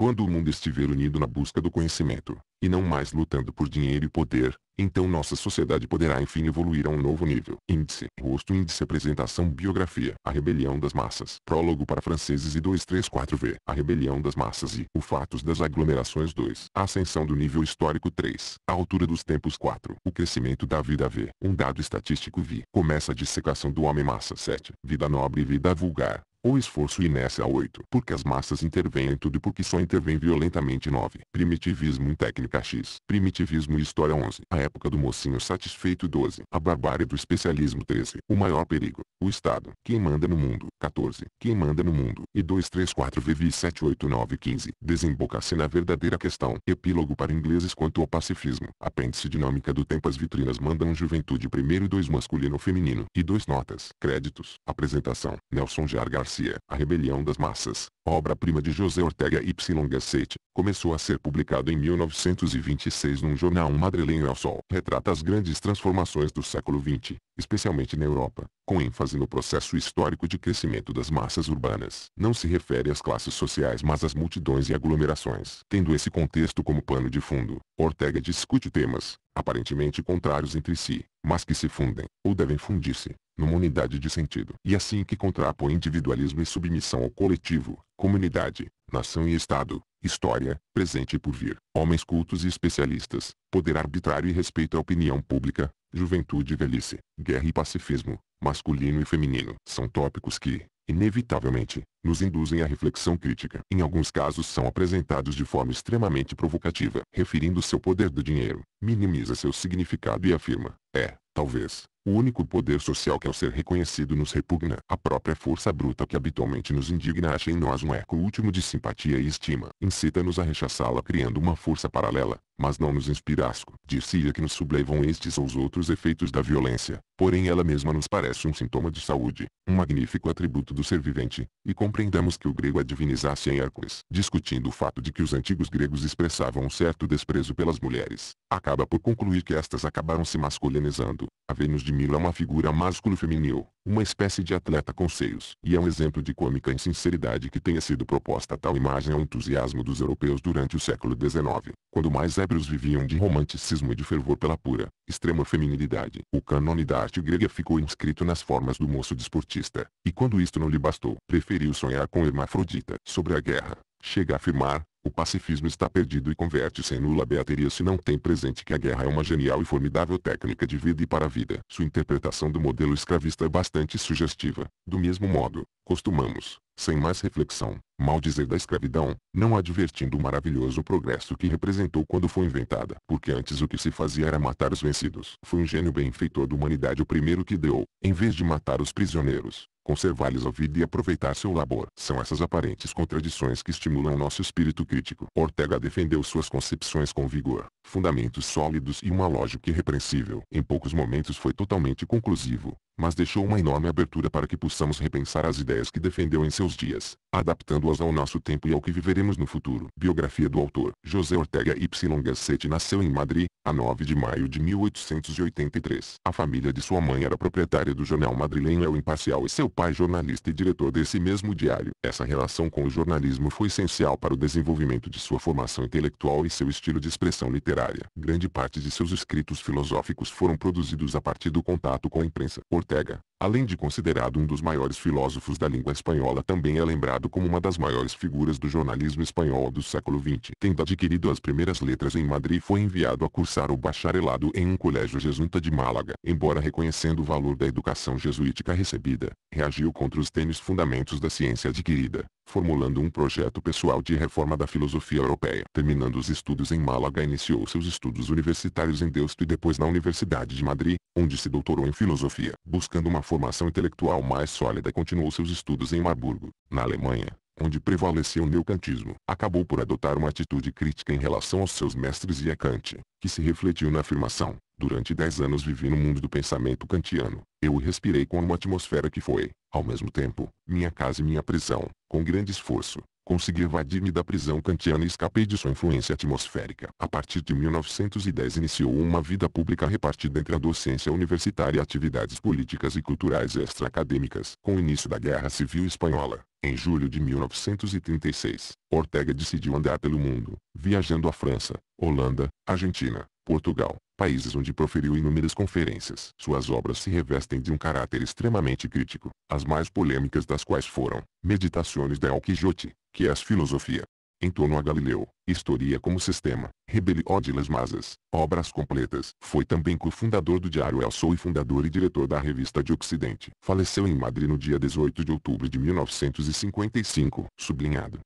Quando o mundo estiver unido na busca do conhecimento, e não mais lutando por dinheiro e poder, então nossa sociedade poderá enfim evoluir a um novo nível. Índice, rosto índice apresentação biografia. A rebelião das massas. Prólogo para franceses e 234V. A rebelião das massas e o fatos das aglomerações 2. A ascensão do nível histórico 3. A altura dos tempos 4. O crescimento da vida V. Um dado estatístico vi. Começa a dissecação do homem massa 7. Vida nobre e vida vulgar. O esforço inércia 8. Porque as massas intervêm em tudo porque só intervêm violentamente 9. Primitivismo em técnica X. Primitivismo e história 11. A época do mocinho satisfeito 12. A barbárie do especialismo 13. O maior perigo. O Estado. Quem manda no mundo. 14. Quem manda no mundo. E 2, 3, 4, VV 7, 8, 9, 15. Desemboca-se na verdadeira questão. Epílogo para ingleses quanto ao pacifismo. Apêndice dinâmica do tempo as vitrinas mandam juventude primeiro e dois masculino feminino. E 2 notas. Créditos. Apresentação. Nelson Jargar Garcia, A Rebelião das Massas, obra-prima de José Ortega y Gasset, começou a ser publicado em 1926 num jornal madrilenho ao sol. Retrata as grandes transformações do século XX, especialmente na Europa, com ênfase no processo histórico de crescimento das massas urbanas. Não se refere às classes sociais mas às multidões e aglomerações. Tendo esse contexto como pano de fundo, Ortega discute temas, aparentemente contrários entre si, mas que se fundem, ou devem fundir-se, numa unidade de sentido. E assim que contrapõe individualismo e submissão ao coletivo, comunidade, nação e Estado, história, presente e por vir, homens cultos e especialistas, poder arbitrário e respeito à opinião pública, juventude e velhice, guerra e pacifismo, masculino e feminino, são tópicos que, inevitavelmente, nos induzem à reflexão crítica. Em alguns casos são apresentados de forma extremamente provocativa, referindo seu poder do dinheiro, minimiza seu significado e afirma, é, talvez, o único poder social que ao ser reconhecido nos repugna, a própria força bruta que habitualmente nos indigna acha em nós um eco último de simpatia e estima, incita-nos a rechaçá-la criando uma força paralela, mas não nos inspirasco. Dir-se-ia que nos sublevam estes ou os outros efeitos da violência, porém ela mesma nos parece um sintoma de saúde, um magnífico atributo do ser vivente, e compreendamos que o grego a divinizasse em Hércules. Discutindo o fato de que os antigos gregos expressavam um certo desprezo pelas mulheres, acaba por concluir que estas acabaram se masculinizando. A Vênus de Milo é uma figura másculo-feminil, uma espécie de atleta com seios. E é um exemplo de cômica insinceridade que tenha sido proposta tal imagem ao entusiasmo dos europeus durante o século XIX, quando mais ébrios viviam de romanticismo e de fervor pela pura, extrema feminilidade. O cânone da arte grega ficou inscrito nas formas do moço desportista, e quando isto não lhe bastou, preferiu sonhar com Hermafrodita. Sobre a guerra, chega a afirmar, o pacifismo está perdido e converte-se em nula beateria se não tem presente que a guerra é uma genial e formidável técnica de vida e para a vida. Sua interpretação do modelo escravista é bastante sugestiva. Do mesmo modo, costumamos, sem mais reflexão, mal dizer da escravidão, não advertindo o maravilhoso progresso que representou quando foi inventada. Porque antes o que se fazia era matar os vencidos. Foi um gênio benfeitor da humanidade o primeiro que deu, em vez de matar os prisioneiros, conservar-lhes a vida e aproveitar seu labor. São essas aparentes contradições que estimulam nosso espírito crítico. Ortega defendeu suas concepções com vigor, fundamentos sólidos e uma lógica irrepreensível. Em poucos momentos foi totalmente conclusivo, mas deixou uma enorme abertura para que possamos repensar as ideias que defendeu em seus dias, adaptando-as ao nosso tempo e ao que viveremos no futuro. Biografia do autor José Ortega Y. Gasset nasceu em Madrid, a 9 de maio de 1883. A família de sua mãe era proprietária do jornal madrilenho El Imparcial e seu pai jornalista e diretor desse mesmo diário. Essa relação com o jornalismo foi essencial para o desenvolvimento de sua formação intelectual e seu estilo de expressão literária. Grande parte de seus escritos filosóficos foram produzidos a partir do contato com a imprensa. Сантьяго. Além de considerado um dos maiores filósofos da língua espanhola, também é lembrado como uma das maiores figuras do jornalismo espanhol do século XX. Tendo adquirido as primeiras letras em Madrid, foi enviado a cursar o bacharelado em um colégio jesuíta de Málaga. Embora reconhecendo o valor da educação jesuítica recebida, reagiu contra os tênis fundamentos da ciência adquirida, formulando um projeto pessoal de reforma da filosofia europeia. Terminando os estudos em Málaga, iniciou seus estudos universitários em Deusto e depois na Universidade de Madrid, onde se doutorou em filosofia, buscando uma formação intelectual mais sólida continuou seus estudos em Marburgo, na Alemanha, onde prevaleceu o neocantismo. Acabou por adotar uma atitude crítica em relação aos seus mestres e a Kant, que se refletiu na afirmação, durante dez anos vivi no mundo do pensamento kantiano, eu o respirei com uma atmosfera que foi, ao mesmo tempo, minha casa e minha prisão, com grande esforço, Consegui evadir-me da prisão kantiana e escapei de sua influência atmosférica. A partir de 1910 iniciou uma vida pública repartida entre a docência universitária e atividades políticas e culturais extra-acadêmicas. Com o início da Guerra Civil Espanhola, em julho de 1936, Ortega decidiu andar pelo mundo, viajando à França, Holanda, Argentina, Portugal, países onde proferiu inúmeras conferências. Suas obras se revestem de um caráter extremamente crítico, as mais polêmicas das quais foram Meditações de El Quijote, que é a filosofia, em torno a Galileu, Historia como Sistema, Rebelião de las Masas, Obras Completas. Foi também cofundador do Diário El Sol e fundador e diretor da Revista de Ocidente. Faleceu em Madrid no dia 18 de outubro de 1955, sublinhado.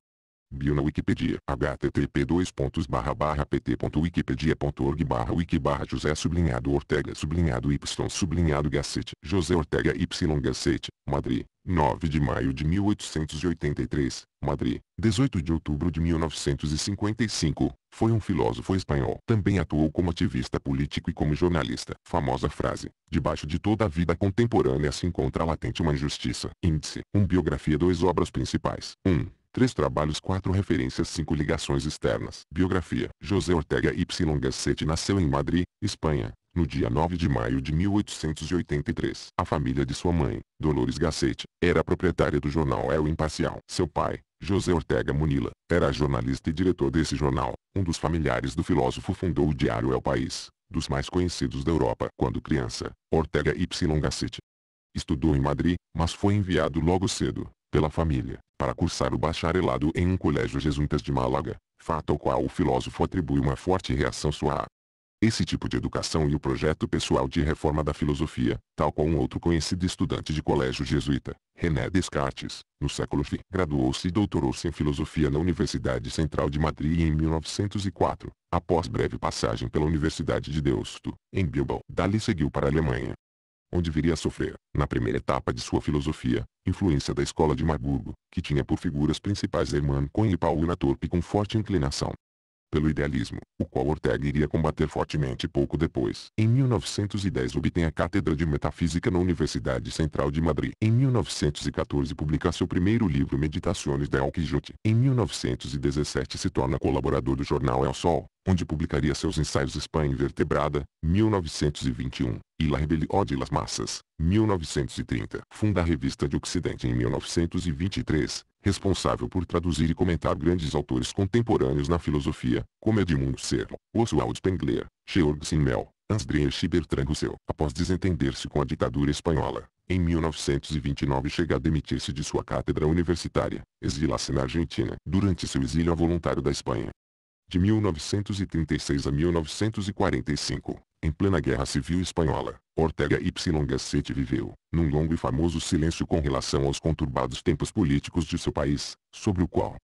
Bio na Wikipedia. http://pt.wikipedia.org wiki José sublinhado Ortega sublinhado Y sublinhado Gacete. José Ortega Y Gacete, Madrid, 9 de maio de 1883, Madrid, 18 de outubro de 1955, foi um filósofo espanhol. Também atuou como ativista político e como jornalista. Famosa frase, debaixo de toda a vida contemporânea se encontra latente uma injustiça. Índice 1 Biografia 2 Obras principais 1. Três trabalhos quatro referências cinco ligações externas. Biografia José Ortega Y Gasset nasceu em Madrid, Espanha, no dia 9 de maio de 1883. A família de sua mãe, Dolores Gasset, era proprietária do jornal El Imparcial. Seu pai, José Ortega Munila, era jornalista e diretor desse jornal. Um dos familiares do filósofo fundou o diário El País, dos mais conhecidos da Europa. Quando criança, Ortega Y Gasset estudou em Madrid, mas foi enviado logo cedo pela família, para cursar o bacharelado em um colégio jesuítas de Málaga, fato ao qual o filósofo atribui uma forte reação sua. Esse tipo de educação e o projeto pessoal de reforma da filosofia, tal qual um outro conhecido estudante de colégio jesuíta, René Descartes, no século XX, graduou-se e doutorou-se em filosofia na Universidade Central de Madrid em 1904, após breve passagem pela Universidade de Deusto, em Bilbao. Dali seguiu para a Alemanha, onde viria a sofrer, na primeira etapa de sua filosofia, influência da escola de Marburgo, que tinha por figuras principais Hermann Cohen e Paulina Torp com forte inclinação pelo idealismo, o qual Ortega iria combater fortemente pouco depois. Em 1910 obtém a cátedra de Metafísica na Universidade Central de Madrid. Em 1914 publica seu primeiro livro Meditações de Alquijote. Em 1917 se torna colaborador do jornal El Sol, onde publicaria seus ensaios Espanha Invertebrada, 1921, e La Rebelião de las Massas, 1930. Funda a Revista de Occidente em 1923, responsável por traduzir e comentar grandes autores contemporâneos na filosofia, como Edmund Serra, Oswald Spengler, Georg Simmel, Andrzej Bertrand Russell. Após desentender-se com a ditadura espanhola, em 1929 chega a demitir-se de sua cátedra universitária, exila-se na Argentina, durante seu exílio a voluntário da Espanha. De 1936 a 1945, em plena Guerra Civil Espanhola, Ortega y Gasset viveu, num longo e famoso silêncio com relação aos conturbados tempos políticos de seu país, sobre o qual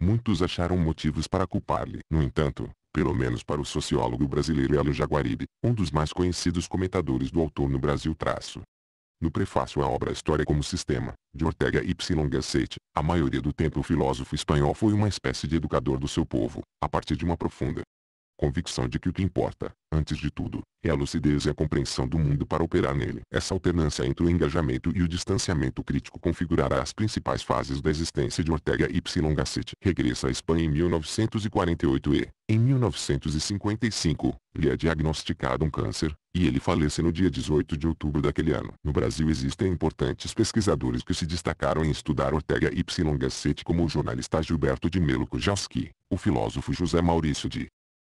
muitos acharam motivos para culpar-lhe. No entanto, pelo menos para o sociólogo brasileiro Hélio Jaguaribe, um dos mais conhecidos comentadores do autor no Brasil traço. No prefácio à obra História como Sistema, de Ortega y Gasset, a maioria do tempo o filósofo espanhol foi uma espécie de educador do seu povo, a partir de uma profunda convicção de que o que importa, antes de tudo, é a lucidez e a compreensão do mundo para operar nele. Essa alternância entre o engajamento e o distanciamento crítico configurará as principais fases da existência de Ortega y Gasset. Regressa à Espanha em 1948 e, em 1955, lhe é diagnosticado um câncer, e ele falece no dia 18 de outubro daquele ano. No Brasil existem importantes pesquisadores que se destacaram em estudar Ortega y Gasset como o jornalista Gilberto de Melo Kujaski, o filósofo José Maurício de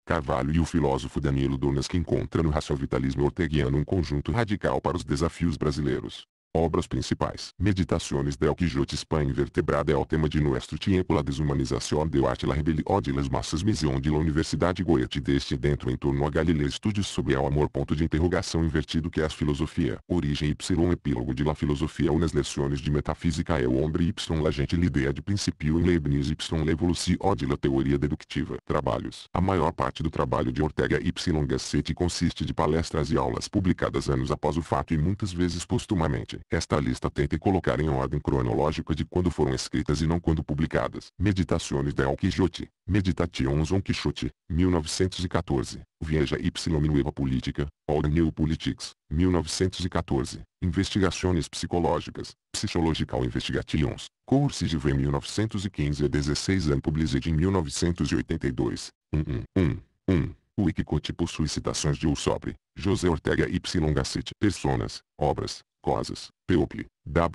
Carvalho e o filósofo Danilo Donas que encontra no raciovitalismo orteguiano um conjunto radical para os desafios brasileiros. Obras principais. Meditações del Quijote Espanha invertebrada é o tema de Nuestro Tiempo. la desumanización de arte la rebelión oh, de las massas misión de la Universidade Goethe deste dentro em torno a Galileu estudos sobre o amor ponto de interrogação invertido que é a filosofia. Origem y epílogo de la filosofia unas leciones de metafísica é o hombre y la gente ideia de princípio em Leibniz y la evolução oh, de la teoria deductiva. Trabalhos. A maior parte do trabalho de Ortega y Gasset consiste de palestras e aulas publicadas anos após o fato e muitas vezes postumamente. Esta lista tenta colocar em ordem cronológica de quando foram escritas e não quando publicadas. Meditações de Al Quixote, Meditations on Quixote, 1914, Vieja y Nueva Política, All New Politics, 1914, Investigações Psicológicas, Psychological Investigations, Course de V 1915 a 16 and Published em 1982, 1 1 1 1 o Wikicote possui citações de sobre José Ortega y Gasset. Personas, obras, COSAS, PEUPLE,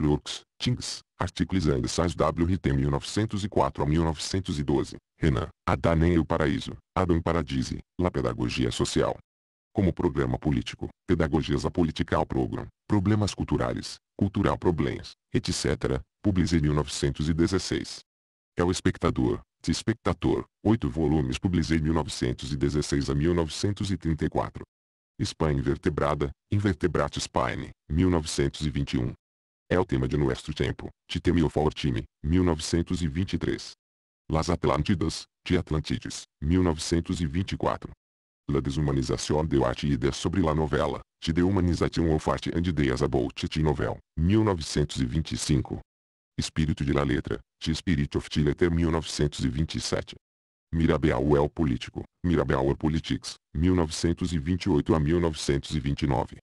WORCS, TINGS, Artigos Anexais WRT 1904 a 1912, Renan, Adaném e o Paraíso, Adam Paradise, La Pedagogia Social. Como programa político, Pedagogias a Political Program, Problemas Culturais, Cultural Problems, etc., Publize 1916. É o Espectador, Espectador, 8 volumes Publicei 1916 a 1934. Espanha invertebrada, Invertebrate Spine, 1921. É o tema de Nuestro Tempo, Te Temio Fortime, 1923. Las Atlantidas, de Atlantides, 1924. La Deshumanização de arte e sobre la novela, de dehumanization of art and ideas about ti novel, 1925. Espírito de la letra, de Spirit of Ti letter 1927. Mirabel é Político, Mirabel é Politics, 1928 a 1929.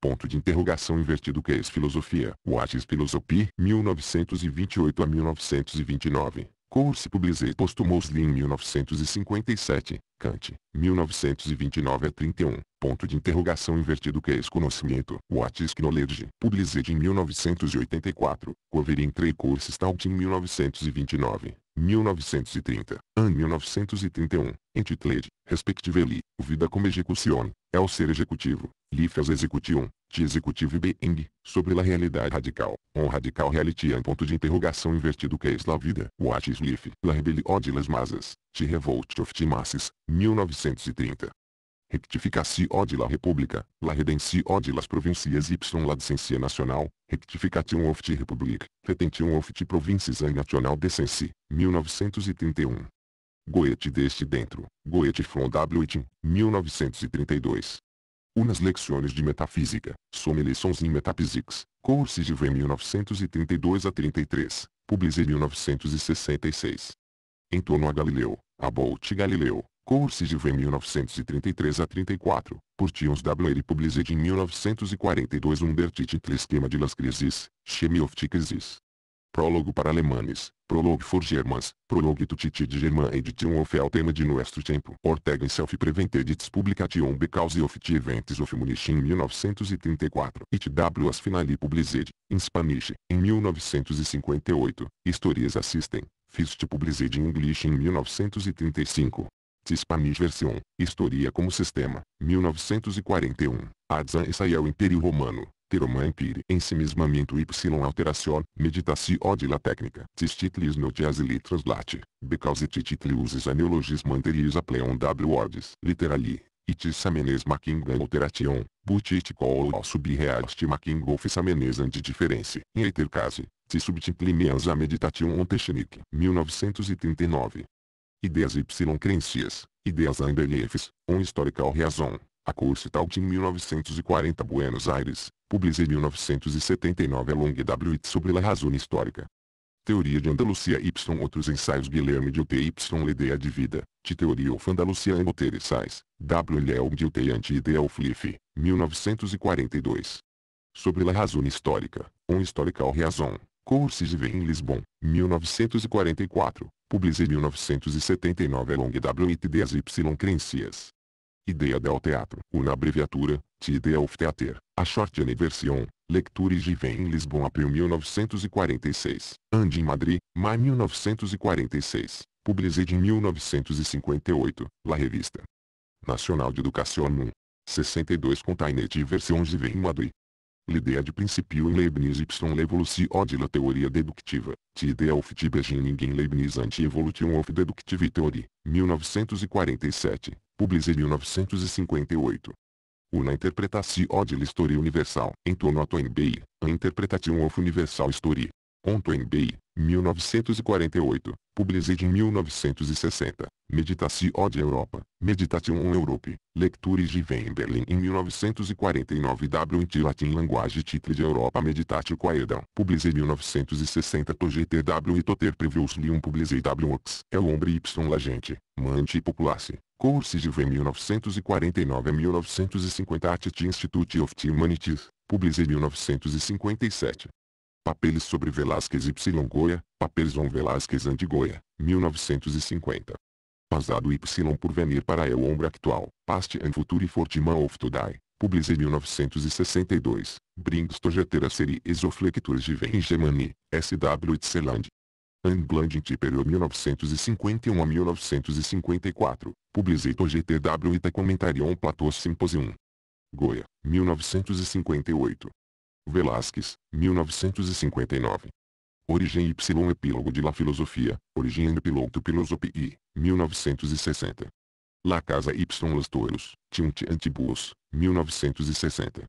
Ponto de interrogação invertido que é filosofia, what is philosophy, 1928 a 1929. Course publicei posthumously em 1957, Kant, 1929 a 31. Ponto de interrogação invertido que é esse conhecimento. What is knowledge? Publized em 1984. Cover entre curso Stout em 1929. 1930, an 1931, entitled, respectively, vida como execução, é o ser executivo, life as execution, de executive being, sobre a realidade radical, on radical reality ponto de interrogação invertido que é la vida, what is life, la rebelião de las masas, The Revolt of the Masses, 1930. Rectificação de la República, la redenção de las provincias y la licencia nacional, Rectification of the Republic, Retentium of the provincias and National Decency, 1931. Goethe deste dentro, Goethe from Witten, 1932. Unas lecciones de metafísica, Some Lessons in Metaphysics, Courses de V 1932 a 33, Publize 1966. Em torno a Galileu, a Bolt Galileu, cursi de V 1933 a 34, Tions WR Published em 1942 Under Title Esquema de las Crises, Chemie of Crises. Prólogo para Alemanes, Prologue for Germans, Prologue to Titi de German Edition of El Tema de Nuestro Tempo, Ortega Self Prevented its Publication Because of the Events of Munich em 1934, It W as Finale Published, in Spanish, em 1958, Histórias assistem, Fist Published in English em 1935. Spanish Version, Historia como Sistema, 1941. Adsan Israel Império Romano, Teroma Empire Ensimismamento Y Alteración, Meditação de la Técnica. Tistitlis Notias e Translate, Because aneologis Aneologismo a Apleon W Words. Literali, Itis Samenes Mackinga Alteration, Butit Col Subrealist Making of Samenes Antidiference, em Etercase, este subtimplementos a meditation ontechnique, 1939. Ideias y crencias, Ideias and Beliefs, On Historical Reason, a course Taut 1940 Buenos Aires, Publize 1979 a Long W. sobre la razón histórica. Teoria de Andalucia Y Outros ensaios Guilherme de UTY L'Idea de Vida, de Teoria of Andalucia em Interessais, W. L de UTI Anti-Ideal Flif, 1942. Sobre la razón histórica, um Historical Reason, Coursive em Lisbon, 1944, Publize 1979 Long WITDEAS Y Creencias. Ideia del Teatro, una abreviatura, Idea of Theater, a short version, Lecture Given em Lisbon April 1946, ande em Madrid, Mai 1946, Publize de 1958, La Revista Nacional de Educação 1. 62 Containete Versões Given em Madrid, L'idea de principio em Leibniz y evolutio de la teoria deductiva, die idea of die beginning in Leibniz anti-evolution of deductive theory, 1947, em 1958. Una interpretação de l'historia universal, em torno a to a interpretação of universal history, Onto en 1948, em 1960, Meditatio de Europa, Meditatio on Europe, Lectures given in Berlin em 1949 W in Latin Language Title de Europa Meditatio Quaedam, Publicid 1960 W e Toter Previouslium Publicid W Ox, El Hombre Y La Gente, e Populace, Courses given 1949 a 1950 At Institute of Humanities, Publicid 1957, Papeles sobre Velázquez Y. Goya, Papeles on Velázquez Antigoia, 1950. Pasado Y por venir para El Ombro Actual, Paste and Future Fortiman of Today, Publize 1962, Brings Togetera Serie Exoflectures de Vengemani, S.W. Itzeland. Unblinding Superior 1951 a 1954, to GTW Ita Commentarion Platos Symposium. Goia, 1958. Velasquez, 1959. Origem Y Epílogo de La Filosofia, Origem do Piloto Philosophiae, 1960. La Casa Y Los Toros, Tinti Antibus, 1960.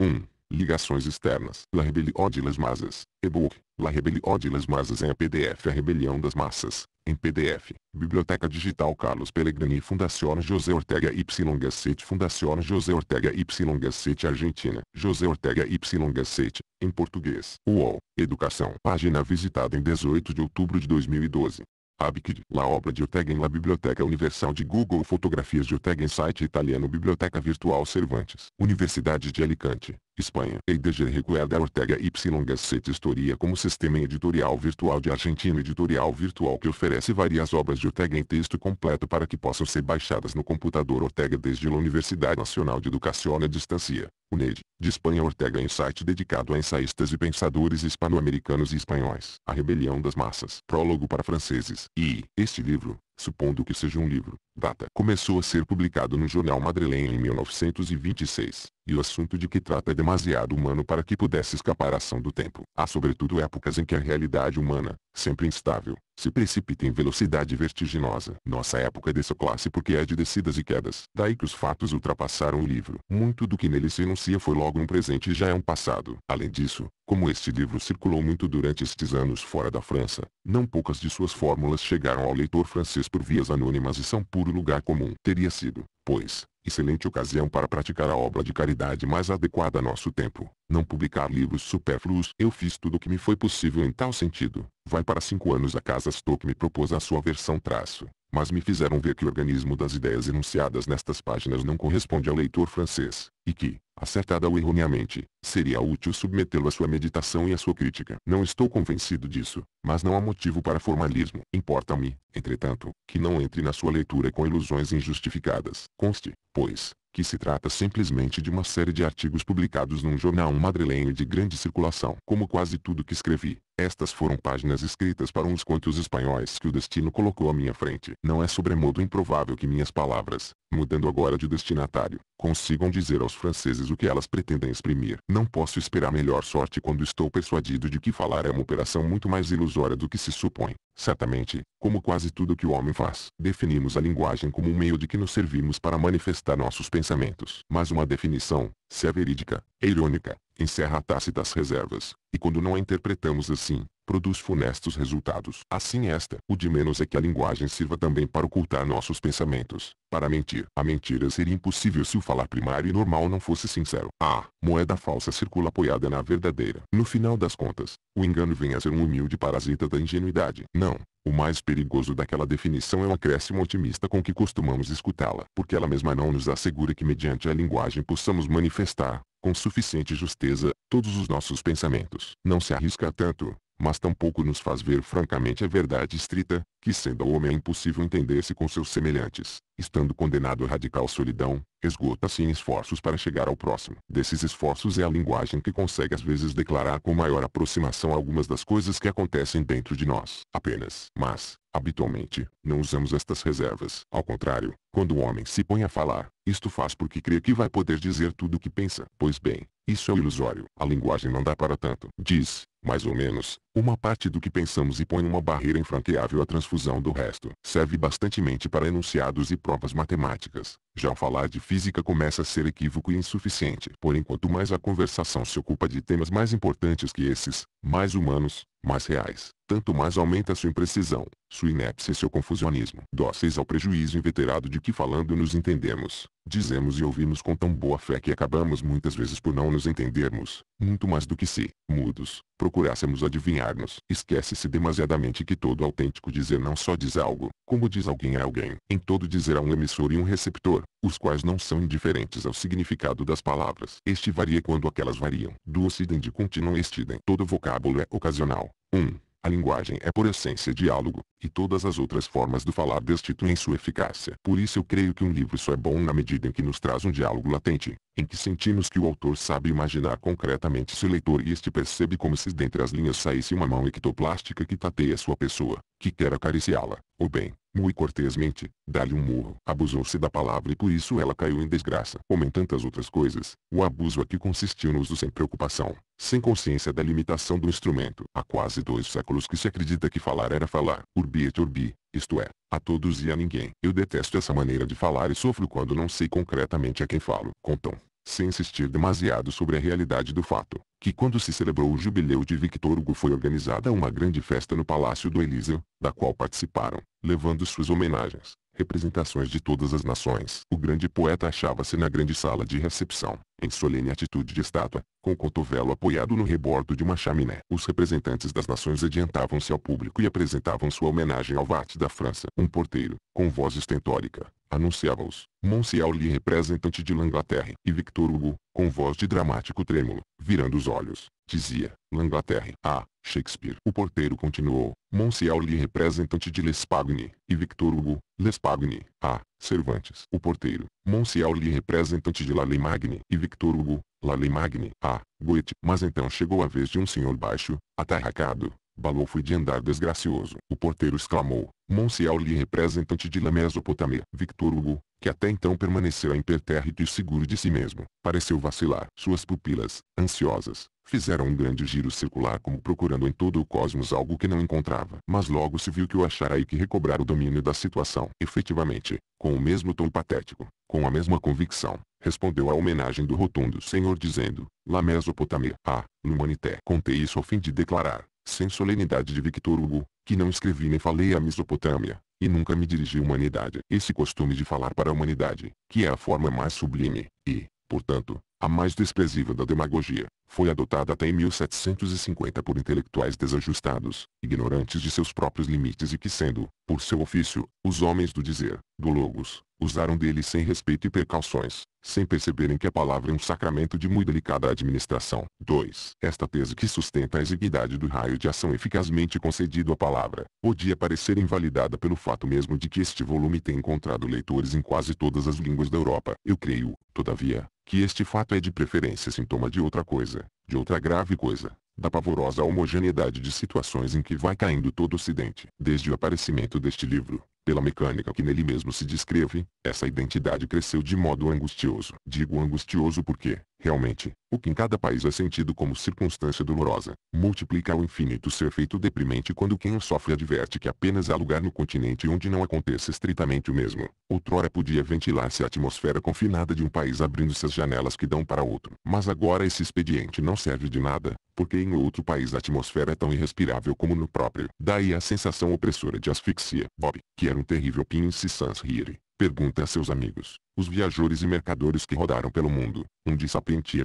1. Ligações externas. La Rebelião de las Masas, e-book, La Rebelião de las Massas em PDF A Rebelião das Massas, em PDF, Biblioteca Digital Carlos Pellegrini Fundação José Ortega y Gasset Fundação José Ortega y Gasset Argentina, José Ortega y Gasset, em português, UOL, Educação Página visitada em 18 de outubro de 2012. Abkid, La obra de Ortega em La Biblioteca Universal de Google Fotografias de Ortega em site italiano Biblioteca Virtual Cervantes, Universidade de Alicante, Espanha. EIDG Recuerda Ortega y Gasset Historia como sistema editorial virtual de Argentina Editorial Virtual que oferece várias obras de Ortega em texto completo para que possam ser baixadas no computador Ortega desde a Universidade Nacional de Educação à Distância, UNED, de Espanha Ortega em é site dedicado a ensaístas e pensadores hispano-americanos e espanhóis. A Rebelião das Massas. Prólogo para franceses. E, este livro, supondo que seja um livro, data, começou a ser publicado no jornal madrilenho em 1926, e o assunto de que trata é demasiado humano para que pudesse escapar à ação do tempo. Há sobretudo épocas em que a realidade humana, sempre instável, se precipita em velocidade vertiginosa. Nossa época é dessa classe porque é de descidas e quedas. Daí que os fatos ultrapassaram o livro. Muito do que nele se enuncia foi logo um presente e já é um passado. Além disso, como este livro circulou muito durante estes anos fora da França, não poucas de suas fórmulas chegaram ao leitor francês por vias anônimas e são puros outro lugar comum. Teria sido, pois, excelente ocasião para praticar a obra de caridade mais adequada a nosso tempo. Não publicar livros supérfluos. Eu fiz tudo o que me foi possível em tal sentido. Vai para cinco anos a Casa Stock me propôs a sua versão traço. Mas me fizeram ver que o organismo das ideias enunciadas nestas páginas não corresponde ao leitor francês, e que, acertada ou erroneamente, seria útil submetê-lo à sua meditação e à sua crítica. Não estou convencido disso, mas não há motivo para formalismo. Importa-me, entretanto, que não entre na sua leitura com ilusões injustificadas. Conste, pois, que se trata simplesmente de uma série de artigos publicados num jornal madrilenho de grande circulação. Como quase tudo que escrevi, estas foram páginas escritas para uns quantos espanhóis que o destino colocou à minha frente. Não é sobremodo improvável que minhas palavras, mudando agora de destinatário, consigam dizer aos franceses o que elas pretendem exprimir. Não posso esperar melhor sorte quando estou persuadido de que falar é uma operação muito mais ilusória do que se supõe. Certamente, como quase tudo que o homem faz, definimos a linguagem como um meio de que nos servimos para manifestar nossos pensamentos. Mas uma definição, se é verídica, é irônica, encerra tácitas reservas, e quando não a interpretamos assim, produz funestos resultados. Assim esta, o de menos é que a linguagem sirva também para ocultar nossos pensamentos, para mentir. A mentira seria impossível se o falar primário e normal não fosse sincero. A moeda falsa circula apoiada na verdadeira. No final das contas, o engano vem a ser um humilde parasita da ingenuidade. Não, o mais perigoso daquela definição é o acréscimo otimista com que costumamos escutá-la, porque ela mesma não nos assegura que mediante a linguagem possamos manifestar, com suficiente justeza, todos os nossos pensamentos. Não se arrisca tanto, mas tampouco nos faz ver francamente a verdade estrita, que sendo homem é impossível entender-se com seus semelhantes, estando condenado à radical solidão, esgota-se em esforços para chegar ao próximo. Desses esforços é a linguagem que consegue às vezes declarar com maior aproximação algumas das coisas que acontecem dentro de nós. Apenas, mas, habitualmente, não usamos estas reservas. Ao contrário, quando o homem se põe a falar, isto faz porque crê que vai poder dizer tudo o que pensa. Pois bem, isso é ilusório. A linguagem não dá para tanto. Diz, mais ou menos, uma parte do que pensamos e põe uma barreira infranqueável à transfusão do resto. Serve bastantemente para enunciados e provas matemáticas. Já falar de física começa a ser equívoco e insuficiente. Porém, quanto mais a conversação se ocupa de temas mais importantes que esses, mais humanos, mais reais, tanto mais aumenta sua imprecisão, sua inépcia e seu confusionismo. Dóceis ao prejuízo inveterado de que falando nos entendemos, dizemos e ouvimos com tão boa fé que acabamos muitas vezes por não nos entendermos, muito mais do que se, mudos, procurássemos adivinhar Esquece-se demasiadamente que todo autêntico dizer não só diz algo, como diz alguém a alguém. Em todo dizer há um emissor e um receptor, os quais não são indiferentes ao significado das palavras. Este varia quando aquelas variam. Do ocidente continuam estidem. Todo vocábulo é ocasional. 1. Um, a linguagem é por essência diálogo, e todas as outras formas do falar destituem sua eficácia. Por isso eu creio que um livro só é bom na medida em que nos traz um diálogo latente, em que sentimos que o autor sabe imaginar concretamente seu leitor e este percebe como se dentre as linhas saísse uma mão ectoplástica que tateia sua pessoa, que quer acariciá-la, ou bem, Mui cortesmente, dá-lhe um murro. Abusou-se da palavra e por isso ela caiu em desgraça. Como em tantas outras coisas, o abuso aqui consistiu no uso sem preocupação, sem consciência da limitação do instrumento. Há quase dois séculos que se acredita que falar era falar, urbi et urbi, isto é, a todos e a ninguém. Eu detesto essa maneira de falar e sofro quando não sei concretamente a quem falo. Contam, sem insistir demasiado sobre a realidade do fato, que quando se celebrou o jubileu de Victor Hugo foi organizada uma grande festa no Palácio do Elíseo, da qual participaram, levando suas homenagens, representações de todas as nações. O grande poeta achava-se na grande sala de recepção, em solene atitude de estátua, com o cotovelo apoiado no rebordo de uma chaminé. Os representantes das nações adiantavam-se ao público e apresentavam sua homenagem ao Vate da França. Um porteiro, com voz estentórica, anunciava-os, Monsial lhe representante de Langlaterre, e Victor Hugo, com voz de dramático trêmulo, virando os olhos, dizia, Langlaterre, ah, Shakespeare. O porteiro continuou, Monsial lhe representante de Lespagne, e Victor Hugo, Lespagne, ah, Cervantes. O porteiro, Monsial lhe representante de Lalemagne, e Victor Hugo, Lalemagne, ah, Goethe. Mas então chegou a vez de um senhor baixo, atarracado, Balou foi de andar desgracioso. O porteiro exclamou. lhe representante de la Mesopotamia. Victor Hugo, que até então permaneceu impertérrito e seguro de si mesmo, pareceu vacilar. Suas pupilas, ansiosas, fizeram um grande giro circular como procurando em todo o cosmos algo que não encontrava. Mas logo se viu que o achara e que recobrara o domínio da situação. Efetivamente, com o mesmo tom patético, com a mesma convicção, respondeu à homenagem do rotundo senhor dizendo, La Mesopotamia, ah, l'humanité. Contei isso ao fim de declarar, sem solenidade de Victor Hugo, que não escrevi nem falei a Mesopotâmia, e nunca me dirigi à humanidade. Esse costume de falar para a humanidade, que é a forma mais sublime, e, portanto, a mais desprezível da demagogia, foi adotada até em 1750 por intelectuais desajustados, ignorantes de seus próprios limites e que sendo, por seu ofício, os homens do dizer, do logos, usaram dele sem respeito e precauções, sem perceberem que a palavra é um sacramento de muito delicada administração. 2. Esta tese que sustenta a exiguidade do raio de ação eficazmente concedido à palavra, podia parecer invalidada pelo fato mesmo de que este volume tem encontrado leitores em quase todas as línguas da Europa. Eu creio, todavia, que este fato é de preferência sintoma de outra coisa, de outra grave coisa, da pavorosa homogeneidade de situações em que vai caindo todo o Ocidente. Desde o aparecimento deste livro, pela mecânica que nele mesmo se descreve, essa identidade cresceu de modo angustioso. Digo angustioso porque, Realmente, o que em cada país é sentido como circunstância dolorosa, multiplica ao infinito ser feito deprimente quando quem o sofre adverte que apenas há lugar no continente onde não aconteça estritamente o mesmo. Outrora podia ventilar-se a atmosfera confinada de um país abrindo-se as janelas que dão para outro. Mas agora esse expediente não serve de nada, porque em outro país a atmosfera é tão irrespirável como no próprio. Daí a sensação opressora de asfixia. Bob, que era um terrível pince sans rire, pergunta a seus amigos, os viajores e mercadores que rodaram pelo mundo, onde sapientia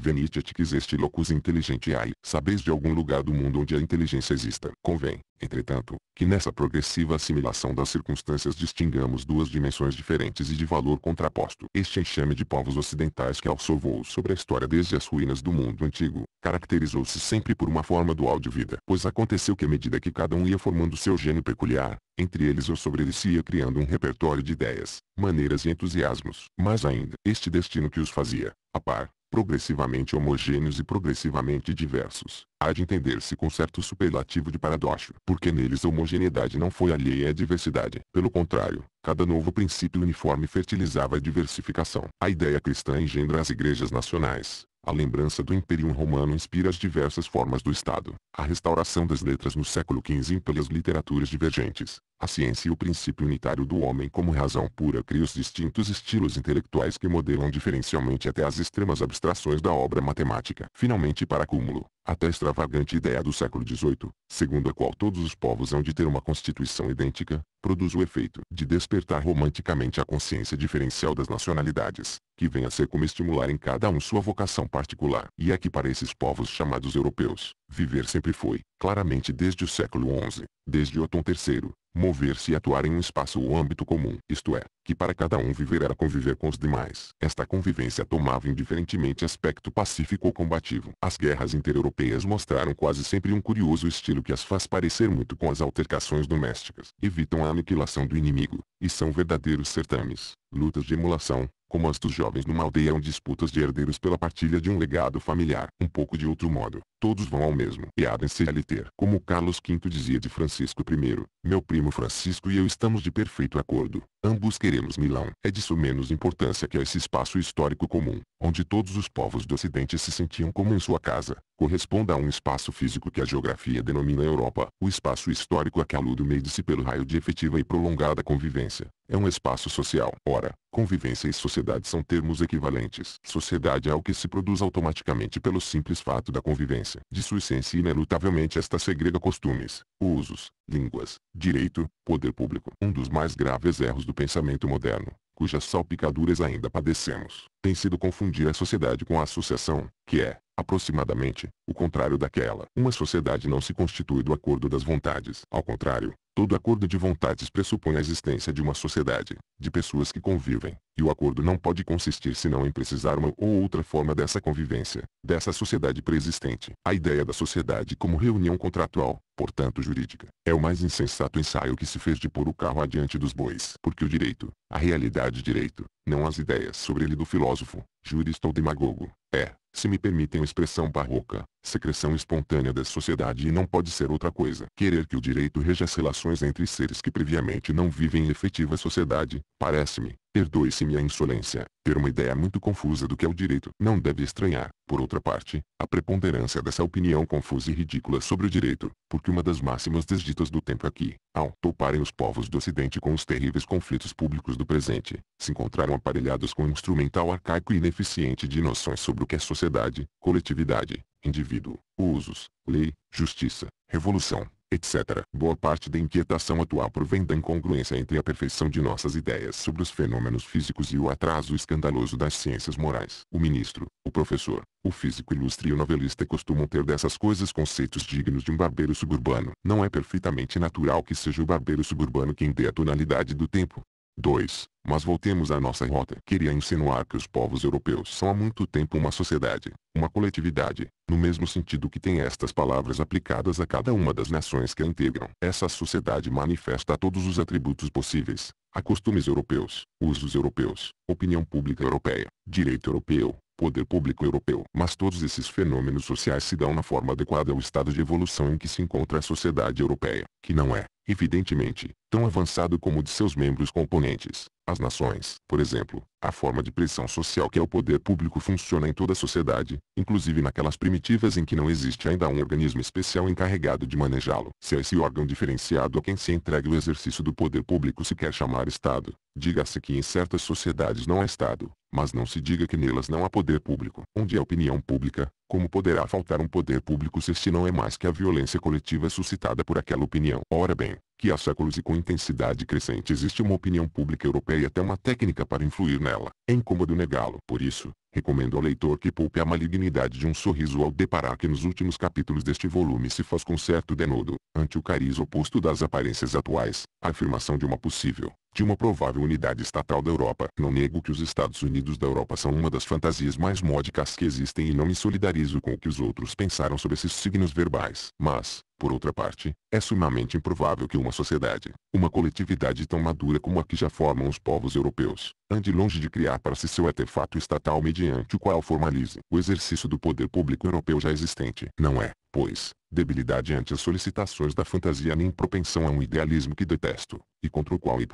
quis este locus inteligentiae, sabeis de algum lugar do mundo onde a inteligência exista. Convém, entretanto, que nessa progressiva assimilação das circunstâncias distingamos duas dimensões diferentes e de valor contraposto. Este enxame de povos ocidentais que alçou voo sobre a história desde as ruínas do mundo antigo, caracterizou-se sempre por uma forma dual de vida, pois aconteceu que à medida que cada um ia formando seu gênio peculiar, entre eles ou sobre eles se ia criando um repertório de ideias, maneiras e entusiasmos. Mas ainda, este destino que os fazia, a par, progressivamente homogêneos e progressivamente diversos, há de entender-se com certo superlativo de paradoxo, porque neles a homogeneidade não foi alheia à diversidade. Pelo contrário, cada novo princípio uniforme fertilizava a diversificação. A ideia cristã engendra as igrejas nacionais, a lembrança do Império Romano inspira as diversas formas do Estado. A restauração das letras no século XV impele as literaturas divergentes. A ciência e o princípio unitário do homem como razão pura criam os distintos estilos intelectuais que modelam diferencialmente até as extremas abstrações da obra matemática. Finalmente para acúmulo, até a extravagante ideia do século XVIII, segundo a qual todos os povos hão de ter uma constituição idêntica, produz o efeito de despertar romanticamente a consciência diferencial das nacionalidades, que vem a ser como estimular em cada um sua vocação particular. E é que para esses povos chamados europeus, Viver sempre foi, claramente desde o século XI, desde Otom III, mover-se e atuar em um espaço ou âmbito comum, isto é, que para cada um viver era conviver com os demais. Esta convivência tomava indiferentemente aspecto pacífico ou combativo. As guerras intereuropeias mostraram quase sempre um curioso estilo que as faz parecer muito com as altercações domésticas. Evitam a aniquilação do inimigo, e são verdadeiros certames, lutas de emulação, como as dos jovens numa aldeia onde disputas de herdeiros pela partilha de um legado familiar. Um pouco de outro modo, todos vão ao mesmo. E há de se ter. Como Carlos V dizia de Francisco I, meu primo Francisco e eu estamos de perfeito acordo. Ambos queremos Milão. É de menos importância que esse espaço histórico comum, onde todos os povos do ocidente se sentiam como em sua casa, corresponda a um espaço físico que a geografia denomina Europa. O espaço histórico a que alude mede-se pelo raio de efetiva e prolongada convivência, é um espaço social. Ora, convivência e sociedade são termos equivalentes. Sociedade é o que se produz automaticamente pelo simples fato da convivência. De sua essência inelutavelmente esta segrega costumes, usos, línguas, direito, poder público. Um dos mais graves erros do pensamento moderno, cujas salpicaduras ainda padecemos, tem sido confundir a sociedade com a associação, que é, aproximadamente, o contrário daquela. Uma sociedade não se constitui do acordo das vontades. Ao contrário, Todo acordo de vontades pressupõe a existência de uma sociedade, de pessoas que convivem, e o acordo não pode consistir senão em precisar uma ou outra forma dessa convivência, dessa sociedade preexistente. A ideia da sociedade como reunião contratual, portanto jurídica, é o mais insensato ensaio que se fez de pôr o carro adiante dos bois. Porque o direito, a realidade direito, não as ideias sobre ele do filósofo, jurista ou demagogo, é, se me permitem uma expressão barroca, secreção espontânea da sociedade e não pode ser outra coisa. Querer que o direito reja as relações entre seres que previamente não vivem em efetiva sociedade, parece-me, Perdoe-se minha insolência, ter uma ideia muito confusa do que é o direito não deve estranhar, por outra parte, a preponderância dessa opinião confusa e ridícula sobre o direito, porque uma das máximas desditas do tempo é que, ao toparem os povos do ocidente com os terríveis conflitos públicos do presente, se encontraram aparelhados com um instrumental arcaico e ineficiente de noções sobre o que é sociedade, coletividade, indivíduo, usos, lei, justiça, revolução, etc. Boa parte da inquietação atual provém da incongruência entre a perfeição de nossas ideias sobre os fenômenos físicos e o atraso escandaloso das ciências morais. O ministro, o professor, o físico ilustre e o novelista costumam ter dessas coisas conceitos dignos de um barbeiro suburbano. Não é perfeitamente natural que seja o barbeiro suburbano quem dê a tonalidade do tempo, 2. Mas voltemos à nossa rota. Queria insinuar que os povos europeus são há muito tempo uma sociedade, uma coletividade, no mesmo sentido que tem estas palavras aplicadas a cada uma das nações que a integram. Essa sociedade manifesta todos os atributos possíveis, a costumes europeus, usos europeus, opinião pública europeia, direito europeu, poder público europeu. Mas todos esses fenômenos sociais se dão na forma adequada ao estado de evolução em que se encontra a sociedade europeia, que não é, evidentemente, tão avançado como o de seus membros componentes. As nações, por exemplo, a forma de pressão social que é o poder público funciona em toda a sociedade, inclusive naquelas primitivas em que não existe ainda um organismo especial encarregado de manejá-lo. Se é esse órgão diferenciado a quem se entrega o exercício do poder público se quer chamar Estado, diga-se que em certas sociedades não há Estado, mas não se diga que nelas não há poder público. Onde é opinião pública, como poderá faltar um poder público se este não é mais que a violência coletiva suscitada por aquela opinião? Ora bem, que há séculos e com intensidade crescente existe uma opinião pública europeia e até uma técnica para influir nela. É incômodo negá-lo. Por isso, recomendo ao leitor que poupe a malignidade de um sorriso ao deparar que nos últimos capítulos deste volume se faz com certo denodo, ante o cariz oposto das aparências atuais, a afirmação de uma possível, de uma provável unidade estatal da Europa. Não nego que os Estados Unidos da Europa são uma das fantasias mais módicas que existem e não me solidarizo com o que os outros pensaram sobre esses signos verbais. Mas, por outra parte, é sumamente improvável que uma sociedade, uma coletividade tão madura como a que já formam os povos europeus, ande longe de criar para si seu artefato estatal mediante o qual formalize o exercício do poder público europeu já existente. Não é, pois, debilidade ante as solicitações da fantasia nem propensão a um idealismo que detesto, e contra o qual he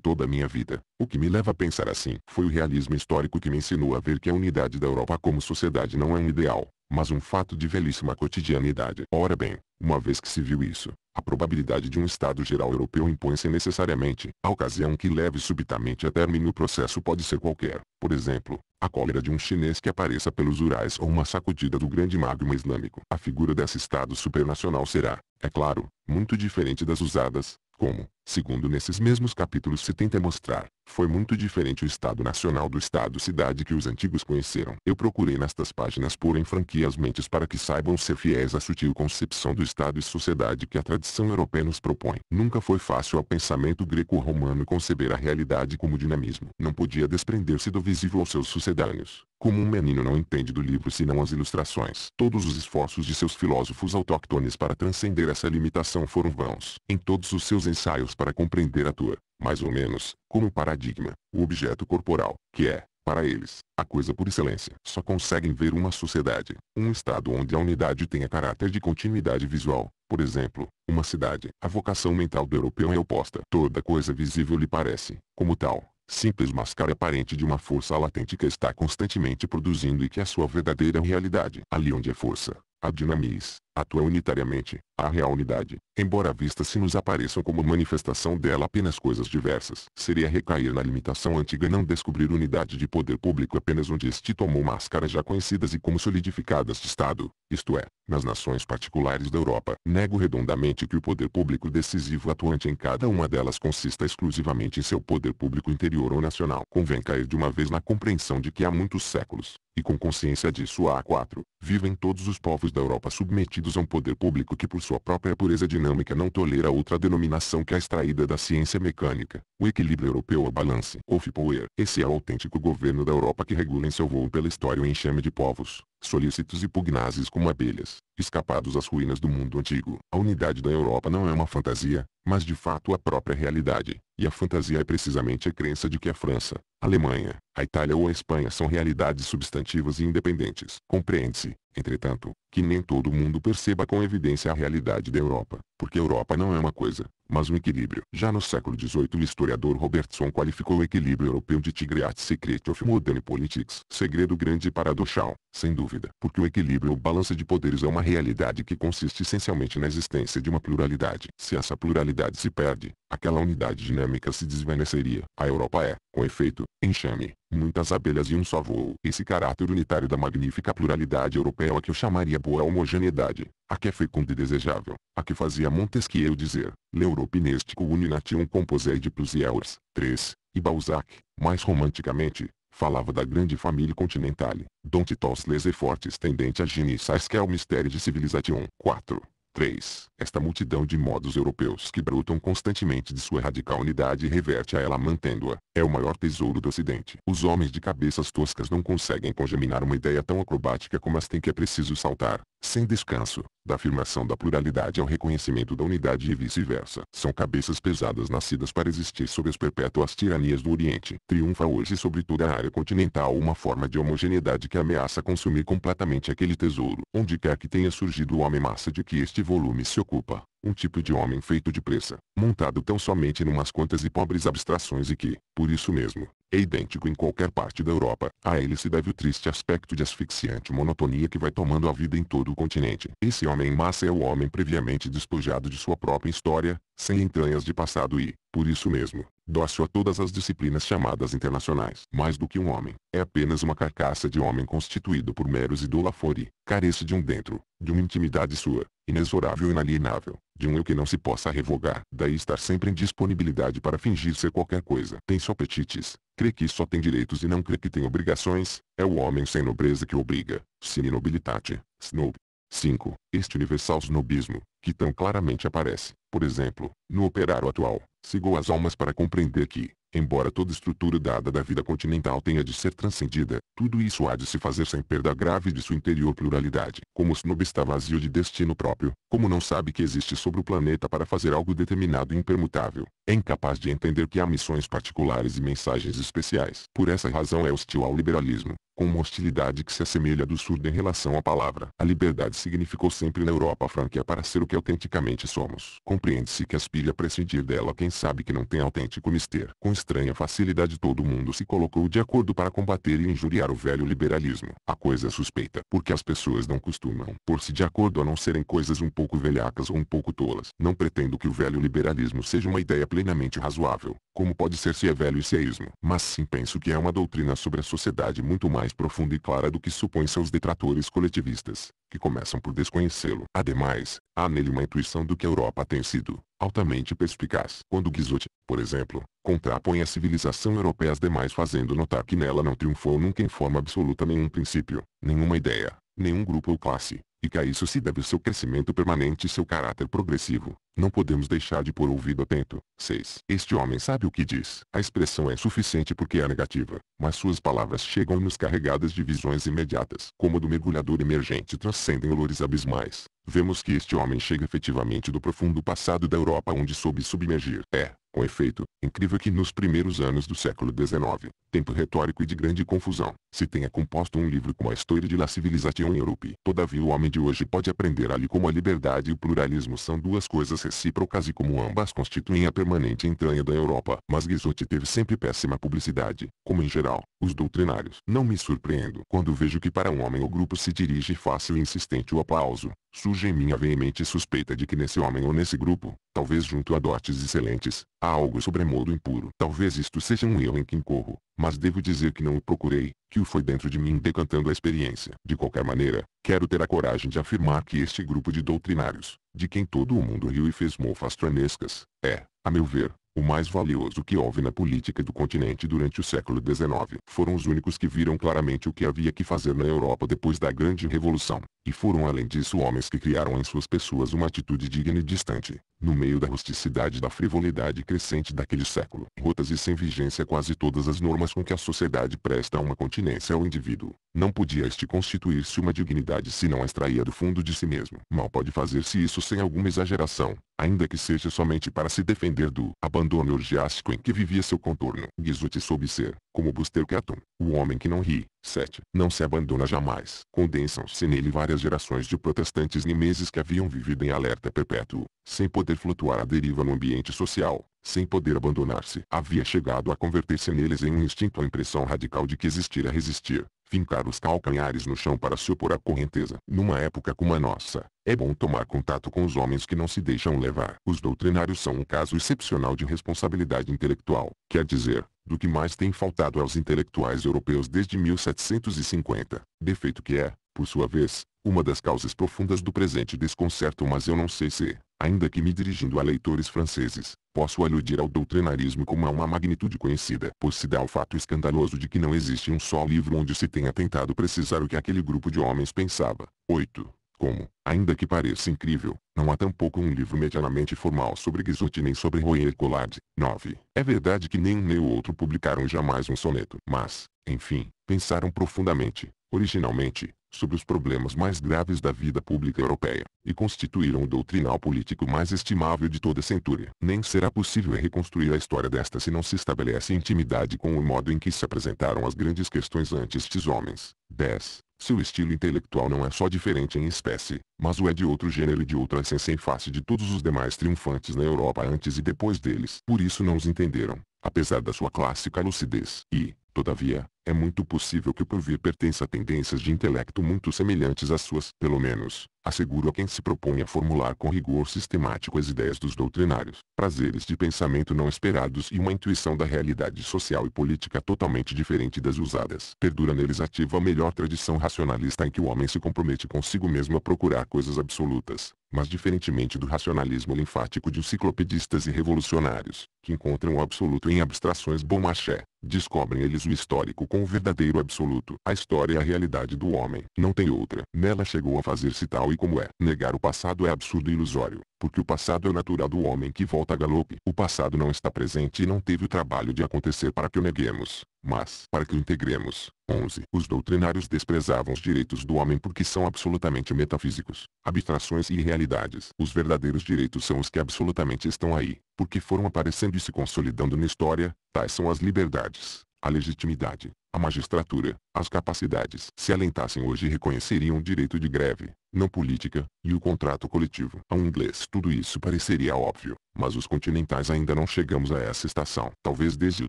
toda a minha vida. O que me leva a pensar assim foi o realismo histórico que me ensinou a ver que a unidade da Europa como sociedade não é um ideal, mas um fato de velíssima cotidianidade. Ora bem, uma vez que se viu isso, a probabilidade de um Estado geral europeu impõe-se necessariamente. A ocasião que leve subitamente a término o processo pode ser qualquer, por exemplo, a cólera de um chinês que apareça pelos Urais ou uma sacudida do grande magma islâmico. A figura desse Estado supernacional será, é claro, muito diferente das usadas, como, Segundo nesses mesmos capítulos se tenta mostrar, foi muito diferente o Estado Nacional do Estado-Cidade que os antigos conheceram. Eu procurei nestas páginas pôr em franquia as mentes para que saibam ser fiéis à sutil concepção do Estado e sociedade que a tradição europeia nos propõe. Nunca foi fácil ao pensamento greco-romano conceber a realidade como dinamismo. Não podia desprender-se do visível aos seus sucedâneos. Como um menino não entende do livro senão as ilustrações. Todos os esforços de seus filósofos autóctones para transcender essa limitação foram vãos. Em todos os seus ensaios para compreender a tua, mais ou menos, como paradigma, o objeto corporal, que é, para eles, a coisa por excelência. Só conseguem ver uma sociedade, um estado onde a unidade tenha caráter de continuidade visual, por exemplo, uma cidade. A vocação mental do europeu é oposta. Toda coisa visível lhe parece, como tal, simples mascara aparente de uma força latente que está constantemente produzindo e que é sua verdadeira realidade. Ali onde é força, há dinamis, atua unitariamente, a real unidade, embora vista se nos apareçam como manifestação dela apenas coisas diversas, seria recair na limitação antiga não descobrir unidade de poder público apenas onde este tomou máscaras já conhecidas e como solidificadas de Estado, isto é, nas nações particulares da Europa. Nego redondamente que o poder público decisivo atuante em cada uma delas consista exclusivamente em seu poder público interior ou nacional. Convém cair de uma vez na compreensão de que há muitos séculos, e com consciência disso há quatro, vivem todos os povos da Europa submetidos submetidos a um poder público que por sua própria pureza dinâmica não tolera outra denominação que a extraída da ciência mecânica, o equilíbrio europeu a balance of power. Esse é o autêntico governo da Europa que regula em seu voo pela história o enxame de povos, solícitos e pugnazes como abelhas, escapados às ruínas do mundo antigo. A unidade da Europa não é uma fantasia, mas de fato a própria realidade, e a fantasia é precisamente a crença de que a França, a Alemanha, a Itália ou a Espanha são realidades substantivas e independentes. Compreende-se, entretanto, que nem todo mundo perceba com evidência a realidade da Europa, porque a Europa não é uma coisa, mas um equilíbrio. Já no século XVIII o historiador Robertson qualificou o equilíbrio europeu de Tigreat Secret of Modern Politics. Segredo grande e paradoxal, sem dúvida. Porque o equilíbrio ou balança de poderes é uma realidade que consiste essencialmente na existência de uma pluralidade. Se essa pluralidade se perde, aquela unidade dinâmica se desvaneceria. A Europa é, com efeito, enxame muitas abelhas e um só voo. Esse caráter unitário da magnífica pluralidade europeia é o que eu chamaria boa homogeneidade, a que é fecunda e desejável, a que fazia Montesquieu dizer, l'Europe nestico unination composei de plusieurs, 3, e Balzac, mais romanticamente, falava da grande família continentale, dont tos les fortes tendente a ginissais que é o mistério de civilisation 4. 3. Esta multidão de modos europeus que brotam constantemente de sua radical unidade e reverte a ela mantendo-a, é o maior tesouro do ocidente. Os homens de cabeças toscas não conseguem congeminar uma ideia tão acrobática como as tem que é preciso saltar, sem descanso, da afirmação da pluralidade ao reconhecimento da unidade e vice-versa. São cabeças pesadas nascidas para existir sob as perpétuas tiranias do Oriente. Triunfa hoje sobre toda a área continental uma forma de homogeneidade que ameaça consumir completamente aquele tesouro. Onde quer que tenha surgido o homem-massa de que este volume se ocupa, um tipo de homem feito de pressa, montado tão somente numas quantas e pobres abstrações e que, por isso mesmo, é idêntico em qualquer parte da Europa. A ele se deve o triste aspecto de asfixiante monotonia que vai tomando a vida em todo o continente. Esse homem em massa é o homem previamente despojado de sua própria história, sem entranhas de passado e, por isso mesmo, dócil a todas as disciplinas chamadas internacionais. Mais do que um homem, é apenas uma carcaça de homem constituído por meros idolafori, carece de um dentro, de uma intimidade sua, inexorável e inalienável, de um eu que não se possa revogar. Daí estar sempre em disponibilidade para fingir ser qualquer coisa. Tem sente apetites, crê que só tem direitos e não crê que tem obrigações, é o homem sem nobreza que obriga, sine nobilitate, snob. 5. Este universal snobismo, que tão claramente aparece, por exemplo, no operário atual, cegou as almas para compreender que, Embora toda estrutura dada da vida continental tenha de ser transcendida, tudo isso há de se fazer sem perda grave de sua interior pluralidade. Como o snob está vazio de destino próprio, como não sabe que existe sobre o planeta para fazer algo determinado e impermutável, é incapaz de entender que há missões particulares e mensagens especiais. Por essa razão é hostil ao liberalismo com uma hostilidade que se assemelha do surdo em relação à palavra. A liberdade significou sempre na Europa franquia para ser o que autenticamente somos. Compreende-se que aspira a prescindir dela quem sabe que não tem autêntico mister. Com estranha facilidade todo mundo se colocou de acordo para combater e injuriar o velho liberalismo. A coisa é suspeita, porque as pessoas não costumam pôr-se de acordo a não serem coisas um pouco velhacas ou um pouco tolas. Não pretendo que o velho liberalismo seja uma ideia plenamente razoável, como pode ser se é velho e seísmo. Mas sim penso que é uma doutrina sobre a sociedade muito mais profunda e clara do que supõem seus detratores coletivistas, que começam por desconhecê-lo. Ademais, há nele uma intuição do que a Europa tem sido, altamente perspicaz. Quando Guizot, por exemplo, contrapõe a civilização europeia às demais fazendo notar que nela não triunfou nunca em forma absoluta nenhum princípio, nenhuma ideia, nenhum grupo ou classe, e que a isso se deve o seu crescimento permanente e seu caráter progressivo, não podemos deixar de pôr ouvido atento. 6. Este homem sabe o que diz. A expressão é suficiente porque é negativa, mas suas palavras chegam-nos carregadas de visões imediatas. Como a do mergulhador emergente transcendem olores abismais. Vemos que este homem chega efetivamente do profundo passado da Europa onde soube submergir. É, com efeito, incrível que nos primeiros anos do século XIX, tempo retórico e de grande confusão, se tenha composto um livro como a História de la Civilization em Europe. Todavia o homem de hoje pode aprender ali como a liberdade e o pluralismo são duas coisas recíprocas e como ambas constituem a permanente entranha da Europa. Mas Guizotti teve sempre péssima publicidade, como em geral, os doutrinários. Não me surpreendo quando vejo que para um homem o grupo se dirige fácil e insistente o aplauso, surge em minha veemente suspeita de que nesse homem ou nesse grupo, talvez junto a dotes excelentes, há algo sobremodo impuro. Talvez isto seja um erro em que incorro, mas devo dizer que não o procurei, que o foi dentro de mim decantando a experiência. De qualquer maneira, quero ter a coragem de afirmar que este grupo de doutrinários, de quem todo o mundo riu e fez mofas tronescas, é, a meu ver, o mais valioso que houve na política do continente durante o século XIX. Foram os únicos que viram claramente o que havia que fazer na Europa depois da Grande Revolução. E foram além disso homens que criaram em suas pessoas uma atitude digna e distante, no meio da rusticidade e da frivolidade crescente daquele século, rotas e sem vigência quase todas as normas com que a sociedade presta uma continência ao indivíduo. Não podia este constituir-se uma dignidade se não extraía do fundo de si mesmo. Mal pode fazer-se isso sem alguma exageração, ainda que seja somente para se defender do abandono orgiástico em que vivia seu contorno. Guizot soube ser, como Buster Keaton, o homem que não ri, 7, não se abandona jamais. Condensam-se nele várias gerações de protestantes nimeses que haviam vivido em alerta perpétuo, sem poder flutuar à deriva no ambiente social, sem poder abandonar-se. Havia chegado a converter-se neles em um instinto a impressão radical de que existir é resistir, fincar os calcanhares no chão para se opor à correnteza. Numa época como a nossa, é bom tomar contato com os homens que não se deixam levar. Os doutrinários são um caso excepcional de responsabilidade intelectual, quer dizer, do que mais tem faltado aos intelectuais europeus desde 1750, defeito que é, por sua vez, uma das causas profundas do presente desconcerto mas eu não sei se, ainda que me dirigindo a leitores franceses, posso aludir ao doutrinarismo como a uma magnitude conhecida, pois se dá o fato escandaloso de que não existe um só livro onde se tenha tentado precisar o que aquele grupo de homens pensava. 8. Como, ainda que pareça incrível, não há tampouco um livro medianamente formal sobre Guizot nem sobre Royer Collard. 9. É verdade que nem um nem o outro publicaram jamais um soneto. Mas, enfim, pensaram profundamente, originalmente, sobre os problemas mais graves da vida pública europeia, e constituíram o doutrinal político mais estimável de toda a centúria. Nem será possível reconstruir a história desta se não se estabelece intimidade com o modo em que se apresentaram as grandes questões antes estes homens. 10. Seu estilo intelectual não é só diferente em espécie, mas o é de outro gênero e de outra essência em face de todos os demais triunfantes na Europa antes e depois deles. Por isso não os entenderam, apesar da sua clássica lucidez. E, Todavia, é muito possível que o porvir pertença a tendências de intelecto muito semelhantes às suas, pelo menos, asseguro a quem se propõe a formular com rigor sistemático as ideias dos doutrinários, prazeres de pensamento não esperados e uma intuição da realidade social e política totalmente diferente das usadas. Perdura neles ativa a melhor tradição racionalista em que o homem se compromete consigo mesmo a procurar coisas absolutas, mas diferentemente do racionalismo linfático de enciclopedistas e revolucionários, que encontram o absoluto em abstrações Beaumarchais, descobrem eles o histórico com o verdadeiro absoluto. A história é a realidade do homem. Não tem outra. Nela chegou a fazer-se tal e como é. Negar o passado é absurdo e ilusório, porque o passado é natural do homem que volta a galope. O passado não está presente e não teve o trabalho de acontecer para que o neguemos. Mas, para que o integremos, 11. Os doutrinários desprezavam os direitos do homem porque são absolutamente metafísicos, abstrações e irrealidades. Os verdadeiros direitos são os que absolutamente estão aí, porque foram aparecendo e se consolidando na história, tais são as liberdades, a legitimidade, a magistratura, as capacidades se alentassem hoje reconheceriam o direito de greve, não política, e o contrato coletivo. A um inglês tudo isso pareceria óbvio, mas os continentais ainda não chegamos a essa estação. Talvez desde o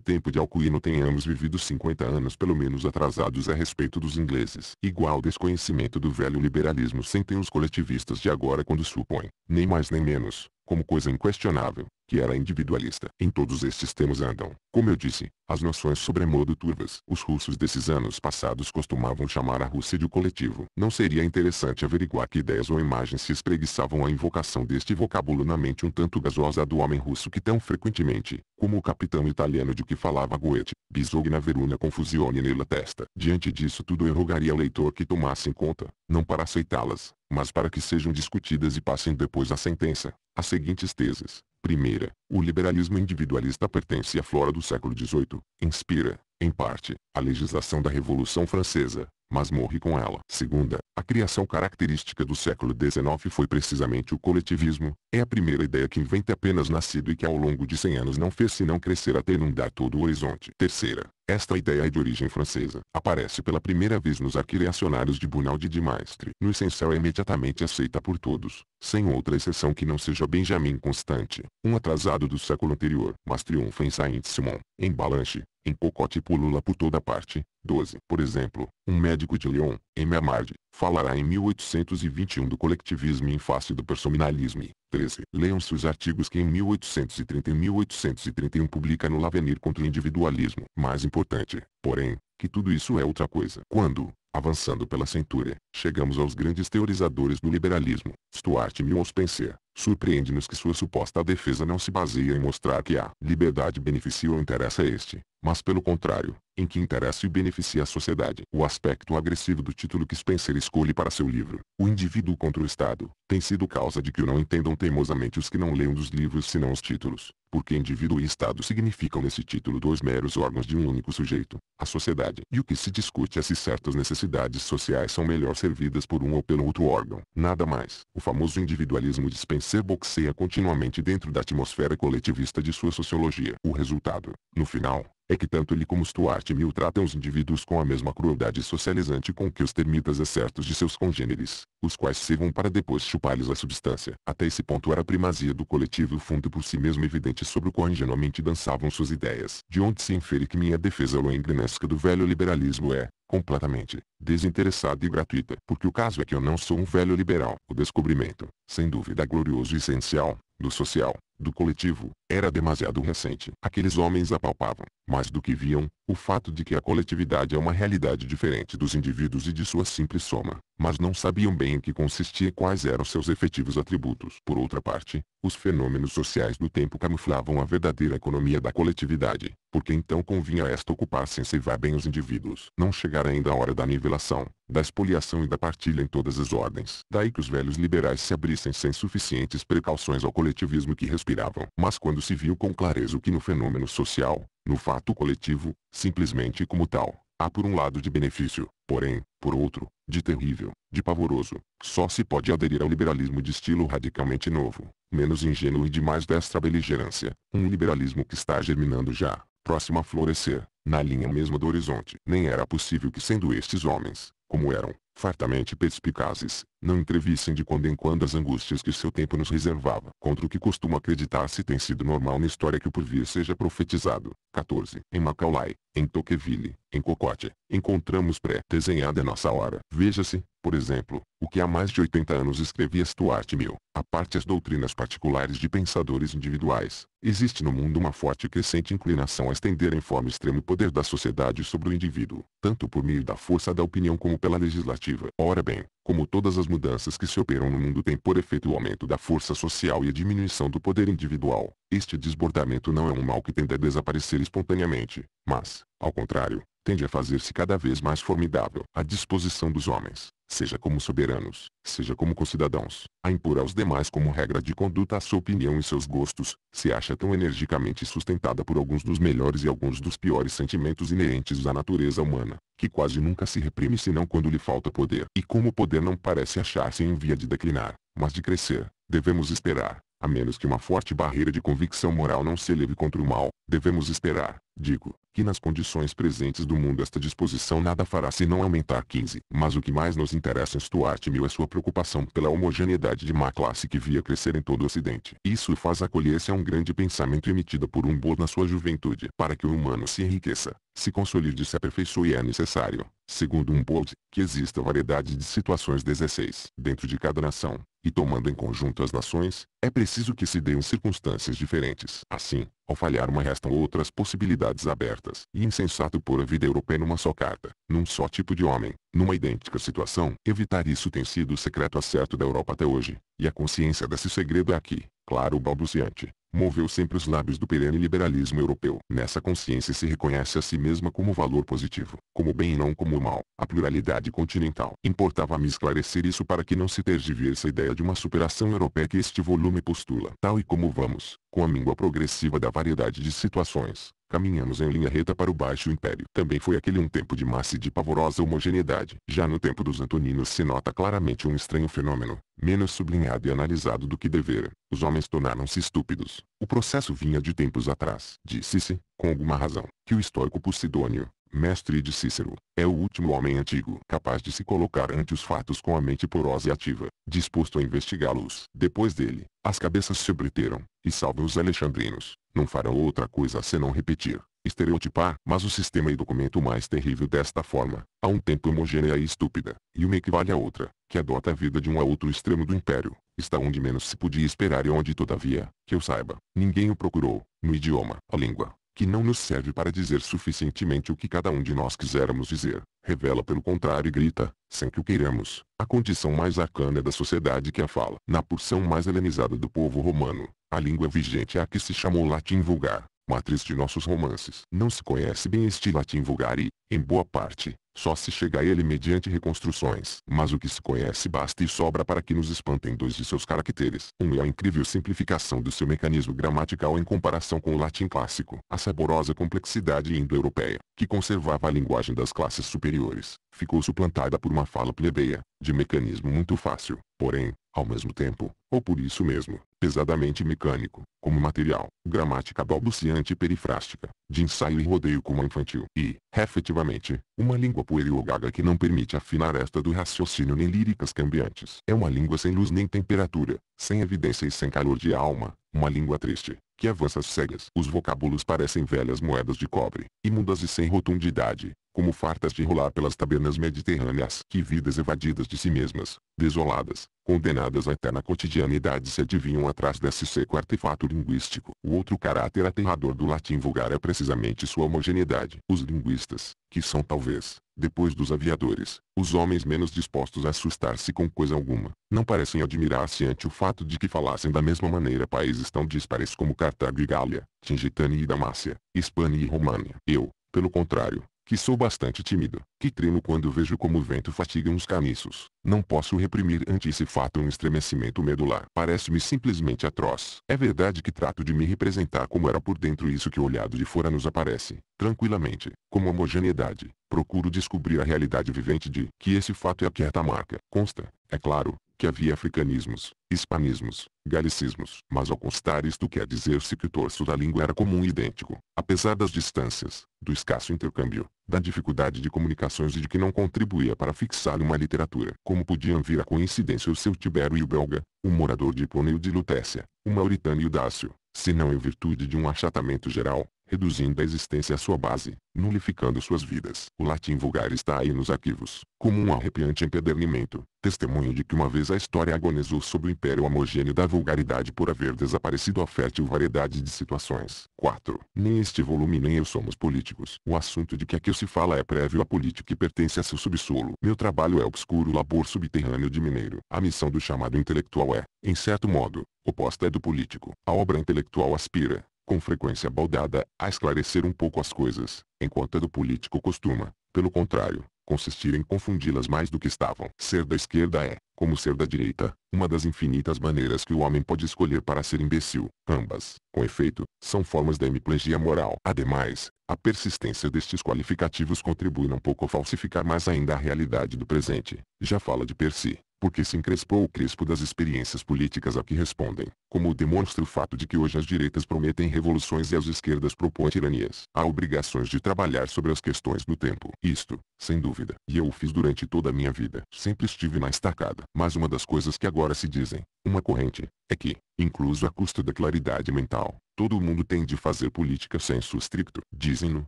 tempo de Alcuino tenhamos vivido 50 anos pelo menos atrasados a respeito dos ingleses. Igual desconhecimento do velho liberalismo sentem os coletivistas de agora quando supõem, nem mais nem menos, como coisa inquestionável, que era é individualista. Em todos estes temas andam, como eu disse, as noções sobremodo turvas. Os russos desses anos passados costumavam chamar a Rússia de coletivo. Não seria interessante averiguar que ideias ou imagens se espreguiçavam à invocação deste vocábulo na mente um tanto gasosa do homem russo que tão frequentemente, como o capitão italiano de que falava Goethe, bisogna veruna confusione nella testa. Diante disso tudo eu rogaria ao leitor que tomasse em conta, não para aceitá-las, mas para que sejam discutidas e passem depois a sentença, as seguintes teses. Primeira, o liberalismo individualista pertence à flora do século XVIII, inspira, em parte, a legislação da Revolução Francesa, mas morre com ela. Segunda, a criação característica do século XIX foi precisamente o coletivismo, é a primeira ideia que inventa apenas nascido e que ao longo de 100 anos não fez senão crescer até inundar todo o horizonte. Terceira, esta ideia é de origem francesa. Aparece pela primeira vez nos arquireacionários de Bunaldi de Maistre. No essencial é imediatamente aceita por todos, sem outra exceção que não seja Benjamin Constant, um atrasado do século anterior, mas triunfa em Saint-Simon, em Balanche, em cocote e pulula por toda parte, 12. Por exemplo, um médico de Lyon, M. Amard, falará em 1821 do coletivismo em face do personalismo. 13. Leiam-se os artigos que em 1830 e 1831 publica no Lavenir contra o individualismo. Mais importante, porém, que tudo isso é outra coisa. Quando, avançando pela centúria, chegamos aos grandes teorizadores do liberalismo, Stuart Mill ou Spencer, surpreende-nos que sua suposta defesa não se baseia em mostrar que a liberdade beneficia ou interessa a este, mas pelo contrário, em que interessa e beneficia a sociedade. O aspecto agressivo do título que Spencer escolhe para seu livro, O Indivíduo contra o Estado, tem sido causa de que o não entendam teimosamente os que não leem dos livros senão os títulos, porque indivíduo e Estado significam nesse título dois meros órgãos de um único sujeito, a sociedade. E o que se discute é se certas necessidades sociais são melhor servidas por um ou pelo outro órgão, nada mais. O famoso individualismo de Spencer boxeia continuamente dentro da atmosfera coletivista de sua sociologia. O resultado, no final, é que tanto ele como Stuart Mill tratam os indivíduos com a mesma crueldade socializante com que os termitas a certos de seus congêneres, os quais sirvam para depois chupar-lhes a substância. Até esse ponto era a primazia do coletivo o fundo por si mesmo evidente sobre o qual ingenuamente dançavam suas ideias. De onde se infere que minha defesa loengrinesca do velho liberalismo é, completamente, desinteressada e gratuita. Porque o caso é que eu não sou um velho liberal. O descobrimento, sem dúvida glorioso e essencial, do social, do coletivo, era demasiado recente. Aqueles homens apalpavam, mais do que viam, o fato de que a coletividade é uma realidade diferente dos indivíduos e de sua simples soma, mas não sabiam bem em que consistia e quais eram seus efetivos atributos. Por outra parte, os fenômenos sociais do tempo camuflavam a verdadeira economia da coletividade, porque então convinha a esta ocupar sem ceivar bem os indivíduos. Não chegara ainda a hora da nivelação, da expoliação e da partilha em todas as ordens. Daí que os velhos liberais se abrissem sem suficientes precauções ao coletivismo que respiravam. Mas quando quando se viu com clareza que no fenômeno social, no fato coletivo, simplesmente como tal, há por um lado de benefício, porém, por outro, de terrível, de pavoroso. Só se pode aderir ao liberalismo de estilo radicalmente novo, menos ingênuo e de mais destra beligerância, um liberalismo que está germinando já, próximo a florescer, na linha mesma do horizonte. Nem era possível que sendo estes homens, como eram, fartamente perspicazes, não entrevissem de quando em quando as angústias que seu tempo nos reservava. Contra o que costuma acreditar-se tem sido normal na história que o porvir seja profetizado. 14. Em Macaulay, em Toqueville, em Cocote, encontramos pré-desenhada nossa hora. Veja-se, por exemplo, o que há mais de 80 anos escrevia Stuart Mill, a parte as doutrinas particulares de pensadores individuais, existe no mundo uma forte e crescente inclinação a estender em forma extrema o poder da sociedade sobre o indivíduo, tanto por meio da força da opinião como pela legislativa. Ora bem, como todas as mudanças que se operam no mundo têm por efeito o aumento da força social e a diminuição do poder individual, este desbordamento não é um mal que tende a desaparecer espontaneamente, mas, ao contrário, tende a fazer-se cada vez mais formidável. A disposição dos homens, seja como soberanos, seja como concidadãos, a impor aos demais como regra de conduta a sua opinião e seus gostos, se acha tão energicamente sustentada por alguns dos melhores e alguns dos piores sentimentos inerentes à natureza humana, que quase nunca se reprime senão quando lhe falta poder. E como o poder não parece achar-se em via de declinar, mas de crescer, devemos esperar, a menos que uma forte barreira de convicção moral não se eleve contra o mal, devemos esperar, Digo, que nas condições presentes do mundo esta disposição nada fará senão aumentar 15. Mas o que mais nos interessa em Stuart Mill é sua preocupação pela homogeneidade de má classe que via crescer em todo o Ocidente. Isso faz acolher-se a um grande pensamento emitido por um na sua juventude. Para que o humano se enriqueça, se consolide e se aperfeiçoe é necessário, segundo um que exista variedade de situações 16 dentro de cada nação, e tomando em conjunto as nações, é preciso que se deem circunstâncias diferentes. Assim, ao falhar uma restam outras possibilidades abertas. E insensato pôr a vida europeia numa só carta, num só tipo de homem, numa idêntica situação. Evitar isso tem sido o secreto acerto da Europa até hoje, e a consciência desse segredo é aqui, claro balbuciante, moveu sempre os lábios do perene liberalismo europeu. Nessa consciência se reconhece a si mesma como valor positivo, como bem e não como mal, a pluralidade continental. Importava-me esclarecer isso para que não se tergiverse a ideia de uma superação europeia que este volume postula. Tal e como vamos, com a míngua progressiva da variedade de situações, Caminhamos em linha reta para o Baixo Império. Também foi aquele um tempo de massa e de pavorosa homogeneidade. Já no tempo dos Antoninos se nota claramente um estranho fenômeno, menos sublinhado e analisado do que devera. Os homens tornaram-se estúpidos. O processo vinha de tempos atrás. Disse-se, com alguma razão, que o histórico Posidônio, mestre de Cícero, é o último homem antigo capaz de se colocar ante os fatos com a mente porosa e ativa, disposto a investigá-los. Depois dele, as cabeças se obreteram, e salvo os alexandrinos, não farão outra coisa senão repetir, estereotipar, mas o sistema e documento mais terrível desta forma, a um tempo homogênea e estúpida, e uma equivale a outra, que adota a vida de um a outro extremo do império, está onde menos se podia esperar e onde todavia, que eu saiba, ninguém o procurou, no idioma, a língua, que não nos serve para dizer suficientemente o que cada um de nós quisermos dizer, revela pelo contrário e grita, sem que o queiramos, a condição mais arcana da sociedade que a fala. Na porção mais helenizada do povo romano, a língua vigente é a que se chamou latim vulgar, matriz de nossos romances. Não se conhece bem este latim vulgar e, em boa parte, só se chega a ele mediante reconstruções, mas o que se conhece basta e sobra para que nos espantem dois de seus caracteres. Um é a incrível simplificação do seu mecanismo gramatical em comparação com o latim clássico, a saborosa complexidade indo-europeia, que conservava a linguagem das classes superiores, ficou suplantada por uma fala plebeia, de mecanismo muito fácil, porém, ao mesmo tempo, ou por isso mesmo, pesadamente mecânico, como material, gramática balbuciante e perifrástica, de ensaio e rodeio como a infantil, e, efetivamente, uma língua gaga que não permite afinar esta do raciocínio nem líricas cambiantes. É uma língua sem luz nem temperatura, sem evidência e sem calor de alma, uma língua triste, que avança às cegas. Os vocábulos parecem velhas moedas de cobre, imundas e sem rotundidade, como fartas de rolar pelas tabernas mediterrâneas que vidas evadidas de si mesmas, desoladas, condenadas à eterna cotidianidade se adivinham atrás desse seco artefato linguístico. O outro caráter aterrador do latim vulgar é precisamente sua homogeneidade. Os linguistas, que são talvez, depois dos aviadores, os homens menos dispostos a assustar-se com coisa alguma, não parecem admirar-se ante o fato de que falassem da mesma maneira países tão dispares como Cartago e Gália, Tingitânia e Damácia, Espanha e România. Eu, pelo contrário, que sou bastante tímido, que tremo quando vejo como o vento fatiga uns caniços. Não posso reprimir ante esse fato um estremecimento medular. Parece-me simplesmente atroz. É verdade que trato de me representar como era por dentro isso que olhado de fora nos aparece, tranquilamente, como homogeneidade. Procuro descobrir a realidade vivente de que esse fato é a quieta marca. Consta, é claro, que havia africanismos, hispanismos, galicismos. Mas ao constar isto quer dizer-se que o torso da língua era comum e idêntico, apesar das distâncias, do escasso intercâmbio, da dificuldade de comunicações e de que não contribuía para fixar uma literatura. Como podiam vir a coincidência o seu Tibério e o belga, o morador de o de Lutécia, o mauritano e o dácio, se não em virtude de um achatamento geral, reduzindo a existência à sua base, nulificando suas vidas. O latim vulgar está aí nos arquivos, como um arrepiante empedernimento, testemunho de que uma vez a história agonizou sob o império homogêneo da vulgaridade por haver desaparecido a fértil variedade de situações. 4. Nem este volume nem eu somos políticos. O assunto de que aqui se fala é prévio à política e pertence a seu subsolo. Meu trabalho é obscuro labor subterrâneo de mineiro. A missão do chamado intelectual é, em certo modo, oposta à do político. A obra intelectual aspira, com frequência baldada, a esclarecer um pouco as coisas, enquanto a é do político costuma, pelo contrário, consistir em confundi-las mais do que estavam. Ser da esquerda é, como ser da direita, uma das infinitas maneiras que o homem pode escolher para ser imbecil. Ambas, com efeito, são formas da hemiplegia moral. Ademais, a persistência destes qualificativos contribui um pouco a falsificar mais ainda a realidade do presente. Já fala de per si, porque se encrespou o crespo das experiências políticas a que respondem, como demonstra o fato de que hoje as direitas prometem revoluções e as esquerdas propõem tiranias. Há obrigações de trabalhar sobre as questões do tempo. Isto, sem dúvida, e eu o fiz durante toda a minha vida. Sempre estive na estacada. Mas uma das coisas que agora se dizem, uma corrente, é que, incluso à custa da claridade mental, todo mundo tem de fazer política senso estricto. Dizem-no,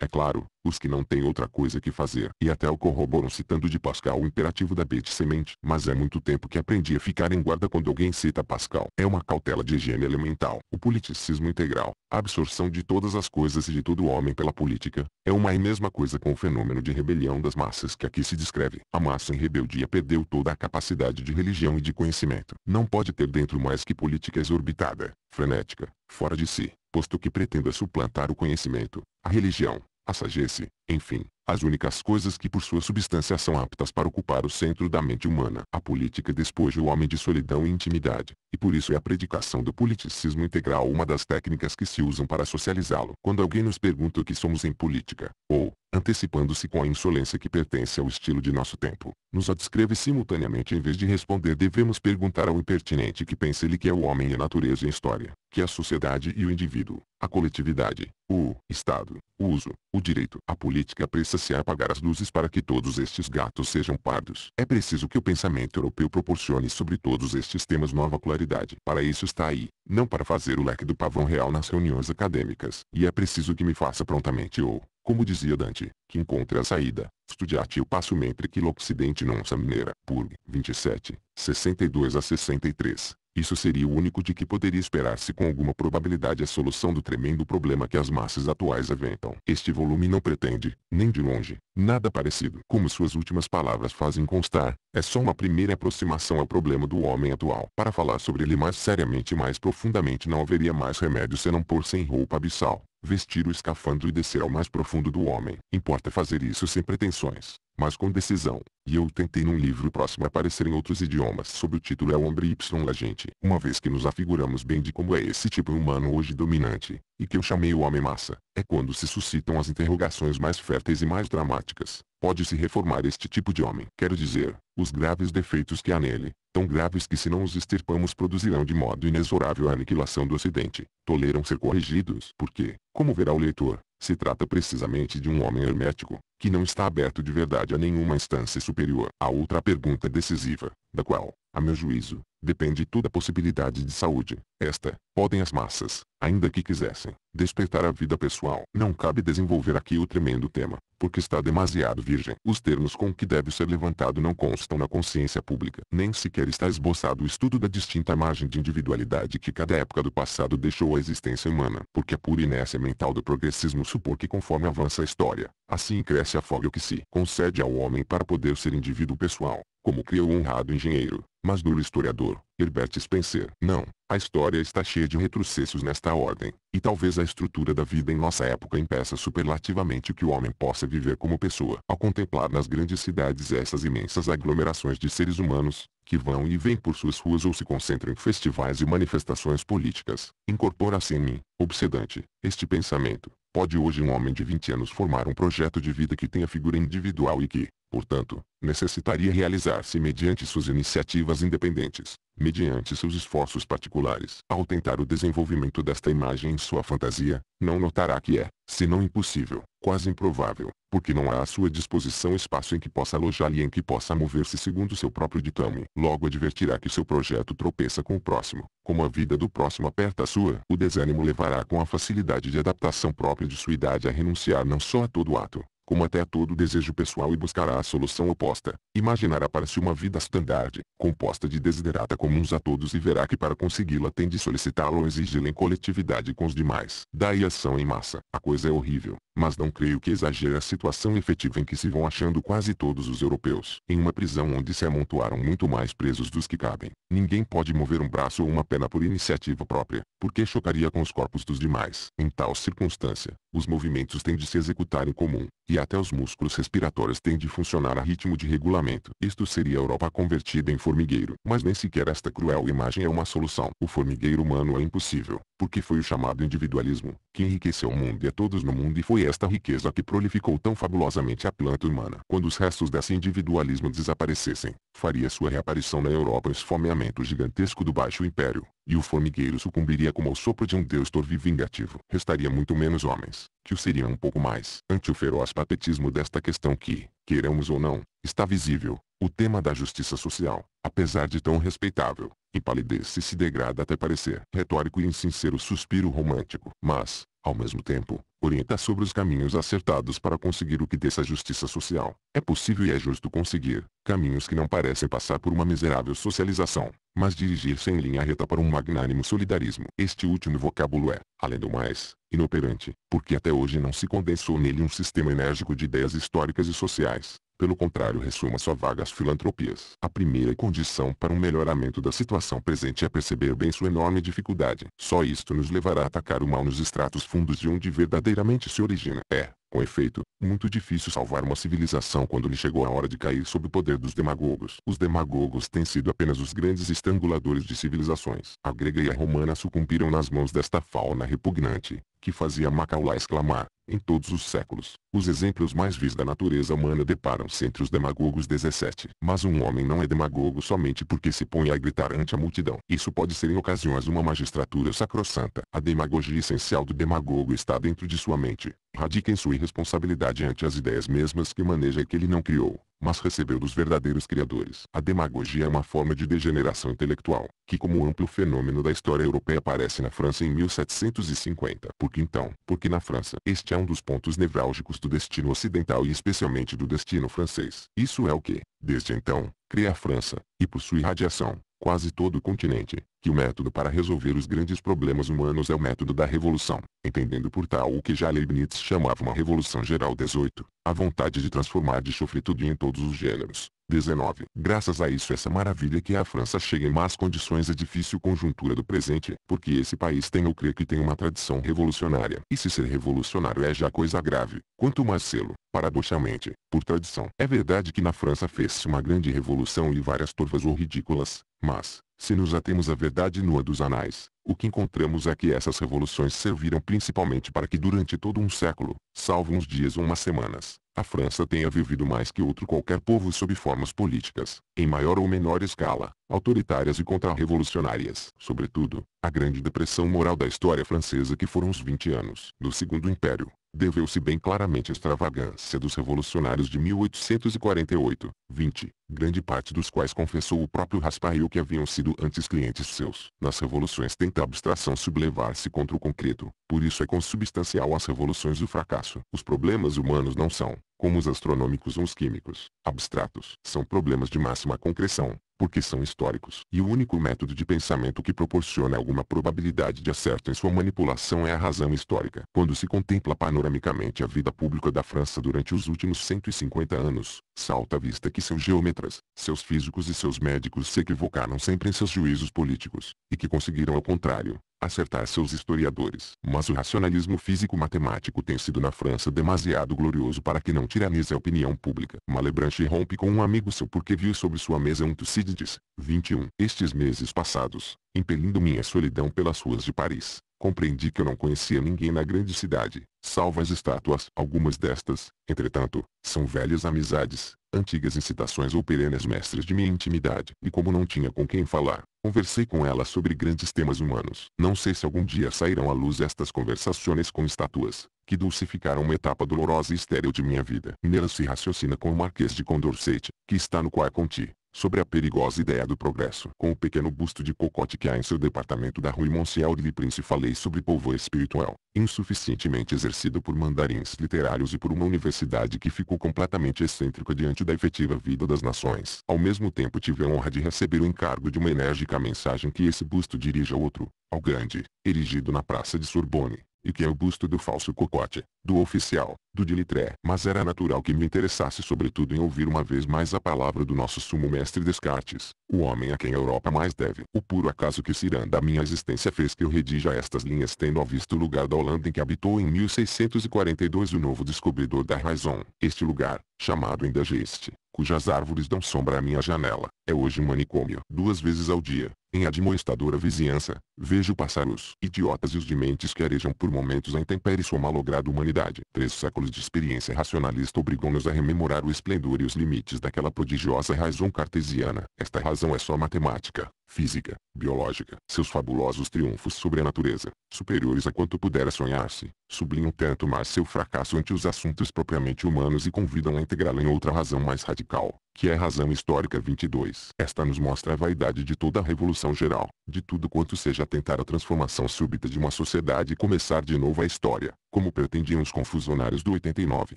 é claro, os que não têm outra coisa que fazer. E até o corroboram citando de Pascal o imperativo da Bete Semente. Mas é muito tempo que aprendi a ficar em guarda quando alguém cita Pascal. É uma cautela de higiene elemental. O politicismo integral, a absorção de todas as coisas e de todo o homem pela política, é uma e mesma coisa com o fenômeno de rebelião das massas que aqui se descreve. A massa em rebeldia perdeu toda a capacidade de religião e de conhecimento. Não pode ter dentro mais que política exorbitada, frenética, fora de si, posto que pretenda suplantar o conhecimento, a religião, a sagesse, enfim, as únicas coisas que por sua substância são aptas para ocupar o centro da mente humana. A política despoja o homem de solidão e intimidade, e por isso é a predicação do politicismo integral uma das técnicas que se usam para socializá-lo. Quando alguém nos pergunta o que somos em política, ou, antecipando-se com a insolência que pertence ao estilo de nosso tempo, nos adescreve simultaneamente em vez de responder devemos perguntar ao impertinente que pensa ele que é o homem e a natureza e a história, que é a sociedade e o indivíduo, a coletividade, o Estado, o uso, o direito, a política política precisa se apagar as luzes para que todos estes gatos sejam pardos. É preciso que o pensamento europeu proporcione sobre todos estes temas nova claridade. Para isso está aí, não para fazer o leque do pavão real nas reuniões acadêmicas. E é preciso que me faça prontamente ou, como dizia Dante, que encontre a saída, Studiati o passo mentre que l'occidente non sa minera. Purg. 27, 62 a 63. Isso seria o único de que poderia esperar-se com alguma probabilidade a solução do tremendo problema que as massas atuais aventam. Este volume não pretende, nem de longe, nada parecido. Como suas últimas palavras fazem constar, é só uma primeira aproximação ao problema do homem atual. Para falar sobre ele mais seriamente e mais profundamente não haveria mais remédio senão pôr-se em roupa abissal vestir o escafandro e descer ao mais profundo do homem. Importa fazer isso sem pretensões mas com decisão, e eu tentei num livro próximo aparecer em outros idiomas sob o título É o Hombre Y La Gente, uma vez que nos afiguramos bem de como é esse tipo humano hoje dominante, e que eu chamei o homem-massa, é quando se suscitam as interrogações mais férteis e mais dramáticas. Pode-se reformar este tipo de homem, quero dizer, os graves defeitos que há nele, tão graves que se não os extirpamos produzirão de modo inexorável a aniquilação do Ocidente, toleram ser corrigidos, porque, como verá o leitor, se trata precisamente de um homem hermético, que não está aberto de verdade a nenhuma instância superior. A outra pergunta decisiva, da qual, a meu juízo, Depende toda possibilidade de saúde. Esta, podem as massas, ainda que quisessem, despertar a vida pessoal. Não cabe desenvolver aqui o tremendo tema, porque está demasiado virgem. Os termos com que deve ser levantado não constam na consciência pública. Nem sequer está esboçado o estudo da distinta margem de individualidade que cada época do passado deixou à existência humana. Porque é pura inércia mental do progressismo supor que conforme avança a história, assim cresce a folga que se concede ao homem para poder ser indivíduo pessoal, como criou o honrado engenheiro, mas duro historiador autor, Herbert Spencer. Não, a história está cheia de retrocessos nesta ordem, e talvez a estrutura da vida em nossa época impeça superlativamente que o homem possa viver como pessoa. Ao contemplar nas grandes cidades essas imensas aglomerações de seres humanos, que vão e vêm por suas ruas ou se concentram em festivais e manifestações políticas, incorpora-se em mim, obsedante, este pensamento. Pode hoje um homem de 20 anos formar um projeto de vida que tenha figura individual e que, Portanto, necessitaria realizar-se mediante suas iniciativas independentes, mediante seus esforços particulares. Ao tentar o desenvolvimento desta imagem em sua fantasia, não notará que é, se não impossível, quase improvável, porque não há à sua disposição espaço em que possa alojar e em que possa mover-se segundo seu próprio ditame. Logo advertirá que seu projeto tropeça com o próximo, como a vida do próximo aperta a sua. O desânimo levará com a facilidade de adaptação própria de sua idade a renunciar não só a todo ato, como até todo desejo pessoal e buscará a solução oposta. Imaginará para si uma vida standard, composta de desiderata comuns a todos e verá que para consegui-la tem de solicitá-la ou exigi-la em coletividade com os demais. Daí ação em massa. A coisa é horrível mas não creio que exagere a situação efetiva em que se vão achando quase todos os europeus, em uma prisão onde se amontoaram muito mais presos dos que cabem. Ninguém pode mover um braço ou uma perna por iniciativa própria, porque chocaria com os corpos dos demais. Em tal circunstância, os movimentos têm de se executar em comum, e até os músculos respiratórios têm de funcionar a ritmo de regulamento. Isto seria a Europa convertida em formigueiro. Mas nem sequer esta cruel imagem é uma solução. O formigueiro humano é impossível, porque foi o chamado individualismo, que enriqueceu o mundo e a todos no mundo e foi esta riqueza que prolificou tão fabulosamente a planta humana. Quando os restos desse individualismo desaparecessem, faria sua reaparição na Europa o esfomeamento gigantesco do Baixo Império, e o formigueiro sucumbiria como ao sopro de um deus torvo e vingativo. Restaria muito menos homens, que o seriam um pouco mais. Ante o feroz patetismo desta questão que, queiramos ou não, está visível, o tema da justiça social, apesar de tão respeitável, empalidece e se degrada até parecer retórico e insincero suspiro romântico. Mas, ao mesmo tempo, orienta sobre os caminhos acertados para conseguir o que dessa justiça social. É possível e é justo conseguir caminhos que não parecem passar por uma miserável socialização, mas dirigir-se em linha reta para um magnânimo solidarismo. Este último vocábulo é, além do mais, inoperante, porque até hoje não se condensou nele um sistema enérgico de ideias históricas e sociais, pelo contrário ressuma só vagas filantropias. A primeira condição para um melhoramento da situação presente é perceber bem sua enorme dificuldade. Só isto nos levará a atacar o mal nos estratos fundos de onde verdadeiramente se origina. É, com efeito, muito difícil salvar uma civilização quando lhe chegou a hora de cair sob o poder dos demagogos. Os demagogos têm sido apenas os grandes estranguladores de civilizações. A grega e a romana sucumbiram nas mãos desta fauna repugnante que fazia Macaulay exclamar, em todos os séculos, os exemplos mais vis da natureza humana deparam-se entre os demagogos 17. Mas um homem não é demagogo somente porque se põe a gritar ante a multidão. Isso pode ser em ocasiões uma magistratura sacrossanta. A demagogia essencial do demagogo está dentro de sua mente. Radica em sua irresponsabilidade ante as ideias mesmas que maneja e que ele não criou mas recebeu dos verdadeiros criadores. A demagogia é uma forma de degeneração intelectual, que como amplo fenômeno da história europeia aparece na França em 1750. Por que então? Porque na França, este é um dos pontos nevrálgicos do destino ocidental e especialmente do destino francês. Isso é o que, desde então, cria a França, e por sua irradiação, quase todo o continente, que o método para resolver os grandes problemas humanos é o método da revolução, entendendo por tal o que já Leibniz chamava uma revolução geral 18, a vontade de transformar de chofritude em todos os gêneros. 19. Graças a isso essa maravilha que a França chega em más condições é difícil conjuntura do presente, porque esse país tem eu creio que tem uma tradição revolucionária. E se ser revolucionário é já coisa grave, quanto mais selo, paradoxalmente, por tradição. É verdade que na França fez-se uma grande revolução e várias turvas ou ridículas, mas, se nos atemos à verdade nua dos anais, o que encontramos é que essas revoluções serviram principalmente para que durante todo um século, salvo uns dias ou umas semanas, a França tenha vivido mais que outro qualquer povo sob formas políticas, em maior ou menor escala, autoritárias e contrarrevolucionárias. Sobretudo, a grande depressão moral da história francesa que foram os 20 anos do Segundo Império, Deveu-se bem claramente à extravagância dos revolucionários de 1848, 20, grande parte dos quais confessou o próprio Raspail que haviam sido antes clientes seus. Nas revoluções tenta a abstração sublevar-se contra o concreto, por isso é consubstancial às revoluções o fracasso. Os problemas humanos não são, como os astronômicos ou os químicos, abstratos. São problemas de máxima concreção, porque são históricos. E o único método de pensamento que proporciona alguma probabilidade de acerto em sua manipulação é a razão histórica. Quando se contempla panoramicamente a vida pública da França durante os últimos 150 anos, salta à vista que seus geômetras, seus físicos e seus médicos se equivocaram sempre em seus juízos políticos, e que conseguiram ao contrário, acertar seus historiadores. Mas o racionalismo físico-matemático tem sido na França demasiado glorioso para que não tiranize a opinião pública. Malebranche rompe com um amigo seu porque viu sobre sua mesa um Tucídides, 21. Estes meses passados, impelindo minha solidão pelas ruas de Paris, compreendi que eu não conhecia ninguém na grande cidade, salvo as estátuas. Algumas destas, entretanto, são velhas amizades, antigas incitações ou perenes mestres de minha intimidade. E como não tinha com quem falar, Conversei com ela sobre grandes temas humanos. Não sei se algum dia sairão à luz estas conversações com estátuas, que dulcificaram uma etapa dolorosa e estéril de minha vida. Nela se raciocina com o Marquês de Condorcet, que está no Quai Conti sobre a perigosa ideia do progresso. Com o pequeno busto de cocote que há em seu departamento da Rue Monsieur de Prince falei sobre povo espiritual, insuficientemente exercido por mandarins literários e por uma universidade que ficou completamente excêntrica diante da efetiva vida das nações. Ao mesmo tempo tive a honra de receber o encargo de uma enérgica mensagem que esse busto dirige a outro, ao Grande, erigido na Praça de Sorbonne, e que é o busto do falso cocote, do oficial, do dilitré. Mas era natural que me interessasse sobretudo em ouvir uma vez mais a palavra do nosso sumo mestre Descartes, o homem a quem a Europa mais deve. O puro acaso que ciranda a minha existência fez que eu redija estas linhas tendo ao visto o lugar da Holanda em que habitou em 1642 o novo descobridor da razão. Este lugar, chamado Indageste cujas árvores dão sombra à minha janela, é hoje um manicômio. Duas vezes ao dia, em admoestadora vizinhança, vejo os idiotas e os dementes que arejam por momentos a intempérie sua malograda humanidade. Três séculos de experiência racionalista obrigam-nos a rememorar o esplendor e os limites daquela prodigiosa razão cartesiana. Esta razão é só matemática, física, biológica, seus fabulosos triunfos sobre a natureza, superiores a quanto pudera sonhar-se, sublinham tanto mais seu fracasso ante os assuntos propriamente humanos e convidam a integrá-lo em outra razão mais radical, que é razão histórica 22. Esta nos mostra a vaidade de toda a revolução geral, de tudo quanto seja tentar a transformação súbita de uma sociedade e começar de novo a história, como pretendiam os confusionários do 89.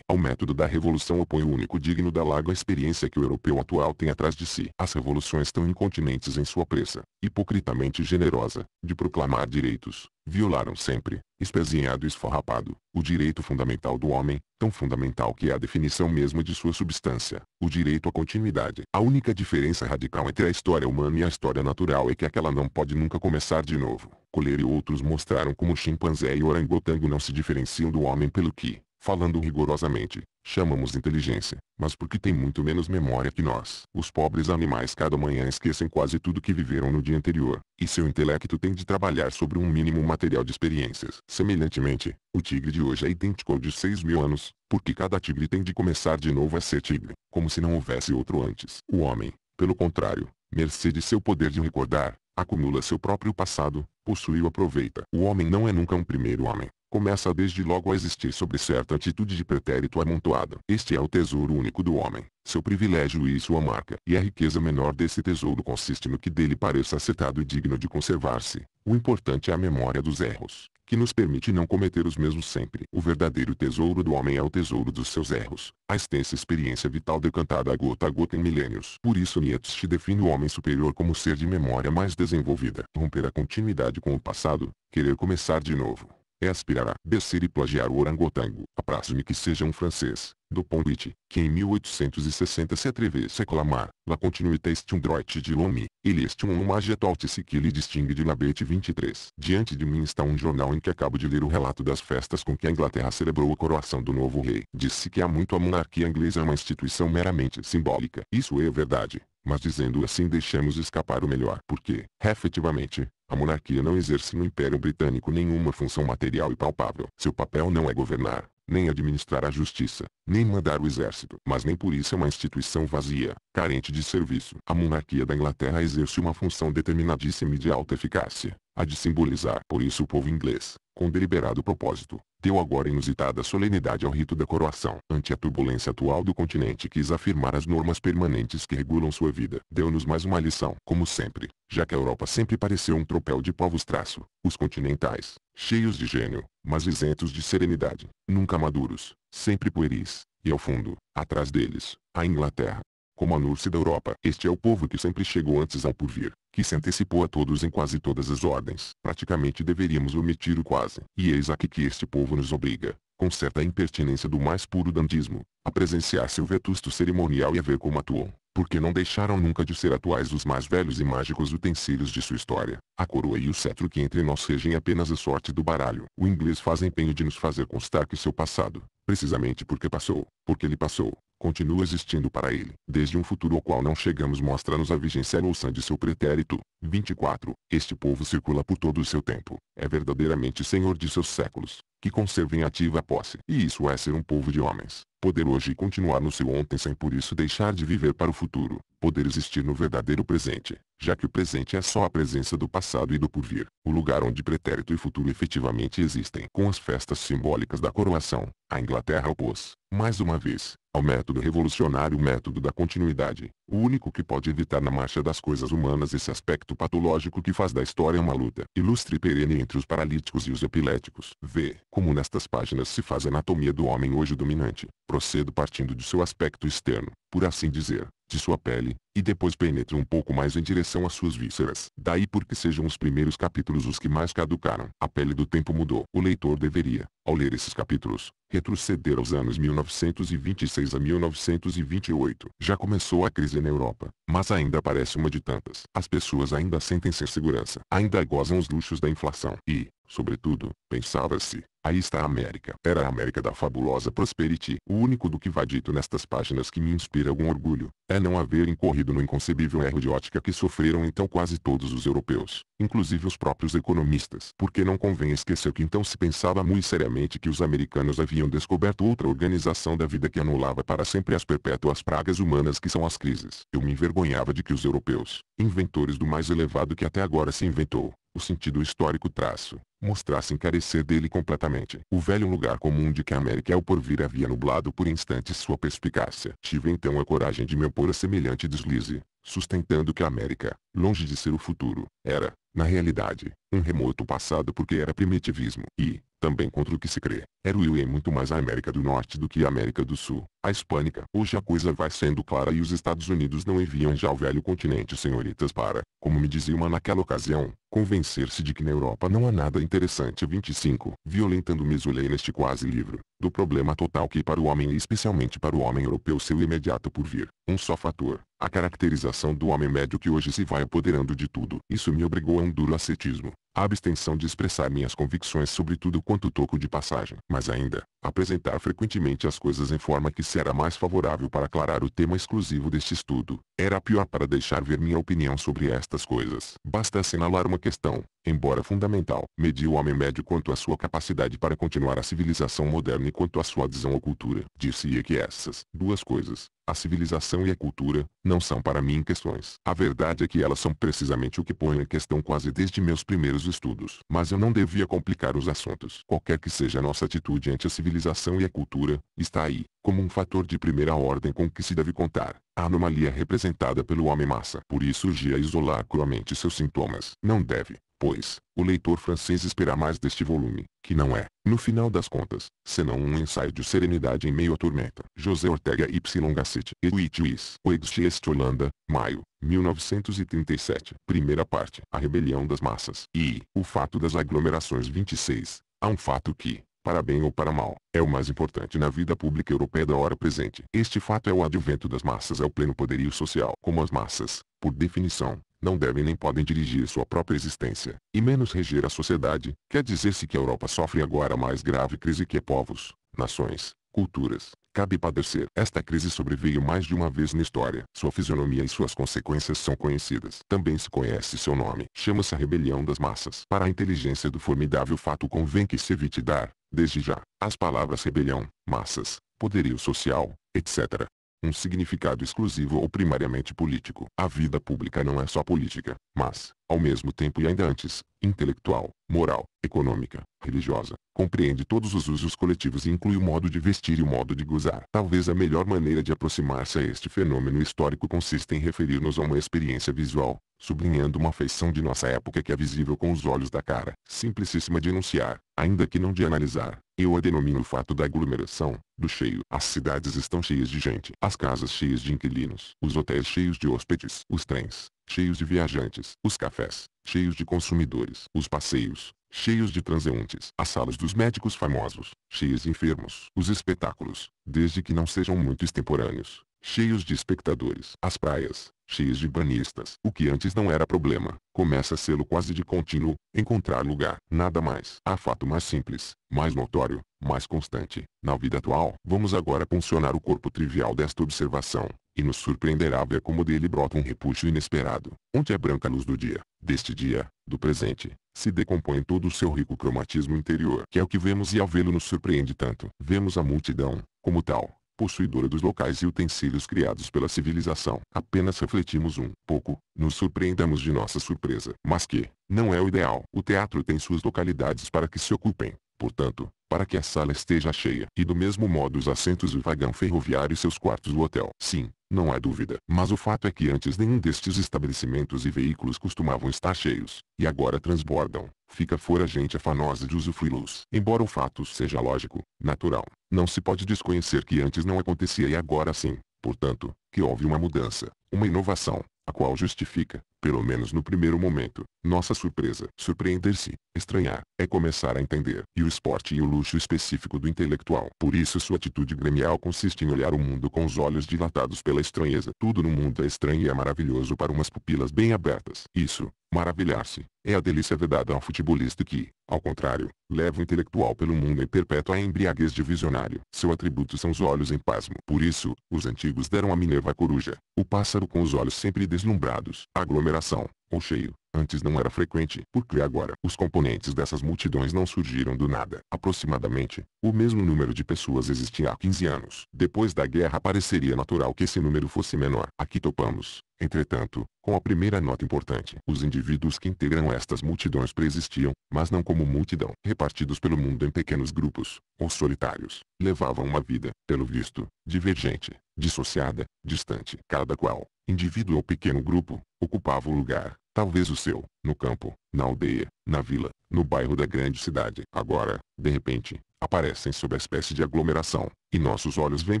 Ao método da revolução opõe o único digno da larga experiência que o europeu atual tem atrás de si. As revoluções estão incontinentes em sua pressa, hipocritamente generosa, de proclamar direitos, violaram sempre, espezinhado e esfarrapado, o direito fundamental do homem, tão fundamental que é a definição mesma de sua substância, o direito à continuidade. A única diferença radical entre a história humana e a história natural é que aquela não pode nunca começar de novo. Colher e outros mostraram como o chimpanzé e o orangotango não se diferenciam do homem pelo que, falando rigorosamente, chamamos inteligência, mas porque tem muito menos memória que nós. Os pobres animais cada manhã esquecem quase tudo que viveram no dia anterior, e seu intelecto tem de trabalhar sobre um mínimo material de experiências. Semelhantemente, o tigre de hoje é idêntico ao de 6 mil anos, porque cada tigre tem de começar de novo a ser tigre, como se não houvesse outro antes. O homem, pelo contrário, mercê de seu poder de recordar, acumula seu próprio passado, possui o aproveita. O homem não é nunca um primeiro homem, começa desde logo a existir sobre certa atitude de pretérito amontoado. Este é o tesouro único do homem, seu privilégio e sua marca. E a riqueza menor desse tesouro consiste no que dele pareça acertado e digno de conservar-se. O importante é a memória dos erros, que nos permite não cometer os mesmos sempre. O verdadeiro tesouro do homem é o tesouro dos seus erros, a extensa experiência vital decantada gota a gota em milênios. Por isso Nietzsche define o homem superior como ser de memória mais desenvolvida. Romper a continuidade com o passado, querer começar de novo é aspirar a descer e plagiar o orangotango. Apraz-me que seja um francês, do Pondit, que em 1860 se atrevesse a clamar, la continuité est un droit de l'homme, ele est um hommage autiste que lhe distingue de labete 23. Diante de mim está um jornal em que acabo de ler o relato das festas com que a Inglaterra celebrou a coroação do novo rei. Disse que há muito a monarquia inglesa é uma instituição meramente simbólica. Isso é verdade mas dizendo assim deixamos escapar o melhor, porque, efetivamente, a monarquia não exerce no Império Britânico nenhuma função material e palpável. Seu papel não é governar, nem administrar a justiça, nem mandar o exército, mas nem por isso é uma instituição vazia, carente de serviço. A monarquia da Inglaterra exerce uma função determinadíssima e de alta eficácia, a de simbolizar. Por isso o povo inglês, com deliberado propósito, deu agora inusitada solenidade ao rito da coroação. Ante a turbulência atual do continente quis afirmar as normas permanentes que regulam sua vida. Deu-nos mais uma lição. Como sempre, já que a Europa sempre pareceu um tropel de povos traço, os continentais, cheios de gênio, mas isentos de serenidade, nunca maduros, sempre pueris, e ao fundo, atrás deles, a Inglaterra. Como a Nurse da Europa, este é o povo que sempre chegou antes ao porvir, que se antecipou a todos em quase todas as ordens. Praticamente deveríamos omitir o quase. E eis aqui que este povo nos obriga, com certa impertinência do mais puro dandismo, a presenciar seu vetusto cerimonial e a ver como atuam, porque não deixaram nunca de ser atuais os mais velhos e mágicos utensílios de sua história, a coroa e o cetro que entre nós regem apenas a sorte do baralho. O inglês faz empenho de nos fazer constar que seu passado, Precisamente porque passou, porque ele passou, continua existindo para ele. Desde um futuro ao qual não chegamos mostra-nos a vigência louçã de seu pretérito. 24. Este povo circula por todo o seu tempo. É verdadeiramente senhor de seus séculos. Que conservem ativa a posse. E isso é ser um povo de homens. Poder hoje e continuar no seu ontem sem por isso deixar de viver para o futuro poder existir no verdadeiro presente, já que o presente é só a presença do passado e do porvir, o lugar onde pretérito e futuro efetivamente existem. Com as festas simbólicas da coroação, a Inglaterra opôs, mais uma vez, ao método revolucionário o método da continuidade, o único que pode evitar na marcha das coisas humanas esse aspecto patológico que faz da história uma luta ilustre e perene entre os paralíticos e os epiléticos. Vê como nestas páginas se faz a anatomia do homem hoje dominante. Procedo partindo de seu aspecto externo, por assim dizer, de sua pele, e depois penetra um pouco mais em direção às suas vísceras. Daí porque sejam os primeiros capítulos os que mais caducaram. A pele do tempo mudou. O leitor deveria, ao ler esses capítulos, retroceder aos anos 1926 a 1928. Já começou a crise na Europa, mas ainda parece uma de tantas. As pessoas ainda sentem-se em segurança. Ainda gozam os luxos da inflação. E, Sobretudo, pensava-se, aí está a América. Era a América da fabulosa Prosperity. O único do que vá dito nestas páginas que me inspira algum orgulho, é não haver incorrido no inconcebível erro de ótica que sofreram então quase todos os europeus, inclusive os próprios economistas. Porque não convém esquecer que então se pensava muito seriamente que os americanos haviam descoberto outra organização da vida que anulava para sempre as perpétuas pragas humanas que são as crises. Eu me envergonhava de que os europeus, inventores do mais elevado que até agora se inventou, o sentido histórico traço, mostrasse encarecer dele completamente. O velho lugar comum de que a América é o porvir havia nublado por instantes sua perspicácia. Tive então a coragem de me opor a semelhante deslize, sustentando que a América, longe de ser o futuro, era, na realidade, um remoto passado porque era primitivismo. E, também contra o que se crê, era o e muito mais a América do Norte do que a América do Sul. A hispânica, hoje a coisa vai sendo clara e os Estados Unidos não enviam já ao velho continente senhoritas para, como me dizia uma naquela ocasião, convencer-se de que na Europa não há nada interessante 25, violentando Mesolei neste quase livro, do problema total que para o homem e especialmente para o homem europeu seu imediato por vir um só fator, a caracterização do homem médio que hoje se vai apoderando de tudo. Isso me obrigou a um duro ascetismo, a abstenção de expressar minhas convicções sobre tudo quanto toco de passagem, mas ainda, apresentar frequentemente as coisas em forma que se era mais favorável para aclarar o tema exclusivo deste estudo, era pior para deixar ver minha opinião sobre estas coisas. Basta assinalar uma questão, embora fundamental, mediu o homem médio quanto à sua capacidade para continuar a civilização moderna e quanto à sua adesão à cultura. Disse-ia que essas duas coisas, a civilização e a cultura, não são para mim questões. A verdade é que elas são precisamente o que ponho em questão quase desde meus primeiros estudos. Mas eu não devia complicar os assuntos. Qualquer que seja a nossa atitude ante a civilização e a cultura, está aí, como um fator de primeira ordem com que se deve contar. A anomalia representada pelo homem massa. Por isso urgia isolar cruamente seus sintomas. Não deve, pois, o leitor francês espera mais deste volume, que não é, no final das contas, senão um ensaio de serenidade em meio à tormenta. José Ortega y Gasset, Eluituis, Oeste Holanda, maio, 1937. Primeira parte. A rebelião das massas. E, o fato das aglomerações 26. Há um fato que, para bem ou para mal, é o mais importante na vida pública europeia da hora presente. Este fato é o advento das massas ao pleno poderio social. Como as massas, por definição, não devem nem podem dirigir sua própria existência, e menos reger a sociedade, quer dizer-se que a Europa sofre agora a mais grave crise que povos, nações, culturas, cabe padecer. Esta crise sobreveio mais de uma vez na história. Sua fisionomia e suas consequências são conhecidas. Também se conhece seu nome. Chama-se a rebelião das massas. Para a inteligência do formidável fato convém que se evite dar, desde já, as palavras rebelião, massas, poderio social, etc um significado exclusivo ou primariamente político. A vida pública não é só política, mas, ao mesmo tempo e ainda antes, intelectual, moral, econômica, religiosa, compreende todos os usos coletivos e inclui o modo de vestir e o modo de gozar. Talvez a melhor maneira de aproximar-se a este fenômeno histórico consista em referir-nos a uma experiência visual, sublinhando uma feição de nossa época que é visível com os olhos da cara, simplicíssima de enunciar, ainda que não de analisar. Eu a denomino o fato da aglomeração, do cheio. As cidades estão cheias de gente, as casas cheias de inquilinos, os hotéis cheios de hóspedes, os trens, cheios de viajantes, os cafés, cheios de consumidores, os passeios, cheios de transeuntes, as salas dos médicos famosos, cheias de enfermos, os espetáculos, desde que não sejam muito extemporâneos, cheios de espectadores, as praias, cheias de banhistas, o que antes não era problema, começa a sê-lo quase de contínuo, encontrar lugar, nada mais. Há fato mais simples, mais notório, mais constante, na vida atual. Vamos agora funcionar o corpo trivial desta observação, e nos surpreenderá ver como dele brota um repuxo inesperado, onde é a branca luz do dia, deste dia, do presente, se decompõe todo o seu rico cromatismo interior, que é o que vemos e ao vê-lo nos surpreende tanto. Vemos a multidão, como tal, possuidora dos locais e utensílios criados pela civilização. Apenas refletimos um pouco, nos surpreendamos de nossa surpresa, mas que, não é o ideal. O teatro tem suas localidades para que se ocupem, portanto, para que a sala esteja cheia. E do mesmo modo os assentos do vagão ferroviário e seus quartos do hotel. Sim, não há dúvida, mas o fato é que antes nenhum destes estabelecimentos e veículos costumavam estar cheios, e agora transbordam. Fica fora gente afanosa de usufruí-los. Embora o fato seja lógico, natural, não se pode desconhecer que antes não acontecia e agora sim, portanto, que houve uma mudança, uma inovação, a qual justifica, pelo menos no primeiro momento, nossa surpresa, surpreender-se, estranhar, é começar a entender, e o esporte e o luxo específico do intelectual. Por isso sua atitude gremial consiste em olhar o mundo com os olhos dilatados pela estranheza. Tudo no mundo é estranho e é maravilhoso para umas pupilas bem abertas. Isso, maravilhar-se, é a delícia vedada ao futebolista que, ao contrário, leva o intelectual pelo mundo e perpetua a embriaguez de visionário. Seu atributo são os olhos em pasmo. Por isso, os antigos deram a Minerva a coruja, o pássaro com os olhos sempre deslumbrados. Aglomeração aglomeração, ou cheio, antes não era frequente, porque agora os componentes dessas multidões não surgiram do nada. Aproximadamente, o mesmo número de pessoas existia há 15 anos. Depois da guerra pareceria natural que esse número fosse menor. Aqui topamos, entretanto, com a primeira nota importante. Os indivíduos que integram estas multidões preexistiam, mas não como multidão. Repartidos pelo mundo em pequenos grupos, ou solitários, levavam uma vida, pelo visto, divergente, dissociada, distante. Cada qual, indivíduo ou pequeno grupo, ocupava o lugar, talvez o seu, no campo, na aldeia, na vila, no bairro da grande cidade. Agora, de repente, aparecem sob a espécie de aglomeração, e nossos olhos veem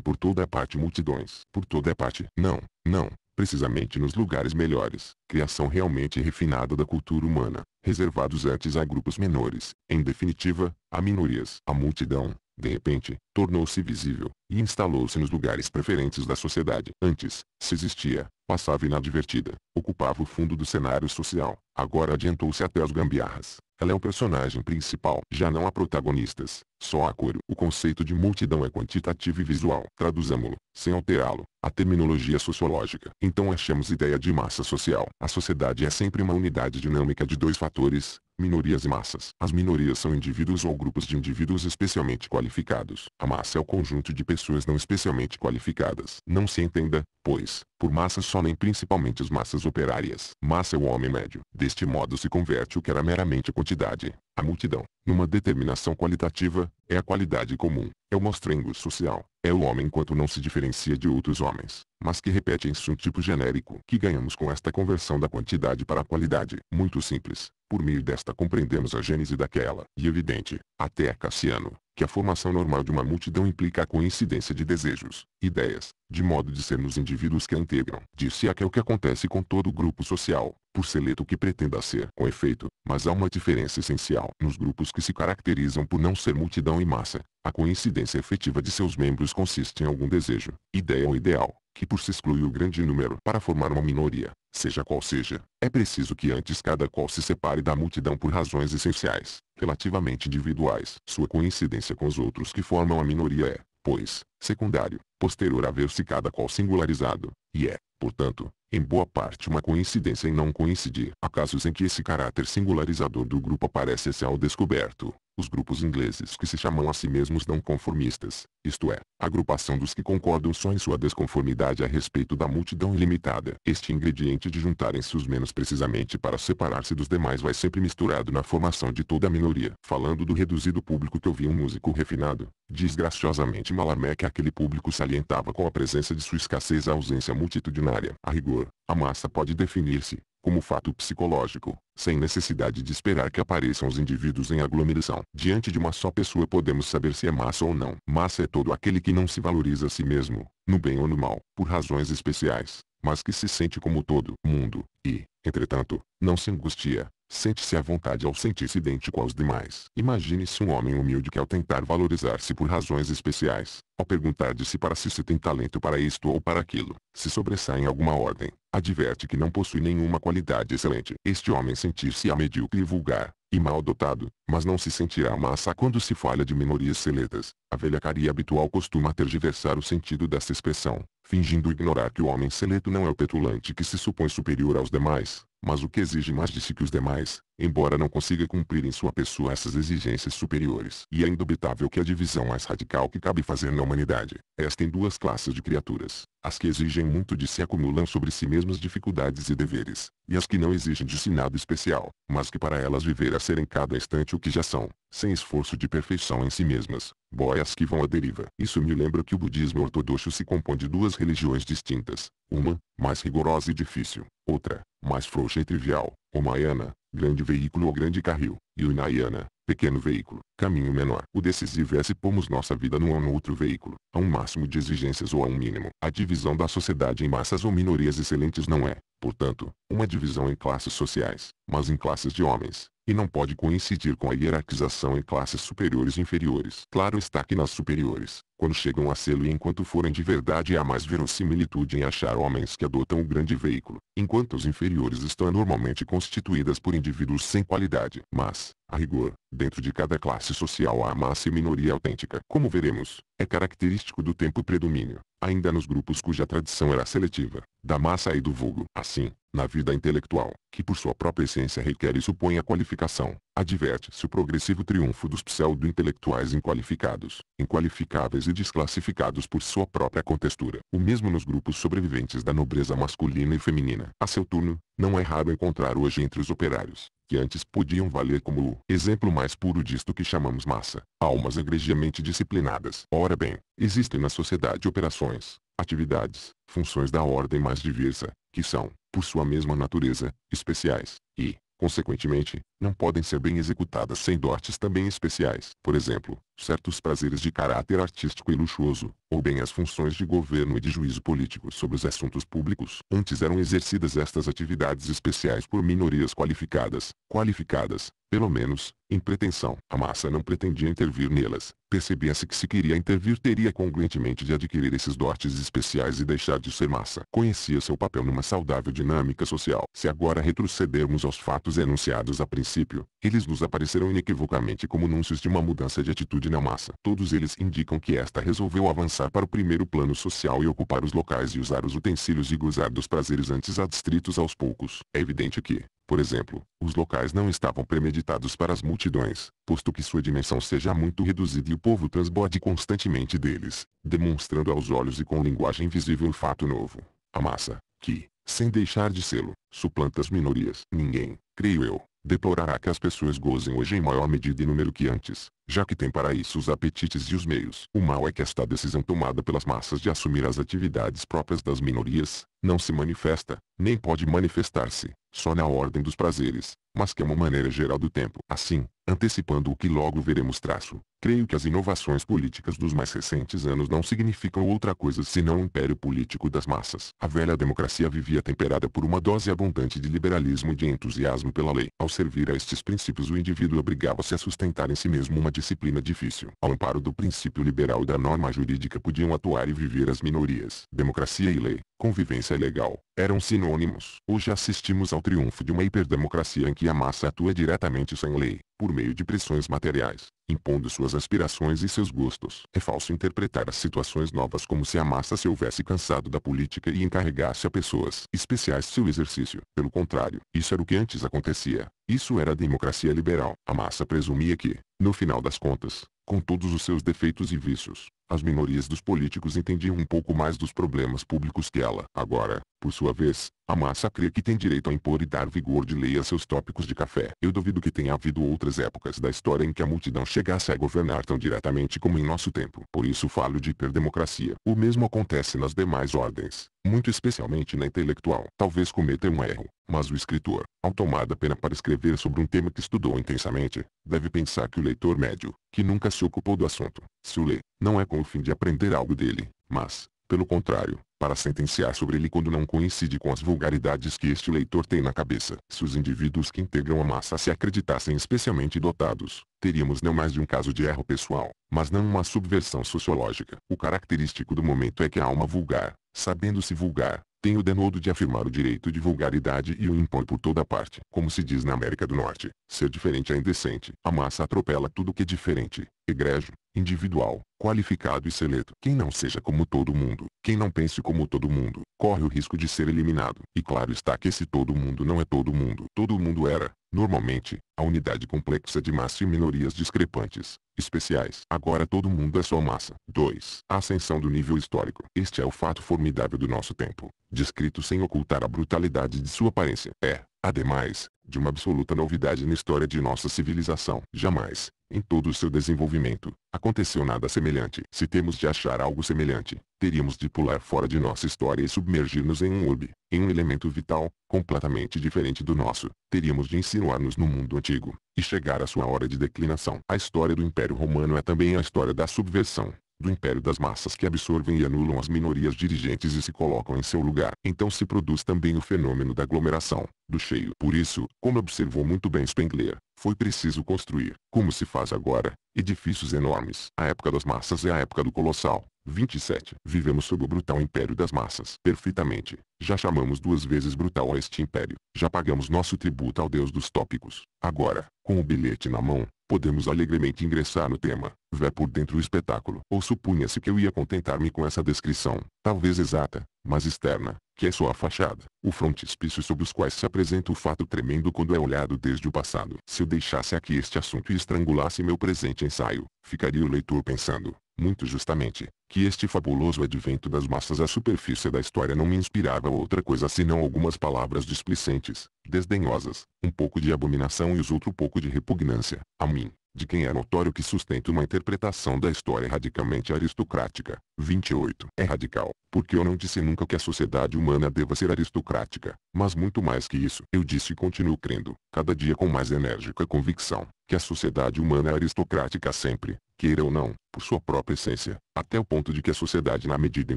por toda a parte multidões. Por toda a parte. Não, não, precisamente nos lugares melhores, criação realmente refinada da cultura humana, reservados antes a grupos menores, em definitiva, a minorias. A multidão, de repente, tornou-se visível, e instalou-se nos lugares preferentes da sociedade. Antes, se existia, passava inadvertida, ocupava o fundo do cenário social, agora adiantou-se até as gambiarras. Ela é o personagem principal. Já não há protagonistas, só há coro. O conceito de multidão é quantitativo e visual. Traduzamo-lo, sem alterá-lo, à terminologia sociológica. Então achamos ideia de massa social. A sociedade é sempre uma unidade dinâmica de dois fatores, Minorias e massas. As minorias são indivíduos ou grupos de indivíduos especialmente qualificados. A massa é o conjunto de pessoas não especialmente qualificadas. Não se entenda, pois, por massa só nem principalmente as massas operárias. Massa é o homem médio. Deste modo se converte o que era meramente quantidade. A multidão, numa determinação qualitativa, é a qualidade comum, é o mostrengo social, é o homem enquanto não se diferencia de outros homens, mas que repete em si um tipo genérico que ganhamos com esta conversão da quantidade para a qualidade. Muito simples, por meio desta compreendemos a gênese daquela, e evidente, até a Cassiano, que a formação normal de uma multidão implica a coincidência de desejos, ideias, de modo de ser nos indivíduos que a integram. Disse a que é o que acontece com todo o grupo social, por seleto que pretenda ser. Com efeito, mas há uma diferença essencial. Nos grupos que se caracterizam por não ser multidão e massa, a coincidência efetiva de seus membros consiste em algum desejo, ideia ou ideal, que por se excluir o grande número para formar uma minoria, seja qual seja, é preciso que antes cada qual se separe da multidão por razões essenciais, relativamente individuais. Sua coincidência com os outros que formam a minoria é, pois, secundário, posterior a ver-se cada qual singularizado, e é, portanto, em boa parte uma coincidência em não coincidir. Há casos em que esse caráter singularizador do grupo aparece -se ao descoberto. Os grupos ingleses que se chamam a si mesmos não conformistas, isto é, agrupação dos que concordam só em sua desconformidade a respeito da multidão ilimitada. Este ingrediente de juntarem-se os menos precisamente para separar-se dos demais vai sempre misturado na formação de toda a minoria. Falando do reduzido público que ouvia um músico refinado, graciosamente Malamé que aquele público salientava com a presença de sua escassez a ausência multitudinária. A rigor, a massa pode definir-se, como fato psicológico, sem necessidade de esperar que apareçam os indivíduos em aglomeração. Diante de uma só pessoa podemos saber se é massa ou não. Massa é todo aquele que não se valoriza a si mesmo, no bem ou no mal, por razões especiais, mas que se sente como todo mundo, e, entretanto, não se angustia, Sente-se à vontade ao sentir-se idêntico aos demais. Imagine-se um homem humilde que ao tentar valorizar-se por razões especiais, ao perguntar de si para si se tem talento para isto ou para aquilo, se sobressai em alguma ordem, adverte que não possui nenhuma qualidade excelente. Este homem sentir-se-á medíocre e vulgar, e mal dotado, mas não se sentirá massa quando se falha de minorias seletas. A velhacaria habitual costuma tergiversar o sentido dessa expressão, fingindo ignorar que o homem seleto não é o petulante que se supõe superior aos demais mas o que exige mais de si que os demais, embora não consiga cumprir em sua pessoa essas exigências superiores. E é indubitável que a divisão mais radical que cabe fazer na humanidade, esta em duas classes de criaturas, as que exigem muito de si acumulam sobre si mesmas dificuldades e deveres, e as que não exigem de si nada especial, mas que para elas viver a ser em cada instante o que já são, sem esforço de perfeição em si mesmas, boias que vão à deriva. Isso me lembra que o budismo ortodoxo se compõe de duas religiões distintas, uma, mais rigorosa e difícil, outra, mais frouxa e trivial, o maiana, grande veículo ou grande carril, e o Inaiana, pequeno veículo, caminho menor. O decisivo é se pomos nossa vida num ou no outro veículo, a um máximo de exigências ou a um mínimo. A divisão da sociedade em massas ou minorias excelentes não é, portanto, uma divisão em classes sociais, mas em classes de homens, e não pode coincidir com a hierarquização em classes superiores e inferiores. Claro está que nas superiores, quando chegam a selo e enquanto forem de verdade há mais verossimilitude em achar homens que adotam o grande veículo, enquanto os inferiores estão normalmente constituídas por indivíduos sem qualidade. Mas, a rigor, dentro de cada classe social há massa e minoria autêntica. Como veremos, é característico do tempo predomínio, ainda nos grupos cuja tradição era seletiva, da massa e do vulgo. Assim, na vida intelectual, que por sua própria essência requer e supõe a qualificação, Adverte-se o progressivo triunfo dos pseudo-intelectuais inqualificados, inqualificáveis e desclassificados por sua própria contextura. O mesmo nos grupos sobreviventes da nobreza masculina e feminina. A seu turno, não é raro encontrar hoje entre os operários, que antes podiam valer como o exemplo mais puro disto que chamamos massa, almas egregiamente disciplinadas. Ora bem, existem na sociedade operações, atividades, funções da ordem mais diversa, que são, por sua mesma natureza, especiais, e, consequentemente, não podem ser bem executadas sem dotes também especiais, por exemplo, certos prazeres de caráter artístico e luxuoso, ou bem as funções de governo e de juízo político sobre os assuntos públicos. Antes eram exercidas estas atividades especiais por minorias qualificadas, qualificadas, pelo menos, em pretensão. A massa não pretendia intervir nelas, percebia-se que se queria intervir teria congruentemente de adquirir esses dotes especiais e deixar de ser massa. Conhecia seu papel numa saudável dinâmica social. Se agora retrocedermos aos fatos enunciados a princípio, princípio, eles nos apareceram inequivocamente como anúncios de uma mudança de atitude na massa. Todos eles indicam que esta resolveu avançar para o primeiro plano social e ocupar os locais e usar os utensílios e gozar dos prazeres antes adstritos aos poucos. É evidente que, por exemplo, os locais não estavam premeditados para as multidões, posto que sua dimensão seja muito reduzida e o povo transborde constantemente deles, demonstrando aos olhos e com linguagem visível um fato novo. A massa, que, sem deixar de sê-lo, suplanta as minorias. Ninguém, creio eu, deplorará que as pessoas gozem hoje em maior medida e número que antes, já que tem para isso os apetites e os meios. O mal é que esta decisão tomada pelas massas de assumir as atividades próprias das minorias, não se manifesta, nem pode manifestar-se, só na ordem dos prazeres, mas que é uma maneira geral do tempo. Assim, antecipando o que logo veremos traço, creio que as inovações políticas dos mais recentes anos não significam outra coisa senão o império político das massas. A velha democracia vivia temperada por uma dose abundante de liberalismo e de entusiasmo pela lei. Ao servir a estes princípios o indivíduo obrigava-se a sustentar em si mesmo uma disciplina difícil. Ao amparo do princípio liberal e da norma jurídica podiam atuar e viver as minorias. Democracia e lei, convivência legal, eram sinônimos. Hoje assistimos ao triunfo de uma hiperdemocracia em que que a massa atua diretamente sem lei, por meio de pressões materiais, impondo suas aspirações e seus gostos. É falso interpretar as situações novas como se a massa se houvesse cansado da política e encarregasse a pessoas especiais seu exercício. Pelo contrário, isso era o que antes acontecia. Isso era a democracia liberal. A massa presumia que, no final das contas, com todos os seus defeitos e vícios, as minorias dos políticos entendiam um pouco mais dos problemas públicos que ela. Agora, por sua vez, a massa crê é que tem direito a impor e dar vigor de lei a seus tópicos de café. Eu duvido que tenha havido outras épocas da história em que a multidão chegasse a governar tão diretamente como em nosso tempo. Por isso falo de hiperdemocracia. O mesmo acontece nas demais ordens, muito especialmente na intelectual. Talvez cometa um erro, mas o escritor, ao tomar da pena para escrever sobre um tema que estudou intensamente, deve pensar que o leitor médio, que nunca se ocupou do assunto, se o lê, não é com o fim de aprender algo dele, mas, pelo contrário, para sentenciar sobre ele quando não coincide com as vulgaridades que este leitor tem na cabeça. Se os indivíduos que integram a massa se acreditassem especialmente dotados, teríamos não mais de um caso de erro pessoal, mas não uma subversão sociológica. O característico do momento é que a alma vulgar, sabendo-se vulgar, tem o denodo de afirmar o direito de vulgaridade e o impõe por toda parte. Como se diz na América do Norte, ser diferente é indecente. A massa atropela tudo que é diferente, egrégio, individual, qualificado e seleto. Quem não seja como todo mundo, quem não pense como todo mundo, corre o risco de ser eliminado. E claro está que esse todo mundo não é todo mundo. Todo mundo era, normalmente, a unidade complexa de massa e minorias discrepantes, especiais. Agora todo mundo é só massa. 2. Ascensão do nível histórico. Este é o fato formidável do nosso tempo, descrito sem ocultar a brutalidade de sua aparência. É, Ademais, de uma absoluta novidade na história de nossa civilização. Jamais, em todo o seu desenvolvimento, aconteceu nada semelhante. Se temos de achar algo semelhante, teríamos de pular fora de nossa história e submergir-nos em um orbe, em um elemento vital, completamente diferente do nosso. Teríamos de insinuar-nos no mundo antigo, e chegar à sua hora de declinação. A história do Império Romano é também a história da subversão do império das massas que absorvem e anulam as minorias dirigentes e se colocam em seu lugar. Então se produz também o fenômeno da aglomeração, do cheio. Por isso, como observou muito bem Spengler, foi preciso construir, como se faz agora, edifícios enormes. A época das massas é a época do colossal. 27. Vivemos sob o brutal império das massas. Perfeitamente. Já chamamos duas vezes brutal a este império. Já pagamos nosso tributo ao deus dos tópicos. Agora, com o bilhete na mão, podemos alegremente ingressar no tema, ver por dentro o espetáculo. Ou supunha-se que eu ia contentar-me com essa descrição, talvez exata, mas externa, que é sua fachada, o frontispício sobre os quais se apresenta o fato tremendo quando é olhado desde o passado. Se eu deixasse aqui este assunto e estrangulasse meu presente ensaio, ficaria o leitor pensando, muito justamente, que este fabuloso advento das massas à superfície da história não me inspirava outra coisa senão algumas palavras displicentes, desdenhosas, um pouco de abominação e os outro pouco de repugnância, a mim, de quem é notório que sustenta uma interpretação da história radicalmente aristocrática. 28. É radical, porque eu não disse nunca que a sociedade humana deva ser aristocrática, mas muito mais que isso. Eu disse e continuo crendo, cada dia com mais enérgica convicção, que a sociedade humana é aristocrática sempre, queira ou não, por sua própria essência, até o ponto de que a sociedade na medida em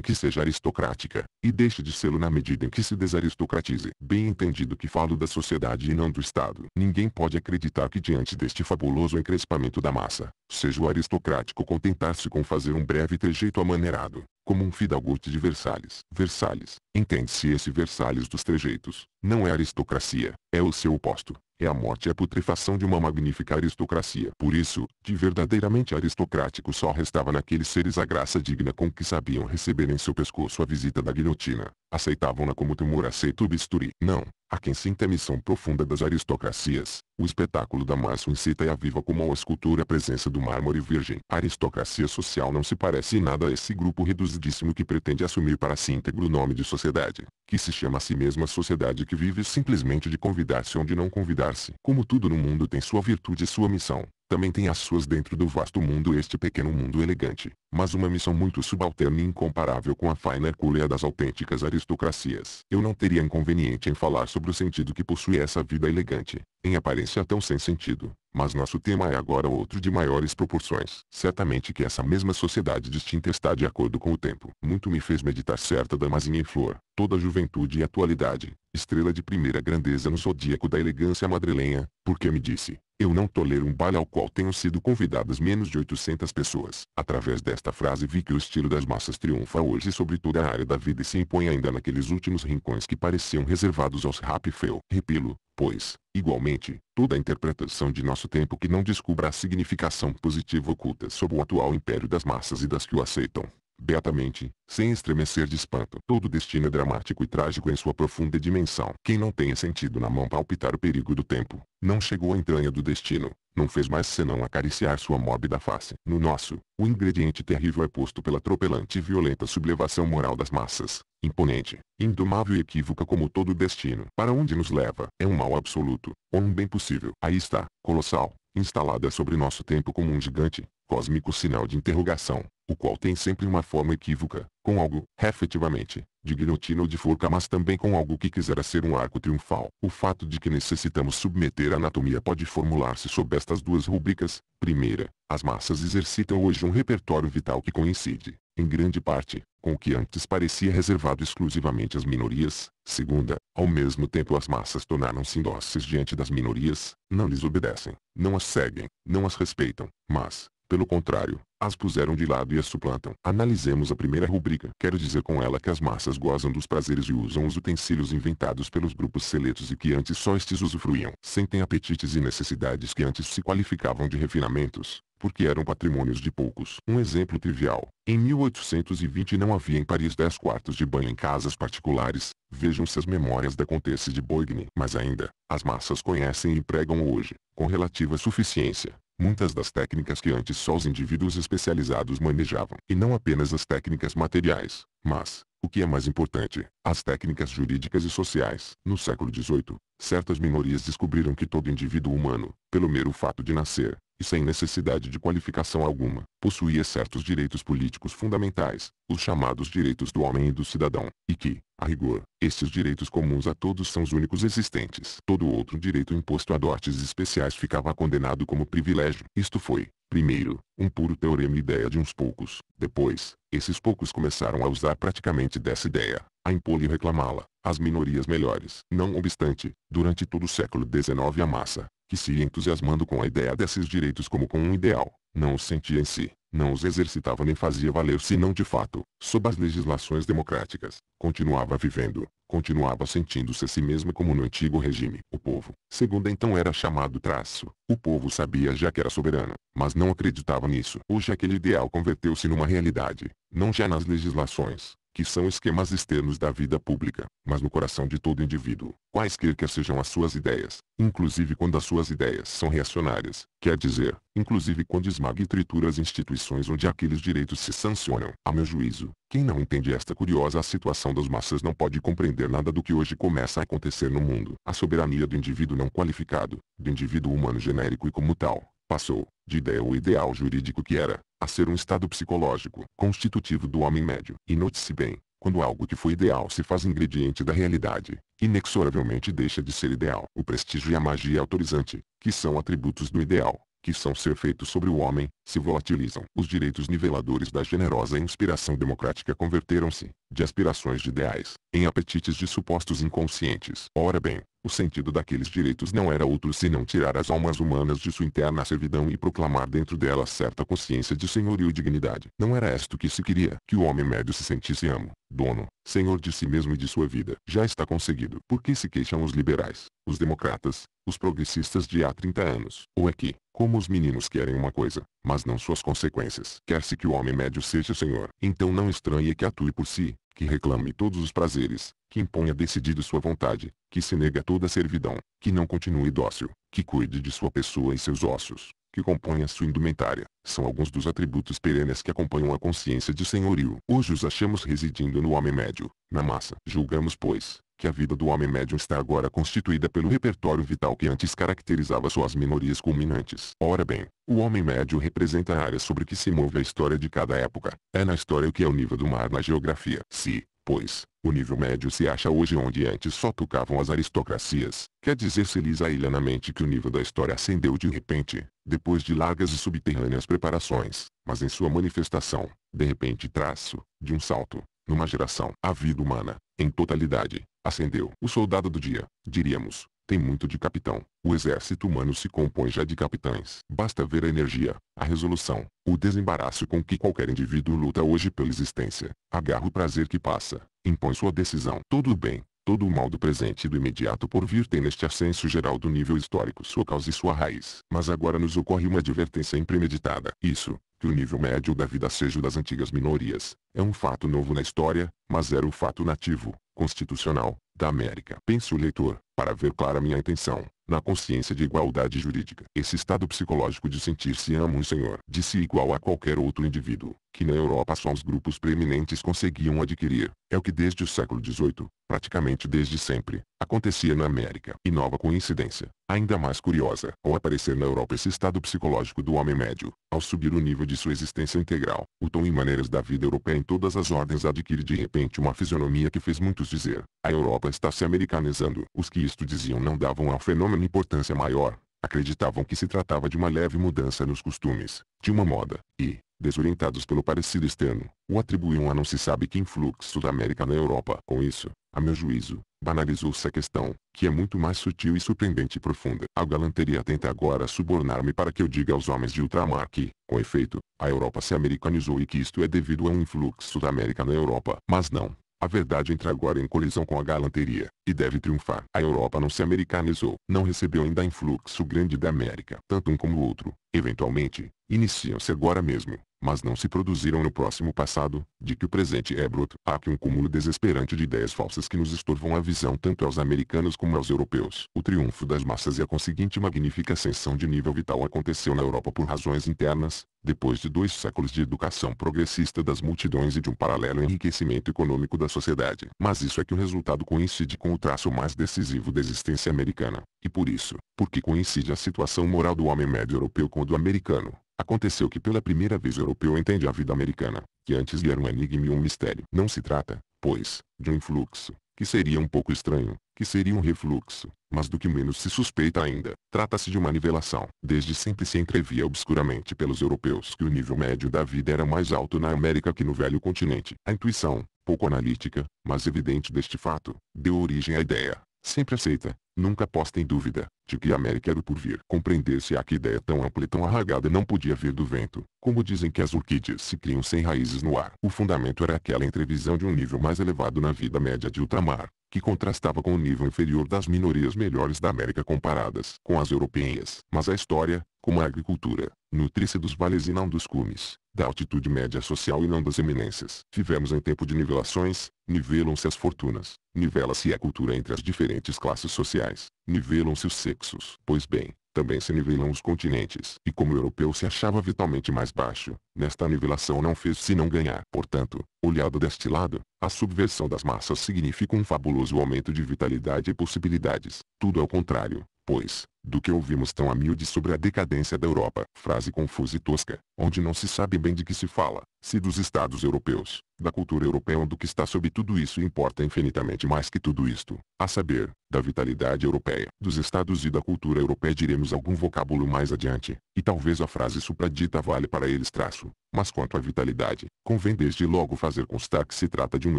que seja aristocrática, e deixe de sê-lo na medida em que se desaristocratize. Bem entendido que falo da sociedade e não do Estado. Ninguém pode acreditar que diante deste fabuloso encrespamento da massa, seja o aristocrático contentar-se com fazer um breve trejeito amaneirado, como um fidalgote de Versalhes. Versalhes, entende-se esse Versalhes dos trejeitos, não é aristocracia, é o seu oposto é a morte e é a putrefação de uma magnífica aristocracia. Por isso, de verdadeiramente aristocrático só restava naqueles seres a graça digna com que sabiam receber em seu pescoço a visita da guilhotina. Aceitavam-na como temor aceito o bisturi. Não, a quem sinta a missão profunda das aristocracias, o espetáculo da massa incita e aviva como a escultura a presença do mármore virgem. A aristocracia social não se parece em nada a esse grupo reduzidíssimo que pretende assumir para si íntegro o nome de sociedade, que se chama a si mesma sociedade que vive simplesmente de convidar-se onde não convidar transformar-se. Como tudo no mundo tem sua virtude e sua missão também tem as suas dentro do vasto mundo este pequeno mundo elegante, mas uma missão muito subalterna e incomparável com a faina hercúlea das autênticas aristocracias. Eu não teria inconveniente em falar sobre o sentido que possui essa vida elegante, em aparência tão sem sentido, mas nosso tema é agora outro de maiores proporções. Certamente que essa mesma sociedade distinta está de acordo com o tempo. Muito me fez meditar certa damazinha em flor, toda juventude e atualidade, estrela de primeira grandeza no zodíaco da elegância madrilenha, porque me disse, eu não tolero um baile ao qual tenham sido convidadas menos de 800 pessoas. Através desta frase vi que o estilo das massas triunfa hoje sobre toda a área da vida e se impõe ainda naqueles últimos rincões que pareciam reservados aos rap fail. Repilo, pois, igualmente, toda a interpretação de nosso tempo que não descubra a significação positiva oculta sob o atual império das massas e das que o aceitam, beatamente, sem estremecer de espanto. Todo destino é dramático e trágico em sua profunda dimensão. Quem não tenha sentido na mão palpitar o perigo do tempo, não chegou à entranha do destino, não fez mais senão acariciar sua mórbida face. No nosso, o ingrediente terrível é posto pela atropelante e violenta sublevação moral das massas, imponente, indomável e equívoca como todo destino. Para onde nos leva? É um mal absoluto, ou um bem possível. Aí está, colossal, instalada sobre nosso tempo como um gigante, cósmico sinal de interrogação, o qual tem sempre uma forma equívoca, com algo, efetivamente, de guilhotina ou de forca mas também com algo que quisera ser um arco triunfal. O fato de que necessitamos submeter a anatomia pode formular-se sob estas duas rubricas. Primeira, as massas exercitam hoje um repertório vital que coincide, em grande parte, com o que antes parecia reservado exclusivamente às minorias. Segunda, ao mesmo tempo as massas tornaram-se indóceis diante das minorias, não lhes obedecem, não as seguem, não as respeitam, mas, pelo contrário, as puseram de lado e as suplantam. Analisemos a primeira rubrica. Quero dizer com ela que as massas gozam dos prazeres e usam os utensílios inventados pelos grupos seletos e que antes só estes usufruíam. Sentem apetites e necessidades que antes se qualificavam de refinamentos, porque eram patrimônios de poucos. Um exemplo trivial. Em 1820 não havia em Paris dez quartos de banho em casas particulares, vejam-se as memórias da Comtesse de Boigny. Mas ainda, as massas conhecem e empregam hoje, com relativa suficiência, muitas das técnicas que antes só os indivíduos especializados manejavam, e não apenas as técnicas materiais, mas, o que é mais importante, as técnicas jurídicas e sociais. No século XVIII, certas minorias descobriram que todo indivíduo humano, pelo mero fato de nascer, e sem necessidade de qualificação alguma, possuía certos direitos políticos fundamentais, os chamados direitos do homem e do cidadão, e que, a rigor, esses direitos comuns a todos são os únicos existentes. Todo outro direito imposto a dotes especiais ficava condenado como privilégio. Isto foi, primeiro, um puro teorema e ideia de uns poucos. Depois, esses poucos começaram a usar praticamente dessa ideia, a impor e reclamá-la, às minorias melhores. Não obstante, durante todo o século XIX a massa, que se entusiasmando com a ideia desses direitos como com um ideal, não os sentia em si, não os exercitava nem fazia valer senão de fato, sob as legislações democráticas, continuava vivendo, continuava sentindo-se a si mesmo como no antigo regime. O povo, segundo então era chamado traço, o povo sabia já que era soberano, mas não acreditava nisso. Hoje aquele ideal converteu-se numa realidade, não já nas legislações, que são esquemas externos da vida pública, mas no coração de todo indivíduo, quaisquer que sejam as suas ideias, inclusive quando as suas ideias são reacionárias, quer dizer, inclusive quando esmaga e tritura as instituições onde aqueles direitos se sancionam. A meu juízo, quem não entende esta curiosa situação das massas não pode compreender nada do que hoje começa a acontecer no mundo. A soberania do indivíduo não qualificado, do indivíduo humano genérico e como tal, passou, de ideia ou ideal jurídico que era, a ser um estado psicológico, constitutivo do homem médio. E note-se bem, quando algo que foi ideal se faz ingrediente da realidade, inexoravelmente deixa de ser ideal. O prestígio e a magia autorizante, que são atributos do ideal, que são ser feitos sobre o homem, se volatilizam. Os direitos niveladores da generosa inspiração democrática converteram-se, de aspirações de ideais, em apetites de supostos inconscientes. Ora bem, o sentido daqueles direitos não era outro senão tirar as almas humanas de sua interna servidão e proclamar dentro delas certa consciência de senhorio e dignidade. Não era isto que se queria, que o homem médio se sentisse amo, dono, senhor de si mesmo e de sua vida. Já está conseguido. Por que se queixam os liberais, os democratas, os progressistas de há 30 anos? Ou é que, como os meninos querem uma coisa, mas não suas consequências, quer-se que o homem médio seja senhor, então não estranhe que atue por si, que reclame todos os prazeres, que imponha decidido sua vontade, que se nega toda servidão, que não continue dócil, que cuide de sua pessoa e seus ossos, que componha sua indumentária, são alguns dos atributos perenes que acompanham a consciência de senhorio. Hoje os achamos residindo no homem médio, na massa. Julgamos, pois, que a vida do homem médium está agora constituída pelo repertório vital que antes caracterizava suas minorias culminantes. Ora bem, o homem médio representa a área sobre que se move a história de cada época. É na história o que é o nível do mar na geografia. Se, pois, o nível médio se acha hoje onde antes só tocavam as aristocracias, quer dizer-se lhes ailanamente que o nível da história ascendeu de repente, depois de largas e subterrâneas preparações, mas em sua manifestação, de repente traço, de um salto, numa geração. A vida humana, em totalidade, acendeu. O soldado do dia, diríamos, tem muito de capitão. O exército humano se compõe já de capitães. Basta ver a energia, a resolução, o desembaraço com que qualquer indivíduo luta hoje pela existência. Agarra o prazer que passa, impõe sua decisão. Tudo bem, Todo o mal do presente e do imediato por vir tem neste ascenso geral do nível histórico sua causa e sua raiz. Mas agora nos ocorre uma advertência impremeditada. Isso, que o nível médio da vida seja o das antigas minorias, é um fato novo na história, mas era um fato nativo, constitucional, da América. Penso o leitor, para ver clara minha intenção, na consciência de igualdade jurídica. Esse estado psicológico de sentir-se amo um senhor, de si igual a qualquer outro indivíduo, que na Europa só os grupos preeminentes conseguiam adquirir, é o que desde o século XVIII, praticamente desde sempre, acontecia na América. E nova coincidência, ainda mais curiosa, ao aparecer na Europa esse estado psicológico do homem médio, ao subir o nível de sua existência integral, o tom e maneiras da vida europeia em todas as ordens adquire de repente uma fisionomia que fez muitos dizer, a Europa está se americanizando. Os que isto diziam não davam ao fenômeno importância maior, acreditavam que se tratava de uma leve mudança nos costumes, de uma moda, e, desorientados pelo parecido externo, o atribuíam a não se sabe que influxo da América na Europa. Com isso, a meu juízo, banalizou-se a questão, que é muito mais sutil e surpreendente e profunda. A galanteria tenta agora subornar-me para que eu diga aos homens de ultramar que, com efeito, a Europa se americanizou e que isto é devido a um influxo da América na Europa. Mas não. A verdade entra agora em colisão com a galanteria, e deve triunfar. A Europa não se americanizou, não recebeu ainda influxo grande da América. Tanto um como o outro, eventualmente, iniciam-se agora mesmo, mas não se produziram no próximo passado, de que o presente é bruto. Há aqui um cúmulo desesperante de ideias falsas que nos estorvam a visão tanto aos americanos como aos europeus. O triunfo das massas e a conseguinte magnífica ascensão de nível vital aconteceu na Europa por razões internas, depois de dois séculos de educação progressista das multidões e de um paralelo enriquecimento econômico da sociedade. Mas isso é que o resultado coincide com o traço mais decisivo da existência americana. E por isso, porque coincide a situação moral do homem médio europeu com o do americano, Aconteceu que pela primeira vez o europeu entende a vida americana, que antes era um enigma e um mistério. Não se trata, pois, de um influxo, que seria um pouco estranho, que seria um refluxo, mas do que menos se suspeita ainda, trata-se de uma nivelação. Desde sempre se entrevia obscuramente pelos europeus que o nível médio da vida era mais alto na América que no velho continente. A intuição, pouco analítica, mas evidente deste fato, deu origem à ideia, sempre aceita, nunca posta em dúvida, de que a América era o porvir. compreender se a que ideia tão ampla e tão arragada não podia vir do vento, como dizem que as orquídeas se criam sem raízes no ar. O fundamento era aquela entrevisão de um nível mais elevado na vida média de ultramar, que contrastava com o nível inferior das minorias melhores da América comparadas com as europeias. Mas a história, como a agricultura, nutre-se dos vales e não dos cumes, da altitude média social e não das eminências. Vivemos em tempo de nivelações, nivelam-se as fortunas, nivela-se a cultura entre as diferentes classes sociais, nivelam-se os sexos. Pois bem, também se nivelam os continentes, e como o europeu se achava vitalmente mais baixo, nesta nivelação não fez senão ganhar. Portanto, olhado deste lado, a subversão das massas significa um fabuloso aumento de vitalidade e possibilidades, tudo ao contrário, pois, do que ouvimos tão a miúde sobre a decadência da Europa. Frase confusa e tosca, onde não se sabe bem de que se fala, se dos Estados europeus, da cultura europeia ou do que está sob tudo isso importa infinitamente mais que tudo isto, a saber, da vitalidade europeia, dos Estados e da cultura europeia diremos algum vocábulo mais adiante, e talvez a frase supradita vale para eles traço, mas quanto à vitalidade, convém desde logo fazer constar que se trata de um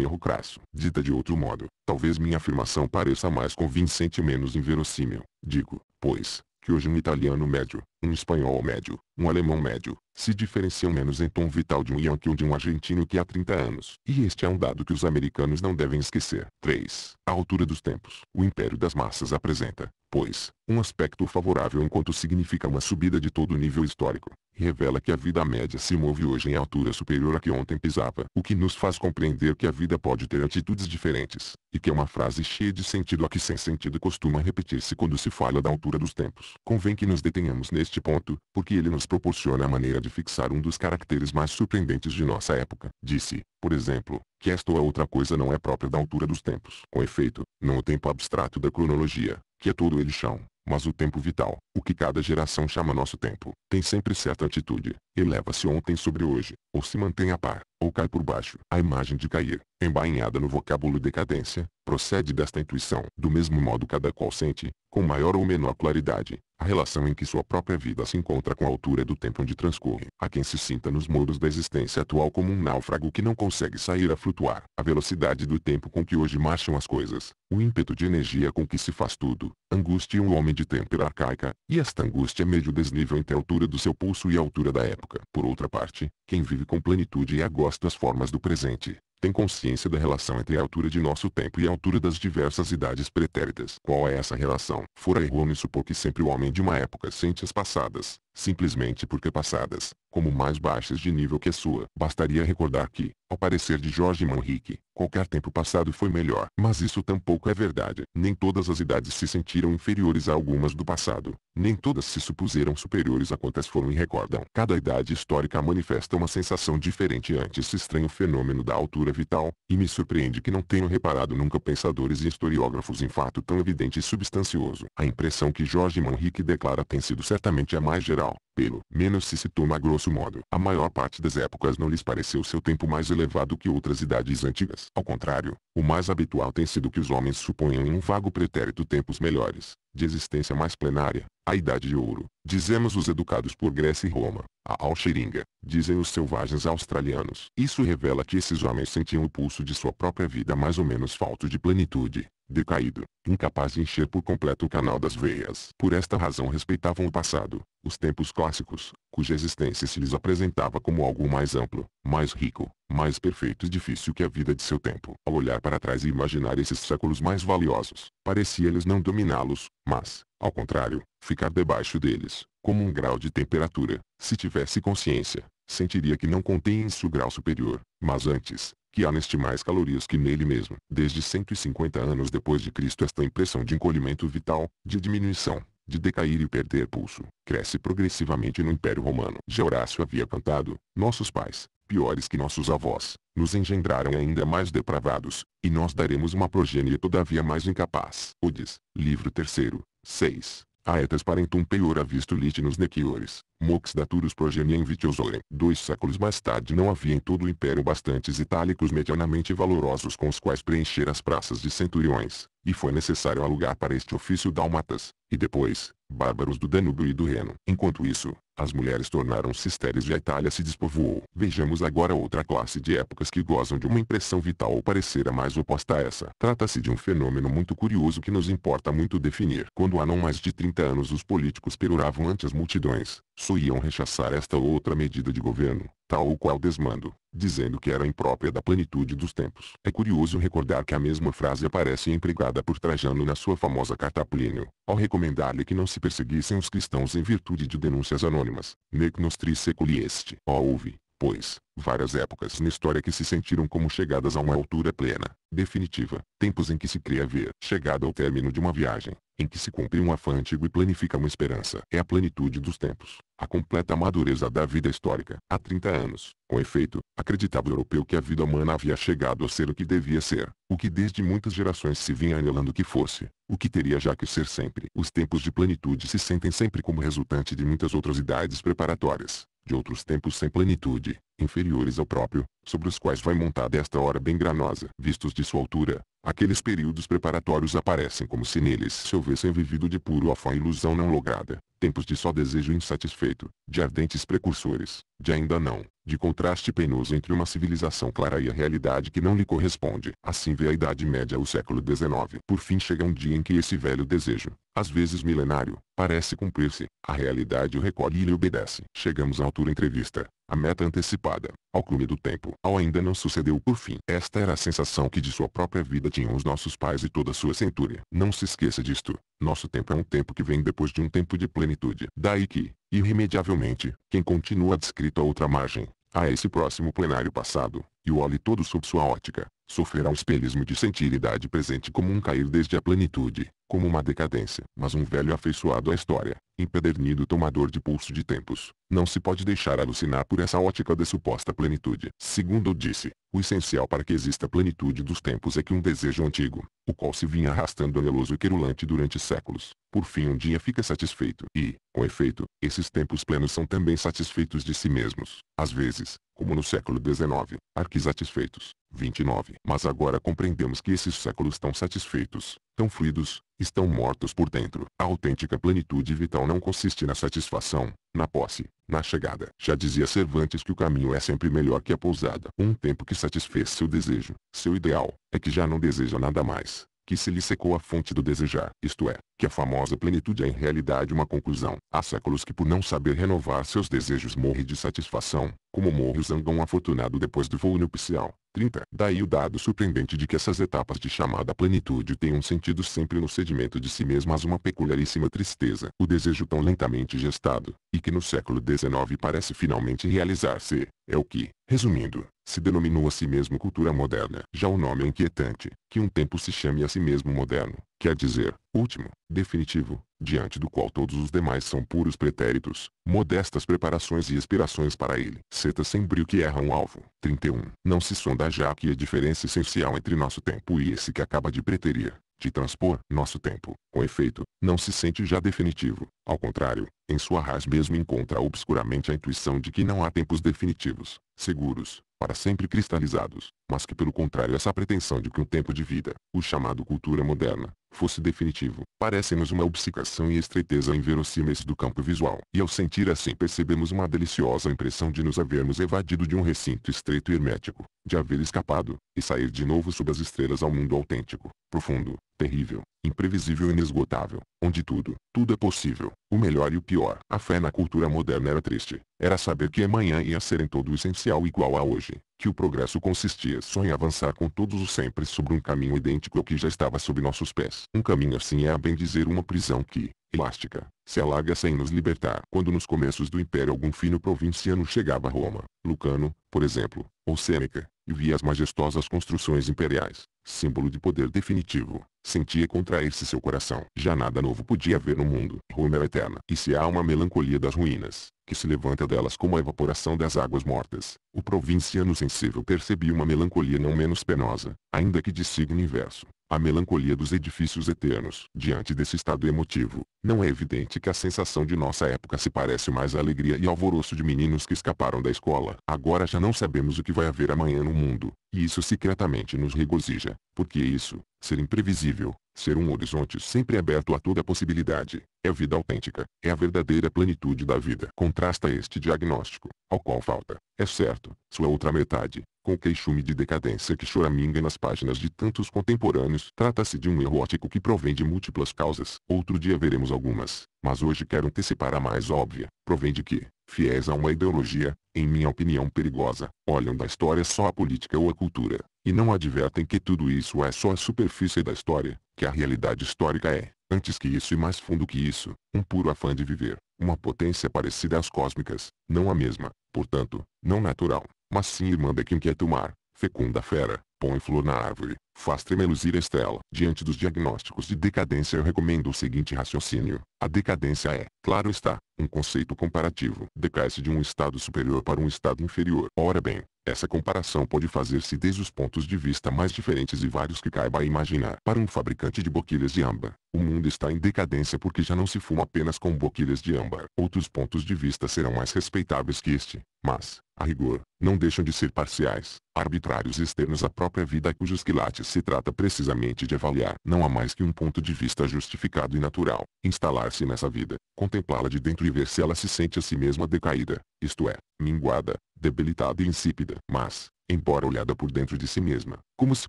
erro crasso. Dita de outro modo, talvez minha afirmação pareça mais convincente e menos inverossímil, digo, pois, que hoje um italiano médio, um espanhol médio, um alemão médio, se diferenciam menos em tom vital de um yankee ou de um argentino que há 30 anos. E este é um dado que os americanos não devem esquecer. 3. A altura dos tempos. O império das massas apresenta, pois, um aspecto favorável enquanto significa uma subida de todo o nível histórico. Revela que a vida média se move hoje em altura superior à que ontem pisava, o que nos faz compreender que a vida pode ter atitudes diferentes, e que é uma frase cheia de sentido a que sem sentido costuma repetir-se quando se fala da altura dos tempos. Convém que nos detenhamos neste ponto, porque ele nos proporciona a maneira de fixar um dos caracteres mais surpreendentes de nossa época. Disse, por exemplo, que esta ou outra coisa não é própria da altura dos tempos. Com efeito, não o tempo abstrato da cronologia, que é todo ele chão, mas o tempo vital, o que cada geração chama nosso tempo, tem sempre certa atitude, Eleva-se ontem sobre hoje, ou se mantém a par, ou cai por baixo. A imagem de cair, embainhada no vocábulo decadência, procede desta intuição. Do mesmo modo cada qual sente, com maior ou menor claridade, a relação em que sua própria vida se encontra com a altura do tempo onde transcorre. Há quem se sinta nos muros da existência atual como um náufrago que não consegue sair a flutuar. A velocidade do tempo com que hoje marcham as coisas, o ímpeto de energia com que se faz tudo, angustia um homem de têmpera arcaica, e esta angústia é meio desnível entre a altura do seu pulso e a altura da época época. Por outra parte, quem vive com plenitude e agosta as formas do presente, tem consciência da relação entre a altura de nosso tempo e a altura das diversas idades pretéritas. Qual é essa relação? Fora errôneo supor que sempre o homem de uma época sente as passadas, simplesmente porque passadas, como mais baixas de nível que a sua. Bastaria recordar que, ao parecer de Jorge Manrique, qualquer tempo passado foi melhor. Mas isso tampouco é verdade. Nem todas as idades se sentiram inferiores a algumas do passado. Nem todas se supuseram superiores a quantas foram e recordam. Cada idade histórica manifesta uma sensação diferente ante esse estranho fenômeno da altura vital, e me surpreende que não tenham reparado nunca pensadores e historiógrafos em fato tão evidente e substancioso. A impressão que Jorge Manrique declara tem sido certamente a mais geral pelo menos se citou a grosso modo. A maior parte das épocas não lhes pareceu seu tempo mais elevado que outras idades antigas. Ao contrário, o mais habitual tem sido que os homens suponham em um vago pretérito tempos melhores, de existência mais plenária, a Idade de Ouro, dizemos os educados por Grécia e Roma, a alxeringa, dizem os selvagens australianos. Isso revela que esses homens sentiam o pulso de sua própria vida mais ou menos falto de plenitude, decaído, incapaz de encher por completo o canal das veias. Por esta razão respeitavam o passado, os tempos clássicos, cuja existência se lhes apresentava como algo mais amplo, mais rico, mais perfeito e difícil que a vida de seu tempo. Ao olhar para trás e imaginar esses séculos mais valiosos, parecia-lhes não dominá-los, mas, ao contrário, ficar debaixo deles, como um grau de temperatura, se tivesse consciência, sentiria que não contém em seu grau superior, mas antes, que há neste mais calorias que nele mesmo. Desde 150 anos depois de Cristo esta impressão de encolhimento vital, de diminuição, de decair e perder pulso, cresce progressivamente no Império Romano. Já Horácio havia cantado, nossos pais, piores que nossos avós, nos engendraram ainda mais depravados, e nós daremos uma progênie todavia mais incapaz. Odis livro 3, 6. Aetas parentum peiora visto nos nequiores, Mox Daturus progenie Invitiosorem. Dois séculos mais tarde não havia em todo o império bastantes itálicos medianamente valorosos com os quais preencher as praças de centuriões, e foi necessário alugar para este ofício dálmatas, e depois, bárbaros do Danúbio e do Reno. Enquanto isso, as mulheres tornaram-se estéreis e a Itália se despovoou. Vejamos agora outra classe de épocas que gozam de uma impressão vital ou parecer a mais oposta a essa. Trata-se de um fenômeno muito curioso que nos importa muito definir. Quando há não mais de 30 anos os políticos peroravam ante as multidões, suíam rechaçar esta ou outra medida de governo, tal ou qual desmando, dizendo que era imprópria da plenitude dos tempos. É curioso recordar que a mesma frase aparece empregada por Trajano na sua famosa carta a Plínio, ao recomendar-lhe que não se perseguissem os cristãos em virtude de denúncias anônimas, nec nostri seculi est. Ó houve, pois, várias épocas na história que se sentiram como chegadas a uma altura plena, definitiva, tempos em que se cria haver chegado ao término de uma viagem, em que se cumpre um afã antigo e planifica uma esperança. É a plenitude dos tempos, a completa madureza da vida histórica. Há 30 anos, com efeito, acreditava o europeu que a vida humana havia chegado a ser o que devia ser, o que desde muitas gerações se vinha anelando que fosse, o que teria já que ser sempre. Os tempos de plenitude se sentem sempre como resultante de muitas outras idades preparatórias, de outros tempos sem plenitude, inferiores ao próprio, sobre os quais vai montada esta hora bem granosa. Vistos de sua altura, aqueles períodos preparatórios aparecem como se neles se houvessem vivido de puro afã e ilusão não lograda, tempos de só desejo insatisfeito, de ardentes precursores, de ainda não, de contraste penoso entre uma civilização clara e a realidade que não lhe corresponde. Assim vê a Idade Média o século XIX. Por fim chega um dia em que esse velho desejo, às vezes milenário, parece cumprir-se, a realidade o recolhe e lhe obedece. Chegamos à altura entrevista, a meta antecipada, ao clube do tempo, ao ainda não sucedeu por fim. Esta era a sensação que de sua própria vida tinham os nossos pais e toda sua centúria. Não se esqueça disto. Nosso tempo é um tempo que vem depois de um tempo de plenitude. Daí que, irremediavelmente, quem continua descrito à outra margem, a esse próximo plenário passado, e o olhe todo sob sua ótica, sofrerá o espelhismo de sentir idade presente como um cair desde a plenitude, como uma decadência, mas um velho afeiçoado à história, empedernido tomador de pulso de tempos, não se pode deixar alucinar por essa ótica de suposta plenitude. Segundo disse, o essencial para que exista plenitude dos tempos é que um desejo antigo, o qual se vinha arrastando aneloso e querulante durante séculos, por fim um dia fica satisfeito e, com efeito, esses tempos plenos são também satisfeitos de si mesmos, às vezes, como no século XIX, arquisatisfeitos. 29. Mas agora compreendemos que esses séculos estão satisfeitos, tão fluidos, estão mortos por dentro. A autêntica plenitude vital não consiste na satisfação, na posse, na chegada. Já dizia Cervantes que o caminho é sempre melhor que a pousada. Um tempo que satisfez seu desejo, seu ideal, é que já não deseja nada mais, que se lhe secou a fonte do desejar. Isto é, que a famosa plenitude é em realidade uma conclusão. Há séculos que por não saber renovar seus desejos morre de satisfação, como morre o zangão afortunado depois do voo nupcial. 30. Daí o dado surpreendente de que essas etapas de chamada plenitude têm um sentido sempre no sedimento de si mesmas uma peculiaríssima tristeza. O desejo tão lentamente gestado, e que no século XIX parece finalmente realizar-se, é o que, resumindo, se denominou a si mesmo cultura moderna. Já o nome é inquietante, que um tempo se chame a si mesmo moderno, quer dizer, último, definitivo, diante do qual todos os demais são puros pretéritos, modestas preparações e aspirações para ele. Seta sem brilho que erra um alvo. 31. Não se sonda já que a diferença essencial entre nosso tempo e esse que acaba de preterir, de transpor, nosso tempo, com efeito, não se sente já definitivo. Ao contrário, em sua raiz mesmo encontra obscuramente a intuição de que não há tempos definitivos, seguros, para sempre cristalizados, mas que pelo contrário essa pretensão de que um tempo de vida, o chamado cultura moderna, fosse definitivo, parece-nos uma obcecação e estreiteza inverossímeis do campo visual, e ao sentir assim percebemos uma deliciosa impressão de nos havermos evadido de um recinto estreito e hermético, de haver escapado, e sair de novo sob as estrelas ao mundo autêntico, profundo, terrível, imprevisível e inesgotável, onde tudo, tudo é possível, o melhor e o pior. A fé na cultura moderna era triste, era saber que amanhã ia ser em todo o essencial igual a hoje longe, que o progresso consistia só em avançar com todos os sempre sobre um caminho idêntico ao que já estava sob nossos pés. Um caminho assim é a bem dizer uma prisão que, elástica, se alaga sem nos libertar. Quando nos começos do Império algum fino provinciano chegava a Roma, Lucano, por exemplo, ou Sêneca, e via as majestosas construções imperiais, símbolo de poder definitivo, sentia contrair-se seu coração. Já nada novo podia haver no mundo. Roma era eterna. E se há uma melancolia das ruínas, que se levanta delas como a evaporação das águas mortas, o provinciano sensível percebia uma melancolia não menos penosa, ainda que de signo inverso. A melancolia dos edifícios eternos. Diante desse estado emotivo, não é evidente que a sensação de nossa época se parece mais à alegria e alvoroço de meninos que escaparam da escola. Agora já não sabemos o que vai haver amanhã no mundo, e isso secretamente nos regozija, porque isso, ser imprevisível, ser um horizonte sempre aberto a toda possibilidade, é a vida autêntica, é a verdadeira plenitude da vida. Contrasta este diagnóstico, ao qual falta, é certo, sua outra metade, com queixume de decadência que choraminga nas páginas de tantos contemporâneos. Trata-se de um erro ótico que provém de múltiplas causas, outro dia veremos algumas, mas hoje quero antecipar a mais óbvia, provém de que, fiéis a uma ideologia, em minha opinião perigosa, olham da história só a política ou a cultura, e não advertem que tudo isso é só a superfície da história, que a realidade histórica é, antes que isso e mais fundo que isso, um puro afã de viver, uma potência parecida às cósmicas, não a mesma, portanto, não natural, mas sim irmã da que quer tomar, fecunda fera, Põe flor na árvore, faz tremeluzir a estela. Diante dos diagnósticos de decadência eu recomendo o seguinte raciocínio. A decadência é, claro está, um conceito comparativo. Decai-se de um estado superior para um estado inferior. Ora bem, essa comparação pode fazer-se desde os pontos de vista mais diferentes e vários que caiba imaginar. Para um fabricante de boquilhas de âmbar, o mundo está em decadência porque já não se fuma apenas com boquilhas de âmbar. Outros pontos de vista serão mais respeitáveis que este, mas, a rigor, não deixam de ser parciais, arbitrários externos à própria própria vida cujos quilates se trata precisamente de avaliar. Não há mais que um ponto de vista justificado e natural, instalar-se nessa vida, contemplá-la de dentro e ver se ela se sente a si mesma decaída, isto é, minguada, debilitada e insípida. Mas, embora olhada por dentro de si mesma, como se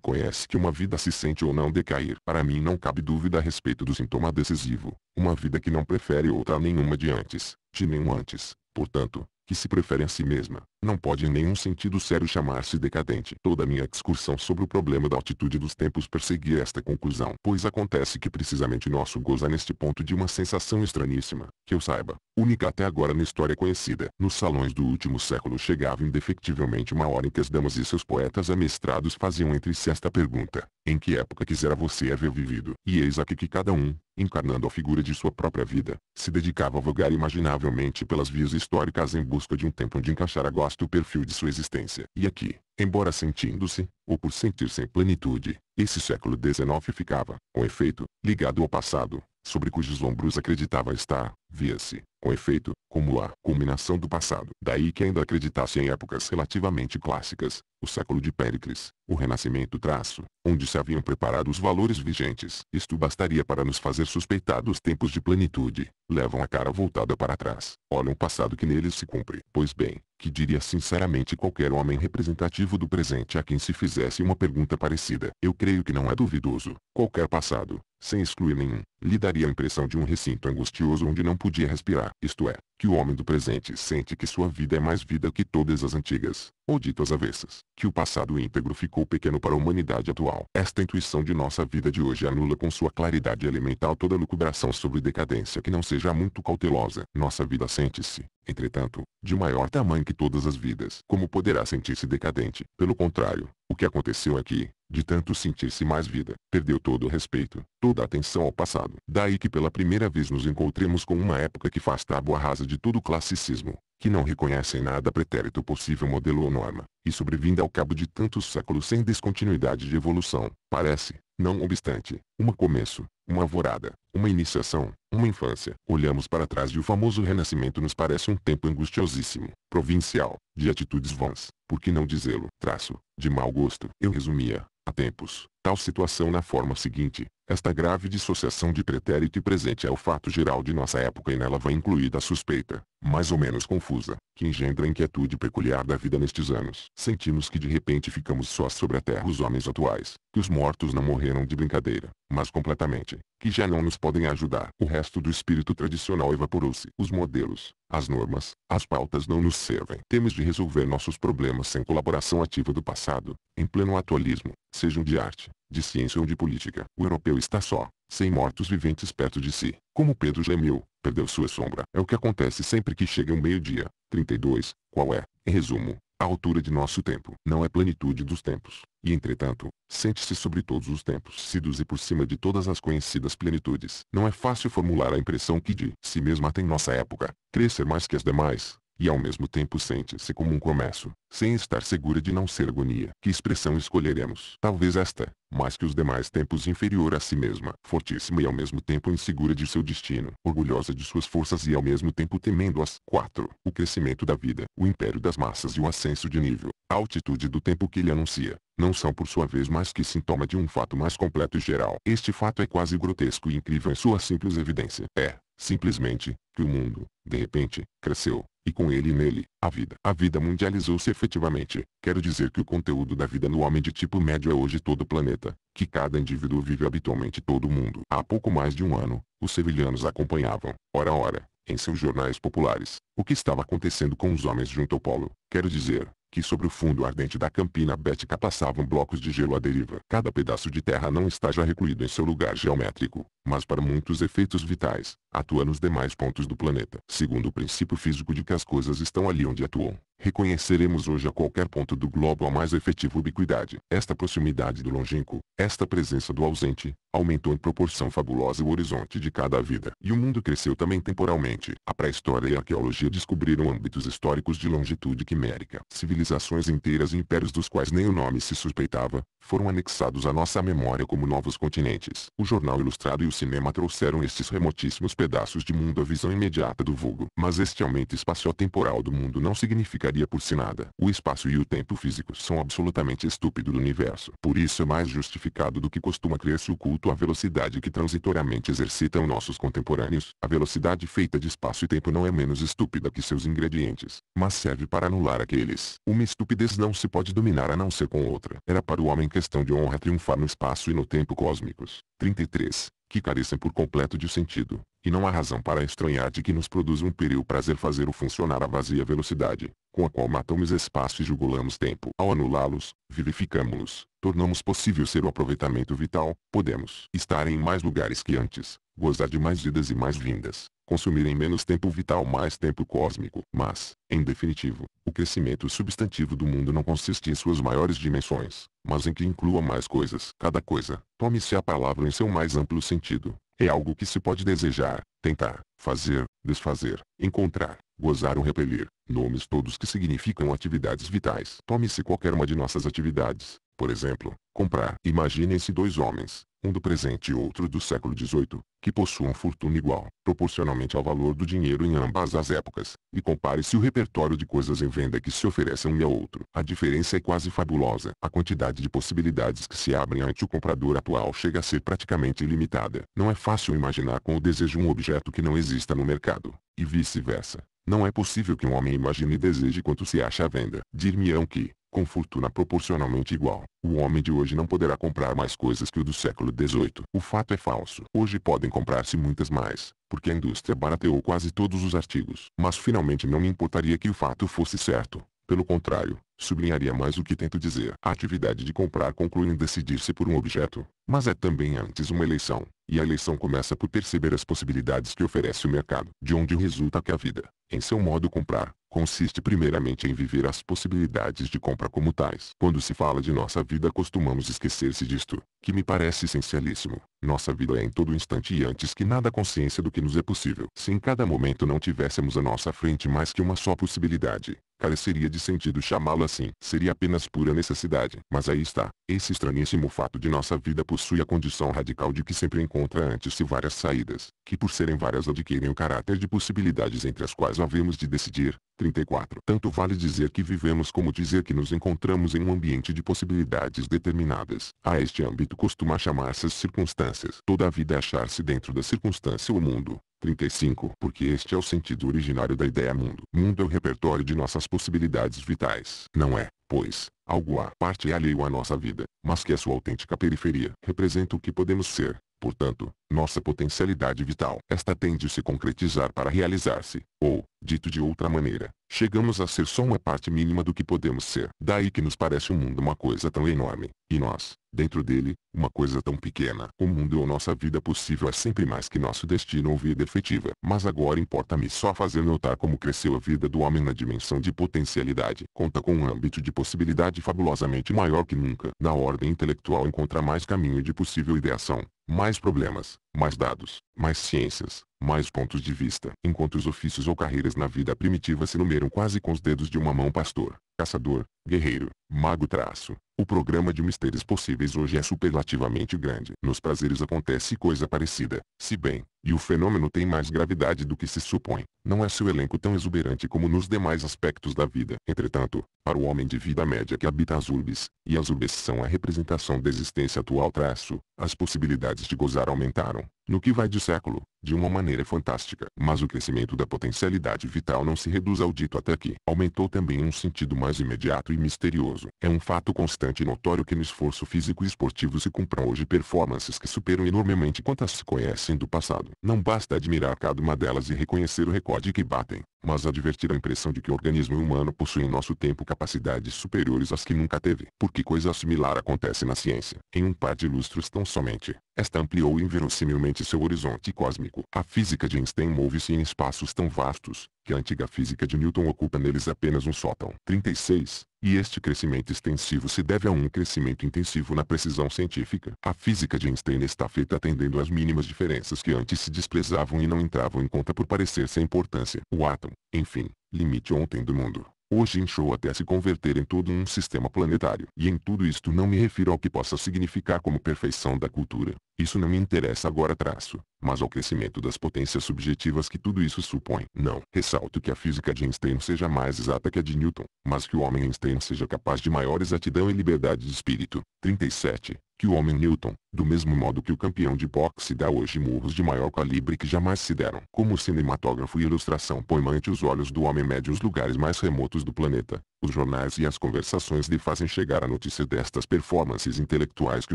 conhece que uma vida se sente ou não decair? Para mim não cabe dúvida a respeito do sintoma decisivo, uma vida que não prefere outra a nenhuma de antes, de nenhum antes, portanto, que se prefere a si mesma, não pode em nenhum sentido sério chamar-se decadente. Toda minha excursão sobre o problema da altitude dos tempos perseguia esta conclusão. Pois acontece que precisamente nosso goza é neste ponto de uma sensação estranhíssima, que eu saiba, única até agora na história conhecida. Nos salões do último século chegava indefectivelmente uma hora em que as damas e seus poetas amestrados faziam entre si esta pergunta. Em que época quisera você haver vivido? E eis aqui que cada um, encarnando a figura de sua própria vida, se dedicava a vagar imaginavelmente pelas vias históricas em busca de um tempo onde encaixar a gosto vasto perfil de sua existência. E aqui, embora sentindo-se, ou por sentir-se em plenitude, esse século XIX ficava, com efeito, ligado ao passado, sobre cujos ombros acreditava estar, via-se, com efeito, como a culminação do passado. Daí que ainda acreditasse em épocas relativamente clássicas, o século de Péricles, o Renascimento traço, onde se haviam preparado os valores vigentes. Isto bastaria para nos fazer suspeitar dos tempos de plenitude, levam a cara voltada para trás, olham o passado que neles se cumpre. Pois bem, que diria sinceramente qualquer homem representativo do presente a quem se fizesse uma pergunta parecida. Eu creio que não é duvidoso. Qualquer passado, sem excluir nenhum, lhe daria a impressão de um recinto angustioso onde não podia respirar, isto é, que o homem do presente sente que sua vida é mais vida que todas as antigas, ou dito às avessas, que o passado íntegro ficou pequeno para a humanidade atual. Esta intuição de nossa vida de hoje anula com sua claridade elemental toda lucubração sobre decadência que não seja muito cautelosa. Nossa vida sente-se, entretanto, de maior tamanho que todas as vidas. Como poderá sentir-se decadente? Pelo contrário, o que aconteceu é que, de tanto sentir-se mais vida, perdeu todo o respeito, toda a atenção ao passado. Daí que pela primeira vez nos encontremos com uma época que faz tábua rasa de todo o classicismo, que não reconhece em nada pretérito possível modelo ou norma, e sobrevinda ao cabo de tantos séculos sem descontinuidade de evolução, parece, não obstante, uma começo, uma vorada uma iniciação, uma infância. Olhamos para trás e o famoso renascimento nos parece um tempo angustiosíssimo, provincial, de atitudes vãs, por que não dizê-lo, traço, de mau gosto. Eu resumia, Há tempos, tal situação na forma seguinte, esta grave dissociação de pretérito e presente é o fato geral de nossa época e nela vai incluída a suspeita, mais ou menos confusa, que engendra a inquietude peculiar da vida nestes anos. Sentimos que de repente ficamos sós sobre a terra os homens atuais, que os mortos não morreram de brincadeira, mas completamente, que já não nos podem ajudar. O resto do espírito tradicional evaporou-se. Os modelos, as normas, as pautas não nos servem. Temos de resolver nossos problemas sem colaboração ativa do passado, em pleno atualismo, sejam de arte, de ciência ou de política. O europeu está só, sem mortos viventes perto de si. Como Pedro Gemil, perdeu sua sombra. É o que acontece sempre que chega o meio-dia. 32, qual é, em resumo, a altura de nosso tempo. Não é plenitude dos tempos, e entretanto, sente-se sobre todos os tempos sidos e por cima de todas as conhecidas plenitudes. Não é fácil formular a impressão que de si mesma tem nossa época, crescer mais que as demais, e ao mesmo tempo sente-se como um começo, sem estar segura de não ser agonia. Que expressão escolheremos? Talvez esta, mais que os demais tempos inferior a si mesma, fortíssima e ao mesmo tempo insegura de seu destino, orgulhosa de suas forças e ao mesmo tempo temendo-as. 4. O crescimento da vida, o império das massas e o ascenso de nível, a altitude do tempo que ele anuncia, não são por sua vez mais que sintoma de um fato mais completo e geral. Este fato é quase grotesco e incrível em sua simples evidência. É, simplesmente, que o mundo, de repente, cresceu, e com ele e nele, a vida. A vida mundializou-se efetivamente, quero dizer que o conteúdo da vida no homem de tipo médio é hoje todo o planeta, que cada indivíduo vive habitualmente todo o mundo. Há pouco mais de um ano, os sevilhanos acompanhavam, ora ora, em seus jornais populares, o que estava acontecendo com os homens junto ao polo, quero dizer, que sobre o fundo ardente da campina bética passavam blocos de gelo à deriva. Cada pedaço de terra não está já recluído em seu lugar geométrico, mas para muitos efeitos vitais, atua nos demais pontos do planeta. Segundo o princípio físico de que as coisas estão ali onde atuam, reconheceremos hoje a qualquer ponto do globo a mais efetiva ubiquidade. Esta proximidade do longínquo, esta presença do ausente, aumentou em proporção fabulosa o horizonte de cada vida. E o mundo cresceu também temporalmente. A pré-história e a arqueologia descobriram âmbitos históricos de longitude quimérica. Civilizações inteiras e impérios dos quais nem o nome se suspeitava, foram anexados à nossa memória como novos continentes. O jornal ilustrado e o cinema trouxeram estes remotíssimos pedaços de mundo à visão imediata do vulgo. Mas este aumento espaciotemporal do mundo não significaria por si nada. O espaço e o tempo físico são absolutamente estúpidos do universo. Por isso é mais justificado do que costuma crer-se o culto quanto à velocidade que transitoriamente exercitam nossos contemporâneos, a velocidade feita de espaço e tempo não é menos estúpida que seus ingredientes, mas serve para anular aqueles. Uma estupidez não se pode dominar a não ser com outra. Era para o homem questão de honra triunfar no espaço e no tempo cósmicos. 33. Que carecem por completo de sentido e não há razão para estranhar de que nos produz um imperial prazer fazer-o funcionar à vazia velocidade, com a qual matamos espaço e jugulamos tempo. Ao anulá-los, vivificamos-los, tornamos possível ser o aproveitamento vital, podemos estar em mais lugares que antes, gozar de mais vidas e mais vindas, consumir em menos tempo vital mais tempo cósmico. Mas, em definitivo, o crescimento substantivo do mundo não consiste em suas maiores dimensões, mas em que inclua mais coisas. Cada coisa, tome-se a palavra em seu mais amplo sentido, é algo que se pode desejar, tentar, fazer, desfazer, encontrar, gozar ou repelir, nomes todos que significam atividades vitais. Tome-se qualquer uma de nossas atividades, por exemplo, comprar. Imaginem-se dois homens, um do presente e outro do século XVIII, que possuam fortuna igual, proporcionalmente ao valor do dinheiro em ambas as épocas, e compare-se o repertório de coisas em venda que se oferecem um e ao outro. A diferença é quase fabulosa. A quantidade de possibilidades que se abrem ante o comprador atual chega a ser praticamente ilimitada. Não é fácil imaginar com o desejo um objeto que não exista no mercado, e vice-versa. Não é possível que um homem imagine e deseje quanto se acha à venda. Dir-me-ão que, com fortuna proporcionalmente igual, o homem de hoje não poderá comprar mais coisas que o do século XVIII. O fato é falso. Hoje podem comprar-se muitas mais, porque a indústria barateou quase todos os artigos. Mas finalmente não me importaria que o fato fosse certo. Pelo contrário, sublinharia mais o que tento dizer. A atividade de comprar conclui em decidir-se por um objeto, mas é também antes uma eleição. E a eleição começa por perceber as possibilidades que oferece o mercado, de onde resulta que a vida, em seu modo comprar, consiste primeiramente em viver as possibilidades de compra como tais. Quando se fala de nossa vida costumamos esquecer-se disto, que me parece essencialíssimo. Nossa vida é em todo instante e antes que nada consciência do que nos é possível. Se em cada momento não tivéssemos à nossa frente mais que uma só possibilidade, Careceria de sentido chamá-lo assim, seria apenas pura necessidade. Mas aí está, esse estranhíssimo fato de nossa vida possui a condição radical de que sempre encontra antes-se várias saídas, que por serem várias adquirem o caráter de possibilidades entre as quais havemos de decidir. 34. Tanto vale dizer que vivemos como dizer que nos encontramos em um ambiente de possibilidades determinadas. A este âmbito costuma chamar-se circunstâncias. Toda a vida é achar-se dentro da circunstância ou mundo, 35. Porque este é o sentido originário da ideia mundo. Mundo é o repertório de nossas possibilidades vitais. Não é, pois, algo à parte e alheio à nossa vida, mas que é sua autêntica periferia. Representa o que podemos ser, portanto, nossa potencialidade vital. Esta tende a se concretizar para realizar-se, ou, dito de outra maneira, chegamos a ser só uma parte mínima do que podemos ser. Daí que nos parece o mundo uma coisa tão enorme, e nós, dentro dele, uma coisa tão pequena. O mundo ou nossa vida possível é sempre mais que nosso destino ou vida efetiva. Mas agora importa-me só fazer notar como cresceu a vida do homem na dimensão de potencialidade. Conta com um âmbito de possibilidade fabulosamente maior que nunca. Na ordem intelectual encontra mais caminho de possível ideação, mais problemas, mais dados, mais ciências, mais pontos de vista. Enquanto os ofícios ou carreiras na vida primitiva se numeram quase com os dedos de uma mão pastor, caçador, guerreiro, mago traço. O programa de mistérios possíveis hoje é superlativamente grande. Nos prazeres acontece coisa parecida, se bem, e o fenômeno tem mais gravidade do que se supõe. Não é seu elenco tão exuberante como nos demais aspectos da vida. Entretanto, para o homem de vida média que habita as urbes, e as urbes são a representação da existência atual traço, as possibilidades de gozar aumentaram, no que vai de século, de uma maneira fantástica. Mas o crescimento da potencialidade vital não se reduz ao dito até aqui. Aumentou também um sentido mais mais imediato e misterioso. É um fato constante e notório que no esforço físico e esportivo se compram hoje performances que superam enormemente quantas se conhecem do passado. Não basta admirar cada uma delas e reconhecer o recorde que batem mas advertir a impressão de que o organismo humano possui em nosso tempo capacidades superiores às que nunca teve, porque coisa similar acontece na ciência. Em um par de lustros tão somente, esta ampliou inverosimilmente seu horizonte cósmico. A física de Einstein move-se em espaços tão vastos, que a antiga física de Newton ocupa neles apenas um sótão. 36. E este crescimento extensivo se deve a um crescimento intensivo na precisão científica. A física de Einstein está feita atendendo às mínimas diferenças que antes se desprezavam e não entravam em conta por parecer sem importância. O átomo, enfim, limite ontem do mundo. Hoje inchou até se converter em todo um sistema planetário. E em tudo isto não me refiro ao que possa significar como perfeição da cultura. Isso não me interessa agora traço mas ao crescimento das potências subjetivas que tudo isso supõe. Não ressalto que a física de Einstein seja mais exata que a de Newton, mas que o homem Einstein seja capaz de maior exatidão e liberdade de espírito. 37. Que o homem Newton, do mesmo modo que o campeão de boxe dá hoje murros de maior calibre que jamais se deram. Como cinematógrafo e ilustração põe ante os olhos do homem médio os lugares mais remotos do planeta, os jornais e as conversações lhe fazem chegar a notícia destas performances intelectuais que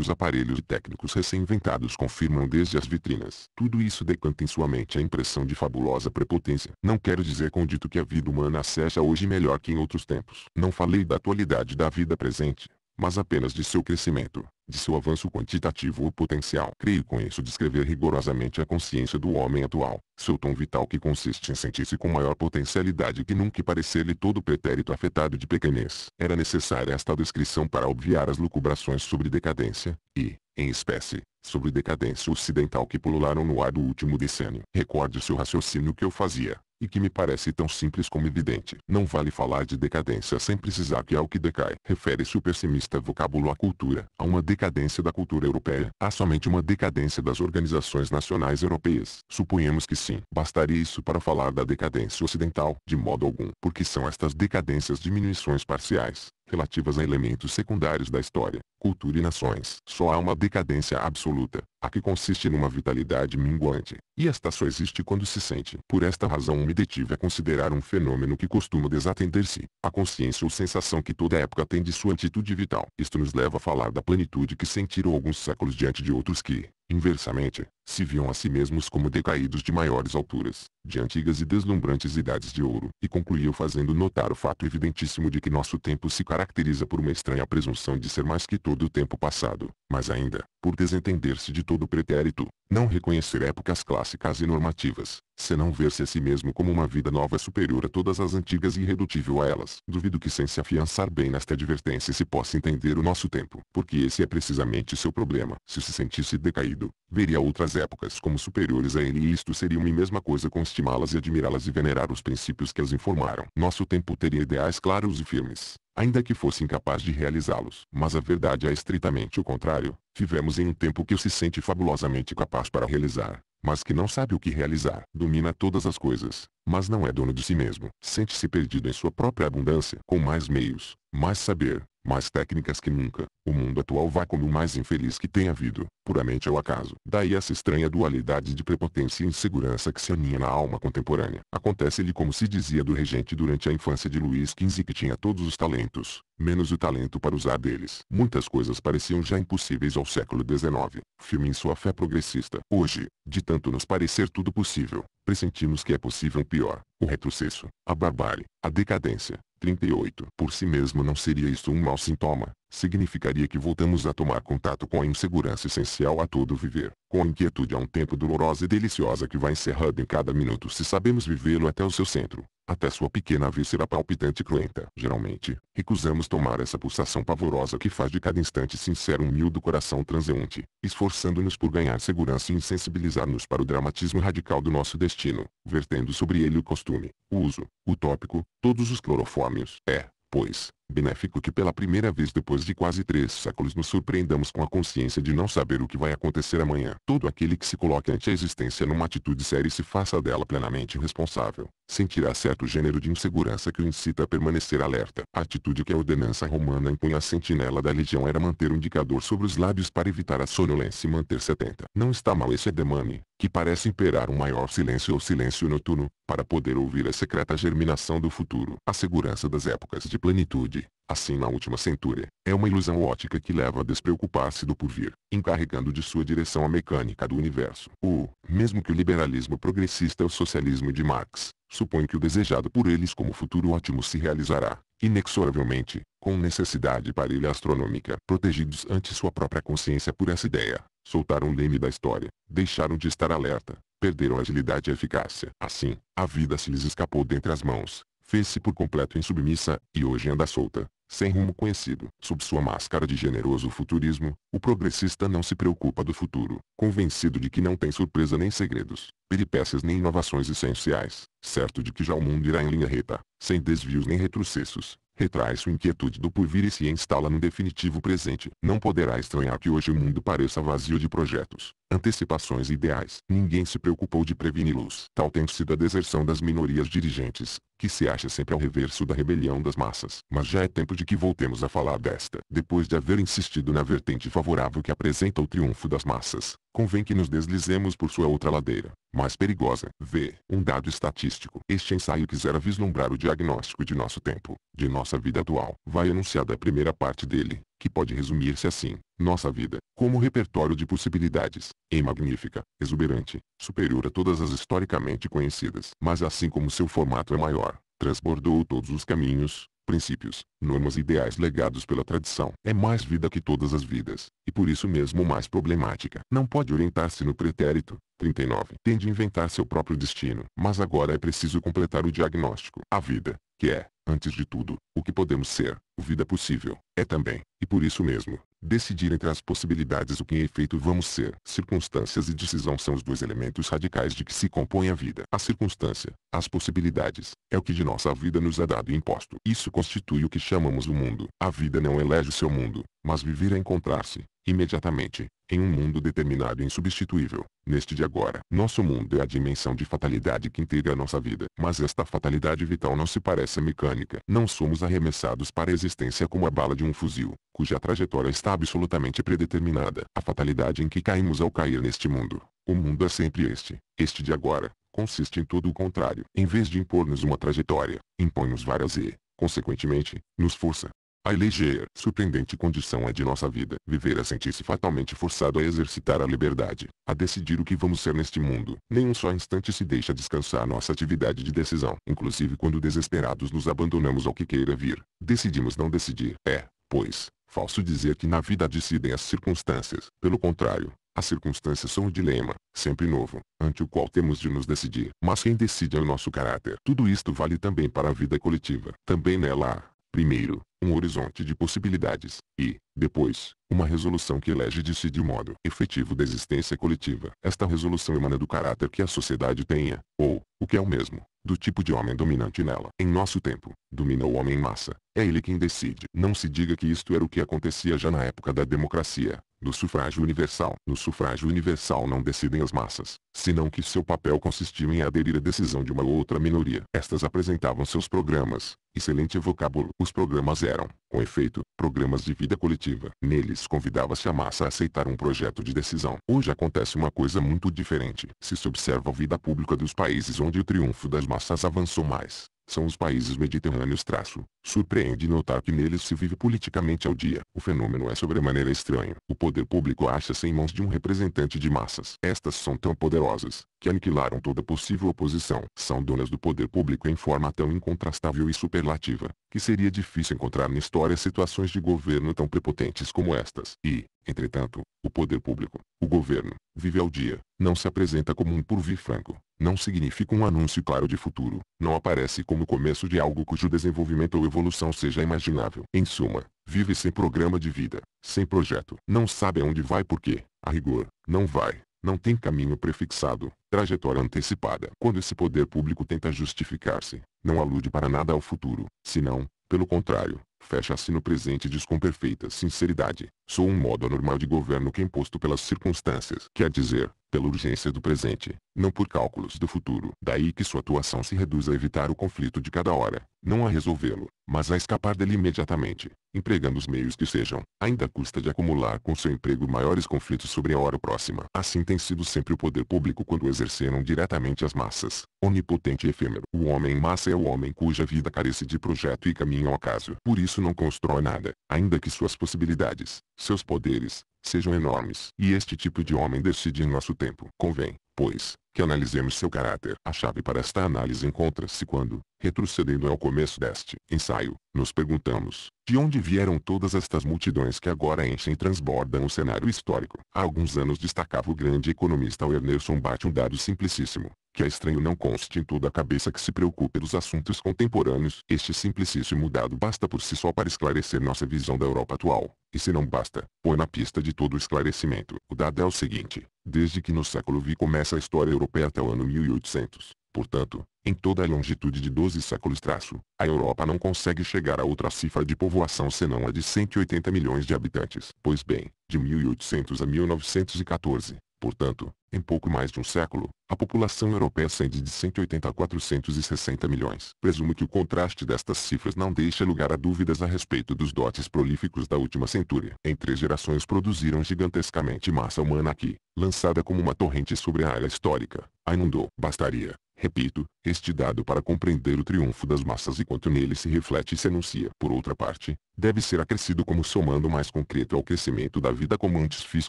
os aparelhos técnicos recém-inventados confirmam desde as vitrinas. Tudo isso decanta em sua mente a impressão de fabulosa prepotência. Não quero dizer com dito que a vida humana seja hoje melhor que em outros tempos. Não falei da atualidade da vida presente, mas apenas de seu crescimento, de seu avanço quantitativo ou potencial. Creio com isso descrever rigorosamente a consciência do homem atual, seu tom vital que consiste em sentir-se com maior potencialidade que nunca e parecer-lhe todo pretérito afetado de pequenez. Era necessária esta descrição para obviar as lucubrações sobre decadência, e, em espécie, sobre decadência ocidental que pulularam no ar do último decênio. Recorde seu raciocínio que eu fazia, e que me parece tão simples como evidente. Não vale falar de decadência sem precisar que é o que decai. Refere-se o pessimista vocábulo à cultura, a uma decadência da cultura europeia. Há somente uma decadência das organizações nacionais europeias. Suponhamos que sim. Bastaria isso para falar da decadência ocidental, de modo algum, porque são estas decadências diminuições parciais, relativas a elementos secundários da história, cultura e nações. Só há uma decadência absoluta, a que consiste numa vitalidade minguante, e esta só existe quando se sente. Por esta razão me detive a considerar um fenômeno que costuma desatender-se, a consciência ou sensação que toda época tem de sua atitude vital. Isto nos leva a falar da plenitude que sentiram alguns séculos diante de outros que, Inversamente, se viam a si mesmos como decaídos de maiores alturas, de antigas e deslumbrantes idades de ouro, e concluiu fazendo notar o fato evidentíssimo de que nosso tempo se caracteriza por uma estranha presunção de ser mais que todo o tempo passado, mas ainda, por desentender-se de todo o pretérito, não reconhecer épocas clássicas e normativas, senão ver-se a si mesmo como uma vida nova superior a todas as antigas e irredutível a elas. Duvido que sem se afiançar bem nesta advertência se possa entender o nosso tempo, porque esse é precisamente seu problema. Se se sentisse decaído, veria outras épocas como superiores a ele e isto seria uma mesma coisa com estimá-las e admirá-las e venerar os princípios que as informaram. Nosso tempo teria ideais claros e firmes, ainda que fosse incapaz de realizá-los. Mas a verdade é estritamente o contrário. Vivemos em um tempo que se sente fabulosamente capaz para realizar, mas que não sabe o que realizar. Domina todas as coisas, mas não é dono de si mesmo. Sente-se perdido em sua própria abundância. Com mais meios, mais saber, mais técnicas que nunca. O mundo atual vai como o mais infeliz que tem havido, puramente ao acaso. Daí essa estranha dualidade de prepotência e insegurança que se aninha na alma contemporânea. Acontece-lhe como se dizia do regente durante a infância de Luís XV que tinha todos os talentos, menos o talento para usar deles. Muitas coisas pareciam já impossíveis ao século XIX, filme em sua fé progressista. Hoje, de tanto nos parecer tudo possível, pressentimos que é possível pior, o retrocesso, a barbárie, a decadência, 38. Por si mesmo não seria isso um mau sintoma, significaria que voltamos a tomar contato com a insegurança essencial a todo viver, com a inquietude a um tempo dolorosa e deliciosa que vai encerrando em cada minuto se sabemos vivê-lo até o seu centro, até sua pequena víscera palpitante e cruenta. Geralmente, recusamos tomar essa pulsação pavorosa que faz de cada instante sincero um do coração transeunte, esforçando-nos por ganhar segurança e insensibilizar-nos para o dramatismo radical do nosso destino, vertendo sobre ele o costume, o uso, o tópico, todos os clorofórmios. É, pois, benéfico que pela primeira vez depois de quase três séculos nos surpreendamos com a consciência de não saber o que vai acontecer amanhã. Todo aquele que se coloque ante a existência numa atitude séria e se faça dela plenamente responsável, sentirá certo gênero de insegurança que o incita a permanecer alerta. A atitude que a ordenança romana impunha à sentinela da legião era manter um indicador sobre os lábios para evitar a sonolência e manter-se atenta. Não está mal esse edemane, que parece imperar um maior silêncio ou silêncio noturno, para poder ouvir a secreta germinação do futuro. A segurança das épocas de plenitude assim na última centúria, é uma ilusão ótica que leva a despreocupar-se do porvir, encarregando de sua direção a mecânica do universo. O, mesmo que o liberalismo progressista é o socialismo de Marx, supõe que o desejado por eles como futuro ótimo se realizará, inexoravelmente, com necessidade parelha astronômica. Protegidos ante sua própria consciência por essa ideia, soltaram o leme da história, deixaram de estar alerta, perderam agilidade e eficácia. Assim, a vida se lhes escapou dentre as mãos, fez-se por completo insubmissa, e hoje anda solta, sem rumo conhecido. Sob sua máscara de generoso futurismo, o progressista não se preocupa do futuro, convencido de que não tem surpresa nem segredos, peripécias nem inovações essenciais, certo de que já o mundo irá em linha reta, sem desvios nem retrocessos. Retrai sua inquietude do porvir e se instala no definitivo presente. Não poderá estranhar que hoje o mundo pareça vazio de projetos, antecipações e ideais. Ninguém se preocupou de preveni-los. Tal tem sido a deserção das minorias dirigentes, que se acha sempre ao reverso da rebelião das massas. Mas já é tempo de que voltemos a falar desta. Depois de haver insistido na vertente favorável que apresenta o triunfo das massas, convém que nos deslizemos por sua outra ladeira, mais perigosa. V. Um dado estatístico. Este ensaio quisera vislumbrar o diagnóstico de nosso tempo, de nossa vida atual. Vai anunciada a primeira parte dele, que pode resumir-se assim: nossa vida, como repertório de possibilidades, é magnífica, exuberante, superior a todas as historicamente conhecidas. Mas assim como seu formato é maior, transbordou todos os caminhos, princípios, normas e ideais legados pela tradição. É mais vida que todas as vidas, e por isso mesmo mais problemática. Não pode orientar-se no pretérito. 39. Tende a inventar seu próprio destino. Mas agora é preciso completar o diagnóstico. A vida, que é, antes de tudo, o que podemos ser, vida possível, é também, e por isso mesmo, Decidir entre as possibilidades o que em efeito vamos ser. Circunstâncias e decisão são os dois elementos radicais de que se compõe a vida. A circunstância, as possibilidades, é o que de nossa vida nos é dado e imposto. Isso constitui o que chamamos o mundo. A vida não elege seu mundo, mas viver é encontrar-se, imediatamente, em um mundo determinado e insubstituível, neste de agora. Nosso mundo é a dimensão de fatalidade que integra a nossa vida, mas esta fatalidade vital não se parece mecânica. Não somos arremessados para a existência como a bala de um fuzil, cuja trajetória está absolutamente predeterminada. A fatalidade em que caímos ao cair neste mundo. O mundo é sempre este, este de agora, consiste em todo o contrário. Em vez de impor-nos uma trajetória, impõe-nos várias e, consequentemente, nos força a eleger. Surpreendente condição é de nossa vida. Viver a sentir-se fatalmente forçado a exercitar a liberdade, a decidir o que vamos ser neste mundo. Nenhum só instante se deixa descansar nossa atividade de decisão. Inclusive quando desesperados nos abandonamos ao que queira vir, decidimos não decidir. É, pois, Falso dizer que na vida decidem as circunstâncias. Pelo contrário, as circunstâncias são o dilema, sempre novo, ante o qual temos de nos decidir. Mas quem decide é o nosso caráter. Tudo isto vale também para a vida coletiva. Também nela há, primeiro, um horizonte de possibilidades, e, depois, uma resolução que elege e decide o modo efetivo da existência coletiva. Esta resolução emana do caráter que a sociedade tenha, ou, o que é o mesmo, do tipo de homem dominante nela. Em nosso tempo, domina o homem em massa, é ele quem decide. Não se diga que isto era o que acontecia já na época da democracia, do sufrágio universal. No sufrágio universal não decidem as massas, senão que seu papel consistia em aderir à decisão de uma ou outra minoria. Estas apresentavam seus programas, excelente vocábulo. Os programas eram, com efeito, programas de vida coletiva. Neles convidava-se a massa a aceitar um projeto de decisão. Hoje acontece uma coisa muito diferente. Se se observa a vida pública dos países onde o triunfo das massas avançou mais, são os países mediterrâneos traço. Surpreende notar que neles se vive politicamente ao dia. O fenômeno é sobremaneira estranho. O poder público acha-se em mãos de um representante de massas. Estas são tão poderosas, que aniquilaram toda possível oposição. São donas do poder público em forma tão incontrastável e superlativa, que seria difícil encontrar na história situações de governo tão prepotentes como estas. E, Entretanto, o poder público, o governo, vive ao dia, não se apresenta como um porvir franco, não significa um anúncio claro de futuro, não aparece como o começo de algo cujo desenvolvimento ou evolução seja imaginável. Em suma, vive sem programa de vida, sem projeto. Não sabe aonde vai porque, a rigor, não vai, não tem caminho prefixado, trajetória antecipada. Quando esse poder público tenta justificar-se, não alude para nada ao futuro, senão, pelo contrário, fecha-se no presente e diz com perfeita sinceridade, sou um modo anormal de governo que é imposto pelas circunstâncias. Quer dizer, pela urgência do presente, não por cálculos do futuro. Daí que sua atuação se reduz a evitar o conflito de cada hora, não a resolvê-lo, mas a escapar dele imediatamente, empregando os meios que sejam, ainda custa de acumular com seu emprego maiores conflitos sobre a hora próxima. Assim tem sido sempre o poder público quando exerceram diretamente as massas, onipotente e efêmero. O homem massa é o homem cuja vida carece de projeto e caminha ao acaso. Por isso não constrói nada, ainda que suas possibilidades, seus poderes, sejam enormes. E este tipo de homem decide em nosso tempo. Convém, pois, que analisemos seu caráter. A chave para esta análise encontra-se quando, retrocedendo ao começo deste ensaio, nos perguntamos, de onde vieram todas estas multidões que agora enchem e transbordam o cenário histórico? Há alguns anos destacava o grande economista Ernesto Bate um dado simplicíssimo, que é estranho não conste em toda a cabeça que se preocupe dos assuntos contemporâneos. Este simplicíssimo dado basta por si só para esclarecer nossa visão da Europa atual, e se não basta, põe na pista de todo o esclarecimento. O dado é o seguinte, desde que no século V começa a história europeia até o ano 1800, portanto, em toda a longitude de 12 séculos traço, a Europa não consegue chegar a outra cifra de povoação senão a de 180 milhões de habitantes. Pois bem, de 1800 a 1914, Portanto, em pouco mais de um século, a população europeia ascende de 180 a 460 milhões. Presumo que o contraste destas cifras não deixa lugar a dúvidas a respeito dos dotes prolíficos da última centúria. Em três gerações produziram gigantescamente massa humana que, lançada como uma torrente sobre a área histórica, a inundou. Bastaria, Repito, este dado para compreender o triunfo das massas e quanto nele se reflete e se anuncia. Por outra parte, deve ser acrescido como somando mais concreto ao crescimento da vida como antes fiz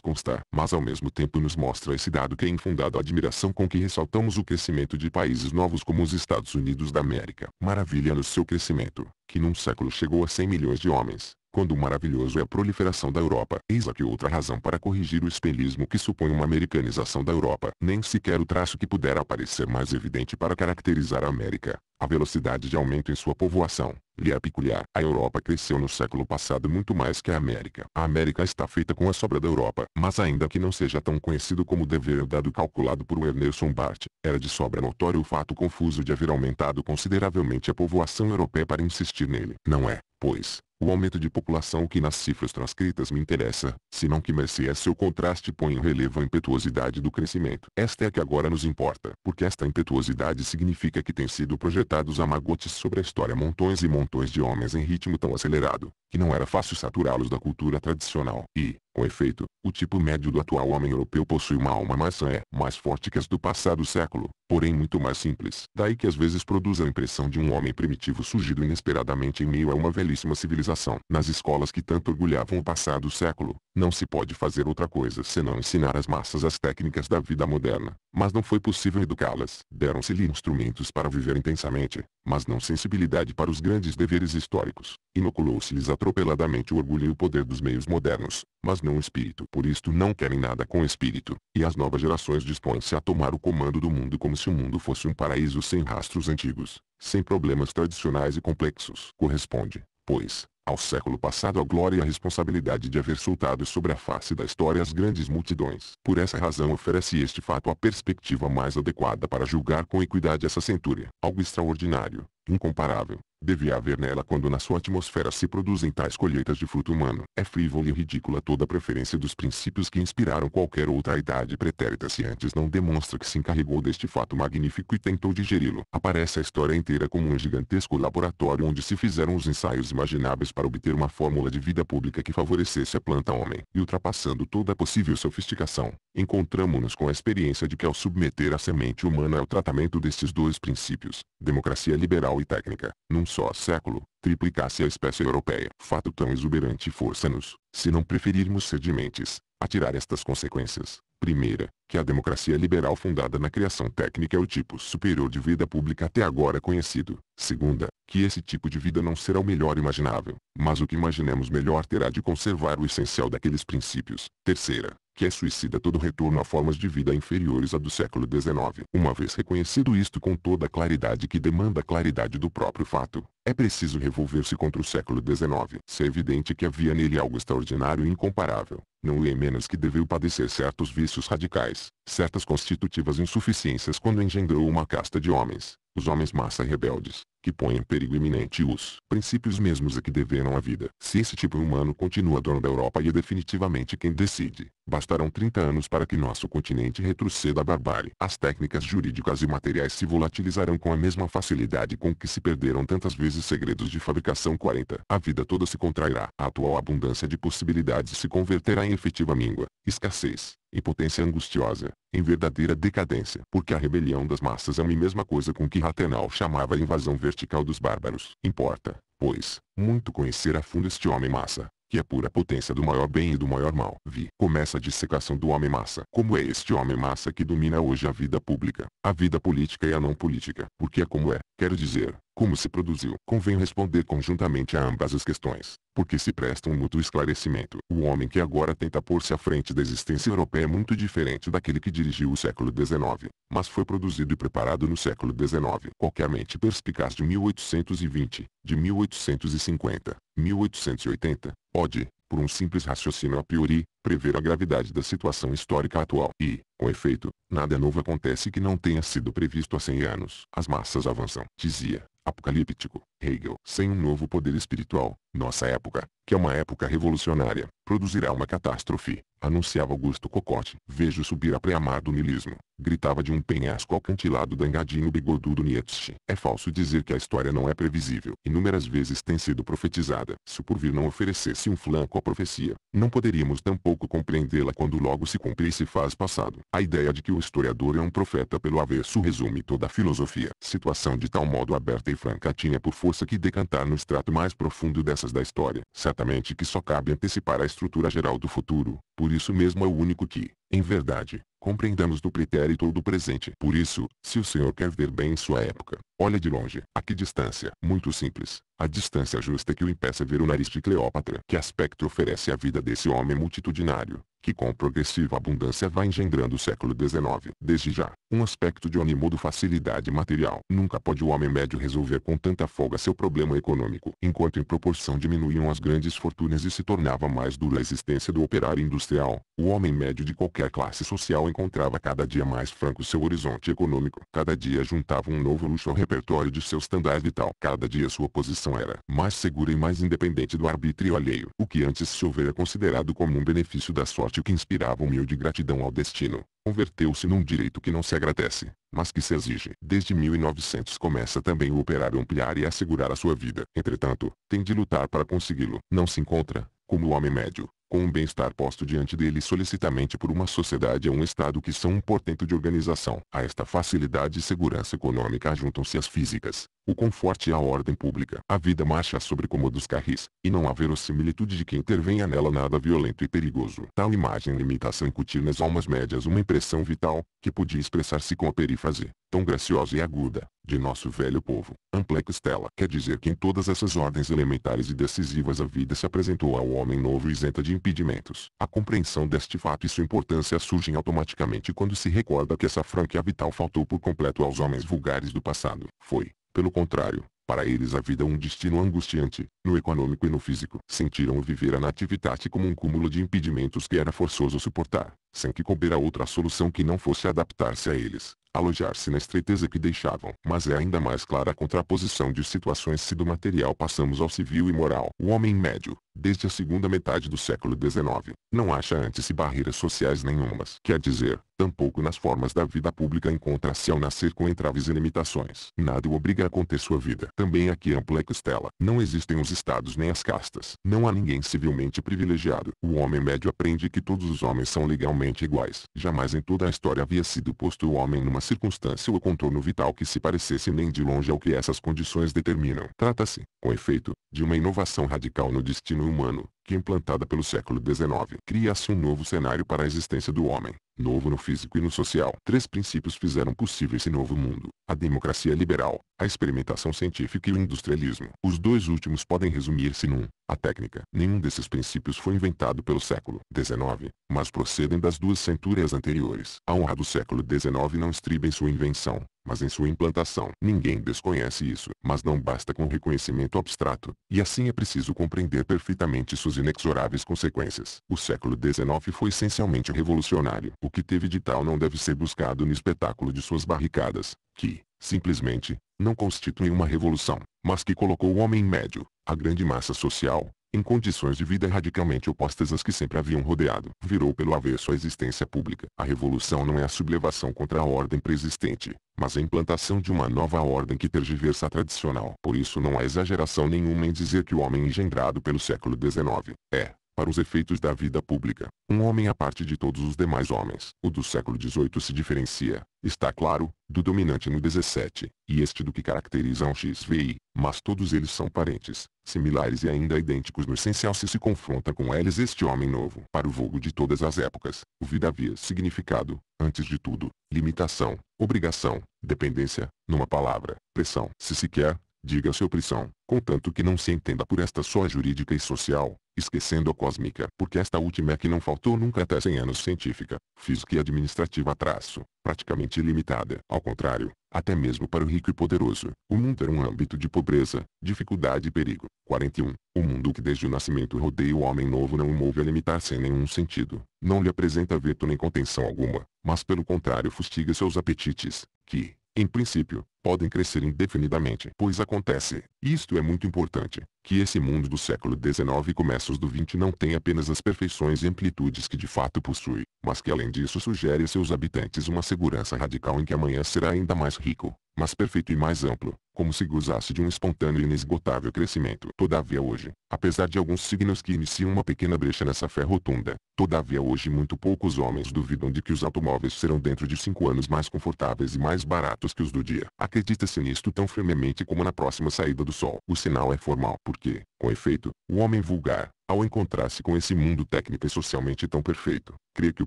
constar. Mas ao mesmo tempo nos mostra esse dado que é infundado a admiração com que ressaltamos o crescimento de países novos como os Estados Unidos da América. Maravilha no seu crescimento, que num século chegou a 100 milhões de homens, quando o maravilhoso é a proliferação da Europa. Eis aqui outra razão para corrigir o espelismo que supõe uma americanização da Europa. Nem sequer o traço que pudera aparecer mais evidente para caracterizar a América, a velocidade de aumento em sua povoação, lhe é peculiar. A Europa cresceu no século passado muito mais que a América. A América está feita com a sobra da Europa, mas ainda que não seja tão conhecido como dever dado calculado por Wernerson Bart, era de sobra notório o fato confuso de haver aumentado consideravelmente a povoação europeia para insistir nele. Não é, pois, o aumento de população que nas cifras transcritas me interessa, senão que mercê a é seu contraste põe em relevo a impetuosidade do crescimento. Esta é a que agora nos importa, porque esta impetuosidade significa que têm sido projetados a magotes sobre a história montões e montões de homens em ritmo tão acelerado, que não era fácil saturá-los da cultura tradicional. E, com efeito, o tipo médio do atual homem europeu possui uma alma mais é mais forte que as do passado século, porém muito mais simples. Daí que às vezes produz a impressão de um homem primitivo surgido inesperadamente em meio a uma velhíssima civilização. Nas escolas que tanto orgulhavam o passado século, não se pode fazer outra coisa senão ensinar às massas as técnicas da vida moderna. Mas não foi possível educá-las. Deram-se-lhe instrumentos para viver intensamente, mas não sensibilidade para os grandes deveres históricos. Inoculou-se-lhes atropeladamente o orgulho e o poder dos meios modernos, mas não espírito. Por isto não querem nada com espírito, e as novas gerações dispõem-se a tomar o comando do mundo como se o mundo fosse um paraíso sem rastros antigos, sem problemas tradicionais e complexos. Corresponde, pois, ao século passado a glória e a responsabilidade de haver soltado sobre a face da história as grandes multidões. Por essa razão oferece este fato a perspectiva mais adequada para julgar com equidade essa centúria. Algo extraordinário, incomparável, Devia haver nela quando na sua atmosfera se produzem tais colheitas de fruto humano. É frívola e ridícula toda a preferência dos princípios que inspiraram qualquer outra idade pretérita se antes não demonstra que se encarregou deste fato magnífico e tentou digeri-lo. Aparece a história inteira como um gigantesco laboratório onde se fizeram os ensaios imagináveis para obter uma fórmula de vida pública que favorecesse a planta homem. E ultrapassando toda a possível sofisticação, encontramos-nos com a experiência de que ao submeter a semente humana ao tratamento destes dois princípios, democracia liberal e técnica, num só século, triplicasse a espécie europeia. Fato tão exuberante força-nos, se não preferirmos ser dementes, a tirar estas consequências. Primeira, que a democracia liberal fundada na criação técnica é o tipo superior de vida pública até agora conhecido. Segunda, que esse tipo de vida não será o melhor imaginável, mas o que imaginemos melhor terá de conservar o essencial daqueles princípios. Terceira, que é suicida todo retorno a formas de vida inferiores à do século XIX. Uma vez reconhecido isto com toda a claridade que demanda a claridade do próprio fato, é preciso revolver-se contra o século XIX. Se é evidente que havia nele algo extraordinário e incomparável, não é menos que deveu padecer certos vícios radicais, certas constitutivas insuficiências quando engendrou uma casta de homens, os homens massa rebeldes, que põem em perigo iminente os princípios mesmos a que deveram a vida. Se esse tipo humano continua dono da Europa e é definitivamente quem decide, bastarão 30 anos para que nosso continente retroceda à barbárie. As técnicas jurídicas e materiais se volatilizarão com a mesma facilidade com que se perderam tantas vezes segredos de fabricação 40. A vida toda se contrairá. A atual abundância de possibilidades se converterá em efetiva míngua, escassez, e potência angustiosa, em verdadeira decadência. Porque a rebelião das massas é a mesma coisa com que Ratenau chamava a invasão vertical dos bárbaros. Importa, pois, muito conhecer a fundo este homem-massa, que é pura potência do maior bem e do maior mal. Vi. Começa a dissecação do homem-massa. Como é este homem-massa que domina hoje a vida pública, a vida política e a não política? Porque é como é, quero dizer, como se produziu, convém responder conjuntamente a ambas as questões, porque se presta um mútuo esclarecimento. O homem que agora tenta pôr-se à frente da existência europeia é muito diferente daquele que dirigiu o século XIX, mas foi produzido e preparado no século XIX. Qualquer mente perspicaz de 1820, de 1850, 1880, pode, por um simples raciocínio a priori, prever a gravidade da situação histórica atual e, com efeito, nada novo acontece que não tenha sido previsto há 100 anos. As massas avançam, dizia, apocalíptico Hegel, sem um novo poder espiritual, nossa época, que é uma época revolucionária, produzirá uma catástrofe, anunciava Augusto Cocote. Vejo subir a preamar do nilismo, gritava de um penhasco alcantilado dangadinho bigodudo Nietzsche. É falso dizer que a história não é previsível. Inúmeras vezes tem sido profetizada. Se o porvir não oferecesse um flanco à profecia, não poderíamos tampouco compreendê-la quando logo se cumpre e se faz passado. A ideia de que o historiador é um profeta pelo avesso resume toda a filosofia. Situação de tal modo aberta e franca tinha por força que decantar no extrato mais profundo dessas da história. Certamente que só cabe antecipar a estrutura geral do futuro, por isso mesmo é o único que, em verdade, compreendamos do pretérito ou do presente. Por isso, se o Senhor quer ver bem sua época, olha de longe. A que distância? Muito simples. A distância justa que o impeça ver o nariz de Cleópatra. Que aspecto oferece a vida desse homem multitudinário, que com progressiva abundância vai engendrando o século XIX. Desde já, um aspecto de do facilidade material. Nunca pode o homem médio resolver com tanta folga seu problema econômico. Enquanto em proporção diminuíam as grandes fortunas e se tornava mais dura a existência do operário industrial, o homem médio de qualquer classe social encontrava cada dia mais franco seu horizonte econômico. Cada dia juntava um novo luxo ao repertório de seu standard vital. Cada dia sua posição era mais segura e mais independente do arbítrio alheio. O que antes se houvera considerado como um benefício da sorte que inspirava humilde gratidão ao destino, converteu-se num direito que não se agradece, mas que se exige. Desde 1900 começa também o operário ampliar e assegurar a sua vida. Entretanto, tem de lutar para consegui-lo. Não se encontra, como o homem médio, com um bem-estar posto diante dele solicitamente por uma sociedade ou um Estado que são um portento de organização. A esta facilidade e segurança econômica juntam-se as físicas, o conforte e a ordem pública. A vida marcha sobre comodos carris, e não há verossimilitude de que intervenha nela nada violento e perigoso. Tal imagem limitação incutir nas almas médias uma impressão vital, que podia expressar-se com a perífase, tão graciosa e aguda, de nosso velho povo. Ampla Stella quer dizer que em todas essas ordens elementares e decisivas a vida se apresentou ao homem novo isenta de impedimentos. A compreensão deste fato e sua importância surgem automaticamente quando se recorda que essa franquia vital faltou por completo aos homens vulgares do passado. Foi, pelo contrário, para eles a vida é um destino angustiante, no econômico e no físico. Sentiram viver a natividade como um cúmulo de impedimentos que era forçoso suportar, sem que a outra solução que não fosse adaptar-se a eles alojar-se na estreiteza que deixavam. Mas é ainda mais clara a contraposição de situações se do material passamos ao civil e moral. O homem médio, desde a segunda metade do século XIX, não acha antes barreiras sociais nenhumas. Quer dizer, tampouco nas formas da vida pública encontra-se ao nascer com entraves e limitações. Nada o obriga a conter sua vida. Também aqui ampla é costela. Não existem os estados nem as castas. Não há ninguém civilmente privilegiado. O homem médio aprende que todos os homens são legalmente iguais. Jamais em toda a história havia sido posto o homem numa circunstância ou contorno vital que se parecesse nem de longe ao que essas condições determinam. Trata-se, com efeito, de uma inovação radical no destino humano, que implantada pelo século XIX, cria-se um novo cenário para a existência do homem, novo no físico e no social. Três princípios fizeram possível esse novo mundo: a democracia liberal, a experimentação científica e o industrialismo. Os dois últimos podem resumir-se num: a técnica. Nenhum desses princípios foi inventado pelo século XIX, mas procedem das duas centúrias anteriores. A honra do século XIX não estriba em sua invenção, mas em sua implantação. Ninguém desconhece isso, mas não basta com reconhecimento abstrato, e assim é preciso compreender perfeitamente suas inexoráveis consequências. O século XIX foi essencialmente revolucionário. O que teve de tal não deve ser buscado no espetáculo de suas barricadas, que, simplesmente, não constituem uma revolução, mas que colocou o homem médio, a grande massa social, em condições de vida radicalmente opostas às que sempre haviam rodeado, virou pelo avesso a existência pública. A revolução não é a sublevação contra a ordem preexistente, mas a implantação de uma nova ordem que tergiversa a tradicional. Por isso não há exageração nenhuma em dizer que o homem engendrado pelo século XIX é, para os efeitos da vida pública, um homem à parte de todos os demais homens. O do século XVIII se diferencia, está claro, do dominante no 17, e este do que caracteriza um XVI, mas todos eles são parentes, similares e ainda idênticos no essencial se se confronta com eles este homem novo. Para o vulgo de todas as épocas, o vida havia significado, antes de tudo, limitação, obrigação, dependência, numa palavra, pressão. Se se quer, diga-se opressão, contanto que não se entenda por esta só jurídica e social, esquecendo a cósmica, porque esta última é que não faltou nunca até 100 anos científica, física e administrativa traço, praticamente ilimitada. Ao contrário, até mesmo para o rico e poderoso, o mundo era um âmbito de pobreza, dificuldade e perigo. 41. O mundo que desde o nascimento rodeia o homem novo não o move a limitar-se em nenhum sentido, não lhe apresenta veto nem contenção alguma, mas pelo contrário fustiga seus apetites, que, em princípio, podem crescer indefinidamente. Pois acontece, isto é muito importante, que esse mundo do século XIX e começos do XX não tem apenas as perfeições e amplitudes que de fato possui, mas que além disso sugere a seus habitantes uma segurança radical em que amanhã será ainda mais rico, mais perfeito e mais amplo, como se gozasse de um espontâneo e inesgotável crescimento. Todavia hoje, apesar de alguns signos que iniciam uma pequena brecha nessa fé rotunda, todavia hoje muito poucos homens duvidam de que os automóveis serão dentro de cinco anos mais confortáveis e mais baratos que os do dia. A acredita-se nisto tão firmemente como na próxima saída do Sol. O sinal é formal porque, com efeito, o homem vulgar, ao encontrar-se com esse mundo técnico e socialmente tão perfeito, crê que o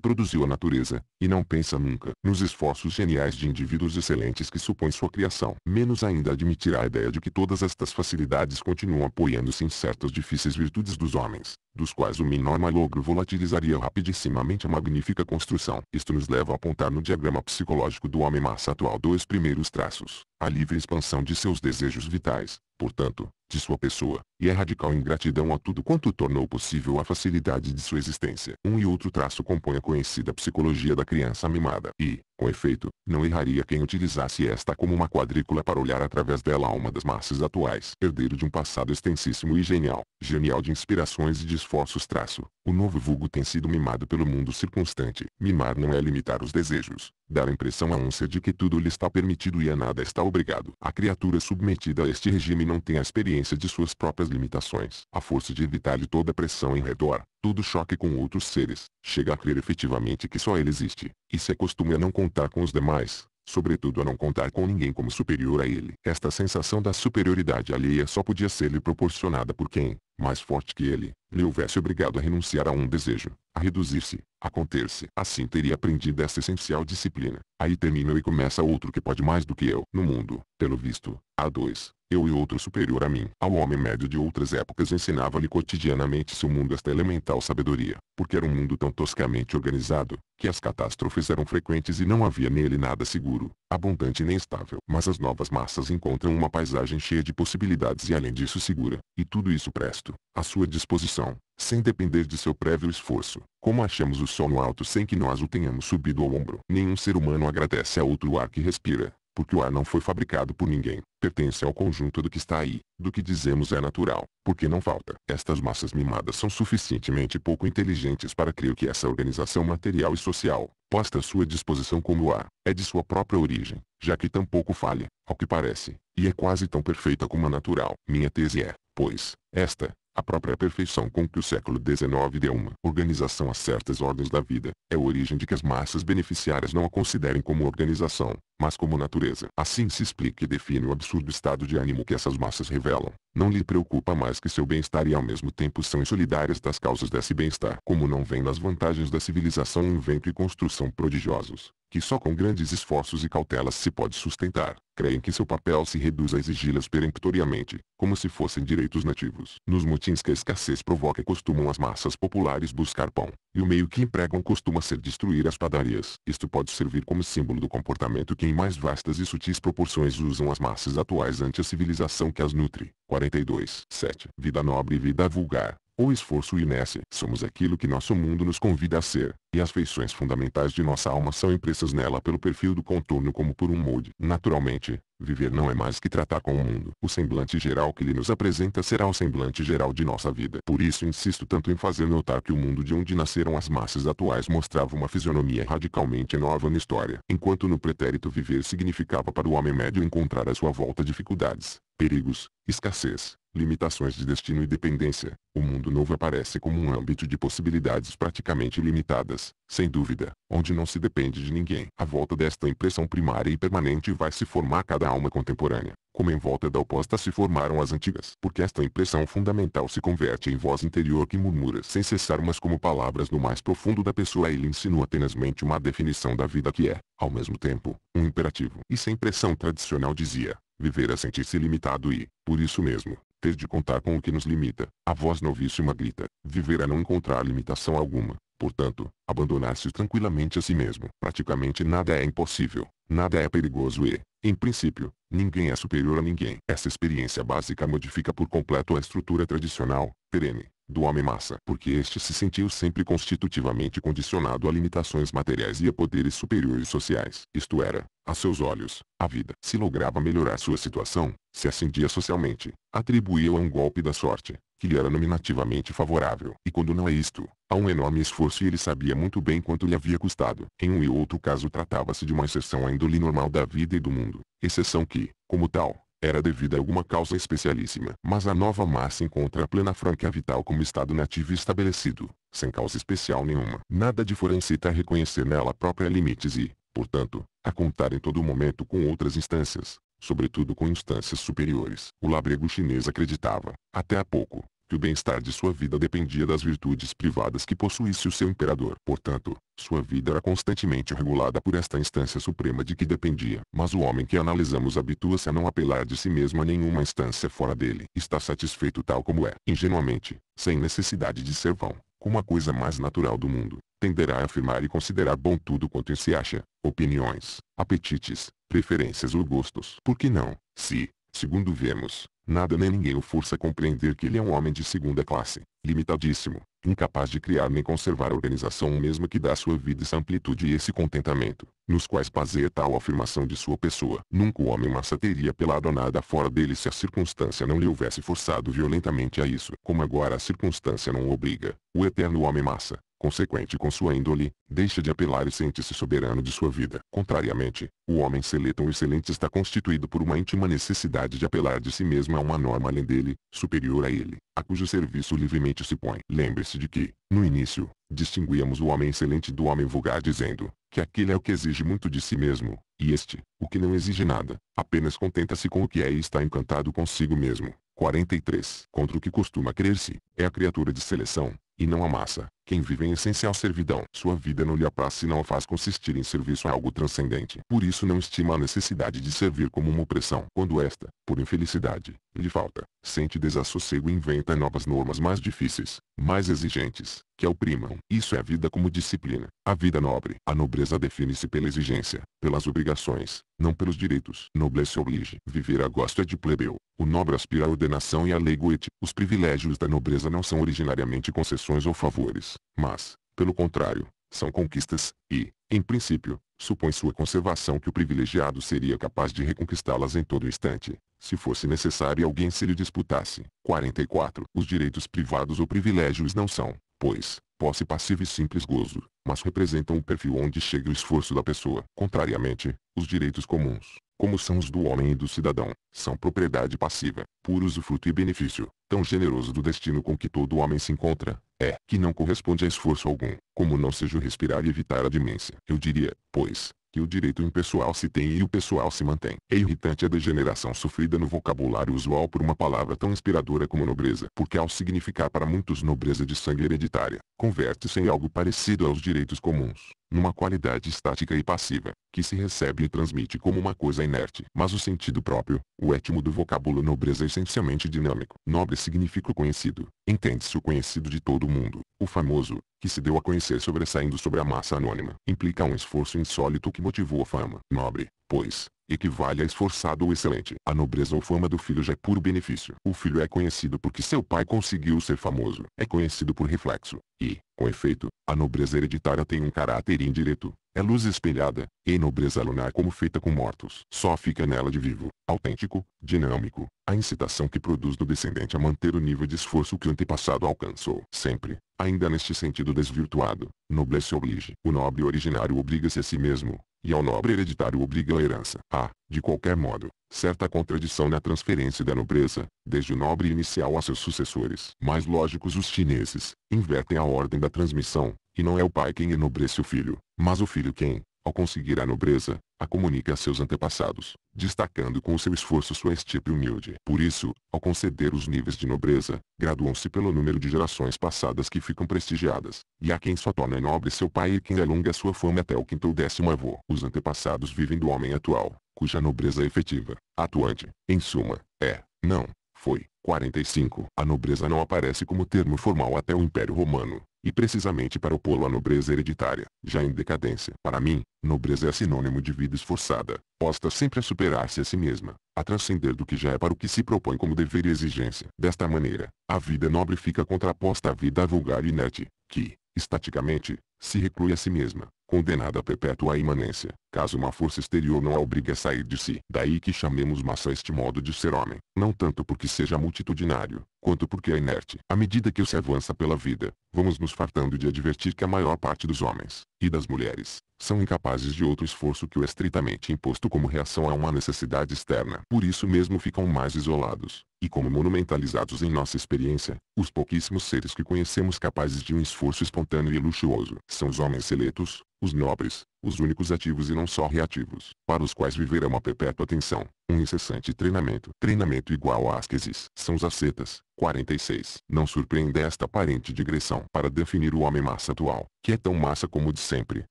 produziu a natureza, e não pensa nunca nos esforços geniais de indivíduos excelentes que supõem sua criação. Menos ainda admitirá a ideia de que todas estas facilidades continuam apoiando-se em certas difíceis virtudes dos homens, dos quais o menor malogro volatilizaria rapidissimamente a magnífica construção. Isto nos leva a apontar no diagrama psicológico do homem-massa atual dois primeiros traços, a livre expansão de seus desejos vitais, portanto, de sua pessoa, e é radical ingratidão a tudo quanto tornou possível a facilidade de sua existência. Um e outro traço compõe a conhecida psicologia da criança mimada e, com efeito, não erraria quem utilizasse esta como uma quadrícula para olhar através dela a uma das massas atuais. Herdeiro de um passado extensíssimo e genial, genial de inspirações e de esforços traço, o novo vulgo tem sido mimado pelo mundo circunstante. Mimar não é limitar os desejos, dar a impressão a um ser de que tudo lhe está permitido e a nada está obrigado. A criatura submetida a este regime não tem a experiência de suas próprias limitações. A força de evitar-lhe toda pressão em redor, tudo choque com outros seres, chega a crer efetivamente que só ele existe, e se acostuma a não contar com os demais, sobretudo a não contar com ninguém como superior a ele. Esta sensação da superioridade alheia só podia ser-lhe proporcionada por quem, mais forte que ele, lhe houvesse obrigado a renunciar a um desejo, a reduzir-se, a conter-se. Assim teria aprendido essa essencial disciplina. Aí termina e começa outro que pode mais do que eu. No mundo, pelo visto, há dois, eu e outro superior a mim. Ao homem médio de outras épocas ensinava-lhe cotidianamente seu mundo esta elemental sabedoria, porque era um mundo tão toscamente organizado, que as catástrofes eram frequentes e não havia nele nada seguro, abundante nem estável. Mas as novas massas encontram uma paisagem cheia de possibilidades e além disso segura, e tudo isso presto, à sua disposição, sem depender de seu prévio esforço. Como achamos o sol no alto sem que nós o tenhamos subido ao ombro? Nenhum ser humano agradece a outro ar que respira, porque o ar não foi fabricado por ninguém, pertence ao conjunto do que está aí, do que dizemos é natural, porque não falta. Estas massas mimadas são suficientemente pouco inteligentes para crer que essa organização material e social, posta à sua disposição como o ar, é de sua própria origem, já que tampouco falha, ao que parece, e é quase tão perfeita como a natural. Minha tese é, pois, esta, a própria perfeição com que o século XIX deu uma organização a certas ordens da vida, é a origem de que as massas beneficiárias não a considerem como organização, mas como natureza. Assim se explica e define o absurdo estado de ânimo que essas massas revelam, não lhe preocupa mais que seu bem-estar e ao mesmo tempo são solidárias das causas desse bem-estar. Como não vem nas vantagens da civilização um vento e construção prodigiosos, que só com grandes esforços e cautelas se pode sustentar, creem que seu papel se reduz a exigi-las peremptoriamente, como se fossem direitos nativos. Nos motins que a escassez provoca costumam as massas populares buscar pão, e o meio que empregam costuma ser destruir as padarias. Isto pode servir como símbolo do comportamento que em mais vastas e sutis proporções usam as massas atuais ante a civilização que as nutre. 42. 7. Vida nobre e vida vulgar ou esforço inércia. Somos aquilo que nosso mundo nos convida a ser, e as feições fundamentais de nossa alma são impressas nela pelo perfil do contorno como por um molde. Naturalmente, viver não é mais que tratar com o mundo. O semblante geral que ele nos apresenta será o semblante geral de nossa vida. Por isso insisto tanto em fazer notar que o mundo de onde nasceram as massas atuais mostrava uma fisionomia radicalmente nova na história. Enquanto no pretérito viver significava para o homem médio encontrar à sua volta dificuldades, perigos, escassez, limitações de destino e dependência, o mundo novo aparece como um âmbito de possibilidades praticamente ilimitadas, sem dúvida, onde não se depende de ninguém. A volta desta impressão primária e permanente vai se formar cada alma contemporânea, como em volta da oposta se formaram as antigas, porque esta impressão fundamental se converte em voz interior que murmura sem cessar mas como palavras no mais profundo da pessoa e lhe insinua tenazmente uma definição da vida que é, ao mesmo tempo, um imperativo. E sem impressão tradicional dizia, viver a sentir-se limitado e, por isso mesmo, ter de contar com o que nos limita. A voz novíssima grita, viver a é não encontrar limitação alguma, portanto, abandonar-se tranquilamente a si mesmo. Praticamente nada é impossível, nada é perigoso e, em princípio, ninguém é superior a ninguém. Essa experiência básica modifica por completo a estrutura tradicional, perene, do homem-massa, porque este se sentiu sempre constitutivamente condicionado a limitações materiais e a poderes superiores sociais. Isto era, a seus olhos, a vida. Se lograva melhorar sua situação, se ascendia socialmente, atribuía-o a um golpe da sorte, que lhe era nominativamente favorável. E quando não é isto, há um enorme esforço e ele sabia muito bem quanto lhe havia custado. Em um e outro caso tratava-se de uma exceção à índole normal da vida e do mundo, exceção que, como tal, era devida a alguma causa especialíssima. Mas a nova massa encontra a plena franca vital como estado nativo estabelecido, sem causa especial nenhuma. Nada de está a reconhecer nela própria limites e, portanto, a contar em todo momento com outras instâncias, sobretudo com instâncias superiores. O labrego chinês acreditava, até há pouco, que o bem-estar de sua vida dependia das virtudes privadas que possuísse o seu imperador. Portanto, sua vida era constantemente regulada por esta instância suprema de que dependia. Mas o homem que analisamos habitua-se a não apelar de si mesmo a nenhuma instância fora dele. Está satisfeito tal como é. Ingenuamente, sem necessidade de ser vão, como a coisa mais natural do mundo, tenderá a afirmar e considerar bom tudo quanto em si acha, opiniões, apetites, preferências ou gostos. Por que não, se, Segundo vemos, nada nem ninguém o força a compreender que ele é um homem de segunda classe, limitadíssimo, incapaz de criar nem conservar a organização mesma que dá à sua vida essa amplitude e esse contentamento, nos quais baseia tal afirmação de sua pessoa. Nunca o homem massa teria pelado nada fora dele se a circunstância não lhe houvesse forçado violentamente a isso. Como agora a circunstância não o obriga, o eterno homem massa, consequente com sua índole, deixa de apelar e sente-se soberano de sua vida. Contrariamente, o homem seletão é excelente está constituído por uma íntima necessidade de apelar de si mesmo a uma norma além dele, superior a ele, a cujo serviço livremente se põe. Lembre-se de que, no início, distinguíamos o homem excelente do homem vulgar dizendo, que aquele é o que exige muito de si mesmo, e este, o que não exige nada, apenas contenta-se com o que é e está encantado consigo mesmo. 43. Contra o que costuma crer-se, é a criatura de seleção, e não a massa. Quem vive em essencial é servidão, sua vida não lhe apraz se não a faz consistir em serviço a algo transcendente. Por isso não estima a necessidade de servir como uma opressão. Quando esta, por infelicidade, lhe falta, sente desassossego e inventa novas normas mais difíceis, mais exigentes, que a oprimam. Isso é a vida como disciplina, a vida nobre. A nobreza define-se pela exigência, pelas obrigações, não pelos direitos. Noblesse oblige. Viver a gosto é de plebeu. O nobre aspira à ordenação e à lei goethe. Os privilégios da nobreza não são originariamente concessões ou favores, mas, pelo contrário, são conquistas, e, em princípio, supõe sua conservação que o privilegiado seria capaz de reconquistá-las em todo instante, se fosse necessário alguém se lhe disputasse. 44. Os direitos privados ou privilégios não são, pois, posse passiva e simples gozo, mas representam o perfil onde chega o esforço da pessoa. Contrariamente, os direitos comuns, como são os do homem e do cidadão, são propriedade passiva, puro usufruto e benefício, tão generoso do destino com que todo homem se encontra, é, que não corresponde a esforço algum, como não seja o respirar e evitar a demência. Eu diria, pois, que o direito impessoal se tem e o pessoal se mantém. É irritante a degeneração sofrida no vocabulário usual por uma palavra tão inspiradora como nobreza, porque ao significar para muitos nobreza de sangue hereditária, converte-se em algo parecido aos direitos comuns numa qualidade estática e passiva, que se recebe e transmite como uma coisa inerte. Mas o sentido próprio, o étimo do vocábulo nobreza é essencialmente dinâmico. Nobre significa o conhecido, entende-se o conhecido de todo mundo, o famoso, que se deu a conhecer sobressaindo sobre a massa anônima. Implica um esforço insólito que motivou a fama. Nobre, pois, equivale a esforçado ou excelente. A nobreza ou fama do filho já é puro benefício. O filho é conhecido porque seu pai conseguiu ser famoso. É conhecido por reflexo. E, com efeito, a nobreza hereditária tem um caráter indireto. É luz espelhada, e nobreza lunar como feita com mortos. Só fica nela de vivo, autêntico, dinâmico, a incitação que produz do descendente a manter o nível de esforço que o antepassado alcançou. Sempre, ainda neste sentido desvirtuado, noblesse oblige. O nobre originário obriga-se a si mesmo, e ao nobre hereditário obriga a herança. Há, ah, de qualquer modo, certa contradição na transferência da nobreza, desde o nobre inicial a seus sucessores. Mais lógicos os chineses, invertem a ordem da transmissão, e não é o pai quem enobrece o filho, mas o filho quem, ao conseguir a nobreza, a comunica a seus antepassados destacando com seu esforço sua estirpe humilde. Por isso, ao conceder os níveis de nobreza, graduam-se pelo número de gerações passadas que ficam prestigiadas, e há quem só torna nobre seu pai e quem alonga sua fama até o quinto ou décimo avô. Os antepassados vivem do homem atual, cuja nobreza efetiva, atuante, em suma, é, não, foi, 45. A nobreza não aparece como termo formal até o Império Romano, e precisamente para opô-lo à nobreza hereditária, já em decadência. Para mim, nobreza é sinônimo de vida esforçada, posta sempre a superar-se a si mesma, a transcender do que já é para o que se propõe como dever e exigência. Desta maneira, a vida nobre fica contraposta à vida vulgar e inerte, que, estaticamente, se reclui a si mesma, condenada a perpétua imanência, caso uma força exterior não a obrigue a sair de si. Daí que chamemos massa este modo de ser homem, não tanto porque seja multitudinário, quanto porque é inerte. À medida que se avança pela vida, vamos nos fartando de advertir que a maior parte dos homens, e das mulheres, são incapazes de outro esforço que o estritamente imposto como reação a uma necessidade externa. Por isso mesmo ficam mais isolados, e como monumentalizados em nossa experiência, os pouquíssimos seres que conhecemos capazes de um esforço espontâneo e luxuoso. São os homens seletos, os nobres, os únicos ativos e não só reativos, para os quais viver é uma perpétua atenção, um incessante treinamento. Treinamento igual a asqueses. São os acetas. 46. Não surpreende esta aparente digressão para definir o homem massa atual, que é tão massa como de sempre,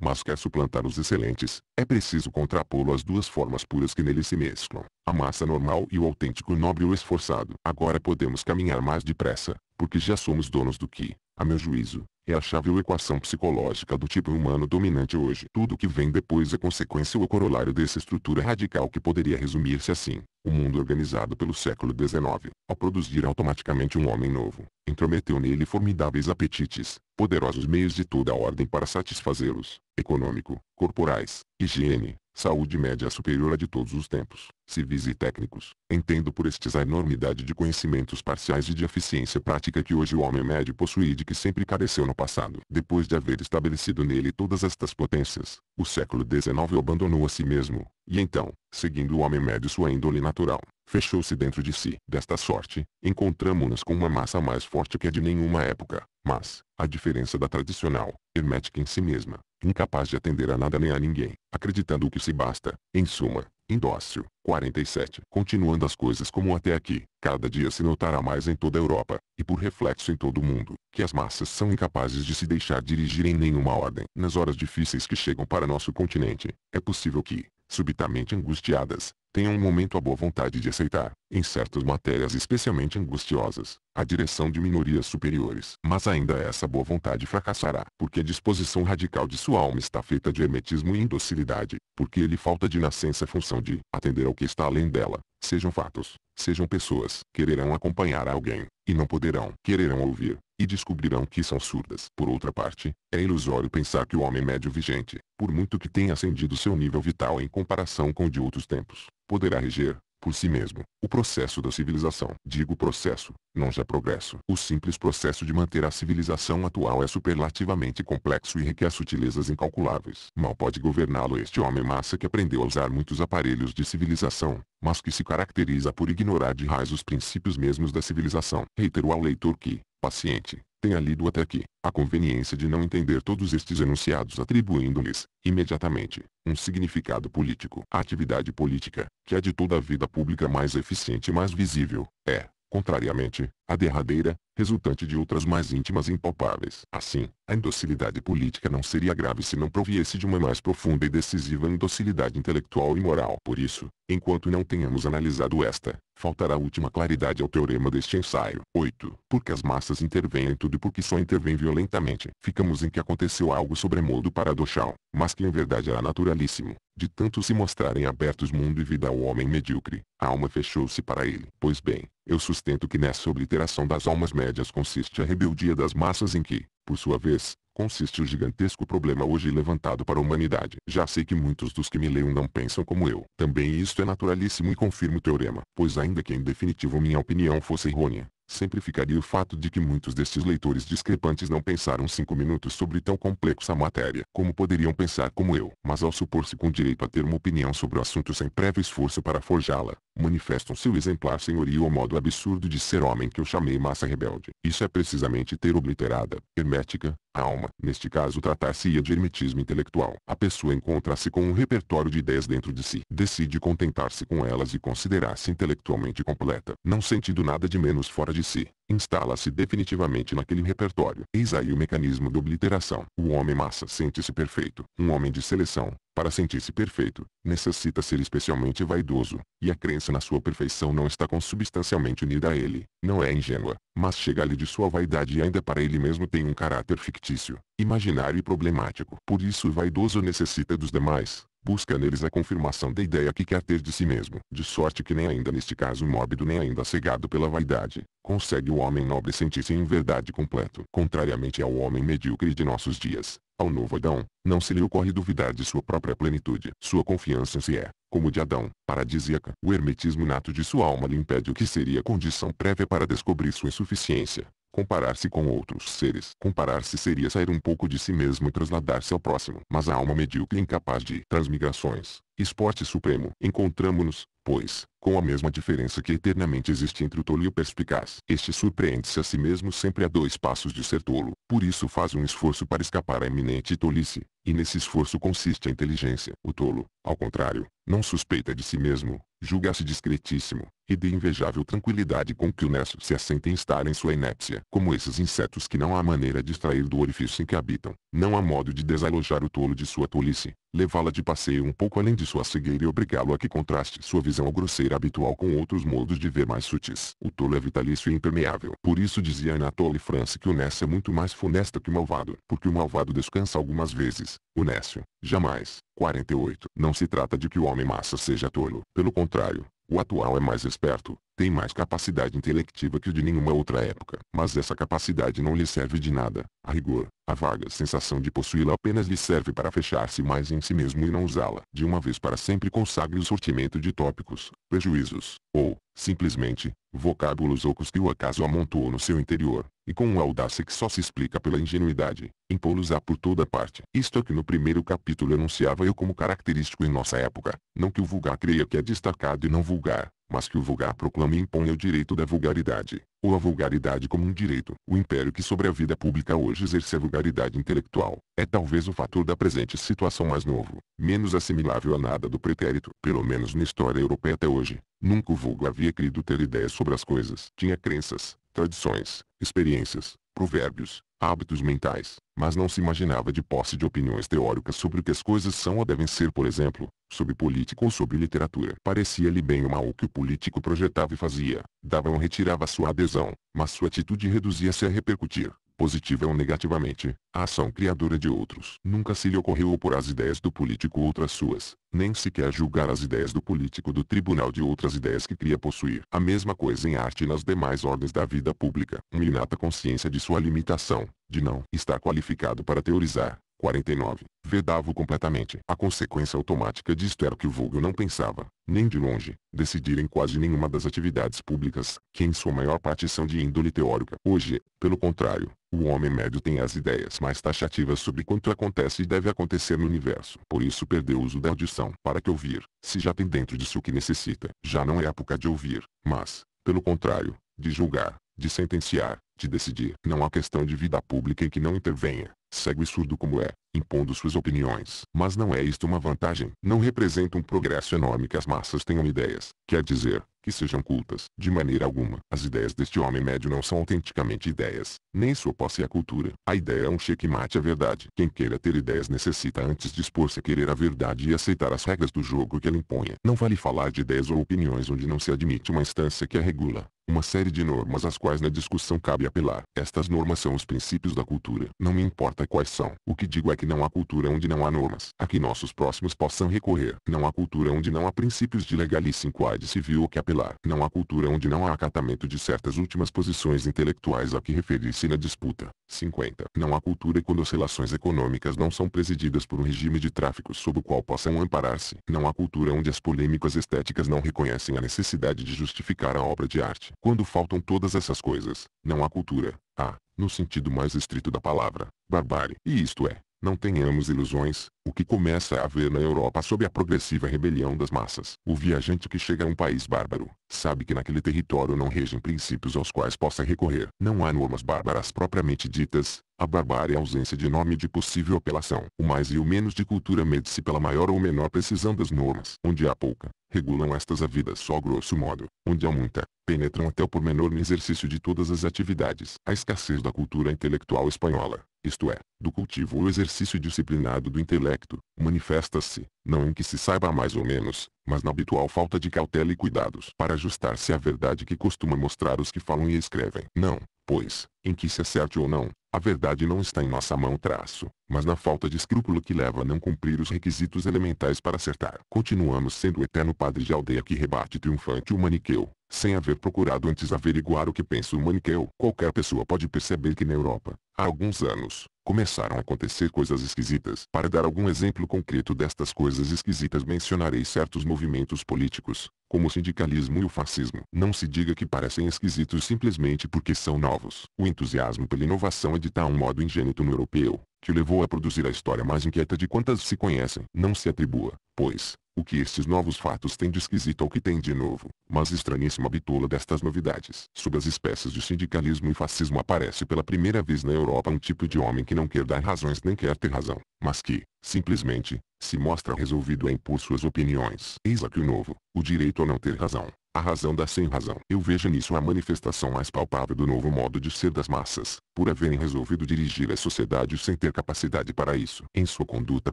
mas quer suplantar os excelentes, é preciso contrapô-lo às duas formas puras que nele se mesclam, a massa normal e o autêntico nobre ou esforçado. Agora podemos caminhar mais depressa, porque já somos donos do que, a meu juízo, é a chave ou equação psicológica do tipo humano dominante hoje. Tudo que vem depois é consequência ou corolário dessa estrutura radical que poderia resumir-se assim. O mundo organizado pelo século XIX, ao produzir automaticamente um homem novo, intrometeu nele formidáveis apetites, poderosos meios de toda a ordem para satisfazê-los, econômico, corporais, higiene, saúde média superior a de todos os tempos, civis e técnicos. Entendo por estes a enormidade de conhecimentos parciais e de eficiência prática que hoje o homem médio possui de que sempre careceu no passado. Depois de haver estabelecido nele todas estas potências, o século XIX abandonou a si mesmo, e então, seguindo o homem médio sua índole natural, fechou-se dentro de si. Desta sorte, encontramos-nos com uma massa mais forte que a de nenhuma época, mas, a diferença da tradicional, hermética em si mesma, incapaz de atender a nada nem a ninguém, acreditando o que se basta, em suma, Indócio, 47. Continuando as coisas como até aqui, cada dia se notará mais em toda a Europa, e por reflexo em todo o mundo, que as massas são incapazes de se deixar dirigir em nenhuma ordem. Nas horas difíceis que chegam para nosso continente, é possível que, subitamente angustiadas, tenham um momento a boa vontade de aceitar, em certas matérias especialmente angustiosas, a direção de minorias superiores. Mas ainda essa boa vontade fracassará, porque a disposição radical de sua alma está feita de hermetismo e indocilidade, porque lhe falta de nascença a função de atender ao que está além dela, sejam fatos, sejam pessoas. Quererão acompanhar alguém, e não poderão. Quererão ouvir, e descobrirão que são surdas. Por outra parte, é ilusório pensar que o homem médio vigente, por muito que tenha ascendido seu nível vital em comparação com o de outros tempos, poderá reger, por si mesmo, o processo da civilização. Digo processo, não já progresso. O simples processo de manter a civilização atual é superlativamente complexo e requer sutilezas incalculáveis. Mal pode governá-lo este homem massa que aprendeu a usar muitos aparelhos de civilização, mas que se caracteriza por ignorar de raiz os princípios mesmos da civilização. Reitero ao leitor que, paciente, tenha lido até aqui, a conveniência de não entender todos estes enunciados atribuindo-lhes, imediatamente, um significado político. A atividade política, que é de toda a vida pública mais eficiente e mais visível, é, contrariamente, a derradeira, resultante de outras mais íntimas e impalpáveis. Assim, a indocilidade política não seria grave se não proviesse de uma mais profunda e decisiva indocilidade intelectual e moral. Por isso, enquanto não tenhamos analisado esta, faltará última claridade ao teorema deste ensaio. 8. Porque as massas intervêm em tudo e porque só intervêm violentamente. Ficamos em que aconteceu algo sobremodo paradoxal, mas que em verdade era naturalíssimo. De tanto se mostrarem abertos mundo e vida ao homem medíocre, a alma fechou-se para ele. Pois bem, eu sustento que nessa obtenção alteração das almas médias consiste a rebeldia das massas em que, por sua vez, consiste o gigantesco problema hoje levantado para a humanidade. Já sei que muitos dos que me leiam não pensam como eu. Também isto é naturalíssimo e confirmo o teorema, pois ainda que em definitivo minha opinião fosse errônea, sempre ficaria o fato de que muitos destes leitores discrepantes não pensaram cinco minutos sobre tão complexa matéria, como poderiam pensar como eu. Mas ao supor-se com direito a ter uma opinião sobre o assunto sem prévio esforço para forjá-la, manifestam seu exemplar senhorio ao modo absurdo de ser homem que eu chamei massa rebelde. Isso é precisamente ter obliterada, hermética, a alma. Neste caso tratar-se-ia de hermetismo intelectual. A pessoa encontra-se com um repertório de ideias dentro de si. Decide contentar-se com elas e considerar-se intelectualmente completa. Não sentindo nada de menos fora de si instala-se definitivamente naquele repertório. Eis aí o mecanismo da obliteração. O homem massa sente-se perfeito. Um homem de seleção, para sentir-se perfeito, necessita ser especialmente vaidoso, e a crença na sua perfeição não está consubstancialmente unida a ele, não é ingênua, mas chega-lhe de sua vaidade e ainda para ele mesmo tem um caráter fictício, imaginário e problemático. Por isso o vaidoso necessita dos demais, busca neles a confirmação da ideia que quer ter de si mesmo. De sorte que nem ainda neste caso mórbido nem ainda cegado pela vaidade, consegue o homem nobre sentir-se em verdade completo. Contrariamente ao homem medíocre de nossos dias, ao novo Adão, não se lhe ocorre duvidar de sua própria plenitude. Sua confiança em si é, como de Adão, paradisíaca. O hermetismo nato de sua alma lhe impede o que seria condição prévia para descobrir sua insuficiência. Comparar-se com outros seres. Comparar-se seria sair um pouco de si mesmo e trasladar-se ao próximo. Mas a alma medíocre incapaz de transmigrações, esporte supremo. Encontramos-nos, pois, com a mesma diferença que eternamente existe entre o tolo e o perspicaz. Este surpreende-se a si mesmo sempre a dois passos de ser tolo, por isso faz um esforço para escapar à iminente tolice, e nesse esforço consiste a inteligência. O tolo, ao contrário, não suspeita de si mesmo, julga-se discretíssimo, e de invejável tranquilidade com que o Nesso se assenta em estar em sua inépcia. Como esses insetos que não há maneira de extrair do orifício em que habitam, não há modo de desalojar o tolo de sua tolice, levá-la de passeio um pouco além de sua cegueira e obrigá-lo a que contraste sua visão grosseira habitual com outros modos de ver mais sutis. O tolo é vitalício e impermeável. Por isso dizia Anatole France que o nécio é muito mais funesto que o malvado, porque o malvado descansa algumas vezes, o nécio, jamais. 48. Não se trata de que o homem massa seja tolo, pelo contrário, o atual é mais esperto, tem mais capacidade intelectiva que o de nenhuma outra época. Mas essa capacidade não lhe serve de nada, a rigor. A vaga sensação de possuí-la apenas lhe serve para fechar-se mais em si mesmo e não usá-la. De uma vez para sempre consagre o sortimento de tópicos, prejuízos, ou, simplesmente, vocábulos ocos que o acaso amontoou no seu interior e com uma audácia que só se explica pela ingenuidade, impô-los a por toda parte. Isto é que no primeiro capítulo anunciava eu como característico em nossa época, não que o vulgar creia que é destacado e não vulgar, mas que o vulgar proclama e impõe o direito da vulgaridade, ou a vulgaridade como um direito. O império que sobre a vida pública hoje exerce a vulgaridade intelectual, é talvez o fator da presente situação mais novo, menos assimilável a nada do pretérito. Pelo menos na história europeia até hoje, nunca o vulgo havia querido ter ideias sobre as coisas. Tinha crenças, tradições, experiências, provérbios, hábitos mentais, mas não se imaginava de posse de opiniões teóricas sobre o que as coisas são ou devem ser, por exemplo, sobre política ou sobre literatura. Parecia-lhe bem o mal que o político projetava e fazia, dava ou retirava sua adesão, mas sua atitude reduzia-se a repercutir, positiva ou negativamente, a ação criadora de outros. Nunca se lhe ocorreu opor as ideias do político outras suas, nem sequer julgar as ideias do político do tribunal de outras ideias que cria possuir. A mesma coisa em arte e nas demais ordens da vida pública. Uma inata consciência de sua limitação, de não estar qualificado para teorizar, 49. Vedava completamente. A consequência automática disto era que o vulgo não pensava, nem de longe, decidir em quase nenhuma das atividades públicas, que em sua maior parte são de índole teórica. Hoje, pelo contrário, o homem médio tem as ideias mais taxativas sobre quanto acontece e deve acontecer no universo. Por isso perdeu o uso da audição. Para que ouvir, se já tem dentro de si o que necessita, já não é época de ouvir, mas, pelo contrário, de julgar de sentenciar, de decidir. Não há questão de vida pública em que não intervenha, cego e surdo como é, impondo suas opiniões. Mas não é isto uma vantagem. Não representa um progresso enorme que as massas tenham ideias, quer dizer, que sejam cultas. De maneira alguma, as ideias deste homem médio não são autenticamente ideias, nem sua posse é a cultura. A ideia é um xeque-mate à verdade. Quem queira ter ideias necessita antes dispor-se a querer a verdade e aceitar as regras do jogo que ela imponha. Não vale falar de ideias ou opiniões onde não se admite uma instância que a regula uma série de normas às quais na discussão cabe apelar. Estas normas são os princípios da cultura. Não me importa quais são. O que digo é que não há cultura onde não há normas a que nossos próximos possam recorrer. Não há cultura onde não há princípios de legalice quad civil o que apelar. Não há cultura onde não há acatamento de certas últimas posições intelectuais a que referir-se na disputa. 50. Não há cultura quando as relações econômicas não são presididas por um regime de tráfico sob o qual possam amparar-se. Não há cultura onde as polêmicas estéticas não reconhecem a necessidade de justificar a obra de arte. Quando faltam todas essas coisas, não há cultura. Há, no sentido mais estrito da palavra, barbárie. E isto é, não tenhamos ilusões, o que começa a haver na Europa sob a progressiva rebelião das massas. O viajante que chega a um país bárbaro, sabe que naquele território não regem princípios aos quais possa recorrer. Não há normas bárbaras propriamente ditas, a barbárie é a ausência de nome de possível apelação. O mais e o menos de cultura mede-se pela maior ou menor precisão das normas. Onde há pouca, regulam estas a vida só grosso modo. Onde há muita, penetram até o pormenor no exercício de todas as atividades. A escassez da cultura intelectual espanhola, isto é, do cultivo ou exercício disciplinado do intelecto, manifesta-se, não em que se saiba mais ou menos, mas na habitual falta de cautela e cuidados para ajustar-se à verdade que costuma mostrar os que falam e escrevem. Não, pois, em que se acerte ou não, a verdade não está em nossa mão traço, mas na falta de escrúpulo que leva a não cumprir os requisitos elementais para acertar. Continuamos sendo o eterno padre de aldeia que rebate triunfante o maniqueu, sem haver procurado antes averiguar o que pensa o Maniqueu. Qualquer pessoa pode perceber que na Europa, há alguns anos, começaram a acontecer coisas esquisitas. Para dar algum exemplo concreto destas coisas esquisitas mencionarei certos movimentos políticos, como o sindicalismo e o fascismo. Não se diga que parecem esquisitos simplesmente porque são novos. O entusiasmo pela inovação é de tal modo ingênito no europeu, que levou a produzir a história mais inquieta de quantas se conhecem. Não se atribua, pois, o que estes novos fatos têm de esquisito é ou que tem de novo, mas estranhíssima bitola destas novidades. Sob as espécies de sindicalismo e fascismo aparece pela primeira vez na Europa um tipo de homem que não quer dar razões nem quer ter razão, mas que, simplesmente, se mostra resolvido a impor suas opiniões. Eis aqui o novo, o direito a não ter razão, a razão da sem-razão. Eu vejo nisso a manifestação mais palpável do novo modo de ser das massas, por haverem resolvido dirigir a sociedade sem ter capacidade para isso. Em sua conduta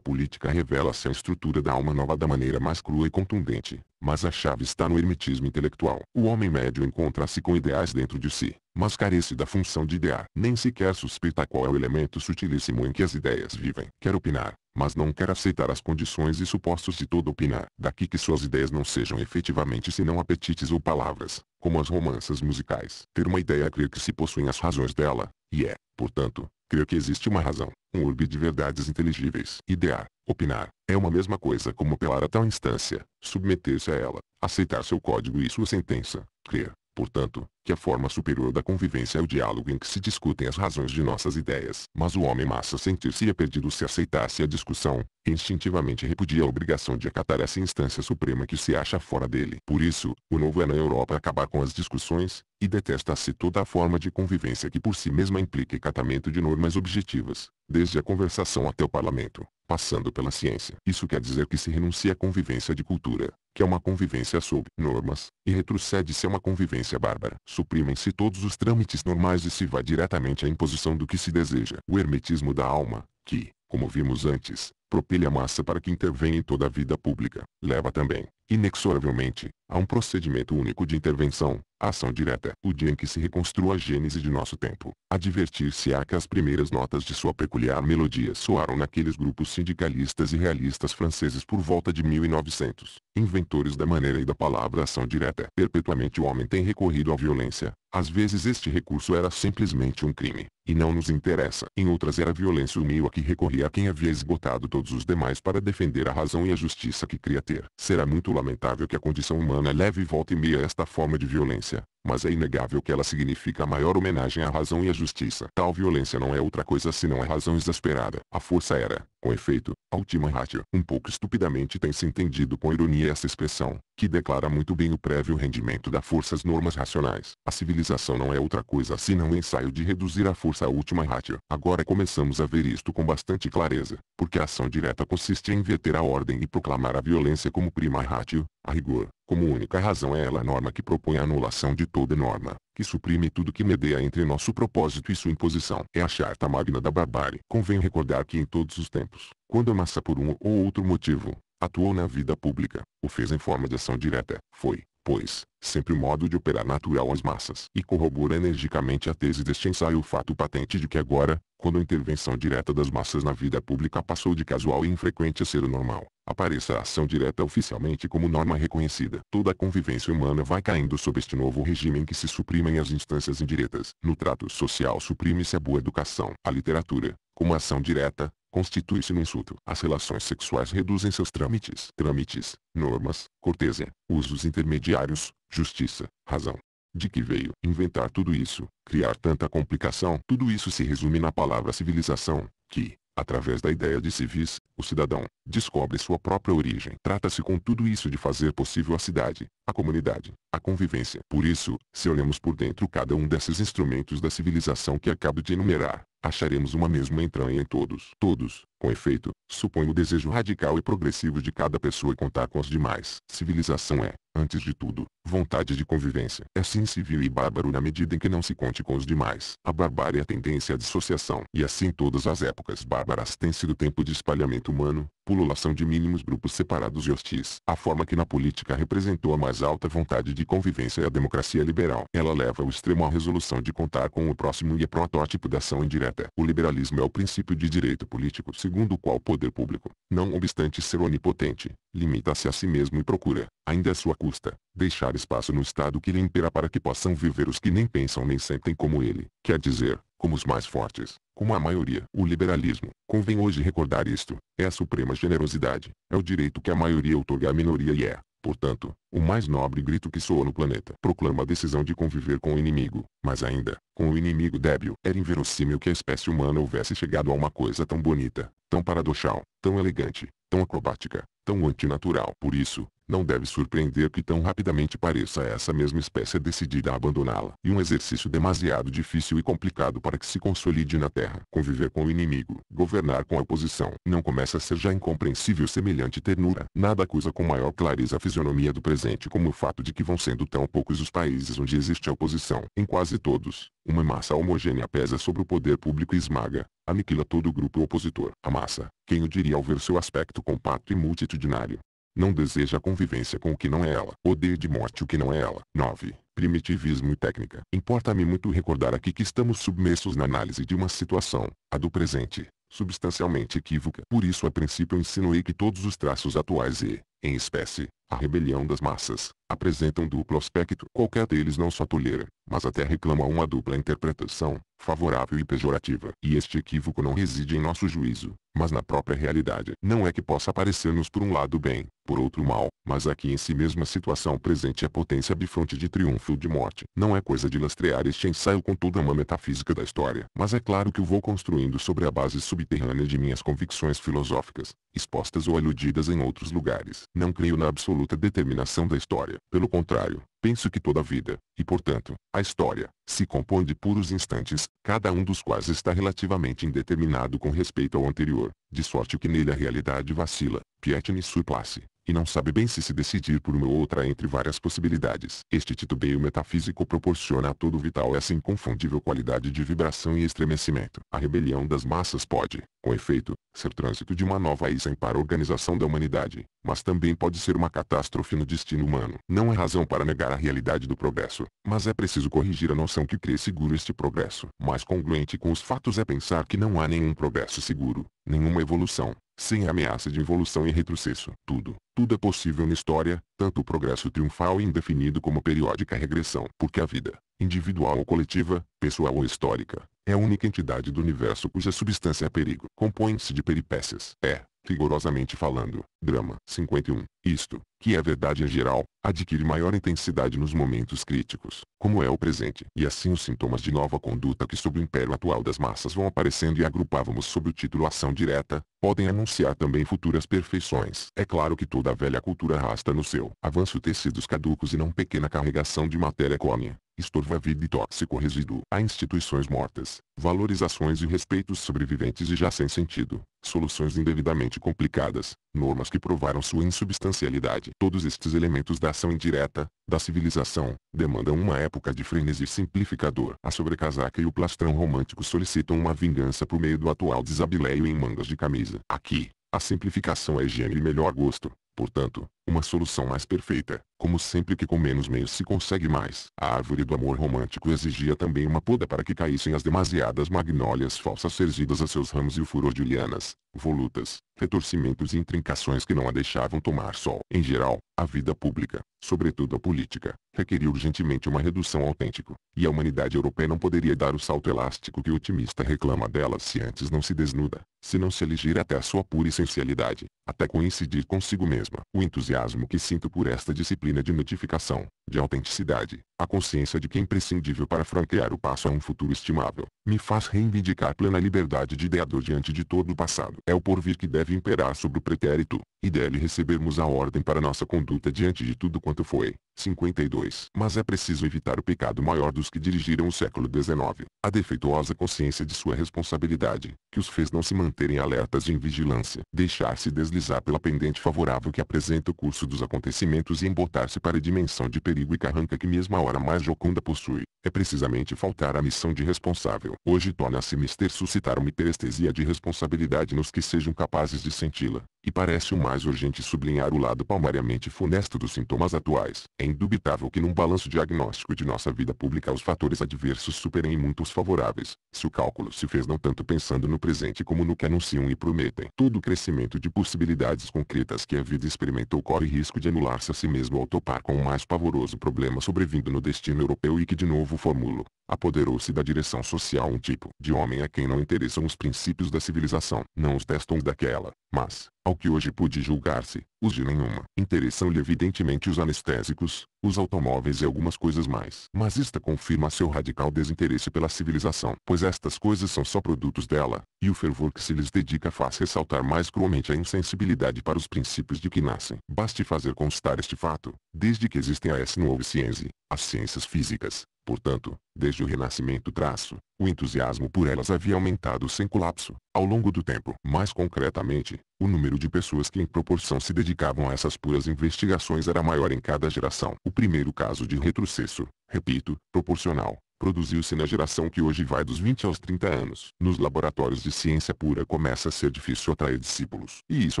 política revela-se a estrutura da alma nova da maneira mais crua e contundente, mas a chave está no hermetismo intelectual. O homem médio encontra-se com ideais dentro de si, mas carece da função de idear. Nem sequer suspeita qual é o elemento sutilíssimo em que as ideias vivem. Quer opinar, mas não quer aceitar as condições e supostos de todo opinar. Daqui que suas ideias não sejam efetivamente senão apetites ou palavras, como as romanças musicais. Ter uma ideia é crer que se possuem as razões dela, e é, portanto, crer que existe uma razão, um urbe de verdades inteligíveis. Idear, opinar, é uma mesma coisa como apelar a tal instância, submeter-se a ela, aceitar seu código e sua sentença, crer, portanto, que a forma superior da convivência é o diálogo em que se discutem as razões de nossas ideias. Mas o homem massa sentir-se-ia é perdido se aceitasse a discussão, e instintivamente repudia a obrigação de acatar essa instância suprema que se acha fora dele. Por isso, o novo é na Europa acabar com as discussões, e detesta-se toda a forma de convivência que por si mesma implica acatamento de normas objetivas, desde a conversação até o parlamento, passando pela ciência. Isso quer dizer que se renuncia à convivência de cultura, que é uma convivência sob normas, e retrocede-se a uma convivência bárbara suprimem-se todos os trâmites normais e se vai diretamente à imposição do que se deseja. O hermetismo da alma, que, como vimos antes, propele a massa para que intervenha em toda a vida pública, leva também, inexoravelmente, a um procedimento único de intervenção, ação direta. O dia em que se reconstrua a gênese de nosso tempo, advertir-se-á que as primeiras notas de sua peculiar melodia soaram naqueles grupos sindicalistas e realistas franceses por volta de 1900, inventores da maneira e da palavra ação direta. Perpetuamente o homem tem recorrido à violência, às vezes este recurso era simplesmente um crime, e não nos interessa. Em outras era violência o meio a que recorria quem havia esgotado todos os demais para defender a razão e a justiça que cria ter. Será muito lamentável que a condição humana leve volta e meia esta forma de violência, mas é inegável que ela significa a maior homenagem à razão e à justiça. Tal violência não é outra coisa senão a razão exasperada. A força era, com efeito, última ratio, um pouco estupidamente tem se entendido com ironia essa expressão, que declara muito bem o prévio rendimento da força às normas racionais. A civilização não é outra coisa senão o um ensaio de reduzir a força à última ratio. Agora começamos a ver isto com bastante clareza, porque a ação direta consiste em inverter a ordem e proclamar a violência como prima ratio, a rigor, como única razão é ela a norma que propõe a anulação de toda norma que suprime tudo que medeia entre nosso propósito e sua imposição. É a charta magna da barbárie. Convém recordar que em todos os tempos, quando a massa por um ou outro motivo, atuou na vida pública, o fez em forma de ação direta, foi, pois, sempre o modo de operar natural às massas. E corrobora energicamente a tese deste ensaio o fato patente de que agora, quando a intervenção direta das massas na vida pública passou de casual e infrequente a ser o normal, apareça a ação direta oficialmente como norma reconhecida. Toda a convivência humana vai caindo sob este novo regime em que se suprimem as instâncias indiretas. No trato social suprime-se a boa educação. A literatura, como ação direta, constitui-se num insulto. As relações sexuais reduzem seus trâmites. Trâmites, normas, cortesia, usos intermediários, justiça, razão, de que veio inventar tudo isso, criar tanta complicação? Tudo isso se resume na palavra civilização, que, através da ideia de civis, o cidadão descobre sua própria origem. Trata-se com tudo isso de fazer possível a cidade, a comunidade, a convivência. Por isso, se olhamos por dentro cada um desses instrumentos da civilização que acabo de enumerar, acharemos uma mesma entranha em todos. Todos, com efeito, supõe o desejo radical e progressivo de cada pessoa contar com os demais. Civilização é, antes de tudo, vontade de convivência. É sim civil e bárbaro na medida em que não se conte com os demais. A barbárie é a tendência à dissociação. E assim todas as épocas bárbaras têm sido tempo de espalhamento humano, pululação de mínimos grupos separados e hostis. A forma que na política representou a mais alta vontade de convivência é a democracia liberal. Ela leva ao extremo a resolução de contar com o próximo e é protótipo da ação indireta. O liberalismo é o princípio de direito político segundo o qual o poder público, não obstante ser onipotente, limita-se a si mesmo e procura, ainda à sua custa, deixar espaço no Estado que lhe impera para que possam viver os que nem pensam nem sentem como ele, quer dizer, como os mais fortes, como a maioria. O liberalismo, convém hoje recordar isto, é a suprema generosidade, é o direito que a maioria outorga à minoria e é, Portanto, o mais nobre grito que soa no planeta proclama a decisão de conviver com o inimigo, mas ainda, com o inimigo débil. Era inverossímil que a espécie humana houvesse chegado a uma coisa tão bonita, tão paradoxal, tão elegante, tão acrobática, tão antinatural. Por isso, não deve surpreender que tão rapidamente pareça essa mesma espécie decidida a abandoná-la. E um exercício demasiado difícil e complicado para que se consolide na terra. Conviver com o inimigo, governar com a oposição, não começa a ser já incompreensível semelhante ternura. Nada acusa com maior clareza a fisionomia do presente como o fato de que vão sendo tão poucos os países onde existe a oposição. Em quase todos, uma massa homogênea pesa sobre o poder público e esmaga, aniquila todo o grupo opositor. A massa, quem o diria ao ver seu aspecto compacto e multitudinário, não deseja convivência com o que não é ela. Odeia de morte o que não é ela. 9. Primitivismo e técnica. Importa-me muito recordar aqui que estamos submersos na análise de uma situação, a do presente, substancialmente equívoca. Por isso a princípio insinuei que todos os traços atuais e, em espécie, a rebelião das massas, apresentam duplo aspecto. Qualquer deles não só tolera, mas até reclama uma dupla interpretação, favorável e pejorativa. E este equívoco não reside em nosso juízo, mas na própria realidade. Não é que possa parecer-nos por um lado bem, por outro mal, mas aqui em si mesma a situação presente é potência bifronte de triunfo ou de morte. Não é coisa de lastrear este ensaio com toda uma metafísica da história, mas é claro que o vou construindo sobre a base subterrânea de minhas convicções filosóficas, expostas ou aludidas em outros lugares. Não creio na absoluta determinação da história, pelo contrário, penso que toda a vida, e portanto, a história, se compõe de puros instantes, cada um dos quais está relativamente indeterminado com respeito ao anterior, de sorte que nele a realidade vacila, pietne sui place, e não sabe bem se se decidir por uma ou outra entre várias possibilidades. Este titubeio metafísico proporciona a todo vital essa inconfundível qualidade de vibração e estremecimento. A rebelião das massas pode, com efeito, ser trânsito de uma nova e sem a organização da humanidade, mas também pode ser uma catástrofe no destino humano. Não é razão para negar a realidade do progresso, mas é preciso corrigir a noção que crê seguro este progresso. Mais congruente com os fatos é pensar que não há nenhum progresso seguro, nenhuma evolução, sem ameaça de evolução e retrocesso. Tudo, tudo é possível na história, tanto o progresso triunfal e indefinido como a periódica regressão. Porque a vida, individual ou coletiva, pessoal ou histórica, é a única entidade do universo cuja substância é perigo. Compõe-se de peripécias. É, rigorosamente falando, drama. 51. Isto, que é verdade em geral, adquire maior intensidade nos momentos críticos, como é o presente. E assim os sintomas de nova conduta que sob o império atual das massas vão aparecendo e agrupávamos sob o título ação direta, podem anunciar também futuras perfeições. É claro que toda a velha cultura arrasta no seu avanço tecidos caducos e não pequena carregação de matéria cómica estorva vida e tóxico resíduo a instituições mortas, valorizações e respeitos sobreviventes e já sem sentido, soluções indevidamente complicadas, normas que provaram sua insubstancialidade. Todos estes elementos da ação indireta, da civilização, demandam uma época de frenesi simplificador. A sobrecasaca e o plastrão romântico solicitam uma vingança por meio do atual desabileio em mangas de camisa. Aqui, a simplificação é gênio e melhor gosto, portanto, uma solução mais perfeita, como sempre que com menos meios se consegue mais. A árvore do amor romântico exigia também uma poda para que caíssem as demasiadas magnólias falsas erguidas a seus ramos e o furor de lianas, volutas, retorcimentos e intrincações que não a deixavam tomar sol. Em geral, a vida pública, sobretudo a política, requeria urgentemente uma redução autêntica, e a humanidade europeia não poderia dar o salto elástico que o otimista reclama dela se antes não se desnuda, se não se eligir até a sua pura essencialidade, até coincidir consigo mesma. O entusiasmo entusiasmo que sinto por esta disciplina de notificação, de autenticidade, a consciência de que é imprescindível para franquear o passo a um futuro estimável, me faz reivindicar plena liberdade de ideador diante de todo o passado. É o porvir que deve imperar sobre o pretérito, e dele recebermos a ordem para nossa conduta diante de tudo quanto foi. 52. Mas é preciso evitar o pecado maior dos que dirigiram o século XIX, a defeituosa consciência de sua responsabilidade, que os fez não se manterem alertas e em vigilância, deixar-se deslizar pela pendente favorável que apresenta o curso dos acontecimentos e embotar-se para a dimensão de perigo e carranca que mesmo a hora mais jocunda possui, é precisamente faltar a missão de responsável. Hoje torna-se mister suscitar uma hiperestesia de responsabilidade nos que sejam capazes de senti-la, e parece o mais urgente sublinhar o lado palmariamente funesto dos sintomas atuais. É indubitável que num balanço diagnóstico de nossa vida pública os fatores adversos superem muitos favoráveis, se o cálculo se fez não tanto pensando no presente como no que anunciam e prometem. Todo o crescimento de possibilidades concretas que a vida experimentou corre risco de anular-se a si mesmo ao topar com o mais pavoroso problema sobrevindo no destino europeu e que de novo formulo. Apoderou-se da direção social um tipo de homem a quem não interessam os princípios da civilização. Não os testam daquela, mas, ao que hoje pude julgar-se. Os de nenhuma. Interessam-lhe evidentemente os anestésicos, os automóveis e algumas coisas mais. Mas esta confirma seu radical desinteresse pela civilização, pois estas coisas são só produtos dela, e o fervor que se lhes dedica faz ressaltar mais cruelmente a insensibilidade para os princípios de que nascem. Baste fazer constar este fato, desde que existem a S. Novo Ciência, as ciências físicas, Portanto, desde o Renascimento traço, o entusiasmo por elas havia aumentado sem colapso, ao longo do tempo. Mais concretamente, o número de pessoas que em proporção se dedicam dedicavam essas puras investigações era maior em cada geração. O primeiro caso de retrocesso, repito, proporcional, produziu-se na geração que hoje vai dos 20 aos 30 anos. Nos laboratórios de ciência pura começa a ser difícil atrair discípulos. E isso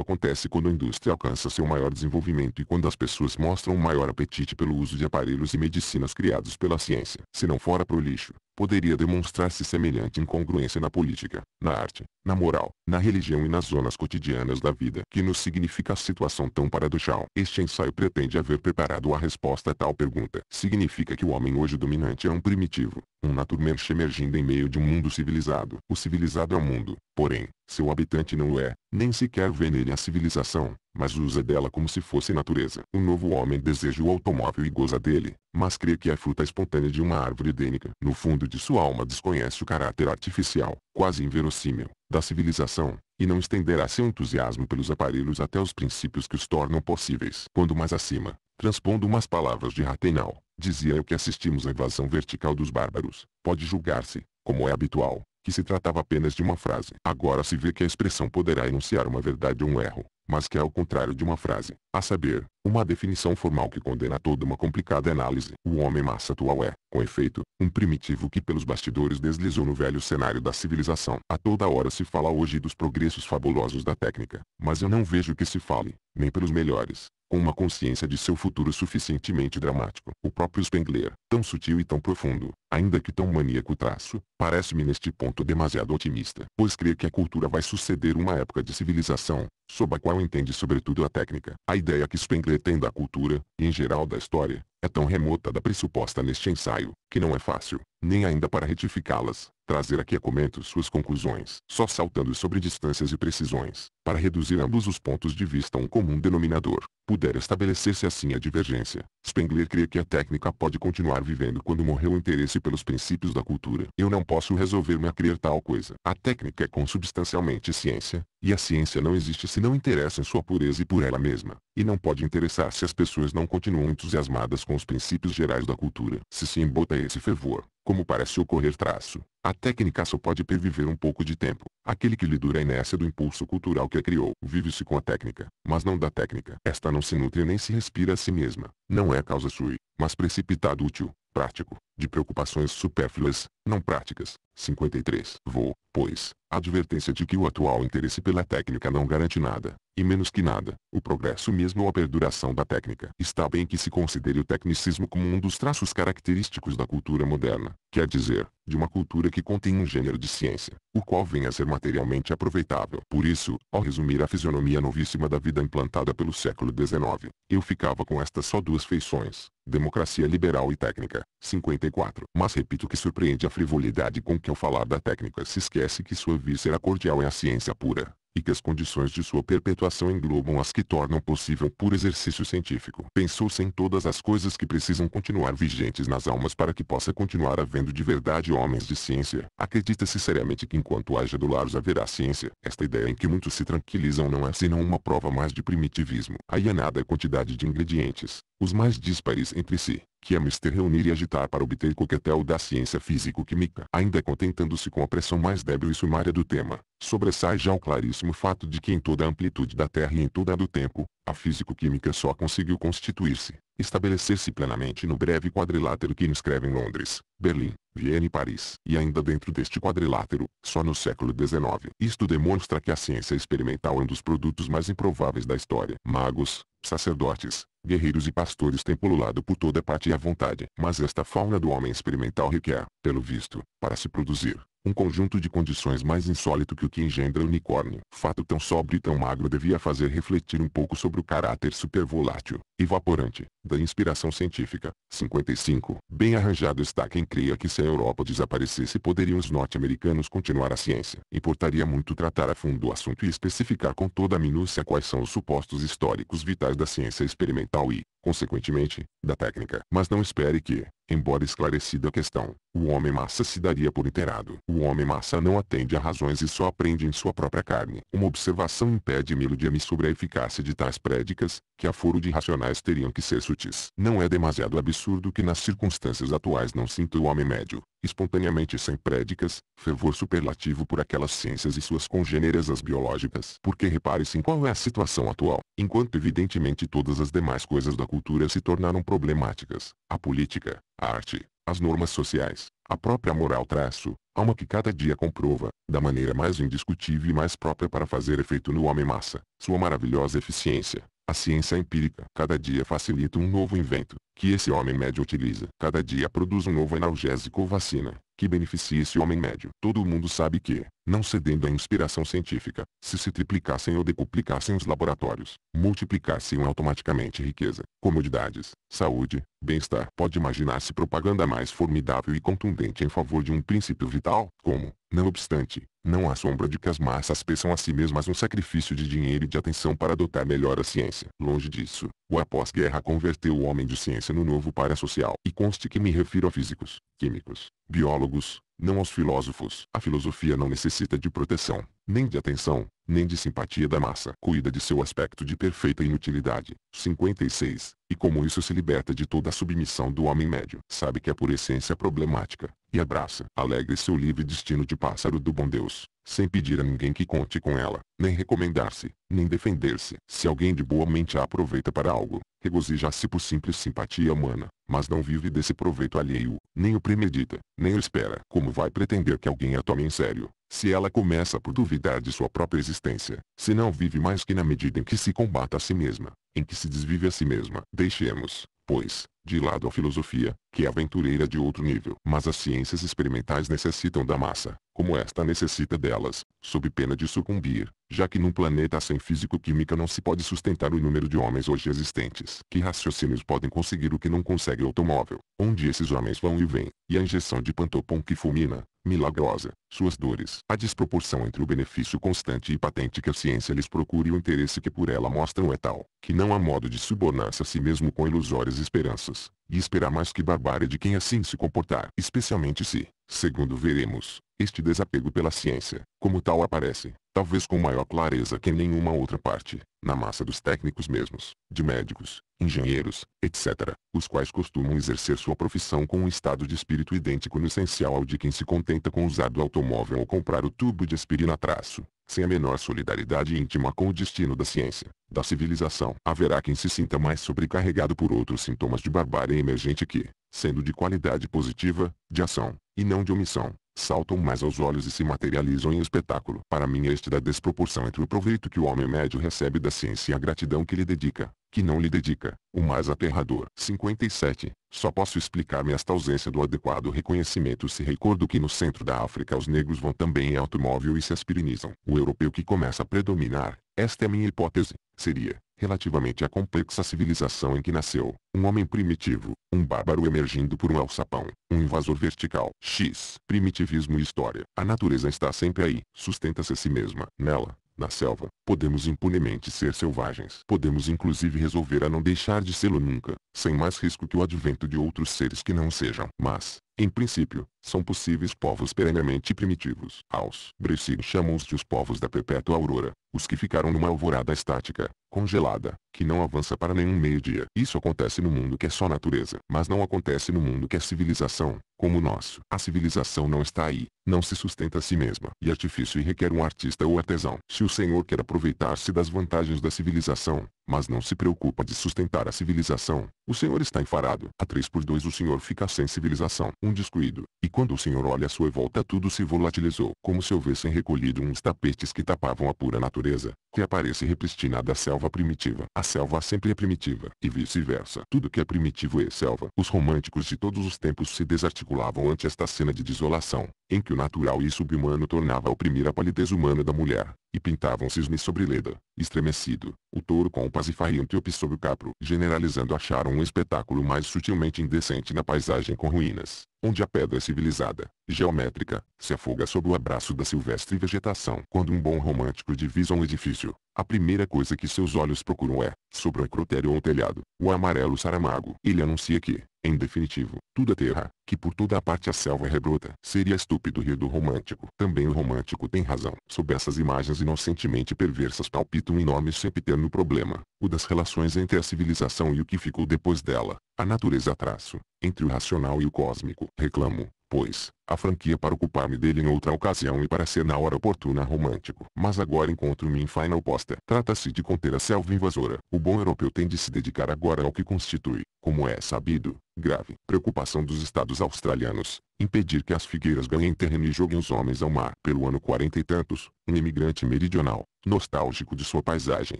acontece quando a indústria alcança seu maior desenvolvimento e quando as pessoas mostram maior apetite pelo uso de aparelhos e medicinas criados pela ciência. Se não fora pro lixo, poderia demonstrar-se semelhante incongruência na política, na arte, na moral, na religião e nas zonas cotidianas da vida que nos significa a situação tão paradoxal. Este ensaio pretende haver preparado a resposta a tal pergunta. Significa que o homem hoje dominante é um primitivo, um naturmensch emergindo em meio de um mundo civilizado. O civilizado é o mundo, porém, seu habitante não o é, nem sequer vê nele a civilização, mas usa dela como se fosse natureza. O novo homem deseja o automóvel e goza dele, mas crê que é fruta espontânea de uma árvore idênica. No fundo de sua alma desconhece o caráter artificial, quase inverossímil, da civilização, e não estenderá seu entusiasmo pelos aparelhos até os princípios que os tornam possíveis. Quando mais acima, transpondo umas palavras de Ratenau, dizia eu que assistimos à invasão vertical dos bárbaros, pode julgar-se, como é habitual, que se tratava apenas de uma frase. Agora se vê que a expressão poderá enunciar uma verdade ou um erro, mas que é ao contrário de uma frase, a saber, uma definição formal que condena toda uma complicada análise. O homem massa atual é, com efeito, um primitivo que pelos bastidores deslizou no velho cenário da civilização. A toda hora se fala hoje dos progressos fabulosos da técnica, mas eu não vejo que se fale, nem pelos melhores, com uma consciência de seu futuro suficientemente dramático. O próprio Spengler, tão sutil e tão profundo, ainda que tão maníaco traço, parece-me neste ponto demasiado otimista, pois crê que a cultura vai suceder uma época de civilização, sob a qual entende sobretudo a técnica. A ideia que Spengler tem da cultura, e em geral da história, é tão remota da pressuposta neste ensaio, que não é fácil, nem ainda para retificá-las, trazer aqui a comento suas conclusões, só saltando sobre distâncias e precisões, para reduzir ambos os pontos de vista a um comum denominador, puder estabelecer-se assim a divergência, Spengler crê que a técnica pode continuar vivendo quando morreu o interesse pelos princípios da cultura. Eu não posso resolver-me a crer tal coisa. A técnica é consubstancialmente ciência, e a ciência não existe se não interessa em sua pureza e por ela mesma, e não pode interessar se as pessoas não continuam entusiasmadas com os princípios gerais da cultura. Se se embota esse fervor, como parece ocorrer traço, a técnica só pode perviver um pouco de tempo, aquele que lhe dura a inércia do impulso cultural que a criou. Vive-se com a técnica, mas não da técnica. Esta não se nutre nem se respira a si mesma. Não é causa sui, mas precipitado útil, prático, de preocupações supérfluas, não práticas. 53. Vou, pois, advertência de que o atual interesse pela técnica não garante nada, e menos que nada, o progresso mesmo ou a perduração da técnica. Está bem que se considere o tecnicismo como um dos traços característicos da cultura moderna, quer dizer, de uma cultura que contém um gênero de ciência, o qual vem a ser materialmente aproveitável. Por isso, ao resumir a fisionomia novíssima da vida implantada pelo século XIX, eu ficava com estas só duas feições, democracia liberal e técnica. 54 mas repito que surpreende a frivolidade com que ao falar da técnica se esquece que sua víscera cordial é a ciência pura, e que as condições de sua perpetuação englobam as que tornam possível puro exercício científico. Pensou-se em todas as coisas que precisam continuar vigentes nas almas para que possa continuar havendo de verdade homens de ciência. Acredita-se seriamente que enquanto haja dolares haverá ciência. Esta ideia em que muitos se tranquilizam não é senão uma prova mais de primitivismo. A nada quantidade de ingredientes, os mais díspares entre si, que é mister reunir e agitar para obter coquetel da ciência físico-química. Ainda contentando-se com a pressão mais débil e sumária do tema, sobressai já o claríssimo fato de que em toda a amplitude da Terra e em toda a do tempo, a físico-química só conseguiu constituir-se, estabelecer-se plenamente no breve quadrilátero que em Londres, Berlim, Viena e Paris. E ainda dentro deste quadrilátero, só no século XIX. Isto demonstra que a ciência experimental é um dos produtos mais improváveis da história. Magos, sacerdotes, Guerreiros e pastores têm pululado por toda parte à vontade. Mas esta fauna do homem experimental requer, pelo visto, para se produzir, um conjunto de condições mais insólito que o que engendra o unicórnio. Fato tão sóbrio e tão magro devia fazer refletir um pouco sobre o caráter supervolátil, evaporante, da inspiração científica. 55. Bem arranjado está quem cria que se a Europa desaparecesse poderiam os norte-americanos continuar a ciência. Importaria muito tratar a fundo o assunto e especificar com toda a minúcia quais são os supostos históricos vitais da ciência experimental e, consequentemente, da técnica. Mas não espere que, embora esclarecida a questão, o homem massa se daria por inteirado. O homem massa não atende a razões e só aprende em sua própria carne. Uma observação impede-me iludir-me sobre a eficácia de tais prédicas, que a foro de racionais teriam que ser sutis. Não é demasiado absurdo que nas circunstâncias atuais não sinta o homem médio, espontaneamente sem prédicas, fervor superlativo por aquelas ciências e suas congêneres as biológicas. Porque repare-se em qual é a situação atual. Enquanto evidentemente todas as demais coisas da cultura se tornaram problemáticas, a política, a arte, as normas sociais, a própria moral traço, alma que cada dia comprova, da maneira mais indiscutível e mais própria para fazer efeito no homem massa, sua maravilhosa eficiência, a ciência empírica cada dia facilita um novo invento, que esse homem médio utiliza. Cada dia produz um novo analgésico ou vacina, que beneficia esse homem médio. Todo mundo sabe que, não cedendo à inspiração científica, se se triplicassem ou decuplicassem os laboratórios, multiplicassem automaticamente riqueza, comodidades, saúde, bem-estar. Pode imaginar-se propaganda mais formidável e contundente em favor de um princípio vital, como, não obstante, não há sombra de que as massas peçam a si mesmas um sacrifício de dinheiro e de atenção para adotar melhor a ciência. Longe disso, o após-guerra converteu o homem de ciência no novo parasocial. E conste que me refiro a físicos, químicos, biólogos, não aos filósofos. A filosofia não necessita de proteção, nem de atenção, nem de simpatia da massa. Cuida de seu aspecto de perfeita inutilidade. 56. E como isso se liberta de toda a submissão do homem médio. Sabe que é por essência problemática, e abraça, alegre seu livre destino de pássaro do bom Deus, sem pedir a ninguém que conte com ela, nem recomendar-se, nem defender-se. Se alguém de boa mente a aproveita para algo, regozija-se por simples simpatia humana, mas não vive desse proveito alheio, nem o premedita, nem o espera. Como vai pretender que alguém a tome em sério, se ela começa por duvidar de sua própria existência, se não vive mais que na medida em que se combata a si mesma, em que se desvive a si mesma? Deixemos, pois, de lado a filosofia, que é aventureira de outro nível. Mas as ciências experimentais necessitam da massa, como esta necessita delas, sob pena de sucumbir, já que num planeta sem físico-química não se pode sustentar o número de homens hoje existentes. Que raciocínios podem conseguir o que não consegue o automóvel, onde esses homens vão e vêm, e a injeção de pantopom que fulmina, milagrosa, suas dores. A desproporção entre o benefício constante e patente que a ciência lhes procura e o interesse que por ela mostram é tal, que não há modo de subornar-se a si mesmo com ilusórias esperanças, e esperar mais que barbárie de quem assim se comportar. Especialmente se, segundo veremos, este desapego pela ciência, como tal aparece, talvez com maior clareza que em nenhuma outra parte, na massa dos técnicos mesmos, de médicos, engenheiros, etc., os quais costumam exercer sua profissão com um estado de espírito idêntico no essencial ao de quem se contenta com usar do automóvel ou comprar o tubo de aspirina traço, sem a menor solidariedade íntima com o destino da ciência, da civilização. Haverá quem se sinta mais sobrecarregado por outros sintomas de barbárie emergente que, sendo de qualidade positiva, de ação, e não de omissão, saltam mais aos olhos e se materializam em espetáculo. Para mim este da desproporção entre o proveito que o homem médio recebe da ciência e a gratidão que lhe dedica, que não lhe dedica, o mais aterrador. 57. Só posso explicar-me esta ausência do adequado reconhecimento se recordo que no centro da África os negros vão também em automóvel e se aspirinizam. O europeu que começa a predominar, esta é minha hipótese, seria, relativamente à complexa civilização em que nasceu, um homem primitivo, um bárbaro emergindo por um alçapão, um invasor vertical. X. Primitivismo e história. A natureza está sempre aí, sustenta-se a si mesma. Nela, na selva, podemos impunemente ser selvagens. Podemos inclusive resolver a não deixar de sê-lo nunca, sem mais risco que o advento de outros seres que não sejam. Mas, em princípio, são possíveis povos perenemente primitivos. Aos Brecios chamam-se os povos da perpétua aurora, os que ficaram numa alvorada estática, congelada, que não avança para nenhum meio-dia. Isso acontece no mundo que é só natureza, mas não acontece no mundo que é civilização, como o nosso. A civilização não está aí, não se sustenta a si mesma, e artifício requer um artista ou artesão. Se o Senhor quer aproveitar-se das vantagens da civilização, mas não se preocupa de sustentar a civilização, o Senhor está enfarado. A 3 por 2 o Senhor fica sem civilização. Um descuido, e quando o senhor olha à sua volta tudo se volatilizou, como se houvessem recolhido uns tapetes que tapavam a pura natureza que aparece repristinada da selva primitiva. A selva sempre é primitiva, e vice-versa. Tudo que é primitivo é selva. Os românticos de todos os tempos se desarticulavam ante esta cena de desolação, em que o natural e subhumano tornava a oprimir a palidez humana da mulher, e pintavam cisne sobre leda, estremecido, o touro com o pasifai e antíope sobre o capro. Generalizando acharam um espetáculo mais sutilmente indecente na paisagem com ruínas, onde a pedra é civilizada, geométrica, se afoga sob o abraço da silvestre vegetação. Quando um bom romântico divisa um edifício silêncio, a primeira coisa que seus olhos procuram é, sobre o acrotério ou o telhado, o amarelo saramago. Ele anuncia que, em definitivo, tudo é terra, que por toda a parte a selva é rebrota. Seria estúpido rir do romântico. Também o romântico tem razão. Sob essas imagens inocentemente perversas palpita um enorme sempiterno problema, o das relações entre a civilização e o que ficou depois dela, a natureza traço, entre o racional e o cósmico. Reclamo, pois, a franquia para ocupar-me dele em outra ocasião e para ser na hora oportuna romântico. Mas agora encontro-me em faina oposta. Trata-se de conter a selva invasora. O bom europeu tem de se dedicar agora ao que constitui, como é sabido, grave preocupação dos estados australianos, impedir que as figueiras ganhem terreno e joguem os homens ao mar. Pelo ano quarenta e tantos, um imigrante meridional, nostálgico de sua paisagem,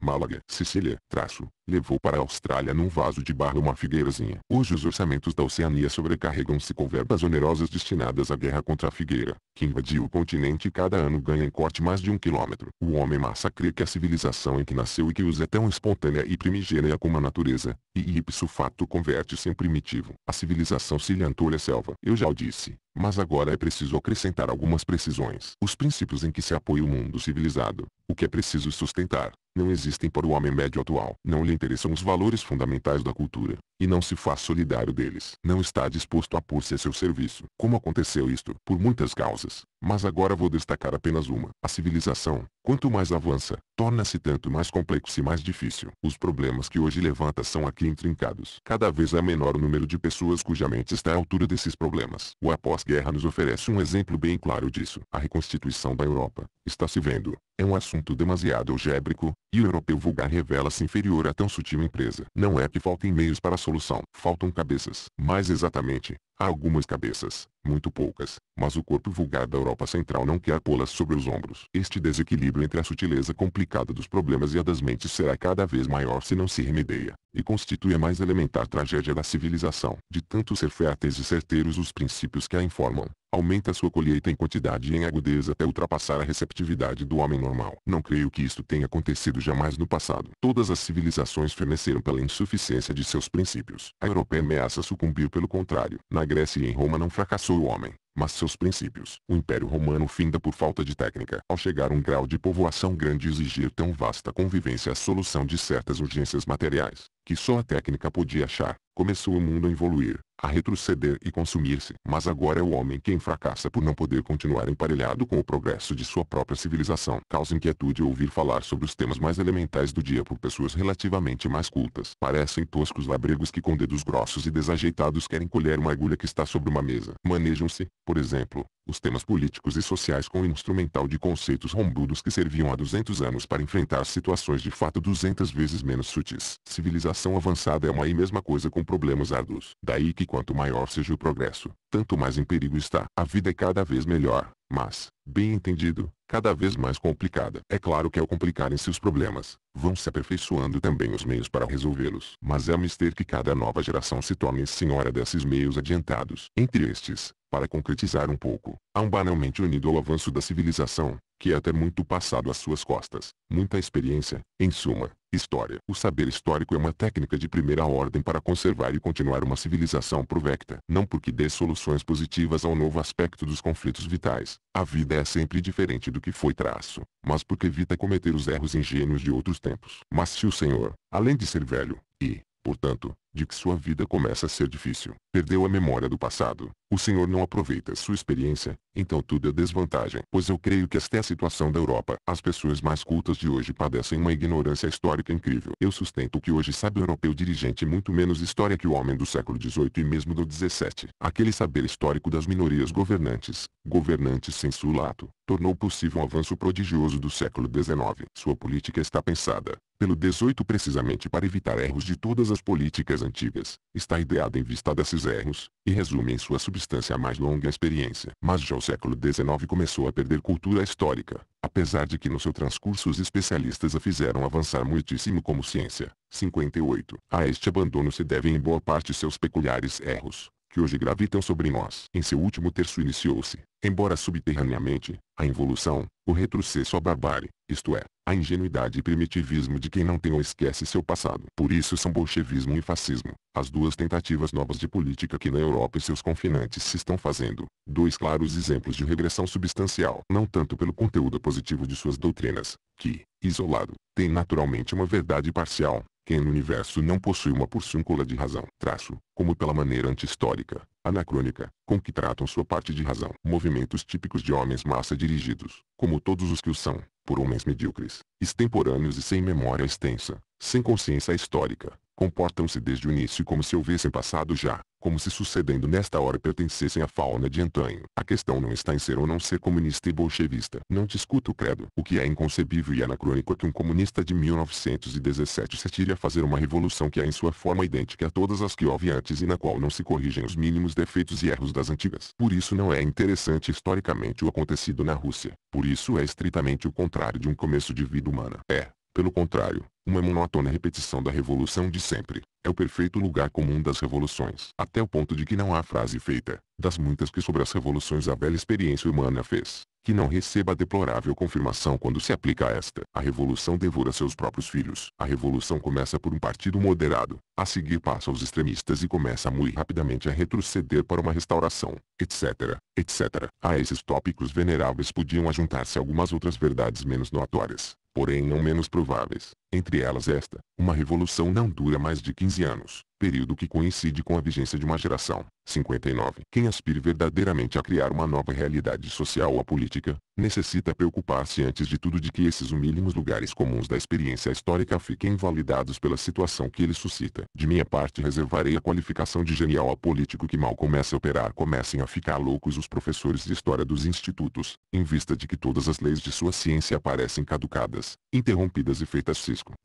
Málaga, Sicília, traço, levou para a Austrália num vaso de barro uma figueirazinha. Hoje os orçamentos da Oceania sobrecarregam-se com verbas onerosas destinadas à guerra contra a figueira, que invadiu o continente e cada ano ganha em corte mais de um quilômetro. O homem massa crê que a civilização em que nasceu e que usa é tão espontânea e primigênia como a natureza, e ipso facto converte-se em primitivo. A civilização se lhe a selva. Eu já o disse, mas agora é preciso acrescentar algumas precisões. Os princípios em que se apoia o mundo civilizado, o que é preciso sustentar, não existem para o homem médio atual. Não lhe interesse os valores fundamentais da cultura, e não se faz solidário deles. Não está disposto a pôr-se a seu serviço. Como aconteceu isto? Por muitas causas, mas agora vou destacar apenas uma. A civilização, quanto mais avança, torna-se tanto mais complexo e mais difícil. Os problemas que hoje levanta são aqui intrincados. Cada vez é menor o número de pessoas cuja mente está à altura desses problemas. O após-guerra nos oferece um exemplo bem claro disso. A reconstituição da Europa, está se vendo, é um assunto demasiado algébrico, e o europeu vulgar revela-se inferior a tão sutil empresa. Não é que faltem meios para a solução, faltam cabeças. Mais exatamente, Há algumas cabeças, muito poucas, mas o corpo vulgar da Europa Central não quer pô-las sobre os ombros. Este desequilíbrio entre a sutileza complicada dos problemas e a das mentes será cada vez maior se não se remedeia, e constitui a mais elementar tragédia da civilização. De tanto ser férteis e certeiros os princípios que a informam, Aumenta sua colheita em quantidade e em agudeza até ultrapassar a receptividade do homem normal. Não creio que isto tenha acontecido jamais no passado. Todas as civilizações feneceram pela insuficiência de seus princípios. A europeia ameaça sucumbir pelo contrário. Na Grécia e em Roma não fracassou o homem, mas seus princípios. O Império Romano finda por falta de técnica. Ao chegar um grau de povoação grande exigir tão vasta convivência a solução de certas urgências materiais, que só a técnica podia achar, Começou o mundo a evoluir, a retroceder e consumir-se. Mas agora é o homem quem fracassa por não poder continuar emparelhado com o progresso de sua própria civilização. Causa inquietude ouvir falar sobre os temas mais elementais do dia por pessoas relativamente mais cultas. Parecem toscos labregos que com dedos grossos e desajeitados querem colher uma agulha que está sobre uma mesa. Manejam-se, por exemplo, os temas políticos e sociais com um instrumental de conceitos rombudos que serviam há 200 anos para enfrentar situações de fato 200 vezes menos sutis. Civilização avançada é uma e mesma coisa com problemas árduos. Daí que quanto maior seja o progresso, tanto mais em perigo está. A vida é cada vez melhor, mas, bem entendido, cada vez mais complicada. É claro que ao complicarem-se os problemas, vão se aperfeiçoando também os meios para resolvê-los. Mas é mister que cada nova geração se torne senhora desses meios adiantados. Entre estes, para concretizar um pouco, há um banalmente unido ao avanço da civilização, que é ter muito passado às suas costas, muita experiência, em suma, história. O saber histórico é uma técnica de primeira ordem para conservar e continuar uma civilização provecta. Não porque dê soluções positivas ao novo aspecto dos conflitos vitais, a vida é sempre diferente do que foi traço, mas porque evita cometer os erros ingênuos de outros tempos. Mas se o senhor, além de ser velho, e, portanto, de que sua vida começa a ser difícil. Perdeu a memória do passado. O senhor não aproveita sua experiência, então tudo é desvantagem. Pois eu creio que esta é a situação da Europa. As pessoas mais cultas de hoje padecem uma ignorância histórica incrível. Eu sustento que hoje sabe o europeu dirigente muito menos história que o homem do século XVIII e mesmo do XVII. Aquele saber histórico das minorias governantes, governantes sem sulato, tornou possível um avanço prodigioso do século XIX. Sua política está pensada, pelo XVIII precisamente para evitar erros de todas as políticas antigas, está ideada em vista desses erros, e resume em sua substância a mais longa experiência. Mas já o século XIX começou a perder cultura histórica, apesar de que no seu transcurso os especialistas a fizeram avançar muitíssimo como ciência. 58. A este abandono se devem em boa parte seus peculiares erros, que hoje gravitam sobre nós. Em seu último terço iniciou-se, embora subterraneamente, a involução, o retrocesso à barbárie, isto é, a ingenuidade e primitivismo de quem não tem ou esquece seu passado. Por isso são bolchevismo e fascismo, as duas tentativas novas de política que na Europa e seus confinantes se estão fazendo. Dois claros exemplos de regressão substancial. Não tanto pelo conteúdo positivo de suas doutrinas, que, isolado, tem naturalmente uma verdade parcial, quem no universo não possui uma porciúncula de razão. Traço, como pela maneira anti-histórica, anacrônica, com que tratam sua parte de razão. Movimentos típicos de homens massa dirigidos, como todos os que o são, por homens medíocres, extemporâneos e sem memória extensa, sem consciência histórica, comportam-se desde o início como se houvessem passado já, como se sucedendo nesta hora pertencessem à fauna de antanho. A questão não está em ser ou não ser comunista e bolchevista. Não te escuto credo. O que é inconcebível e anacrônico é que um comunista de 1917 se atire a fazer uma revolução que é em sua forma idêntica a todas as que houve antes e na qual não se corrigem os mínimos defeitos e erros das antigas. Por isso não é interessante historicamente o acontecido na Rússia. Por isso é estritamente o contrário de um começo de vida humana. É, pelo contrário, uma monótona repetição da revolução de sempre. É o perfeito lugar comum das revoluções. Até o ponto de que não há frase feita, das muitas que sobre as revoluções a bela experiência humana fez, que não receba deplorável confirmação quando se aplica a esta. A revolução devora seus próprios filhos. A revolução começa por um partido moderado, a seguir passa aos extremistas e começa muito rapidamente a retroceder para uma restauração, etc, etc. A esses tópicos veneráveis podiam ajuntar-se algumas outras verdades menos notórias, porém não menos prováveis, entre elas esta, uma revolução não dura mais de 15 anos, período que coincide com a vigência de uma geração. 59. Quem aspire verdadeiramente a criar uma nova realidade social ou política, necessita preocupar-se antes de tudo de que esses humílimos lugares comuns da experiência histórica fiquem invalidados pela situação que ele suscita. De minha parte reservarei a qualificação de genial a político que mal começa a operar comecem a ficar loucos os professores de história dos institutos, em vista de que todas as leis de sua ciência aparecem caducadas, interrompidas e feitas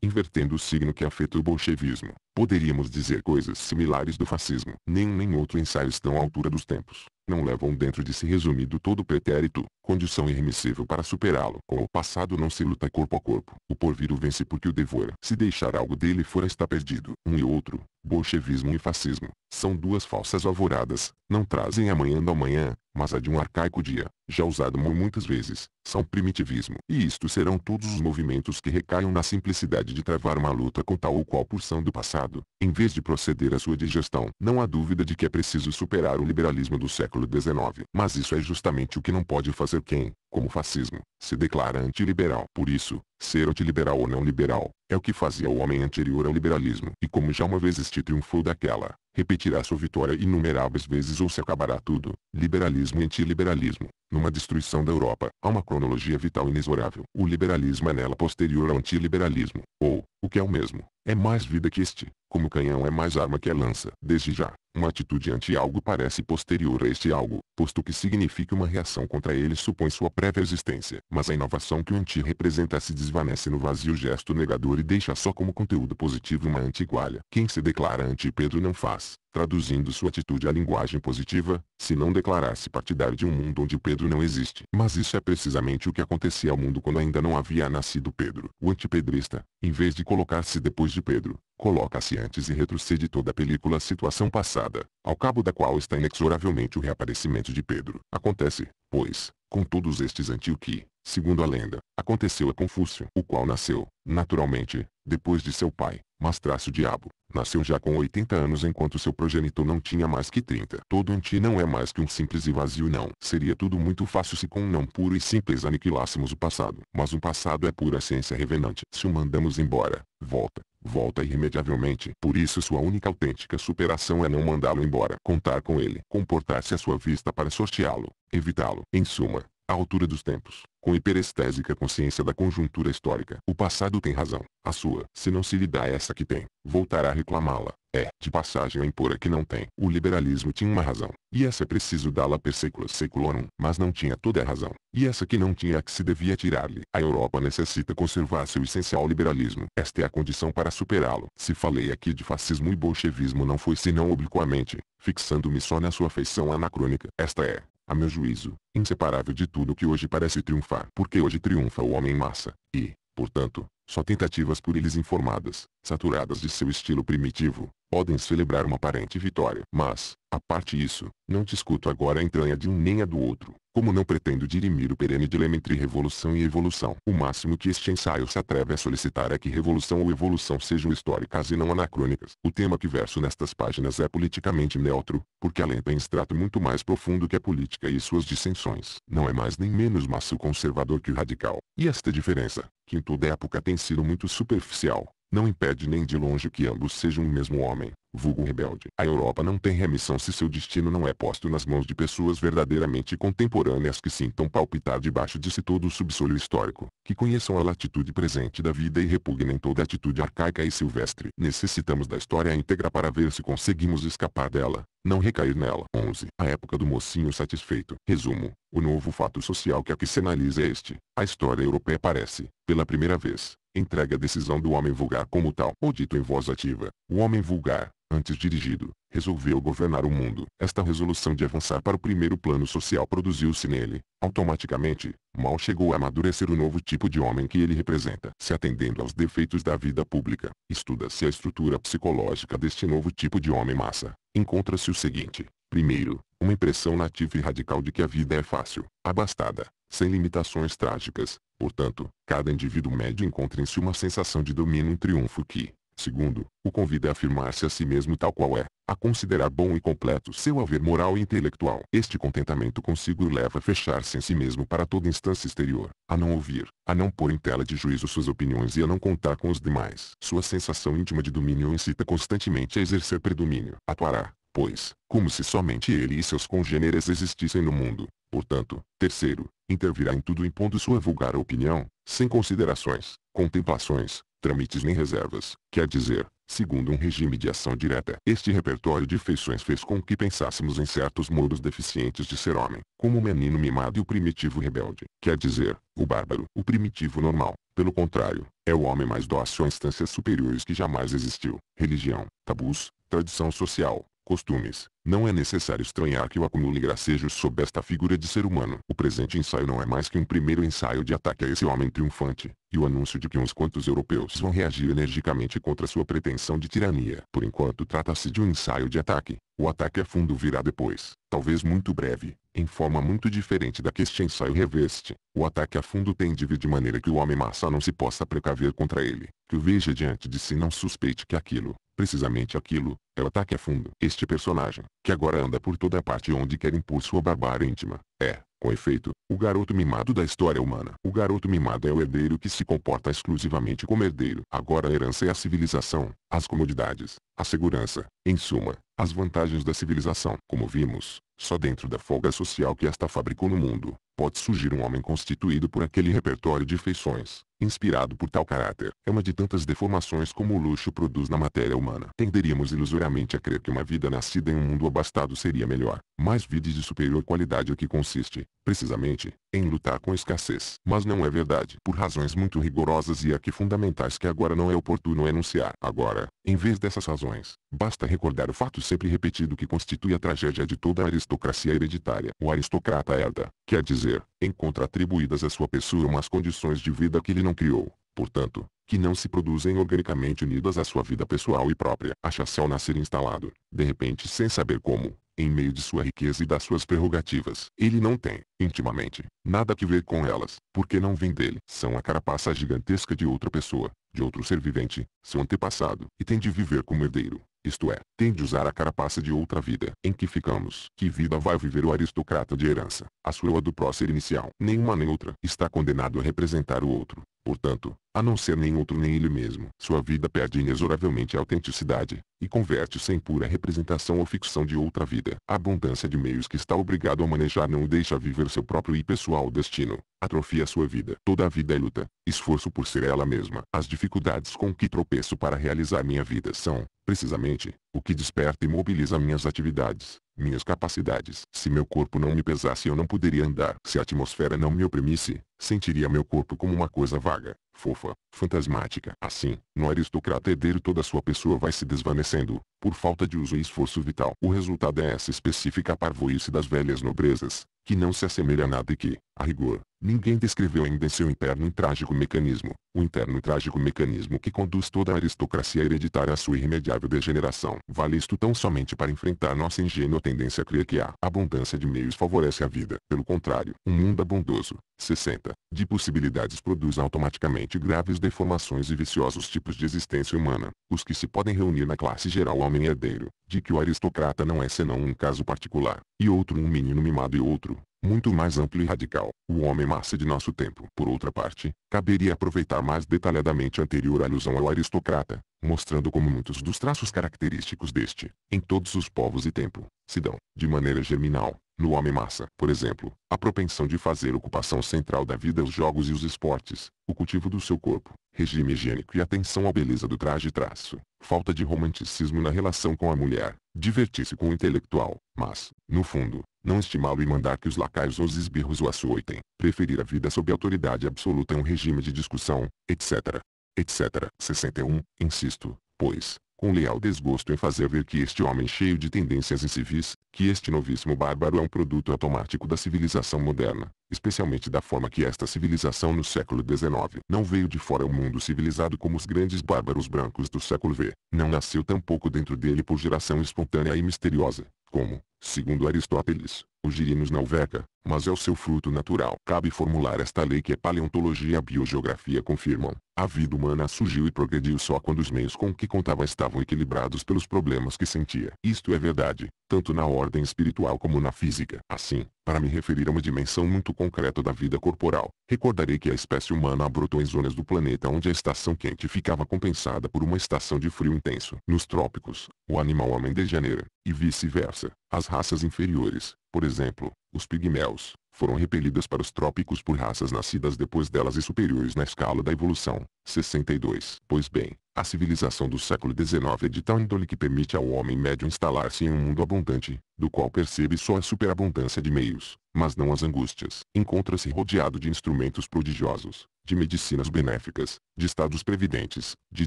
invertendo o signo que afeta o bolchevismo. Poderíamos dizer coisas similares do fascismo. Nenhum nem outro ensaio estão à altura dos tempos. Não levam dentro de si resumido todo o pretérito, condição irremissível para superá-lo. Com o passado não se luta corpo a corpo. O porvir o vence porque o devora. Se deixar algo dele fora está perdido. Um e outro, bolchevismo e fascismo, são duas falsas alvoradas, não trazem amanhã do amanhã, mas a de um arcaico dia, já usado muitas vezes, são primitivismo. E isto serão todos os movimentos que recaiam na simplicidade de travar uma luta com tal ou qual porção do passado mercado, em vez de proceder à sua digestão. Não há dúvida de que é preciso superar o liberalismo do século XIX. Mas isso é justamente o que não pode fazer quem, como fascismo, se declara antiliberal. Por isso, ser antiliberal ou não liberal, é o que fazia o homem anterior ao liberalismo. E como já uma vez este triunfou daquela, repetirá sua vitória inumeráveis vezes ou se acabará tudo, liberalismo e antiliberalismo numa destruição da Europa, há uma cronologia vital inexorável. O liberalismo é nela posterior ao antiliberalismo, ou, o que é o mesmo, é mais vida que este, como canhão é mais arma que a lança. Desde já, uma atitude ante algo parece posterior a este algo, posto que significa uma reação contra ele supõe sua prévia existência. Mas a inovação que o anti representa se desvanece no vazio gesto negador e deixa só como conteúdo positivo uma antigualha. Quem se declara anti-Pedro não faz, traduzindo sua atitude à linguagem positiva, se não declarasse partidário de um mundo onde Pedro não existe. Mas isso é precisamente o que acontecia ao mundo quando ainda não havia nascido Pedro. O antipedrista, em vez de colocar-se depois de Pedro, coloca-se antes e retrocede toda a película à situação passada, ao cabo da qual está inexoravelmente o reaparecimento de Pedro. Acontece, pois, com todos estes anti o que, Segundo a lenda, aconteceu a Confúcio, o qual nasceu, naturalmente, depois de seu pai, mas traço diabo, nasceu já com 80 anos enquanto seu progenitor não tinha mais que 30. Todo anti não é mais que um simples e vazio não. Seria tudo muito fácil se com um não puro e simples aniquilássemos o passado. Mas o passado é pura ciência revenante. Se o mandamos embora, volta. Volta irremediavelmente. Por isso sua única autêntica superação é não mandá-lo embora. Contar com ele. Comportar-se à sua vista para sorteá-lo. Evitá-lo. Em suma, à altura dos tempos, com hiperestésica consciência da conjuntura histórica. O passado tem razão, a sua. Se não se lhe dá essa que tem, voltará a reclamá-la. É, de passagem a impor a que não tem. O liberalismo tinha uma razão, e essa é preciso dá-la per secula seculorum, mas não tinha toda a razão, e essa que não tinha é que se devia tirar-lhe. A Europa necessita conservar seu essencial liberalismo. Esta é a condição para superá-lo. Se falei aqui de fascismo e bolchevismo não foi senão obliquamente, fixando-me só na sua feição anacrônica. Esta é, a meu juízo, inseparável de tudo que hoje parece triunfar. Porque hoje triunfa o homem massa, e, portanto, só tentativas por eles informadas, saturadas de seu estilo primitivo, podem celebrar uma aparente vitória. Mas, a parte isso, não discuto agora a entranha de um nem a do outro, como não pretendo dirimir o perene dilema entre revolução e evolução. O máximo que este ensaio se atreve a solicitar é que revolução ou evolução sejam históricas e não anacrônicas. O tema que verso nestas páginas é politicamente neutro, porque alenta um extrato muito mais profundo que a política e suas dissensões. Não é mais nem menos maço conservador que o radical. E esta diferença, que em toda época tem sido muito superficial, não impede nem de longe que ambos sejam o mesmo homem, vulgo rebelde. A Europa não tem remissão se seu destino não é posto nas mãos de pessoas verdadeiramente contemporâneas que sintam palpitar debaixo de si todo o subsolo histórico, que conheçam a latitude presente da vida e repugnem toda atitude arcaica e silvestre. Necessitamos da história íntegra para ver se conseguimos escapar dela, não recair nela. 11. A época do mocinho satisfeito. Resumo. O novo fato social que aqui se analisa é este. A história europeia parece, pela primeira vez, entregue a decisão do homem vulgar como tal, ou dito em voz ativa, o homem vulgar, antes dirigido, resolveu governar o mundo. Esta resolução de avançar para o primeiro plano social produziu-se nele, automaticamente, mal chegou a amadurecer o novo tipo de homem que ele representa. Se atendendo aos defeitos da vida pública, estuda-se a estrutura psicológica deste novo tipo de homem massa, encontra-se o seguinte. Primeiro, uma impressão nativa e radical de que a vida é fácil, abastada, sem limitações trágicas, portanto, cada indivíduo médio encontra em si uma sensação de domínio e triunfo que, segundo, o convida a afirmar-se a si mesmo tal qual é, a considerar bom e completo seu haver moral e intelectual. Este contentamento consigo o leva a fechar-se em si mesmo para toda instância exterior, a não ouvir, a não pôr em tela de juízo suas opiniões e a não contar com os demais. Sua sensação íntima de domínio incita constantemente a exercer predomínio. Atuará, pois, como se somente ele e seus congêneres existissem no mundo. Portanto, terceiro, intervirá em tudo impondo sua vulgar opinião, sem considerações, contemplações, trâmites nem reservas, quer dizer, segundo um regime de ação direta. Este repertório de feições fez com que pensássemos em certos modos deficientes de ser homem, como o menino mimado e o primitivo rebelde, quer dizer, o bárbaro, o primitivo normal. Pelo contrário, é o homem mais dócil a instâncias superiores que jamais existiu. Religião, tabus, tradição social, costumes, não é necessário estranhar que eu acumule gracejos sob esta figura de ser humano. O presente ensaio não é mais que um primeiro ensaio de ataque a esse homem triunfante, e o anúncio de que uns quantos europeus vão reagir energicamente contra sua pretensão de tirania. Por enquanto trata-se de um ensaio de ataque, o ataque a fundo virá depois, talvez muito breve, em forma muito diferente da que este ensaio reveste. O ataque a fundo vir de maneira que o homem massa não se possa precaver contra ele, que o veja diante de si não suspeite que aquilo, Precisamente aquilo, é o ataque a fundo. Este personagem, que agora anda por toda parte onde quer impor sua barbárie íntima, é, com efeito, o garoto mimado da história humana. O garoto mimado é o herdeiro que se comporta exclusivamente como herdeiro. Agora a herança é a civilização, as comodidades, a segurança, em suma, as vantagens da civilização. Como vimos, só dentro da folga social que esta fabricou no mundo, pode surgir um homem constituído por aquele repertório de feições, inspirado por tal caráter, é uma de tantas deformações como o luxo produz na matéria humana. Tenderíamos ilusoriamente a crer que uma vida nascida em um mundo abastado seria melhor, mais vida de superior qualidade o que consiste, precisamente, em lutar com escassez. Mas não é verdade, por razões muito rigorosas e aqui fundamentais que agora não é oportuno enunciar. Agora, em vez dessas razões, basta recordar o fato sempre repetido que constitui a tragédia de toda a aristocracia hereditária. O aristocrata herda, quer dizer, encontra atribuídas à sua pessoa umas condições de vida que ele não criou, portanto, que não se produzem organicamente unidas à sua vida pessoal e própria. Acha-se ao nascer instalado, de repente sem saber como, em meio de sua riqueza e das suas prerrogativas. Ele não tem, intimamente, nada que ver com elas, porque não vem dele. São a carapaça gigantesca de outra pessoa, de outro ser vivente, seu antepassado, e tem de viver como herdeiro, isto é, tem de usar a carapaça de outra vida. Em que ficamos? Que vida vai viver o aristocrata de herança? A sua ou a do prócer inicial? Nenhuma nem outra. Está condenado a representar o outro. Portanto, a não ser nem outro nem ele mesmo, sua vida perde inexoravelmente a autenticidade, e converte-se em pura representação ou ficção de outra vida. A abundância de meios que está obrigado a manejar não o deixa viver seu próprio e pessoal destino. Atrofia sua vida. Toda a vida é luta, esforço por ser ela mesma. As dificuldades com que tropeço para realizar minha vida são, precisamente, o que desperta e mobiliza minhas atividades, minhas capacidades. Se meu corpo não me pesasse eu não poderia andar. Se a atmosfera não me oprimisse, sentiria meu corpo como uma coisa vaga, fofa, fantasmática. Assim, no aristocrata herdeiro toda sua pessoa vai se desvanecendo, por falta de uso e esforço vital. O resultado é essa específica parvoíce das velhas nobrezas, que não se assemelha a nada e que, a rigor, ninguém descreveu ainda em seu interno e trágico mecanismo, o interno e trágico mecanismo que conduz toda a aristocracia hereditária à sua irremediável degeneração. Vale isto tão somente para enfrentar nossa ingênua tendência a crer que a abundância de meios favorece a vida. Pelo contrário, um mundo abundoso, 60, de possibilidades produz automaticamente graves deformações e viciosos tipos de existência humana, os que se podem reunir na classe geral homem herdeiro, de que o aristocrata não é senão um caso particular, e outro um menino mimado e outro, muito mais amplo e radical, o homem massa de nosso tempo. Por outra parte, caberia aproveitar mais detalhadamente a anterior alusão ao aristocrata, mostrando como muitos dos traços característicos deste, em todos os povos e tempo, se dão, de maneira germinal, no homem massa. Por exemplo, a propensão de fazer ocupação central da vida os jogos e os esportes, o cultivo do seu corpo, regime higiênico e atenção à beleza do traje traço, falta de romanticismo na relação com a mulher, divertir-se com o intelectual, mas, no fundo, não estimá-lo e mandar que os lacaios ou os esbirros o açoitem. Preferir a vida sob autoridade absoluta a um regime de discussão, etc. Etc. 61. Insisto, pois, com leal desgosto em fazer ver que este homem cheio de tendências incivis, que este novíssimo bárbaro é um produto automático da civilização moderna, especialmente da forma que esta civilização no século XIX não veio de fora o mundo civilizado como os grandes bárbaros brancos do século V, não nasceu tampouco dentro dele por geração espontânea e misteriosa, como, segundo Aristóteles, o os não nauveca, mas é o seu fruto natural. Cabe formular esta lei que a paleontologia e a biogeografia confirmam. A vida humana surgiu e progrediu só quando os meios com que contava estavam equilibrados pelos problemas que sentia. Isto é verdade, tanto na ordem espiritual como na física. Assim, para me referir a uma dimensão muito concreta da vida corporal, recordarei que a espécie humana brotou em zonas do planeta onde a estação quente ficava compensada por uma estação de frio intenso. Nos trópicos, o animal homem degenera, e vice-versa. As raças inferiores, por exemplo, os pigmeus, foram repelidas para os trópicos por raças nascidas depois delas e superiores na escala da evolução. 62. Pois bem, a civilização do século XIX é de tal índole que permite ao homem médio instalar-se em um mundo abundante, do qual percebe só a superabundância de meios, mas não as angústias. Encontra-se rodeado de instrumentos prodigiosos, de medicinas benéficas, de estados previdentes, de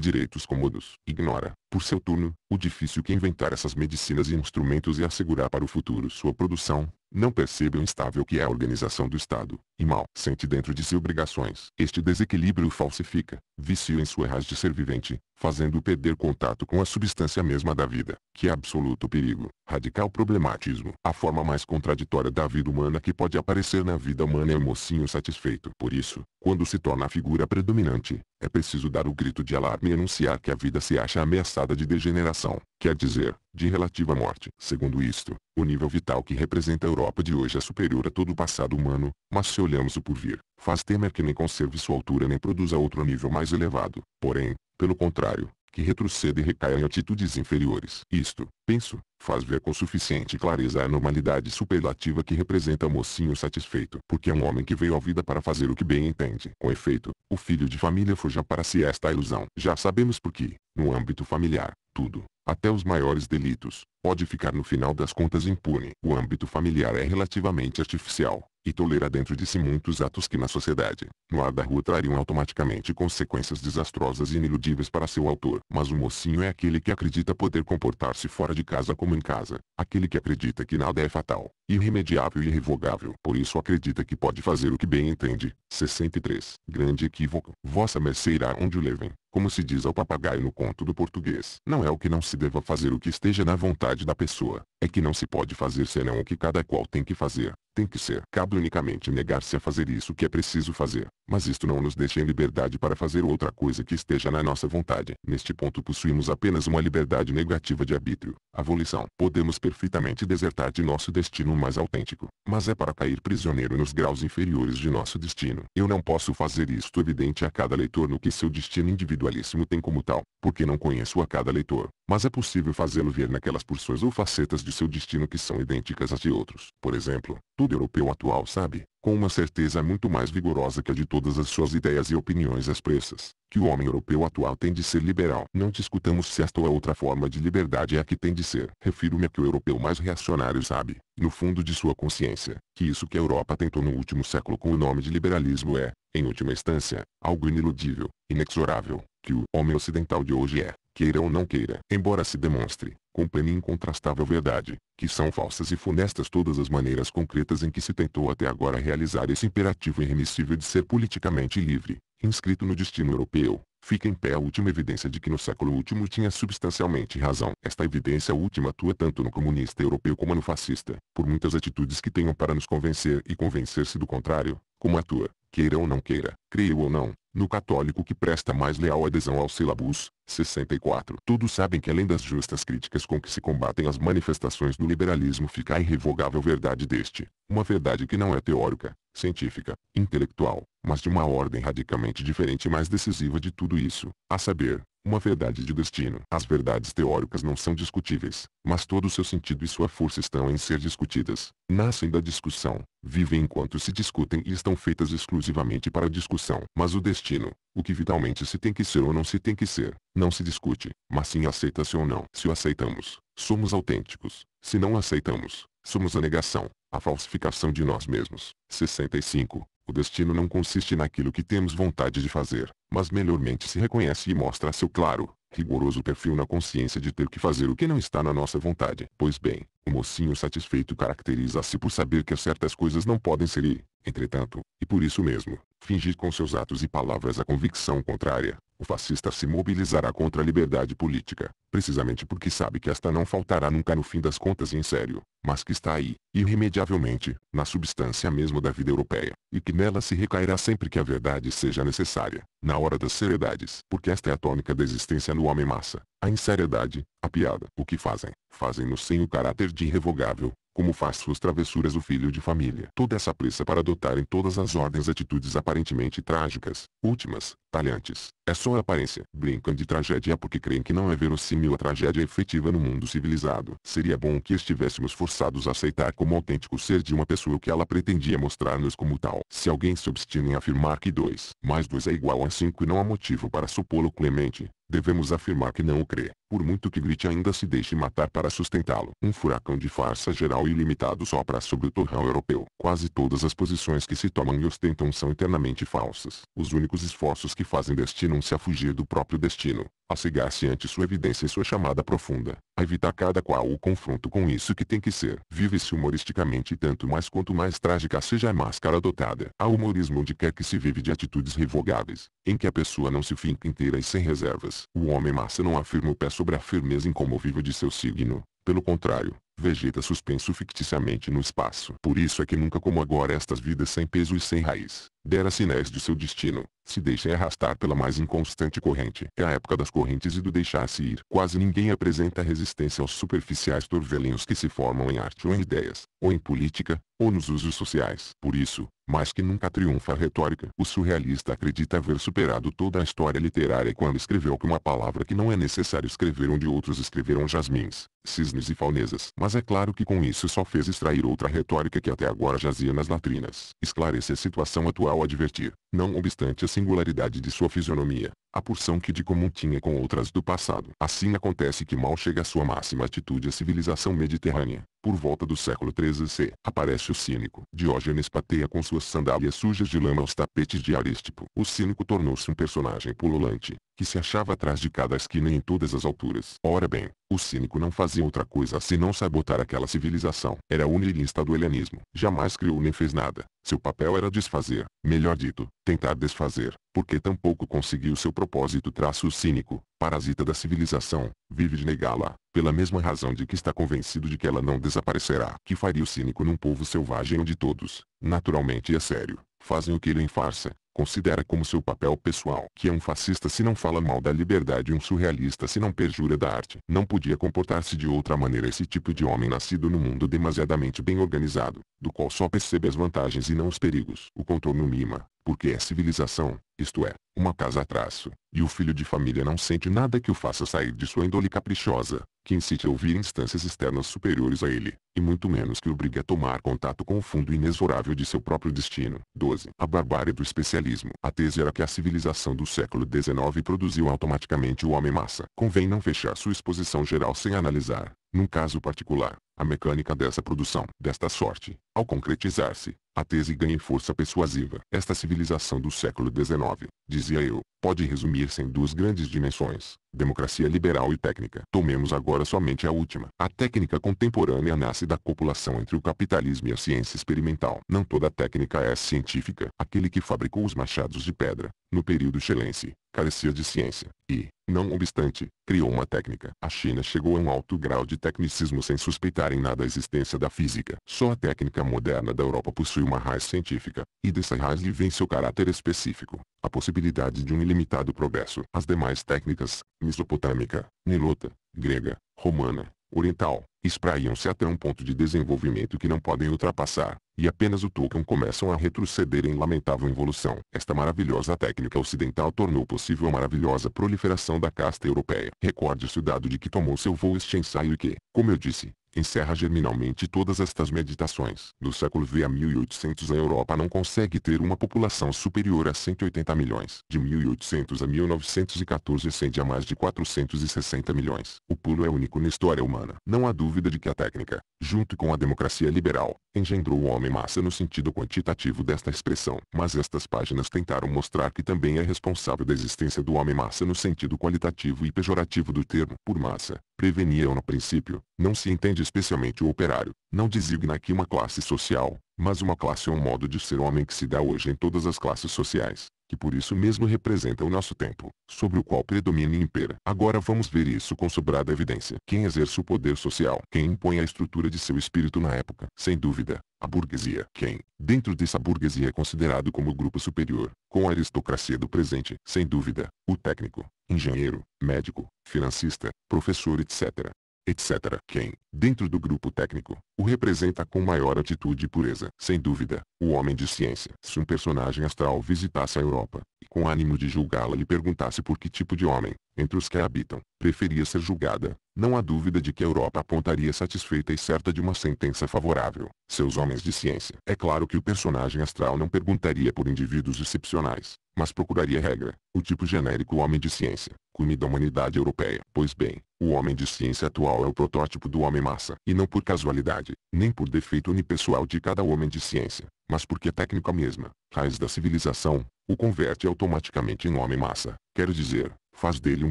direitos cômodos. Ignora, por seu turno, o difícil que é inventar essas medicinas e instrumentos e assegurar para o futuro sua produção, não percebe o instável que é a organização do Estado, e mal sente dentro de si obrigações. Este desequilíbrio falsifica, vicia em sua raiz de ser vivente, fazendo perder contato com a substância mesma da vida, que é absoluto perigo, radical problematismo. A forma mais contraditória da vida humana que pode aparecer na vida humana é o mocinho satisfeito. Por isso, quando se torna a figura predominante, é preciso dar o grito de alarme e anunciar que a vida se acha ameaçada de degeneração, quer dizer, de relativa morte. Segundo isto, o nível vital que representa a Europa de hoje é superior a todo o passado humano, mas se olhamos o porvir, faz temer que nem conserve sua altura nem produza outro nível mais elevado, porém, pelo contrário, que retroceda e recaia em atitudes inferiores. Isto, penso, faz ver com suficiente clareza a normalidade superlativa que representa o mocinho satisfeito, porque é um homem que veio à vida para fazer o que bem entende. Com efeito, o filho de família fuja para si esta ilusão. Já sabemos por que, no âmbito familiar, tudo, até os maiores delitos, pode ficar no final das contas impune. O âmbito familiar é relativamente artificial, e tolera dentro de si muitos atos que na sociedade, no ar da rua trariam automaticamente consequências desastrosas e ineludíveis para seu autor. Mas o mocinho é aquele que acredita poder comportar-se fora de casa como como em casa, aquele que acredita que nada é fatal, irremediável e irrevogável. Por isso acredita que pode fazer o que bem entende. 63. Grande equívoco. Vossa mercê irá onde o levem, como se diz ao papagaio no conto do português. Não é o que não se deva fazer o que esteja na vontade da pessoa, é que não se pode fazer senão o que cada qual tem que fazer, tem que ser. Cabe unicamente negar-se a fazer isso que é preciso fazer, mas isto não nos deixa em liberdade para fazer outra coisa que esteja na nossa vontade. Neste ponto possuímos apenas uma liberdade negativa de arbítrio, a volição. Podemos perfeitamente desertar de nosso destino mais autêntico, mas é para cair prisioneiro nos graus inferiores de nosso destino. Eu não posso fazer isto evidente a cada leitor no que seu destino individualíssimo tem como tal, porque não conheço a cada leitor, mas é possível fazê-lo ver naquelas porções ou facetas de seu destino que são idênticas às de outros. Por exemplo, Todo europeu atual sabe, com uma certeza muito mais vigorosa que a de todas as suas ideias e opiniões expressas, que o homem europeu atual tem de ser liberal. Não discutamos se esta ou outra forma de liberdade é a que tem de ser. Refiro-me a que o europeu mais reacionário sabe, no fundo de sua consciência, que isso que a Europa tentou no último século com o nome de liberalismo é, em última instância, algo ineludível, inexorável, que o homem ocidental de hoje é, queira ou não queira. Embora se demonstre, com plena e incontrastável verdade, que são falsas e funestas todas as maneiras concretas em que se tentou até agora realizar esse imperativo irremissível de ser politicamente livre, inscrito no destino europeu. Fica em pé a última evidência de que no século último tinha substancialmente razão. Esta evidência última atua tanto no comunista europeu como no fascista, por muitas atitudes que tenham para nos convencer e convencer-se do contrário, como tua, queira ou não queira, creio ou não, no católico que presta mais leal adesão ao sílabus, 64. Todos sabem que além das justas críticas com que se combatem as manifestações do liberalismo fica a irrevogável verdade deste, uma verdade que não é teórica, científica, intelectual, mas de uma ordem radicalmente diferente e mais decisiva de tudo isso, a saber, uma verdade de destino. As verdades teóricas não são discutíveis, mas todo o seu sentido e sua força estão em ser discutidas. Nascem da discussão, vivem enquanto se discutem e estão feitas exclusivamente para a discussão. Mas o destino, o que vitalmente se tem que ser ou não se tem que ser, não se discute, mas sim aceita-se ou não. Se o aceitamos, somos autênticos. Se não aceitamos, somos a negação, a falsificação de nós mesmos. 65. O destino não consiste naquilo que temos vontade de fazer, mas melhormente se reconhece e mostra seu claro, rigoroso perfil na consciência de ter que fazer o que não está na nossa vontade. Pois bem, o mocinho satisfeito caracteriza-se por saber que certas coisas não podem ser e, Entretanto, e por isso mesmo, fingir com seus atos e palavras a convicção contrária, o fascista se mobilizará contra a liberdade política, precisamente porque sabe que esta não faltará nunca no fim das contas e em sério, mas que está aí, irremediavelmente, na substância mesmo da vida europeia, e que nela se recairá sempre que a verdade seja necessária, na hora das seriedades, porque esta é a tônica da existência no homem massa, a inseriedade, a piada. O que fazem? Fazem-no sem o caráter de irrevogável, como faz suas travessuras o filho de família. Toda essa pressa para adotar em todas as ordens atitudes aparentemente trágicas, últimas, Talhantes. É só a aparência. Brincam de tragédia porque creem que não é verossímil a tragédia efetiva no mundo civilizado. Seria bom que estivéssemos forçados a aceitar como autêntico ser de uma pessoa o que ela pretendia mostrar-nos como tal. Se alguém se obstina em afirmar que 2 mais 2 é igual a 5 e não há motivo para supô-lo clemente, devemos afirmar que não o crê, por muito que grite ainda se deixe matar para sustentá-lo. Um furacão de farsa geral e ilimitado sopra sobre o torrão europeu. Quase todas as posições que se tomam e ostentam são eternamente falsas. Os únicos esforços que fazem destinam-se a fugir do próprio destino, a cegar-se ante sua evidência e sua chamada profunda, a evitar cada qual o confronto com isso que tem que ser. Vive-se humoristicamente tanto mais quanto mais trágica seja a máscara adotada. Há humorismo onde quer que se vive de atitudes revogáveis, em que a pessoa não se finca inteira e sem reservas. O homem massa não afirma o pé sobre a firmeza incomovível de seu signo, pelo contrário, vegeta suspenso ficticiamente no espaço. Por isso é que nunca como agora estas vidas sem peso e sem raiz, dera sinais de seu destino, se deixa arrastar pela mais inconstante corrente. É a época das correntes e do deixar-se ir. Quase ninguém apresenta resistência aos superficiais torvelinhos que se formam em arte ou em ideias, ou em política, ou nos usos sociais. Por isso, mas que nunca triunfa a retórica. O surrealista acredita haver superado toda a história literária quando escreveu que uma palavra que não é necessário escrever onde outros escreveram jasmins, cisnes e faunezas. Mas é claro que com isso só fez extrair outra retórica que até agora jazia nas latrinas. Esclarece a situação atual advertir, não obstante a singularidade de sua fisionomia, a porção que de comum tinha com outras do passado. Assim acontece que mal chega à sua máxima atitude a civilização mediterrânea, por volta do século XIII c. aparece o cínico. Diógenes pateia com suas sandálias sujas de lama os tapetes de Arístipo. O cínico tornou-se um personagem pululante, que se achava atrás de cada esquina e em todas as alturas. Ora bem, o cínico não fazia outra coisa senão sabotar aquela civilização. Era o niilista do helenismo. Jamais criou nem fez nada. Seu papel era desfazer, melhor dito, tentar desfazer, porque tampouco conseguiu seu propósito traço cínico, parasita da civilização, vive de negá-la, pela mesma razão de que está convencido de que ela não desaparecerá. Que faria o cínico num povo selvagem onde todos, naturalmente e é sério, fazem o que ele enfarça, considera como seu papel pessoal que é um fascista se não fala mal da liberdade e um surrealista se não perjura da arte. Não podia comportar-se de outra maneira esse tipo de homem nascido no mundo demasiadamente bem organizado, do qual só percebe as vantagens e não os perigos. O contorno mima, porque é civilização, isto é, uma casa a traço, e o filho de família não sente nada que o faça sair de sua índole caprichosa, que incite a ouvir instâncias externas superiores a ele, e muito menos que o obrigue a tomar contato com o fundo inexorável de seu próprio destino. 12. A barbárie do especialismo. A tese era que a civilização do século XIX produziu automaticamente o homem-massa. Convém não fechar sua exposição geral sem analisar, num caso particular, a mecânica dessa produção. Desta sorte, ao concretizar-se, a tese ganha força persuasiva. Esta civilização do século XIX, dizia eu, pode resumir-se em duas grandes dimensões, democracia liberal e técnica. Tomemos agora somente a última. A técnica contemporânea nasce da copulação entre o capitalismo e a ciência experimental. Não toda técnica é científica. Aquele que fabricou os machados de pedra, no período chelense, carecia de ciência, e, não obstante, criou uma técnica. A China chegou a um alto grau de tecnicismo sem suspeitar em nada a existência da física. Só a técnica moderna da Europa possui uma raiz científica, e dessa raiz lhe vem seu caráter específico, a possibilidade de um ilimitado progresso. As demais técnicas, mesopotâmica, nilota, grega, romana, oriental, espraiam-se até um ponto de desenvolvimento que não podem ultrapassar, e apenas o Tolkien começam a retroceder em lamentável involução. Esta maravilhosa técnica ocidental tornou possível a maravilhosa proliferação da casta europeia. Recorde-se o dado de que tomou seu voo este ensaio e que, como eu disse, encerra germinalmente todas estas meditações. Do século V a 1800 a Europa não consegue ter uma população superior a 180 milhões. De 1800 a 1914 ascende a mais de 460 milhões. O pulo é único na história humana. Não há dúvida de que a técnica, junto com a democracia liberal, engendrou o homem massa no sentido quantitativo desta expressão, mas estas páginas tentaram mostrar que também é responsável da existência do homem massa no sentido qualitativo e pejorativo do termo. Por massa, preveniam no princípio, não se entende especialmente o operário, não designa aqui uma classe social, mas uma classe ou um modo de ser homem que se dá hoje em todas as classes sociais que por isso mesmo representa o nosso tempo, sobre o qual predomina e impera. Agora vamos ver isso com sobrada evidência. Quem exerce o poder social? Quem impõe a estrutura de seu espírito na época? Sem dúvida, a burguesia. Quem, dentro dessa burguesia é considerado como grupo superior, com a aristocracia do presente? Sem dúvida, o técnico, engenheiro, médico, financista, professor etc etc. Quem, dentro do grupo técnico, o representa com maior atitude e pureza. Sem dúvida, o homem de ciência. Se um personagem astral visitasse a Europa, e com ânimo de julgá-la lhe perguntasse por que tipo de homem, entre os que a habitam, preferia ser julgada, não há dúvida de que a Europa apontaria satisfeita e certa de uma sentença favorável, seus homens de ciência. É claro que o personagem astral não perguntaria por indivíduos excepcionais, mas procuraria regra, o tipo genérico homem de ciência, cume da humanidade europeia. Pois bem, o homem de ciência atual é o protótipo do homem massa. E não por casualidade, nem por defeito unipessoal de cada homem de ciência, mas porque a técnica mesma, raiz da civilização, o converte automaticamente em homem massa. Quero dizer, faz dele um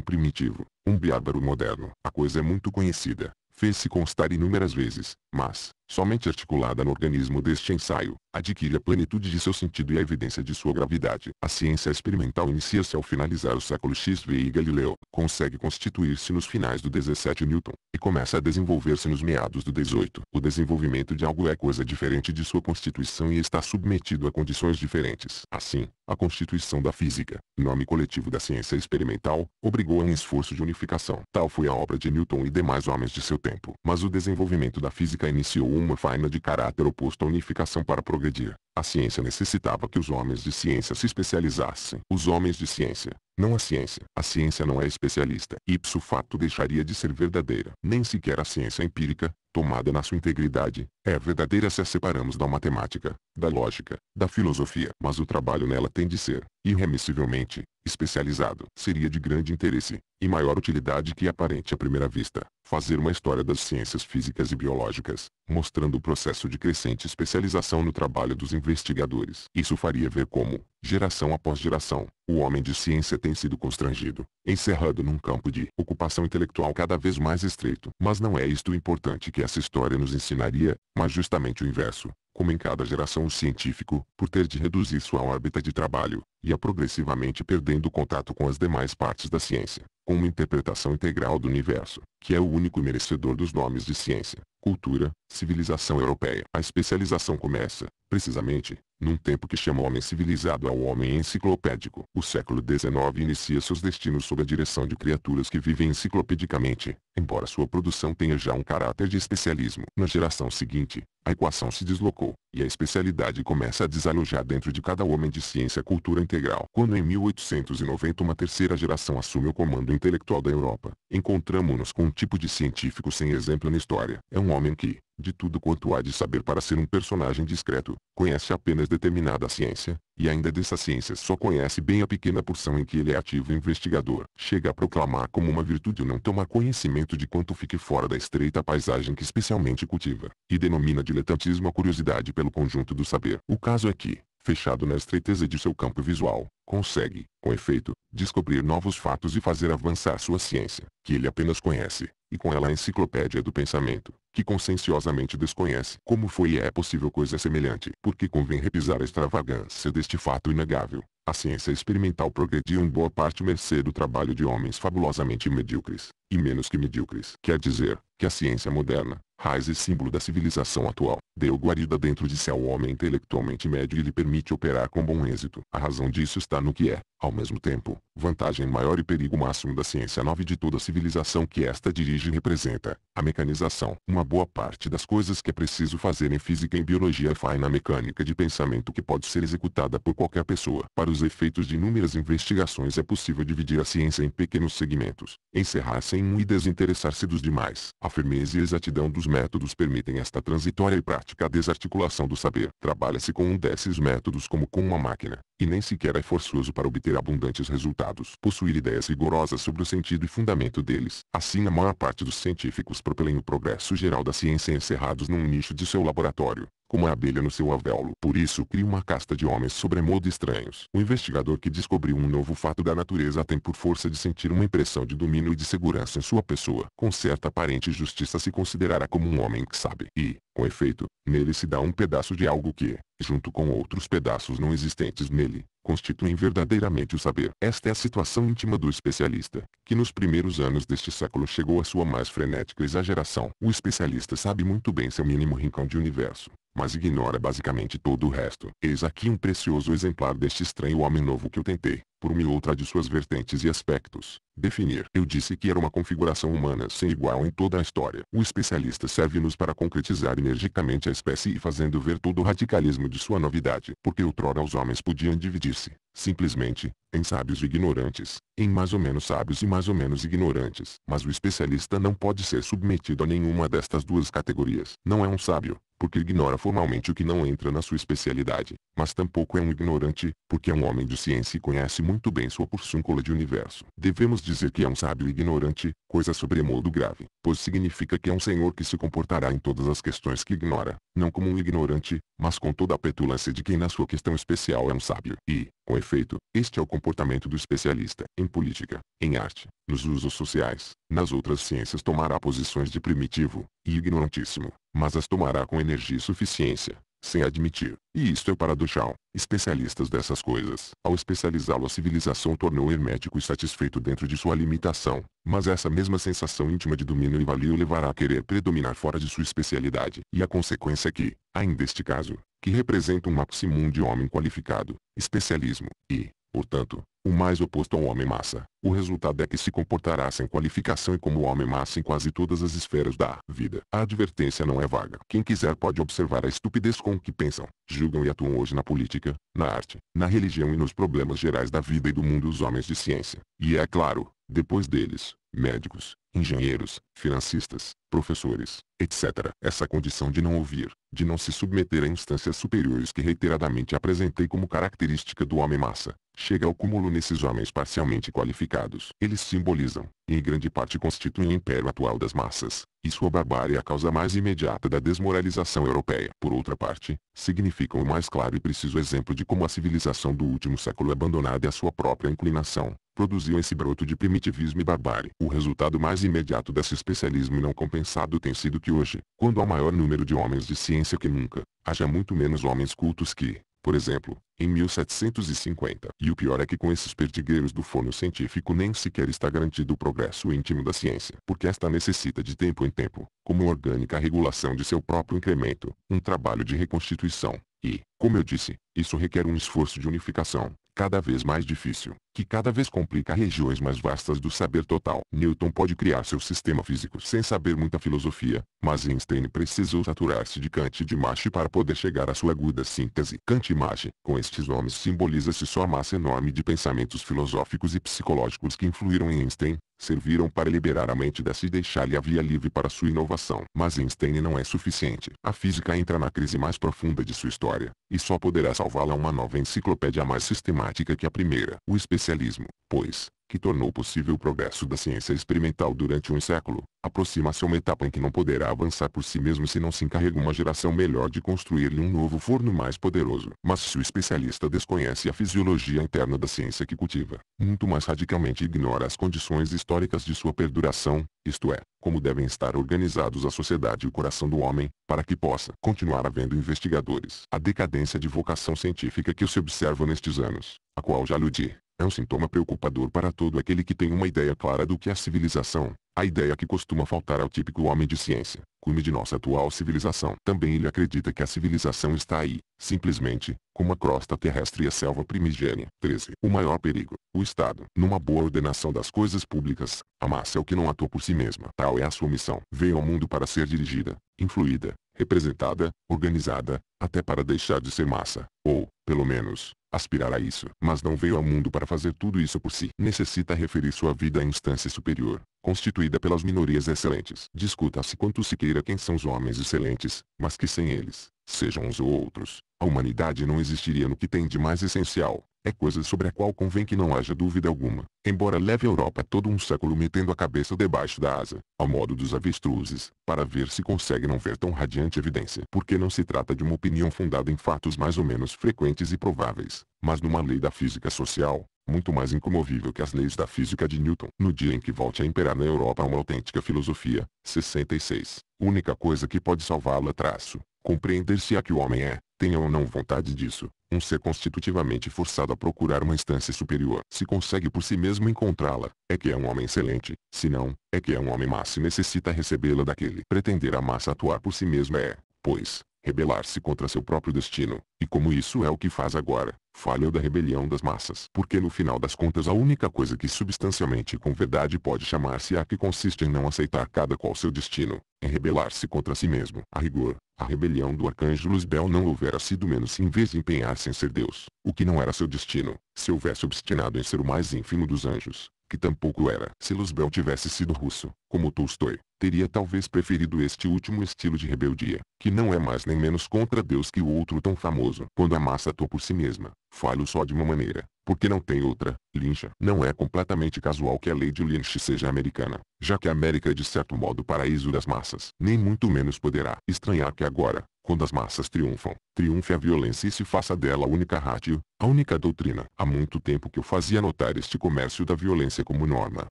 primitivo, um bárbaro moderno. A coisa é muito conhecida, fez-se constar inúmeras vezes, mas, somente articulada no organismo deste ensaio, adquire a plenitude de seu sentido e a evidência de sua gravidade. A ciência experimental inicia-se ao finalizar o século XV e Galileu consegue constituir-se nos finais do 17 Newton, e começa a desenvolver-se nos meados do 18. O desenvolvimento de algo é coisa diferente de sua constituição e está submetido a condições diferentes. Assim, a constituição da física, nome coletivo da ciência experimental, obrigou a um esforço de unificação. Tal foi a obra de Newton e demais homens de seu tempo. Mas o desenvolvimento da física iniciou uma faina de caráter oposto à unificação para progredir. A ciência necessitava que os homens de ciência se especializassem. Os homens de ciência, não a ciência. A ciência não é especialista. Ipso facto deixaria de ser verdadeira. Nem sequer a ciência empírica, tomada na sua integridade, é verdadeira se a separamos da matemática, da lógica, da filosofia, mas o trabalho nela tem de ser, irremissivelmente, especializado. Seria de grande interesse, e maior utilidade que aparente à primeira vista, fazer uma história das ciências físicas e biológicas, mostrando o processo de crescente especialização no trabalho dos investigadores. Isso faria ver como, geração após geração, o homem de ciência tem sido constrangido, encerrado num campo de ocupação intelectual cada vez mais estreito. Mas não é isto importante que essa história nos ensinaria, mas justamente o inverso como em cada geração o científico, por ter de reduzir sua órbita de trabalho, ia progressivamente perdendo contato com as demais partes da ciência, com uma interpretação integral do universo, que é o único merecedor dos nomes de ciência, cultura, civilização europeia. A especialização começa, precisamente, num tempo que chama o homem civilizado ao homem enciclopédico. O século XIX inicia seus destinos sob a direção de criaturas que vivem enciclopedicamente, embora sua produção tenha já um caráter de especialismo. Na geração seguinte, a equação se deslocou, e a especialidade começa a desalojar dentro de cada homem de ciência cultura integral. Quando em 1890 uma terceira geração assume o comando intelectual da Europa, encontramos-nos com um tipo de científico sem exemplo na história. É um homem que, de tudo quanto há de saber para ser um personagem discreto, conhece apenas determinada ciência, e ainda dessa ciência só conhece bem a pequena porção em que ele é ativo investigador. Chega a proclamar como uma virtude o não tomar conhecimento de quanto fique fora da estreita paisagem que especialmente cultiva, e denomina diletantismo a curiosidade pelo conjunto do saber. O caso é que, fechado na estreiteza de seu campo visual, consegue, com efeito, descobrir novos fatos e fazer avançar sua ciência, que ele apenas conhece, e com ela a enciclopédia do pensamento que conscienciosamente desconhece como foi e é possível coisa semelhante, porque convém repisar a extravagância deste fato inegável. A ciência experimental progrediu em boa parte mercê do trabalho de homens fabulosamente medíocres, e menos que medíocres, quer dizer, que a ciência moderna, raiz e símbolo da civilização atual, deu guarida dentro de si ao homem intelectualmente médio e lhe permite operar com bom êxito. A razão disso está no que é, ao mesmo tempo, vantagem maior e perigo máximo da ciência nova e de toda a civilização que esta dirige e representa, a mecanização. Uma boa parte das coisas que é preciso fazer em física e biologia faz na mecânica de pensamento que pode ser executada por qualquer pessoa. Para os efeitos de inúmeras investigações é possível dividir a ciência em pequenos segmentos, encerrar-se em um e desinteressar-se dos demais. A firmeza e exatidão dos métodos permitem esta transitória e prática desarticulação do saber. Trabalha-se com um desses métodos como com uma máquina, e nem sequer é forçoso para obter abundantes resultados. Possuir ideias rigorosas sobre o sentido e fundamento deles. Assim a maior parte dos científicos propelem o progresso geral da ciência encerrados num nicho de seu laboratório como a é abelha no seu alvéolo. Por isso cria uma casta de homens sobremodo estranhos. O investigador que descobriu um novo fato da natureza tem por força de sentir uma impressão de domínio e de segurança em sua pessoa. Com certa aparente justiça se considerará como um homem que sabe. E, com efeito, nele se dá um pedaço de algo que, junto com outros pedaços não existentes nele, constituem verdadeiramente o saber. Esta é a situação íntima do especialista, que nos primeiros anos deste século chegou à sua mais frenética exageração. O especialista sabe muito bem seu mínimo rincão de universo, mas ignora basicamente todo o resto. Eis aqui um precioso exemplar deste estranho homem novo que eu tentei, por mil outra de suas vertentes e aspectos, definir. Eu disse que era uma configuração humana sem igual em toda a história. O especialista serve-nos para concretizar energicamente a espécie e fazendo ver todo o radicalismo de sua novidade. Porque outrora os homens podiam dividir-se, simplesmente, em sábios e ignorantes, em mais ou menos sábios e mais ou menos ignorantes. Mas o especialista não pode ser submetido a nenhuma destas duas categorias. Não é um sábio, porque ignora formalmente o que não entra na sua especialidade, mas tampouco é um ignorante, porque é um homem de ciência e conhece muito bem sua colo de universo. Devemos dizer que é um sábio ignorante, coisa sobremodo grave, pois significa que é um senhor que se comportará em todas as questões que ignora, não como um ignorante, mas com toda a petulância de quem na sua questão especial é um sábio. E, com efeito, este é o comportamento do especialista. Em política, em arte, nos usos sociais, nas outras ciências tomará posições de primitivo, e ignorantíssimo, mas as tomará com energia e suficiência, sem admitir, e isto é paradoxal, especialistas dessas coisas. Ao especializá-lo a civilização tornou hermético e satisfeito dentro de sua limitação, mas essa mesma sensação íntima de domínio e valia o levará a querer predominar fora de sua especialidade. E a consequência é que, ainda este caso, que representa um maximum de homem qualificado, especialismo, e, Portanto, o mais oposto ao homem-massa, o resultado é que se comportará sem qualificação e como homem-massa em quase todas as esferas da vida. A advertência não é vaga. Quem quiser pode observar a estupidez com que pensam, julgam e atuam hoje na política, na arte, na religião e nos problemas gerais da vida e do mundo os homens de ciência. E é claro, depois deles, médicos, engenheiros, financistas, professores, etc. Essa condição de não ouvir, de não se submeter a instâncias superiores que reiteradamente apresentei como característica do homem-massa, chega ao cúmulo nesses homens parcialmente qualificados. Eles simbolizam, e em grande parte constituem o império atual das massas, e sua barbárie é a causa mais imediata da desmoralização europeia. Por outra parte, significam o mais claro e preciso exemplo de como a civilização do último século abandonada à sua própria inclinação, produziu esse broto de primitivismo e barbárie. O resultado mais imediato desse especialismo não compensado tem sido que hoje, quando há maior número de homens de ciência que nunca, haja muito menos homens cultos que, por exemplo, em 1750. E o pior é que com esses perdigueiros do forno científico nem sequer está garantido o progresso íntimo da ciência, porque esta necessita de tempo em tempo, como orgânica regulação de seu próprio incremento, um trabalho de reconstituição, e, como eu disse, isso requer um esforço de unificação, cada vez mais difícil, que cada vez complica regiões mais vastas do saber total. Newton pode criar seu sistema físico sem saber muita filosofia, mas Einstein precisou saturar-se de Kant e de Mach para poder chegar à sua aguda síntese. Kant e Mach, com estes nomes simboliza-se sua massa enorme de pensamentos filosóficos e psicológicos que influíram em Einstein, serviram para liberar a mente dessa e deixar-lhe a via livre para sua inovação. Mas Einstein não é suficiente. A física entra na crise mais profunda de sua história, e só poderá salvá-la uma nova enciclopédia mais sistemática que a primeira. O especialista socialismo, pois, que tornou possível o progresso da ciência experimental durante um século, aproxima-se uma etapa em que não poderá avançar por si mesmo se não se encarrega uma geração melhor de construir-lhe um novo forno mais poderoso. Mas se o especialista desconhece a fisiologia interna da ciência que cultiva, muito mais radicalmente ignora as condições históricas de sua perduração, isto é, como devem estar organizados a sociedade e o coração do homem, para que possa continuar havendo investigadores. A decadência de vocação científica que se observa nestes anos, a qual já aludi, é um sintoma preocupador para todo aquele que tem uma ideia clara do que é civilização, a ideia que costuma faltar ao típico homem de ciência, cume de nossa atual civilização. Também ele acredita que a civilização está aí, simplesmente, como a crosta terrestre e a selva primigênia. 13. O maior perigo, o Estado. Numa boa ordenação das coisas públicas, a massa é o que não atua por si mesma. Tal é a sua missão. Veio ao mundo para ser dirigida, influída, representada, organizada, até para deixar de ser massa, ou, pelo menos, aspirar a isso, mas não veio ao mundo para fazer tudo isso por si. Necessita referir sua vida à instância superior, constituída pelas minorias excelentes. Discuta-se quanto se queira quem são os homens excelentes, mas que sem eles, sejam uns ou outros, a humanidade não existiria no que tem de mais essencial, é coisa sobre a qual convém que não haja dúvida alguma, embora leve a Europa todo um século metendo a cabeça debaixo da asa, ao modo dos avestruzes, para ver se consegue não ver tão radiante evidência. Porque não se trata de uma opinião fundada em fatos mais ou menos frequentes e prováveis, mas numa lei da física social, muito mais incomovível que as leis da física de Newton. No dia em que volte a imperar na Europa uma autêntica filosofia, 66, única coisa que pode salvá-la traço, compreender-se-á que o homem é, tenha ou não vontade disso, um ser constitutivamente forçado a procurar uma instância superior. Se consegue por si mesmo encontrá-la, é que é um homem excelente, se não, é que é um homem massa se necessita recebê-la daquele. Pretender a massa atuar por si mesma é, pois, Rebelar-se contra seu próprio destino, e como isso é o que faz agora, falha da rebelião das massas. Porque no final das contas a única coisa que substancialmente com verdade pode chamar-se a que consiste em não aceitar cada qual seu destino, é rebelar-se contra si mesmo. A rigor, a rebelião do arcanjo Luzbel não houvera sido menos se em vez de empenhar-se em ser Deus, o que não era seu destino, se houvesse obstinado em ser o mais ínfimo dos anjos, que tampouco era. Se Luzbel tivesse sido russo, como Tolstói, teria talvez preferido este último estilo de rebeldia, que não é mais nem menos contra Deus que o outro tão famoso. Quando a massa atua por si mesma, falho só de uma maneira, porque não tem outra, lincha. Não é completamente casual que a lei de Lynch seja americana, já que a América é de certo modo o paraíso das massas. Nem muito menos poderá estranhar que agora, quando as massas triunfam, triunfe a violência e se faça dela a única rádio, a única doutrina. Há muito tempo que eu fazia notar este comércio da violência como norma.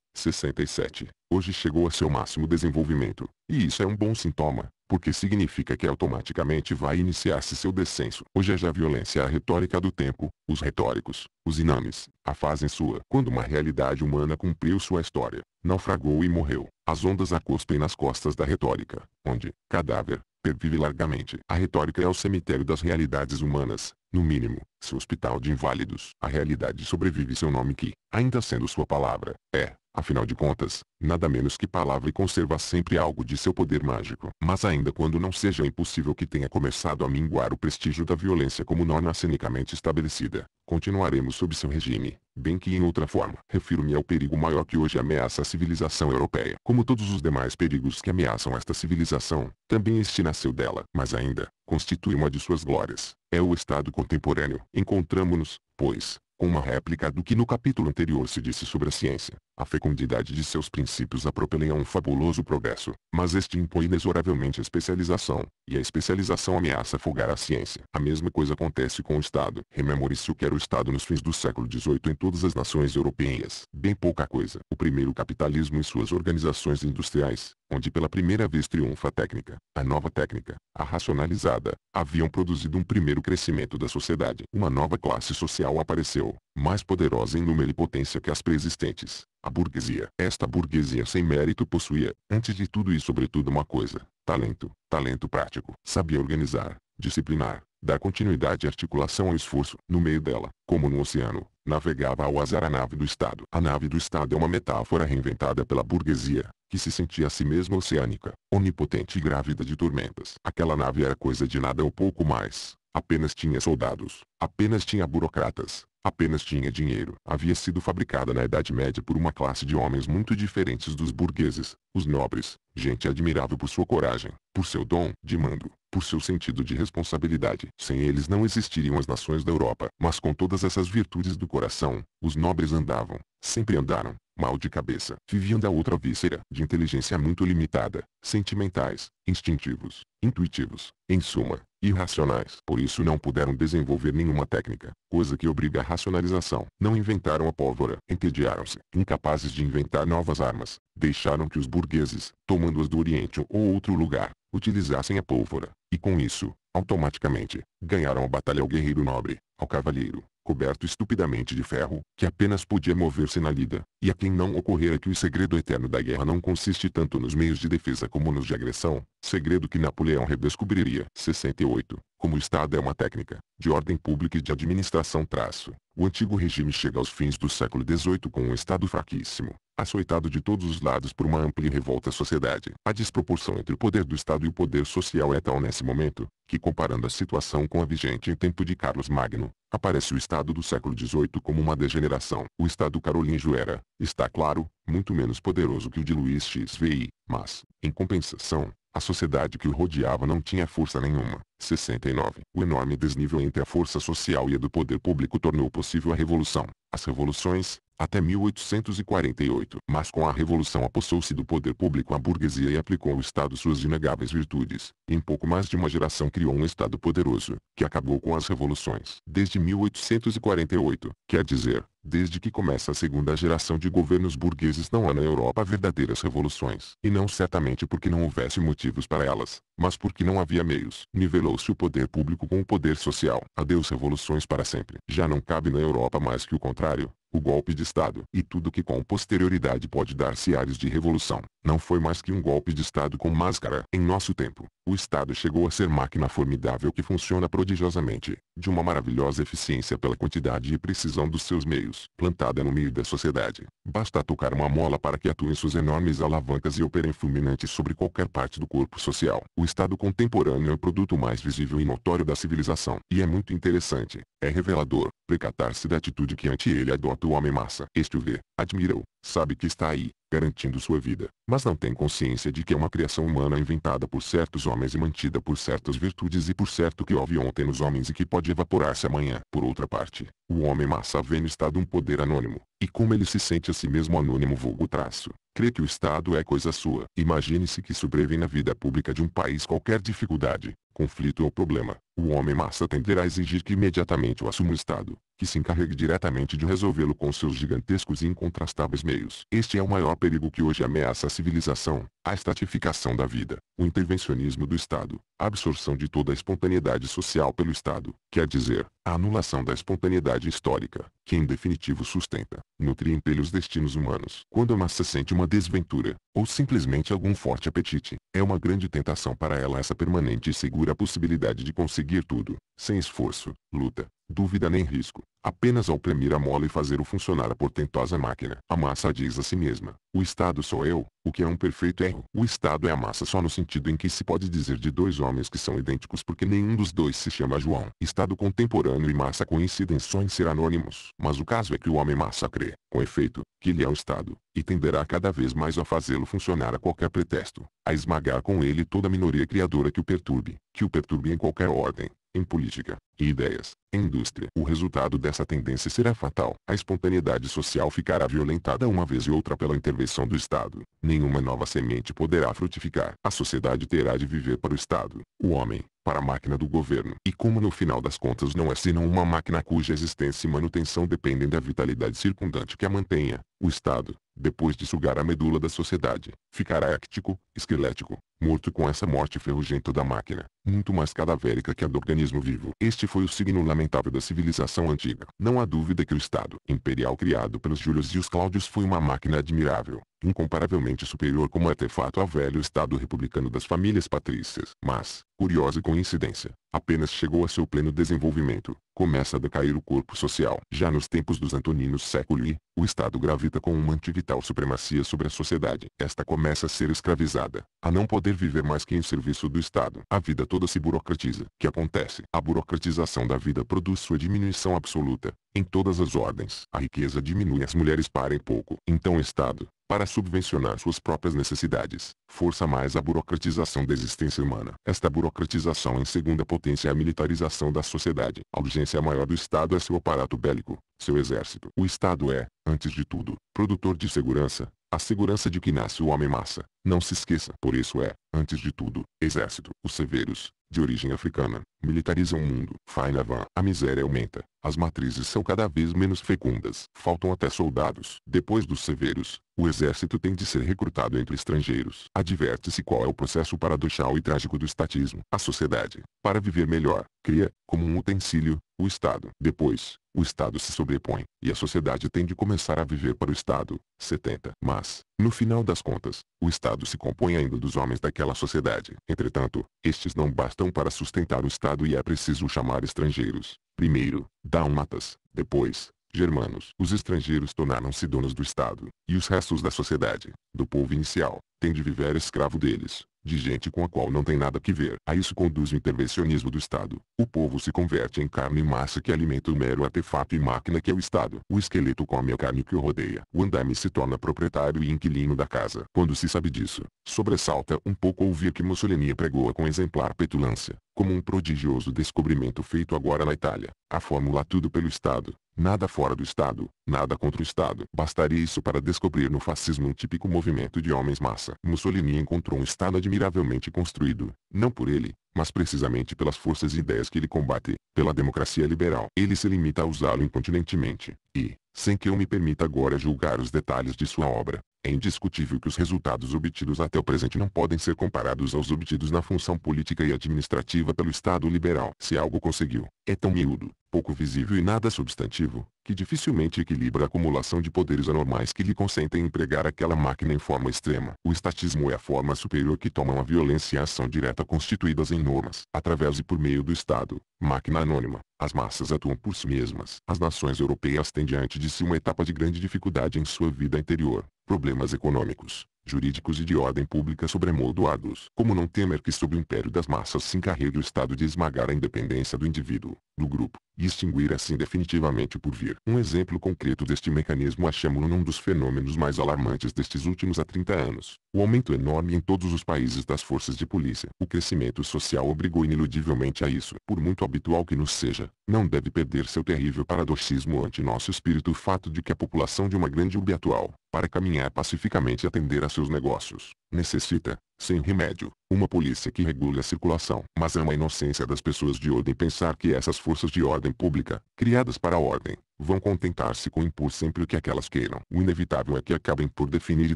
67. Hoje chegou a seu máximo desenvolvimento, e isso é um bom sintoma, porque significa que automaticamente vai iniciar-se seu descenso. Hoje é já a violência a retórica do tempo, os retóricos, os inames, a fazem sua. Quando uma realidade humana cumpriu sua história, naufragou e morreu, as ondas a nas costas da retórica, onde, cadáver, vive largamente. A retórica é o cemitério das realidades humanas, no mínimo, seu hospital de inválidos. A realidade sobrevive seu nome que, ainda sendo sua palavra, é, afinal de contas, nada menos que palavra e conserva sempre algo de seu poder mágico. Mas ainda quando não seja impossível que tenha começado a minguar o prestígio da violência como norma cenicamente estabelecida, continuaremos sob seu regime bem que em outra forma. Refiro-me ao perigo maior que hoje ameaça a civilização europeia. Como todos os demais perigos que ameaçam esta civilização, também este nasceu dela, mas ainda, constitui uma de suas glórias. É o estado contemporâneo. Encontramos-nos, pois, com uma réplica do que no capítulo anterior se disse sobre a ciência. A fecundidade de seus princípios a propelem a um fabuloso progresso, mas este impõe inexoravelmente a especialização, e a especialização ameaça afogar a ciência. A mesma coisa acontece com o Estado. Rememore-se o que era o Estado nos fins do século XVIII em todas as nações europeias. Bem pouca coisa. O primeiro capitalismo e suas organizações industriais, onde pela primeira vez triunfa a técnica, a nova técnica, a racionalizada, haviam produzido um primeiro crescimento da sociedade. Uma nova classe social apareceu, mais poderosa em número e potência que as preexistentes, a burguesia. Esta burguesia sem mérito possuía, antes de tudo e sobretudo uma coisa, talento, talento prático. Sabia organizar, disciplinar, dar continuidade e articulação ao esforço. No meio dela, como no oceano, navegava ao azar a nave do Estado. A nave do Estado é uma metáfora reinventada pela burguesia, que se sentia a si mesma oceânica, onipotente e grávida de tormentas. Aquela nave era coisa de nada ou pouco mais Apenas tinha soldados, apenas tinha burocratas, apenas tinha dinheiro. Havia sido fabricada na Idade Média por uma classe de homens muito diferentes dos burgueses, os nobres, gente admirável por sua coragem, por seu dom de mando, por seu sentido de responsabilidade. Sem eles não existiriam as nações da Europa. Mas com todas essas virtudes do coração, os nobres andavam, sempre andaram, mal de cabeça. Viviam da outra víscera, de inteligência muito limitada, sentimentais, instintivos, intuitivos, em suma, irracionais. Por isso não puderam desenvolver nenhuma técnica, coisa que obriga a racionalização. Não inventaram a pólvora. Entediaram-se, incapazes de inventar novas armas. Deixaram que os burgueses, tomando-as do Oriente ou outro lugar, utilizassem a pólvora. E com isso, automaticamente, ganharam a batalha ao guerreiro nobre, ao cavalheiro, coberto estupidamente de ferro, que apenas podia mover-se na lida, e a quem não ocorrera que o segredo eterno da guerra não consiste tanto nos meios de defesa como nos de agressão, segredo que Napoleão redescobriria. 68. Como o Estado é uma técnica, de ordem pública e de administração traço, o antigo regime chega aos fins do século XVIII com um Estado fraquíssimo, açoitado de todos os lados por uma ampla e revolta sociedade. A desproporção entre o poder do Estado e o poder social é tal nesse momento, que comparando a situação com a vigente em tempo de Carlos Magno, aparece o Estado do século XVIII como uma degeneração. O Estado carolíngio era, está claro, muito menos poderoso que o de Luís XVI, mas, em compensação, a sociedade que o rodeava não tinha força nenhuma. 69. O enorme desnível entre a força social e a do poder público tornou possível a revolução. As revoluções, até 1848. Mas com a Revolução apossou-se do poder público a burguesia e aplicou ao Estado suas inegáveis virtudes. Em pouco mais de uma geração criou um Estado poderoso, que acabou com as revoluções. Desde 1848, quer dizer, Desde que começa a segunda geração de governos burgueses não há na Europa verdadeiras revoluções, e não certamente porque não houvesse motivos para elas, mas porque não havia meios. Nivelou-se o poder público com o poder social. Adeus revoluções para sempre. Já não cabe na Europa mais que o contrário, o golpe de Estado e tudo que com posterioridade pode dar-se ares de revolução, não foi mais que um golpe de Estado com máscara. Em nosso tempo, o Estado chegou a ser máquina formidável que funciona prodigiosamente, de uma maravilhosa eficiência pela quantidade e precisão dos seus meios, plantada no meio da sociedade. Basta tocar uma mola para que atuem suas enormes alavancas e operem fulminantes sobre qualquer parte do corpo social. O Estado contemporâneo é o produto mais visível e notório da civilização. E é muito interessante, é revelador, precatar-se da atitude que ante ele adota é o homem massa. Este o vê, admira-o, sabe que está aí, garantindo sua vida, mas não tem consciência de que é uma criação humana inventada por certos homens e mantida por certas virtudes e por certo que houve ontem nos homens e que pode evaporar-se amanhã. Por outra parte, o homem massa vê no Estado um poder anônimo, e como ele se sente a si mesmo anônimo vulgo traço, crê que o Estado é coisa sua. Imagine-se que sobrevém na vida pública de um país qualquer dificuldade, conflito é ou problema, o homem massa tenderá a exigir que imediatamente o assuma o Estado, que se encarregue diretamente de resolvê-lo com seus gigantescos e incontrastáveis meios. Este é o maior perigo que hoje ameaça a civilização, a estratificação da vida, o intervencionismo do Estado, a absorção de toda a espontaneidade social pelo Estado, quer dizer, a anulação da espontaneidade histórica, que em definitivo sustenta, nutre e impele os destinos humanos. Quando a massa sente uma desventura, ou simplesmente algum forte apetite, é uma grande tentação para ela essa permanente e segura a possibilidade de conseguir tudo, sem esforço, luta, Dúvida nem risco. Apenas ao premir a mola e fazer o funcionar a portentosa máquina. A massa diz a si mesma. O Estado sou eu, o que é um perfeito erro. O Estado é a massa só no sentido em que se pode dizer de dois homens que são idênticos porque nenhum dos dois se chama João. Estado contemporâneo e massa coincidem só em ser anônimos. Mas o caso é que o homem massa crê, com efeito, que ele é o Estado, e tenderá cada vez mais a fazê-lo funcionar a qualquer pretexto, a esmagar com ele toda minoria criadora que o perturbe, que o perturbe em qualquer ordem, em política, e ideias, em indústria. O resultado dessa tendência será fatal. A espontaneidade social ficará violentada uma vez e outra pela intervenção do Estado. Nenhuma nova semente poderá frutificar. A sociedade terá de viver para o Estado. O homem, para a máquina do governo. E como no final das contas não é senão uma máquina cuja existência e manutenção dependem da vitalidade circundante que a mantenha, o Estado, depois de sugar a medula da sociedade, ficará éctico, esquelético, morto com essa morte ferrugenta da máquina, muito mais cadavérica que a do organismo vivo. Este foi o signo lamentável da civilização antiga. Não há dúvida que o Estado imperial criado pelos Júlios e os Cláudios foi uma máquina admirável, incomparavelmente superior como artefato ao velho Estado republicano das famílias patrícias. Mas, curiosa coincidência, apenas chegou a seu pleno desenvolvimento, começa a decair o corpo social. Já nos tempos dos Antoninos século I, o Estado gravita com uma antivital supremacia sobre a sociedade. Esta começa a ser escravizada, a não poder viver mais que em serviço do Estado. A vida toda se burocratiza. que acontece? A burocratização da vida produz sua diminuição absoluta, em todas as ordens. A riqueza diminui as mulheres parem pouco. Então o Estado, para subvencionar suas próprias necessidades, força mais a burocratização da existência humana. Esta burocratização em segunda potência é a militarização da sociedade. A urgência maior do Estado é seu aparato bélico, seu exército. O Estado é, antes de tudo, produtor de segurança, a segurança de que nasce o homem massa, não se esqueça, por isso é, antes de tudo, exército. Os severos, de origem africana, militarizam o mundo. Fainavan. A miséria aumenta. As matrizes são cada vez menos fecundas. Faltam até soldados. Depois dos severos, o exército tem de ser recrutado entre estrangeiros. Adverte-se qual é o processo paradoxal e trágico do estatismo. A sociedade, para viver melhor, cria, como um utensílio, o Estado. Depois, o Estado se sobrepõe, e a sociedade tem de começar a viver para o Estado. 70. Mas, no final das contas, o Estado se compõe ainda dos homens daquela sociedade. Entretanto, estes não bastam para sustentar o Estado e é preciso chamar estrangeiros. Primeiro, dá um matas, depois, germanos. Os estrangeiros tornaram-se donos do Estado, e os restos da sociedade, do povo inicial, têm de viver escravo deles, de gente com a qual não tem nada que ver. A isso conduz o intervencionismo do Estado. O povo se converte em carne e massa que alimenta o mero artefato e máquina que é o Estado. O esqueleto come a carne que o rodeia. O me se torna proprietário e inquilino da casa. Quando se sabe disso, sobressalta um pouco ouvir que Mussolini pregou com exemplar petulância, como um prodigioso descobrimento feito agora na Itália, a fórmula tudo pelo Estado, Nada fora do Estado, nada contra o Estado. Bastaria isso para descobrir no fascismo um típico movimento de homens massa. Mussolini encontrou um Estado admiravelmente construído, não por ele, mas precisamente pelas forças e ideias que ele combate, pela democracia liberal. Ele se limita a usá-lo incontinentemente, e, sem que eu me permita agora julgar os detalhes de sua obra, é indiscutível que os resultados obtidos até o presente não podem ser comparados aos obtidos na função política e administrativa pelo Estado liberal. Se algo conseguiu, é tão miúdo, pouco visível e nada substantivo, que dificilmente equilibra a acumulação de poderes anormais que lhe consentem empregar aquela máquina em forma extrema. O estatismo é a forma superior que tomam a violência e a ação direta constituídas em normas, através e por meio do Estado, máquina anônima. As massas atuam por si mesmas. As nações europeias têm diante de si uma etapa de grande dificuldade em sua vida interior, problemas econômicos, jurídicos e de ordem pública sobremoldoados. Como não temer que sob o império das massas se encarregue o Estado de esmagar a independência do indivíduo, do grupo, distinguir assim definitivamente por vir. Um exemplo concreto deste mecanismo achamos num dos fenômenos mais alarmantes destes últimos há 30 anos. O aumento enorme em todos os países das forças de polícia. O crescimento social obrigou ineludivelmente a isso. Por muito habitual que nos seja, não deve perder seu terrível paradoxismo ante nosso espírito o fato de que a população de uma grande urbe atual, para caminhar pacificamente e atender a seus negócios, Necessita, sem remédio, uma polícia que regule a circulação. Mas é uma inocência das pessoas de ordem pensar que essas forças de ordem pública, criadas para a ordem, vão contentar-se com impor sempre o que aquelas queiram. O inevitável é que acabem por definir e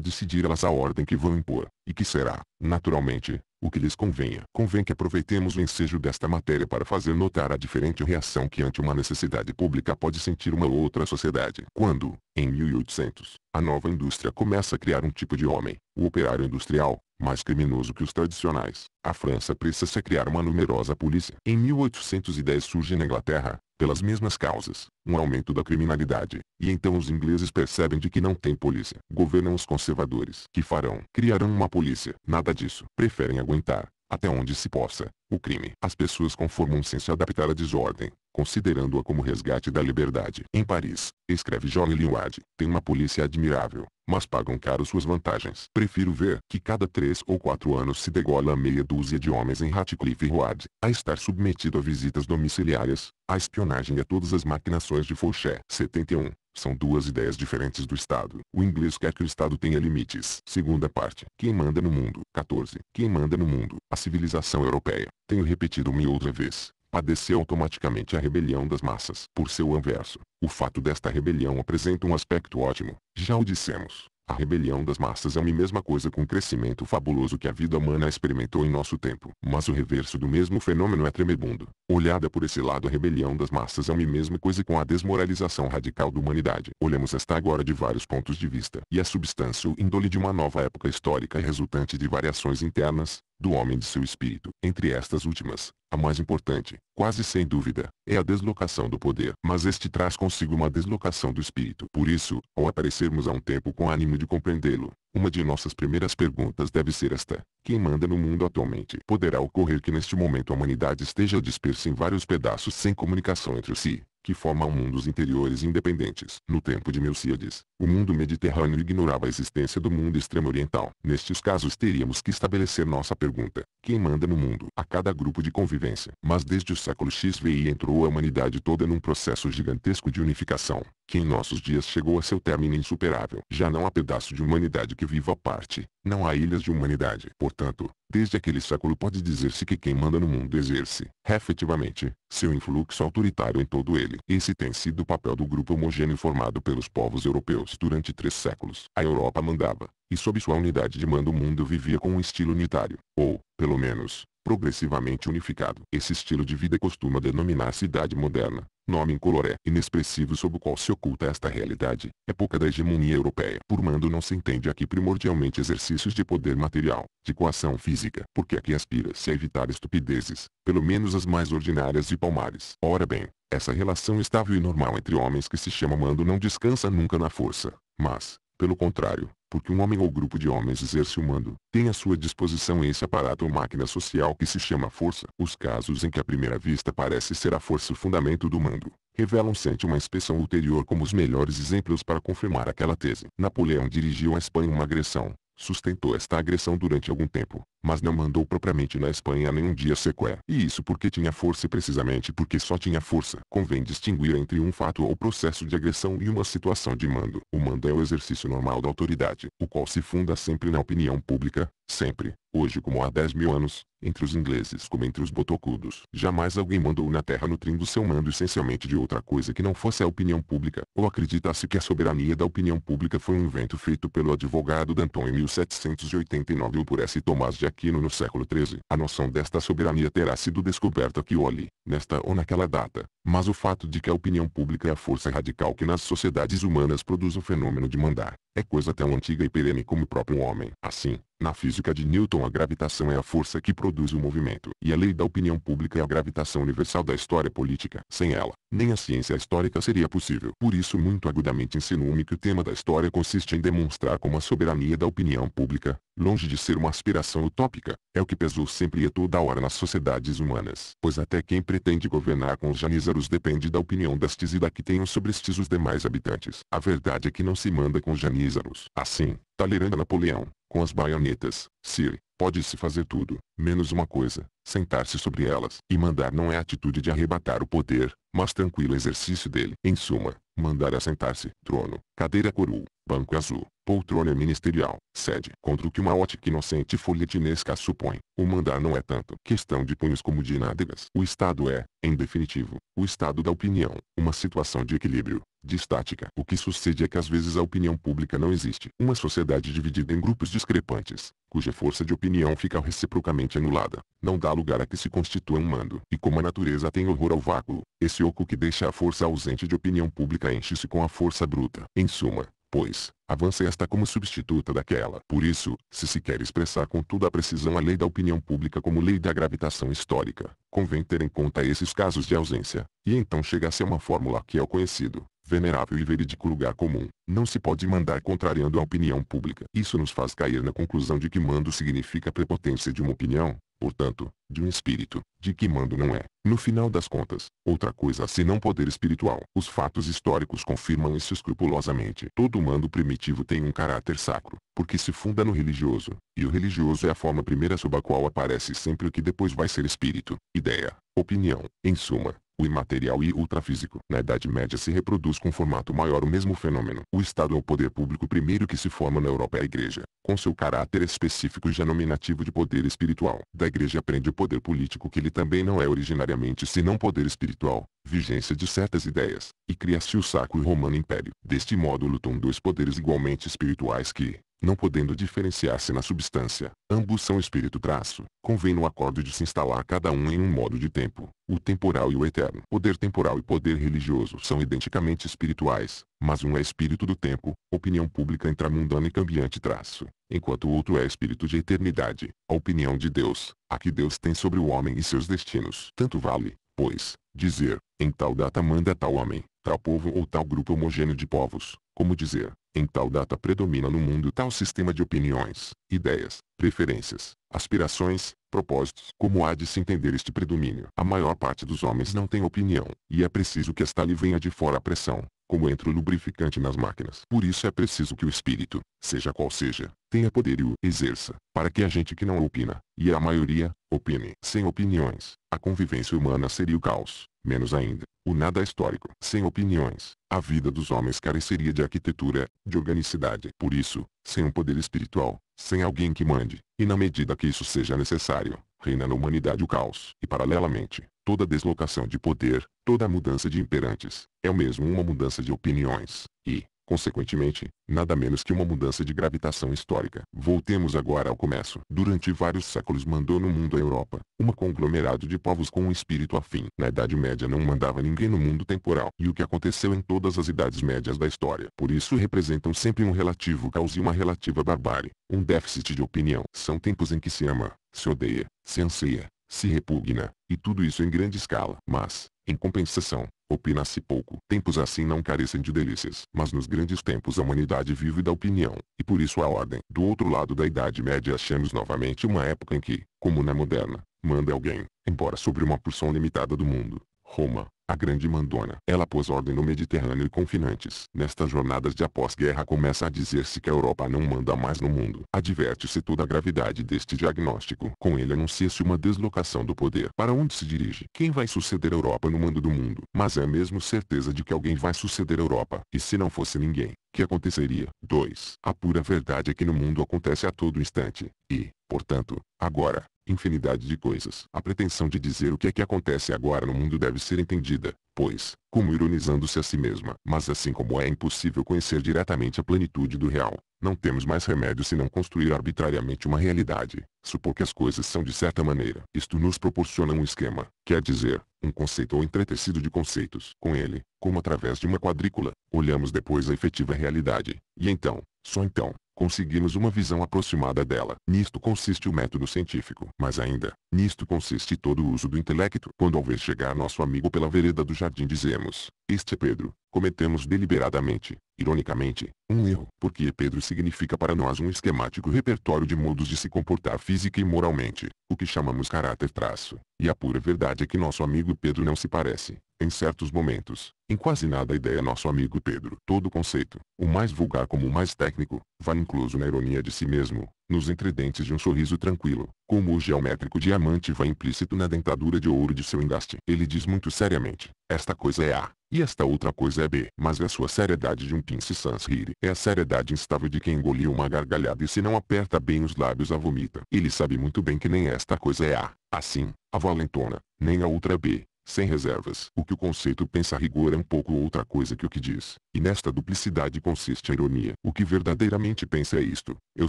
decidir elas a ordem que vão impor, e que será, naturalmente, o que lhes convenha. Convém que aproveitemos o ensejo desta matéria para fazer notar a diferente reação que ante uma necessidade pública pode sentir uma outra sociedade. Quando, em 1800, a nova indústria começa a criar um tipo de homem, o operário industrial, mais criminoso que os tradicionais, a França precisa criar uma numerosa polícia. Em 1810 surge na Inglaterra, pelas mesmas causas, um aumento da criminalidade, e então os ingleses percebem de que não tem polícia. Governam os conservadores. Que farão? Criarão uma polícia. Nada disso. Preferem aguentar, até onde se possa, o crime. As pessoas conformam-se em se adaptar à desordem, considerando-a como resgate da liberdade. Em Paris, escreve John Liouard, tem uma polícia admirável, mas pagam caro suas vantagens. Prefiro ver que cada três ou quatro anos se degola meia dúzia de homens em Ratcliffe Road, a estar submetido a visitas domiciliárias, a espionagem e é a todas as maquinações de Fouché. 71. São duas ideias diferentes do Estado. O inglês quer que o Estado tenha limites. Segunda parte. Quem manda no mundo? 14. Quem manda no mundo? A civilização europeia. Tenho repetido-me outra vez padeceu automaticamente a rebelião das massas. Por seu anverso, o fato desta rebelião apresenta um aspecto ótimo, já o dissemos. A rebelião das massas é a mesma coisa com o crescimento fabuloso que a vida humana experimentou em nosso tempo. Mas o reverso do mesmo fenômeno é tremebundo. Olhada por esse lado a rebelião das massas é a mesma coisa com a desmoralização radical da humanidade. Olhamos esta agora de vários pontos de vista. E a substância ou índole de uma nova época histórica é resultante de variações internas, do homem de seu espírito. Entre estas últimas, a mais importante, quase sem dúvida, é a deslocação do poder. Mas este traz consigo uma deslocação do espírito. Por isso, ao aparecermos a um tempo com ânimo de compreendê-lo, uma de nossas primeiras perguntas deve ser esta. Quem manda no mundo atualmente? Poderá ocorrer que neste momento a humanidade esteja dispersa em vários pedaços sem comunicação entre si que formam mundos interiores independentes. No tempo de Melcíades, o mundo mediterrâneo ignorava a existência do mundo extremo-oriental. Nestes casos teríamos que estabelecer nossa pergunta, quem manda no mundo? A cada grupo de convivência. Mas desde o século XVI entrou a humanidade toda num processo gigantesco de unificação, que em nossos dias chegou a seu término insuperável. Já não há pedaço de humanidade que viva à parte, não há ilhas de humanidade. Portanto, desde aquele século pode dizer-se que quem manda no mundo exerce, efetivamente, seu influxo autoritário em todo ele. Esse tem sido o papel do grupo homogêneo formado pelos povos europeus durante três séculos. A Europa mandava, e sob sua unidade de mando o mundo vivia com um estilo unitário, ou, pelo menos, progressivamente unificado. Esse estilo de vida costuma denominar cidade moderna, nome incoloré, inexpressivo sob o qual se oculta esta realidade, época da hegemonia europeia. Por mando não se entende aqui primordialmente exercícios de poder material, de coação física, porque aqui aspira-se a evitar estupidezes, pelo menos as mais ordinárias e palmares. Ora bem, essa relação estável e normal entre homens que se chama mando não descansa nunca na força, mas, pelo contrário, porque um homem ou grupo de homens exerce o mando, tem à sua disposição esse aparato ou máquina social que se chama força. Os casos em que à primeira vista parece ser a força o fundamento do mando, revelam-se ante uma inspeção ulterior como os melhores exemplos para confirmar aquela tese. Napoleão dirigiu à Espanha uma agressão, sustentou esta agressão durante algum tempo, mas não mandou propriamente na Espanha nenhum dia sequer. E isso porque tinha força e precisamente porque só tinha força. Convém distinguir entre um fato ou processo de agressão e uma situação de mando. O mando é o exercício normal da autoridade, o qual se funda sempre na opinião pública, sempre, hoje como há 10 mil anos, entre os ingleses como entre os botocudos. Jamais alguém mandou na terra nutrindo seu mando essencialmente de outra coisa que não fosse a opinião pública, ou acreditasse que a soberania da opinião pública foi um invento feito pelo advogado Danton em 1789 ou por S. Thomas de Aquino no século XIII. A noção desta soberania terá sido descoberta que olhe, nesta ou naquela data, mas o fato de que a opinião pública é a força radical que nas sociedades humanas produz o fenômeno de mandar, é coisa tão antiga e perene como o próprio homem. Assim, na física de Newton a gravitação é a força que produz o movimento, e a lei da opinião pública é a gravitação universal da história política. Sem ela, nem a ciência histórica seria possível. Por isso muito agudamente insinuo-me que o tema da história consiste em demonstrar como a soberania da opinião pública, longe de ser uma aspiração utópica, é o que pesou sempre e toda hora nas sociedades humanas. Pois até quem pretende governar com os janizaros depende da opinião destes e da que tenham sobre estes os demais habitantes. A verdade é que não se manda com os janizaros. Assim, Talleyrand Napoleão, com as baionetas, Sir, pode-se fazer tudo, menos uma coisa, sentar-se sobre elas e mandar não é atitude de arrebatar o poder, mas tranquilo exercício dele. Em suma, mandar assentar-se, trono, cadeira coru, banco azul, poltrona ministerial, sede. Contra o que uma ótica inocente folhetinesca supõe, o mandar não é tanto questão de punhos como de nádegas. O Estado é, em definitivo, o estado da opinião, uma situação de equilíbrio, de estática. O que sucede é que às vezes a opinião pública não existe. Uma sociedade dividida em grupos discrepantes, cuja força de opinião fica reciprocamente anulada, não dá lugar a que se constitua um mando. E como a natureza tem horror ao vácuo, esse oco que deixa a força ausente de opinião pública enche-se com a força bruta. Em suma, pois, avança esta como substituta daquela. Por isso, se se quer expressar com toda a precisão a lei da opinião pública como lei da gravitação histórica, convém ter em conta esses casos de ausência, e então chega-se a uma fórmula que é o conhecido, venerável e verídico lugar comum, não se pode mandar contrariando a opinião pública. Isso nos faz cair na conclusão de que mando significa prepotência de uma opinião, portanto, de um espírito, de que mando não é, no final das contas, outra coisa senão poder espiritual. Os fatos históricos confirmam isso escrupulosamente. Todo mando primitivo tem um caráter sacro, porque se funda no religioso, e o religioso é a forma primeira sob a qual aparece sempre o que depois vai ser espírito, ideia, opinião, em suma, o imaterial e o ultrafísico. Na Idade Média se reproduz com formato maior o mesmo fenômeno. O Estado é o poder público primeiro que se forma na Europa é a Igreja, com seu caráter específico e já nominativo de poder espiritual. Da Igreja aprende o poder político que ele também não é originariamente senão poder espiritual, vigência de certas ideias, e cria-se o Sacro Romano Império. Deste modo lutam dois poderes igualmente espirituais que, não podendo diferenciar-se na substância, ambos são espírito traço, convém no acordo de se instalar cada um em um modo de tempo, o temporal e o eterno. Poder temporal e poder religioso são identicamente espirituais, mas um é espírito do tempo, opinião pública intramundana e cambiante traço, enquanto o outro é espírito de eternidade, a opinião de Deus, a que Deus tem sobre o homem e seus destinos. Tanto vale, pois, dizer, em tal data manda tal homem, tal povo ou tal grupo homogêneo de povos, como dizer, em tal data predomina no mundo tal sistema de opiniões, ideias, preferências, aspirações, propósitos. Como há de se entender este predomínio? A maior parte dos homens não tem opinião, e é preciso que esta lhe venha de fora a pressão, como entra o lubrificante nas máquinas. Por isso é preciso que o espírito, seja qual seja, tenha poder e o exerça, para que a gente que não opina, e a maioria, opine. Sem opiniões, a convivência humana seria o caos, menos ainda, o nada histórico. Sem opiniões, a vida dos homens careceria de arquitetura, de organicidade. Por isso, sem um poder espiritual, sem alguém que mande, e na medida que isso seja necessário, reina na humanidade o caos. E paralelamente, Toda deslocação de poder, toda mudança de imperantes, é o mesmo uma mudança de opiniões, e, consequentemente, nada menos que uma mudança de gravitação histórica. Voltemos agora ao começo. Durante vários séculos mandou no mundo a Europa, uma conglomerado de povos com um espírito afim. Na Idade Média não mandava ninguém no mundo temporal, e o que aconteceu em todas as idades médias da história. Por isso representam sempre um relativo caos e uma relativa barbárie, um déficit de opinião. São tempos em que se ama, se odeia, se anseia, se repugna, e tudo isso em grande escala. Mas, em compensação, opina-se pouco. Tempos assim não carecem de delícias, mas nos grandes tempos a humanidade vive da opinião, e por isso a ordem. Do outro lado da Idade Média achamos novamente uma época em que, como na moderna, manda alguém, embora sobre uma porção limitada do mundo. Roma, a grande mandona. Ela pôs ordem no Mediterrâneo e confinantes. Nestas jornadas de após-guerra começa a dizer-se que a Europa não manda mais no mundo. Adverte-se toda a gravidade deste diagnóstico. Com ele anuncia-se uma deslocação do poder. Para onde se dirige? Quem vai suceder a Europa no mando do mundo? Mas é mesmo certeza de que alguém vai suceder a Europa. E se não fosse ninguém, que aconteceria? 2. A pura verdade é que no mundo acontece a todo instante, e, portanto, agora, infinidade de coisas. A pretensão de dizer o que é que acontece agora no mundo deve ser entendida, pois, como ironizando-se a si mesma, mas assim como é impossível conhecer diretamente a plenitude do real, não temos mais remédio senão construir arbitrariamente uma realidade, supor que as coisas são de certa maneira. Isto nos proporciona um esquema, quer dizer, um conceito ou entretecido de conceitos. Com ele, como através de uma quadrícula, olhamos depois a efetiva realidade, e então, só então, conseguimos uma visão aproximada dela. Nisto consiste o método científico. Mas ainda, nisto consiste todo o uso do intelecto. Quando ao ver chegar nosso amigo pela vereda do jardim dizemos, este é Pedro, cometemos deliberadamente, ironicamente, um erro. Porque Pedro significa para nós um esquemático repertório de modos de se comportar física e moralmente, o que chamamos caráter traço. E a pura verdade é que nosso amigo Pedro não se parece, em certos momentos, em quase nada a ideia nosso amigo Pedro. Todo conceito, o mais vulgar como o mais técnico, vai incluso na ironia de si mesmo, nos entredentes de um sorriso tranquilo, como o geométrico diamante vai implícito na dentadura de ouro de seu engaste. Ele diz muito seriamente, esta coisa é A, e esta outra coisa é B. Mas é a sua seriedade de um pince sans rire é a seriedade instável de quem engoliu uma gargalhada e se não aperta bem os lábios a vomita. Ele sabe muito bem que nem esta coisa é A, assim, a valentona, nem a outra é B, sem reservas. O que o conceito pensa a rigor é um pouco outra coisa que o que diz, e nesta duplicidade consiste a ironia. O que verdadeiramente pensa é isto, eu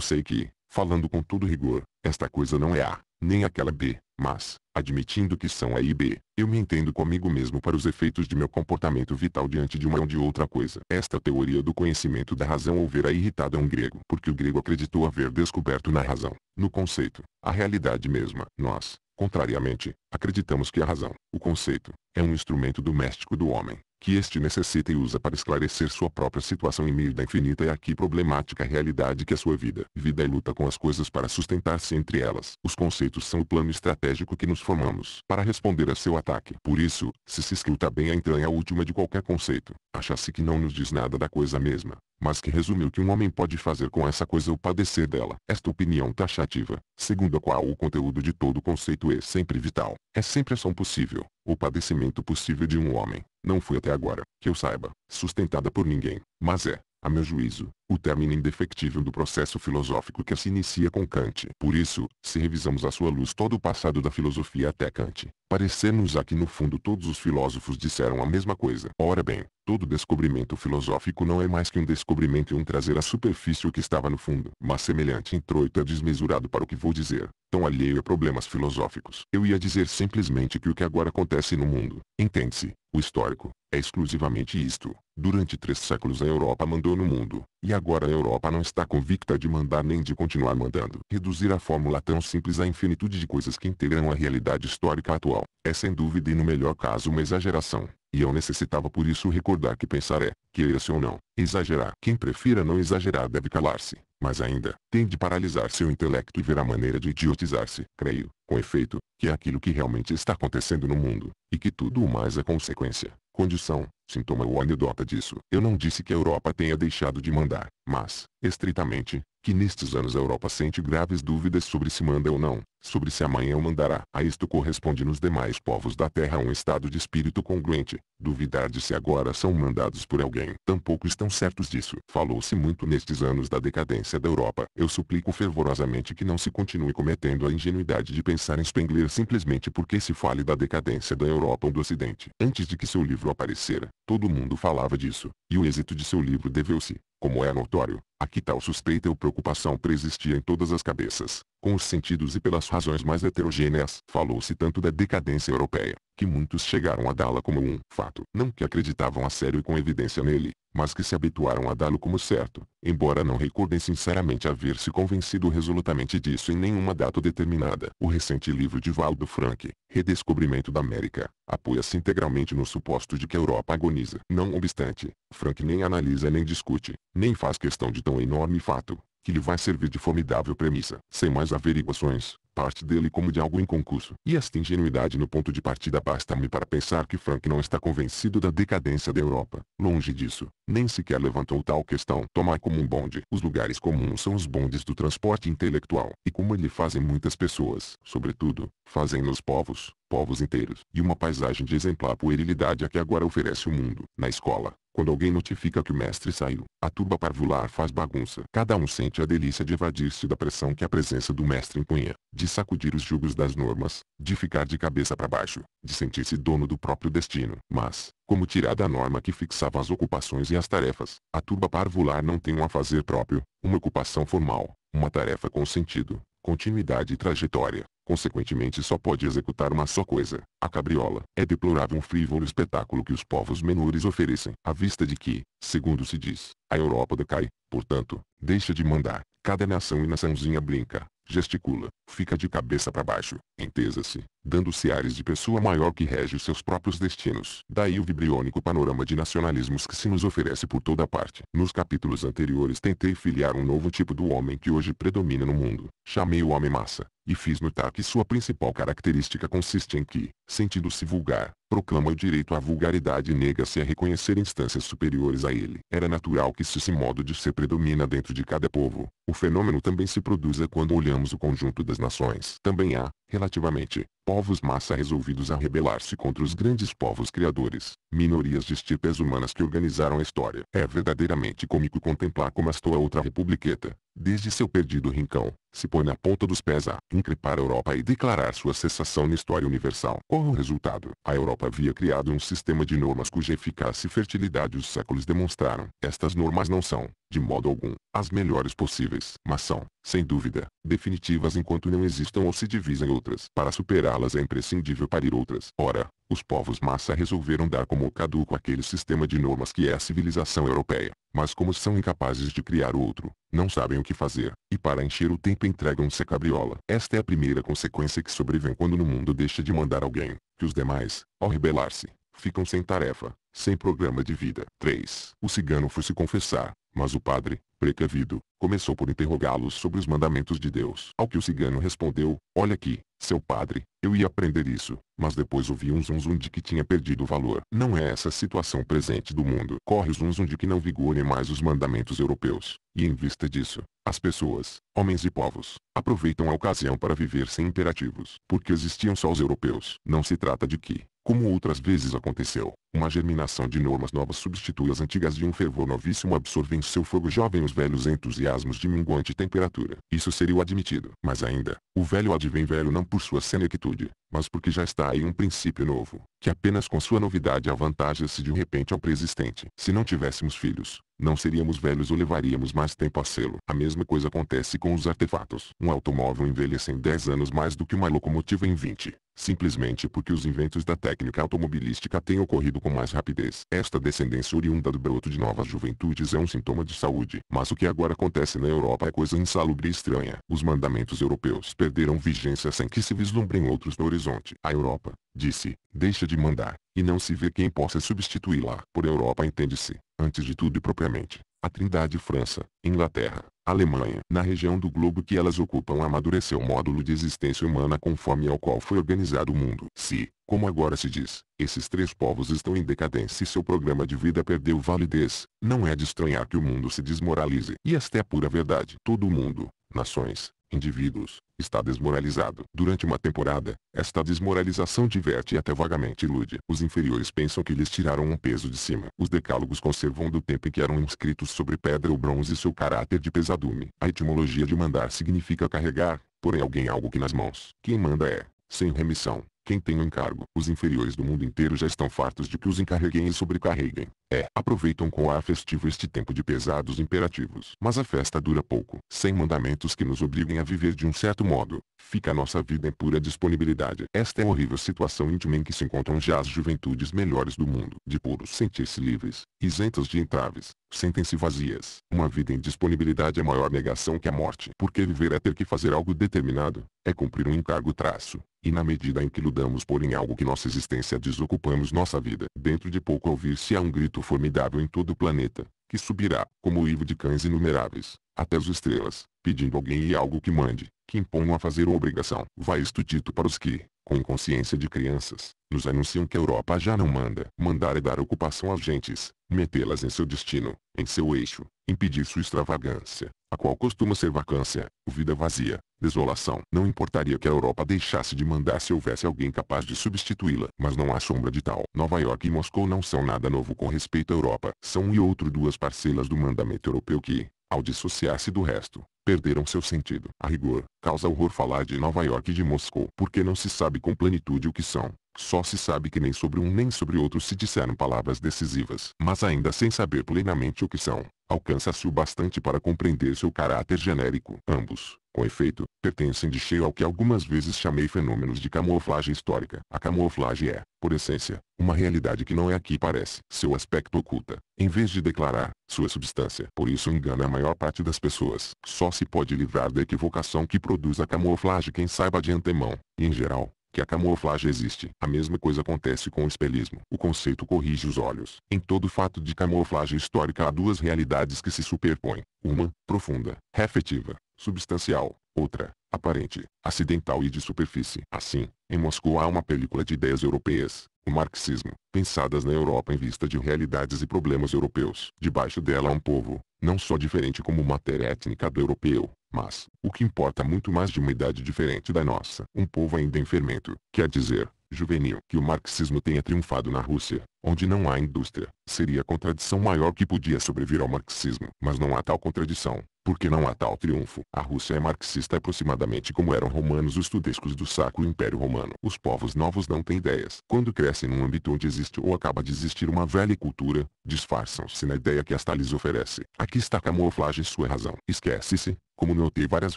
sei que, falando com todo rigor, esta coisa não é A, nem aquela B, mas, admitindo que são A e B, eu me entendo comigo mesmo para os efeitos de meu comportamento vital diante de uma ou de outra coisa. Esta teoria do conhecimento da razão houvera irritado a um grego, porque o grego acreditou haver descoberto na razão, no conceito, a realidade mesma. Nós, Contrariamente, acreditamos que a razão, o conceito, é um instrumento doméstico do homem, que este necessita e usa para esclarecer sua própria situação em meio da infinita e aqui problemática realidade que é sua vida. Vida é luta com as coisas para sustentar-se entre elas. Os conceitos são o plano estratégico que nos formamos para responder a seu ataque. Por isso, se se escuta bem a entranha última de qualquer conceito, acha-se que não nos diz nada da coisa mesma, mas que resume o que um homem pode fazer com essa coisa ou padecer dela. Esta opinião taxativa, segundo a qual o conteúdo de todo conceito é sempre vital, é sempre ação possível, o padecimento possível de um homem, não foi até agora, que eu saiba, sustentada por ninguém, mas é, a meu juízo, o término indefectível do processo filosófico que se inicia com Kant. Por isso, se revisamos à sua luz todo o passado da filosofia até Kant, parecer-nos-á que no fundo todos os filósofos disseram a mesma coisa. Ora bem, todo descobrimento filosófico não é mais que um descobrimento e um trazer à superfície o que estava no fundo. Mas semelhante introito é desmesurado para o que vou dizer, tão alheio a problemas filosóficos. Eu ia dizer simplesmente que o que agora acontece no mundo, entende-se, o histórico, é exclusivamente isto. Durante três séculos a Europa mandou no mundo, e agora a Europa não está convicta de mandar nem de continuar mandando. Reduzir a fórmula tão simples à infinitude de coisas que integram a realidade histórica atual, é sem dúvida e no melhor caso uma exageração. E eu necessitava por isso recordar que pensar é, queira-se ou não, exagerar. Quem prefira não exagerar deve calar-se, mas ainda, tem de paralisar seu intelecto e ver a maneira de idiotizar-se. Creio, com efeito, que é aquilo que realmente está acontecendo no mundo, e que tudo o mais é consequência, condição, sintoma ou anedota disso. Eu não disse que a Europa tenha deixado de mandar, mas, estritamente, que nestes anos a Europa sente graves dúvidas sobre se manda ou não, sobre se amanhã o mandará. A isto corresponde nos demais povos da terra um estado de espírito congruente. Duvidar de se agora são mandados por alguém. Tampouco estão certos disso. Falou-se muito nestes anos da decadência da Europa. Eu suplico fervorosamente que não se continue cometendo a ingenuidade de pensar em Spengler simplesmente porque se fale da decadência da Europa ou do Ocidente. Antes de que seu livro aparecera, todo mundo falava disso, e o êxito de seu livro deveu-se, como é notório, a que tal suspeita ou preocupação preexistia em todas as cabeças com os sentidos e pelas razões mais heterogêneas. Falou-se tanto da decadência europeia, que muitos chegaram a dá-la como um fato, não que acreditavam a sério e com evidência nele, mas que se habituaram a dá-lo como certo, embora não recordem sinceramente haver se convencido resolutamente disso em nenhuma data determinada. O recente livro de Valdo Frank, Redescobrimento da América, apoia-se integralmente no suposto de que a Europa agoniza. Não obstante, Frank nem analisa nem discute, nem faz questão de tão enorme fato, que lhe vai servir de formidável premissa, sem mais averiguações, parte dele como de algo em concurso. E esta ingenuidade no ponto de partida basta-me para pensar que Frank não está convencido da decadência da Europa. Longe disso, nem sequer levantou tal questão. Tomar como um bonde. Os lugares comuns são os bondes do transporte intelectual, e como ele fazem muitas pessoas, sobretudo, fazem-nos povos, povos inteiros, e uma paisagem de exemplar puerilidade a que agora oferece o mundo. Na escola, quando alguém notifica que o mestre saiu, a turba parvular faz bagunça. Cada um sente a delícia de evadir-se da pressão que a presença do mestre impunha, de sacudir os jugos das normas, de ficar de cabeça para baixo, de sentir-se dono do próprio destino. Mas, como tirar da norma que fixava as ocupações e as tarefas, a turba parvular não tem um afazer próprio, uma ocupação formal, uma tarefa com sentido, continuidade e trajetória. Consequentemente só pode executar uma só coisa, a cabriola. É deplorável um frívolo espetáculo que os povos menores oferecem, à vista de que, segundo se diz, a Europa decai, portanto, deixa de mandar, cada nação e naçãozinha brinca, gesticula, fica de cabeça para baixo, entesa-se, dando-se ares de pessoa maior que rege seus próprios destinos. Daí o vibriônico panorama de nacionalismos que se nos oferece por toda parte. Nos capítulos anteriores tentei filiar um novo tipo do homem que hoje predomina no mundo. Chamei o homem massa, e fiz notar que sua principal característica consiste em que, sentindo-se vulgar, proclama o direito à vulgaridade e nega-se a reconhecer instâncias superiores a ele. Era natural que se esse modo de ser predomina dentro de cada povo. O fenômeno também se produza quando olhamos vejamos o conjunto das nações. Também há, Relativamente, povos massa resolvidos a rebelar-se contra os grandes povos criadores, minorias de estirpes humanas que organizaram a história. É verdadeiramente cômico contemplar como esta outra republiqueta, desde seu perdido rincão, se põe na ponta dos pés a increpar a Europa e declarar sua cessação na história universal. Qual o resultado? A Europa havia criado um sistema de normas cuja eficácia e fertilidade os séculos demonstraram. Estas normas não são, de modo algum, as melhores possíveis, mas são, sem dúvida, definitivas enquanto não existam ou se divisem outras outras. Para superá-las é imprescindível parir outras. Ora, os povos massa resolveram dar como caduco aquele sistema de normas que é a civilização europeia. Mas como são incapazes de criar outro, não sabem o que fazer, e para encher o tempo entregam-se à cabriola. Esta é a primeira consequência que sobrevém quando no mundo deixa de mandar alguém, que os demais, ao rebelar-se, ficam sem tarefa, sem programa de vida. 3. O cigano foi se confessar, mas o padre, Precavido, começou por interrogá-los sobre os mandamentos de Deus. Ao que o cigano respondeu, olha aqui, seu padre, eu ia aprender isso, mas depois ouvi um zunzum de que tinha perdido o valor. Não é essa a situação presente do mundo. Corre o zunzum de que não vigorem mais os mandamentos europeus, e em vista disso, as pessoas, homens e povos, aproveitam a ocasião para viver sem imperativos, porque existiam só os europeus. Não se trata de que, como outras vezes aconteceu, uma germinação de normas novas substitui as antigas de um fervor novíssimo absorve em seu fogo jovem os velhos entusiasmos de minguante temperatura. Isso seria o admitido. Mas ainda, o velho advém velho não por sua senectude, mas porque já está aí um princípio novo, que apenas com sua novidade avantaja-se de repente ao preexistente. Se não tivéssemos filhos, não seríamos velhos ou levaríamos mais tempo a sê-lo. A mesma coisa acontece com os artefatos. Um automóvel envelhece em 10 anos mais do que uma locomotiva em 20 simplesmente porque os inventos da técnica automobilística têm ocorrido com mais rapidez. Esta descendência oriunda do broto de novas juventudes é um sintoma de saúde, mas o que agora acontece na Europa é coisa insalubre e estranha. Os mandamentos europeus perderam vigência sem que se vislumbrem outros no horizonte. A Europa, disse, deixa de mandar, e não se vê quem possa substituí-la. Por Europa entende-se, antes de tudo e propriamente, a Trindade França, Inglaterra, Alemanha, na região do globo que elas ocupam amadureceu o módulo de existência humana conforme ao qual foi organizado o mundo. Se, como agora se diz, esses três povos estão em decadência e seu programa de vida perdeu validez, não é de estranhar que o mundo se desmoralize. E esta é a pura verdade. Todo mundo, nações, indivíduos, está desmoralizado. Durante uma temporada, esta desmoralização diverte e até vagamente ilude. Os inferiores pensam que lhes tiraram um peso de cima. Os decálogos conservam do tempo em que eram inscritos sobre pedra ou bronze seu caráter de pesadume. A etimologia de mandar significa carregar, porém alguém algo que nas mãos. Quem manda é, sem remissão, quem tem um encargo, os inferiores do mundo inteiro já estão fartos de que os encarreguem e sobrecarreguem. É, aproveitam com ar festivo este tempo de pesados imperativos. Mas a festa dura pouco, sem mandamentos que nos obriguem a viver de um certo modo. Fica a nossa vida em pura disponibilidade. Esta é a horrível situação íntima em que se encontram já as juventudes melhores do mundo. De puros sentir-se livres, isentas de entraves, sentem-se vazias. Uma vida em disponibilidade é maior negação que a morte. Porque viver é ter que fazer algo determinado, é cumprir um encargo traço, e na medida em que ludamos por em algo que nossa existência desocupamos nossa vida. Dentro de pouco ouvir-se-á um grito formidável em todo o planeta, que subirá, como o ivo de cães inumeráveis, até as estrelas, pedindo alguém e algo que mande, que imponham a fazer obrigação. Vai isto dito para os que, com consciência de crianças, nos anunciam que a Europa já não manda. Mandar é dar ocupação às gentes, metê-las em seu destino, em seu eixo, impedir sua extravagância, a qual costuma ser vacância, vida vazia, desolação. Não importaria que a Europa deixasse de mandar se houvesse alguém capaz de substituí-la, mas não há sombra de tal. Nova York e Moscou não são nada novo com respeito à Europa. São um e outro duas parcelas do mandamento europeu que, ao dissociar-se do resto, perderam seu sentido. A rigor, causa horror falar de Nova York e de Moscou, porque não se sabe com plenitude o que são. Só se sabe que nem sobre um nem sobre outro se disseram palavras decisivas, mas ainda sem saber plenamente o que são, alcança-se o bastante para compreender seu caráter genérico. Ambos, com efeito, pertencem de cheio ao que algumas vezes chamei fenômenos de camuflagem histórica. A camuflagem é, por essência, uma realidade que não é aqui parece. Seu aspecto oculta, em vez de declarar, sua substância. Por isso engana a maior parte das pessoas. Só se pode livrar da equivocação que produz a camuflagem quem saiba de antemão, e em geral, que a camuflagem existe. A mesma coisa acontece com o espelismo. O conceito corrige os olhos. Em todo fato de camuflagem histórica há duas realidades que se superpõem. Uma, profunda, refetiva, substancial, outra, aparente, acidental e de superfície. Assim, em Moscou há uma película de ideias europeias, o marxismo, pensadas na Europa em vista de realidades e problemas europeus. Debaixo dela há um povo, não só diferente como matéria étnica do europeu, mas, o que importa muito mais de uma idade diferente da nossa. Um povo ainda em fermento, quer dizer, juvenil. Que o marxismo tenha triunfado na Rússia, onde não há indústria, seria a contradição maior que podia sobreviver ao marxismo. Mas não há tal contradição, porque não há tal triunfo. A Rússia é marxista aproximadamente como eram romanos os tudescos do Sacro Império Romano. Os povos novos não têm ideias. Quando crescem num âmbito onde existe ou acaba de existir uma velha cultura, disfarçam-se na ideia que esta lhes oferece. Aqui está a camuflagem sua razão. Esquece-se, como notei várias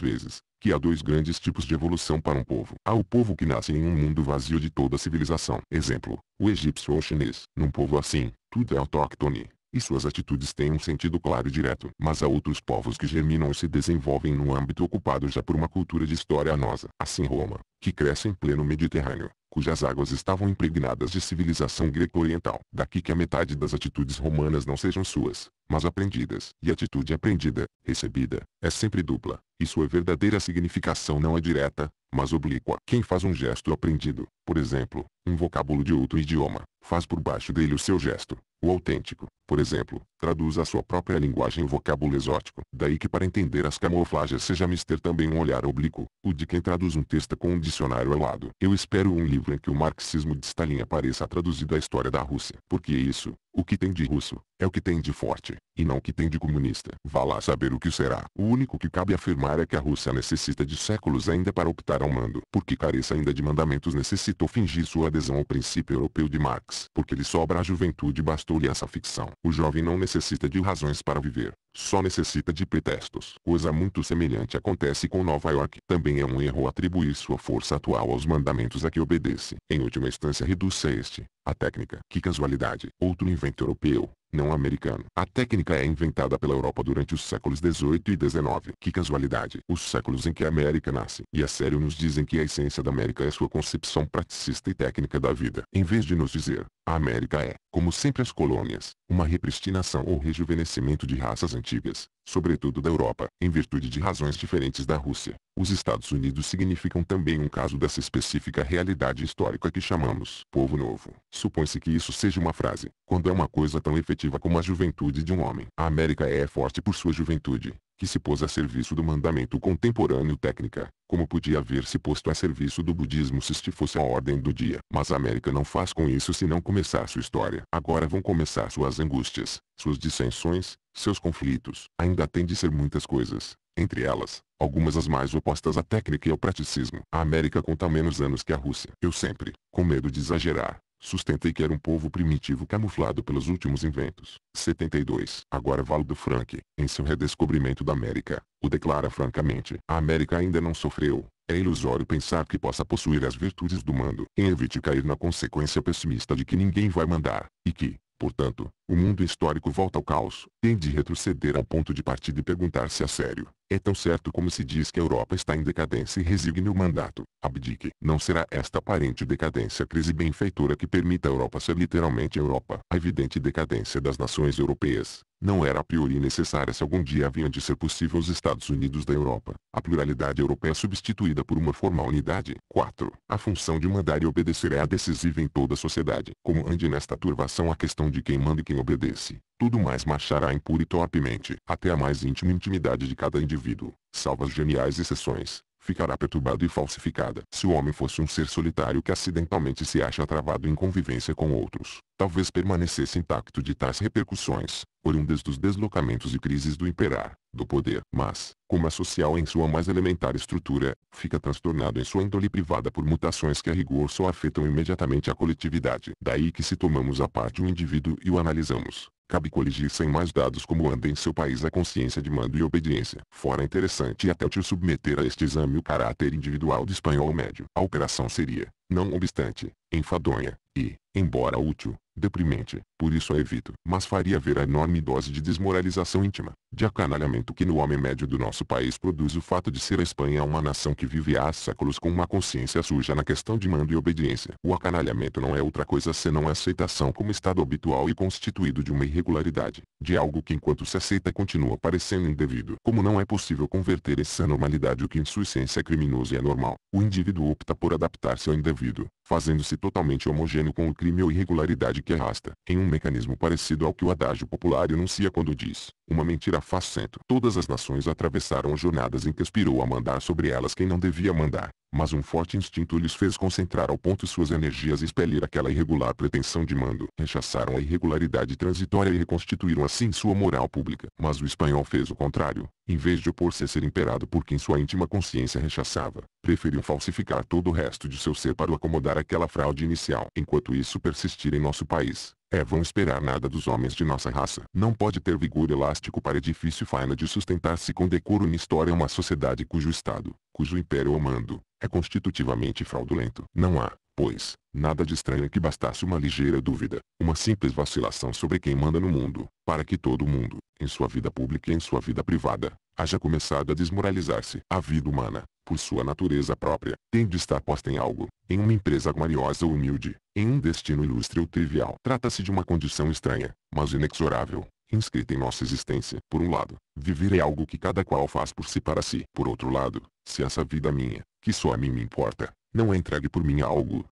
vezes, que há dois grandes tipos de evolução para um povo. Há o povo que nasce em um mundo vazio de toda civilização. Exemplo, o egípcio ou o chinês. Num povo assim, tudo é autóctone e suas atitudes têm um sentido claro e direto. Mas há outros povos que germinam e se desenvolvem no âmbito ocupado já por uma cultura de história nossa. Assim Roma, que cresce em pleno Mediterrâneo, cujas águas estavam impregnadas de civilização greco-oriental. Daqui que a metade das atitudes romanas não sejam suas, mas aprendidas. E atitude aprendida, recebida, é sempre dupla, e sua verdadeira significação não é direta, mas oblíqua. Quem faz um gesto aprendido, por exemplo, um vocábulo de outro idioma, faz por baixo dele o seu gesto, o autêntico, por exemplo, Traduz a sua própria linguagem o vocábulo exótico. Daí que para entender as camuflagens seja mister também um olhar oblíquo, o de quem traduz um texto com um dicionário ao lado. Eu espero um livro em que o marxismo de Stalin apareça traduzido à história da Rússia. Porque é isso, o que tem de russo, é o que tem de forte, e não o que tem de comunista. Vá lá saber o que será. O único que cabe afirmar é que a Rússia necessita de séculos ainda para optar ao mando. Porque careça ainda de mandamentos necessitou fingir sua adesão ao princípio europeu de Marx. Porque lhe sobra a juventude bastou-lhe essa ficção. O jovem não necessita necessita de razões para viver. Só necessita de pretextos. Coisa muito semelhante acontece com Nova York. Também é um erro atribuir sua força atual aos mandamentos a que obedece. Em última instância reduz este, a técnica. Que casualidade. Outro invento europeu, não americano. A técnica é inventada pela Europa durante os séculos 18 e 19. Que casualidade. Os séculos em que a América nasce. E a sério nos dizem que a essência da América é sua concepção praticista e técnica da vida. Em vez de nos dizer, a América é, como sempre as colônias, uma repristinação ou rejuvenescimento de raças antigas antigas, sobretudo da Europa, em virtude de razões diferentes da Rússia. Os Estados Unidos significam também um caso dessa específica realidade histórica que chamamos povo novo. Supõe-se que isso seja uma frase, quando é uma coisa tão efetiva como a juventude de um homem. A América é forte por sua juventude, que se pôs a serviço do mandamento contemporâneo técnica, como podia haver se posto a serviço do budismo se este fosse a ordem do dia. Mas a América não faz com isso se não começar sua história. Agora vão começar suas angústias, suas dissensões, seus conflitos ainda têm de ser muitas coisas, entre elas, algumas as mais opostas à técnica e ao praticismo. A América conta menos anos que a Rússia. Eu sempre, com medo de exagerar, sustentei que era um povo primitivo camuflado pelos últimos inventos. 72. Agora Valdo Frank, em seu redescobrimento da América, o declara francamente. A América ainda não sofreu. É ilusório pensar que possa possuir as virtudes do mando. Em evite cair na consequência pessimista de que ninguém vai mandar, e que, portanto, o mundo histórico volta ao caos, Tem de retroceder ao ponto de partida e perguntar-se a sério. É tão certo como se diz que a Europa está em decadência e resigne o mandato. Abdique. Não será esta aparente decadência crise benfeitora que permita a Europa ser literalmente Europa. A evidente decadência das nações europeias não era a priori necessária se algum dia haviam de ser possível os Estados Unidos da Europa. A pluralidade europeia substituída por uma formal unidade. 4. A função de mandar e obedecer é a decisiva em toda a sociedade. Como ande nesta turvação a questão de quem manda e quem obedece, tudo mais marchará impuro e torpemente, até a mais íntima intimidade de cada indivíduo, salvas geniais exceções, ficará perturbada e falsificada. Se o homem fosse um ser solitário que acidentalmente se acha travado em convivência com outros, talvez permanecesse intacto de tais repercussões, oriundas dos deslocamentos e crises do imperar, do poder. Mas, como é social em sua mais elementar estrutura, fica transtornado em sua índole privada por mutações que a rigor só afetam imediatamente a coletividade. Daí que se tomamos a parte um indivíduo e o analisamos, Cabe coligir sem mais dados como anda em seu país a consciência de mando e obediência. Fora interessante até te submeter a este exame o caráter individual de espanhol médio. A operação seria, não obstante, enfadonha, e, embora útil, deprimente, por isso a evito, mas faria ver a enorme dose de desmoralização íntima, de acanalhamento que no homem médio do nosso país produz o fato de ser a Espanha uma nação que vive há séculos com uma consciência suja na questão de mando e obediência. O acanalhamento não é outra coisa senão a aceitação como estado habitual e constituído de uma irregularidade, de algo que enquanto se aceita continua parecendo indevido. Como não é possível converter essa normalidade o que em sua essência é criminoso e anormal, o indivíduo opta por adaptar-se ao indevido, fazendo-se totalmente homogêneo com o crime ou irregularidade que arrasta, em um mecanismo parecido ao que o adágio popular enuncia quando diz, uma mentira faz cento. Todas as nações atravessaram jornadas em que aspirou a mandar sobre elas quem não devia mandar, mas um forte instinto lhes fez concentrar ao ponto suas energias e expelir aquela irregular pretensão de mando. Rechaçaram a irregularidade transitória e reconstituíram assim sua moral pública. Mas o espanhol fez o contrário. Em vez de opor-se a ser imperado por quem sua íntima consciência rechaçava, preferiu falsificar todo o resto de seu ser para o acomodar aquela fraude inicial. Enquanto isso persistir em nosso país, é vão esperar nada dos homens de nossa raça. Não pode ter vigor elástico para difícil faina de sustentar-se com decoro na história é uma sociedade cujo Estado, cujo império ou mando, é constitutivamente fraudulento. Não há, pois, nada de estranho que bastasse uma ligeira dúvida, uma simples vacilação sobre quem manda no mundo, para que todo mundo, em sua vida pública e em sua vida privada, haja começado a desmoralizar-se. A vida humana, por sua natureza própria, tem de estar posta em algo, em uma empresa gloriosa ou humilde, em um destino ilustre ou trivial. Trata-se de uma condição estranha, mas inexorável, inscrita em nossa existência. Por um lado, viver é algo que cada qual faz por si para si. Por outro lado, se essa vida minha, que só a mim me importa, não é entregue por mim a algo,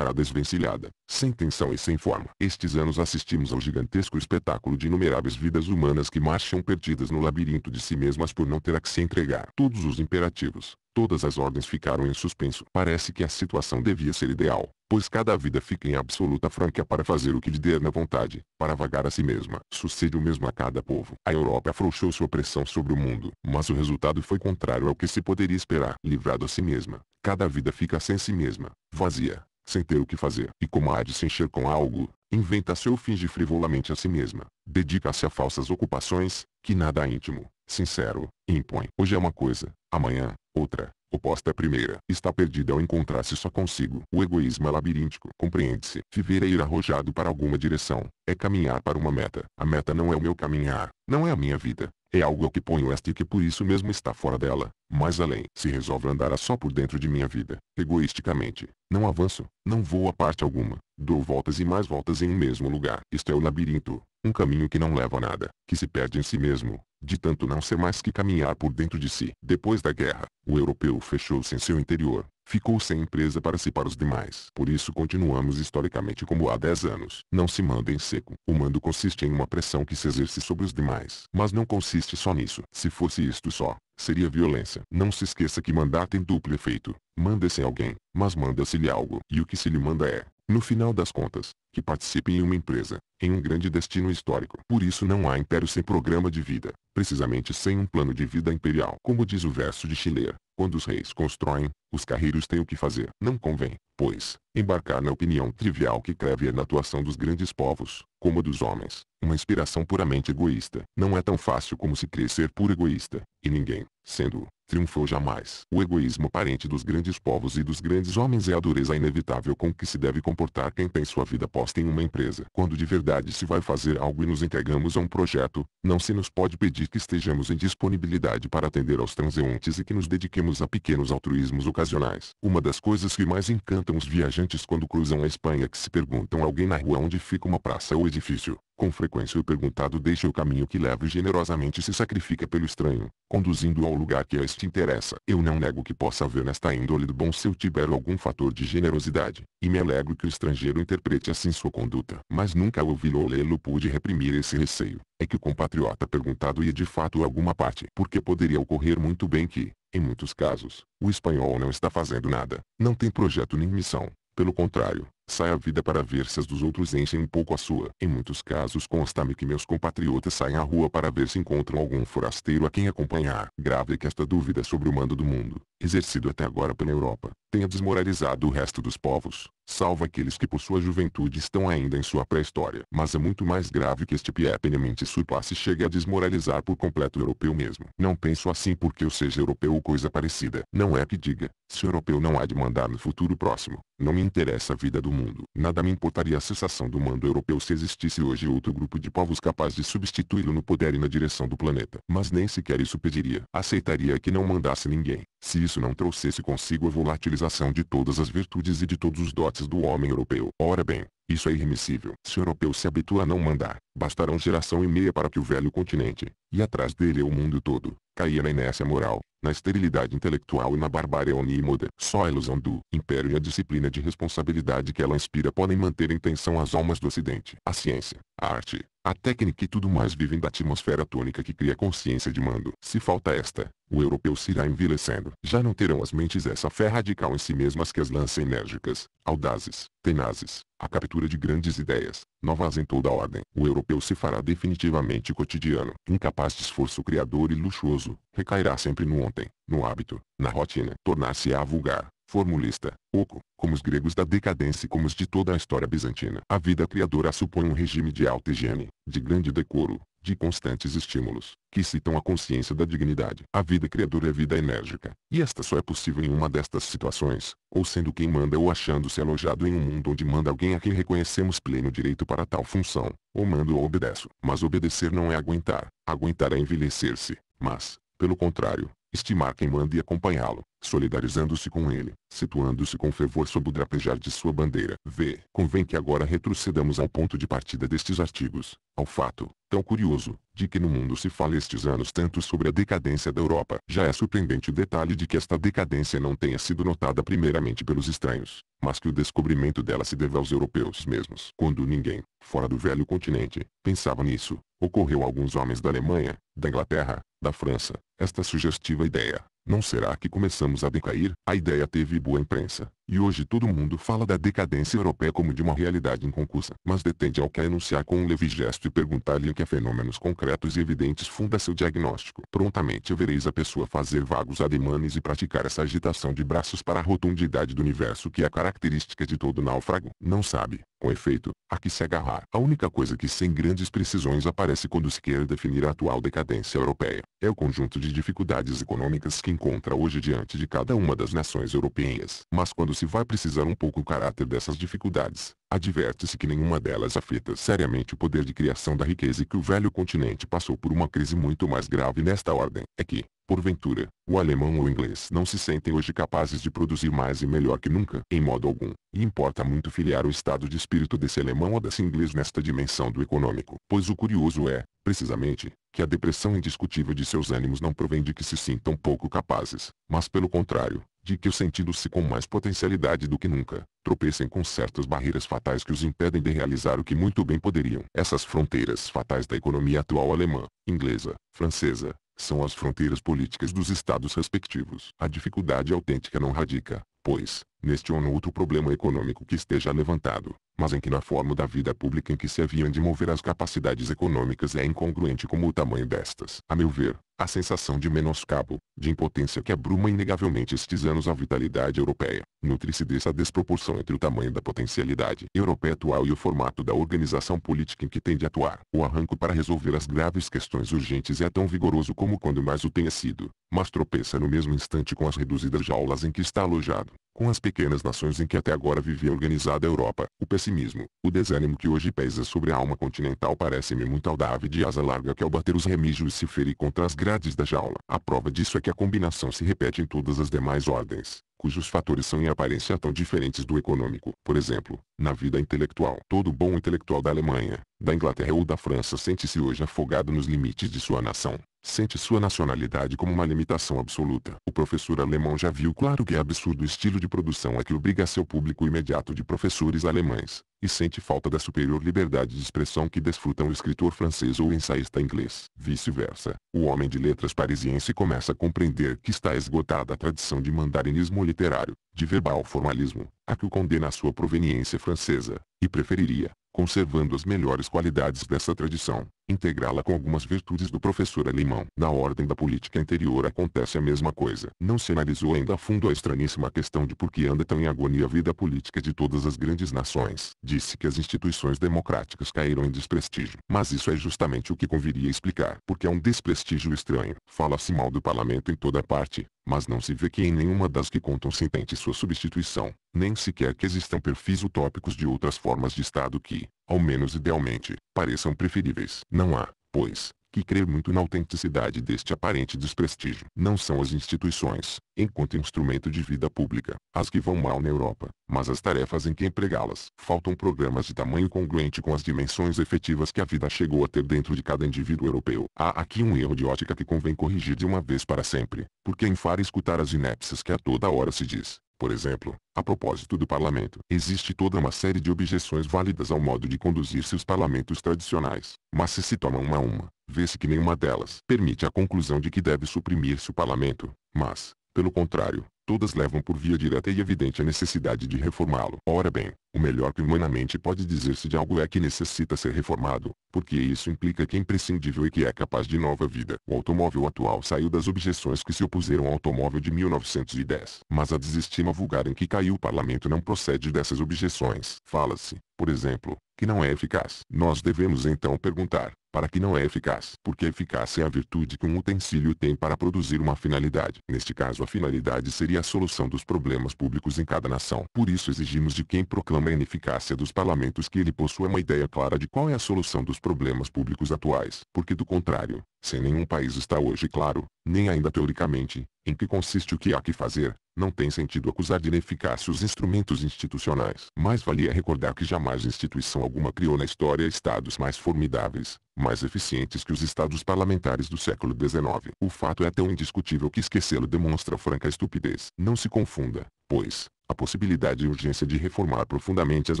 à desvencilhada, sem tensão e sem forma. Estes anos assistimos ao gigantesco espetáculo de inumeráveis vidas humanas que marcham perdidas no labirinto de si mesmas por não ter a que se entregar. Todos os imperativos, todas as ordens ficaram em suspenso. Parece que a situação devia ser ideal, pois cada vida fica em absoluta franca para fazer o que lhe der na vontade, para vagar a si mesma. Sucede o mesmo a cada povo. A Europa afrouxou sua pressão sobre o mundo, mas o resultado foi contrário ao que se poderia esperar. Livrado a si mesma, cada vida fica sem si mesma, vazia, sem ter o que fazer, e como há de se encher com algo, inventa-se ou finge frivolamente a si mesma, dedica-se a falsas ocupações, que nada íntimo, sincero, impõe. Hoje é uma coisa, amanhã, outra, oposta à primeira, está perdida ao encontrar-se só consigo. O egoísmo é labiríntico, compreende-se. Viver é ir arrojado para alguma direção, é caminhar para uma meta. A meta não é o meu caminhar, não é a minha vida, é algo que ponho esta e que por isso mesmo está fora dela, mas além. Se resolve andar só por dentro de minha vida, egoisticamente, não avanço, não vou a parte alguma, dou voltas e mais voltas em um mesmo lugar. Isto é o labirinto, um caminho que não leva a nada, que se perde em si mesmo, de tanto não ser mais que caminhar por dentro de si. Depois da guerra, o europeu fechou-se em seu interior, ficou sem empresa para si para os demais. Por isso continuamos historicamente como há 10 anos. Não se manda em seco. O mando consiste em uma pressão que se exerce sobre os demais. Mas não consiste só nisso. Se fosse isto só, seria violência. Não se esqueça que mandar tem duplo efeito. Manda-se alguém, mas manda-se-lhe algo. E o que se lhe manda é, no final das contas, que participe em uma empresa, em um grande destino histórico. Por isso não há império sem programa de vida, precisamente sem um plano de vida imperial. Como diz o verso de Schiller, quando os reis constroem, os carreiros têm o que fazer. Não convém, pois, embarcar na opinião trivial que creve na atuação dos grandes povos, como a dos homens, uma inspiração puramente egoísta. Não é tão fácil como se crê ser puro egoísta, e ninguém, sendo, triunfou jamais. O egoísmo parente dos grandes povos e dos grandes homens é a dureza inevitável com que se deve comportar quem tem sua vida posta em uma empresa. Quando de verdade disponibilidade se vai fazer algo e nos entregamos a um projeto, não se nos pode pedir que estejamos em disponibilidade para atender aos transeuntes e que nos dediquemos a pequenos altruísmos ocasionais. Uma das coisas que mais encantam os viajantes quando cruzam a Espanha é que se perguntam a alguém na rua onde fica uma praça ou edifício, com frequência o perguntado deixa o caminho que leva e generosamente se sacrifica pelo estranho, conduzindo-o ao lugar que a este interessa. Eu não nego que possa haver nesta índole do bom se eu tiver algum fator de generosidade, e me alegro que o estrangeiro interprete assim sua conduta. Mas nunca ao ouvi-lo ou lê-lo pude reprimir esse receio. É que o compatriota perguntado ia de fato a alguma parte. Porque poderia ocorrer muito bem que, em muitos casos, o espanhol não está fazendo nada, não tem projeto nem missão. Pelo contrário, Sai a vida para ver se as dos outros enchem um pouco a sua. Em muitos casos consta-me que meus compatriotas saem à rua para ver se encontram algum forasteiro a quem acompanhar. Grave é que esta dúvida é sobre o mando do mundo, exercido até agora pela Europa, tenha desmoralizado o resto dos povos, salvo aqueles que por sua juventude estão ainda em sua pré-história. Mas é muito mais grave que este piepenamente surpasse chegue a desmoralizar por completo o europeu mesmo. Não penso assim porque eu seja europeu ou coisa parecida. Não é que diga, se o europeu não há de mandar no futuro próximo, não me interessa a vida do mundo. Nada me importaria a cessação do mando europeu se existisse hoje outro grupo de povos capaz de substituí-lo no poder e na direção do planeta. Mas nem sequer isso pediria. Aceitaria que não mandasse ninguém. Se isso não trouxesse consigo a volatilização de todas as virtudes e de todos os dotes do homem europeu. Ora bem, isso é irremissível. Se o europeu se habitua a não mandar, bastarão geração e meia para que o velho continente, e atrás dele é o mundo todo, caia na inércia moral, na esterilidade intelectual e na barbárie onímoda. Só a ilusão do império e a disciplina de responsabilidade que ela inspira podem manter em tensão as almas do ocidente. A ciência, a arte, a técnica e tudo mais vivem da atmosfera tônica que cria consciência de mando. Se falta esta, o europeu se irá envelhecendo. Já não terão as mentes essa fé radical em si mesmas que as lança enérgicas, audazes, tenazes, a captura de grandes ideias, novas em toda a ordem. O europeu se fará definitivamente cotidiano, incapaz de esforço criador e luxuoso, recairá sempre no ontem, no hábito, na rotina. Tornar-se-á vulgar, formulista, oco, como os gregos da decadência e como os de toda a história bizantina. A vida criadora supõe um regime de alta higiene, de grande decoro, de constantes estímulos, que citam a consciência da dignidade. A vida criadora é vida enérgica, e esta só é possível em uma destas situações, ou sendo quem manda ou achando-se alojado em um mundo onde manda alguém a quem reconhecemos pleno direito para tal função, ou mando ou obedeço. Mas obedecer não é aguentar, aguentar é envelhecer-se, mas, pelo contrário, estimar quem manda e acompanhá-lo, solidarizando-se com ele, situando-se com fervor sob o drapejar de sua bandeira. V. Convém que agora retrocedamos ao ponto de partida destes artigos, ao fato, tão curioso, de que no mundo se fala estes anos tanto sobre a decadência da Europa. Já é surpreendente o detalhe de que esta decadência não tenha sido notada primeiramente pelos estranhos, mas que o descobrimento dela se deve aos europeus mesmos. Quando ninguém, fora do velho continente, pensava nisso, ocorreu a alguns homens da Alemanha, da Inglaterra, da França, esta sugestiva ideia não será que começamos a decair? A ideia teve boa imprensa. E hoje todo mundo fala da decadência europeia como de uma realidade inconcursa, mas detende ao que anunciar é enunciar com um leve gesto e perguntar-lhe em que fenômenos concretos e evidentes funda seu diagnóstico. Prontamente vereis a pessoa fazer vagos ademanes e praticar essa agitação de braços para a rotundidade do universo que é característica de todo náufrago. Não sabe, com efeito, a que se agarrar. A única coisa que sem grandes precisões aparece quando se quer definir a atual decadência europeia, é o conjunto de dificuldades econômicas que encontra hoje diante de cada uma das nações europeias. Mas quando se vai precisar um pouco o caráter dessas dificuldades, adverte-se que nenhuma delas afeta seriamente o poder de criação da riqueza e que o velho continente passou por uma crise muito mais grave nesta ordem. É que, porventura, o alemão ou o inglês não se sentem hoje capazes de produzir mais e melhor que nunca, em modo algum, e importa muito filiar o estado de espírito desse alemão ou desse inglês nesta dimensão do econômico, pois o curioso é, precisamente, que a depressão indiscutível de seus ânimos não provém de que se sintam pouco capazes, mas pelo contrário, de que os sentidos se com mais potencialidade do que nunca, tropecem com certas barreiras fatais que os impedem de realizar o que muito bem poderiam. Essas fronteiras fatais da economia atual alemã, inglesa, francesa, são as fronteiras políticas dos estados respectivos. A dificuldade autêntica não radica, pois, neste ou no outro problema econômico que esteja levantado, mas em que na forma da vida pública em que se haviam de mover as capacidades econômicas é incongruente como o tamanho destas. A meu ver, a sensação de menoscabo, de impotência que abruma inegavelmente estes anos a vitalidade europeia, nutre-se dessa desproporção entre o tamanho da potencialidade europeia atual e o formato da organização política em que tem de atuar. O arranco para resolver as graves questões urgentes é tão vigoroso como quando mais o tenha sido, mas tropeça no mesmo instante com as reduzidas jaulas em que está alojado. Com as pequenas nações em que até agora vivia organizada a Europa, o pessimismo, o desânimo que hoje pesa sobre a alma continental parece-me muito audável de asa larga que ao bater os remígios se fere contra as grades da jaula. A prova disso é que a combinação se repete em todas as demais ordens cujos fatores são em aparência tão diferentes do econômico. Por exemplo, na vida intelectual, todo bom intelectual da Alemanha, da Inglaterra ou da França sente-se hoje afogado nos limites de sua nação sente sua nacionalidade como uma limitação absoluta. O professor alemão já viu claro que é absurdo o estilo de produção a que obriga seu público imediato de professores alemães, e sente falta da superior liberdade de expressão que desfrutam o escritor francês ou o ensaísta inglês. Vice-versa, o homem de letras parisiense começa a compreender que está esgotada a tradição de mandarinismo literário, de verbal formalismo, a que o condena a sua proveniência francesa, e preferiria, conservando as melhores qualidades dessa tradição, integrá-la com algumas virtudes do professor alemão. Na ordem da política interior acontece a mesma coisa. Não se analisou ainda a fundo a estranhíssima questão de por que anda tão em agonia a vida política de todas as grandes nações. Disse que as instituições democráticas caíram em desprestígio. Mas isso é justamente o que conviria explicar. Porque é um desprestígio estranho. Fala-se mal do parlamento em toda parte, mas não se vê que em nenhuma das que contam se entende sua substituição, nem sequer que existam perfis utópicos de outras formas de Estado que, ao menos idealmente, pareçam preferíveis. Não há, pois, que crê muito na autenticidade deste aparente desprestígio. Não são as instituições, enquanto instrumento de vida pública, as que vão mal na Europa, mas as tarefas em que empregá-las. Faltam programas de tamanho congruente com as dimensões efetivas que a vida chegou a ter dentro de cada indivíduo europeu. Há aqui um erro de ótica que convém corrigir de uma vez para sempre, porque enfara é escutar as inepcias que a toda hora se diz. Por exemplo, a propósito do parlamento, existe toda uma série de objeções válidas ao modo de conduzir-se os parlamentos tradicionais, mas se se tomam uma a uma, vê-se que nenhuma delas permite a conclusão de que deve suprimir-se o parlamento, mas, pelo contrário, todas levam por via direta e evidente a necessidade de reformá-lo. Ora bem, o melhor que humanamente pode dizer-se de algo é que necessita ser reformado, porque isso implica que é imprescindível e que é capaz de nova vida. O automóvel atual saiu das objeções que se opuseram ao automóvel de 1910, mas a desestima vulgar em que caiu o parlamento não procede dessas objeções. Fala-se, por exemplo, que não é eficaz. Nós devemos então perguntar, para que não é eficaz? Porque eficácia é a virtude que um utensílio tem para produzir uma finalidade. Neste caso a finalidade seria a solução dos problemas públicos em cada nação. Por isso exigimos de quem proclama a ineficácia dos parlamentos que ele possua uma ideia clara de qual é a solução dos problemas públicos atuais. Porque do contrário, sem nenhum país está hoje claro, nem ainda teoricamente, em que consiste o que há que fazer, não tem sentido acusar de ineficácia os instrumentos institucionais. Mais valia é recordar que jamais instituição alguma criou na história estados mais formidáveis, mais eficientes que os estados parlamentares do século XIX. O fato é tão indiscutível que esquecê-lo demonstra franca estupidez. Não se confunda, pois, a possibilidade e urgência de reformar profundamente as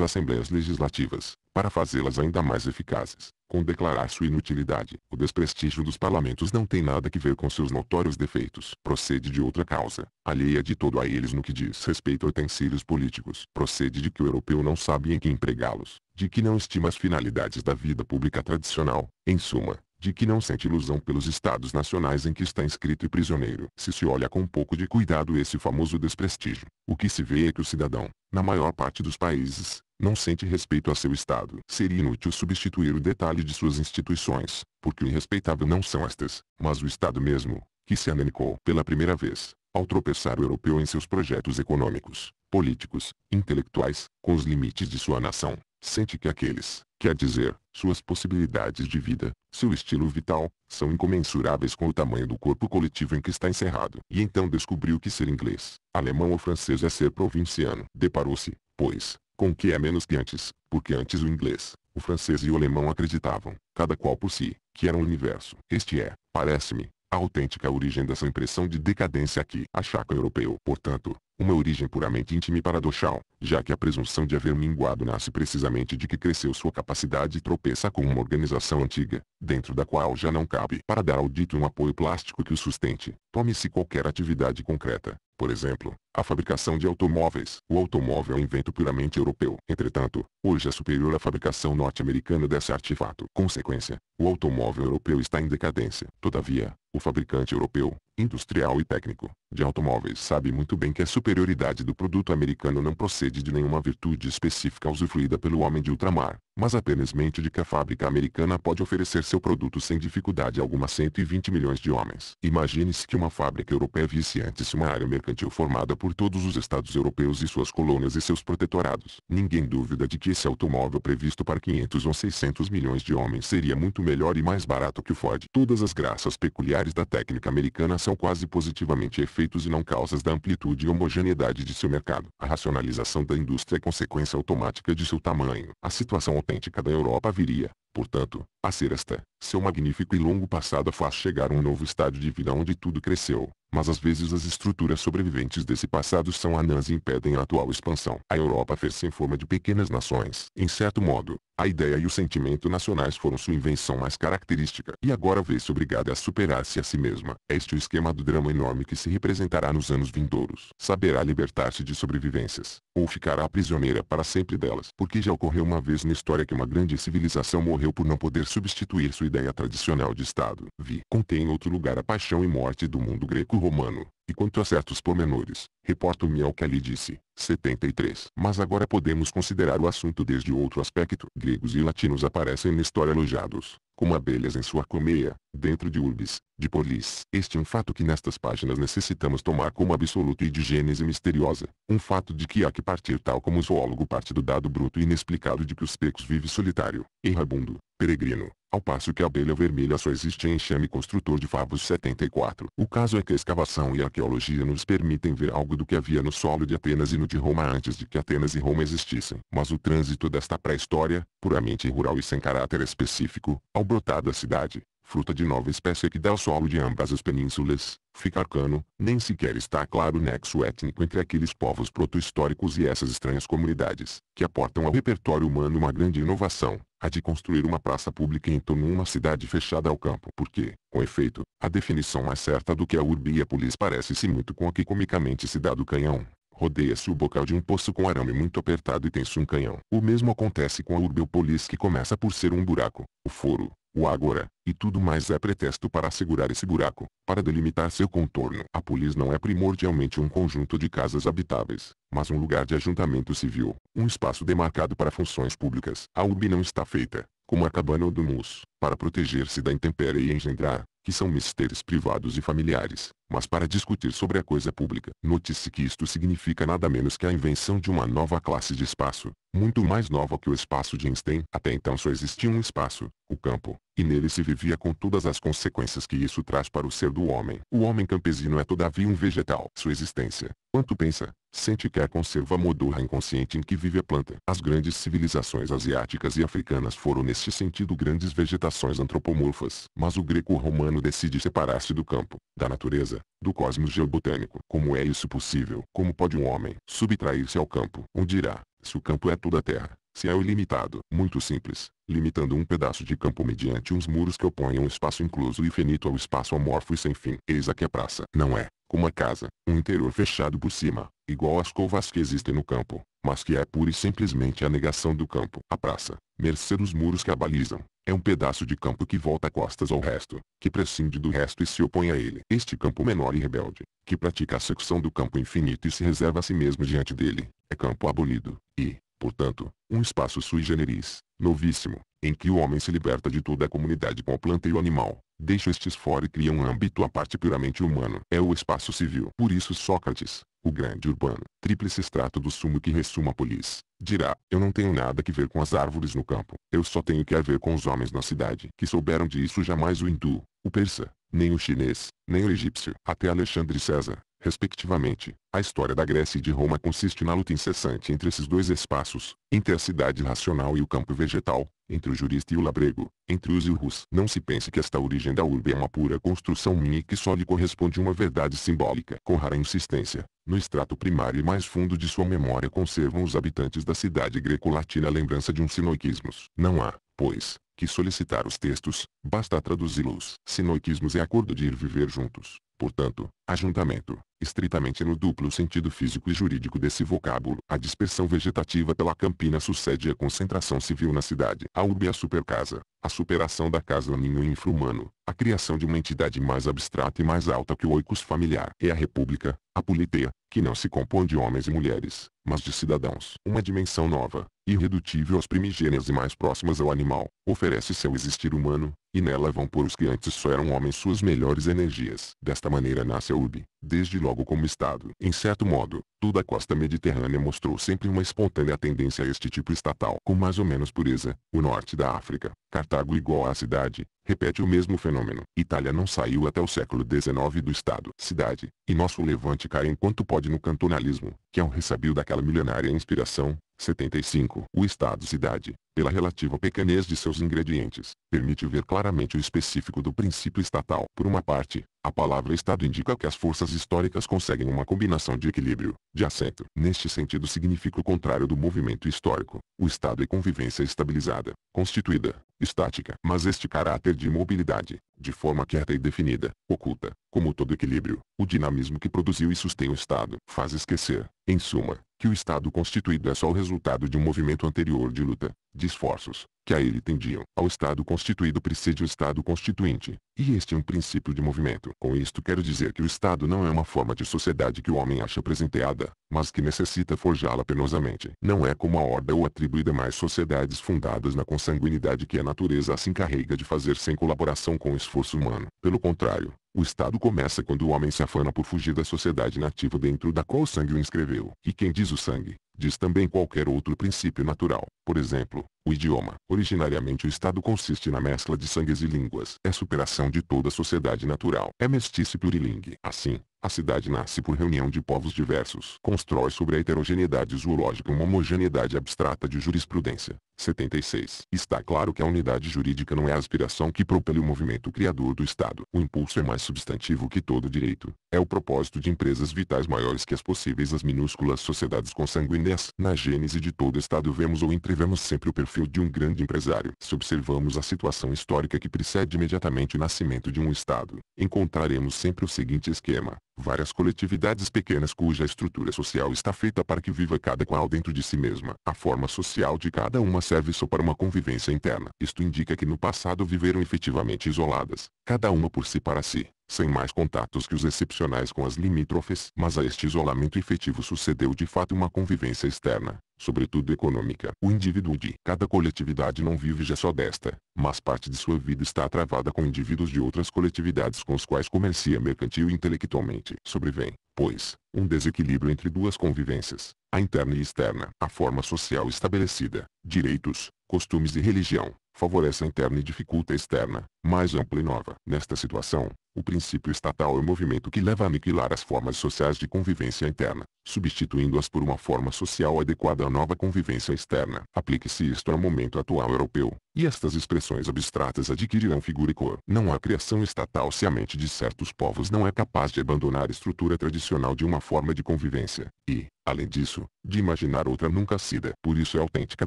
assembleias legislativas, para fazê-las ainda mais eficazes, com declarar sua inutilidade. O desprestígio dos parlamentos não tem nada que ver com seus notórios defeitos. Procede de outra causa, alheia de todo a eles no que diz respeito a utensílios políticos. Procede de que o europeu não sabe em que empregá-los, de que não estima as finalidades da vida pública tradicional, em suma, de que não sente ilusão pelos estados nacionais em que está inscrito e prisioneiro. Se se olha com um pouco de cuidado esse famoso desprestígio, o que se vê é que o cidadão, na maior parte dos países, não sente respeito a seu Estado. Seria inútil substituir o detalhe de suas instituições, porque o irrespeitável não são estas, mas o Estado mesmo, que se anemicou pela primeira vez, ao tropeçar o europeu em seus projetos econômicos, políticos, intelectuais, com os limites de sua nação. Sente que aqueles, quer dizer, suas possibilidades de vida, seu estilo vital, são incomensuráveis com o tamanho do corpo coletivo em que está encerrado. E então descobriu que ser inglês, alemão ou francês é ser provinciano. Deparou-se, pois, com que é menos que antes, porque antes o inglês, o francês e o alemão acreditavam, cada qual por si, que era um universo. Este é, parece-me, a autêntica origem dessa impressão de decadência que achaca europeu. Portanto, uma origem puramente íntima e paradoxal, já que a presunção de haver minguado nasce precisamente de que cresceu sua capacidade e tropeça com uma organização antiga, dentro da qual já não cabe para dar ao dito um apoio plástico que o sustente. Tome-se qualquer atividade concreta, por exemplo, a fabricação de automóveis. O automóvel é um invento puramente europeu. Entretanto, hoje é superior à fabricação norte-americana desse artefato. Consequência, o automóvel europeu está em decadência. Todavia, o fabricante europeu, industrial e técnico, de automóveis sabe muito bem que a superioridade do produto americano não procede de nenhuma virtude específica usufruída pelo homem de ultramar, mas apenas mente de que a fábrica americana pode oferecer seu produto sem dificuldade alguma a 120 milhões de homens. Imagine-se que uma uma fábrica europeia viciante-se uma área mercantil formada por todos os estados europeus e suas colônias e seus protetorados. Ninguém dúvida de que esse automóvel previsto para 500 ou 600 milhões de homens seria muito melhor e mais barato que o Ford. Todas as graças peculiares da técnica americana são quase positivamente efeitos e não causas da amplitude e homogeneidade de seu mercado. A racionalização da indústria é consequência automática de seu tamanho. A situação autêntica da Europa viria, portanto, a ser esta, seu magnífico e longo passado a faz chegar a um novo estádio de vida onde tudo cresceu, mas às vezes as estruturas sobreviventes desse passado são anãs e impedem a atual expansão. A Europa fez-se em forma de pequenas nações. Em certo modo, a ideia e o sentimento nacionais foram sua invenção mais característica, e agora vê-se obrigada a superar-se a si mesma. Este é o esquema do drama enorme que se representará nos anos vindouros. Saberá libertar-se de sobrevivências, ou ficará prisioneira para sempre delas, porque já ocorreu uma vez na história que uma grande civilização morreu por não poder substituir sua ideia tradicional de Estado. Vi. Contém outro lugar a paixão e morte do mundo greco-romano, e quanto a certos pormenores, reporto-me ao que ali disse. 73. Mas agora podemos considerar o assunto desde outro aspecto. Gregos e latinos aparecem na história alojados, como abelhas em sua colmeia, dentro de urbes, de polis. Este é um fato que nestas páginas necessitamos tomar como absoluto e de gênese misteriosa. Um fato de que há que partir tal como o zoólogo parte do dado bruto e inexplicado de que os pecos vive solitário, errabundo, peregrino, ao passo que a abelha vermelha só existe em enxame construtor de favos 74. O caso é que a escavação e a arqueologia nos permitem ver algo do que havia no solo de Atenas e no de Roma antes de que Atenas e Roma existissem. Mas o trânsito desta pré-história, puramente rural e sem caráter específico, ao brotar da cidade, fruta de nova espécie que dá ao solo de ambas as penínsulas, fica arcano, nem sequer está claro o nexo étnico entre aqueles povos proto-históricos e essas estranhas comunidades, que aportam ao repertório humano uma grande inovação, a de construir uma praça pública em torno de uma cidade fechada ao campo porque, com efeito, a definição mais certa do que a urbia polis parece-se muito com a que comicamente se dá do canhão. Rodeia-se o bocal de um poço com arame muito apertado e tem-se um canhão. O mesmo acontece com a urbeopolis que começa por ser um buraco, o foro, o agora, e tudo mais é pretexto para assegurar esse buraco, para delimitar seu contorno. A polis não é primordialmente um conjunto de casas habitáveis, mas um lugar de ajuntamento civil, um espaço demarcado para funções públicas. A urbe não está feita, como a cabana ou do mus, para proteger-se da intempéria e engendrar, que são mistérios privados e familiares, mas para discutir sobre a coisa pública. Note-se que isto significa nada menos que a invenção de uma nova classe de espaço, muito mais nova que o espaço de Einstein. Até então só existia um espaço, o campo, e nele se vivia com todas as consequências que isso traz para o ser do homem. O homem campesino é todavia um vegetal. Sua existência, quanto pensa, sente e quer conserva a moldura inconsciente em que vive a planta. As grandes civilizações asiáticas e africanas foram neste sentido grandes vegetações antropomorfas. Mas o greco-romano decide separar-se do campo, da natureza, do cosmos geobotânico. Como é isso possível? Como pode um homem subtrair-se ao campo? Onde irá, se o campo é toda a terra, se é o ilimitado, muito simples, limitando um pedaço de campo mediante uns muros que opõem um espaço incluso e finito ao espaço amorfo e sem fim. Eis aqui a praça. Não é, como a casa, um interior fechado por cima, igual às covas que existem no campo, mas que é pura e simplesmente a negação do campo. A praça, mercê dos muros que a balizam, é um pedaço de campo que volta costas ao resto, que prescinde do resto e se opõe a ele. Este campo menor e rebelde, que pratica a secção do campo infinito e se reserva a si mesmo diante dele, é campo abolido, e, portanto, um espaço sui generis, novíssimo, em que o homem se liberta de toda a comunidade com a planta e o animal, deixa estes fora e cria um âmbito à parte puramente humano. É o espaço civil. Por isso Sócrates, o grande urbano, tríplice extrato do sumo que ressuma a polis, dirá, eu não tenho nada que ver com as árvores no campo, eu só tenho que haver ver com os homens na cidade, que souberam disso jamais o hindu, o persa, nem o chinês, nem o egípcio, até Alexandre César, respectivamente. A história da Grécia e de Roma consiste na luta incessante entre esses dois espaços, entre a cidade racional e o campo vegetal, entre o jurista e o labrego, entre os e o rus. Não se pense que esta origem da urbe é uma pura construção minha e que só lhe corresponde uma verdade simbólica. Com rara insistência, no extrato primário e mais fundo de sua memória conservam os habitantes da cidade greco-latina a lembrança de um sinoiquismos. Não há, pois, que solicitar os textos, basta traduzi-los. Sinoiquismos é acordo de ir viver juntos. Portanto, Ajuntamento, estritamente no duplo sentido físico e jurídico desse vocábulo, a dispersão vegetativa pela campina sucede a concentração civil na cidade. A urbe é a supercasa, a superação da casa ninho infra-humano, a criação de uma entidade mais abstrata e mais alta que o oicus familiar. É a república, a politeia, que não se compõe de homens e mulheres, mas de cidadãos. Uma dimensão nova, irredutível às primigênias e mais próximas ao animal, oferece seu existir humano, e nela vão por os que antes só eram homens suas melhores energias. Desta maneira nasce Saúde, desde logo como Estado. Em certo modo, toda a costa mediterrânea mostrou sempre uma espontânea tendência a este tipo estatal. Com mais ou menos pureza, o norte da África, Cartago igual à cidade, repete o mesmo fenômeno. Itália não saiu até o século XIX do Estado. Cidade, e nosso levante cai enquanto pode no cantonalismo que é um ressabio daquela milionária inspiração. 75. O estado-cidade, pela relativa pequenez de seus ingredientes, permite ver claramente o específico do princípio estatal. Por uma parte, a palavra Estado indica que as forças históricas conseguem uma combinação de equilíbrio, de assento. Neste sentido significa o contrário do movimento histórico. O Estado é convivência estabilizada, constituída, estática. Mas este caráter de imobilidade, de forma quieta e definida, oculta, como todo equilíbrio, o dinamismo que produziu e sustém o Estado faz esquecer, em suma, que o Estado constituído é só o resultado de um movimento anterior de luta, de esforços, que a ele tendiam. Ao Estado constituído precede o Estado constituinte, e este é um princípio de movimento. Com isto quero dizer que o Estado não é uma forma de sociedade que o homem acha presenteada, mas que necessita forjá-la penosamente. Não é como a horda ou a tribo e demais sociedades fundadas na consanguinidade que a natureza se assim encarrega de fazer sem colaboração com o esforço humano. Pelo contrário, o Estado começa quando o homem se afana por fugir da sociedade nativa dentro da qual o sangue o inscreveu. E quem diz o sangue, Diz também qualquer outro princípio natural. Por exemplo, o idioma. Originariamente o Estado consiste na mescla de sangues e línguas. É superação de toda a sociedade natural. É mestiço plurilingue. Assim, a cidade nasce por reunião de povos diversos. Constrói sobre a heterogeneidade zoológica uma homogeneidade abstrata de jurisprudência. 76. Está claro que a unidade jurídica não é a aspiração que propele o movimento criador do Estado. O impulso é mais substantivo que todo direito. É o propósito de empresas vitais maiores que as possíveis as minúsculas sociedades consanguíneas. Na gênese de todo Estado vemos ou entrevemos sempre o perfil de um grande empresário. Se observamos a situação histórica que precede imediatamente o nascimento de um Estado, encontraremos sempre o seguinte esquema. Várias coletividades pequenas cuja estrutura social está feita para que viva cada qual dentro de si mesma. A forma social de cada uma serve só para uma convivência interna. Isto indica que no passado viveram efetivamente isoladas, cada uma por si para si, sem mais contatos que os excepcionais com as limítrofes. Mas a este isolamento efetivo sucedeu de fato uma convivência externa, sobretudo econômica. O indivíduo de cada coletividade não vive já só desta, mas parte de sua vida está travada com indivíduos de outras coletividades com os quais comercia mercantil e intelectualmente. Sobrevém, pois, um desequilíbrio entre duas convivências, a interna e externa, a forma social estabelecida, direitos, costumes e religião, favorece a interna e dificulta a externa, mais ampla e nova. Nesta situação, o princípio estatal é o movimento que leva a aniquilar as formas sociais de convivência interna, substituindo-as por uma forma social adequada à nova convivência externa. Aplique-se isto ao momento atual europeu, e estas expressões abstratas adquirirão figura e cor. Não há criação estatal se a mente de certos povos não é capaz de abandonar a estrutura tradicional de uma forma de convivência, e, além disso, de imaginar outra nunca cida. Por isso é autêntica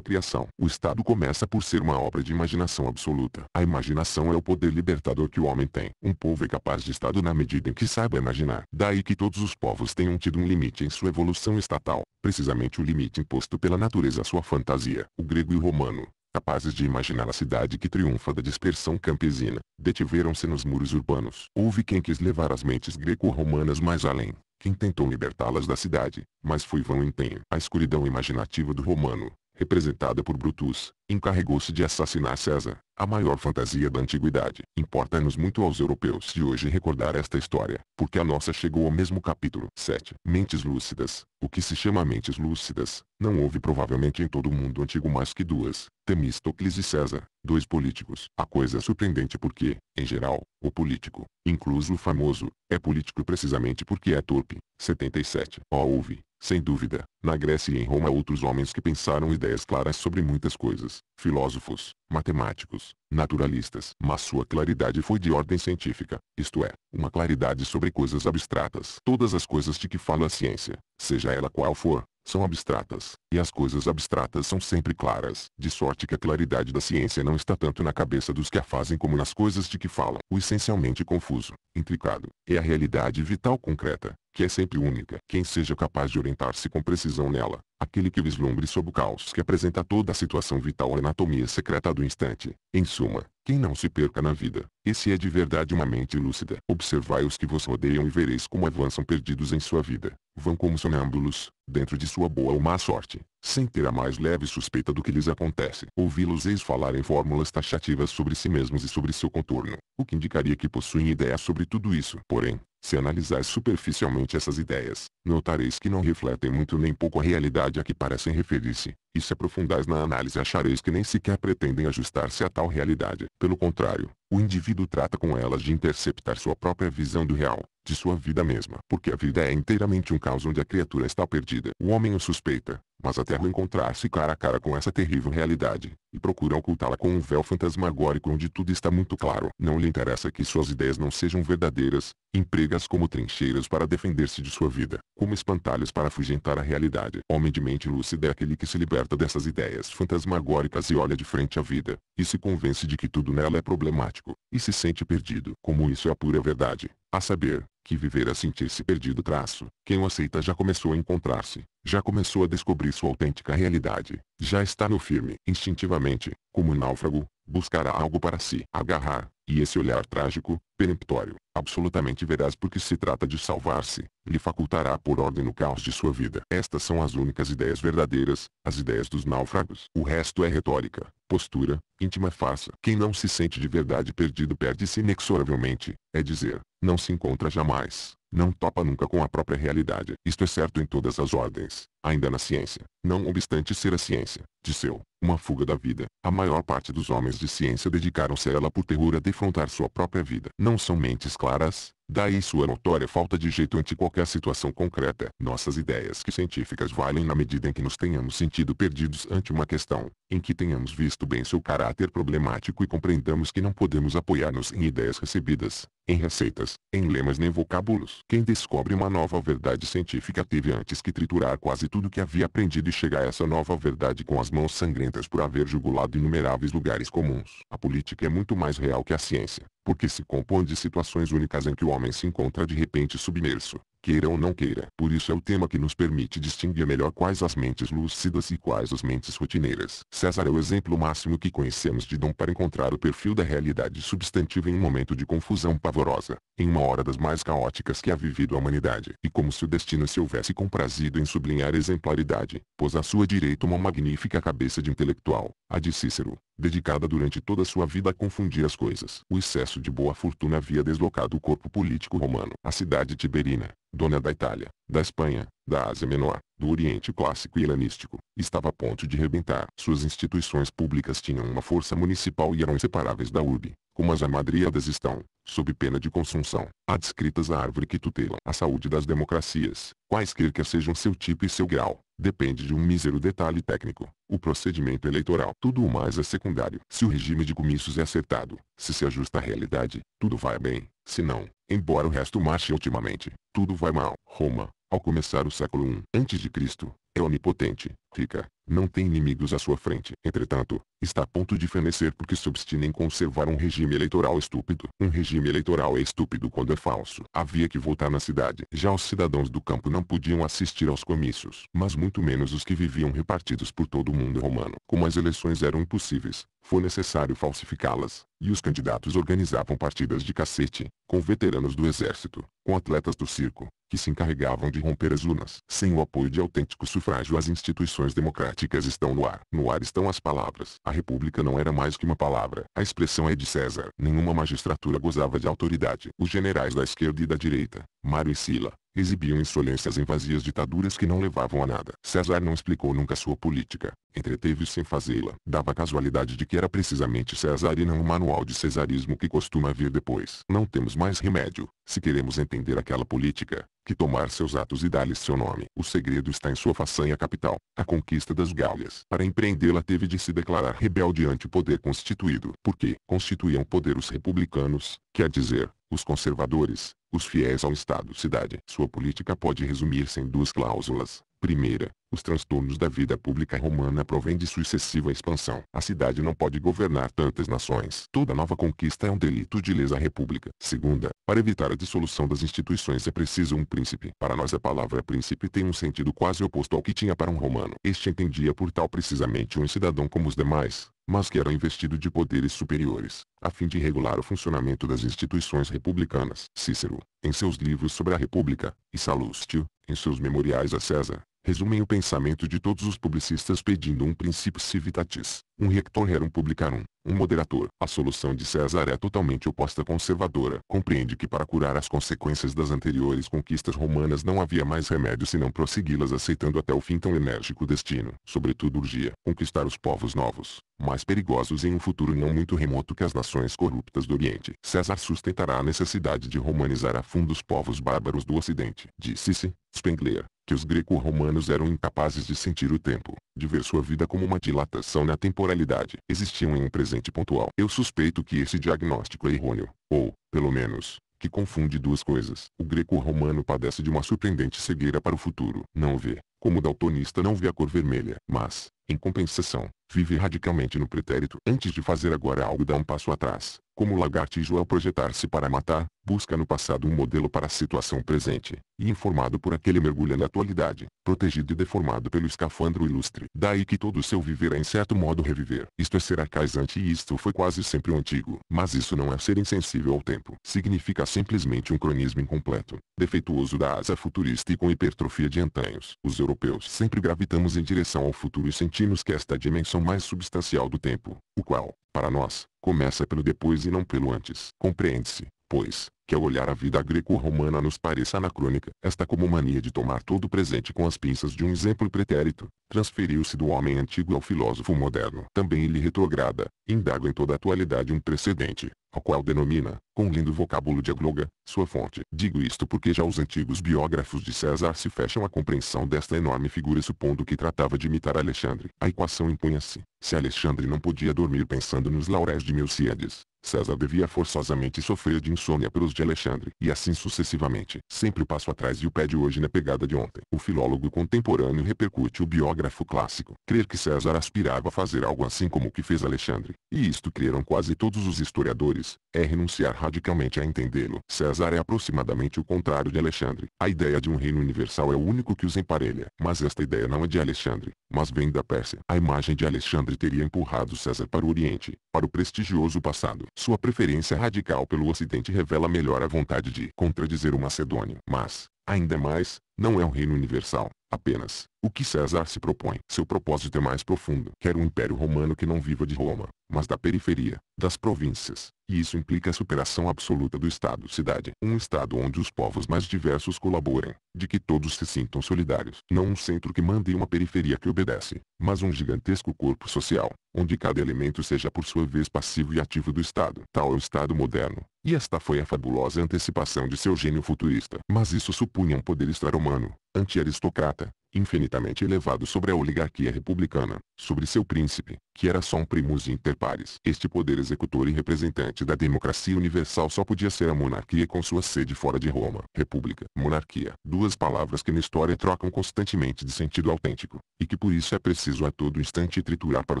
criação. O Estado começa por ser uma obra de imaginação absoluta. A imaginação é o poder libertador que o homem tem. Um povo é capaz de Estado na medida em que saiba imaginar. Daí que todos os povos tenham tido um limite em sua evolução estatal, precisamente o limite imposto pela natureza à sua fantasia. O grego e o romano, capazes de imaginar a cidade que triunfa da dispersão campesina, detiveram-se nos muros urbanos. Houve quem quis levar as mentes greco-romanas mais além, quem tentou libertá-las da cidade, mas foi vão empenho. A escuridão imaginativa do romano, representada por Brutus, encarregou-se de assassinar César, a maior fantasia da antiguidade. Importa-nos muito aos europeus de hoje recordar esta história, porque a nossa chegou ao mesmo capítulo. 7. Mentes lúcidas. O que se chama mentes lúcidas, não houve provavelmente em todo o mundo antigo mais que duas, Temístocles e César, dois políticos. A coisa é surpreendente porque, em geral, o político, incluso o famoso, é político precisamente porque é torpe. 77. Ó oh, houve, sem dúvida, na Grécia e em Roma outros homens que pensaram ideias claras sobre muitas coisas, filósofos, matemáticos, naturalistas, mas sua claridade foi de ordem científica, isto é, uma claridade sobre coisas abstratas. Todas as coisas de que fala a ciência, seja ela qual for, são abstratas, e as coisas abstratas são sempre claras, de sorte que a claridade da ciência não está tanto na cabeça dos que a fazem como nas coisas de que falam. O essencialmente confuso, intricado, é a realidade vital concreta, que é sempre única. Quem seja capaz de orientar-se com precisão nela, Aquele que vislumbre sob o caos que apresenta toda a situação vital é a anatomia secreta do instante. Em suma, quem não se perca na vida, esse é de verdade uma mente lúcida. Observai os que vos rodeiam e vereis como avançam perdidos em sua vida. Vão como sonâmbulos, dentro de sua boa ou má sorte, sem ter a mais leve suspeita do que lhes acontece. Ouvi-los eis falar em fórmulas taxativas sobre si mesmos e sobre seu contorno, o que indicaria que possuem ideia sobre tudo isso. Porém, se analisar superficialmente essas ideias, notareis que não refletem muito nem pouco a realidade a que parecem referir-se, e se aprofundais na análise achareis que nem sequer pretendem ajustar-se a tal realidade. Pelo contrário, o indivíduo trata com elas de interceptar sua própria visão do real, de sua vida mesma. Porque a vida é inteiramente um caos onde a criatura está perdida. O homem o suspeita, mas até reencontrar-se cara a cara com essa terrível realidade, e procura ocultá-la com um véu fantasmagórico onde tudo está muito claro. Não lhe interessa que suas ideias não sejam verdadeiras, empregas como trincheiras para defender-se de sua vida, como espantalhos para afugentar a realidade. Homem de mente lúcida é aquele que se liberta dessas ideias fantasmagóricas e olha de frente à vida, e se convence de que tudo nela é problemático, e se sente perdido. Como isso é a pura verdade, a saber, que viver a assim sentir-se perdido traço, quem o aceita já começou a encontrar-se, já começou a descobrir sua autêntica realidade, já está no firme. Instintivamente, como um náufrago, buscará algo para se si agarrar, e esse olhar trágico, peremptório, absolutamente verás porque se trata de salvar-se, lhe facultará por ordem no caos de sua vida. Estas são as únicas ideias verdadeiras, as ideias dos náufragos. O resto é retórica, postura, íntima farsa. Quem não se sente de verdade perdido perde-se inexoravelmente, é dizer, não se encontra jamais, não topa nunca com a própria realidade. Isto é certo em todas as ordens, Ainda na ciência, não obstante ser a ciência, de seu, uma fuga da vida, a maior parte dos homens de ciência dedicaram-se a ela por terror a defrontar sua própria vida. Não são mentes claras, daí sua notória falta de jeito ante qualquer situação concreta. Nossas ideias que científicas valem na medida em que nos tenhamos sentido perdidos ante uma questão, em que tenhamos visto bem seu caráter problemático e compreendamos que não podemos apoiar-nos em ideias recebidas, em receitas, em lemas nem vocábulos. Quem descobre uma nova verdade científica teve antes que triturar quase tudo que havia aprendido e chegar a essa nova verdade com as mãos sangrentas por haver jugulado inumeráveis lugares comuns. A política é muito mais real que a ciência porque se compõe de situações únicas em que o homem se encontra de repente submerso, queira ou não queira. Por isso é o tema que nos permite distinguir melhor quais as mentes lúcidas e quais as mentes rotineiras. César é o exemplo máximo que conhecemos de Dom para encontrar o perfil da realidade substantiva em um momento de confusão pavorosa, em uma hora das mais caóticas que ha vivido a humanidade. E como se o destino se houvesse comprazido em sublinhar exemplaridade, pôs à sua direita uma magnífica cabeça de intelectual, a de Cícero, dedicada durante toda sua vida a confundir as coisas. O excesso de boa fortuna havia deslocado o corpo político romano. A cidade tiberina, dona da Itália, da Espanha, da Ásia Menor, do Oriente Clássico e Helenístico, estava a ponto de rebentar. Suas instituições públicas tinham uma força municipal e eram inseparáveis da urbe, como as amadríadas estão, sob pena de consunção, adscritas à árvore que tutela a saúde das democracias, quaisquer que sejam seu tipo e seu grau depende de um mísero detalhe técnico, o procedimento eleitoral. Tudo o mais é secundário. Se o regime de comícios é acertado, se se ajusta à realidade, tudo vai bem. Se não, embora o resto marche ultimamente, tudo vai mal. Roma, ao começar o século I a.C., é onipotente, fica, não tem inimigos à sua frente. Entretanto, está a ponto de fenecer porque se obstina em conservar um regime eleitoral estúpido. Um regime eleitoral é estúpido quando é falso. Havia que voltar na cidade. Já os cidadãos do campo não podiam assistir aos comícios, mas muito menos os que viviam repartidos por todo o mundo romano. Como as eleições eram impossíveis, foi necessário falsificá-las, e os candidatos organizavam partidas de cacete, com veteranos do exército, com atletas do circo, que se encarregavam de romper as urnas. Sem o apoio de autêntico sufrágio as instituições democráticas estão no ar. No ar estão as palavras. A república não era mais que uma palavra. A expressão é de César. Nenhuma magistratura gozava de autoridade. Os generais da esquerda e da direita, Mário e Sila, exibiam insolências em vazias ditaduras que não levavam a nada. César não explicou nunca sua política, Entreteve-se em fazê-la. Dava casualidade de que era precisamente César e não o manual de cesarismo que costuma vir depois. Não temos mais remédio, se queremos entender aquela política, que tomar seus atos e dar-lhes seu nome. O segredo está em sua façanha capital, a conquista das Gálias. Para empreendê-la teve de se declarar rebelde ante o poder constituído, porque constituíam poder os republicanos, quer dizer, os conservadores, os fiéis ao Estado-cidade. Sua política pode resumir-se em duas cláusulas, Primeira, os transtornos da vida pública romana provêm de sucessiva expansão. A cidade não pode governar tantas nações. Toda nova conquista é um delito de lesa república. Segunda, para evitar a dissolução das instituições é preciso um príncipe. Para nós a palavra príncipe tem um sentido quase oposto ao que tinha para um romano. Este entendia por tal precisamente um cidadão como os demais, mas que era investido de poderes superiores, a fim de regular o funcionamento das instituições republicanas. Cícero, em seus livros sobre a República, e Salustio, em seus memoriais a César, resumem o pensamento de todos os publicistas pedindo um princípio civitatis, um rector rerum publicarum, um moderador. A solução de César é totalmente oposta conservadora. Compreende que para curar as consequências das anteriores conquistas romanas não havia mais remédio senão prossegui-las aceitando até o fim tão enérgico destino. Sobretudo urgia conquistar os povos novos, mais perigosos em um futuro não muito remoto que as nações corruptas do Oriente. César sustentará a necessidade de romanizar a fundo os povos bárbaros do Ocidente. Disse-se, Spengler, que os greco-romanos eram incapazes de sentir o tempo, de ver sua vida como uma dilatação na temporalidade. Existiam em um presente pontual. Eu suspeito que esse diagnóstico é errôneo, ou, pelo menos, que confunde duas coisas. O greco-romano padece de uma surpreendente cegueira para o futuro. Não vê, como daltonista não vê a cor vermelha, mas, em compensação, vive radicalmente no pretérito antes de fazer agora algo dá um passo atrás. Como lagartijo ao projetar-se para matar, busca no passado um modelo para a situação presente, e informado por aquele mergulha na atualidade, protegido e deformado pelo escafandro ilustre. Daí que todo o seu viver é em certo modo reviver. Isto é ser arcaizante e isto foi quase sempre o antigo. Mas isso não é ser insensível ao tempo. Significa simplesmente um cronismo incompleto, defeituoso da asa futurista e com hipertrofia de antanhos. Os europeus sempre gravitamos em direção ao futuro e sentimos que esta é a dimensão mais substancial do tempo, o qual, para nós, começa pelo depois e não pelo antes. Compreende-se, pois, que ao olhar a vida greco-romana nos pareça anacrônica. Esta como mania de tomar todo o presente com as pinças de um exemplo pretérito, transferiu-se do homem antigo ao filósofo moderno. Também ele retrograda, indaga em toda a atualidade um precedente, ao qual denomina, com lindo vocábulo de agloga, sua fonte. Digo isto porque já os antigos biógrafos de César se fecham à compreensão desta enorme figura supondo que tratava de imitar Alexandre. A equação impunha-se, se Alexandre não podia dormir pensando nos lauréis de Milcíades, César devia forçosamente sofrer de insônia pelos de Alexandre, e assim sucessivamente, sempre o passo atrás e o pé de hoje na pegada de ontem. O filólogo contemporâneo repercute o biógrafo clássico. Crer que César aspirava a fazer algo assim como o que fez Alexandre, e isto creram quase todos os historiadores, é renunciar radicalmente a entendê-lo. César é aproximadamente o contrário de Alexandre. A ideia de um reino universal é o único que os emparelha, mas esta ideia não é de Alexandre, mas vem da Pérsia. A imagem de Alexandre teria empurrado César para o Oriente, para o prestigioso passado. Sua preferência radical pelo Ocidente revela melhor a vontade de contradizer o macedônio. Mas, ainda mais, não é o reino universal, apenas, o que César se propõe? Seu propósito é mais profundo. Quer um império romano que não viva de Roma, mas da periferia, das províncias, e isso implica a superação absoluta do Estado-cidade. Um Estado onde os povos mais diversos colaborem, de que todos se sintam solidários. Não um centro que manda e uma periferia que obedece, mas um gigantesco corpo social, onde cada elemento seja por sua vez passivo e ativo do Estado. Tal é o Estado moderno, e esta foi a fabulosa antecipação de seu gênio futurista. Mas isso supunha um poder extra-romano, anti-aristocrata, infinitamente elevado sobre a oligarquia republicana, sobre seu príncipe, que era só um primus inter pares. Este poder executor e representante da democracia universal só podia ser a monarquia com sua sede fora de Roma. República, monarquia, duas palavras que na história trocam constantemente de sentido autêntico, e que por isso é preciso a todo instante triturar para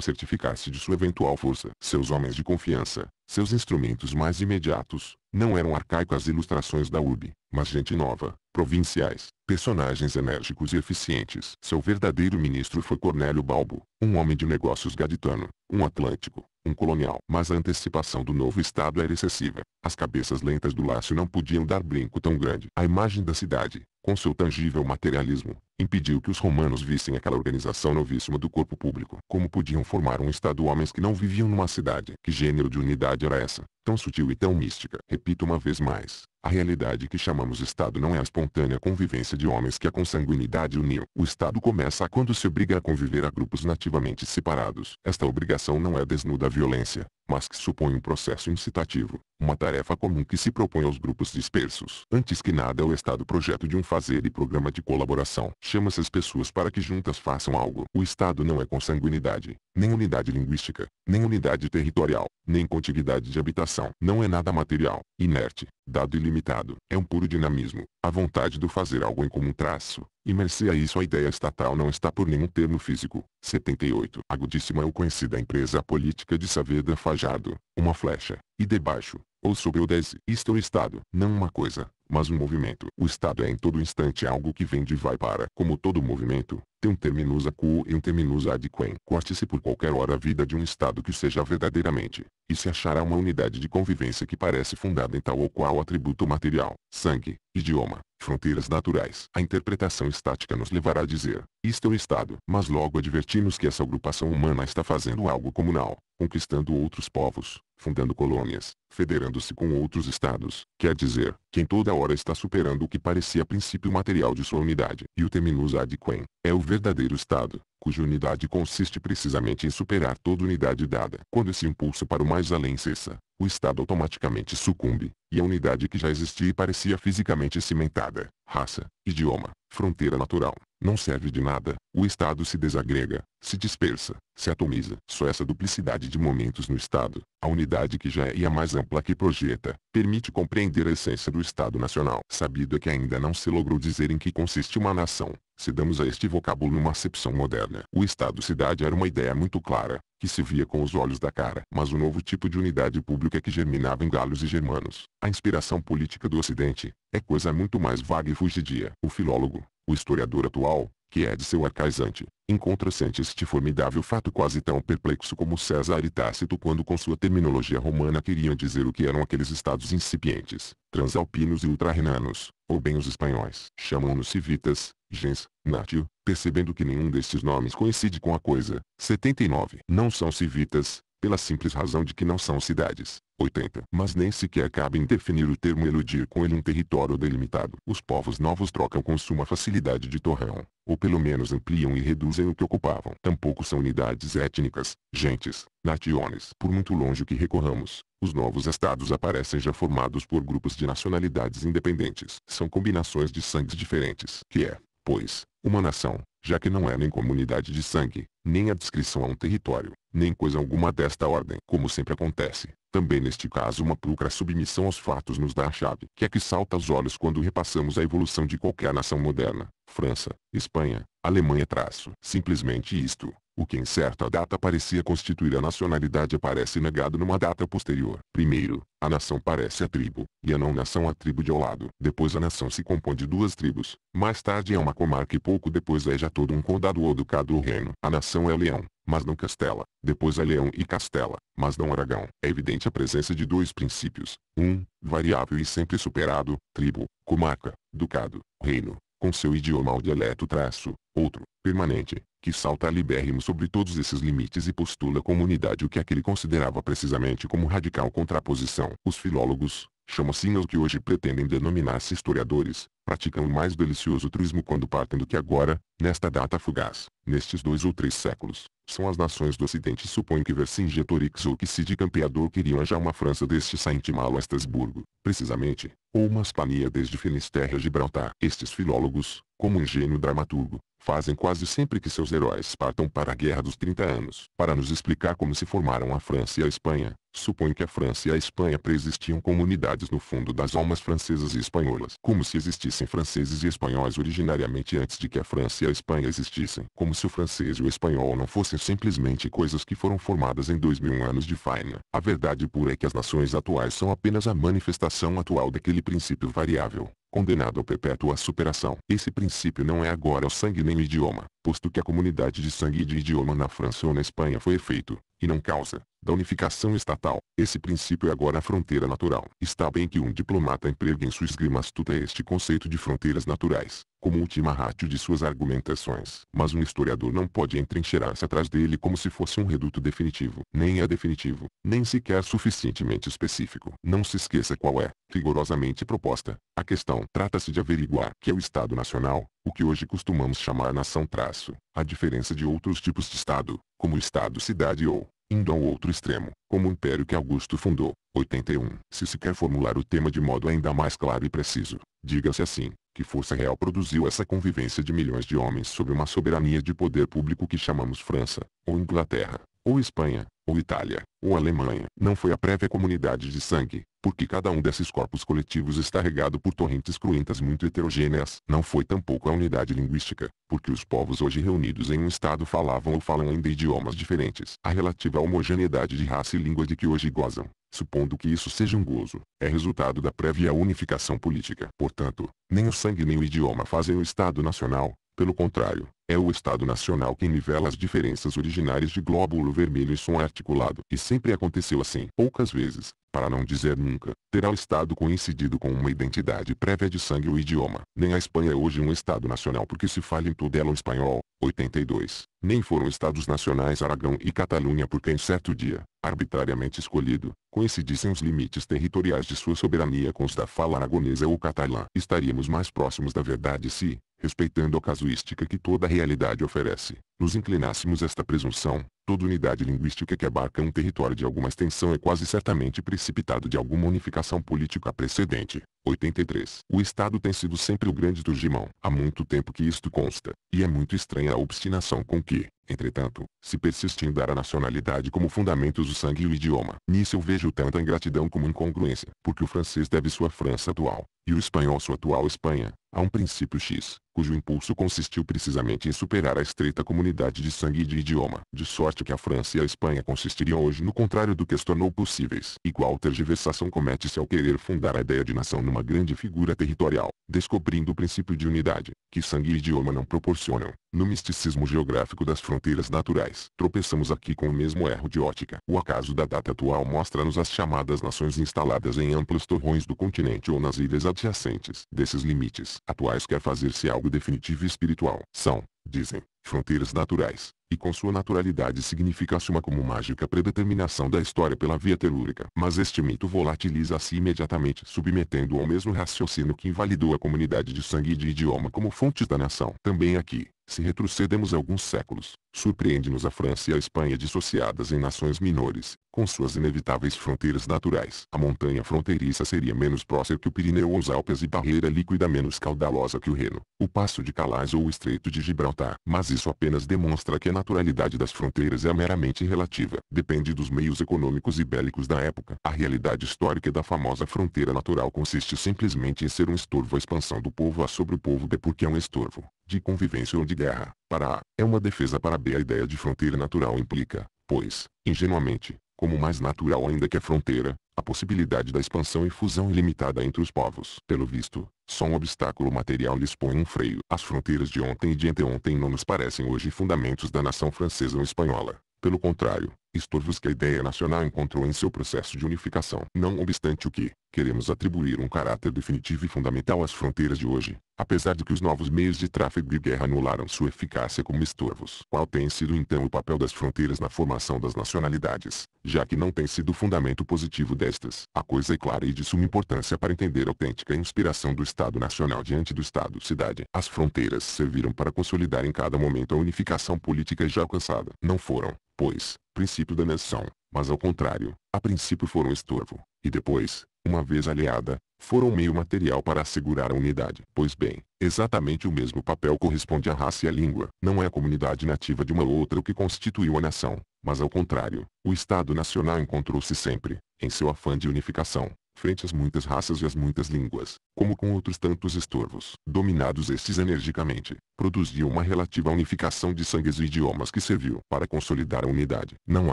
certificar-se de sua eventual força. Seus homens de confiança, seus instrumentos mais imediatos, não eram arcaicas ilustrações da UB, mas gente nova, provinciais, personagens enérgicos e eficientes. Seu verdadeiro ministro foi Cornélio Balbo, um homem de negócios gaditano, um atlântico, um colonial. Mas a antecipação do novo Estado era excessiva. As cabeças lentas do Lácio não podiam dar brinco tão grande. A imagem da cidade, com seu tangível materialismo, impediu que os romanos vissem aquela organização novíssima do corpo público. Como podiam formar um Estado homens que não viviam numa cidade? Que gênero de unidade era essa, tão sutil e tão mística? Repito uma vez mais, a realidade que chamamos Estado não é a espontânea convivência de homens que a consanguinidade uniu. O Estado começa quando se obriga a conviver a grupos nativamente separados. Esta obrigação não é desnuda violência, mas que supõe um processo incitativo, uma tarefa comum que se propõe aos grupos dispersos. Antes que nada é o Estado projeto de um fazer e programa de colaboração. Chama-se as pessoas para que juntas façam algo. O Estado não é consanguinidade, nem unidade linguística, nem unidade territorial, nem contiguidade de habitação. Não é nada material, inerte, dado ilimitado. É um puro dinamismo, a vontade do fazer algo em comum traço, e mercê a isso a ideia estatal não está por nenhum termo físico. 78. Agudíssima é o conhecida empresa política de Saavedra Fajardo, uma flecha, e debaixo, ou sob o 10, isto é o Estado. Não uma coisa, mas um movimento. O estado é em todo instante algo que vem de vai para. Como todo movimento, tem um terminus acuo e um terminus ad quem. Corte-se por qualquer hora a vida de um estado que seja verdadeiramente, e se achará uma unidade de convivência que parece fundada em tal ou qual atributo material, sangue, idioma, fronteiras naturais. A interpretação estática nos levará a dizer, isto é o estado. Mas logo advertimos que essa agrupação humana está fazendo algo comunal, conquistando outros povos, fundando colônias, federando-se com outros estados, quer dizer, quem toda hora está superando o que parecia princípio material de sua unidade. E o terminus ad quem, é o verdadeiro estado, cuja unidade consiste precisamente em superar toda unidade dada. Quando esse impulso para o mais além cessa, o estado automaticamente sucumbe, e a unidade que já existia e parecia fisicamente cimentada, raça, idioma, fronteira natural, não serve de nada, o Estado se desagrega, se dispersa, se atomiza. Só essa duplicidade de momentos no Estado, a unidade que já é e a mais ampla que projeta, permite compreender a essência do Estado Nacional. Sabido é que ainda não se logrou dizer em que consiste uma nação, se damos a este vocábulo uma acepção moderna, o Estado-cidade era uma ideia muito clara, que se via com os olhos da cara, mas o novo tipo de unidade pública que germinava em galos e germanos, a inspiração política do Ocidente, é coisa muito mais vaga e fugidia. O filólogo, o historiador atual, que é de seu arcaizante, encontra-se ante este formidável fato quase tão perplexo como César e Tácito quando com sua terminologia romana queriam dizer o que eram aqueles estados incipientes, transalpinos e ultrarrenanos, ou bem os espanhóis. Chamam-nos civitas, Gens, Nátio, percebendo que nenhum destes nomes coincide com a coisa. 79. Não são civitas, pela simples razão de que não são cidades. 80. Mas nem sequer cabe em definir o termo eludir com ele um território delimitado. Os povos novos trocam com suma facilidade de torrão, ou pelo menos ampliam e reduzem o que ocupavam. Tampouco são unidades étnicas, gentes, nationes. Por muito longe que recorramos, os novos estados aparecem já formados por grupos de nacionalidades independentes. São combinações de sangues diferentes, que é, pois, uma nação, já que não é nem comunidade de sangue, nem adscrição a um território, nem coisa alguma desta ordem. Como sempre acontece, também neste caso uma pulcra submissão aos fatos nos dá a chave, que é que salta aos olhos quando repassamos a evolução de qualquer nação moderna, França, Espanha, Alemanha traço. Simplesmente isto, o que em certa data parecia constituir a nacionalidade aparece negado numa data posterior. Primeiro, a nação parece a tribo, e a não-nação a tribo de ao lado. Depois a nação se compõe de duas tribos. Mais tarde é uma comarca e pouco depois é já todo um condado ou ducado ou reino. A nação é leão, mas não Castela, depois é Leão e Castela, mas não Aragão. É evidente a presença de dois princípios, um, variável e sempre superado, tribo, comarca, ducado, reino, com seu idioma ou dialeto traço, outro, permanente, que salta libérrimo sobre todos esses limites e postula como unidade o que aquele considerava precisamente como radical contraposição. Os filólogos, chamam assim aos que hoje pretendem denominar-se historiadores, praticam o mais delicioso truismo quando partem do que agora, nesta data fugaz, nestes dois ou três séculos, são as nações do ocidente supõem que Vercingetorix ou que Cid Campeador queriam já uma França deste Saint-Malo a Estrasburgo, precisamente, ou uma Espanha desde Finisterre a Gibraltar. Estes filólogos, como um gênio dramaturgo, Fazem quase sempre que seus heróis partam para a Guerra dos 30 Anos. Para nos explicar como se formaram a França e a Espanha, supõe que a França e a Espanha preexistiam comunidades como unidades no fundo das almas francesas e espanholas. Como se existissem franceses e espanhóis originariamente antes de que a França e a Espanha existissem. Como se o francês e o espanhol não fossem simplesmente coisas que foram formadas em mil anos de faina. A verdade pura é que as nações atuais são apenas a manifestação atual daquele princípio variável, condenado à perpétua superação. Esse princípio não é agora o sangue nem idioma, posto que a comunidade de sangue e de idioma na França ou na Espanha foi efeito, e não causa, da unificação estatal. Esse princípio é agora a fronteira natural. Está bem que um diplomata empregue em sua esgrima astuta este conceito de fronteiras naturais, como última rádio de suas argumentações. Mas um historiador não pode entrincheirar-se atrás dele como se fosse um reduto definitivo. Nem é definitivo, nem sequer suficientemente específico. Não se esqueça qual é, rigorosamente proposta, a questão. Trata-se de averiguar que é o Estado Nacional, o que hoje costumamos chamar nação traço, a diferença de outros tipos de Estado, como Estado-cidade ou, indo ao outro extremo, como o império que Augusto fundou. 81. Se se quer formular o tema de modo ainda mais claro e preciso, diga-se assim, que força real produziu essa convivência de milhões de homens sob uma soberania de poder público que chamamos França, ou Inglaterra, ou Espanha, ou Itália, ou Alemanha. Não foi a prévia comunidade de sangue, porque cada um desses corpos coletivos está regado por torrentes cruentas muito heterogêneas. Não foi tampouco a unidade linguística, porque os povos hoje reunidos em um estado falavam ou falam ainda idiomas diferentes. A relativa homogeneidade de raça e língua de que hoje gozam, supondo que isso seja um gozo, é resultado da prévia unificação política. Portanto, nem o sangue nem o idioma fazem o Estado Nacional, pelo contrário, é o Estado Nacional quem nivela as diferenças originárias de glóbulo vermelho e som articulado. E sempre aconteceu assim. Poucas vezes, para não dizer nunca, terá o Estado coincidido com uma identidade prévia de sangue ou idioma. Nem a Espanha é hoje um Estado Nacional porque se fala em todo ela o espanhol. 82. Nem foram Estados Nacionais Aragão e Catalunha porque em certo dia, arbitrariamente escolhido, coincidissem os limites territoriais de sua soberania com os da fala aragonesa ou catalã. Estaríamos mais próximos da verdade se, respeitando a casuística que toda realidade oferece, nos inclinássemos esta presunção, toda unidade linguística que abarca um território de alguma extensão é quase certamente precipitado de alguma unificação política precedente. 83. O Estado tem sido sempre o grande turgimão. Há muito tempo que isto consta, e é muito estranha a obstinação com que, entretanto, se persiste em dar à nacionalidade como fundamentos o sangue e o idioma. Nisso eu vejo tanta ingratidão como incongruência, porque o francês deve sua França atual, e o espanhol sua atual Espanha, a um princípio X, cujo impulso consistiu precisamente em superar a estreita comunidade de sangue e de idioma. De sorte que a França e a Espanha consistiriam hoje no contrário do que as tornou possíveis. Igual tergiversação comete-se ao querer fundar a ideia de nação numa grande figura territorial, descobrindo o princípio de unidade, que sangue e idioma não proporcionam, no misticismo geográfico das fronteiras naturais. Tropeçamos aqui com o mesmo erro de ótica. O acaso da data atual mostra-nos as chamadas nações instaladas em amplos torrões do continente ou nas ilhas adjacentes desses limites atuais quer fazer-se algo definitivo e espiritual. São, dizem, fronteiras naturais, e com sua naturalidade significa-se uma como mágica predeterminação da história pela via telúrica. Mas este mito volatiliza-se imediatamente submetendo ao mesmo raciocínio que invalidou a comunidade de sangue e de idioma como fontes da nação. Também aqui, se retrocedemos alguns séculos, surpreende-nos a França e a Espanha dissociadas em nações menores, com suas inevitáveis fronteiras naturais. A montanha fronteiriça seria menos próxima que o Pirineu ou os Alpes e barreira líquida menos caudalosa que o Reno, o Passo de Calais ou o Estreito de Gibraltar. Mas isso apenas demonstra que a naturalidade das fronteiras é meramente relativa. Depende dos meios econômicos e bélicos da época. A realidade histórica da famosa fronteira natural consiste simplesmente em ser um estorvo à expansão do povo a sobre o povo de porque é um estorvo de convivência ou de guerra, para A, é uma defesa para B. A ideia de fronteira natural implica, pois, ingenuamente, como mais natural ainda que a fronteira, a possibilidade da expansão e fusão ilimitada entre os povos. Pelo visto, só um obstáculo material lhes põe um freio. As fronteiras de ontem e de anteontem não nos parecem hoje fundamentos da nação francesa ou espanhola. Pelo contrário, estorvos que a ideia nacional encontrou em seu processo de unificação. Não obstante o que, Queremos atribuir um caráter definitivo e fundamental às fronteiras de hoje, apesar de que os novos meios de tráfego e guerra anularam sua eficácia como estorvos. Qual tem sido então o papel das fronteiras na formação das nacionalidades, já que não tem sido fundamento positivo destas? A coisa é clara e de suma importância para entender a autêntica inspiração do Estado Nacional diante do Estado-Cidade. As fronteiras serviram para consolidar em cada momento a unificação política já alcançada. Não foram, pois, princípio da nação, mas ao contrário, a princípio foram estorvo, e depois, uma vez aliada, foram meio material para assegurar a unidade. Pois bem, exatamente o mesmo papel corresponde à raça e à língua. Não é a comunidade nativa de uma ou outra o que constituiu a nação, mas ao contrário, o Estado Nacional encontrou-se sempre, em seu afã de unificação, frente às muitas raças e às muitas línguas, como com outros tantos estorvos. Dominados estes energicamente, produziu uma relativa unificação de sangues e idiomas que serviu para consolidar a unidade. Não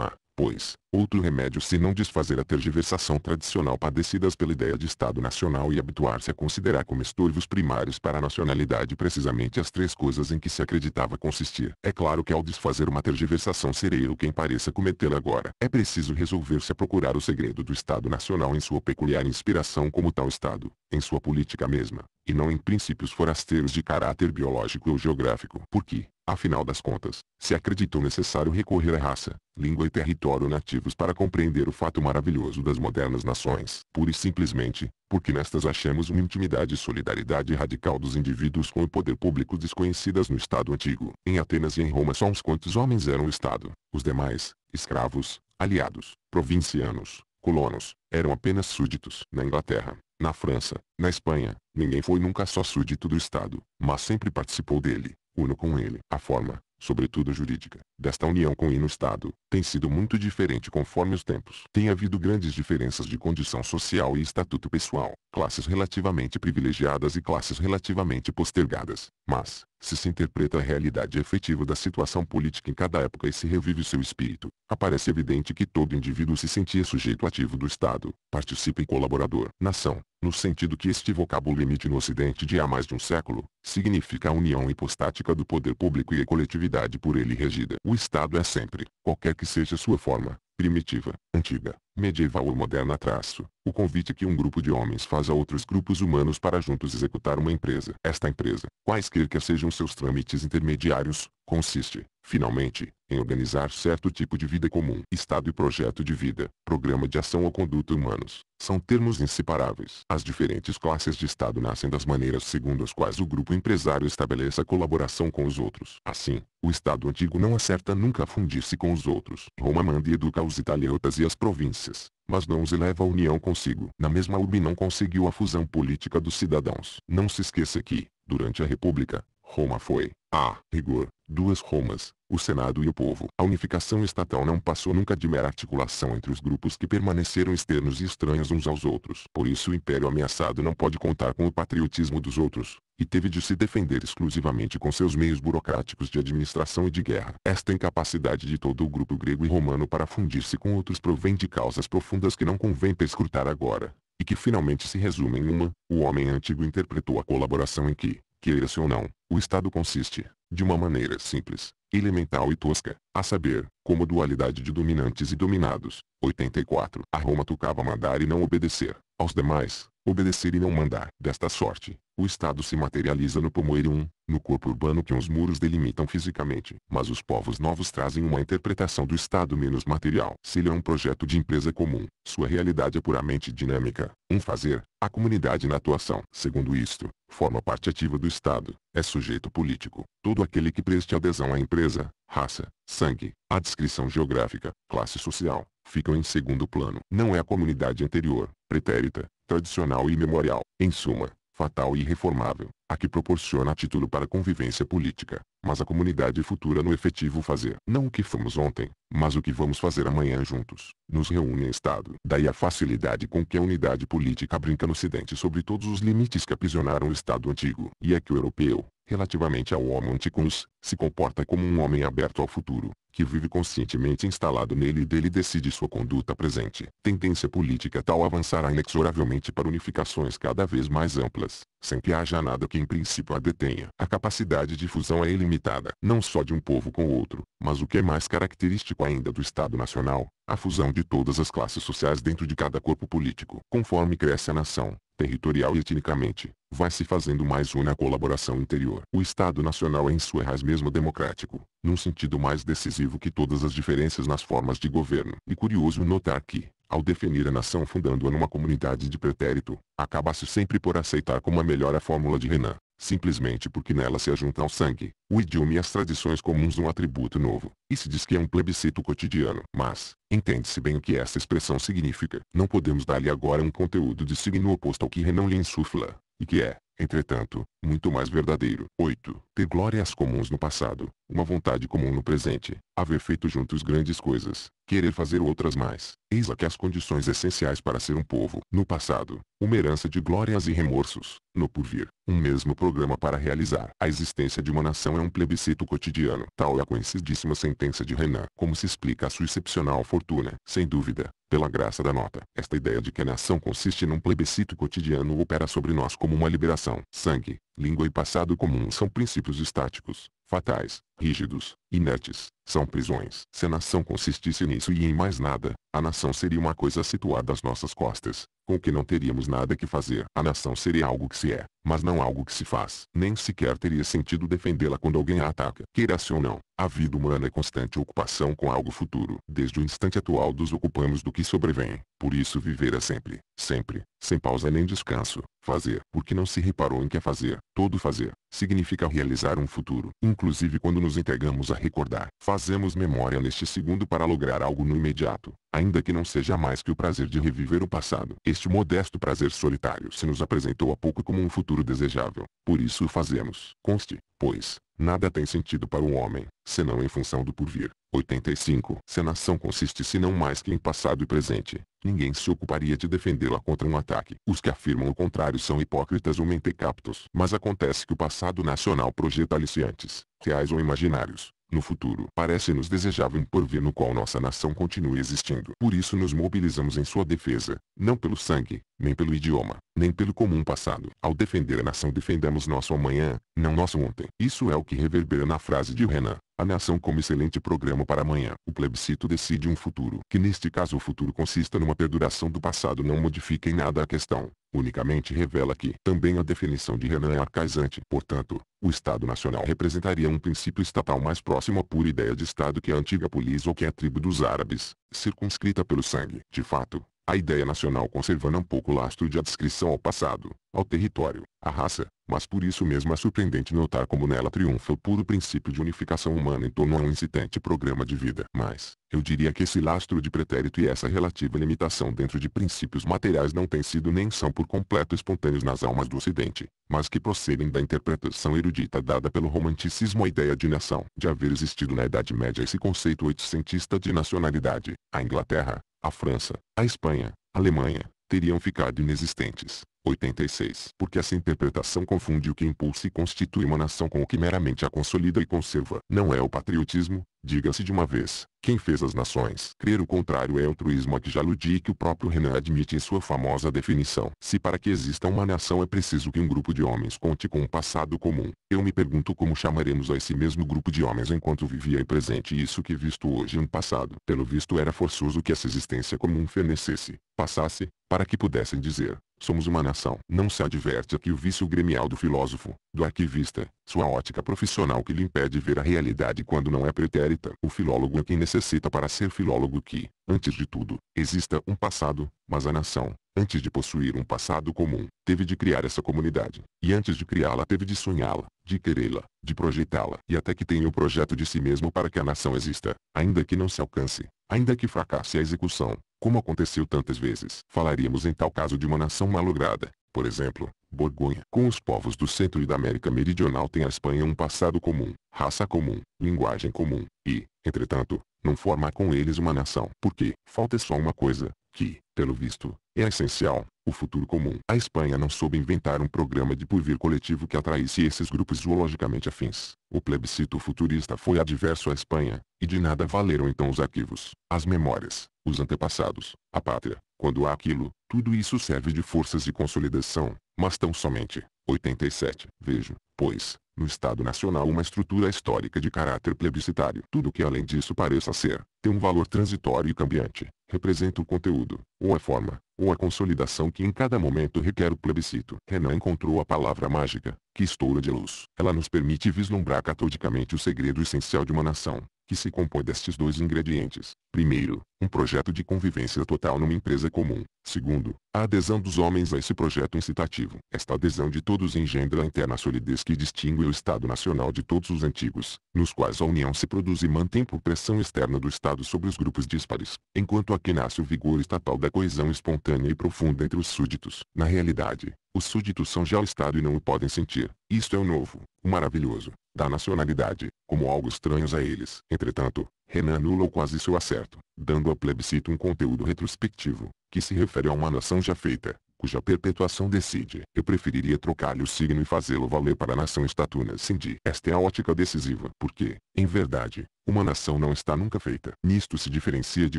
há, pois, outro remédio se não desfazer a tergiversação tradicional padecidas pela ideia de Estado Nacional e habituar-se a considerar como estorvos primários para a nacionalidade precisamente as três coisas em que se acreditava consistir. É claro que ao desfazer uma tergiversação serei eu quem pareça cometê-la agora. É preciso resolver-se a procurar o segredo do Estado Nacional em sua peculiar inspiração como tal Estado, em sua política mesma, e não em princípios forasteiros de caráter biológico ou geográfico. por quê Afinal das contas, se acreditou necessário recorrer à raça, língua e território nativos para compreender o fato maravilhoso das modernas nações, pura e simplesmente, porque nestas achamos uma intimidade e solidariedade radical dos indivíduos com o poder público desconhecidas no Estado antigo. Em Atenas e em Roma só uns quantos homens eram o Estado, os demais, escravos, aliados, provincianos, colonos, eram apenas súditos. Na Inglaterra, na França, na Espanha, ninguém foi nunca só súdito do Estado, mas sempre participou dele uno com ele. A forma, sobretudo jurídica, desta união com o Estado, tem sido muito diferente conforme os tempos. Tem havido grandes diferenças de condição social e estatuto pessoal, classes relativamente privilegiadas e classes relativamente postergadas. Mas, se se interpreta a realidade efetiva da situação política em cada época e se revive seu espírito, aparece evidente que todo indivíduo se sentia sujeito ativo do Estado, participa e colaborador. Nação, no sentido que este vocábulo emite no Ocidente de há mais de um século, significa a união hipostática do poder público e a coletividade por ele regida. O Estado é sempre, qualquer que seja sua forma, primitiva, antiga, medieval ou moderna traço, o convite que um grupo de homens faz a outros grupos humanos para juntos executar uma empresa. Esta empresa, quaisquer que sejam seus trâmites intermediários, Consiste, finalmente, em organizar certo tipo de vida comum. Estado e projeto de vida, programa de ação ou conduta humanos, são termos inseparáveis. As diferentes classes de Estado nascem das maneiras segundo as quais o grupo empresário estabelece a colaboração com os outros. Assim, o Estado antigo não acerta nunca a fundir-se com os outros. Roma manda e educa os italiotas e as províncias, mas não os eleva à união consigo. Na mesma UB não conseguiu a fusão política dos cidadãos. Não se esqueça que, durante a República, Roma foi, a rigor, duas Romas, o Senado e o povo. A unificação estatal não passou nunca de mera articulação entre os grupos que permaneceram externos e estranhos uns aos outros. Por isso o império ameaçado não pode contar com o patriotismo dos outros, e teve de se defender exclusivamente com seus meios burocráticos de administração e de guerra. Esta incapacidade de todo o grupo grego e romano para fundir-se com outros provém de causas profundas que não convém perscrutar agora, e que finalmente se resumem em uma, o homem antigo interpretou a colaboração em que, queira-se ou não, o Estado consiste, de uma maneira simples, elemental e tosca, a saber, como dualidade de dominantes e dominados. 84. A Roma tocava mandar e não obedecer aos demais, obedecer e não mandar. Desta sorte, o Estado se materializa no Pomoeiro no corpo urbano que os muros delimitam fisicamente. Mas os povos novos trazem uma interpretação do Estado menos material. Se ele é um projeto de empresa comum, sua realidade é puramente dinâmica. Um fazer, a comunidade na atuação. Segundo isto, forma parte ativa do Estado, é sujeito político. Todo aquele que preste adesão à empresa, raça, sangue, a descrição geográfica, classe social, ficam em segundo plano. Não é a comunidade anterior, pretérita, tradicional e memorial, em suma, fatal e reformável, a que proporciona título para convivência política, mas a comunidade futura no efetivo fazer. Não o que fomos ontem, mas o que vamos fazer amanhã juntos, nos reúne em Estado. Daí a facilidade com que a unidade política brinca no Ocidente sobre todos os limites que aprisionaram o Estado antigo. E é que o europeu, relativamente ao homem antiquus, se comporta como um homem aberto ao futuro, que vive conscientemente instalado nele e dele decide sua conduta presente. Tendência política tal avançará inexoravelmente para unificações cada vez mais amplas, sem que haja nada que em princípio a detenha. A capacidade de fusão é ilimitada, não só de um povo com outro, mas o que é mais característico ainda do Estado Nacional, a fusão de todas as classes sociais dentro de cada corpo político. Conforme cresce a nação, territorial e etnicamente, vai se fazendo mais uma colaboração interior. O Estado Nacional é em sua raiz mesmo democrático, num sentido mais decisivo que todas as diferenças nas formas de governo. E curioso notar que, ao definir a nação fundando-a numa comunidade de pretérito, acaba-se sempre por aceitar como a melhor a fórmula de Renan, simplesmente porque nela se ajunta ao sangue, o idioma e as tradições comuns um atributo novo, e se diz que é um plebiscito cotidiano. Mas, entende-se bem o que essa expressão significa. Não podemos dar-lhe agora um conteúdo de signo oposto ao que Renan lhe insufla, e que é, entretanto, muito mais verdadeiro. 8. Ter glórias comuns no passado, uma vontade comum no presente, Haver feito juntos grandes coisas, querer fazer outras mais, eis aqui as condições essenciais para ser um povo. No passado, uma herança de glórias e remorsos, no porvir, um mesmo programa para realizar. A existência de uma nação é um plebiscito cotidiano. Tal é a conhecidíssima sentença de Renan. Como se explica a sua excepcional fortuna? Sem dúvida, pela graça da nota. Esta ideia de que a nação consiste num plebiscito cotidiano opera sobre nós como uma liberação. Sangue, língua e passado comum são princípios estáticos, fatais, rígidos, inertes, são prisões. Se a nação consistisse nisso e em mais nada, a nação seria uma coisa situada às nossas costas, com que não teríamos nada que fazer. A nação seria algo que se é, mas não algo que se faz. Nem sequer teria sentido defendê-la quando alguém a ataca. Queira-se ou não, a vida humana é constante ocupação com algo futuro. Desde o instante atual dos ocupamos do que sobrevém. Por isso viver é sempre, sempre, sem pausa nem descanso, fazer. Porque não se reparou em que é fazer. Todo fazer, significa realizar um futuro. Inclusive quando nos entregamos a recordar. Fazemos memória neste segundo para lograr algo no imediato. Ainda que não seja mais que o prazer de reviver o passado. Este modesto prazer solitário se nos apresentou há pouco como um futuro desejável, por isso o fazemos. Conste, pois, nada tem sentido para o homem, senão em função do porvir. 85. Se a nação consiste se não mais que em passado e presente, ninguém se ocuparia de defendê-la contra um ataque. Os que afirmam o contrário são hipócritas ou mentecaptos. Mas acontece que o passado nacional projeta aliciantes, reais ou imaginários, no futuro, parece-nos desejável um porvir no qual nossa nação continue existindo. Por isso nos mobilizamos em sua defesa, não pelo sangue, nem pelo idioma, nem pelo comum passado. Ao defender a nação defendemos nosso amanhã, não nosso ontem. Isso é o que reverbera na frase de Renan. A nação como excelente programa para amanhã. O plebiscito decide um futuro. Que neste caso o futuro consista numa perduração do passado não modifica em nada a questão. Unicamente revela que também a definição de Renan é arcaizante. Portanto, o Estado Nacional representaria um princípio estatal mais próximo à pura ideia de Estado que a antiga polis ou que a tribo dos árabes, circunscrita pelo sangue. De fato, a ideia nacional conserva um pouco o lastro de adscrição ao passado, ao território, à raça, mas por isso mesmo é surpreendente notar como nela triunfa o puro princípio de unificação humana em torno a um incitante programa de vida. Mas, eu diria que esse lastro de pretérito e essa relativa limitação dentro de princípios materiais não têm sido nem são por completo espontâneos nas almas do Ocidente, mas que procedem da interpretação erudita dada pelo romanticismo à ideia de nação. De haver existido na Idade Média esse conceito oitocentista de nacionalidade, a Inglaterra, a França, a Espanha, a Alemanha, teriam ficado inexistentes. 86. Porque essa interpretação confunde o que impulsa e constitui uma nação com o que meramente a consolida e conserva. Não é o patriotismo, diga-se de uma vez, quem fez as nações. Crer o contrário é altruísmo a que já aludi e que o próprio Renan admite em sua famosa definição. Se para que exista uma nação é preciso que um grupo de homens conte com um passado comum, eu me pergunto como chamaremos a esse mesmo grupo de homens enquanto vivia em presente isso que visto hoje um passado. Pelo visto era forçoso que essa existência comum fenecesse passasse, para que pudessem dizer, somos uma nação. Não se adverte que o vício gremial do filósofo, do arquivista, sua ótica profissional que lhe impede ver a realidade quando não é pretérita. O filólogo é quem necessita para ser filólogo que, antes de tudo, exista um passado, mas a nação, antes de possuir um passado comum, teve de criar essa comunidade, e antes de criá-la teve de sonhá-la, de querê-la, de projetá-la, e até que tenha o projeto de si mesmo para que a nação exista, ainda que não se alcance, ainda que fracasse a execução, como aconteceu tantas vezes, falaríamos em tal caso de uma nação malograda. Por exemplo, Borgonha. Com os povos do centro e da América Meridional tem a Espanha um passado comum, raça comum, linguagem comum, e, entretanto, não forma com eles uma nação. Porque, falta só uma coisa, que, pelo visto, é essencial, o futuro comum. A Espanha não soube inventar um programa de porvir coletivo que atraísse esses grupos zoologicamente afins. O plebiscito futurista foi adverso à Espanha, e de nada valeram então os arquivos, as memórias, os antepassados, a pátria. Quando há aquilo, tudo isso serve de forças de consolidação, mas tão somente. 87. Vejo, pois, no Estado Nacional uma estrutura histórica de caráter plebiscitário. Tudo que além disso pareça ser, tem um valor transitório e cambiante, representa o conteúdo, ou a forma, ou a consolidação que em cada momento requer o plebiscito. Renan encontrou a palavra mágica, que estoura de luz. Ela nos permite vislumbrar catodicamente o segredo essencial de uma nação, que se compõe destes dois ingredientes. Primeiro, um projeto de convivência total numa empresa comum. Segundo, a adesão dos homens a esse projeto incitativo. Esta adesão de todos engendra a interna solidez que distingue o Estado Nacional de todos os antigos, nos quais a união se produz e mantém por pressão externa do Estado sobre os grupos díspares, enquanto aqui nasce o vigor estatal da coesão espontânea e profunda entre os súditos. Na realidade, os súditos são já o Estado e não o podem sentir. Isto é o novo, o maravilhoso, da nacionalidade, como algo estranhos a eles. Entretanto, Renan anula quase seu acerto, dando ao plebiscito um conteúdo retrospectivo, que se refere a uma nação já feita, cuja perpetuação decide. Eu preferiria trocar-lhe o signo e fazê-lo valer para a nação estatuna Sindi. Esta é a ótica decisiva, porque, em verdade, uma nação não está nunca feita. Nisto se diferencia de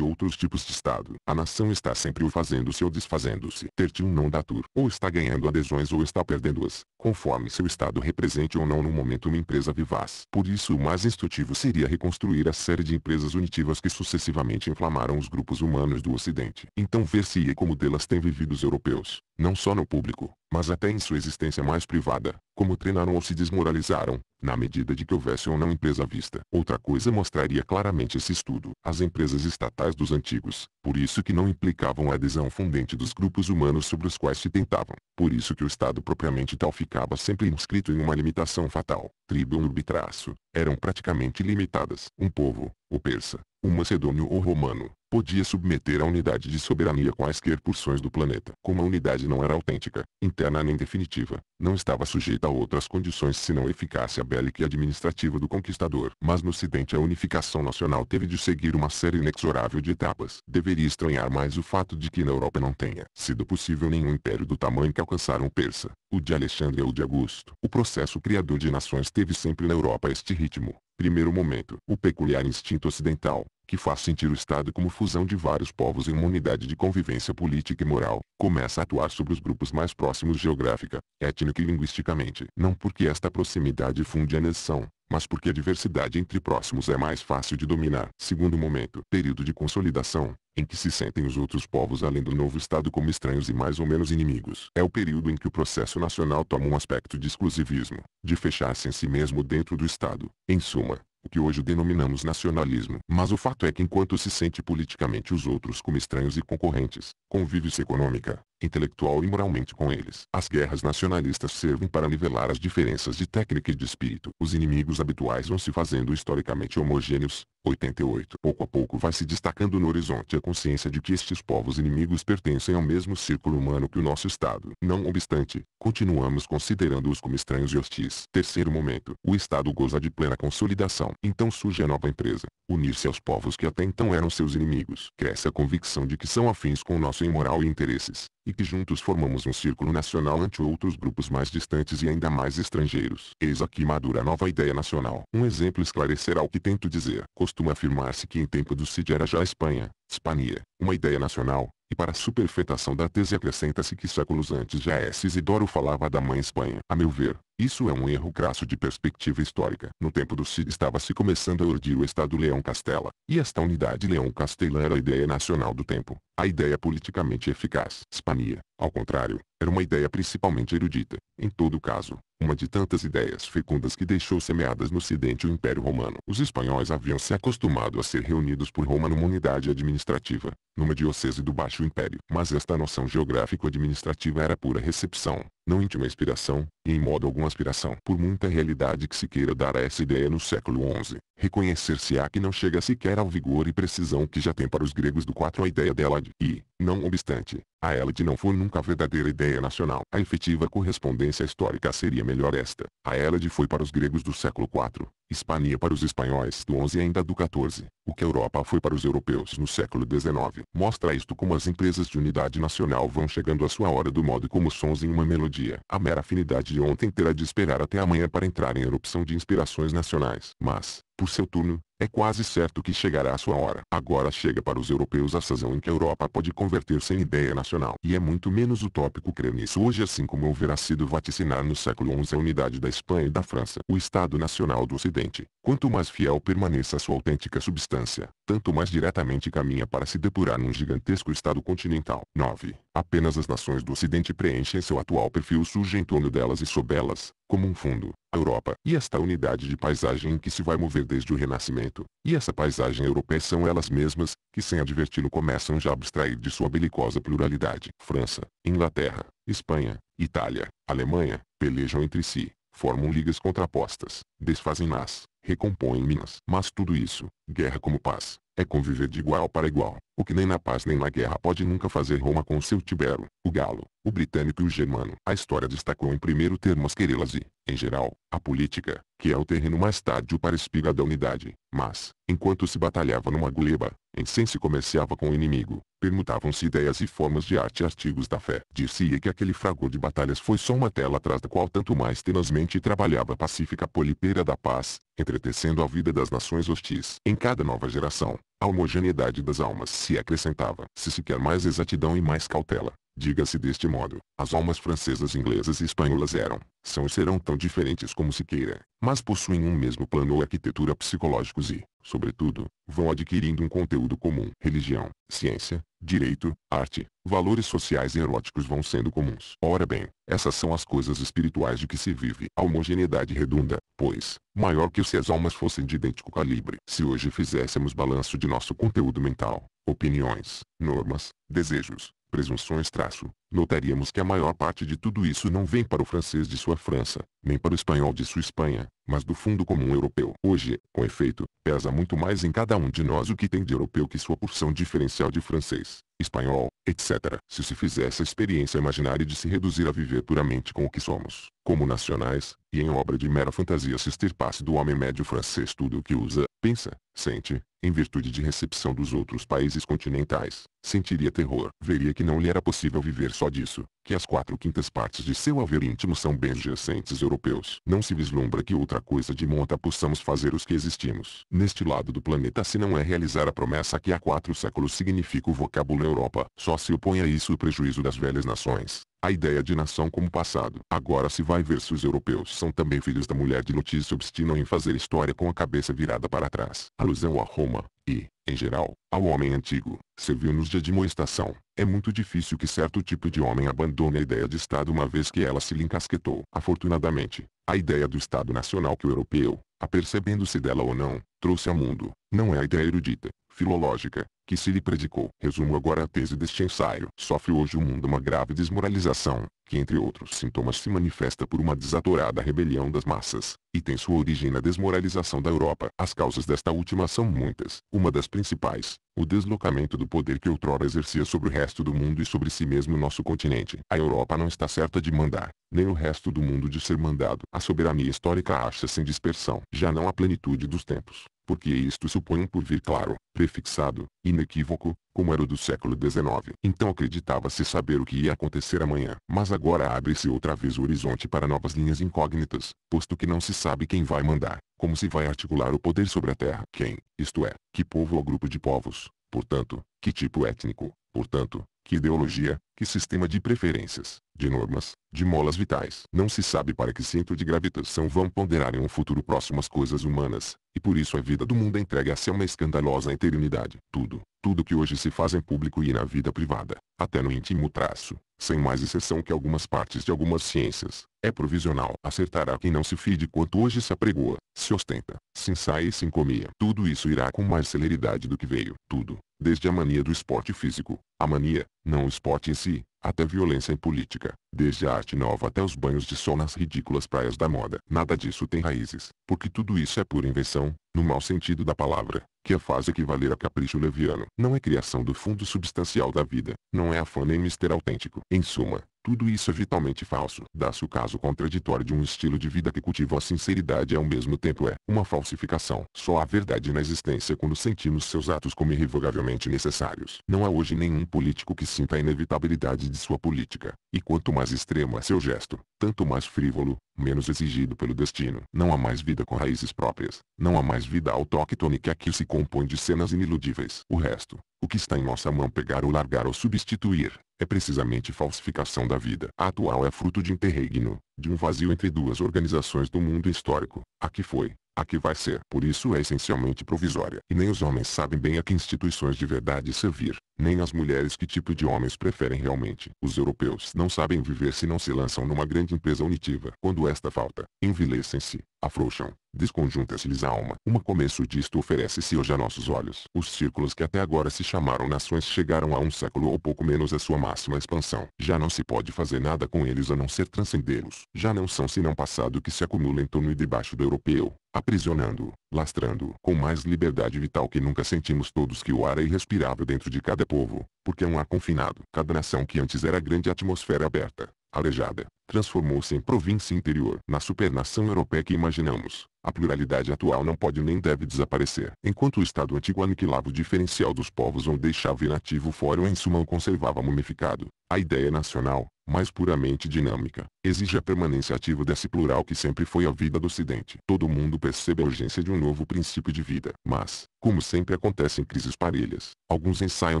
outros tipos de Estado. A nação está sempre o fazendo-se ou desfazendo-se. Tertil não datur. Ou está ganhando adesões ou está perdendo-as, conforme seu Estado represente ou não no momento uma empresa vivaz. Por isso o mais instrutivo seria reconstruir a série de empresas unitivas que sucessivamente inflamaram os grupos humanos do Ocidente. Então ver-se-ia como delas têm vivido os europeus não só no público, mas até em sua existência mais privada, como treinaram ou se desmoralizaram, na medida de que houvesse ou não empresa vista. Outra coisa mostraria claramente esse estudo. As empresas estatais dos antigos, por isso que não implicavam a adesão fundente dos grupos humanos sobre os quais se tentavam. Por isso que o Estado propriamente tal ficava sempre inscrito em uma limitação fatal, tribo umbi-traço, eram praticamente limitadas. Um povo, o persa, o macedônio ou romano, podia submeter a unidade de soberania quaisquer porções do planeta. Como a unidade não era autêntica, interna nem definitiva, não estava sujeita a outras condições senão a eficácia bélica e administrativa do conquistador. Mas no ocidente a unificação nacional teve de seguir uma série inexorável de etapas. Deveria estranhar mais o fato de que na Europa não tenha sido possível nenhum império do tamanho que alcançaram o persa, o de Alexandre ou de Augusto. O processo criador de nações teve sempre na Europa este ritmo. Primeiro momento, o peculiar instinto ocidental, que faz sentir o Estado como fusão de vários povos em uma unidade de convivência política e moral, começa a atuar sobre os grupos mais próximos geográfica, étnica e linguisticamente. Não porque esta proximidade funde a nação, mas porque a diversidade entre próximos é mais fácil de dominar. Segundo momento, período de consolidação, em que se sentem os outros povos além do novo Estado como estranhos e mais ou menos inimigos. É o período em que o processo nacional toma um aspecto de exclusivismo, de fechar-se em si mesmo dentro do Estado. Em suma, o que hoje denominamos nacionalismo. Mas o fato é que enquanto se sente politicamente os outros como estranhos e concorrentes, convive-se econômica, intelectual e moralmente com eles. As guerras nacionalistas servem para nivelar as diferenças de técnica e de espírito. Os inimigos habituais vão se fazendo historicamente homogêneos, 88. Pouco a pouco vai se destacando no horizonte a consciência de que estes povos inimigos pertencem ao mesmo círculo humano que o nosso Estado. Não obstante, continuamos considerando-os como estranhos e hostis. Terceiro momento. O Estado goza de plena consolidação. Então surge a nova empresa. Unir-se aos povos que até então eram seus inimigos. Cresce a convicção de que são afins com o nosso imoral e interesses e que juntos formamos um círculo nacional ante outros grupos mais distantes e ainda mais estrangeiros. Eis aqui madura a nova ideia nacional. Um exemplo esclarecerá o que tento dizer. Costuma afirmar-se que em tempo do Cid era já a Espanha, Hispania, uma ideia nacional, e para a superfetação da tese acrescenta-se que séculos antes já S. É Isidoro falava da mãe Espanha. A meu ver, isso é um erro crasso de perspectiva histórica. No tempo do Cid estava se começando a urdir o Estado Leão-Castela, e esta unidade Leão-Castela era a ideia nacional do tempo, a ideia politicamente eficaz. Hispania, ao contrário, era uma ideia principalmente erudita, em todo caso, uma de tantas ideias fecundas que deixou semeadas no ocidente o Império Romano. Os espanhóis haviam se acostumado a ser reunidos por Roma numa unidade administrativa, numa diocese do Baixo Império. Mas esta noção geográfico-administrativa era pura recepção, não íntima inspiração, e em modo algum aspiração por muita realidade que se queira dar a essa ideia no século XI, reconhecer-se-á que não chega sequer ao vigor e precisão que já tem para os gregos do 4 a ideia dela de I. Não obstante, a ela de não for nunca a verdadeira ideia nacional. A efetiva correspondência histórica seria melhor esta. A ela de foi para os gregos do século IV, Hispania para os espanhóis do 11 e ainda do 14, o que a Europa foi para os europeus no século XIX. Mostra isto como as empresas de unidade nacional vão chegando à sua hora do modo como sons em uma melodia. A mera afinidade de ontem terá de esperar até amanhã para entrar em erupção de inspirações nacionais. Mas, por seu turno, é quase certo que chegará a sua hora. Agora chega para os europeus a sazão em que a Europa pode converter-se em ideia nacional. E é muito menos utópico crer nisso hoje assim como houverá sido vaticinar no século XI a unidade da Espanha e da França. O Estado Nacional do Ocidente, quanto mais fiel permaneça a sua autêntica substância, tanto mais diretamente caminha para se depurar num gigantesco Estado continental. 9. Apenas as nações do Ocidente preenchem seu atual perfil surge em torno delas e sob elas, como um fundo, a Europa. E esta unidade de paisagem em que se vai mover desde o Renascimento, e essa paisagem europeia são elas mesmas, que sem adverti-lo começam já a abstrair de sua belicosa pluralidade. França, Inglaterra, Espanha, Itália, Alemanha, pelejam entre si, formam ligas contrapostas, desfazem-nas, recompõem minas. Mas tudo isso, guerra como paz, é conviver de igual para igual, o que nem na paz nem na guerra pode nunca fazer Roma com seu Tibério, o Galo, o britânico e o germano. A história destacou em primeiro termo as querelas e, em geral, a política, que é o terreno mais tádio para espiga da unidade. Mas, enquanto se batalhava numa guleba, Incense comerciava com o inimigo, permutavam-se ideias e formas de arte e artigos da fé. Dir-se-ia que aquele fragor de batalhas foi só uma tela atrás da qual tanto mais tenazmente trabalhava a pacífica polipeira da paz, entretecendo a vida das nações hostis. Em cada nova geração, a homogeneidade das almas se acrescentava. Se se quer mais exatidão e mais cautela, Diga-se deste modo, as almas francesas, inglesas e espanholas eram, são e serão tão diferentes como se queira, mas possuem um mesmo plano ou arquitetura psicológicos e, sobretudo, vão adquirindo um conteúdo comum. Religião, ciência, direito, arte, valores sociais e eróticos vão sendo comuns. Ora bem, essas são as coisas espirituais de que se vive. A homogeneidade redunda, pois, maior que se as almas fossem de idêntico calibre. Se hoje fizéssemos balanço de nosso conteúdo mental, opiniões, normas, desejos, presunções traço, notaríamos que a maior parte de tudo isso não vem para o francês de sua França, nem para o espanhol de sua Espanha, mas do fundo comum europeu. Hoje, com efeito, pesa muito mais em cada um de nós o que tem de europeu que sua porção diferencial de francês espanhol, etc., se se fizesse a experiência imaginária de se reduzir a viver puramente com o que somos, como nacionais, e em obra de mera fantasia se extirpasse do homem médio francês tudo o que usa, pensa, sente, em virtude de recepção dos outros países continentais, sentiria terror, veria que não lhe era possível viver só disso, que as quatro quintas partes de seu haver íntimo são bens jacentes europeus. Não se vislumbra que outra coisa de monta possamos fazer os que existimos. Neste lado do planeta se não é realizar a promessa que há quatro séculos significa o vocábulo Europa. Só se opõe a isso o prejuízo das velhas nações. A ideia de nação como passado. Agora se vai ver se os europeus são também filhos da mulher de notícia se obstinam em fazer história com a cabeça virada para trás. Alusão a Roma, e, em geral, ao homem antigo, serviu-nos de admoestação. É muito difícil que certo tipo de homem abandone a ideia de Estado uma vez que ela se lhe encasquetou. Afortunadamente, a ideia do Estado nacional que o europeu, apercebendo-se dela ou não, trouxe ao mundo, não é a ideia erudita, filológica, que se lhe predicou. Resumo agora a tese deste ensaio. Sofre hoje o mundo uma grave desmoralização, que entre outros sintomas se manifesta por uma desatorada rebelião das massas, e tem sua origem na desmoralização da Europa. As causas desta última são muitas. Uma das principais, o deslocamento do poder que outrora exercia sobre o resto do mundo e sobre si mesmo nosso continente. A Europa não está certa de mandar, nem o resto do mundo de ser mandado. A soberania histórica acha-se em dispersão. Já não há plenitude dos tempos porque isto supõe um porvir claro, prefixado, inequívoco, como era o do século XIX. Então acreditava-se saber o que ia acontecer amanhã. Mas agora abre-se outra vez o horizonte para novas linhas incógnitas, posto que não se sabe quem vai mandar, como se vai articular o poder sobre a terra. Quem, isto é, que povo ou grupo de povos, portanto, que tipo étnico, portanto, que ideologia, que sistema de preferências, de normas, de molas vitais. Não se sabe para que centro de gravitação vão ponderar em um futuro próximo as coisas humanas, e por isso a vida do mundo é entregue a ser uma escandalosa eternidade. Tudo, tudo que hoje se faz em público e na vida privada, até no íntimo traço, sem mais exceção que algumas partes de algumas ciências, é provisional. Acertará quem não se fie de quanto hoje se apregoa, se ostenta, se ensaia e se encomia. Tudo isso irá com mais celeridade do que veio. Tudo, desde a mania do esporte físico, a mania, não o esporte em si, até violência em política, desde a arte nova até os banhos de sol nas ridículas praias da moda. Nada disso tem raízes, porque tudo isso é pura invenção, no mau sentido da palavra, que a faz equivaler a capricho leviano. Não é criação do fundo substancial da vida, não é afã nem mister autêntico. Em suma, tudo isso é vitalmente falso. Dá-se o caso contraditório de um estilo de vida que cultiva a sinceridade e ao mesmo tempo é uma falsificação. Só há verdade na existência quando sentimos seus atos como irrevogavelmente necessários. Não há hoje nenhum político que sinta a inevitabilidade de sua política. E quanto mais extremo é seu gesto, tanto mais frívolo, menos exigido pelo destino. Não há mais vida com raízes próprias. Não há mais mais vida autóctone que aqui se compõe de cenas iniludíveis. O resto, o que está em nossa mão pegar ou largar ou substituir, é precisamente falsificação da vida. A atual é fruto de interregno, de um vazio entre duas organizações do mundo histórico, a que foi, a que vai ser. Por isso é essencialmente provisória. E nem os homens sabem bem a que instituições de verdade servir, nem as mulheres que tipo de homens preferem realmente. Os europeus não sabem viver se não se lançam numa grande empresa unitiva. Quando esta falta, envilecem-se, afrouxam, desconjunta-se-lhes a alma. Uma começo disto oferece-se hoje a nossos olhos. Os círculos que até agora se chamaram nações chegaram a um século ou pouco menos a sua máxima expansão. Já não se pode fazer nada com eles a não ser transcendê-los. Já não são senão passado que se acumula em torno e debaixo do europeu, aprisionando, lastrando com mais liberdade vital que nunca sentimos todos que o ar é irrespirável dentro de cada povo, porque é um ar confinado. Cada nação que antes era grande atmosfera aberta, Aleijada, transformou-se em província interior. Na supernação europeia que imaginamos, a pluralidade atual não pode nem deve desaparecer. Enquanto o Estado antigo aniquilava o diferencial dos povos ou deixava inativo o fórum em suma o conservava mumificado, a ideia nacional, mais puramente dinâmica, exige a permanência ativa desse plural que sempre foi a vida do Ocidente. Todo mundo percebe a urgência de um novo princípio de vida. Mas, como sempre acontece em crises parelhas, alguns ensaiam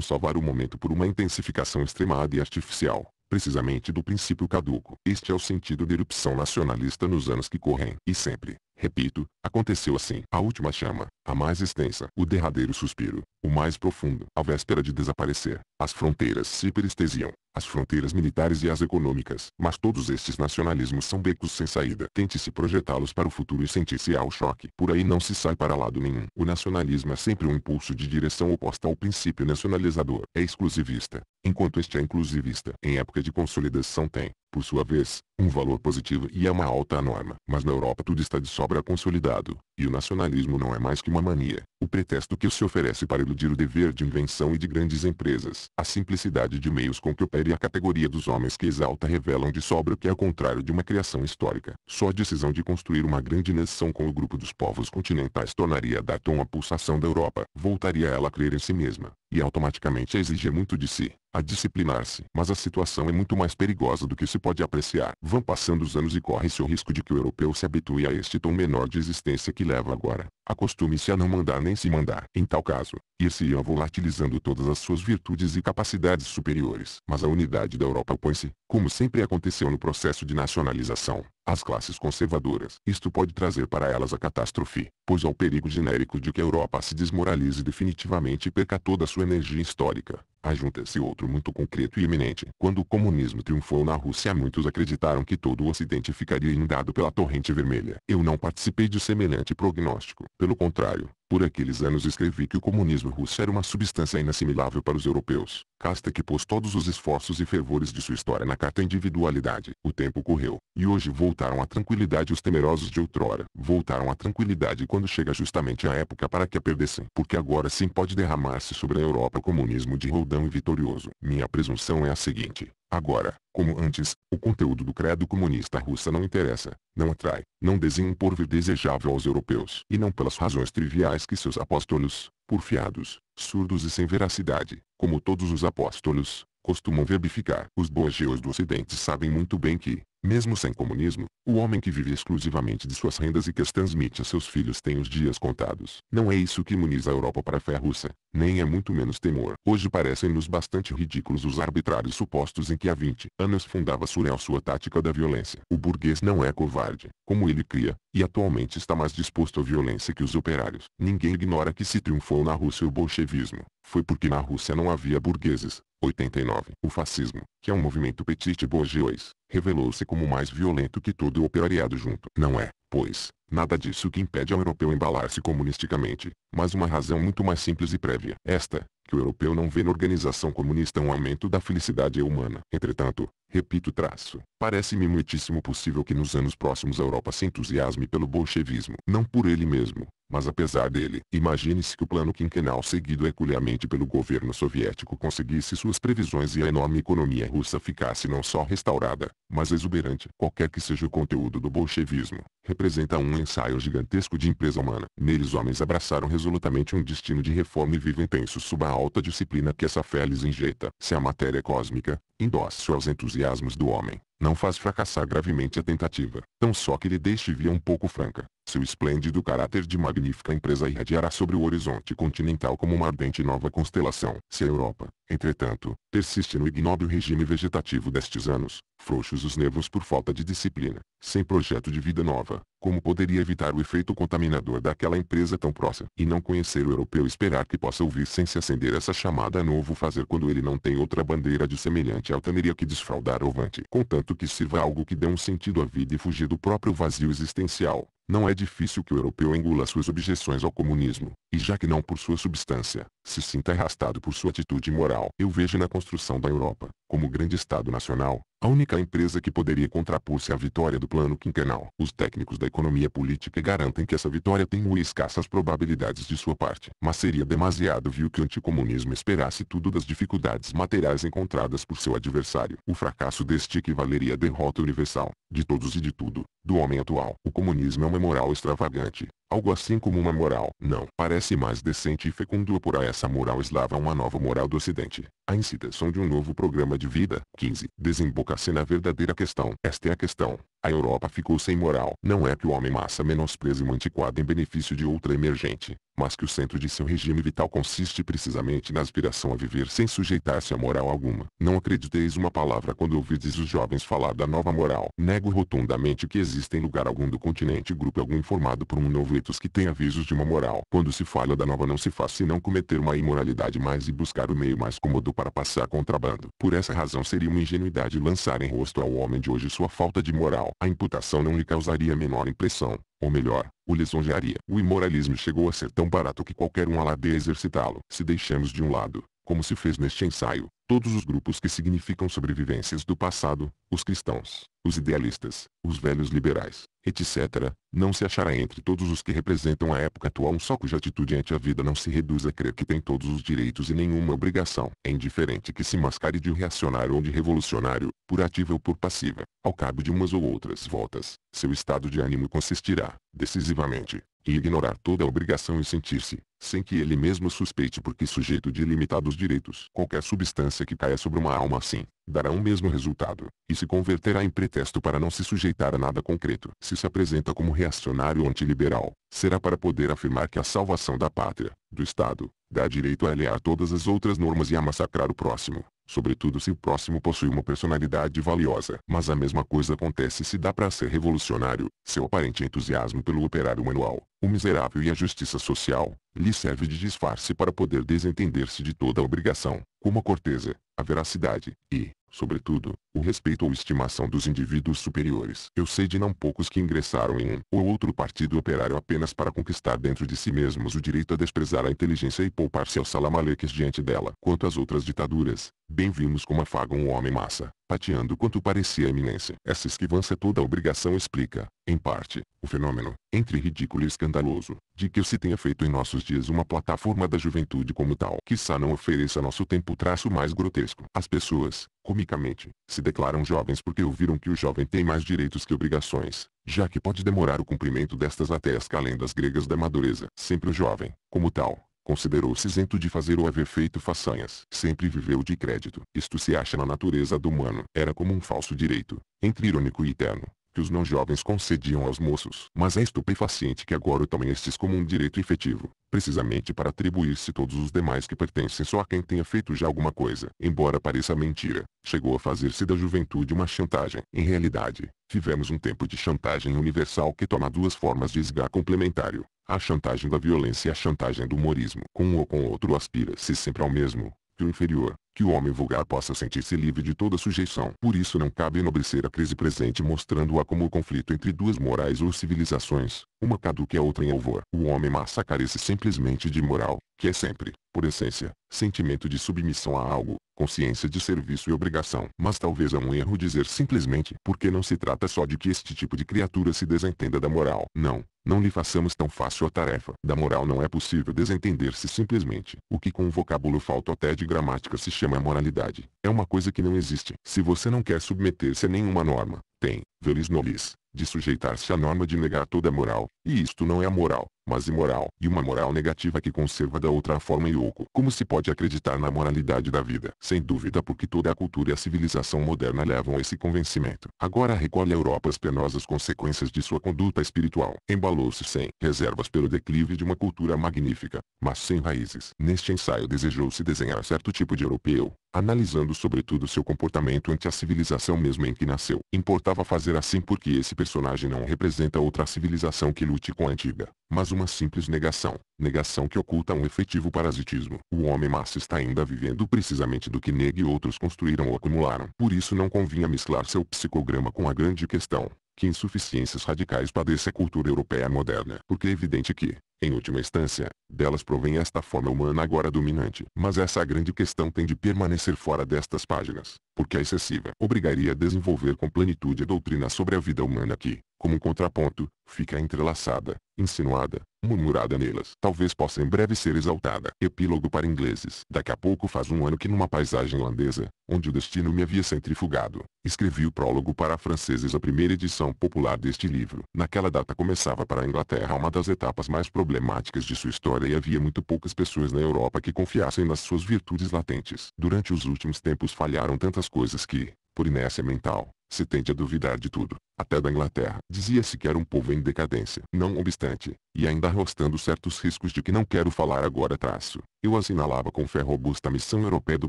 salvar o momento por uma intensificação extremada e artificial precisamente do princípio caduco. Este é o sentido da erupção nacionalista nos anos que correm, e sempre, repito, aconteceu assim. A última chama, a mais extensa, o derradeiro suspiro, o mais profundo. À véspera de desaparecer, as fronteiras se peristesiam, as fronteiras militares e as econômicas. Mas todos estes nacionalismos são becos sem saída. Tente-se projetá-los para o futuro e sentir-se ao choque. Por aí não se sai para lado nenhum. O nacionalismo é sempre um impulso de direção oposta ao princípio nacionalizador. É exclusivista, enquanto este é inclusivista. Em época de consolidação tem, por sua vez, um valor positivo e é uma alta norma. Mas na Europa tudo está de sobra consolidado. E o nacionalismo não é mais que uma mania, o pretexto que se oferece para eludir o dever de invenção e de grandes empresas. A simplicidade de meios com que opera e a categoria dos homens que exalta revelam de sobra que é o contrário de uma criação histórica. Só a decisão de construir uma grande nação com o grupo dos povos continentais tornaria a dar tom à pulsação da Europa. Voltaria ela a crer em si mesma e automaticamente a exigir muito de si, a disciplinar-se. Mas a situação é muito mais perigosa do que se pode apreciar. Vão passando os anos e corre-se o risco de que o europeu se habitue a este tom menor de existência que leva agora. Acostume-se a não mandar nem se mandar. Em tal caso, ir-se-iam volatilizando todas as suas virtudes e capacidades superiores. Mas a unidade da Europa opõe-se, como sempre aconteceu no processo de nacionalização, as classes conservadoras. Isto pode trazer para elas a catástrofe, pois há o perigo genérico de que a Europa se desmoralize definitivamente e perca toda a sua energia histórica. Ajunta-se outro muito concreto e iminente. Quando o comunismo triunfou na Rússia muitos acreditaram que todo o Ocidente ficaria inundado pela torrente vermelha. Eu não participei de semelhante prognóstico. Pelo contrário, por aqueles anos escrevi que o comunismo russo era uma substância inassimilável para os europeus, casta que pôs todos os esforços e fervores de sua história na carta individualidade. O tempo correu, e hoje voltaram à tranquilidade os temerosos de outrora. Voltaram à tranquilidade quando chega justamente a época para que a perdessem. Porque agora sim pode derramar-se sobre a Europa o comunismo de Roldão e vitorioso. Minha presunção é a seguinte, Agora, como antes, o conteúdo do credo comunista russa não interessa, não atrai, não desenha um porvir desejável aos europeus e não pelas razões triviais que seus apóstolos, fiados, surdos e sem veracidade, como todos os apóstolos, costumam verbificar. Os bourgeois do ocidente sabem muito bem que, mesmo sem comunismo, o homem que vive exclusivamente de suas rendas e que as transmite a seus filhos tem os dias contados. Não é isso que imuniza a Europa para a fé russa, nem é muito menos temor. Hoje parecem-nos bastante ridículos os arbitrários supostos em que há 20 anos fundava Surel sua tática da violência. O burguês não é covarde, como ele cria, e atualmente está mais disposto à violência que os operários. Ninguém ignora que se triunfou na Rússia o bolchevismo, foi porque na Rússia não havia burgueses, 89. O fascismo, que é um movimento petit bourgeois, revelou-se como mais violento que todo o operariado junto. Não é, pois, nada disso que impede ao europeu embalar-se comunisticamente, mas uma razão muito mais simples e prévia. Esta, que o europeu não vê na organização comunista um aumento da felicidade humana. Entretanto, repito traço, parece-me muitíssimo possível que nos anos próximos a Europa se entusiasme pelo bolchevismo. Não por ele mesmo, mas apesar dele, imagine-se que o plano quinquenal seguido herculeamente pelo governo soviético conseguisse suas previsões e a enorme economia russa ficasse não só restaurada, mas exuberante. Qualquer que seja o conteúdo do bolchevismo, representa um ensaio gigantesco de empresa humana. Neles homens abraçaram resolutamente um destino de reforma e vivem tensos sob a alta disciplina que essa fé lhes injeta. Se a matéria cósmica, endossa aos entusiasmos do homem, não faz fracassar gravemente a tentativa, tão só que lhe deixe via um pouco franca, seu esplêndido caráter de magnífica empresa irradiará sobre o horizonte continental como uma ardente nova constelação. Se a Europa, entretanto, persiste no ignóbil regime vegetativo destes anos, frouxos os nervos por falta de disciplina, sem projeto de vida nova, como poderia evitar o efeito contaminador daquela empresa tão próxima? E não conhecer o europeu esperar que possa ouvir sem se acender essa chamada a novo fazer quando ele não tem outra bandeira de semelhante altaneria que desfraldar ovante. Contanto que sirva algo que dê um sentido à vida e fugir do próprio vazio existencial, não é difícil que o europeu engula suas objeções ao comunismo, e já que não por sua substância, se sinta arrastado por sua atitude moral. Eu vejo na construção da Europa, como grande Estado nacional, a única empresa que poderia contrapor-se à vitória do plano quinquenal. Os técnicos da economia política garantem que essa vitória tem ou escassas probabilidades de sua parte. Mas seria demasiado vil que o anticomunismo esperasse tudo das dificuldades materiais encontradas por seu adversário. O fracasso deste equivaleria à derrota universal, de todos e de tudo, do homem atual. O comunismo é uma moral extravagante, Algo assim como uma moral. Não, parece mais decente e fecundo a essa moral eslava uma nova moral do ocidente. A incitação de um novo programa de vida. 15. Desemboca-se na verdadeira questão. Esta é a questão. A Europa ficou sem moral. Não é que o homem massa menospreze uma antiquada em benefício de outra emergente, mas que o centro de seu regime vital consiste precisamente na aspiração a viver sem sujeitar-se a moral alguma. Não acrediteis uma palavra quando ouvides os jovens falar da nova moral. Nego rotundamente que existe em lugar algum do continente grupo algum formado por um novo etos que tenha avisos de uma moral. Quando se fala da nova não se faz senão cometer uma imoralidade mais e buscar o meio mais cômodo para passar contrabando. Por essa razão seria uma ingenuidade lançar em rosto ao homem de hoje sua falta de moral a imputação não lhe causaria menor impressão, ou melhor, o lisonjearia. O imoralismo chegou a ser tão barato que qualquer um aladeia exercitá-lo. Se deixamos de um lado, como se fez neste ensaio, todos os grupos que significam sobrevivências do passado, os cristãos, os idealistas, os velhos liberais, etc., não se achará entre todos os que representam a época atual um só cuja atitude ante a vida não se reduz a crer que tem todos os direitos e nenhuma obrigação. É indiferente que se mascare de reacionário ou de revolucionário, por ativa ou por passiva. Ao cabo de umas ou outras voltas, seu estado de ânimo consistirá, decisivamente, e ignorar toda obrigação e sentir-se, sem que ele mesmo suspeite porque sujeito de ilimitados direitos. Qualquer substância que caia sobre uma alma assim, dará o um mesmo resultado, e se converterá em pretexto para não se sujeitar a nada concreto. Se se apresenta como reacionário antiliberal, será para poder afirmar que a salvação da pátria, do Estado, dá direito a aliar todas as outras normas e a massacrar o próximo, sobretudo se o próximo possui uma personalidade valiosa. Mas a mesma coisa acontece se dá para ser revolucionário, seu aparente entusiasmo pelo operário manual, o miserável e a justiça social, lhe serve de disfarce para poder desentender-se de toda a obrigação, como a corteza, a veracidade, e, Sobretudo, o respeito ou estimação dos indivíduos superiores. Eu sei de não poucos que ingressaram em um ou outro partido operário apenas para conquistar dentro de si mesmos o direito a desprezar a inteligência e poupar-se aos salamaleques diante dela. Quanto às outras ditaduras, bem vimos como afagam o homem massa pateando quanto parecia eminência. Essa esquivança é toda a obrigação explica, em parte, o fenômeno, entre ridículo e escandaloso, de que se tenha feito em nossos dias uma plataforma da juventude como tal. Quizá não ofereça a nosso tempo o traço mais grotesco. As pessoas, comicamente, se declaram jovens porque ouviram que o jovem tem mais direitos que obrigações, já que pode demorar o cumprimento destas até as calendas gregas da madureza. Sempre o jovem, como tal, Considerou-se isento de fazer ou haver feito façanhas. Sempre viveu de crédito. Isto se acha na natureza do humano. Era como um falso direito, entre irônico e eterno, que os não jovens concediam aos moços. Mas é estupefaciente que agora tomem estes como um direito efetivo, precisamente para atribuir-se todos os demais que pertencem só a quem tenha feito já alguma coisa. Embora pareça mentira, chegou a fazer-se da juventude uma chantagem. Em realidade, tivemos um tempo de chantagem universal que toma duas formas de esgar complementário. A chantagem da violência e a chantagem do humorismo, com um ou com outro aspira-se sempre ao mesmo, que o inferior, que o homem vulgar possa sentir-se livre de toda sujeição. Por isso não cabe enobrecer a crise presente mostrando-a como o conflito entre duas morais ou civilizações, uma caduca e a outra em alvor. O homem massa carece simplesmente de moral, que é sempre, por essência, sentimento de submissão a algo, consciência de serviço e obrigação. Mas talvez é um erro dizer simplesmente, porque não se trata só de que este tipo de criatura se desentenda da moral. Não, não lhe façamos tão fácil a tarefa. Da moral não é possível desentender-se simplesmente. O que com um vocábulo falto até de gramática se chama chama moralidade. É uma coisa que não existe. Se você não quer submeter-se a nenhuma norma, tem, velis nobis, de sujeitar-se à norma de negar toda moral, e isto não é a moral mas imoral, e uma moral negativa que conserva da outra forma e oco. Como se pode acreditar na moralidade da vida? Sem dúvida porque toda a cultura e a civilização moderna levam a esse convencimento. Agora recolhe a Europa as penosas consequências de sua conduta espiritual. Embalou-se sem reservas pelo declive de uma cultura magnífica, mas sem raízes. Neste ensaio desejou-se desenhar certo tipo de europeu, analisando sobretudo seu comportamento ante a civilização mesmo em que nasceu. Importava fazer assim porque esse personagem não representa outra civilização que lute com a antiga mas uma simples negação, negação que oculta um efetivo parasitismo. O homem massa está ainda vivendo precisamente do que negue outros construíram ou acumularam. Por isso não convinha mesclar seu psicograma com a grande questão, que insuficiências radicais padece a cultura europeia moderna. Porque é evidente que, em última instância, delas provém esta forma humana agora dominante. Mas essa é grande questão tem de permanecer fora destas páginas, porque a excessiva obrigaria a desenvolver com plenitude a doutrina sobre a vida humana que, como um contraponto, fica entrelaçada, insinuada, murmurada nelas. Talvez possa em breve ser exaltada. Epílogo para ingleses. Daqui a pouco faz um ano que numa paisagem holandesa, onde o destino me havia centrifugado, escrevi o prólogo para franceses a primeira edição popular deste livro. Naquela data começava para a Inglaterra uma das etapas mais problemáticas de sua história e havia muito poucas pessoas na Europa que confiassem nas suas virtudes latentes. Durante os últimos tempos falharam tantas coisas que, por inércia mental, se tende a duvidar de tudo, até da Inglaterra. Dizia-se que era um povo em decadência. Não obstante, e ainda arrostando certos riscos de que não quero falar agora traço, eu assinalava com fé robusta a missão europeia do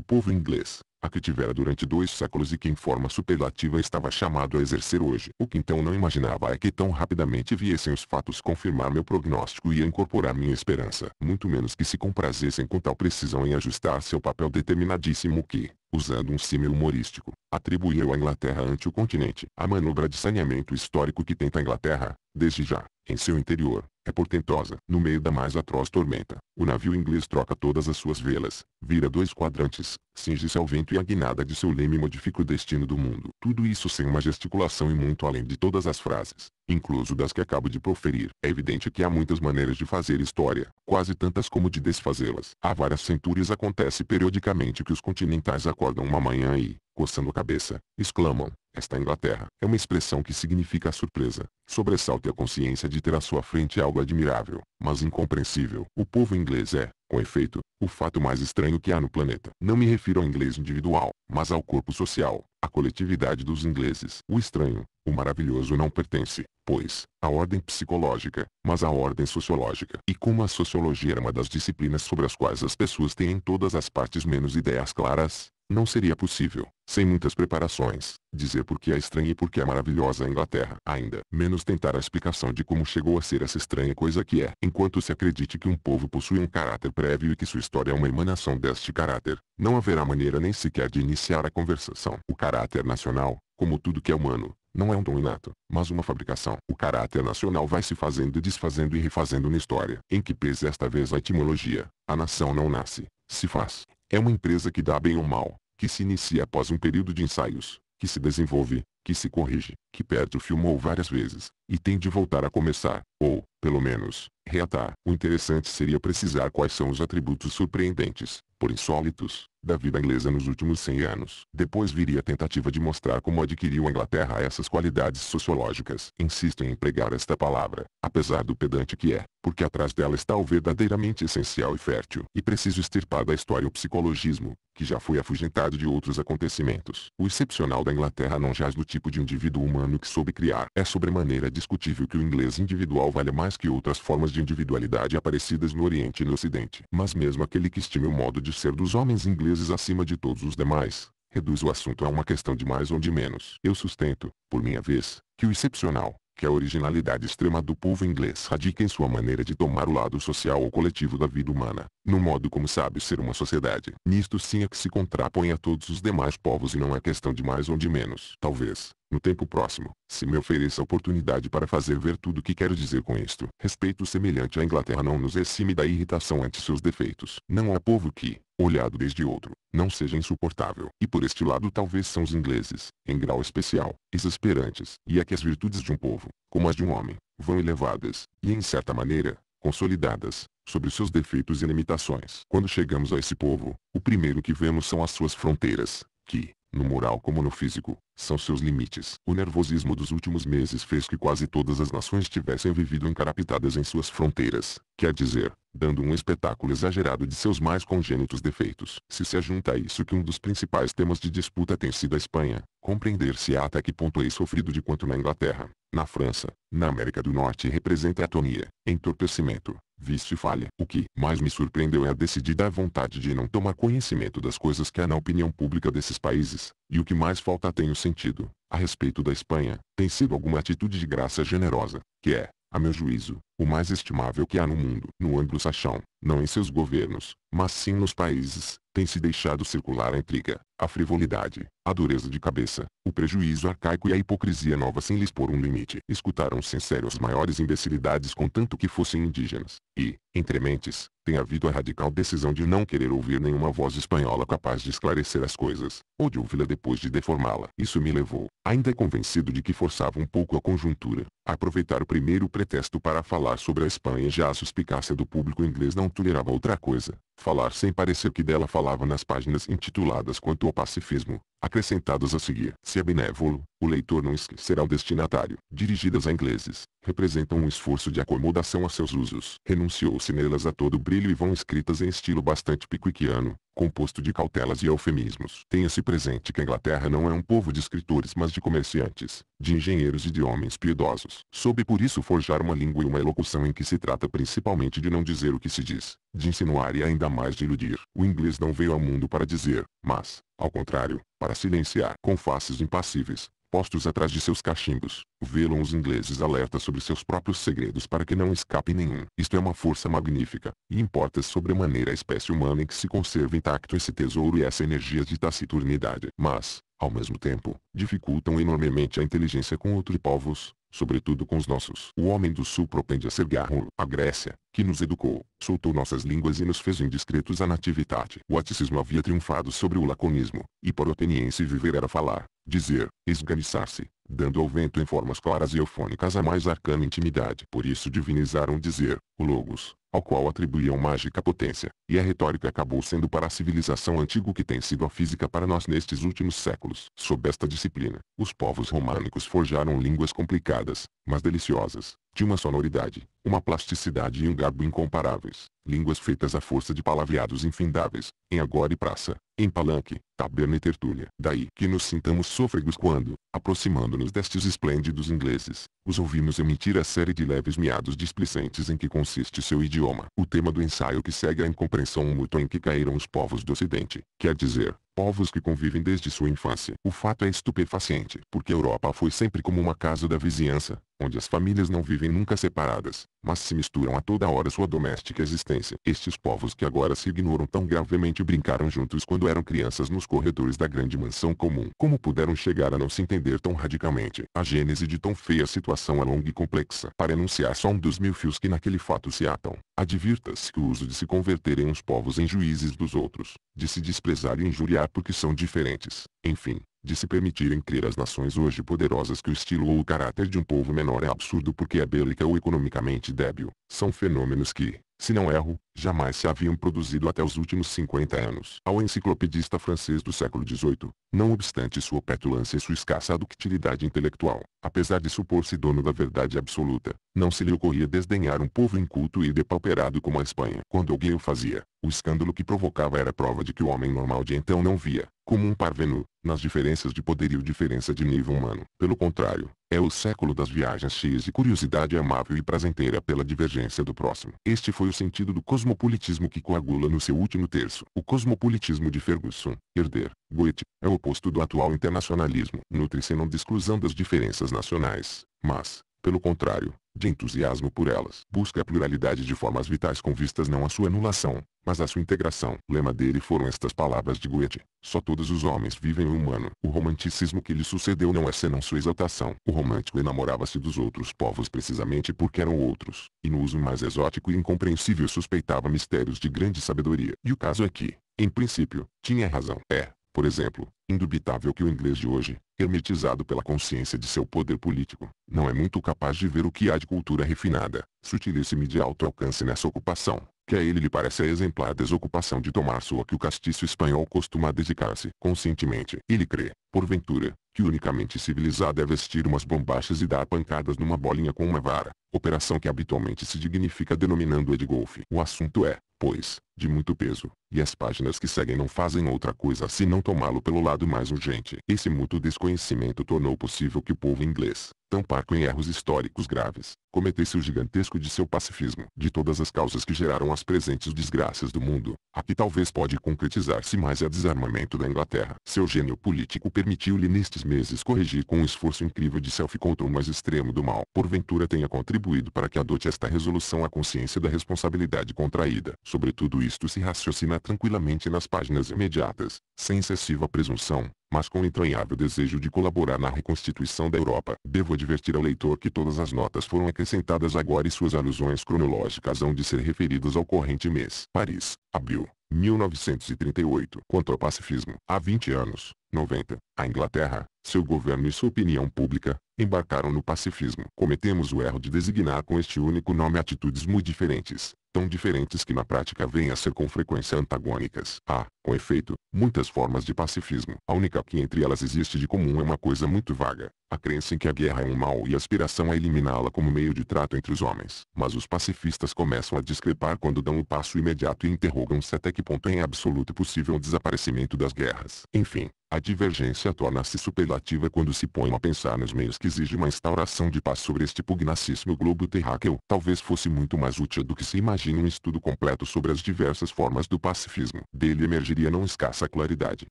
povo inglês, a que tivera durante dois séculos e que em forma superlativa estava chamado a exercer hoje. O que então não imaginava é que tão rapidamente viessem os fatos confirmar meu prognóstico e incorporar minha esperança. Muito menos que se comprazessem com tal precisão em ajustar se ao papel determinadíssimo que, usando um símil humorístico, atribuiu à Inglaterra ante o continente a manobra de saneamento histórico que tenta a Inglaterra, Desde já, em seu interior, é portentosa. No meio da mais atroz tormenta, o navio inglês troca todas as suas velas, vira dois quadrantes, cinge-se ao vento e a guinada de seu leme modifica o destino do mundo. Tudo isso sem uma gesticulação e muito além de todas as frases, incluso das que acabo de proferir. É evidente que há muitas maneiras de fazer história, quase tantas como de desfazê-las. Há várias centúrias acontece periodicamente que os continentais acordam uma manhã e, coçando a cabeça, exclamam, esta Inglaterra é uma expressão que significa surpresa, sobressalto e a consciência de ter à sua frente algo admirável, mas incompreensível. O povo inglês é, com efeito, o fato mais estranho que há no planeta. Não me refiro ao inglês individual, mas ao corpo social, à coletividade dos ingleses. O estranho, o maravilhoso não pertence, pois, a ordem psicológica, mas a ordem sociológica. E como a sociologia é uma das disciplinas sobre as quais as pessoas têm em todas as partes menos ideias claras, não seria possível, sem muitas preparações, dizer por que é estranha e por que é maravilhosa a Inglaterra. Ainda menos tentar a explicação de como chegou a ser essa estranha coisa que é. Enquanto se acredite que um povo possui um caráter prévio e que sua história é uma emanação deste caráter, não haverá maneira nem sequer de iniciar a conversação. O caráter nacional, como tudo que é humano, não é um dom inato, mas uma fabricação. O caráter nacional vai se fazendo e desfazendo e refazendo na história, em que pese esta vez a etimologia, a nação não nasce, se faz. É uma empresa que dá bem ou mal, que se inicia após um período de ensaios, que se desenvolve, que se corrige, que perde o filme ou várias vezes, e tem de voltar a começar, ou, pelo menos, reatar. O interessante seria precisar quais são os atributos surpreendentes, por insólitos, da vida inglesa nos últimos 100 anos. Depois viria a tentativa de mostrar como adquiriu a Inglaterra essas qualidades sociológicas. Insisto em empregar esta palavra, apesar do pedante que é, porque atrás dela está o verdadeiramente essencial e fértil. E preciso extirpar da história o psicologismo, que já foi afugentado de outros acontecimentos. O excepcional da Inglaterra não jaz do tipo de indivíduo humano que soube criar. É sobremaneira discutível que o inglês individual valha mais que outras formas de individualidade aparecidas no Oriente e no Ocidente. Mas mesmo aquele que estime o modo de ser dos homens ingleses vezes acima de todos os demais, reduz o assunto a uma questão de mais ou de menos. Eu sustento, por minha vez, que o excepcional, que a originalidade extrema do povo inglês radica em sua maneira de tomar o lado social ou coletivo da vida humana, no modo como sabe ser uma sociedade. Nisto sim é que se contrapõe a todos os demais povos e não é questão de mais ou de menos. Talvez, no tempo próximo, se me ofereça a oportunidade para fazer ver tudo o que quero dizer com isto. Respeito semelhante à Inglaterra não nos exime da irritação ante seus defeitos. Não há povo que, olhado desde outro, não seja insuportável. E por este lado talvez são os ingleses, em grau especial, exasperantes. E é que as virtudes de um povo, como as de um homem, vão elevadas, e em certa maneira, consolidadas, sobre seus defeitos e limitações. Quando chegamos a esse povo, o primeiro que vemos são as suas fronteiras, que, no moral como no físico, são seus limites. O nervosismo dos últimos meses fez que quase todas as nações tivessem vivido encarapitadas em suas fronteiras, quer dizer, dando um espetáculo exagerado de seus mais congênitos defeitos. Se se ajunta a isso que um dos principais temas de disputa tem sido a Espanha, compreender-se-á até que ponto é sofrido de quanto na Inglaterra, na França, na América do Norte representa atonia, entorpecimento, vício e falha. O que mais me surpreendeu é a decidida vontade de não tomar conhecimento das coisas que há na opinião pública desses países, e o que mais falta tem o sentido, a respeito da Espanha, tem sido alguma atitude de graça generosa, que é, a meu juízo, o mais estimável que há no mundo. No anglo-saxão, não em seus governos, mas sim nos países, tem se deixado circular a intriga, a frivolidade, a dureza de cabeça, o prejuízo arcaico e a hipocrisia nova sem lhes pôr um limite. Escutaram sem sério as maiores imbecilidades contanto que fossem indígenas, e, entre mentes, tem havido a radical decisão de não querer ouvir nenhuma voz espanhola capaz de esclarecer as coisas, ou de ouvi-la depois de deformá-la. Isso me levou, ainda convencido de que forçava um pouco a conjuntura, a aproveitar o primeiro pretexto para falar falar sobre a Espanha já a suspicácia do público inglês não tolerava outra coisa falar sem parecer que dela falava nas páginas intituladas quanto ao pacifismo, acrescentadas a seguir. Se é benévolo, o leitor não esquecerá o destinatário. Dirigidas a ingleses, representam um esforço de acomodação a seus usos. Renunciou-se nelas a todo brilho e vão escritas em estilo bastante picuiquiano, composto de cautelas e eufemismos. Tenha-se presente que a Inglaterra não é um povo de escritores mas de comerciantes, de engenheiros e de homens piedosos. Soube por isso forjar uma língua e uma elocução em que se trata principalmente de não dizer o que se diz, de insinuar e ainda mais de iludir. O inglês não veio ao mundo para dizer, mas, ao contrário, para silenciar. Com faces impassíveis, postos atrás de seus cachimbos, velam os ingleses alertas sobre seus próprios segredos para que não escape nenhum. Isto é uma força magnífica, e importa sobremaneira a espécie humana em que se conserva intacto esse tesouro e essa energia de taciturnidade. Mas, ao mesmo tempo, dificultam enormemente a inteligência com outros povos, sobretudo com os nossos. O homem do sul propende a ser garro, a Grécia, que nos educou, soltou nossas línguas e nos fez indiscretos à natividade. O aticismo havia triunfado sobre o laconismo, e para o ateniense viver era falar, dizer, esganiçar-se, dando ao vento em formas claras e eufônicas a mais arcana intimidade. Por isso divinizaram dizer, o logos, ao qual atribuíam mágica potência, e a retórica acabou sendo para a civilização antiga o que tem sido a física para nós nestes últimos séculos. Sob esta disciplina, os povos românicos forjaram línguas complicadas, mas deliciosas, de uma sonoridade, uma plasticidade e um garbo incomparáveis, línguas feitas à força de palavreados infindáveis, em agora e praça, em palanque, taberna e tertúlia. Daí que nos sintamos sôfregos quando, aproximando-nos destes esplêndidos ingleses, os ouvimos emitir a série de leves miados displicentes em que consiste seu idioma idioma. O tema do ensaio que segue é a incompreensão mútua em que caíram os povos do ocidente, quer dizer, povos que convivem desde sua infância. O fato é estupefaciente, porque a Europa foi sempre como uma casa da vizinhança, onde as famílias não vivem nunca separadas, mas se misturam a toda hora sua doméstica existência. Estes povos que agora se ignoram tão gravemente brincaram juntos quando eram crianças nos corredores da grande mansão comum. Como puderam chegar a não se entender tão radicalmente? A gênese de tão feia situação é longa e complexa. Para enunciar só um dos mil fios que naquele fato se atam, advirta-se que o uso de se converterem uns povos em juízes dos outros, de se desprezar e injuriar porque são diferentes, enfim, de se permitirem crer as nações hoje poderosas que o estilo ou o caráter de um povo menor é absurdo porque é bélica ou economicamente débil, são fenômenos que, se não erro, jamais se haviam produzido até os últimos 50 anos. Ao enciclopedista francês do século XVIII, não obstante sua petulância e sua escassa ductilidade intelectual, apesar de supor-se dono da verdade absoluta, não se lhe ocorria desdenhar um povo inculto e depauperado como a Espanha. Quando alguém o fazia, o escândalo que provocava era prova de que o homem normal de então não via, como um parvenu, nas diferenças de poderio diferença de nível humano. Pelo contrário, é o século das viagens X e curiosidade amável e prazenteira pela divergência do próximo. Este foi o sentido do cosmopolitismo que coagula no seu último terço. O cosmopolitismo de Ferguson, Herder, Goethe, é o oposto do atual internacionalismo. Nutre-se não de exclusão das diferenças nacionais, mas, pelo contrário, de entusiasmo por elas. Busca a pluralidade de formas vitais com vistas não à sua anulação, mas à sua integração. Lema dele foram estas palavras de Goethe. Só todos os homens vivem o humano. O romanticismo que lhe sucedeu não é senão sua exaltação. O romântico enamorava-se dos outros povos precisamente porque eram outros, e no uso mais exótico e incompreensível suspeitava mistérios de grande sabedoria. E o caso é que, em princípio, tinha razão. É, por exemplo, indubitável que o inglês de hoje, hermetizado pela consciência de seu poder político, não é muito capaz de ver o que há de cultura refinada, sutilíssima e de alto alcance nessa ocupação, que a ele lhe parece a exemplar desocupação de tomar sua que o castiço espanhol costuma dedicar-se conscientemente. Ele crê, porventura, que unicamente civilizado é vestir umas bombachas e dar pancadas numa bolinha com uma vara, operação que habitualmente se dignifica denominando-a de golfe. O assunto é, pois, de muito peso, e as páginas que seguem não fazem outra coisa senão tomá-lo pelo lado mais urgente. Esse mútuo desconhecimento tornou possível que o povo inglês, tão parco em erros históricos graves, cometesse o gigantesco de seu pacifismo. De todas as causas que geraram as presentes desgraças do mundo, a que talvez pode concretizar-se mais é o desarmamento da Inglaterra. Seu gênio político permitiu-lhe nestes meses corrigir com um esforço incrível de self-control mais extremo do mal. Porventura tenha contribuído para que adote esta resolução a consciência da responsabilidade contraída. Sobretudo isto se raciocina tranquilamente nas páginas imediatas, sem excessiva presunção, mas com entranhável desejo de colaborar na reconstituição da Europa. Devo advertir ao leitor que todas as notas foram acrescentadas agora e suas alusões cronológicas hão de ser referidas ao corrente mês. Paris, abril, 1938. Quanto ao pacifismo, há 20 anos, 90, a Inglaterra, seu governo e sua opinião pública, embarcaram no pacifismo. Cometemos o erro de designar com este único nome atitudes muito diferentes, tão diferentes que na prática vêm a ser com frequência antagônicas. Há, ah, com efeito, muitas formas de pacifismo. A única que entre elas existe de comum é uma coisa muito vaga, a crença em que a guerra é um mal e a aspiração a eliminá-la como meio de trato entre os homens. Mas os pacifistas começam a discrepar quando dão o passo imediato e interrogam-se até que ponto é absoluto possível o desaparecimento das guerras. Enfim, a divergência torna-se superlativa quando se põe a pensar nos meios que exige uma instauração de paz sobre este pugnacíssimo globo terráqueo. Talvez fosse muito mais útil do que se imagina um estudo completo sobre as diversas formas do pacifismo. Dele emergiria não escassa claridade.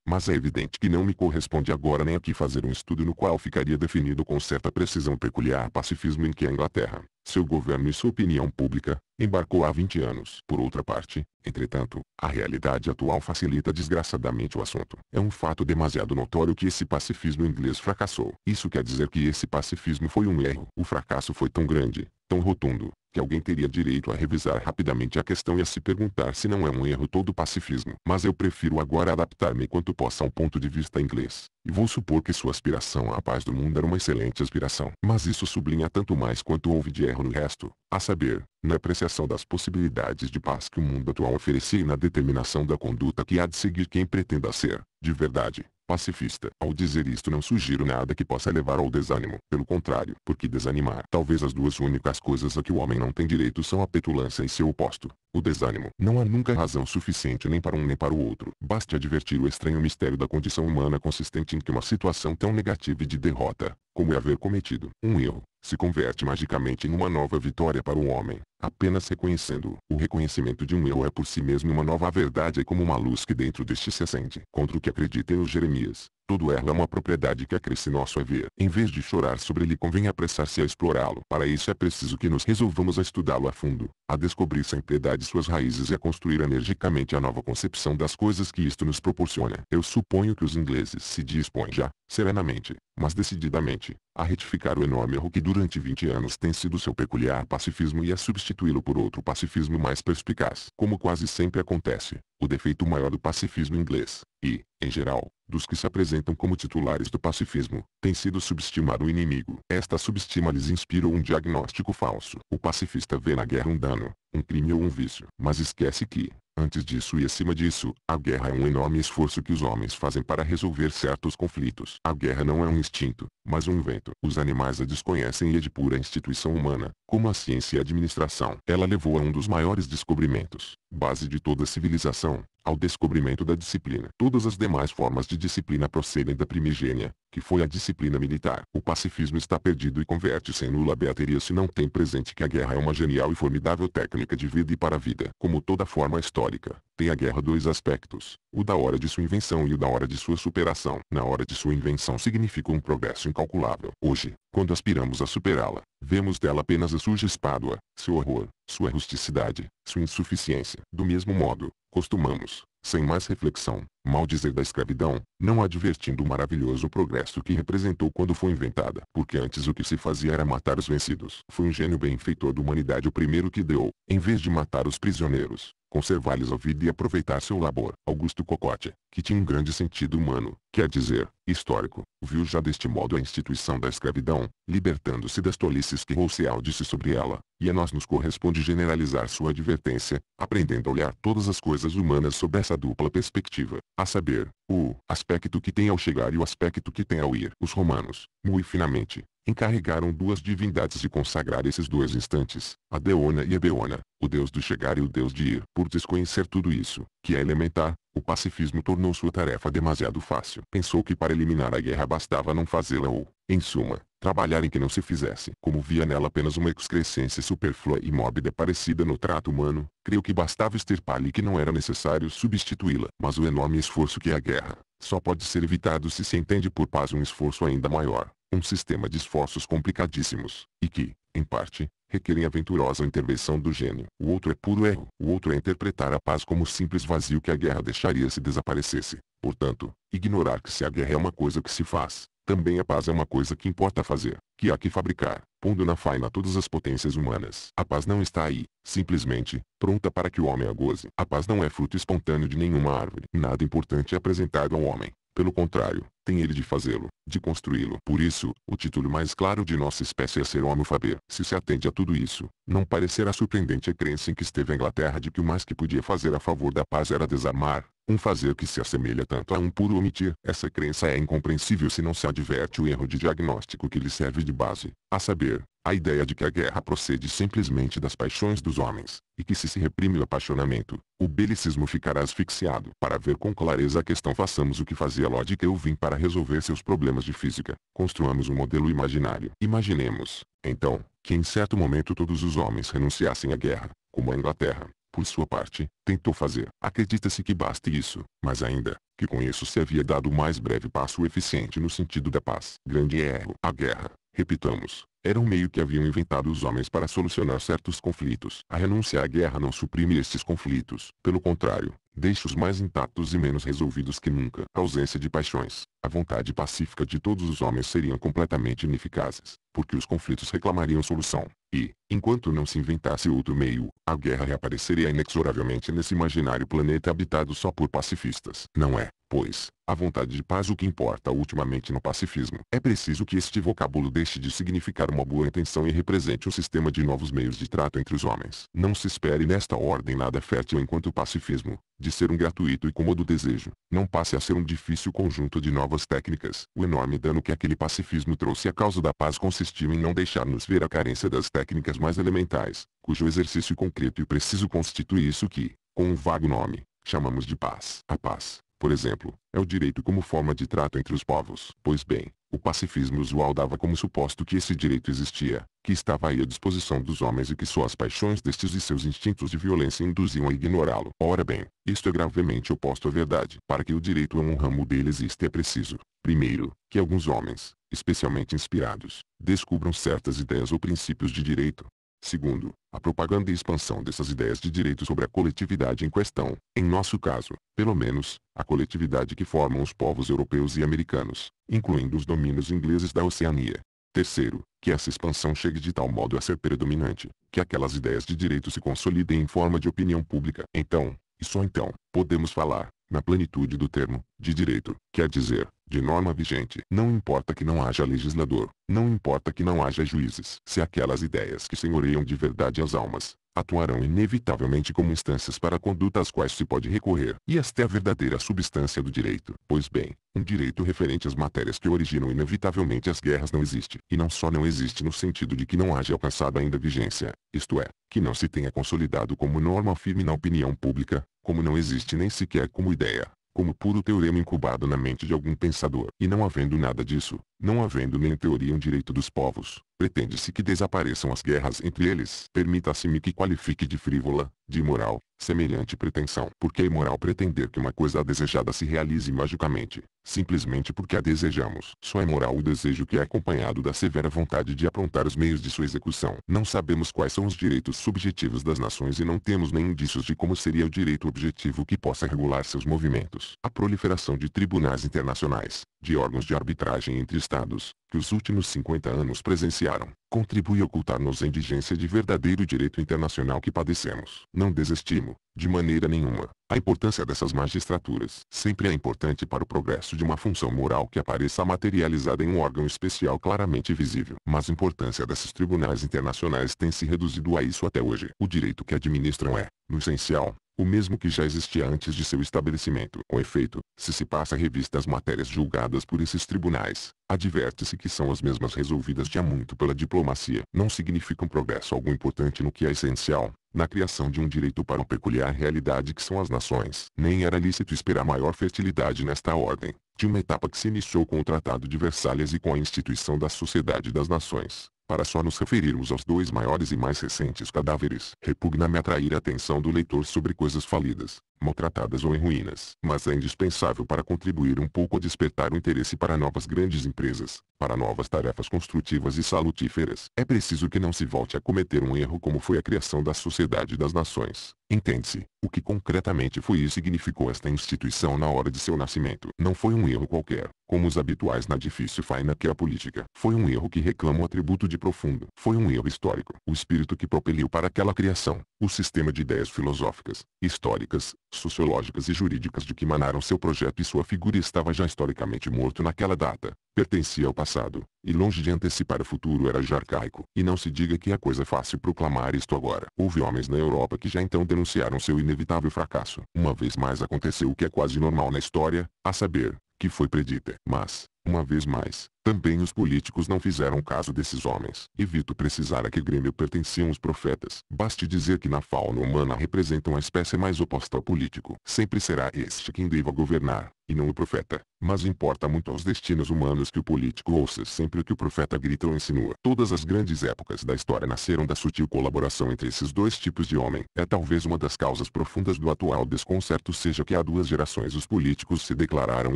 Mas é evidente que não me corresponde agora nem aqui fazer um estudo no qual ficaria definido definido com certa precisão peculiar pacifismo em que a Inglaterra, seu governo e sua opinião pública, embarcou há 20 anos. Por outra parte, entretanto, a realidade atual facilita desgraçadamente o assunto. É um fato demasiado notório que esse pacifismo inglês fracassou. Isso quer dizer que esse pacifismo foi um erro. O fracasso foi tão grande, tão rotundo, que alguém teria direito a revisar rapidamente a questão e a se perguntar se não é um erro todo o pacifismo. Mas eu prefiro agora adaptar-me quanto possa ao ponto de vista inglês, e vou supor que sua aspiração à paz do mundo era uma excelente aspiração. Mas isso sublinha tanto mais quanto houve de erro no resto, a saber, na apreciação das possibilidades de paz que o mundo atual oferecia e na determinação da conduta que há de seguir quem pretenda ser, de verdade, pacifista. Ao dizer isto não sugiro nada que possa levar ao desânimo, pelo contrário, porque desanimar. Talvez as duas únicas coisas a que o homem não tem direito são a petulância e seu oposto, o desânimo. Não há nunca razão suficiente nem para um nem para o outro. Baste advertir o estranho mistério da condição humana consistente em que uma situação tão negativa e de derrota, como é haver cometido um erro, se converte magicamente em uma nova vitória para o homem. Apenas reconhecendo. O reconhecimento de um eu é por si mesmo uma nova verdade é como uma luz que dentro deste se acende. Contra o que acredita em Jeremias, todo erro é uma propriedade que acresce nosso haver. Em vez de chorar sobre ele convém apressar-se a explorá-lo. Para isso é preciso que nos resolvamos a estudá-lo a fundo, a descobrir sem piedade suas raízes e a construir energicamente a nova concepção das coisas que isto nos proporciona. Eu suponho que os ingleses se dispõem já, serenamente, mas decididamente, a retificar o enorme erro que durante 20 anos tem sido seu peculiar pacifismo e a substituir substituí-lo por outro pacifismo mais perspicaz. Como quase sempre acontece, o defeito maior do pacifismo inglês, e, em geral, dos que se apresentam como titulares do pacifismo, tem sido subestimar o inimigo. Esta subestima lhes inspira um diagnóstico falso. O pacifista vê na guerra um dano, um crime ou um vício, mas esquece que, Antes disso e acima disso, a guerra é um enorme esforço que os homens fazem para resolver certos conflitos. A guerra não é um instinto, mas um invento. Os animais a desconhecem e é de pura instituição humana, como a ciência e a administração. Ela levou a um dos maiores descobrimentos base de toda civilização, ao descobrimento da disciplina. Todas as demais formas de disciplina procedem da primigênia, que foi a disciplina militar. O pacifismo está perdido e converte-se em nula beateria se não tem presente que a guerra é uma genial e formidável técnica de vida e para a vida. Como toda forma histórica, tem a guerra dois aspectos, o da hora de sua invenção e o da hora de sua superação. Na hora de sua invenção significa um progresso incalculável. Hoje, quando aspiramos a superá-la, vemos dela apenas a suja espádua, seu horror, sua rusticidade, sua insuficiência. Do mesmo modo, costumamos, sem mais reflexão, mal dizer da escravidão, não advertindo o maravilhoso progresso que representou quando foi inventada, porque antes o que se fazia era matar os vencidos. Foi um gênio benfeitor da humanidade o primeiro que deu, em vez de matar os prisioneiros, conservar-lhes a vida e aproveitar seu labor. Augusto Cocote, que tinha um grande sentido humano, quer dizer, histórico, viu já deste modo a instituição da escravidão, libertando-se das tolices que Rousseau disse sobre ela, e a nós nos corresponde generalizar sua advertência, aprendendo a olhar todas as coisas humanas sob essa dupla perspectiva. A saber, o aspecto que tem ao chegar e o aspecto que tem ao ir. Os romanos, muito finamente, encarregaram duas divindades de consagrar esses dois instantes, a Deona e a Beona, o deus do chegar e o deus de ir. Por desconhecer tudo isso, que é elementar, o pacifismo tornou sua tarefa demasiado fácil. Pensou que para eliminar a guerra bastava não fazê-la ou, em suma, Trabalhar em que não se fizesse. Como via nela apenas uma excrescência superflua e mórbida parecida no trato humano, creio que bastava extirpar-lhe que não era necessário substituí-la. Mas o enorme esforço que é a guerra, só pode ser evitado se se entende por paz um esforço ainda maior, um sistema de esforços complicadíssimos, e que, em parte, requerem aventurosa intervenção do gênio. O outro é puro erro. O outro é interpretar a paz como simples vazio que a guerra deixaria se desaparecesse. Portanto, ignorar que se a guerra é uma coisa que se faz, também a paz é uma coisa que importa fazer, que há que fabricar, pondo na faina todas as potências humanas. A paz não está aí, simplesmente, pronta para que o homem a goze. A paz não é fruto espontâneo de nenhuma árvore. Nada importante é apresentado ao homem. Pelo contrário, tem ele de fazê-lo, de construí-lo. Por isso, o título mais claro de nossa espécie é ser homo faber. Se se atende a tudo isso, não parecerá surpreendente a crença em que esteve a Inglaterra de que o mais que podia fazer a favor da paz era desarmar, um fazer que se assemelha tanto a um puro omitir. Essa crença é incompreensível se não se adverte o erro de diagnóstico que lhe serve de base, a saber, a ideia de que a guerra procede simplesmente das paixões dos homens, e que se se reprime o apaixonamento, o belicismo ficará asfixiado. Para ver com clareza a questão façamos o que fazia Lodge que eu vim para resolver seus problemas de física. Construamos um modelo imaginário. Imaginemos, então, que em certo momento todos os homens renunciassem à guerra, como a Inglaterra, por sua parte, tentou fazer. Acredita-se que baste isso, mas ainda, que com isso se havia dado o mais breve passo eficiente no sentido da paz. Grande erro. A guerra, repitamos, era um meio que haviam inventado os homens para solucionar certos conflitos. A renúncia à guerra não suprime estes conflitos, pelo contrário, deixa-os mais intactos e menos resolvidos que nunca. A ausência de paixões, a vontade pacífica de todos os homens seriam completamente ineficazes, porque os conflitos reclamariam solução, e, Enquanto não se inventasse outro meio, a guerra reapareceria inexoravelmente nesse imaginário planeta habitado só por pacifistas. Não é, pois, a vontade de paz o que importa ultimamente no pacifismo. É preciso que este vocábulo deixe de significar uma boa intenção e represente um sistema de novos meios de trato entre os homens. Não se espere nesta ordem nada fértil enquanto o pacifismo, de ser um gratuito e cômodo desejo, não passe a ser um difícil conjunto de novas técnicas. O enorme dano que aquele pacifismo trouxe à causa da paz consistiu em não deixar-nos ver a carência das técnicas mais elementais, cujo exercício concreto e preciso constitui isso que, com um vago nome, chamamos de paz. A paz, por exemplo, é o direito como forma de trato entre os povos. Pois bem, o pacifismo usual dava como suposto que esse direito existia, que estava aí à disposição dos homens e que só as paixões destes e seus instintos de violência induziam a ignorá-lo. Ora bem, isto é gravemente oposto à verdade. Para que o direito a um ramo dele exista é preciso, primeiro, que alguns homens, especialmente inspirados, descubram certas ideias ou princípios de direito, Segundo, a propaganda e expansão dessas ideias de direito sobre a coletividade em questão, em nosso caso, pelo menos, a coletividade que formam os povos europeus e americanos, incluindo os domínios ingleses da Oceania. Terceiro, que essa expansão chegue de tal modo a ser predominante, que aquelas ideias de direito se consolidem em forma de opinião pública. Então, e só então, podemos falar, na plenitude do termo, de direito, quer dizer, de norma vigente. Não importa que não haja legislador, não importa que não haja juízes. Se aquelas ideias que senhoreiam de verdade as almas, atuarão inevitavelmente como instâncias para conduta às quais se pode recorrer. E esta é a verdadeira substância do direito. Pois bem, um direito referente às matérias que originam inevitavelmente as guerras não existe. E não só não existe no sentido de que não haja alcançado ainda vigência, isto é, que não se tenha consolidado como norma firme na opinião pública, como não existe nem sequer como ideia, como puro teorema incubado na mente de algum pensador, e não havendo nada disso, não havendo nem teoria um direito dos povos, pretende-se que desapareçam as guerras entre eles. Permita-se-me que qualifique de frívola, de imoral, semelhante pretensão. Porque é imoral pretender que uma coisa desejada se realize magicamente, simplesmente porque a desejamos. Só é moral o desejo que é acompanhado da severa vontade de aprontar os meios de sua execução. Não sabemos quais são os direitos subjetivos das nações e não temos nem indícios de como seria o direito objetivo que possa regular seus movimentos. A proliferação de tribunais internacionais, de órgãos de arbitragem entre Estados, que os últimos 50 anos presenciaram, contribui a ocultar-nos a indigência de verdadeiro direito internacional que padecemos. Não desestimo, de maneira nenhuma, a importância dessas magistraturas. Sempre é importante para o progresso de uma função moral que apareça materializada em um órgão especial claramente visível. Mas a importância desses tribunais internacionais tem se reduzido a isso até hoje. O direito que administram é, no essencial, o mesmo que já existia antes de seu estabelecimento. Com efeito, se se passa a revista às matérias julgadas por esses tribunais, adverte-se que são as mesmas resolvidas de há muito pela diplomacia. Não significam progresso algum importante no que é essencial, na criação de um direito para uma peculiar realidade que são as nações. Nem era lícito esperar maior fertilidade nesta ordem, de uma etapa que se iniciou com o Tratado de Versalhes e com a instituição da Sociedade das Nações, para só nos referirmos aos dois maiores e mais recentes cadáveres. Repugna-me atrair a atenção do leitor sobre coisas falidas, maltratadas ou em ruínas, mas é indispensável para contribuir um pouco a despertar o interesse para novas grandes empresas, para novas tarefas construtivas e salutíferas. É preciso que não se volte a cometer um erro como foi a criação da Sociedade das Nações. Entende-se, o que concretamente foi e significou esta instituição na hora de seu nascimento. Não foi um erro qualquer, como os habituais na difícil faina que é a política. Foi um erro que reclama o atributo de profundo. Foi um erro histórico. O espírito que propeliu para aquela criação, o sistema de ideias filosóficas, históricas, sociológicas e jurídicas de que manaram seu projeto e sua figura estava já historicamente morto naquela data, pertencia ao passado, e longe de antecipar o futuro era já arcaico. E não se diga que é coisa fácil proclamar isto agora. Houve homens na Europa que já então denunciaram seu inevitável fracasso. Uma vez mais aconteceu o que é quase normal na história, a saber, que foi predita. Mas, uma vez mais, também os políticos não fizeram caso desses homens. Evito precisar a que Grêmio pertenciam os profetas. Baste dizer que na fauna humana representam a espécie mais oposta ao político. Sempre será este quem deva governar, e não o profeta. Mas importa muito aos destinos humanos que o político ouça sempre o que o profeta grita ou insinua. Todas as grandes épocas da história nasceram da sutil colaboração entre esses dois tipos de homem. É talvez uma das causas profundas do atual desconcerto seja que há duas gerações os políticos se declararam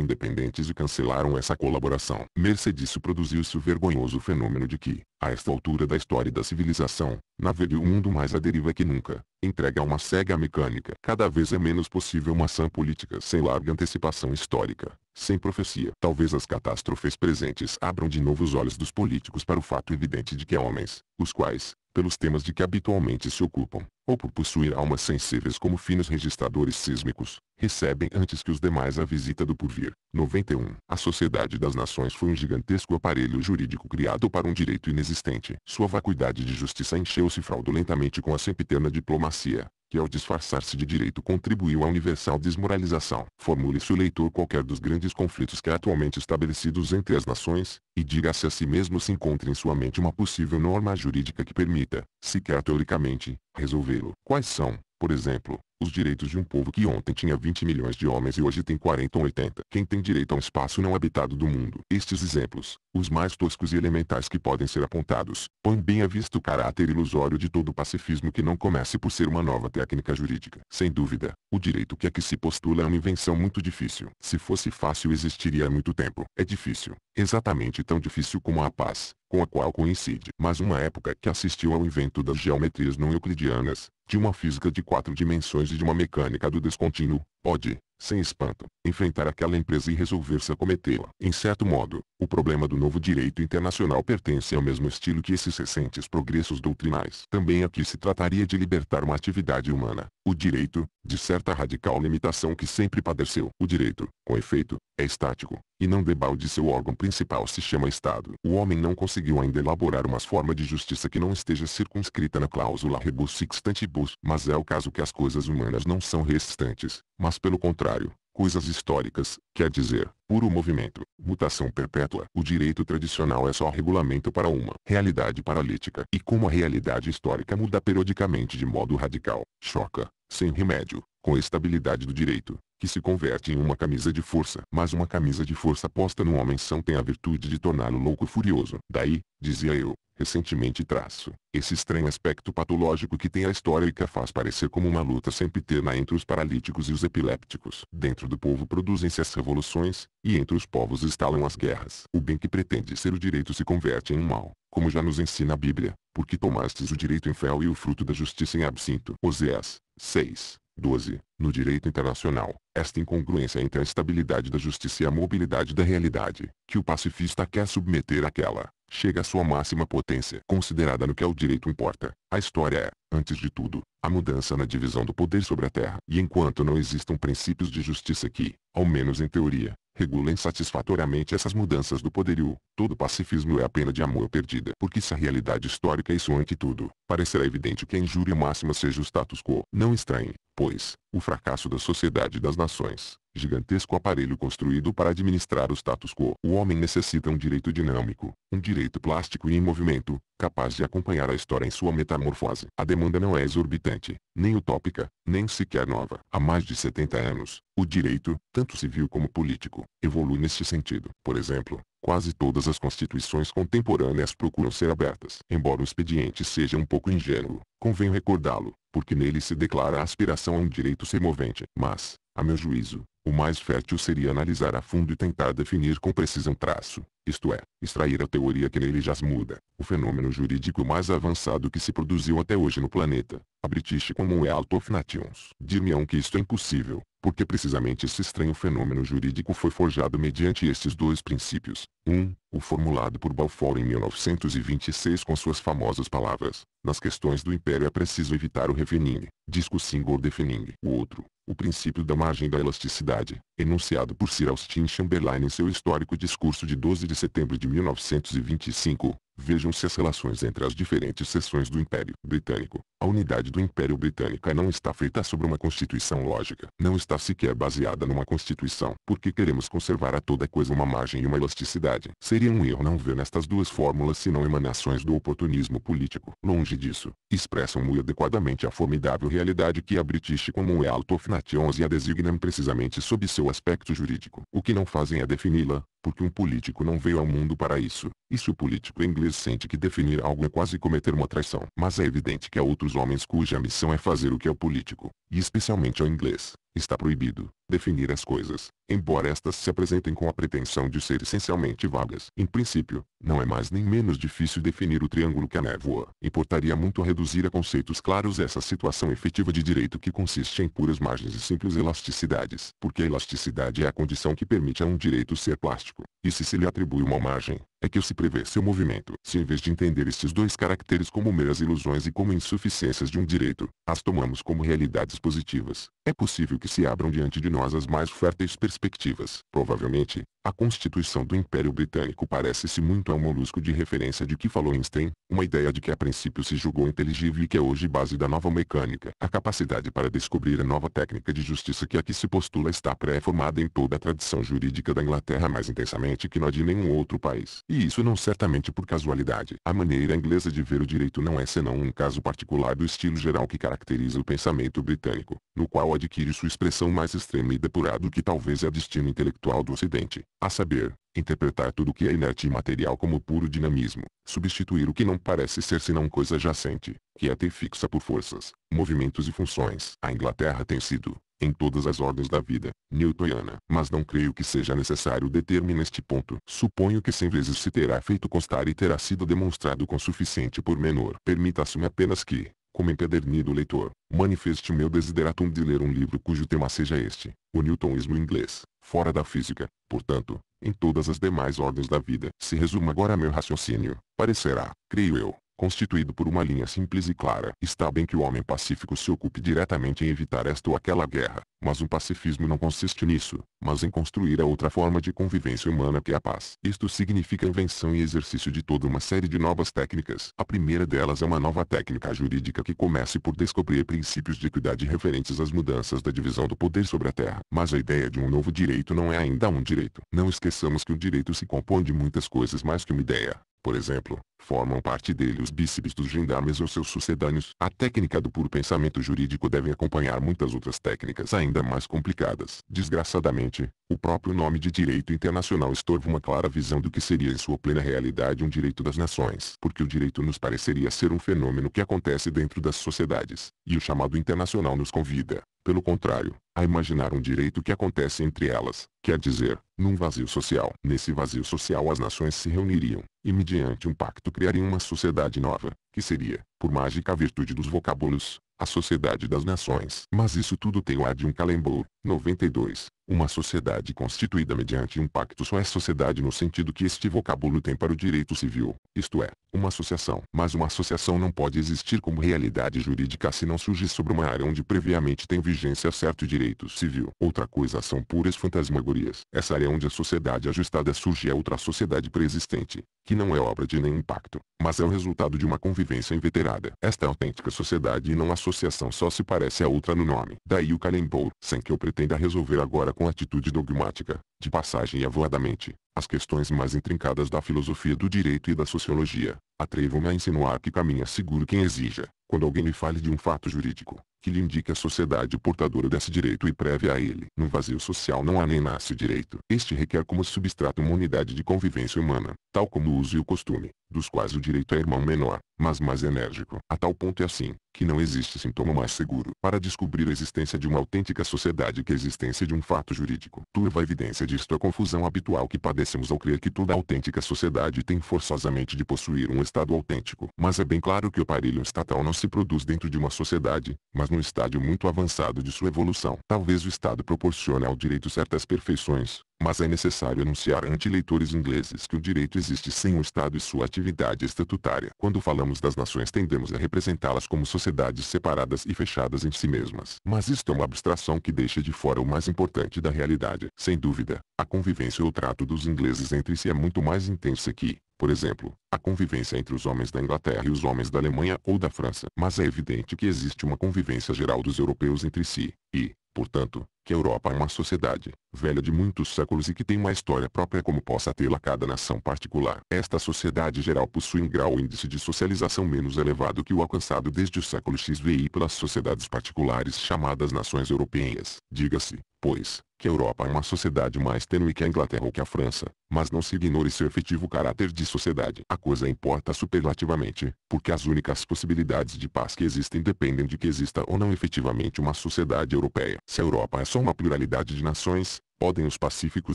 independentes e cancelaram essa colaboração. Mercedes disso produziu-se o vergonhoso fenômeno de que, a esta altura da história da civilização, navega o mundo mais à deriva que nunca, entrega a uma cega mecânica. Cada vez é menos possível uma ação política sem larga antecipação histórica, sem profecia. Talvez as catástrofes presentes abram de novo os olhos dos políticos para o fato evidente de que homens, os quais, pelos temas de que habitualmente se ocupam, ou por possuir almas sensíveis como finos registradores sísmicos, recebem antes que os demais a visita do porvir. 91. A Sociedade das Nações foi um gigantesco aparelho jurídico criado para um direito inexistente. Sua vacuidade de justiça encheu-se fraudulentamente com a sempiterna diplomacia, que ao disfarçar-se de direito contribuiu à universal desmoralização. Formule-se o leitor qualquer dos grandes conflitos que atualmente estabelecidos entre as nações, e diga se a si mesmo se encontra em sua mente uma possível norma jurídica que permita, sequer teoricamente, resolvê-lo. Quais são, por exemplo, os direitos de um povo que ontem tinha 20 milhões de homens e hoje tem 40 ou 80. Quem tem direito a um espaço não habitado do mundo. Estes exemplos, os mais toscos e elementais que podem ser apontados, põem bem à vista o caráter ilusório de todo pacifismo que não comece por ser uma nova técnica jurídica. Sem dúvida, o direito que aqui se postula é uma invenção muito difícil. Se fosse fácil existiria há muito tempo. É difícil. Exatamente tão difícil como a paz, com a qual coincide. Mas uma época que assistiu ao invento das geometrias não euclidianas, de uma física de quatro dimensões e de uma mecânica do descontínuo, pode, sem espanto, enfrentar aquela empresa e resolver-se a cometê-la. Em certo modo, o problema do novo direito internacional pertence ao mesmo estilo que esses recentes progressos doutrinais. Também aqui se trataria de libertar uma atividade humana, o direito, de certa radical limitação que sempre padeceu. O direito, com efeito, é estático, e não debalde seu órgão principal se chama Estado. O homem não conseguiu ainda elaborar uma forma de justiça que não esteja circunscrita na cláusula rebus sextantibus, mas é o caso que as coisas humanas não são restantes, mas pelo contrário, coisas históricas, quer dizer, puro movimento, mutação perpétua. O direito tradicional é só regulamento para uma realidade paralítica. E como a realidade histórica muda periodicamente de modo radical, choca, sem remédio, com a estabilidade do direito, que se converte em uma camisa de força. Mas uma camisa de força posta num homem são tem a virtude de torná-lo louco furioso. Daí, dizia eu, recentemente traço, esse estranho aspecto patológico que tem a história e que a faz parecer como uma luta sem entre os paralíticos e os epilépticos. Dentro do povo produzem-se as revoluções, e entre os povos estalam as guerras. O bem que pretende ser o direito se converte em um mal, como já nos ensina a Bíblia, porque tomastes o direito em fel e o fruto da justiça em absinto. Oséias, 6. 12. No direito internacional, esta incongruência entre a estabilidade da justiça e a mobilidade da realidade, que o pacifista quer submeter àquela, chega à sua máxima potência considerada no que o direito importa. A história é, antes de tudo, a mudança na divisão do poder sobre a terra. E enquanto não existam princípios de justiça que, ao menos em teoria, regulem satisfatoriamente essas mudanças do poderio. Todo pacifismo é a pena de amor perdida. Porque se a realidade histórica é isso ante tudo, parecerá evidente que a injúria máxima seja o status quo. Não estranhe, pois, o fracasso da sociedade e das nações, gigantesco aparelho construído para administrar o status quo. O homem necessita um direito dinâmico, um direito plástico e em movimento, capaz de acompanhar a história em sua metamorfose. A demanda não é exorbitante, nem utópica, nem sequer nova. Há mais de 70 anos, o direito, tanto civil como político, evolui neste sentido. Por exemplo, quase todas as constituições contemporâneas procuram ser abertas. Embora o expediente seja um pouco ingênuo, convém recordá-lo, porque nele se declara a aspiração a um direito semovente. Mas, a meu juízo, o mais fértil seria analisar a fundo e tentar definir com precisão traço, isto é, extrair a teoria que nele jaz muda, o fenômeno jurídico mais avançado que se produziu até hoje no planeta, a British Commonwealth of Nations. Dir-me-ão que isto é impossível, porque precisamente esse estranho fenômeno jurídico foi forjado mediante estes dois princípios. 1. Um, o formulado por Balfour em 1926 com suas famosas palavras, nas questões do império é preciso evitar o refining, discussing ou defining. O outro, o princípio da margem da elasticidade, enunciado por Sir Austin Chamberlain em seu histórico discurso de 12 de setembro de 1925, Vejam-se as relações entre as diferentes seções do Império Britânico. A unidade do Império Britânico não está feita sobre uma constituição lógica. Não está sequer baseada numa constituição, porque queremos conservar a toda coisa uma margem e uma elasticidade. Seria um erro não ver nestas duas fórmulas senão emanações do oportunismo político. Longe disso, expressam muito adequadamente a formidável realidade que a British Commonwealth of Nations e a designam precisamente sob seu aspecto jurídico. O que não fazem é defini-la, porque um político não veio ao mundo para isso. E se o político inglês sente que definir algo é quase cometer uma traição. Mas é evidente que há outros homens cuja missão é fazer o que é o político, e especialmente ao inglês, está proibido definir as coisas, embora estas se apresentem com a pretensão de ser essencialmente vagas. Em princípio, não é mais nem menos difícil definir o triângulo que a névoa. Importaria muito reduzir a conceitos claros essa situação efetiva de direito que consiste em puras margens e simples elasticidades. Porque a elasticidade é a condição que permite a um direito ser plástico, e se se lhe atribui uma margem, é que se prevê seu movimento. Se em vez de entender estes dois caracteres como meras ilusões e como insuficiências de um direito, as tomamos como realidades positivas, é possível que se abram diante de nós luminosas mais férteis perspectivas. Provavelmente, a constituição do Império Britânico parece-se muito ao molusco de referência de que falou Einstein, uma ideia de que a princípio se julgou inteligível e que é hoje base da nova mecânica. A capacidade para descobrir a nova técnica de justiça que aqui se postula está pré-formada em toda a tradição jurídica da Inglaterra mais intensamente que na de nenhum outro país. E isso não certamente por casualidade. A maneira inglesa de ver o direito não é senão um caso particular do estilo geral que caracteriza o pensamento britânico, no qual adquire sua expressão mais extrema e depurado que talvez é destino intelectual do Ocidente. A saber, interpretar tudo o que é inerte e material como puro dinamismo, substituir o que não parece ser senão coisa jacente, que é ter fixa por forças, movimentos e funções. A Inglaterra tem sido, em todas as ordens da vida, newtoniana, mas não creio que seja necessário deter-me neste ponto. Suponho que cem vezes se terá feito constar e terá sido demonstrado com suficiente pormenor. Permita-se-me apenas que, como empedernido leitor, manifeste o meu desideratum de ler um livro cujo tema seja este, o newtonismo inglês, fora da física, portanto, em todas as demais ordens da vida. Se resumo agora meu raciocínio, parecerá, creio eu, constituído por uma linha simples e clara. Está bem que o homem pacífico se ocupe diretamente em evitar esta ou aquela guerra, mas o pacifismo não consiste nisso, mas em construir a outra forma de convivência humana que é a paz. Isto significa invenção e exercício de toda uma série de novas técnicas. A primeira delas é uma nova técnica jurídica que comece por descobrir princípios de equidade referentes às mudanças da divisão do poder sobre a terra. Mas a ideia de um novo direito não é ainda um direito. Não esqueçamos que o direito se compõe de muitas coisas mais que uma ideia. Por exemplo, formam parte dele os bíceps dos gendarmes ou seus sucedâneos. A técnica do puro pensamento jurídico deve acompanhar muitas outras técnicas ainda mais complicadas. Desgraçadamente, o próprio nome de direito internacional estorva uma clara visão do que seria em sua plena realidade um direito das nações, porque o direito nos pareceria ser um fenômeno que acontece dentro das sociedades, e o chamado internacional nos convida, pelo contrário, a imaginar um direito que acontece entre elas, quer dizer, num vazio social. Nesse vazio social as nações se reuniriam, e mediante um pacto criariam uma sociedade nova, que seria, por mágica virtude dos vocábulos, a Sociedade das Nações. Mas isso tudo tem o ar de um calembour. 92. Uma sociedade constituída mediante um pacto só é sociedade no sentido que este vocábulo tem para o direito civil, isto é, uma associação. Mas uma associação não pode existir como realidade jurídica se não surgir sobre uma área onde previamente tem vigência certo direito direito civil. Outra coisa são puras fantasmagorias. Essa área é onde a sociedade ajustada surge é outra sociedade preexistente, que não é obra de nenhum pacto, mas é o resultado de uma convivência inveterada. Esta é autêntica sociedade e não associação só se parece a outra no nome. Daí o calembour, sem que eu pretenda resolver agora com atitude dogmática, de passagem e avoadamente, as questões mais intrincadas da filosofia do direito e da sociologia, Atrevo-me a insinuar que caminha seguro quem exija, quando alguém lhe fale de um fato jurídico, que lhe indique a sociedade portadora desse direito e prévia a ele. No vazio social não há nem nasce direito. Este requer como substrato uma unidade de convivência humana, tal como o uso e o costume, dos quais o direito é irmão menor, mas mais enérgico. A tal ponto é assim, que não existe sintoma mais seguro para descobrir a existência de uma autêntica sociedade que a existência de um fato jurídico. Turva evidência disto é a confusão habitual que padecemos ao crer que toda autêntica sociedade tem forçosamente de possuir um Estado autêntico. Mas é bem claro que o aparelho estatal não se produz dentro de uma sociedade, mas num estádio muito avançado de sua evolução. Talvez o Estado proporcione ao direito certas perfeições, mas é necessário anunciar ante leitores ingleses que o direito existe sem o Estado e sua atividade estatutária. Quando falamos das nações tendemos a representá-las como sociedades separadas e fechadas em si mesmas. Mas isto é uma abstração que deixa de fora o mais importante da realidade. Sem dúvida, a convivência ou trato dos ingleses entre si é muito mais intensa que, por exemplo, a convivência entre os homens da Inglaterra e os homens da Alemanha ou da França. Mas é evidente que existe uma convivência geral dos europeus entre si, e, portanto, que a Europa é uma sociedade, velha de muitos séculos e que tem uma história própria como possa tê-la cada nação particular. Esta sociedade geral possui um grau índice de socialização menos elevado que o alcançado desde o século XVI pelas sociedades particulares chamadas nações europeias. Diga-se, pois, que a Europa é uma sociedade mais tênue que a Inglaterra ou que a França, mas não se ignore seu efetivo caráter de sociedade. A coisa importa superlativamente, porque as únicas possibilidades de paz que existem dependem de que exista ou não efetivamente uma sociedade europeia. Se a Europa é são uma pluralidade de nações, podem os pacíficos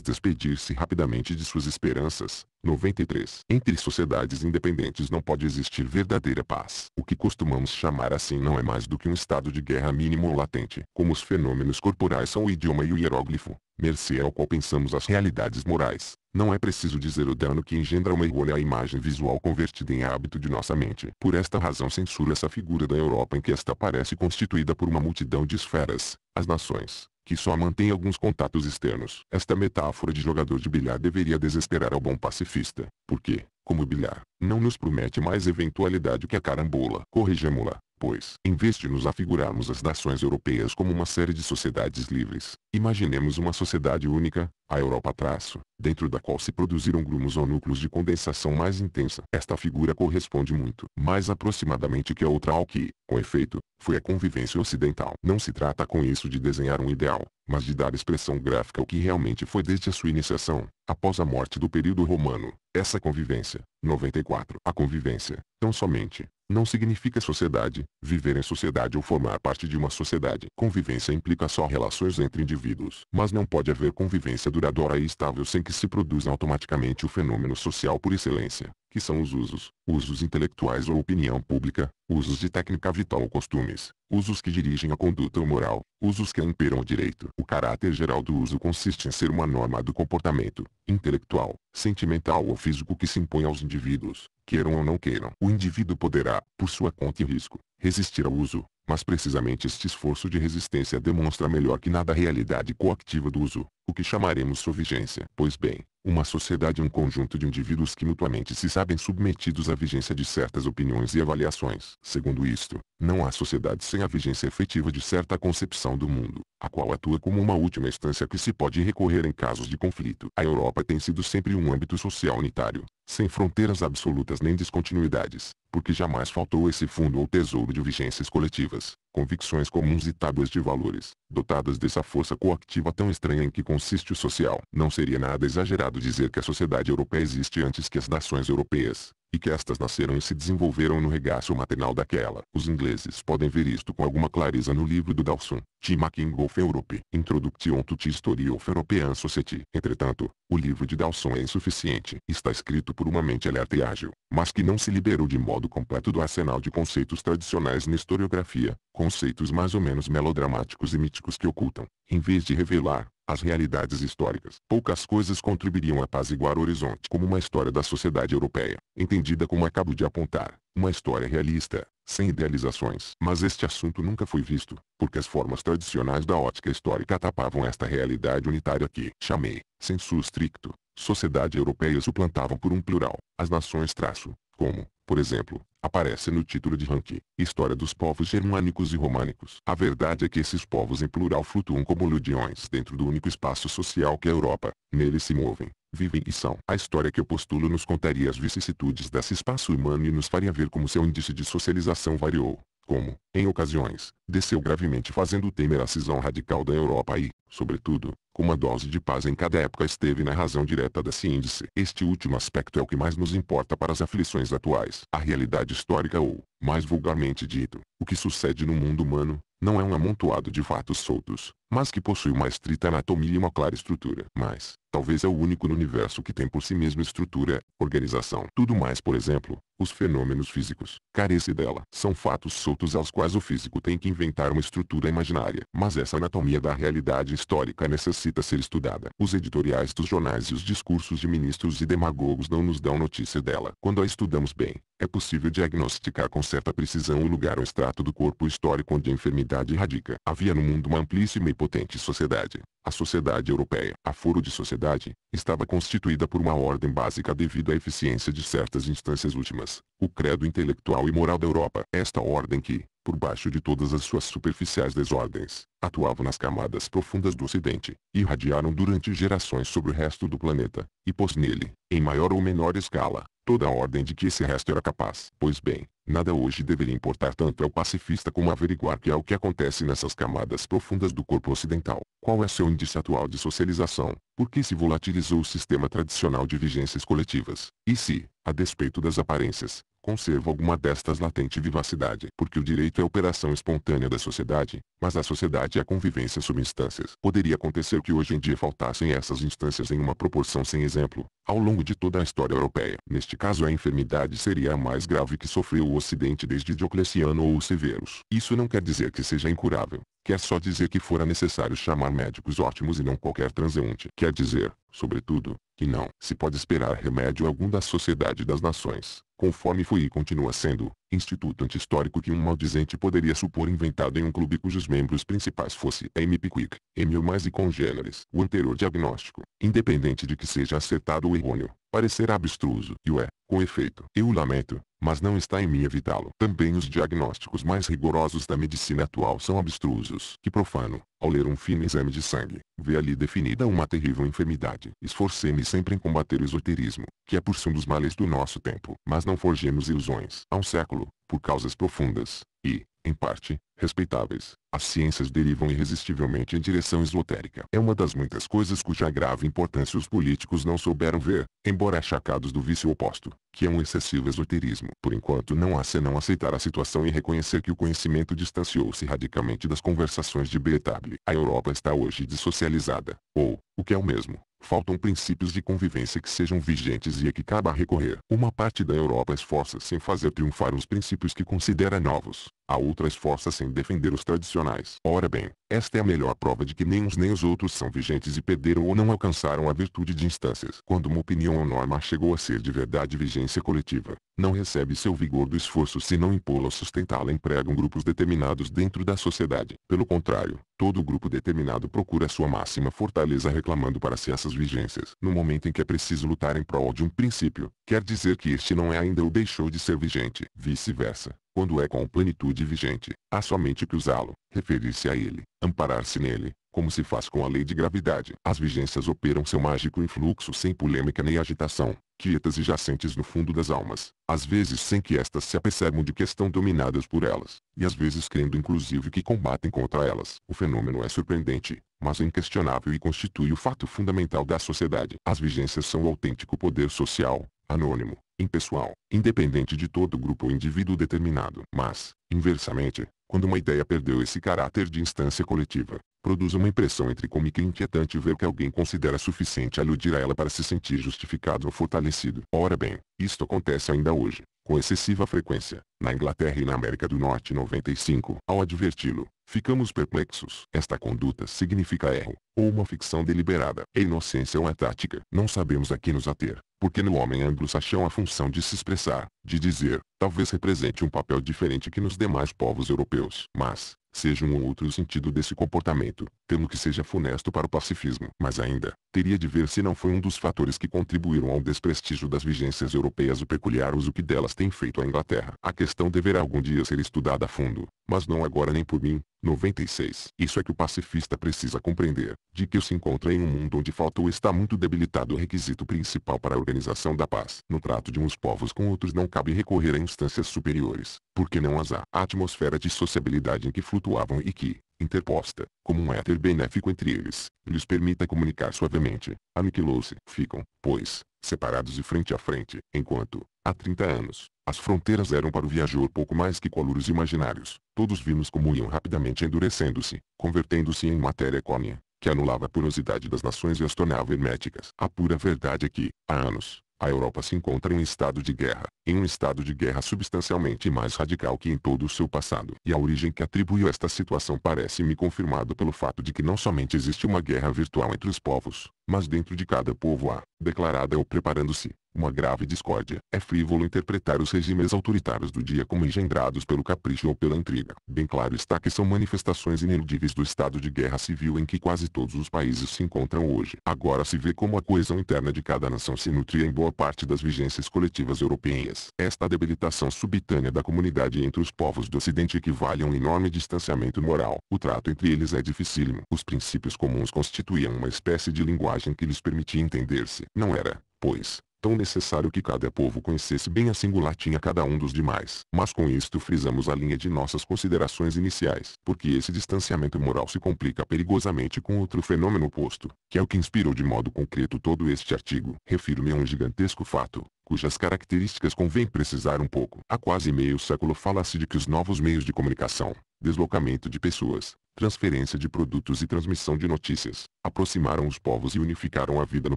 despedir-se rapidamente de suas esperanças. 93. Entre sociedades independentes não pode existir verdadeira paz. O que costumamos chamar assim não é mais do que um estado de guerra mínimo ou latente. Como os fenômenos corporais são o idioma e o hieróglifo, mercê ao qual pensamos as realidades morais, não é preciso dizer o dano que engendra uma igual à imagem visual convertida em hábito de nossa mente. Por esta razão censura essa figura da Europa em que esta parece constituída por uma multidão de esferas, as nações, que só mantém alguns contatos externos. Esta metáfora de jogador de bilhar deveria desesperar ao bom pacifista, porque, como o bilhar, não nos promete mais eventualidade que a carambola. Corrijamo-la, Pois, em vez de nos afigurarmos as nações europeias como uma série de sociedades livres, imaginemos uma sociedade única, a Europa traço, dentro da qual se produziram grumos ou núcleos de condensação mais intensa. Esta figura corresponde muito mais aproximadamente que a outra ao que, com efeito, foi a convivência ocidental. Não se trata com isso de desenhar um ideal, mas de dar expressão gráfica ao que realmente foi desde a sua iniciação, após a morte do período romano, essa convivência. 94. A convivência, tão somente, não significa sociedade, viver em sociedade ou formar parte de uma sociedade. Convivência implica só relações entre indivíduos. Mas não pode haver convivência duradoura e estável sem que se produza automaticamente o fenômeno social por excelência, que são os usos, usos intelectuais ou opinião pública, usos de técnica vital ou costumes, usos que dirigem a conduta ou moral, usos que imperam o direito. O caráter geral do uso consiste em ser uma norma do comportamento, intelectual, sentimental ou físico que se impõe aos indivíduos, queiram ou não queiram. O indivíduo poderá, por sua conta e risco, resistir ao uso, mas precisamente este esforço de resistência demonstra melhor que nada a realidade coactiva do uso, o que chamaremos sua vigência. Pois bem, uma sociedade é um conjunto de indivíduos que mutuamente se sabem submetidos à vigência de certas opiniões e avaliações. Segundo isto, não há sociedade sem a vigência efetiva de certa concepção do mundo, a qual atua como uma última instância que se pode recorrer em casos de conflito. A Europa tem sido sempre um âmbito social unitário, sem fronteiras absolutas nem descontinuidades, porque jamais faltou esse fundo ou tesouro de vigências coletivas convicções comuns e tábuas de valores, dotadas dessa força coactiva tão estranha em que consiste o social. Não seria nada exagerado dizer que a sociedade europeia existe antes que as nações europeias, e que estas nasceram e se desenvolveram no regaço maternal daquela. Os ingleses podem ver isto com alguma clareza no livro do Dawson, T. King of Europe, Introduction to the History of European Society. Entretanto, o livro de Dawson é insuficiente. Está escrito por uma mente alerta e ágil, mas que não se liberou de modo completo do arsenal de conceitos tradicionais na historiografia, conceitos mais ou menos melodramáticos e míticos que ocultam, em vez de revelar as realidades históricas. Poucas coisas contribuiriam a apaziguar o horizonte como uma história da sociedade europeia, entendida como acabo de apontar, uma história realista, sem idealizações. Mas este assunto nunca foi visto, porque as formas tradicionais da ótica histórica tapavam esta realidade unitária que chamei, sensu estricto, sociedade europeia suplantavam por um plural, as nações traço, como, por exemplo, Aparece no título de Ranke, História dos povos germânicos e românicos. A verdade é que esses povos em plural flutuam como ludiões dentro do único espaço social que é a Europa. Neles se movem, vivem e são. A história que eu postulo nos contaria as vicissitudes desse espaço humano e nos faria ver como seu índice de socialização variou como, em ocasiões, desceu gravemente fazendo temer a cisão radical da Europa e, sobretudo, com uma dose de paz em cada época esteve na razão direta desse índice. Este último aspecto é o que mais nos importa para as aflições atuais. A realidade histórica ou, mais vulgarmente dito, o que sucede no mundo humano, não é um amontoado de fatos soltos, mas que possui uma estrita anatomia e uma clara estrutura. Mas, talvez é o único no universo que tem por si mesmo estrutura, organização. Tudo mais por exemplo, os fenômenos físicos, carece dela. São fatos soltos aos quais o físico tem que inventar uma estrutura imaginária. Mas essa anatomia da realidade histórica necessita ser estudada. Os editoriais dos jornais e os discursos de ministros e demagogos não nos dão notícia dela. Quando a estudamos bem, é possível diagnosticar com certa precisão o lugar ou extrato do corpo histórico onde a enfermidade radica. Havia no mundo uma amplíssima potente sociedade. A sociedade europeia, a foro de sociedade, estava constituída por uma ordem básica devido à eficiência de certas instâncias últimas, o credo intelectual e moral da Europa. Esta ordem que, por baixo de todas as suas superficiais desordens, atuavam nas camadas profundas do Ocidente, irradiaram durante gerações sobre o resto do planeta, e pôs nele, em maior ou menor escala, toda a ordem de que esse resto era capaz. Pois bem, Nada hoje deveria importar tanto ao pacifista como averiguar que é o que acontece nessas camadas profundas do corpo ocidental. Qual é seu índice atual de socialização? Por que se volatilizou o sistema tradicional de vigências coletivas? E se, a despeito das aparências, conserva alguma destas latente vivacidade, porque o direito é operação espontânea da sociedade, mas a sociedade é a convivência sob instâncias. Poderia acontecer que hoje em dia faltassem essas instâncias em uma proporção sem exemplo, ao longo de toda a história europeia. Neste caso a enfermidade seria a mais grave que sofreu o Ocidente desde Diocleciano ou Severus. Isso não quer dizer que seja incurável, quer só dizer que fora necessário chamar médicos ótimos e não qualquer transeunte. Quer dizer, sobretudo, que não se pode esperar remédio algum da sociedade das nações conforme foi e continua sendo, instituto anti-histórico que um maldizente poderia supor inventado em um clube cujos membros principais fosse M.P. Quick, M. mais e congêneres. O anterior diagnóstico, independente de que seja acertado ou errôneo, parecer abstruso, e o é, com efeito. Eu o lamento, mas não está em mim evitá-lo. Também os diagnósticos mais rigorosos da medicina atual são abstrusos. Que profano, ao ler um fino exame de sangue, vê ali definida uma terrível enfermidade. Esforcei-me sempre em combater o esoterismo, que é por si um dos males do nosso tempo. Mas não forjemos ilusões. Há um século, por causas profundas, e, em parte, respeitáveis, as ciências derivam irresistivelmente em direção esotérica. É uma das muitas coisas cuja grave importância os políticos não souberam ver, embora achacados do vício oposto, que é um excessivo esoterismo. Por enquanto não há senão aceitar a situação e reconhecer que o conhecimento distanciou-se radicalmente das conversações de Beethoven. A Europa está hoje dessocializada, ou, o que é o mesmo, faltam princípios de convivência que sejam vigentes e a que cabe recorrer. Uma parte da Europa esforça-se em fazer triunfar os princípios que considera novos, há outras forças sem defender os tradicionais. Ora bem, esta é a melhor prova de que nem uns nem os outros são vigentes e perderam ou não alcançaram a virtude de instâncias. Quando uma opinião ou norma chegou a ser de verdade vigência coletiva, não recebe seu vigor do esforço se não impô-la ou sustentá-la empregam grupos determinados dentro da sociedade. Pelo contrário, todo grupo determinado procura sua máxima fortaleza reclamando para si essas vigências. No momento em que é preciso lutar em prol de um princípio, quer dizer que este não é ainda ou deixou de ser vigente. Vice-versa quando é com plenitude vigente, há somente que usá-lo, referir-se a ele, amparar-se nele, como se faz com a lei de gravidade. As vigências operam seu mágico influxo sem polêmica nem agitação, quietas e jacentes no fundo das almas, às vezes sem que estas se apercebam de que estão dominadas por elas, e às vezes crendo inclusive que combatem contra elas. O fenômeno é surpreendente, mas é inquestionável e constitui o fato fundamental da sociedade. As vigências são o autêntico poder social, anônimo, impessoal, independente de todo grupo ou indivíduo determinado. Mas, inversamente, quando uma ideia perdeu esse caráter de instância coletiva, produz uma impressão entre cômica e inquietante ver que alguém considera suficiente aludir a ela para se sentir justificado ou fortalecido. Ora bem, isto acontece ainda hoje com excessiva frequência, na Inglaterra e na América do Norte 95. Ao adverti-lo, ficamos perplexos. Esta conduta significa erro, ou uma ficção deliberada. A inocência é uma tática. Não sabemos a que nos ater, porque no homem anglo-saxão a função de se expressar, de dizer, talvez represente um papel diferente que nos demais povos europeus. Mas, seja um ou outro sentido desse comportamento, temo que seja funesto para o pacifismo. Mas ainda, teria de ver se não foi um dos fatores que contribuíram ao desprestígio das vigências europeias o peculiar uso que delas tem feito a Inglaterra. A questão deverá algum dia ser estudada a fundo, mas não agora nem por mim, 96. Isso é que o pacifista precisa compreender, de que se encontra em um mundo onde falta ou está muito debilitado o requisito principal para a organização da paz. No trato de uns povos com outros não cabe recorrer a instâncias superiores, porque não as há. A atmosfera de sociabilidade em que flutuavam e que, interposta, como um éter benéfico entre eles, lhes permita comunicar suavemente, aniquilou-se. Ficam, pois, separados de frente a frente, enquanto, há 30 anos, as fronteiras eram para o viajor pouco mais que coluros imaginários. Todos vimos como iam rapidamente endurecendo-se, convertendo-se em matéria cônia, que anulava a porosidade das nações e as tornava herméticas. A pura verdade é que, há anos, a Europa se encontra em estado de guerra, em um estado de guerra substancialmente mais radical que em todo o seu passado. E a origem que atribuiu esta situação parece-me confirmado pelo fato de que não somente existe uma guerra virtual entre os povos, mas dentro de cada povo há, declarada ou preparando-se, uma grave discórdia. É frívolo interpretar os regimes autoritários do dia como engendrados pelo capricho ou pela intriga. Bem claro está que são manifestações ineludíveis do estado de guerra civil em que quase todos os países se encontram hoje. Agora se vê como a coesão interna de cada nação se nutria em boa parte das vigências coletivas europeias. Esta debilitação subitânea da comunidade entre os povos do ocidente equivale a um enorme distanciamento moral. O trato entre eles é dificílimo. Os princípios comuns constituíam uma espécie de linguagem que lhes permitia entender-se. Não era, pois, tão necessário que cada povo conhecesse bem a singular tinha cada um dos demais. Mas com isto frisamos a linha de nossas considerações iniciais, porque esse distanciamento moral se complica perigosamente com outro fenômeno oposto, que é o que inspirou de modo concreto todo este artigo. Refiro-me a um gigantesco fato, cujas características convém precisar um pouco. Há quase meio século fala-se de que os novos meios de comunicação, deslocamento de pessoas, transferência de produtos e transmissão de notícias, aproximaram os povos e unificaram a vida no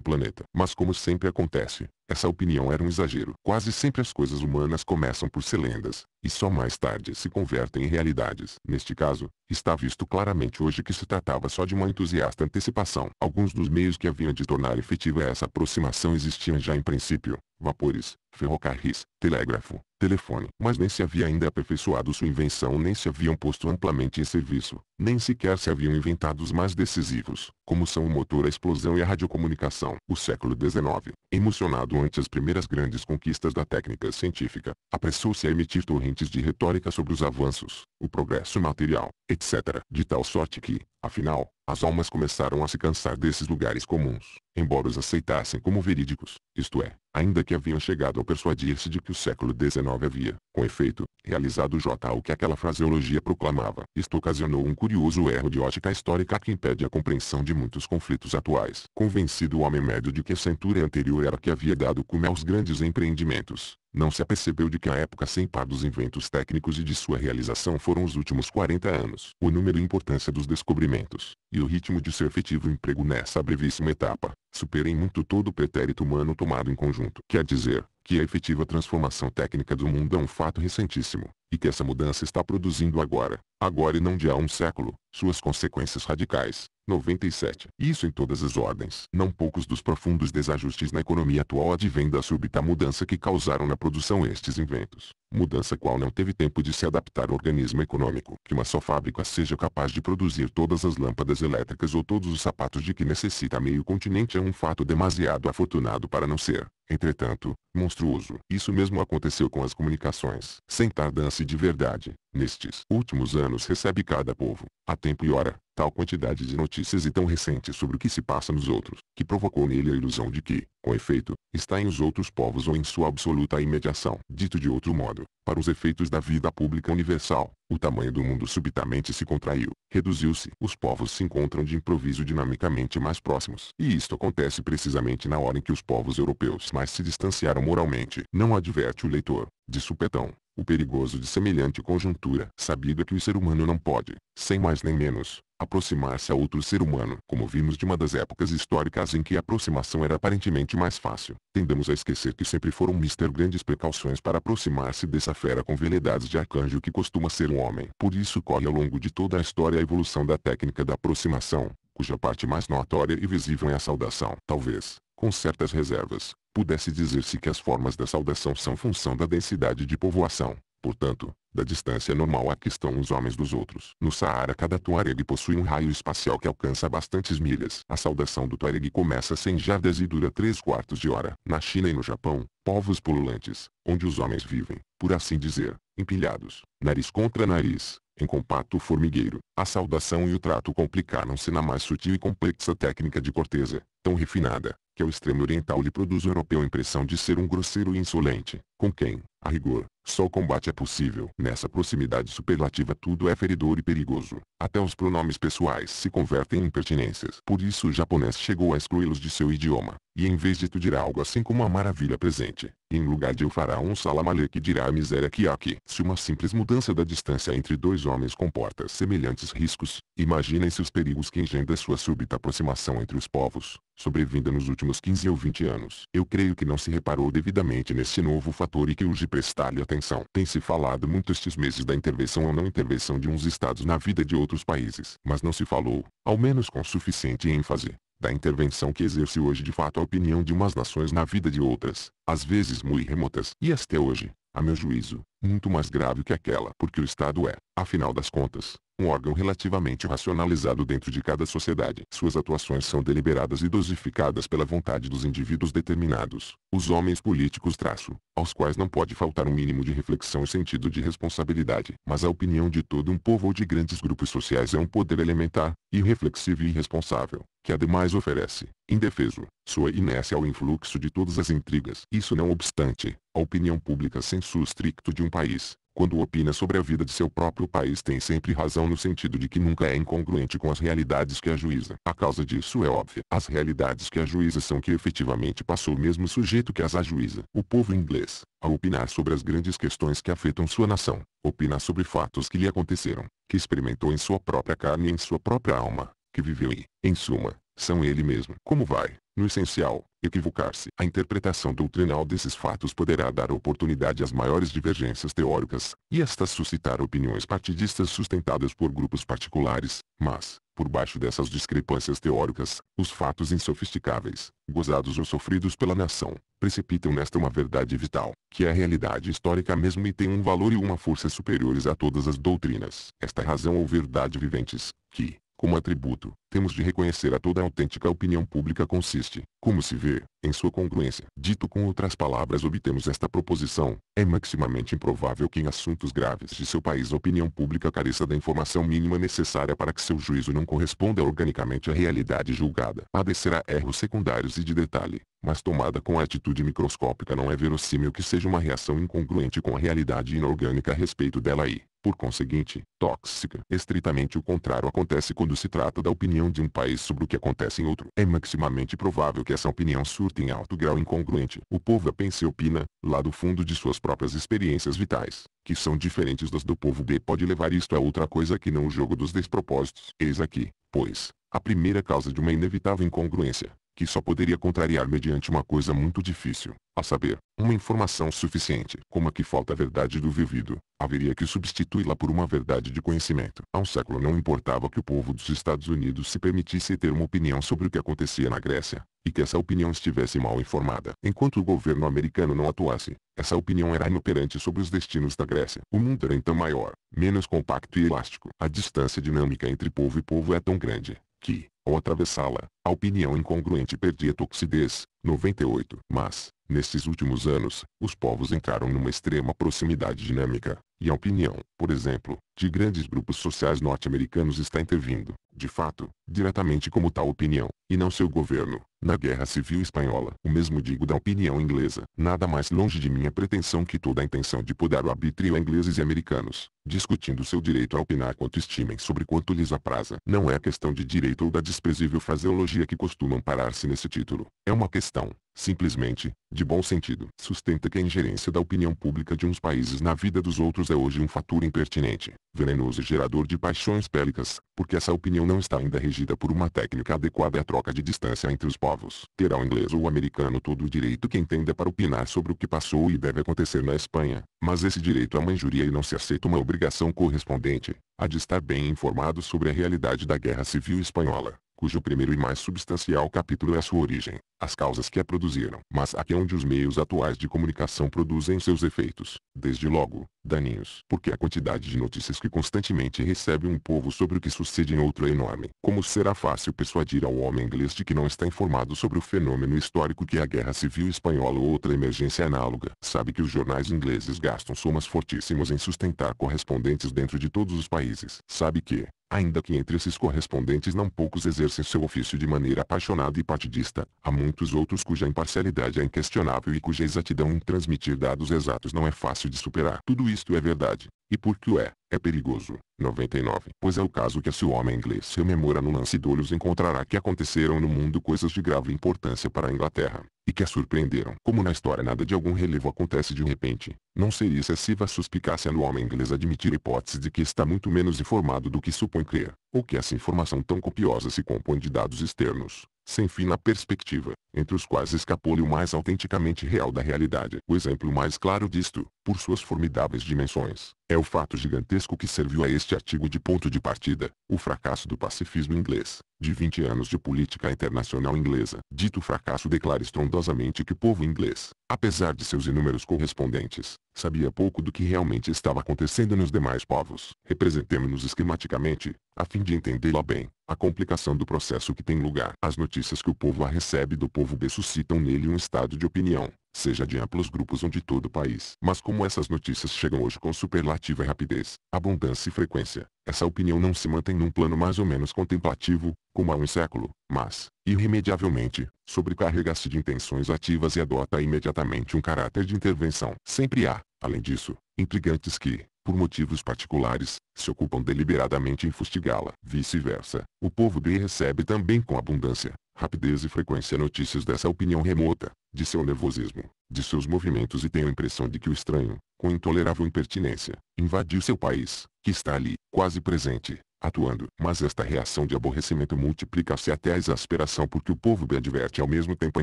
planeta. Mas como sempre acontece, essa opinião era um exagero. Quase sempre as coisas humanas começam por ser lendas, e só mais tarde se convertem em realidades. Neste caso, está visto claramente hoje que se tratava só de uma entusiasta antecipação. Alguns dos meios que haviam de tornar efetiva essa aproximação existiam já em princípio. Vapores, ferrocarris, telégrafo, telefone. Mas nem se havia ainda aperfeiçoado sua invenção nem se haviam posto amplamente em serviço. Nem sequer se haviam inventado os mais decisivos, como são o motor a explosão e a radiocomunicação. O século XIX, emocionado durante as primeiras grandes conquistas da técnica científica, apressou-se a emitir torrentes de retórica sobre os avanços, o progresso material, etc., de tal sorte que, afinal, as almas começaram a se cansar desses lugares comuns, embora os aceitassem como verídicos, isto é, ainda que haviam chegado a persuadir-se de que o século XIX havia, com efeito, realizado J o que aquela fraseologia proclamava. Isto ocasionou um curioso erro de ótica histórica que impede a compreensão de muitos conflitos atuais. Convencido o homem médio de que a centúria anterior era que havia dado cume aos grandes empreendimentos, não se apercebeu de que a época sem par dos inventos técnicos e de sua realização foram os últimos 40 anos. O número e importância dos descobrimentos, e o ritmo de seu efetivo emprego nessa brevíssima etapa, superem muito todo o pretérito humano tomado em conjunto. Quer dizer, que a efetiva transformação técnica do mundo é um fato recentíssimo, e que essa mudança está produzindo agora, agora e não de há um século, suas consequências radicais. 97. Isso em todas as ordens. Não poucos dos profundos desajustes na economia atual advêm da súbita mudança que causaram na produção estes inventos. Mudança qual não teve tempo de se adaptar ao organismo econômico. Que uma só fábrica seja capaz de produzir todas as lâmpadas elétricas ou todos os sapatos de que necessita meio continente é um fato demasiado afortunado para não ser, entretanto, monstruoso. Isso mesmo aconteceu com as comunicações. Sem tardança de verdade. Nestes últimos anos recebe cada povo, a tempo e hora, tal quantidade de notícias e tão recentes sobre o que se passa nos outros, que provocou nele a ilusão de que, com efeito, está em os outros povos ou em sua absoluta imediação. Dito de outro modo, para os efeitos da vida pública universal, o tamanho do mundo subitamente se contraiu, reduziu-se. Os povos se encontram de improviso dinamicamente mais próximos. E isto acontece precisamente na hora em que os povos europeus mais se distanciaram moralmente. Não adverte o leitor, de supetão, o perigoso de semelhante conjuntura, sabido que o ser humano não pode, sem mais nem menos, aproximar-se a outro ser humano, como vimos de uma das épocas históricas em que a aproximação era aparentemente mais fácil, tendemos a esquecer que sempre foram mister grandes precauções para aproximar-se dessa fera com veleidades de arcanjo que costuma ser um homem. Por isso corre ao longo de toda a história a evolução da técnica da aproximação, cuja parte mais notória e visível é a saudação. Talvez, com certas reservas, pudesse dizer-se que as formas da saudação são função da densidade de povoação, portanto, da distância normal a que estão os homens dos outros. No Saara cada Tuareg possui um raio espacial que alcança bastantes milhas. A saudação do Tuareg começa sem jardas e dura três quartos de hora. Na China e no Japão, povos pululantes, onde os homens vivem, por assim dizer, empilhados, nariz contra nariz, em compacto formigueiro, a saudação e o trato complicaram-se na mais sutil e complexa técnica de corteza, tão refinada, que o extremo oriental lhe produz o europeu a impressão de ser um grosseiro e insolente com quem, a rigor, só o combate é possível. Nessa proximidade superlativa tudo é feridor e perigoso. Até os pronomes pessoais se convertem em pertinências. Por isso o japonês chegou a excluí-los de seu idioma. E em vez de tu dirá algo assim como a maravilha presente, em lugar de eu fará um salamale que dirá a miséria que há aqui. Se uma simples mudança da distância entre dois homens comporta semelhantes riscos, imaginem-se os perigos que engendra sua súbita aproximação entre os povos, sobrevinda nos últimos 15 ou 20 anos. Eu creio que não se reparou devidamente nesse novo fator fator e que urge prestar-lhe atenção. Tem se falado muito estes meses da intervenção ou não intervenção de uns estados na vida de outros países, mas não se falou, ao menos com suficiente ênfase, da intervenção que exerce hoje de fato a opinião de umas nações na vida de outras, às vezes muito remotas. E até hoje, a meu juízo, muito mais grave que aquela porque o Estado é, afinal das contas, um órgão relativamente racionalizado dentro de cada sociedade. Suas atuações são deliberadas e dosificadas pela vontade dos indivíduos determinados, os homens políticos traço, aos quais não pode faltar um mínimo de reflexão e sentido de responsabilidade. Mas a opinião de todo um povo ou de grandes grupos sociais é um poder elementar, irreflexível e irresponsável, que ademais oferece, indefeso, sua inércia ao influxo de todas as intrigas. Isso não obstante, a opinião pública sensu stricto de um país, quando opina sobre a vida de seu próprio país tem sempre razão no sentido de que nunca é incongruente com as realidades que ajuiza. A causa disso é óbvia. As realidades que ajuiza são que efetivamente passou o mesmo sujeito que as ajuiza. O povo inglês, ao opinar sobre as grandes questões que afetam sua nação, opina sobre fatos que lhe aconteceram, que experimentou em sua própria carne e em sua própria alma, que viveu e, em suma, são ele mesmo. Como vai, no essencial, equivocar-se? A interpretação doutrinal desses fatos poderá dar oportunidade às maiores divergências teóricas, e estas suscitar opiniões partidistas sustentadas por grupos particulares, mas, por baixo dessas discrepâncias teóricas, os fatos insofisticáveis, gozados ou sofridos pela nação, precipitam nesta uma verdade vital, que é a realidade histórica mesmo e tem um valor e uma força superiores a todas as doutrinas. Esta é razão ou verdade viventes, que, como atributo, temos de reconhecer a toda a autêntica opinião pública consiste, como se vê, em sua congruência. Dito com outras palavras obtemos esta proposição, é maximamente improvável que em assuntos graves de seu país a opinião pública careça da informação mínima necessária para que seu juízo não corresponda organicamente à realidade julgada. Padecerá erros secundários e de detalhe, mas tomada com atitude microscópica não é verossímil que seja uma reação incongruente com a realidade inorgânica a respeito dela e, por conseguinte, tóxica. Estritamente o contrário acontece quando se trata da opinião de um país sobre o que acontece em outro. É maximamente provável que essa opinião surta em alto grau incongruente. O povo pensa e opina, lá do fundo de suas próprias experiências vitais, que são diferentes das do povo B. Pode levar isto a outra coisa que não o jogo dos despropósitos. Eis aqui, pois, a primeira causa de uma inevitável incongruência, que só poderia contrariar mediante uma coisa muito difícil, a saber, uma informação suficiente. Como a que falta a verdade do vivido, haveria que substituí-la por uma verdade de conhecimento. Há um século não importava que o povo dos Estados Unidos se permitisse ter uma opinião sobre o que acontecia na Grécia, e que essa opinião estivesse mal informada. Enquanto o governo americano não atuasse, essa opinião era inoperante sobre os destinos da Grécia. O mundo era então maior, menos compacto e elástico. A distância dinâmica entre povo e povo é tão grande que, ao atravessá-la, a opinião incongruente perdia toxidez. 98. Mas, nesses últimos anos, os povos entraram numa extrema proximidade dinâmica, e a opinião, por exemplo, de grandes grupos sociais norte-americanos está intervindo, de fato, diretamente como tal opinião, e não seu governo, na Guerra Civil Espanhola. O mesmo digo da opinião inglesa. Nada mais longe de minha pretensão que toda a intenção de podar o arbítrio a ingleses e americanos, discutindo seu direito a opinar quanto estimem sobre quanto lhes apraza. Não é questão de direito ou da desprezível fraseologia que costumam parar-se nesse título. É uma questão, simplesmente, de bom sentido. Sustenta que a ingerência da opinião pública de uns países na vida dos outros é hoje um fator impertinente, venenoso e gerador de paixões bélicas, porque essa opinião não está ainda regida por uma técnica adequada à troca de distância entre os povos. Terá o inglês ou o americano todo o direito que entenda para opinar sobre o que passou e deve acontecer na Espanha, mas esse direito é uma injúria e não se aceita uma obrigação correspondente, a de estar bem informado sobre a realidade da Guerra Civil Espanhola cujo primeiro e mais substancial capítulo é a sua origem, as causas que a produziram. Mas aqui é onde os meios atuais de comunicação produzem seus efeitos, desde logo, daninhos. Porque a quantidade de notícias que constantemente recebe um povo sobre o que sucede em outro é enorme. Como será fácil persuadir ao homem inglês de que não está informado sobre o fenômeno histórico que é a Guerra Civil Espanhola ou outra emergência análoga? Sabe que os jornais ingleses gastam somas fortíssimas em sustentar correspondentes dentro de todos os países. Sabe que, Ainda que entre esses correspondentes não poucos exercem seu ofício de maneira apaixonada e partidista, há muitos outros cuja imparcialidade é inquestionável e cuja exatidão em transmitir dados exatos não é fácil de superar. Tudo isto é verdade. E porque o é, é perigoso. 99. Pois é o caso que se o homem inglês se no lance de olhos encontrará que aconteceram no mundo coisas de grave importância para a Inglaterra, e que a surpreenderam. Como na história nada de algum relevo acontece de repente, não seria excessiva suspicácia no homem inglês admitir a hipótese de que está muito menos informado do que supõe crer, ou que essa informação tão copiosa se compõe de dados externos, sem fim na perspectiva, entre os quais escapou-lhe o mais autenticamente real da realidade. O exemplo mais claro disto, por suas formidáveis dimensões, é o fato gigantesco que serviu a este artigo de ponto de partida, o fracasso do pacifismo inglês, de 20 anos de política internacional inglesa. Dito fracasso declara estrondosamente que o povo inglês, apesar de seus inúmeros correspondentes, sabia pouco do que realmente estava acontecendo nos demais povos. Representemos-nos esquematicamente, a fim de entendê-la bem, a complicação do processo que tem lugar. As notícias que o povo A recebe do povo B suscitam nele um estado de opinião, seja de amplos grupos ou de todo o país. Mas como essas notícias chegam hoje com superlativa rapidez, abundância e frequência, essa opinião não se mantém num plano mais ou menos contemplativo, como há um século, mas, irremediavelmente, sobrecarrega-se de intenções ativas e adota imediatamente um caráter de intervenção. Sempre há, além disso, intrigantes que, por motivos particulares, se ocupam deliberadamente em fustigá-la. Vice-versa, o povo B recebe também com abundância, rapidez e frequência notícias dessa opinião remota, de seu nervosismo, de seus movimentos e tenho a impressão de que o estranho, com intolerável impertinência, invadiu seu país, que está ali, quase presente, atuando. Mas esta reação de aborrecimento multiplica-se até a exasperação porque o povo B adverte ao mesmo tempo a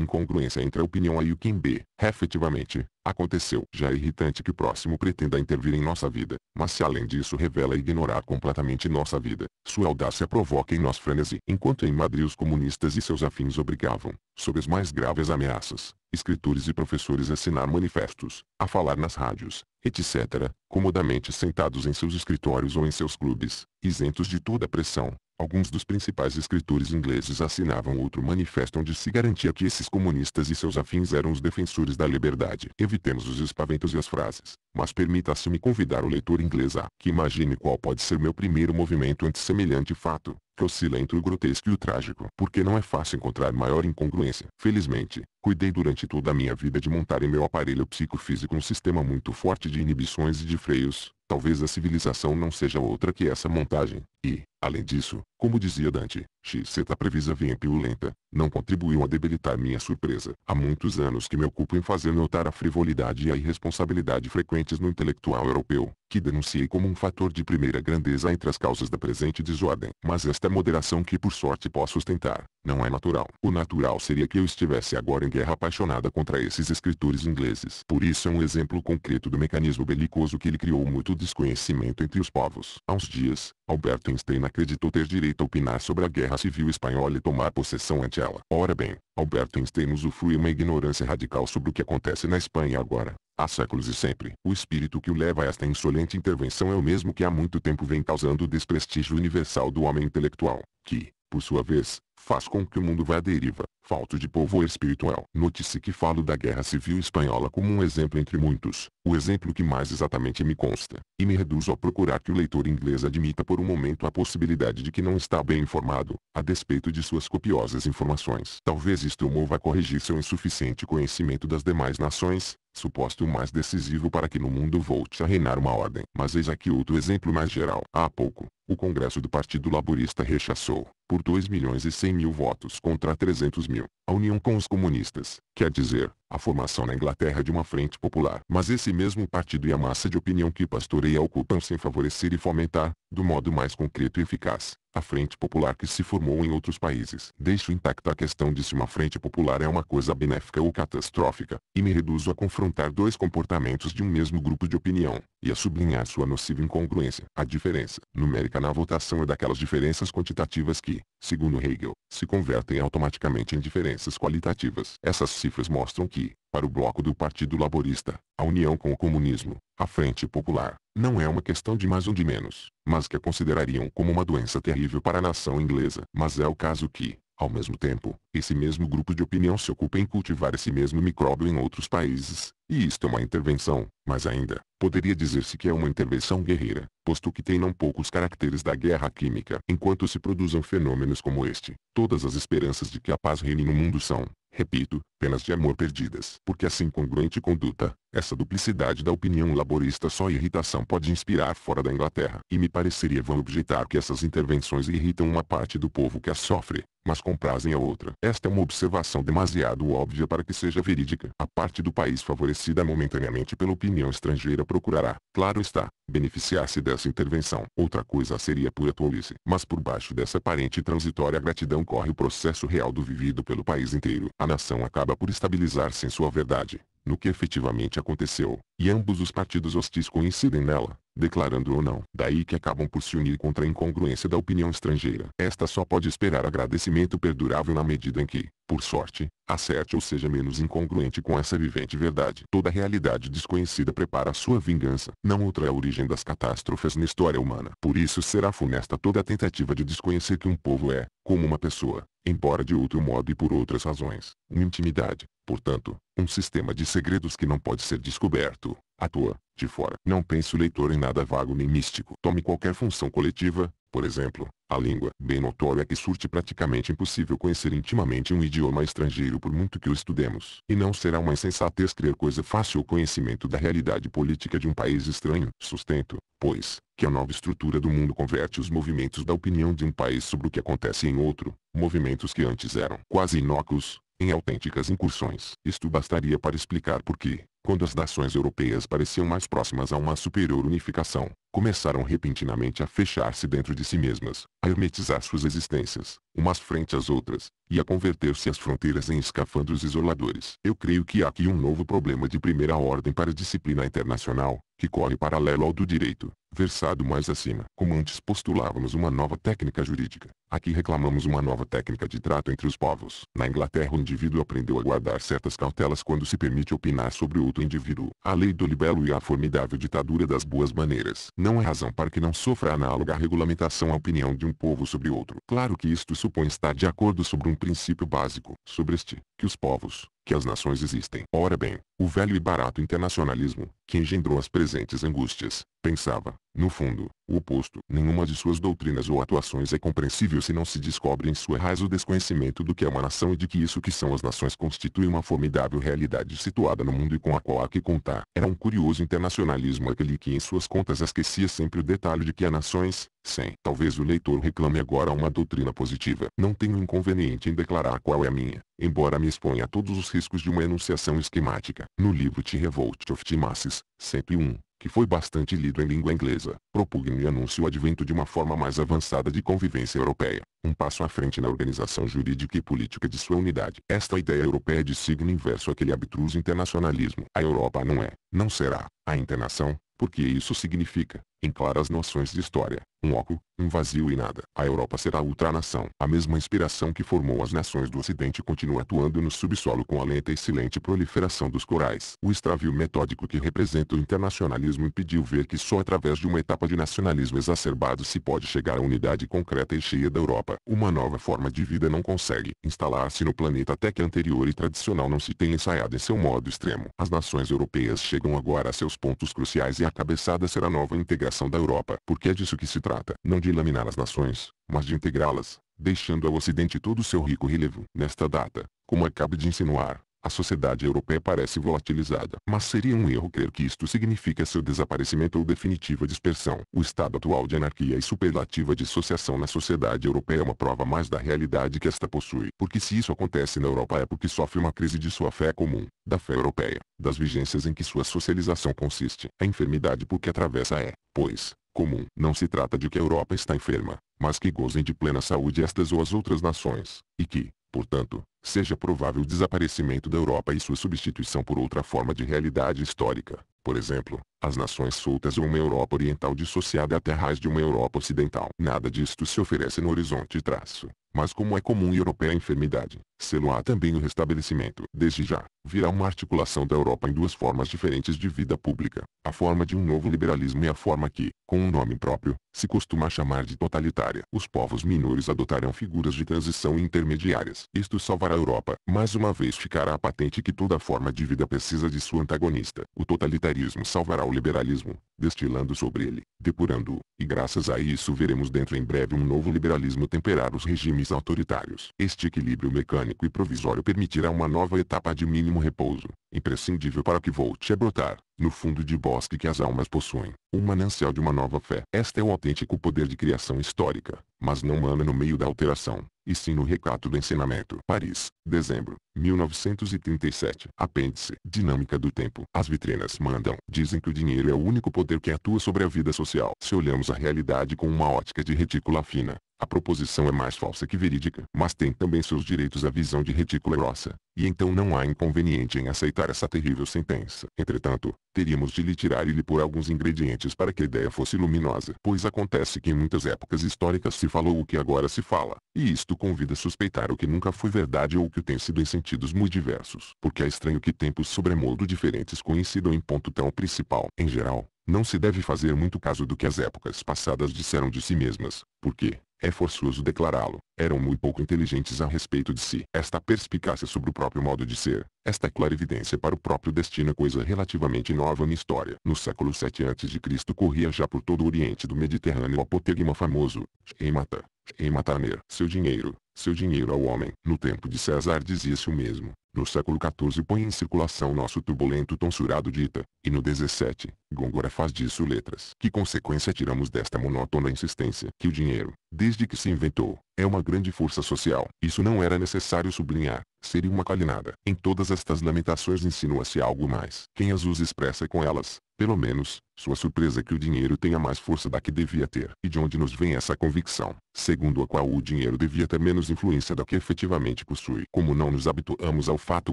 incongruência entre a opinião A e o Kim B, efetivamente, Aconteceu. Já é irritante que o próximo pretenda intervir em nossa vida, mas se além disso revela ignorar completamente nossa vida, sua audácia provoca em nós frenesi. Enquanto em Madrid os comunistas e seus afins obrigavam, sob as mais graves ameaças, escritores e professores a assinar manifestos, a falar nas rádios, etc., comodamente sentados em seus escritórios ou em seus clubes, isentos de toda pressão, Alguns dos principais escritores ingleses assinavam outro manifesto onde se garantia que esses comunistas e seus afins eram os defensores da liberdade. Evitemos os espaventos e as frases, mas permita-se-me convidar o leitor inglês a que imagine qual pode ser meu primeiro movimento ante semelhante fato oscila entre o grotesco e o trágico, porque não é fácil encontrar maior incongruência. Felizmente, cuidei durante toda a minha vida de montar em meu aparelho psicofísico um sistema muito forte de inibições e de freios, talvez a civilização não seja outra que essa montagem, e, além disso, como dizia Dante, Xeta previsa vinha é piolenta, não contribuiu a debilitar minha surpresa. Há muitos anos que me ocupo em fazer notar a frivolidade e a irresponsabilidade frequentes no intelectual europeu, que denunciei como um fator de primeira grandeza entre as causas da presente desordem. Mas esta é moderação que por sorte posso ostentar, não é natural. O natural seria que eu estivesse agora em guerra apaixonada contra esses escritores ingleses. Por isso é um exemplo concreto do mecanismo belicoso que ele criou muito desconhecimento entre os povos. Há uns dias, Albert Einstein acreditou ter direito a opinar sobre a guerra civil espanhola e tomar possessão ante ela. Ora bem, Albert Einstein usufrui uma ignorância radical sobre o que acontece na Espanha agora. Há séculos e sempre. O espírito que o leva a esta insolente intervenção é o mesmo que há muito tempo vem causando o desprestígio universal do homem intelectual, que, por sua vez, faz com que o mundo vá à deriva, falto de povo espiritual. Note-se que falo da Guerra Civil Espanhola como um exemplo entre muitos, o exemplo que mais exatamente me consta, e me reduzo a procurar que o leitor inglês admita por um momento a possibilidade de que não está bem informado, a despeito de suas copiosas informações. Talvez isto mova a corrigir seu insuficiente conhecimento das demais nações, suposto o mais decisivo para que no mundo volte a reinar uma ordem. Mas eis aqui outro exemplo mais geral. Há pouco, o Congresso do Partido Laborista rechaçou, por 2 milhões e 100 100 mil votos contra 300 mil. A união com os comunistas, quer dizer, a formação na Inglaterra de uma frente popular. Mas esse mesmo partido e a massa de opinião que pastoreia ocupam sem favorecer e fomentar, do modo mais concreto e eficaz, a frente popular que se formou em outros países. Deixo intacta a questão de se uma frente popular é uma coisa benéfica ou catastrófica, e me reduzo a confrontar dois comportamentos de um mesmo grupo de opinião, e a sublinhar sua nociva incongruência. A diferença numérica na votação é daquelas diferenças quantitativas que, segundo Hegel, se convertem automaticamente em diferenças qualitativas. Essas cifras mostram que, para o bloco do Partido Laborista, a união com o comunismo, a Frente Popular, não é uma questão de mais ou de menos, mas que a considerariam como uma doença terrível para a nação inglesa. Mas é o caso que, ao mesmo tempo, esse mesmo grupo de opinião se ocupa em cultivar esse mesmo micróbio em outros países, e isto é uma intervenção, mas ainda, poderia dizer-se que é uma intervenção guerreira, posto que tem não poucos caracteres da guerra química. Enquanto se produzam fenômenos como este, todas as esperanças de que a paz reine no mundo são, repito, penas de amor perdidas. Porque essa assim incongruente conduta, essa duplicidade da opinião laborista só irritação pode inspirar fora da Inglaterra. E me pareceria vão objetar que essas intervenções irritam uma parte do povo que a sofre mas comprazem a outra. Esta é uma observação demasiado óbvia para que seja verídica. A parte do país favorecida momentaneamente pela opinião estrangeira procurará, claro está, beneficiar-se dessa intervenção. Outra coisa seria pura tolice. Mas por baixo dessa aparente transitória gratidão corre o processo real do vivido pelo país inteiro. A nação acaba por estabilizar-se em sua verdade, no que efetivamente aconteceu, e ambos os partidos hostis coincidem nela declarando ou não. Daí que acabam por se unir contra a incongruência da opinião estrangeira. Esta só pode esperar agradecimento perdurável na medida em que, por sorte, acerte ou seja menos incongruente com essa vivente verdade. Toda realidade desconhecida prepara sua vingança. Não outra é a origem das catástrofes na história humana. Por isso será funesta toda a tentativa de desconhecer que um povo é, como uma pessoa, embora de outro modo e por outras razões, uma intimidade, portanto, um sistema de segredos que não pode ser descoberto. Atua, de fora. Não pense o leitor em nada vago nem místico. Tome qualquer função coletiva, por exemplo, a língua. Bem notório é que surte praticamente impossível conhecer intimamente um idioma estrangeiro por muito que o estudemos. E não será uma insensatez crer coisa fácil o conhecimento da realidade política de um país estranho. Sustento, pois, que a nova estrutura do mundo converte os movimentos da opinião de um país sobre o que acontece em outro, movimentos que antes eram quase inócuos, em autênticas incursões. Isto bastaria para explicar por que, quando as nações europeias pareciam mais próximas a uma superior unificação, começaram repentinamente a fechar-se dentro de si mesmas, a hermetizar suas existências, umas frente às outras, e a converter-se as fronteiras em escafandros isoladores. Eu creio que há aqui um novo problema de primeira ordem para a disciplina internacional, que corre paralelo ao do direito, versado mais acima. Como antes postulávamos uma nova técnica jurídica, aqui reclamamos uma nova técnica de trato entre os povos. Na Inglaterra o indivíduo aprendeu a guardar certas cautelas quando se permite opinar sobre outro do indivíduo, a lei do libelo e a formidável ditadura das boas maneiras. Não há razão para que não sofra análoga regulamentação à opinião de um povo sobre outro. Claro que isto supõe estar de acordo sobre um princípio básico. Sobre este, que os povos, que as nações existem. Ora bem, o velho e barato internacionalismo, que engendrou as presentes angústias, pensava, no fundo, o oposto. Nenhuma de suas doutrinas ou atuações é compreensível se não se descobre em sua raiz o desconhecimento do que é uma nação e de que isso que são as nações constitui uma formidável realidade situada no mundo e com a qual há que contar. Era um curioso internacionalismo aquele que em suas contas esquecia sempre o detalhe de que há nações, sem. Talvez o leitor reclame agora uma doutrina positiva. Não tenho inconveniente em declarar qual é a minha, embora me expõe a todos os riscos de uma enunciação esquemática. No livro The Revolt of the Masses, 101, que foi bastante lido em língua inglesa, propugno e anúncio o advento de uma forma mais avançada de convivência europeia, um passo à frente na organização jurídica e política de sua unidade. Esta ideia europeia é de signo inverso àquele abstruso internacionalismo. A Europa não é, não será, a internação, porque isso significa, em claras noções de história, um oco, um vazio e nada. A Europa será ultranação. A mesma inspiração que formou as nações do Ocidente continua atuando no subsolo com a lenta e silente proliferação dos corais. O extravio metódico que representa o internacionalismo impediu ver que só através de uma etapa de nacionalismo exacerbado se pode chegar à unidade concreta e cheia da Europa. Uma nova forma de vida não consegue instalar-se no planeta até que a anterior e tradicional não se tenha ensaiado em seu modo extremo. As nações europeias chegam agora a seus pontos cruciais e a cabeçada será nova integração da Europa. Porque é disso que se trata, não de eliminar as nações, mas de integrá-las, deixando ao Ocidente todo o seu rico relevo. Nesta data, como acabo de insinuar, a sociedade europeia parece volatilizada, mas seria um erro crer que isto significa seu desaparecimento ou definitiva dispersão. O estado atual de anarquia e superlativa dissociação na sociedade europeia é uma prova mais da realidade que esta possui. Porque se isso acontece na Europa é porque sofre uma crise de sua fé comum, da fé europeia, das vigências em que sua socialização consiste. A enfermidade porque atravessa é, pois, comum. Não se trata de que a Europa está enferma, mas que gozem de plena saúde estas ou as outras nações, e que, portanto, seja provável o desaparecimento da Europa e sua substituição por outra forma de realidade histórica, por exemplo, as nações soltas ou uma Europa oriental dissociada até raiz de uma Europa ocidental. Nada disto se oferece no horizonte traço, mas como é comum e europeia enfermidade, Selo há também o restabelecimento. Desde já, virá uma articulação da Europa em duas formas diferentes de vida pública. A forma de um novo liberalismo e a forma que, com um nome próprio, se costuma chamar de totalitária. Os povos minores adotarão figuras de transição intermediárias. Isto salvará a Europa. Mais uma vez ficará patente que toda forma de vida precisa de sua antagonista. O totalitarismo salvará o liberalismo, destilando sobre ele, depurando-o, e graças a isso veremos dentro em breve um novo liberalismo temperar os regimes autoritários. Este equilíbrio mecânico e provisório permitirá uma nova etapa de mínimo repouso, imprescindível para que volte a brotar, no fundo de bosque que as almas possuem, um manancial de uma nova fé. Este é o autêntico poder de criação histórica, mas não mana no meio da alteração, e sim no recato do ensinamento. Paris, Dezembro, 1937. Apêndice. Dinâmica do tempo. As vitrinas mandam. Dizem que o dinheiro é o único poder que atua sobre a vida social. Se olhamos a realidade com uma ótica de retícula fina, a proposição é mais falsa que verídica, mas tem também seus direitos à visão de retícula grossa, e então não há inconveniente em aceitar essa terrível sentença. Entretanto, teríamos de lhe tirar e lhe pôr alguns ingredientes para que a ideia fosse luminosa, pois acontece que em muitas épocas históricas se falou o que agora se fala, e isto convida a suspeitar o que nunca foi verdade ou que tem sido em sentidos muito diversos, porque é estranho que tempos sobremodo diferentes coincidam em ponto tão principal. Em geral, não se deve fazer muito caso do que as épocas passadas disseram de si mesmas, porque, é forçoso declará-lo, eram muito pouco inteligentes a respeito de si. Esta perspicácia sobre o próprio modo de ser, esta clarividência para o próprio destino é coisa relativamente nova na história. No século 7 a.C. corria já por todo o oriente do Mediterrâneo o apotegma famoso, Sheimata, em Mataner, seu dinheiro, seu dinheiro ao homem. No tempo de César dizia-se o mesmo. No século XIV põe em circulação nosso turbulento tonsurado dita, e no XVII, Gongora faz disso letras. Que consequência tiramos desta monótona insistência? Que o dinheiro, Desde que se inventou, é uma grande força social. Isso não era necessário sublinhar, seria uma calinada. Em todas estas lamentações insinua-se algo mais. Quem as usa expressa com elas, pelo menos, sua surpresa é que o dinheiro tenha mais força da que devia ter. E de onde nos vem essa convicção, segundo a qual o dinheiro devia ter menos influência da que efetivamente possui? Como não nos habituamos ao fato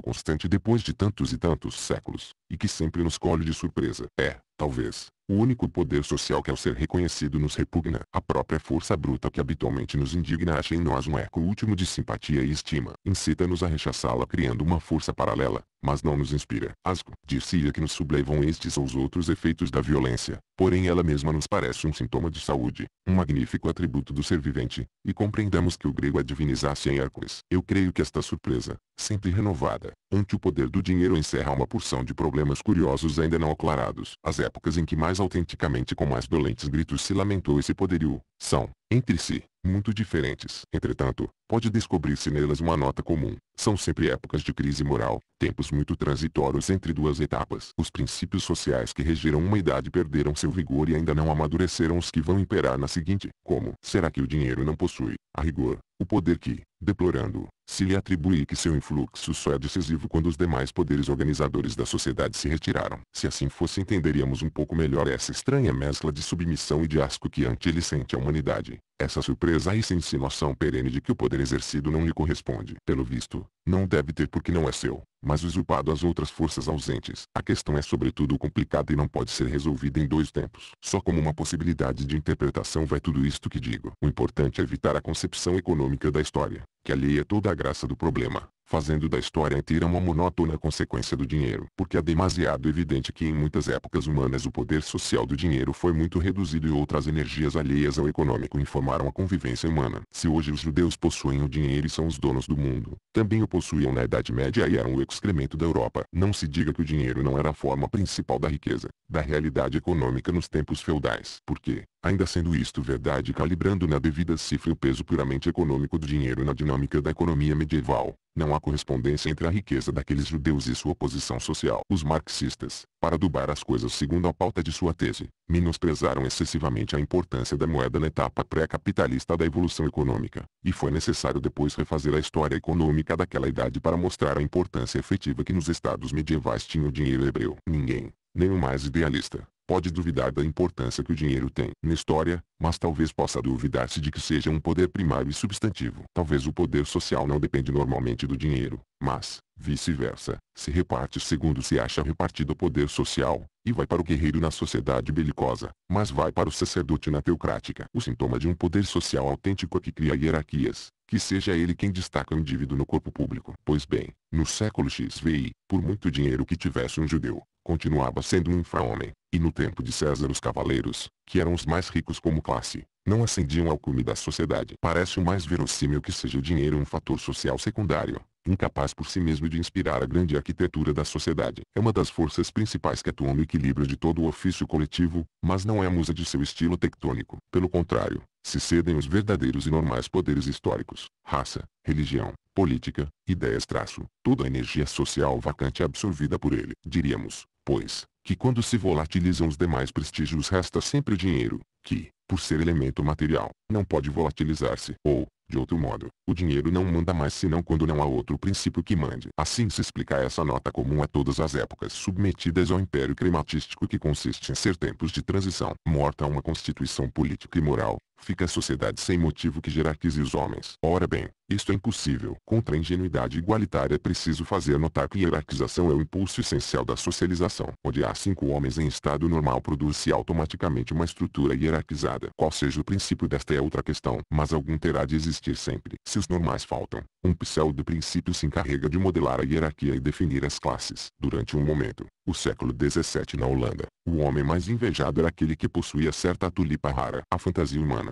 constante depois de tantos e tantos séculos, e que sempre nos colhe de surpresa? É, talvez, o único poder social que ao ser reconhecido nos repugna, a própria força bruta que habitualmente nos indigna acha em nós um eco último de simpatia e estima, incita-nos a rechaçá-la criando uma força paralela, mas não nos inspira asco. Dir-se-ia que nos sublevam estes ou os outros efeitos da violência, porém ela mesma nos parece um sintoma de saúde, um magnífico atributo do ser vivente, e compreendamos que o grego a em Hércules. Eu creio que esta surpresa, sempre renovada, ante o poder do dinheiro encerra uma porção de problemas curiosos ainda não aclarados. As épocas em que mais autenticamente com mais dolentes gritos se lamentou esse poderio, são, entre si, muito diferentes. Entretanto, pode descobrir-se nelas uma nota comum. São sempre épocas de crise moral, tempos muito transitórios entre duas etapas. Os princípios sociais que regiram uma idade perderam seu vigor e ainda não amadureceram os que vão imperar na seguinte. Como será que o dinheiro não possui, a rigor, o poder que, deplorando, se lhe atribui e que seu influxo só é decisivo quando os demais poderes organizadores da sociedade se retiraram. Se assim fosse entenderíamos um pouco melhor essa estranha mescla de submissão e de asco que ante ele sente a humanidade. Essa surpresa e essa insinuação perene de que o poder exercido não lhe corresponde, pelo visto, não deve ter porque não é seu, mas usurpado às outras forças ausentes. A questão é sobretudo complicada e não pode ser resolvida em dois tempos. Só como uma possibilidade de interpretação vai tudo isto que digo. O importante é evitar a concepção econômica da história, que alheia toda a graça do problema fazendo da história inteira uma monótona consequência do dinheiro. Porque é demasiado evidente que em muitas épocas humanas o poder social do dinheiro foi muito reduzido e outras energias alheias ao econômico informaram a convivência humana. Se hoje os judeus possuem o dinheiro e são os donos do mundo, também o possuíam na Idade Média e eram é o excremento da Europa. Não se diga que o dinheiro não era a forma principal da riqueza, da realidade econômica nos tempos feudais. Porque, Ainda sendo isto verdade calibrando na devida cifra o peso puramente econômico do dinheiro na dinâmica da economia medieval, não há correspondência entre a riqueza daqueles judeus e sua posição social. Os marxistas, para adubar as coisas segundo a pauta de sua tese, menosprezaram excessivamente a importância da moeda na etapa pré-capitalista da evolução econômica, e foi necessário depois refazer a história econômica daquela idade para mostrar a importância efetiva que nos estados medievais tinha o dinheiro hebreu. Ninguém, nem o mais idealista, pode duvidar da importância que o dinheiro tem na história, mas talvez possa duvidar-se de que seja um poder primário e substantivo. Talvez o poder social não depende normalmente do dinheiro, mas, vice-versa, se reparte segundo se acha repartido o poder social, e vai para o guerreiro na sociedade belicosa, mas vai para o sacerdote na teocrática. O sintoma de um poder social autêntico é que cria hierarquias, que seja ele quem destaca o indivíduo no corpo público. Pois bem, no século XVI, por muito dinheiro que tivesse um judeu, continuava sendo um infra-homem, e no tempo de César os cavaleiros, que eram os mais ricos como classe, não ascendiam ao cume da sociedade. Parece o mais verossímil que seja o dinheiro um fator social secundário, incapaz por si mesmo de inspirar a grande arquitetura da sociedade. É uma das forças principais que atua no equilíbrio de todo o ofício coletivo, mas não é a musa de seu estilo tectônico. Pelo contrário, se cedem os verdadeiros e normais poderes históricos, raça, religião, política, ideias traço, toda a energia social vacante é absorvida por ele. Diríamos, pois, que quando se volatilizam os demais prestígios resta sempre o dinheiro, que, por ser elemento material, não pode volatilizar-se, ou, de outro modo, o dinheiro não manda mais senão quando não há outro princípio que mande. Assim se explica essa nota comum a todas as épocas submetidas ao império crematístico que consiste em ser tempos de transição, morta uma constituição política e moral, Fica a sociedade sem motivo que jerarquize os homens. Ora bem, isto é impossível. Contra a ingenuidade igualitária é preciso fazer notar que a hierarquização é o impulso essencial da socialização. Onde há cinco homens em estado normal produz-se automaticamente uma estrutura hierarquizada. Qual seja o princípio desta é outra questão, mas algum terá de existir sempre. Se os normais faltam, um pseudo-princípio se encarrega de modelar a hierarquia e definir as classes. Durante um momento, o século XVII na Holanda, o homem mais invejado era aquele que possuía certa tulipa rara. A fantasia humana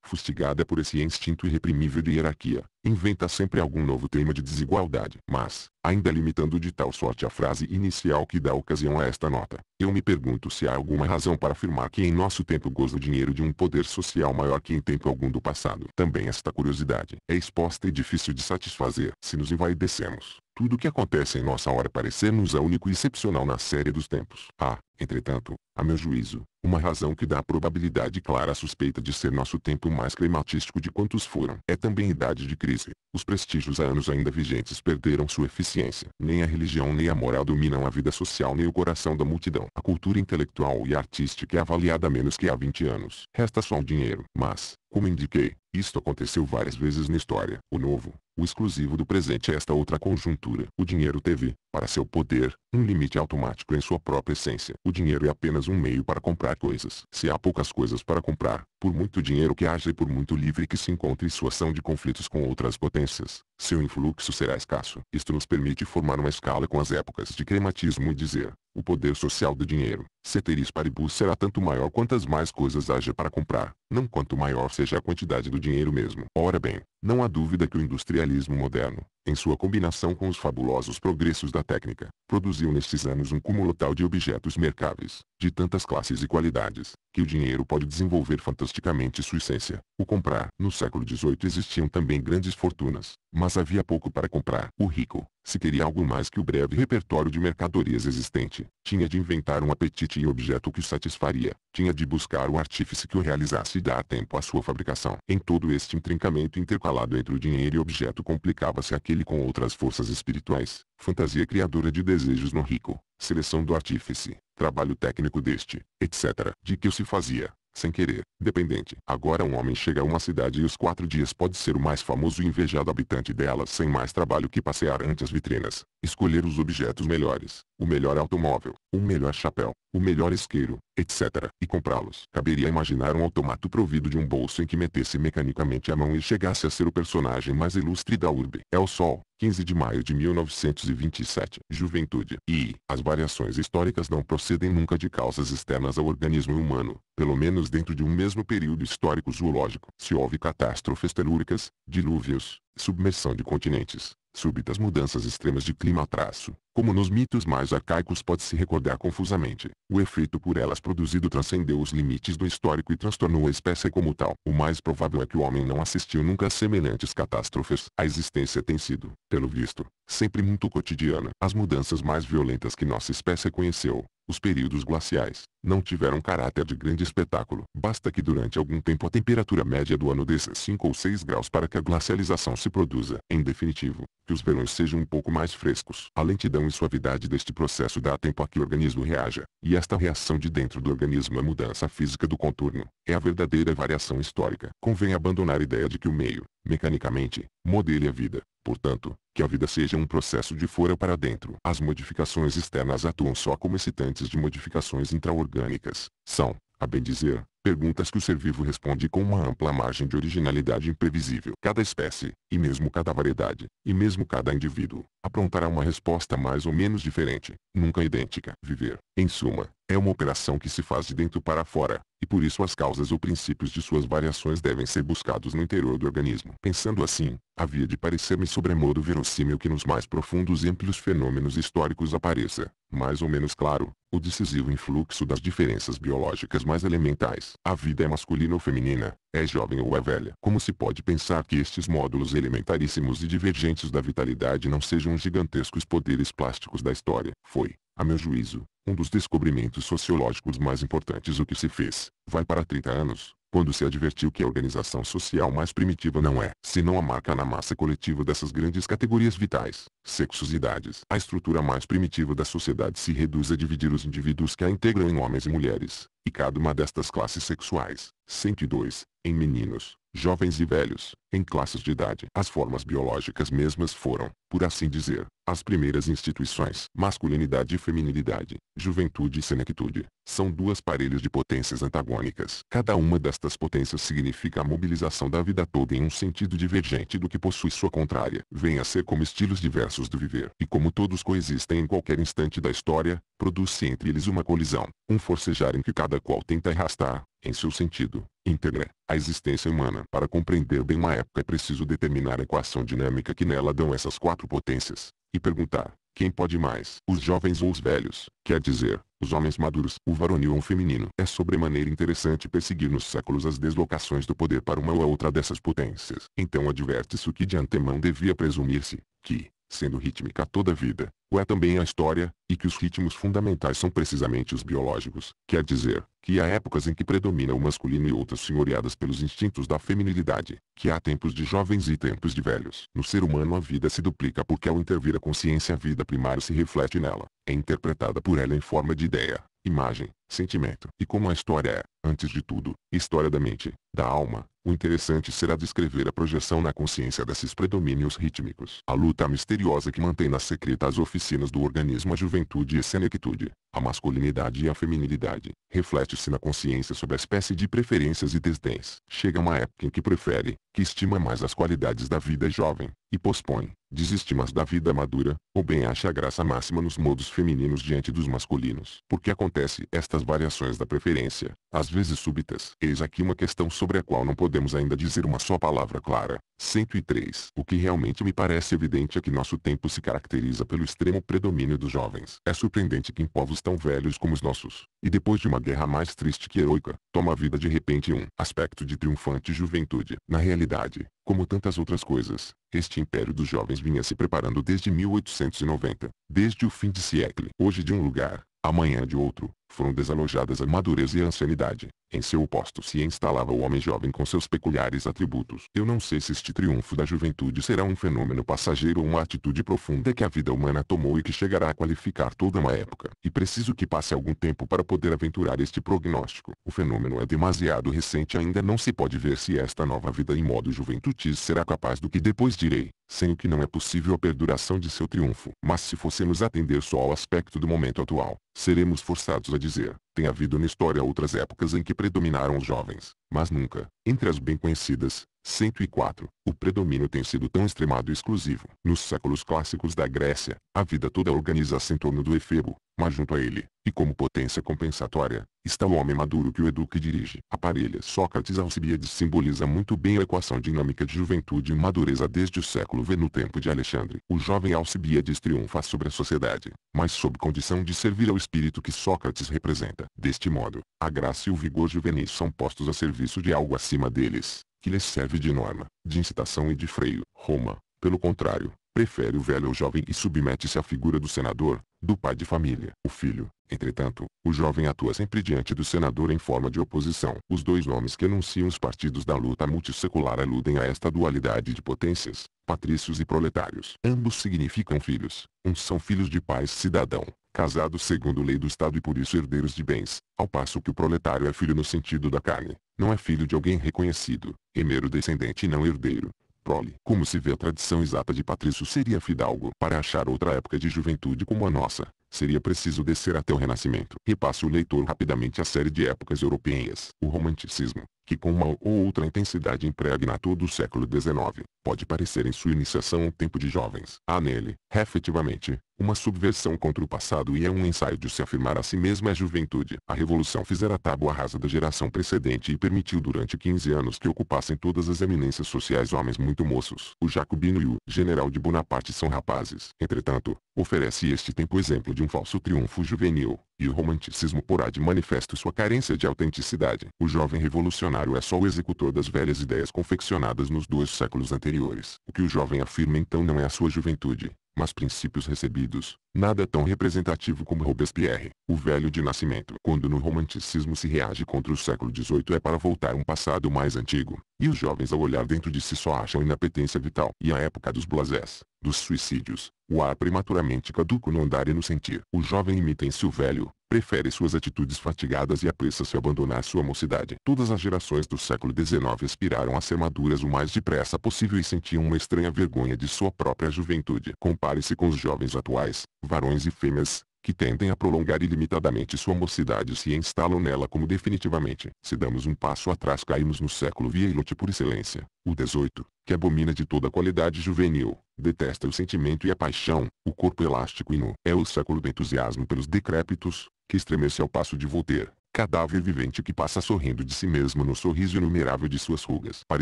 fustigada por esse instinto irreprimível de hierarquia, inventa sempre algum novo tema de desigualdade. Mas, ainda limitando de tal sorte a frase inicial que dá ocasião a esta nota, eu me pergunto se há alguma razão para afirmar que em nosso tempo goza o dinheiro de um poder social maior que em tempo algum do passado. Também esta curiosidade é exposta e difícil de satisfazer. Se nos envaidecemos, tudo o que acontece em nossa hora parecer-nos é único e excepcional na série dos tempos. Há, ah, entretanto, a meu juízo, uma razão que dá a probabilidade clara suspeita de ser nosso tempo mais crematístico de quantos foram. É também idade de crise. Os prestígios há anos ainda vigentes perderam sua eficiência. Nem a religião nem a moral dominam a vida social nem o coração da multidão. A cultura intelectual e artística é avaliada menos que há 20 anos. Resta só o dinheiro. Mas, como indiquei, isto aconteceu várias vezes na história. O novo, o exclusivo do presente é esta outra conjuntura. O dinheiro teve, para seu poder, um limite automático em sua própria essência. O dinheiro é apenas um meio para comprar coisas. Se há poucas coisas para comprar, por muito dinheiro que haja e por muito livre que se encontre sua ação de conflitos com outras potências, seu influxo será escasso. Isto nos permite formar uma escala com as épocas de crematismo e dizer, o poder social do dinheiro, ceteris paribus será tanto maior quantas mais coisas haja para comprar, não quanto maior seja a quantidade do dinheiro mesmo. Ora bem, não há dúvida que o industrialismo moderno, em sua combinação com os fabulosos progressos da técnica, produziu nestes anos um cúmulo tal de objetos mercáveis, de tantas classes e qualidades, que o dinheiro pode desenvolver fantasticamente sua essência, o comprar. No século XVIII existiam também grandes fortunas, mas havia pouco para comprar. O rico, se queria algo mais que o breve repertório de mercadorias existente, tinha de inventar um apetite e objeto que o satisfaria, tinha de buscar o artífice que o realizasse e dar tempo à sua fabricação. Em todo este intrincamento intercalado entre o dinheiro e o objeto complicava-se aquele com outras forças espirituais, fantasia criadora de desejos no rico, seleção do artífice, trabalho técnico deste, etc., de que o se fazia, sem querer, dependente. Agora um homem chega a uma cidade e os quatro dias pode ser o mais famoso e invejado habitante dela sem mais trabalho que passear ante as vitrinas, escolher os objetos melhores, o melhor automóvel, o melhor chapéu, o melhor isqueiro, etc., e comprá-los. Caberia imaginar um automato provido de um bolso em que metesse mecanicamente a mão e chegasse a ser o personagem mais ilustre da urbe. É o Sol, 15 de maio de 1927. Juventude. E, as variações históricas não procedem nunca de causas externas ao organismo humano, pelo menos dentro de um mesmo período histórico zoológico. Se houve catástrofes telúricas, dilúvios, submersão de continentes, Súbitas mudanças extremas de clima traço, como nos mitos mais arcaicos pode-se recordar confusamente, o efeito por elas produzido transcendeu os limites do histórico e transtornou a espécie como tal. O mais provável é que o homem não assistiu nunca a semelhantes catástrofes. A existência tem sido, pelo visto, sempre muito cotidiana. As mudanças mais violentas que nossa espécie conheceu, os períodos glaciais não tiveram caráter de grande espetáculo. Basta que durante algum tempo a temperatura média do ano desça 5 ou 6 graus para que a glacialização se produza. Em definitivo, que os verões sejam um pouco mais frescos. A lentidão e suavidade deste processo dá tempo a que o organismo reaja, e esta reação de dentro do organismo à é mudança física do contorno, é a verdadeira variação histórica. Convém abandonar a ideia de que o meio, Mecanicamente, modele a vida, portanto, que a vida seja um processo de fora para dentro. As modificações externas atuam só como excitantes de modificações intraorgânicas. São, a bem dizer, perguntas que o ser vivo responde com uma ampla margem de originalidade imprevisível. Cada espécie, e mesmo cada variedade, e mesmo cada indivíduo, aprontará uma resposta mais ou menos diferente, nunca idêntica. Viver, em suma, é uma operação que se faz de dentro para fora, e por isso as causas ou princípios de suas variações devem ser buscados no interior do organismo. Pensando assim, havia de parecer-me sobremodo verossímil que nos mais profundos e amplos fenômenos históricos apareça, mais ou menos claro, o decisivo influxo das diferenças biológicas mais elementais: A vida é masculina ou feminina, é jovem ou é velha. Como se pode pensar que estes módulos elementaríssimos e divergentes da vitalidade não sejam gigantescos poderes plásticos da história? Foi, a meu juízo, um dos descobrimentos sociológicos mais importantes o que se fez. Vai para 30 anos, quando se advertiu que a organização social mais primitiva não é, senão a marca na massa coletiva dessas grandes categorias vitais, sexos e idades. A estrutura mais primitiva da sociedade se reduz a dividir os indivíduos que a integram em homens e mulheres, e cada uma destas classes sexuais, 102, em meninos, jovens e velhos, em classes de idade, as formas biológicas mesmas foram, por assim dizer, as primeiras instituições. Masculinidade e feminilidade, juventude e senectude, são duas parelhas de potências antagônicas. Cada uma destas potências significa a mobilização da vida toda em um sentido divergente do que possui sua contrária. Vem a ser como estilos diversos do viver. E como todos coexistem em qualquer instante da história, produz-se entre eles uma colisão, um forcejar em que cada qual tenta arrastar, em seu sentido, íntegra, a existência humana. Para compreender bem mais época é preciso determinar a equação dinâmica que nela dão essas quatro potências, e perguntar, quem pode mais, os jovens ou os velhos, quer dizer, os homens maduros, o varonil ou o feminino. É sobremaneira interessante perseguir nos séculos as deslocações do poder para uma ou outra dessas potências. Então adverte-se o que de antemão devia presumir-se, que, sendo rítmica toda a vida, o é também a história, e que os ritmos fundamentais são precisamente os biológicos, quer dizer, que há épocas em que predomina o masculino e outras senhoreadas pelos instintos da feminilidade, que há tempos de jovens e tempos de velhos. No ser humano a vida se duplica porque ao intervir a consciência a vida primária se reflete nela, é interpretada por ela em forma de ideia, imagem, sentimento. E como a história é, antes de tudo, história da mente, da alma, o interessante será descrever a projeção na consciência desses predomínios rítmicos. A luta misteriosa que mantém nas secretas oficinas do organismo a juventude e a senectude, a masculinidade e a feminilidade, reflete-se na consciência sobre a espécie de preferências e desdéns. Chega uma época em que prefere, que estima mais as qualidades da vida jovem, e pospõe, desestima as da vida madura, ou bem acha a graça máxima nos modos femininos diante dos masculinos. Por que acontece estas variações da preferência, às vezes súbitas? Eis aqui uma questão sobre a qual não podemos podemos ainda dizer uma só palavra clara. 103. O que realmente me parece evidente é que nosso tempo se caracteriza pelo extremo predomínio dos jovens. É surpreendente que em povos tão velhos como os nossos, e depois de uma guerra mais triste que heroica, toma a vida de repente um aspecto de triunfante juventude. Na realidade, como tantas outras coisas, este império dos jovens vinha se preparando desde 1890, desde o fim de século. Hoje de um lugar, amanhã de outro, foram desalojadas a madureza e a ancianidade. Em seu posto se instalava o homem jovem com seus peculiares atributos. Eu não sei se este triunfo da juventude será um fenômeno passageiro ou uma atitude profunda que a vida humana tomou e que chegará a qualificar toda uma época. E preciso que passe algum tempo para poder aventurar este prognóstico. O fenômeno é demasiado recente ainda não se pode ver se esta nova vida em modo juventutis será capaz do que depois direi, sem o que não é possível a perduração de seu triunfo. Mas se fossemos atender só ao aspecto do momento atual, seremos forçados a dizer. Tem havido na história outras épocas em que predominaram os jovens, mas nunca, entre as bem conhecidas, 104, o predomínio tem sido tão extremado e exclusivo. Nos séculos clássicos da Grécia, a vida toda organiza-se em torno do efebo, mas junto a ele, e como potência compensatória, está o homem maduro que o educa e dirige. A parelha Sócrates Alcibiades simboliza muito bem a equação dinâmica de juventude e madureza desde o século V no tempo de Alexandre. O jovem Alcibiades triunfa sobre a sociedade, mas sob condição de servir ao espírito que Sócrates representa. Deste modo, a graça e o vigor juvenis são postos a serviço de algo acima deles, que lhes serve de norma, de incitação e de freio. Roma, pelo contrário, prefere o velho ao jovem e submete-se à figura do senador, do pai de família. O filho, entretanto, o jovem atua sempre diante do senador em forma de oposição. Os dois nomes que anunciam os partidos da luta multissecular aludem a esta dualidade de potências, patrícios e proletários. Ambos significam filhos. Uns são filhos de pais cidadão, casados segundo lei do Estado e por isso herdeiros de bens, ao passo que o proletário é filho no sentido da carne, não é filho de alguém reconhecido, é mero descendente e não herdeiro. Prole. Como se vê a tradição exata de patrício seria fidalgo. Para achar outra época de juventude como a nossa, seria preciso descer até o Renascimento. Repasse o leitor rapidamente a série de épocas europeias. O Romanticismo, que com uma ou outra intensidade impregna todo o século XIX, pode parecer em sua iniciação um tempo de jovens. Há nele, efetivamente, uma subversão contra o passado e é um ensaio de se afirmar a si mesma a juventude. A revolução fizera tábua rasa da geração precedente e permitiu durante 15 anos que ocupassem todas as eminências sociais homens muito moços. O Jacobino e o general de Bonaparte são rapazes. Entretanto, oferece este tempo exemplo de um falso triunfo juvenil e o romanticismo porá de manifesto sua carência de autenticidade. O jovem revolucionário é só o executor das velhas ideias confeccionadas nos dois séculos anteriores. O que o jovem afirma então não é a sua juventude, mas princípios recebidos, nada tão representativo como Robespierre, o velho de nascimento. Quando no romanticismo se reage contra o século XVIII é para voltar um passado mais antigo, e os jovens ao olhar dentro de si só acham inapetência vital. E a época dos blasés, dos suicídios, o ar prematuramente caduco no andar e no sentir. O jovem imita-se o velho, prefere suas atitudes fatigadas e apressa-se a abandonar sua mocidade. Todas as gerações do século XIX aspiraram a ser maduras o mais depressa possível e sentiam uma estranha vergonha de sua própria juventude. Compare-se com os jovens atuais, varões e fêmeas, que tendem a prolongar ilimitadamente sua mocidade e se instalam nela como definitivamente. Se damos um passo atrás caímos no século Vieilote por excelência, o 18, que abomina de toda qualidade juvenil, detesta o sentimento e a paixão, o corpo elástico e nu. É o século do entusiasmo pelos decrépitos, que estremece ao passo de Voltaire, cadáver vivente que passa sorrindo de si mesmo no sorriso inumerável de suas rugas. Para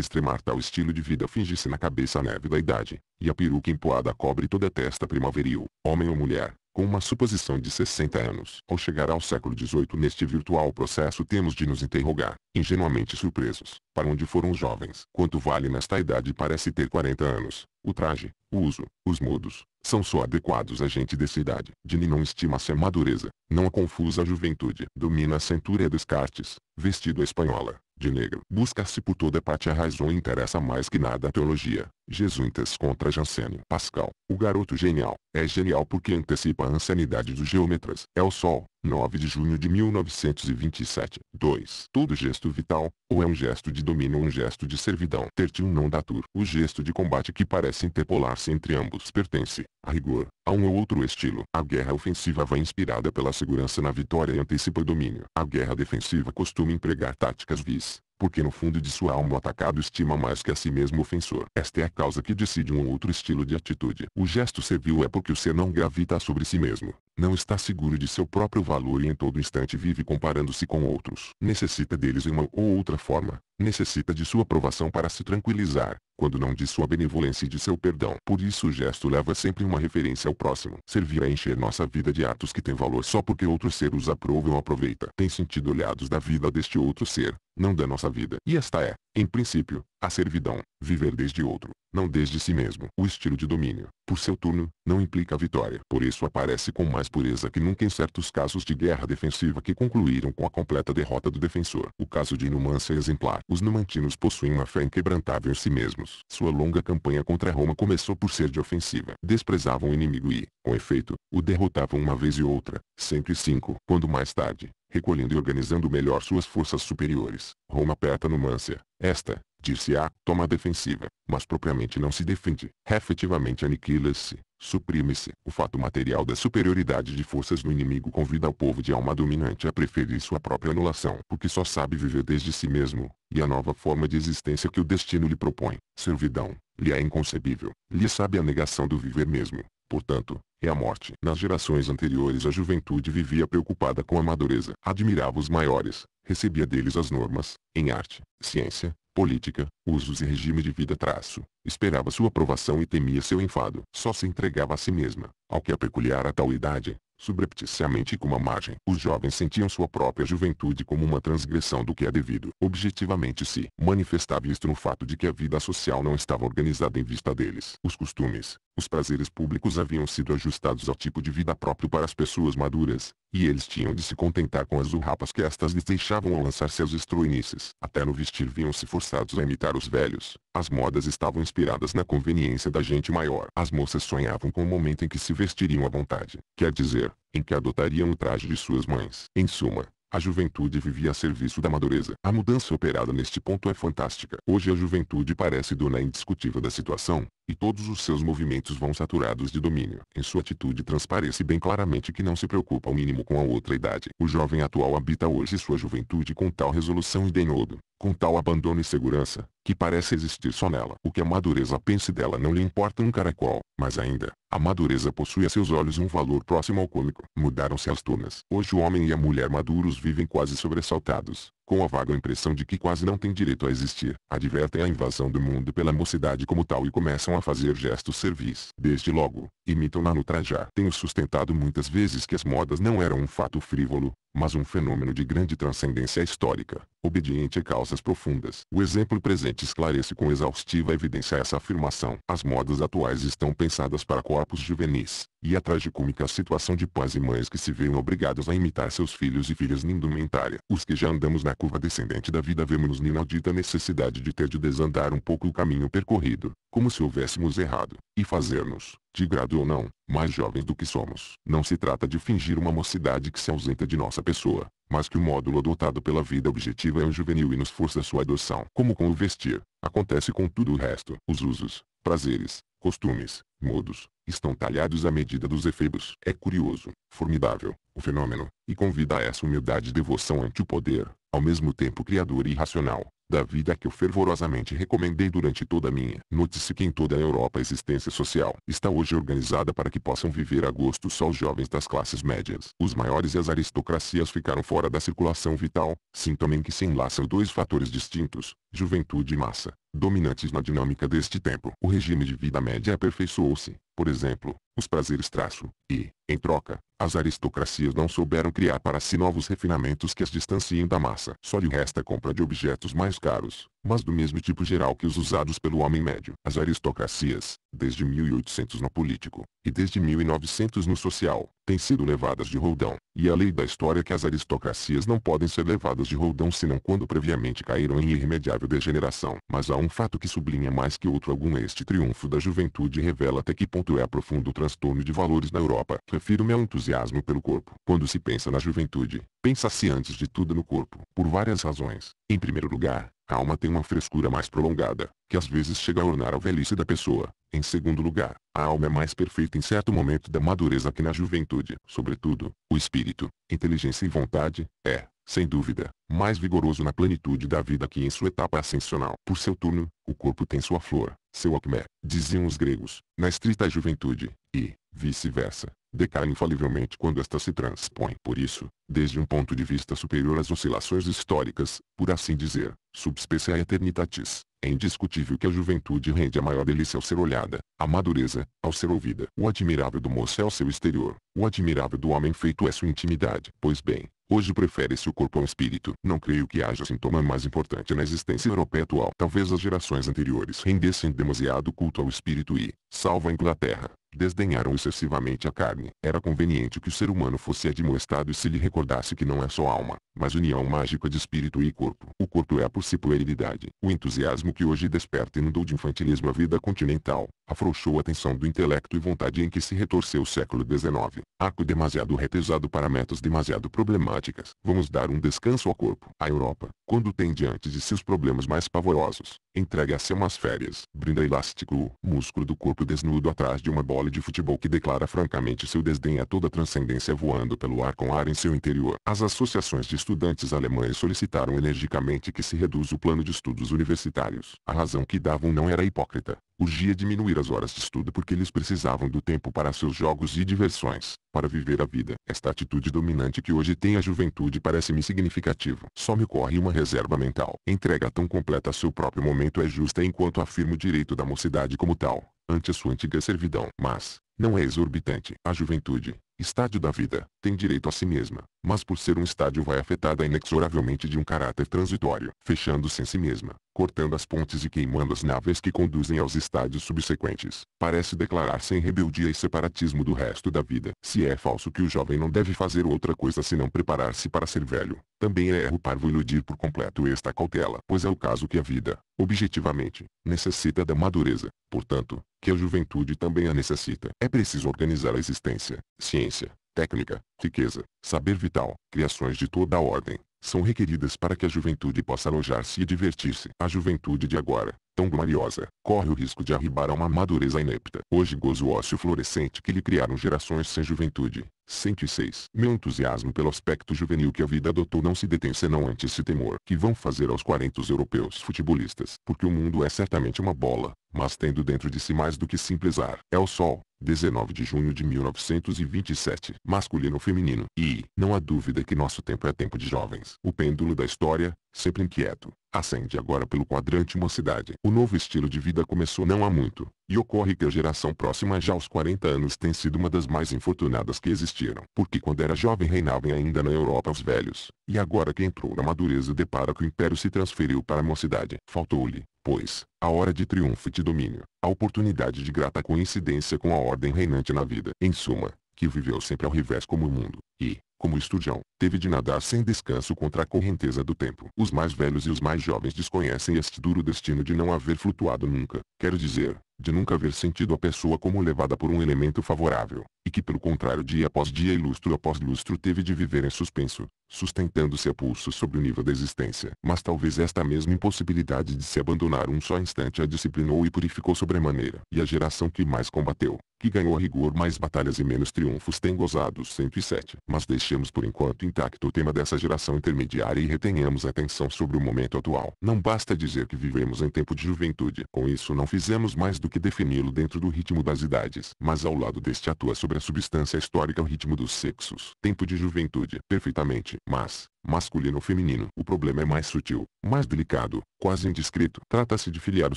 extremar tal estilo de vida finge-se na cabeça a neve da idade, e a peruca empoada cobre toda a testa primaveril, homem ou mulher, com uma suposição de 60 anos. Ao chegar ao século XVIII neste virtual processo temos de nos interrogar, ingenuamente surpresos, para onde foram os jovens. Quanto vale nesta idade parece ter 40 anos. O traje, o uso, os modos, são só adequados à gente dessa idade. Dini não estima-se a madureza, não a confusa juventude. Domina a centúria dos Descartes, vestido à espanhola, de negro. Busca-se por toda parte a razão e interessa mais que nada a teologia jesuítas contra Jansênio. Pascal, o garoto genial, é genial porque antecipa a ancianidade dos geômetras. É o Sol, 9 de junho de 1927. 2. Todo gesto vital, ou é um gesto de domínio ou um gesto de servidão. Tertium não datur. O gesto de combate que parece interpolar-se entre ambos pertence, a rigor, a um ou outro estilo. A guerra ofensiva vai inspirada pela segurança na vitória e antecipa o domínio. A guerra defensiva costuma empregar táticas vis porque no fundo de sua alma o atacado estima mais que a si mesmo ofensor. Esta é a causa que decide um outro estilo de atitude. O gesto servil é porque o ser não gravita sobre si mesmo, não está seguro de seu próprio valor e em todo instante vive comparando-se com outros. Necessita deles em uma ou outra forma. Necessita de sua aprovação para se tranquilizar, quando não de sua benevolência e de seu perdão. Por isso o gesto leva sempre uma referência ao próximo. Servir a encher nossa vida de atos que têm valor só porque outro ser os aprova ou aproveita. Tem sentido olhados da vida deste outro ser, não da nossa vida. E esta é, em princípio, a servidão, viver desde outro, não desde si mesmo. O estilo de domínio, por seu turno, não implica vitória. Por isso aparece com mais mais pureza que nunca em certos casos de guerra defensiva que concluíram com a completa derrota do defensor. O caso de Numância é exemplar. Os numantinos possuem uma fé inquebrantável em si mesmos. Sua longa campanha contra Roma começou por ser de ofensiva. Desprezavam o inimigo e, com efeito, o derrotavam uma vez e outra, sempre cinco. Quando mais tarde, recolhendo e organizando melhor suas forças superiores, Roma aperta Numância. Esta, dir se toma defensiva, mas propriamente não se defende, efetivamente aniquila-se, suprime-se. O fato material da superioridade de forças do inimigo convida o povo de alma dominante a preferir sua própria anulação, porque só sabe viver desde si mesmo, e a nova forma de existência que o destino lhe propõe, servidão, lhe é inconcebível, lhe sabe a negação do viver mesmo, portanto, é a morte. Nas gerações anteriores a juventude vivia preocupada com a madureza, admirava os maiores, recebia deles as normas, em arte, ciência, política, usos e regime de vida traço, esperava sua aprovação e temia seu enfado. Só se entregava a si mesma, ao que é peculiar a tal idade, subrepticiamente como a margem. Os jovens sentiam sua própria juventude como uma transgressão do que é devido. Objetivamente se manifestava isto no fato de que a vida social não estava organizada em vista deles. Os costumes, os prazeres públicos haviam sido ajustados ao tipo de vida próprio para as pessoas maduras, e eles tinham de se contentar com as urrapas que estas lhes deixavam ao lançar seus estruinices. Até no vestir viam-se forçados a imitar os velhos. As modas estavam inspiradas na conveniência da gente maior. As moças sonhavam com o momento em que se vestiriam à vontade. Quer dizer, em que adotariam o traje de suas mães. Em suma, a juventude vivia a serviço da madureza. A mudança operada neste ponto é fantástica. Hoje a juventude parece dona indiscutível da situação, e todos os seus movimentos vão saturados de domínio. Em sua atitude transparece bem claramente que não se preocupa ao mínimo com a outra idade. O jovem atual habita hoje sua juventude com tal resolução e denodo, com tal abandono e segurança, que parece existir só nela. O que a madureza pense dela não lhe importa um caracol, mas ainda, a madureza possui a seus olhos um valor próximo ao cômico. Mudaram-se as turmas. Hoje o homem e a mulher maduros vivem quase sobressaltados, com a vaga impressão de que quase não tem direito a existir, advertem a invasão do mundo pela mocidade como tal e começam a fazer gestos servis. Desde logo, imitam-na no trajar. Tenho sustentado muitas vezes que as modas não eram um fato frívolo, mas um fenômeno de grande transcendência histórica, obediente a causas profundas. O exemplo presente esclarece com exaustiva evidência essa afirmação. As modas atuais estão pensadas para corpos juvenis, e a tragicômica situação de pais e mães que se veem obrigados a imitar seus filhos e filhas na indumentária. Os que já andamos na curva descendente da vida vemos-nos na inaudita necessidade de ter de desandar um pouco o caminho percorrido, como se houvéssemos errado, e fazermos de grado ou não, mais jovens do que somos. Não se trata de fingir uma mocidade que se ausenta de nossa pessoa, mas que o módulo adotado pela vida objetiva é o juvenil e nos força sua adoção. Como com o vestir, acontece com tudo o resto. Os usos, prazeres, costumes, modos, estão talhados à medida dos efebos. É curioso, formidável, o fenômeno, e convida a essa humildade e devoção ante o poder, ao mesmo tempo criador e racional, da vida que eu fervorosamente recomendei durante toda a minha. Note-se que em toda a Europa a existência social está hoje organizada para que possam viver a gosto só os jovens das classes médias. Os maiores e as aristocracias ficaram fora da circulação vital, sintoma em que se enlaçam dois fatores distintos, juventude e massa, dominantes na dinâmica deste tempo. O regime de vida média aperfeiçoou-se, por exemplo, os prazeres traço, e, em troca, as aristocracias não souberam criar para si novos refinamentos que as distanciem da massa. Só lhe resta a compra de objetos mais caros, mas do mesmo tipo geral que os usados pelo homem médio. As aristocracias, desde 1800 no político, e desde 1900 no social, têm sido levadas de roldão, e a lei da história é que as aristocracias não podem ser levadas de roldão senão quando previamente caíram em irremediável degeneração. Mas há um fato que sublinha mais que outro algum este triunfo da juventude revela até que ponto é a profundo transtorno de valores na Europa. Refiro-me ao entusiasmo pelo corpo. Quando se pensa na juventude, pensa-se antes de tudo no corpo, por várias razões. Em primeiro lugar, a alma tem uma frescura mais prolongada, que às vezes chega a ornar a velhice da pessoa. Em segundo lugar, a alma é mais perfeita em certo momento da madureza que na juventude. Sobretudo, o espírito, inteligência e vontade, é, sem dúvida, mais vigoroso na plenitude da vida que em sua etapa ascensional. Por seu turno, o corpo tem sua flor, seu acmé, diziam os gregos, na estrita juventude, e, vice-versa, decai infalivelmente quando esta se transpõe. Por isso, desde um ponto de vista superior às oscilações históricas, por assim dizer, subspecie eternitatis, é indiscutível que a juventude rende a maior delícia ao ser olhada, a madureza, ao ser ouvida. O admirável do moço é o seu exterior, o admirável do homem feito é sua intimidade. Pois bem, Hoje prefere-se o corpo ao espírito. Não creio que haja sintoma mais importante na existência europeia atual. Talvez as gerações anteriores rendessem demasiado culto ao espírito e, salvo a Inglaterra, Desdenharam excessivamente a carne. Era conveniente que o ser humano fosse admoestado e se lhe recordasse que não é só alma, mas união mágica de espírito e corpo. O corpo é por si puerilidade. O entusiasmo que hoje desperta inundou de infantilismo a vida continental, afrouxou a tensão do intelecto e vontade em que se retorceu o século XIX. Arco demasiado retesado para metas demasiado problemáticas. Vamos dar um descanso ao corpo. A Europa, quando tem diante de seus problemas mais pavorosos, entrega-se a umas férias. Brinda elástico, músculo do corpo desnudo atrás de uma bola mole de futebol que declara francamente seu desdém a toda transcendência voando pelo ar com ar em seu interior. As associações de estudantes alemães solicitaram energicamente que se reduza o plano de estudos universitários. A razão que davam não era hipócrita, urgia diminuir as horas de estudo porque eles precisavam do tempo para seus jogos e diversões, para viver a vida. Esta atitude dominante que hoje tem a juventude parece-me significativo. Só me ocorre uma reserva mental. Entrega tão completa a seu próprio momento é justa enquanto afirma o direito da mocidade como tal, ante a sua antiga servidão. Mas, não é exorbitante. A juventude, Estádio da vida, tem direito a si mesma, mas por ser um estádio vai afetada inexoravelmente de um caráter transitório, fechando-se em si mesma, cortando as pontes e queimando as naves que conduzem aos estádios subsequentes. Parece declarar-se rebeldia e separatismo do resto da vida. Se é falso que o jovem não deve fazer outra coisa senão preparar-se para ser velho, também é erro parvo iludir por completo esta cautela, pois é o caso que a vida, objetivamente, necessita da madureza, portanto, que a juventude também a necessita. É preciso organizar a existência, ciência ciência, técnica, riqueza, saber vital, criações de toda a ordem, são requeridas para que a juventude possa alojar-se e divertir-se. A juventude de agora, tão gloriosa, corre o risco de arribar a uma madureza inepta. Hoje goza o ócio florescente que lhe criaram gerações sem juventude, 106. Meu entusiasmo pelo aspecto juvenil que a vida adotou não se detém senão ante esse temor que vão fazer aos 40 europeus futebolistas, porque o mundo é certamente uma bola, mas tendo dentro de si mais do que simples ar, é o sol. 19 de junho de 1927, masculino ou feminino, e, não há dúvida que nosso tempo é tempo de jovens. O pêndulo da história, sempre inquieto, acende agora pelo quadrante uma cidade. O novo estilo de vida começou não há muito, e ocorre que a geração próxima já aos 40 anos tem sido uma das mais infortunadas que existiram. Porque quando era jovem reinavam ainda na Europa os velhos, e agora que entrou na madureza depara que o império se transferiu para a mocidade. Faltou-lhe, pois, a hora de triunfo e de domínio, a oportunidade de grata coincidência com a ordem reinante na vida. Em suma, que viveu sempre ao revés como o mundo, e, como estudião, teve de nadar sem descanso contra a correnteza do tempo. Os mais velhos e os mais jovens desconhecem este duro destino de não haver flutuado nunca, quero dizer, de nunca haver sentido a pessoa como levada por um elemento favorável, e que pelo contrário dia após dia e lustro após lustro teve de viver em suspenso, sustentando-se a pulso sobre o nível da existência. Mas talvez esta mesma impossibilidade de se abandonar um só instante a disciplinou e purificou sobremaneira. E a geração que mais combateu, que ganhou a rigor mais batalhas e menos triunfos tem gozado 107. Mas deixemos por enquanto intacto o tema dessa geração intermediária e retenhamos atenção sobre o momento atual. Não basta dizer que vivemos em tempo de juventude. Com isso não fizemos mais do que defini-lo dentro do ritmo das idades. Mas ao lado deste atua sobre a substância histórica o ritmo dos sexos. Tempo de juventude. Perfeitamente. más. masculino ou feminino. O problema é mais sutil, mais delicado, quase indiscrito. Trata-se de filiar o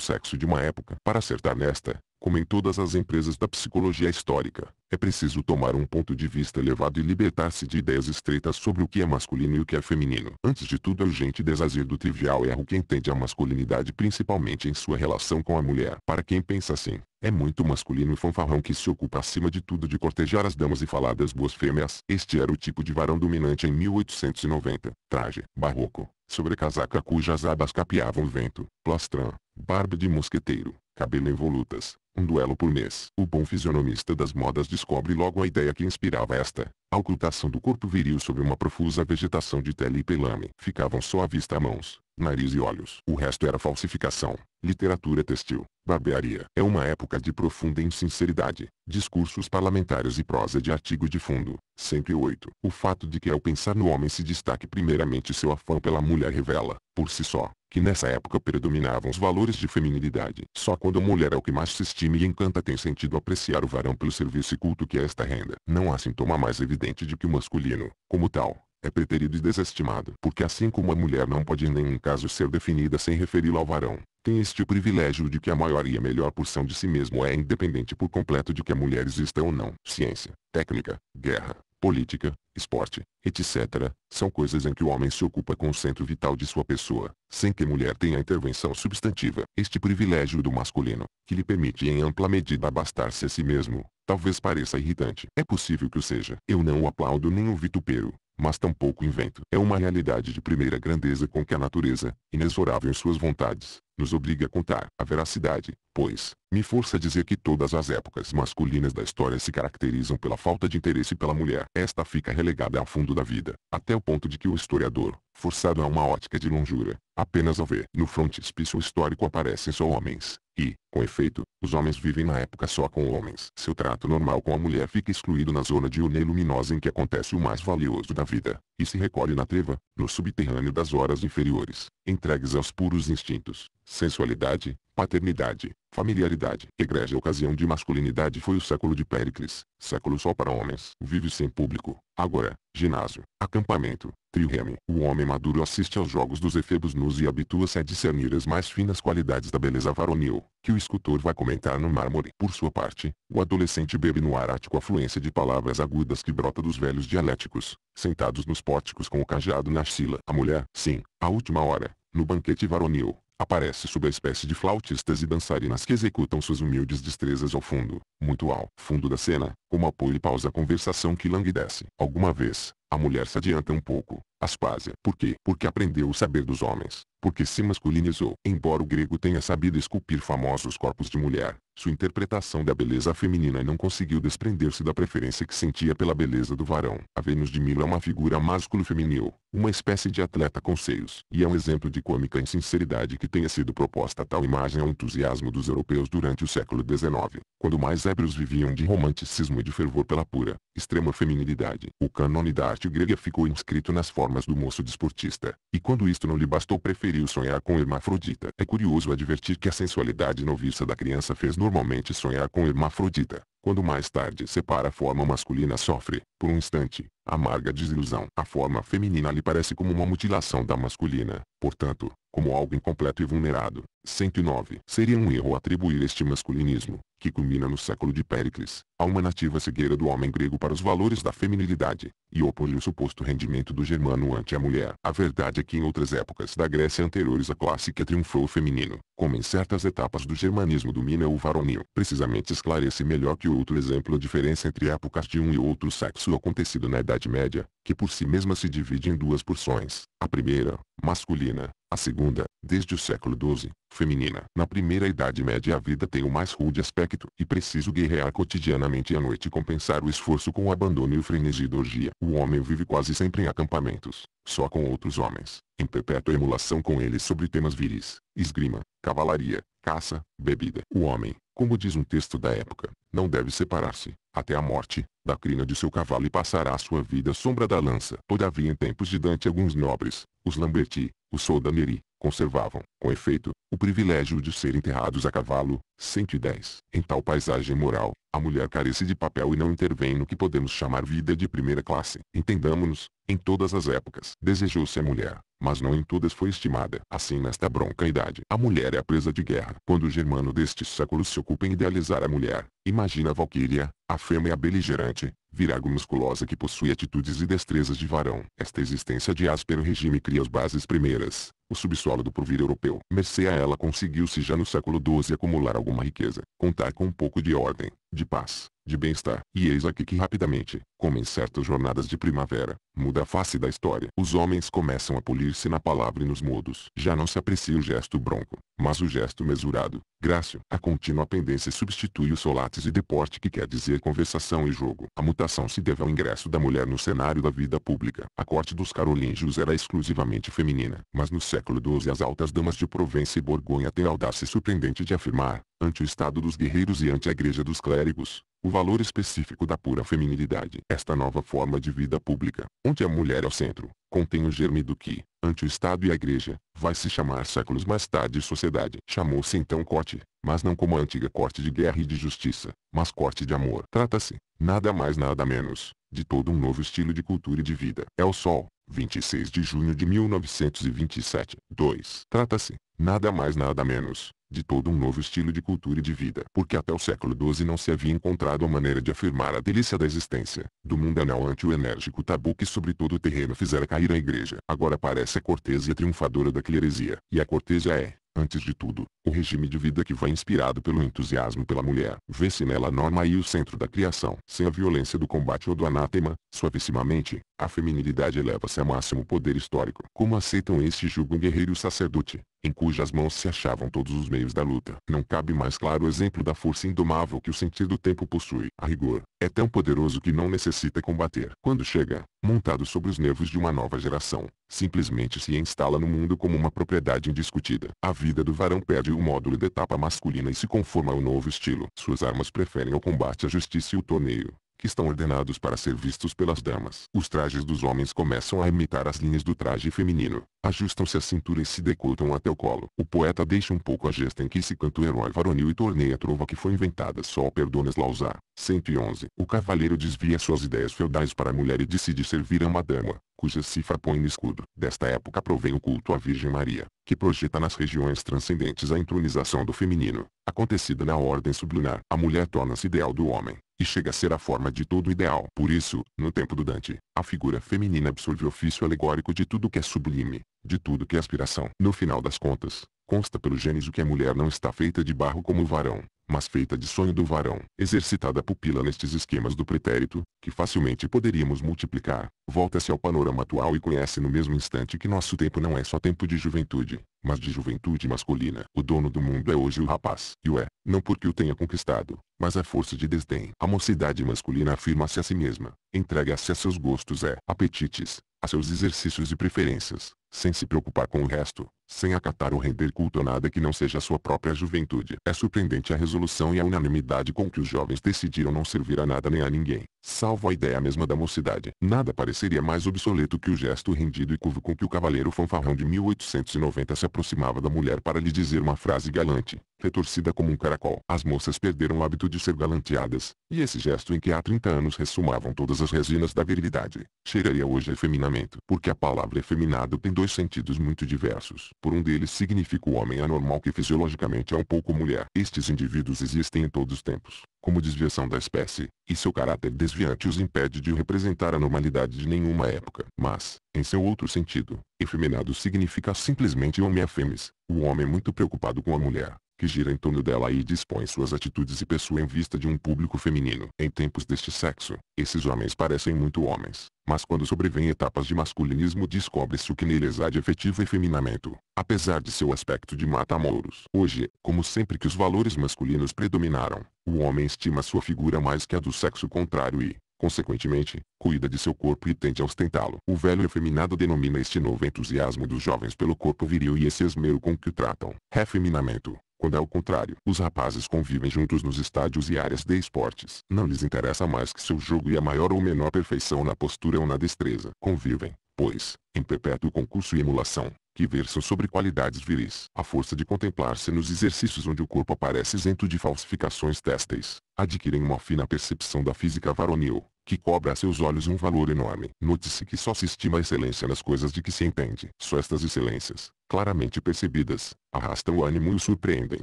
sexo de uma época. Para acertar nesta, como em todas as empresas da psicologia histórica, é preciso tomar um ponto de vista elevado e libertar-se de ideias estreitas sobre o que é masculino e o que é feminino. Antes de tudo é urgente desazir do trivial erro que entende a masculinidade principalmente em sua relação com a mulher. Para quem pensa assim, é muito masculino e fanfarrão que se ocupa acima de tudo de cortejar as damas e falar das boas fêmeas. Este era o tipo de varão dominante em 1890 cinzenta, traje barroco, sobrecasaca cujas abas capeavam o vento, plastrão barba de mosqueteiro, cabelo em volutas, um duelo por mês. O bom fisionomista das modas descobre logo a ideia que inspirava esta, a ocultação do corpo viril sobre uma profusa vegetação de pele e pelame. Ficavam só à vista mãos, nariz e olhos. O resto era falsificação literatura textil, barbearia. É uma época de profunda insinceridade, discursos parlamentares e prosa de artigo de fundo. 108. O fato de que ao pensar no homem se destaque primeiramente seu afã pela mulher revela, por si só, que nessa época predominavam os valores de feminilidade. Só quando a mulher é o que mais se estima e encanta tem sentido apreciar o varão pelo serviço e culto que é esta renda. Não há sintoma mais evidente de que o masculino, como tal, é preterido e desestimado, porque assim como a mulher não pode em nenhum caso ser definida sem referi-la ao varão, tem este privilégio de que a maior e a melhor porção de si mesmo é independente por completo de que a mulher exista ou não. Ciência, técnica, guerra, política, esporte, etc., são coisas em que o homem se ocupa com o centro vital de sua pessoa, sem que a mulher tenha intervenção substantiva. Este privilégio do masculino, que lhe permite em ampla medida abastar-se a si mesmo, talvez pareça irritante. É possível que o seja. Eu não o aplaudo nem o vitupero, mas tampouco invento. É uma realidade de primeira grandeza com que a natureza, inexorável em suas vontades, nos obriga a contar. A veracidade, pois, me força a dizer que todas as épocas masculinas da história se caracterizam pela falta de interesse pela mulher. Esta fica relegada ao fundo da vida, até o ponto de que o historiador, forçado a uma ótica de longura, apenas ao ver no frontispício histórico aparecem só homens, e, com efeito, os homens vivem na época só com homens. Seu trato normal com a mulher fica excluído na zona de e luminosa em que acontece o mais valioso da vida, e se recolhe na treva, no subterrâneo das horas inferiores, entregues aos puros instintos. Sensualidade, Paternidade, familiaridade, egrégia ocasião de masculinidade foi o século de Péricles, século só para homens. Vive sem público, agora, ginásio, acampamento, trireme. O homem maduro assiste aos jogos dos efebos nus e habitua-se a discernir as mais finas qualidades da beleza varonil, que o escultor vai comentar no mármore. Por sua parte, o adolescente bebe no ar ático a fluência de palavras agudas que brota dos velhos dialéticos, sentados nos pórticos com o cajado na axila. A mulher, sim, a última hora, no banquete varonil, Aparece sob a espécie de flautistas e dançarinas que executam suas humildes destrezas ao fundo, muito ao fundo da cena, como apoio e pausa a conversação que languidece. Alguma vez, a mulher se adianta um pouco, Aspásia. Por quê? Porque aprendeu o saber dos homens, porque se masculinizou. Embora o grego tenha sabido esculpir famosos corpos de mulher, sua interpretação da beleza feminina e não conseguiu desprender-se da preferência que sentia pela beleza do varão. A Vênus de Milo é uma figura másculo-feminil, uma espécie de atleta com seios, e é um exemplo de cômica insinceridade que tenha sido proposta tal imagem ao entusiasmo dos europeus durante o século XIX, quando mais ébrios viviam de romanticismo e de fervor pela pura, extrema feminilidade. O cânone da arte grega ficou inscrito nas formas do moço desportista, e quando isto não lhe bastou preferiu sonhar com hermafrodita. É curioso advertir que a sensualidade noviça da criança fez no Normalmente sonhar com hermafrodita, quando mais tarde separa a forma masculina sofre, por um instante, amarga desilusão. A forma feminina lhe parece como uma mutilação da masculina, portanto, como algo incompleto e vulnerado. 109. Seria um erro atribuir este masculinismo, que culmina no século de Péricles, há uma nativa cegueira do homem grego para os valores da feminilidade, e opõe o suposto rendimento do germano ante a mulher. A verdade é que em outras épocas da Grécia anteriores a clássica triunfou o feminino, como em certas etapas do germanismo domina o varonil. Precisamente esclarece melhor que outro exemplo a diferença entre épocas de um e outro sexo acontecido na Idade Média, que por si mesma se divide em duas porções. A primeira, masculina, a segunda, desde o século XII, feminina. Na primeira Idade Média a vida tem o mais rude aspecto, e preciso guerrear cotidianamente à noite e compensar o esforço com o abandono e o frenesi de orgia. O homem vive quase sempre em acampamentos, só com outros homens, em perpétua emulação com eles sobre temas viris, esgrima, cavalaria, caça, bebida. O homem, como diz um texto da época, não deve separar-se, até a morte, da crina de seu cavalo e passará sua vida à sombra da lança. Todavia em tempos de Dante alguns nobres, os Lamberti, os Soldaneri, conservavam, com efeito, o privilégio de ser enterrados a cavalo, 110. Em tal paisagem moral, a mulher carece de papel e não intervém no que podemos chamar vida de primeira classe. Entendamos-nos, em todas as épocas, desejou-se a mulher, mas não em todas foi estimada. Assim nesta bronca idade, a mulher é a presa de guerra. Quando o germano deste século se ocupa em idealizar a mulher, imagina a valquíria, a fêmea beligerante, virago musculosa que possui atitudes e destrezas de varão. Esta existência de áspero regime cria as bases primeiras, o subsolo do porvir europeu. Mercê a ela conseguiu-se já no século XII acumular alguma riqueza, contar com um pouco de ordem, de paz, de bem-estar. E eis aqui que rapidamente, como em certas jornadas de primavera, muda a face da história. Os homens começam a polir-se na palavra e nos modos. Já não se aprecia o gesto bronco, mas o gesto mesurado, grácio. A contínua pendência substitui o solates e deporte que quer dizer conversação e jogo. A mutação se deve ao ingresso da mulher no cenário da vida pública. A corte dos carolíngios era exclusivamente feminina, mas no século XII as altas damas de Provença e Borgonha têm a audácia surpreendente de afirmar, ante o estado dos guerreiros e ante a igreja dos clérigos, o valor específico da pura feminilidade. Esta nova forma de vida pública, onde a mulher é o centro, contém o germe do que, ante o Estado e a Igreja, vai se chamar séculos mais tarde sociedade. Chamou-se então corte, mas não como a antiga corte de guerra e de justiça, mas corte de amor. Trata-se, nada mais nada menos, de todo um novo estilo de cultura e de vida. É o sol. 26 de junho de 1927. 2. Trata-se, nada mais nada menos, de todo um novo estilo de cultura e de vida. Porque até o século XII não se havia encontrado a maneira de afirmar a delícia da existência, do anel ante o enérgico tabu que sobre todo o terreno fizera cair a igreja. Agora parece a cortesia triunfadora da cleresia, e a cortesia é, Antes de tudo, o regime de vida que vai inspirado pelo entusiasmo pela mulher, vê-se nela a norma e o centro da criação. Sem a violência do combate ou do anátema, suavissimamente, a feminilidade eleva-se a máximo poder histórico. Como aceitam este julgo um guerreiro sacerdote, em cujas mãos se achavam todos os meios da luta? Não cabe mais claro exemplo da força indomável que o sentido do tempo possui. A rigor, é tão poderoso que não necessita combater. Quando chega, montado sobre os nervos de uma nova geração, simplesmente se instala no mundo como uma propriedade indiscutida. A vida do varão perde o módulo da etapa masculina e se conforma ao novo estilo. Suas armas preferem o combate à justiça e o torneio que estão ordenados para ser vistos pelas damas. Os trajes dos homens começam a imitar as linhas do traje feminino. Ajustam-se a cintura e se decotam até o colo. O poeta deixa um pouco a gesta em que se canta o herói varonil e torneia a trova que foi inventada só per Donas Lausá. 111. O cavaleiro desvia suas ideias feudais para a mulher e decide servir a uma dama, cuja cifra põe no escudo. Desta época provém o culto à Virgem Maria, que projeta nas regiões transcendentes a entronização do feminino, acontecida na ordem sublunar. A mulher torna-se ideal do homem, e chega a ser a forma de todo o ideal. Por isso, no tempo do Dante, a figura feminina absorve o ofício alegórico de tudo que é sublime, de tudo que é aspiração. No final das contas, Consta pelo Gênesis que a mulher não está feita de barro como o varão, mas feita de sonho do varão. Exercitada a pupila nestes esquemas do pretérito, que facilmente poderíamos multiplicar, volta-se ao panorama atual e conhece no mesmo instante que nosso tempo não é só tempo de juventude, mas de juventude masculina. O dono do mundo é hoje o rapaz, e o é, não porque o tenha conquistado, mas a é força de desdém. A mocidade masculina afirma-se a si mesma, entrega-se a seus gostos e é, apetites, a seus exercícios e preferências, sem se preocupar com o resto sem acatar ou render culto a nada que não seja a sua própria juventude. É surpreendente a resolução e a unanimidade com que os jovens decidiram não servir a nada nem a ninguém, salvo a ideia mesma da mocidade. Nada pareceria mais obsoleto que o gesto rendido e curvo com que o cavaleiro fanfarrão de 1890 se aproximava da mulher para lhe dizer uma frase galante, retorcida como um caracol. As moças perderam o hábito de ser galanteadas, e esse gesto em que há 30 anos ressumavam todas as resinas da virilidade, cheiraria hoje a efeminamento. Porque a palavra efeminado tem dois sentidos muito diversos por um deles significa o homem anormal que fisiologicamente é um pouco mulher. Estes indivíduos existem em todos os tempos, como desviação da espécie, e seu caráter desviante os impede de representar a normalidade de nenhuma época. Mas, em seu outro sentido, efeminado significa simplesmente homem afemes, o homem é muito preocupado com a mulher, que gira em torno dela e dispõe suas atitudes e pessoa em vista de um público feminino. Em tempos deste sexo, esses homens parecem muito homens, mas quando sobrevêm etapas de masculinismo descobre-se o que neles há de efetivo efeminamento, apesar de seu aspecto de mata-mouros. Hoje, como sempre que os valores masculinos predominaram, o homem estima sua figura mais que a do sexo contrário e, Consequentemente, cuida de seu corpo e tende a ostentá-lo. O velho efeminado denomina este novo entusiasmo dos jovens pelo corpo viril e esse esmero com que o tratam. Refeminamento. Quando é o contrário, os rapazes convivem juntos nos estádios e áreas de esportes. Não lhes interessa mais que seu jogo e a maior ou menor perfeição na postura ou na destreza. Convivem, pois, em perpétuo concurso e emulação, que versam sobre qualidades viris. A força de contemplar-se nos exercícios onde o corpo aparece isento de falsificações testes, adquirem uma fina percepção da física varonil, que cobra a seus olhos um valor enorme. Note-se que só se estima a excelência nas coisas de que se entende. Só estas excelências, claramente percebidas, arrastam o ânimo e o surpreendem.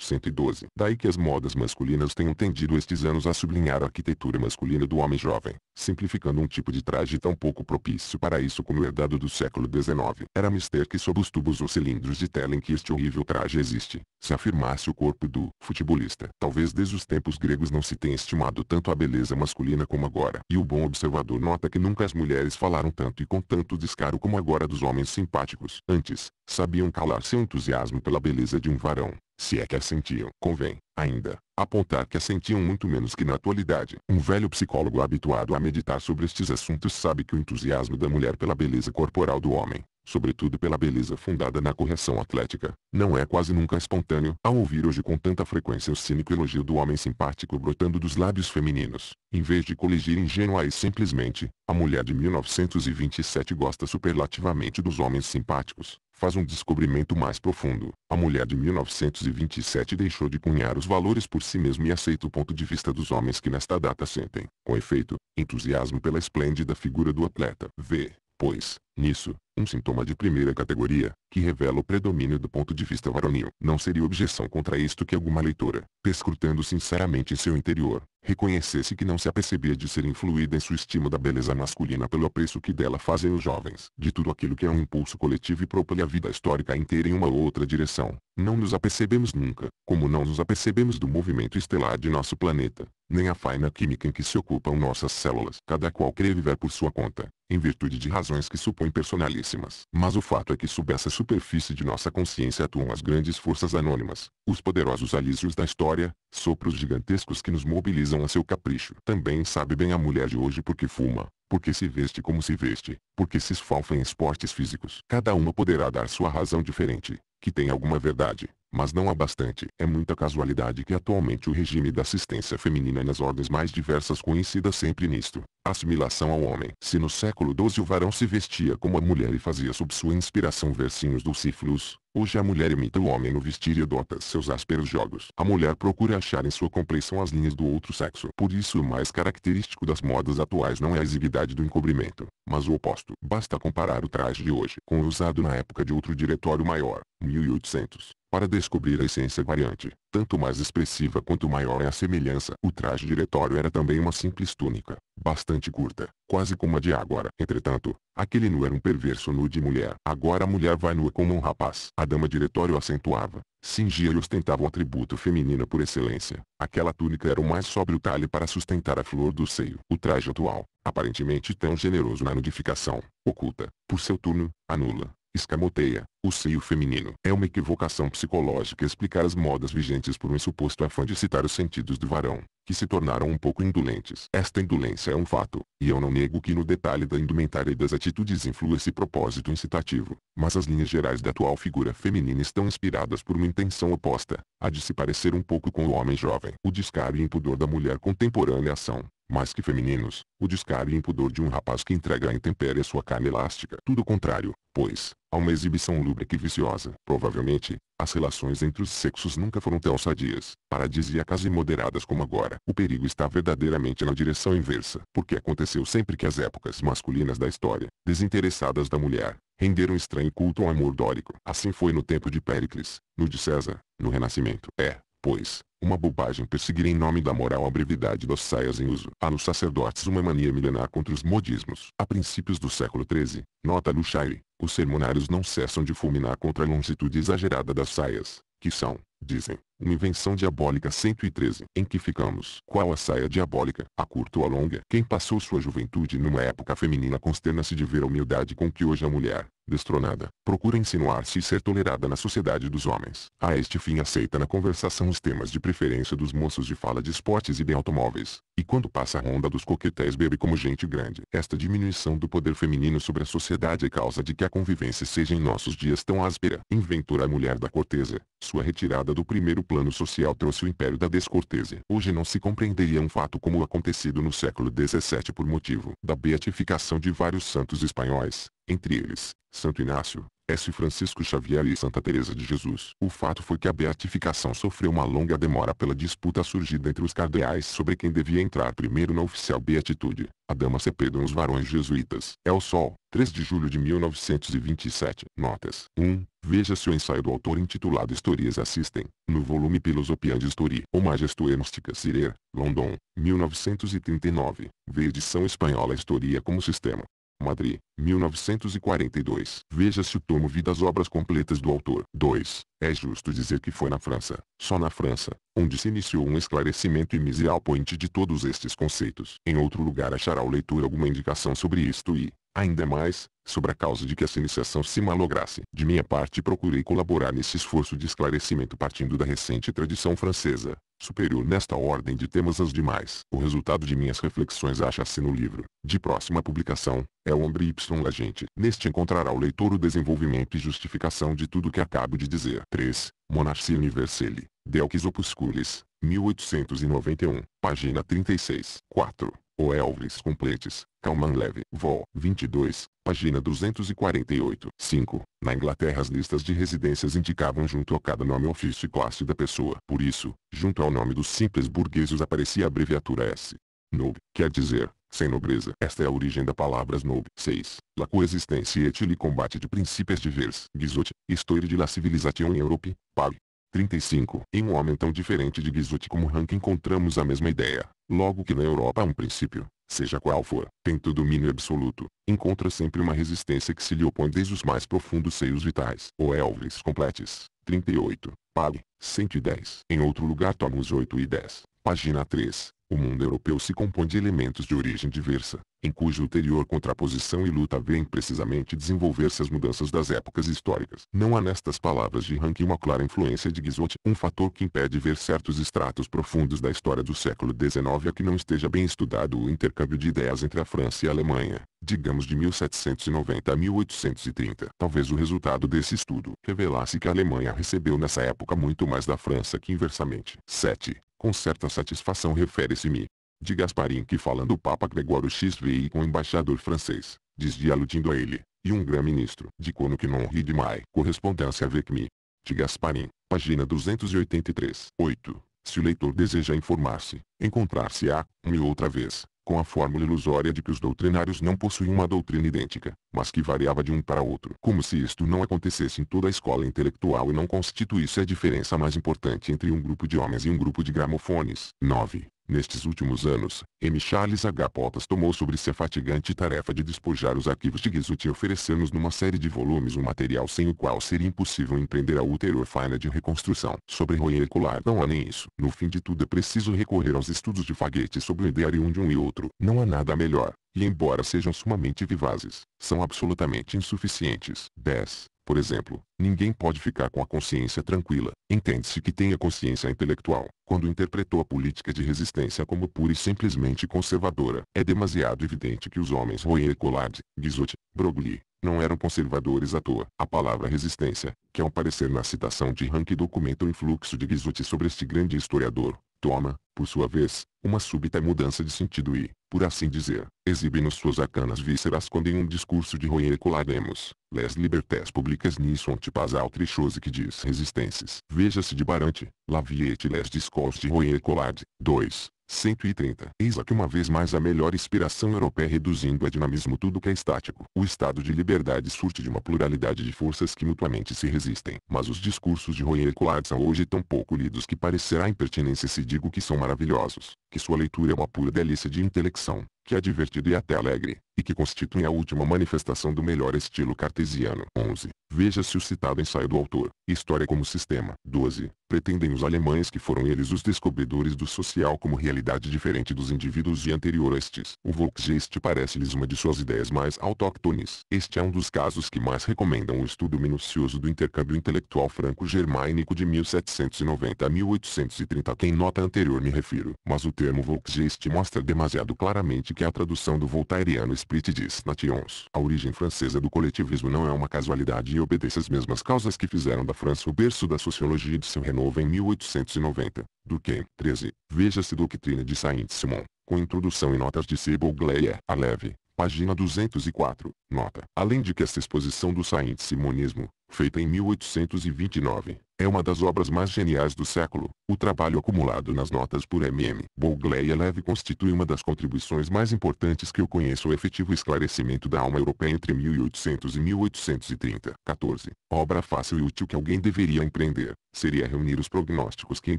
112. Daí que as modas masculinas tenham tendido estes anos a sublinhar a arquitetura masculina do homem jovem, simplificando um tipo de traje tão pouco propício para isso como herdado é do século XIX. Era mister que sob os tubos ou cilindros de tela em que este horrível traje existe, se afirmasse o corpo do futebolista. Talvez desde os tempos gregos não se tenha estimado tanto a beleza masculina como agora. E o bom observador nota que nunca as mulheres falaram tanto e com tanto descaro como agora dos homens simpáticos. Antes, sabiam calar seu entusiasmo pela beleza de um varão se é que assentiam, convém, ainda, apontar que assentiam muito menos que na atualidade. Um velho psicólogo habituado a meditar sobre estes assuntos sabe que o entusiasmo da mulher pela beleza corporal do homem, sobretudo pela beleza fundada na correção atlética, não é quase nunca espontâneo. Ao ouvir hoje com tanta frequência o cínico elogio do homem simpático brotando dos lábios femininos, em vez de coligir ingênua e simplesmente, a mulher de 1927 gosta superlativamente dos homens simpáticos, faz um descobrimento mais profundo. A mulher de 1927 deixou de cunhar os valores por si mesma e aceita o ponto de vista dos homens que nesta data sentem, com efeito, entusiasmo pela esplêndida figura do atleta. Vê, pois, nisso, um sintoma de primeira categoria, que revela o predomínio do ponto de vista varonil. Não seria objeção contra isto que alguma leitora, pescrutando sinceramente em seu interior, reconhecesse que não se apercebia de ser influída em sua estima da beleza masculina pelo apreço que dela fazem os jovens. De tudo aquilo que é um impulso coletivo e propõe a vida histórica inteira em uma outra direção, não nos apercebemos nunca, como não nos apercebemos do movimento estelar de nosso planeta, nem a faina química em que se ocupam nossas células. Cada qual crê viver por sua conta, em virtude de razões que supõem personalistas mas o fato é que sob essa superfície de nossa consciência atuam as grandes forças anônimas, os poderosos alísios da história, sopros gigantescos que nos mobilizam a seu capricho. Também sabe bem a mulher de hoje porque fuma, porque se veste como se veste, porque se esfalfa em esportes físicos. Cada uma poderá dar sua razão diferente, que tem alguma verdade, mas não há bastante, é muita casualidade que atualmente o regime da assistência feminina nas ordens mais diversas coincida sempre nisto. Assimilação ao homem. Se no século XII o varão se vestia como a mulher e fazia sob sua inspiração versinhos Ciflus, hoje a mulher imita o homem no vestir e adota seus ásperos jogos. A mulher procura achar em sua compreensão as linhas do outro sexo. Por isso o mais característico das modas atuais não é a exibidade do encobrimento, mas o oposto. Basta comparar o traje de hoje com o usado na época de outro diretório maior, 1800. Para descobrir a essência variante, tanto mais expressiva quanto maior é a semelhança. O traje diretório era também uma simples túnica, bastante curta, quase como a de agora. Entretanto, aquele nu era um perverso nu de mulher. Agora a mulher vai nua como um rapaz. A dama diretório acentuava, cingia e ostentava o atributo feminino por excelência. Aquela túnica era o mais sóbrio talhe para sustentar a flor do seio. O traje atual, aparentemente tão generoso na nudificação, oculta, por seu turno, anula, escamoteia, o seio feminino. É uma equivocação psicológica explicar as modas vigentes por um suposto afã de citar os sentidos do varão, que se tornaram um pouco indolentes. Esta indolência é um fato, e eu não nego que no detalhe da indumentária e das atitudes influa esse propósito incitativo, mas as linhas gerais da atual figura feminina estão inspiradas por uma intenção oposta, a de se parecer um pouco com o homem jovem. O descaro e impudor da mulher contemporânea são, mais que femininos, o descaro e impudor de um rapaz que entrega à intempéria sua carne elástica. Tudo contrário, pois, a uma exibição lúbrica e viciosa. Provavelmente, as relações entre os sexos nunca foram tão sadias, paradisíacas e moderadas como agora. O perigo está verdadeiramente na direção inversa, porque aconteceu sempre que as épocas masculinas da história, desinteressadas da mulher, renderam estranho culto ao amor dórico. Assim foi no tempo de Péricles, no de César, no Renascimento. É, pois, uma bobagem perseguir em nome da moral a brevidade das saias em uso. Há nos sacerdotes uma mania milenar contra os modismos. A princípios do século XIII, nota Luchaire, os sermonários não cessam de fulminar contra a longitude exagerada das saias, que são, dizem, uma invenção diabólica 113. Em que ficamos? Qual a saia diabólica? A curta ou a longa? Quem passou sua juventude numa época feminina consterna-se de ver a humildade com que hoje a mulher, destronada, procura insinuar-se e ser tolerada na sociedade dos homens. A este fim aceita na conversação os temas de preferência dos moços de fala de esportes e de automóveis, e quando passa a ronda dos coquetéis bebe como gente grande. Esta diminuição do poder feminino sobre a sociedade é causa de que a convivência seja em nossos dias tão áspera. Inventora a mulher da corteza, sua retirada do primeiro plano social trouxe o império da descortesia. Hoje não se compreenderia um fato como o acontecido no século XVII por motivo da beatificação de vários santos espanhóis entre eles, Santo Inácio, S. Francisco Xavier e Santa Teresa de Jesus. O fato foi que a beatificação sofreu uma longa demora pela disputa surgida entre os cardeais sobre quem devia entrar primeiro na oficial beatitude, a dama Cepedo e os varões jesuítas. É o Sol, 3 de julho de 1927. Notas 1. Veja-se o ensaio do autor intitulado Historias Assistem, no volume Filosofia de História ou Majestoe Gnóstica Sirer, London, 1939. Vê edição espanhola Historia como Sistema. Madrid, 1942. Veja-se o tomo Vidas Obras Completas do autor. 2. É justo dizer que foi na França, só na França, onde se iniciou um esclarecimento e miseal point de todos estes conceitos. Em outro lugar achará o leitor alguma indicação sobre isto e, Ainda mais, sobre a causa de que essa iniciação se malograsse. De minha parte procurei colaborar nesse esforço de esclarecimento partindo da recente tradição francesa, superior nesta ordem de temas às demais. O resultado de minhas reflexões acha-se no livro, de próxima publicação, é o Hombre Y Legente. Neste encontrará o leitor o desenvolvimento e justificação de tudo o que acabo de dizer. 3. Monarchie Universelle, Delquis Opusculis, 1891, página 36. 4. O Elvis Completes, Calman Leve, Vol. 22, página 248. 5. Na Inglaterra as listas de residências indicavam junto a cada nome ofício e classe da pessoa. Por isso, junto ao nome dos simples burgueses aparecia a abreviatura S. Nob, quer dizer, sem nobreza. Esta é a origem da palavra snob. 6. La coexistência et le combate de princípios divers, Guizot, Histoire de la Civilisation Europe, Pag, 35. Em um homem tão diferente de Guizot como Rank encontramos a mesma ideia. Logo que na Europa há um princípio, seja qual for, tenta o domínio absoluto, encontra sempre uma resistência que se lhe opõe desde os mais profundos seios vitais, ou elves completes. 38. Pag. 110. Em outro lugar tomamos 8 e 10. Página 3. O mundo europeu se compõe de elementos de origem diversa, em cuja ulterior contraposição e luta vêm precisamente desenvolver-se as mudanças das épocas históricas. Não há nestas palavras de Ranke uma clara influência de Guizot, um fator que impede ver certos estratos profundos da história do século XIX a que não esteja bem estudado o intercâmbio de ideias entre a França e a Alemanha, digamos de 1790 a 1830. Talvez o resultado desse estudo revelasse que a Alemanha recebeu nessa época muito mais da França que inversamente. 7. Com certa satisfação refere-se-me, de Gasparim que falando o Papa Gregório XVI com o embaixador francês, dizia aludindo a ele, e um grande ministro de Cono que não ri de mai. Correspondência Vecmi. De Gasparim, página 283. 8. Se o leitor deseja informar-se, encontrar-se-á, uma e outra vez, com a fórmula ilusória de que os doutrinários não possuem uma doutrina idêntica, mas que variava de um para outro. Como se isto não acontecesse em toda a escola intelectual e não constituísse a diferença mais importante entre um grupo de homens e um grupo de gramofones. 9. Nestes últimos anos, M. Charles H. Potas tomou sobre si a fatigante tarefa de despojar os arquivos de Gizut e oferecer-nos numa série de volumes um material sem o qual seria impossível empreender a ulterior faina de reconstrução. Sobre Royer e Colar não há nem isso. No fim de tudo é preciso recorrer aos estudos de Faguete sobre o ideário de um e outro. Não há nada melhor e embora sejam sumamente vivazes, são absolutamente insuficientes. 10. Por exemplo, ninguém pode ficar com a consciência tranquila, entende-se que tenha consciência intelectual, quando interpretou a política de resistência como pura e simplesmente conservadora. É demasiado evidente que os homens Royer Collard, Guizot, Broglie, não eram conservadores à toa. A palavra resistência, que ao é parecer na citação de Rank documenta o influxo de Guizot sobre este grande historiador, toma, por sua vez, uma súbita mudança de sentido e, por assim dizer, exibe-nos suas arcanas vísceras quando em um discurso de Royer colaremos, les libertés publicas nisso pas altre chose que diz resistências. Veja-se de Barante, laviete, les discours de Royer colade, 2, 130. Eis aqui uma vez mais a melhor inspiração europeia reduzindo a dinamismo tudo que é estático. O estado de liberdade surte de uma pluralidade de forças que mutuamente se resistem. Mas os discursos de Royer Collard são hoje tão pouco lidos que parecerá impertinência se digo que são maravilhosos, que sua leitura é uma pura delícia de intelecção, que é divertido e até alegre, e que constituem a última manifestação do melhor estilo cartesiano. 11. Veja-se o citado ensaio do autor, História como Sistema. 12. Pretendem os alemães que foram eles os descobridores do social como realidade diferente dos indivíduos e anterior a estes. O Volksgeist parece-lhes uma de suas ideias mais autóctones. Este é um dos casos que mais recomendam o estudo minucioso do intercâmbio intelectual franco-germânico de 1790 a 1830 a quem nota anterior me refiro. Mas o termo Volksgeist mostra demasiado claramente que a tradução do voltairiano Split diz nations. A origem francesa do coletivismo não é uma casualidade obedece às mesmas causas que fizeram da França o berço da sociologia de seu renovo em 1890, Durkheim, 13, veja-se Doutrina de Saint-Simon, com introdução e notas de Sebo Gleyer, a leve, página 204, nota. Além de que esta exposição do saint-simonismo, feita em 1829, é uma das obras mais geniais do século. O trabalho acumulado nas notas por M.M. Bogley e Leve constitui uma das contribuições mais importantes que eu conheço ao efetivo esclarecimento da alma europeia entre 1800 e 1830. 14. Obra fácil e útil que alguém deveria empreender, seria reunir os prognósticos que em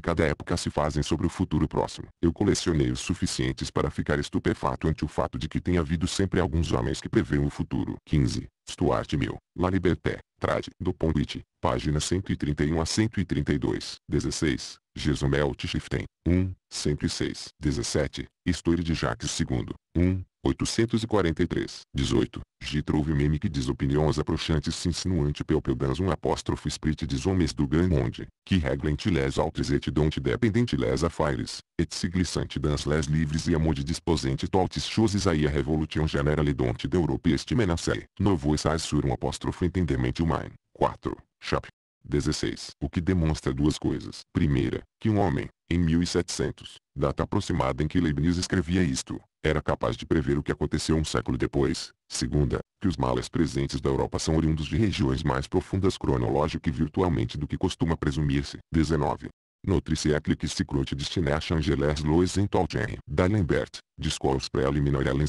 cada época se fazem sobre o futuro próximo. Eu colecionei os suficientes para ficar estupefato ante o fato de que tem havido sempre alguns homens que preveem o futuro. 15. Stuart Mill, La Liberté, Trade, do Pondit, páginas 131 a 132, 16, Gesumel Tischriften, 1, 106, 17, História de Jacques II, 1, 843, 18. Gitrouve meme que diz opiniões aproxantes se insinuante pel dans um apóstrofo sprit diz homens do gan monde, que reglem les altres et don't dependente les affaires, et siglissante dans les livres e amode disposente totes choses aí a revolution generale don't europe este menace, novo essais sur um apóstrofo entendement humain. 4. Chap. 16. O que demonstra duas coisas. Primeira, que um homem, em 1700, data aproximada em que Leibniz escrevia isto, era capaz de prever o que aconteceu um século depois, segunda, que os males presentes da Europa são oriundos de regiões mais profundas cronológico e virtualmente do que costuma presumir-se. 19. Notre siècle qui s'y destiné à changer les lois intelligentes d'Alembert, Discours préliminaire à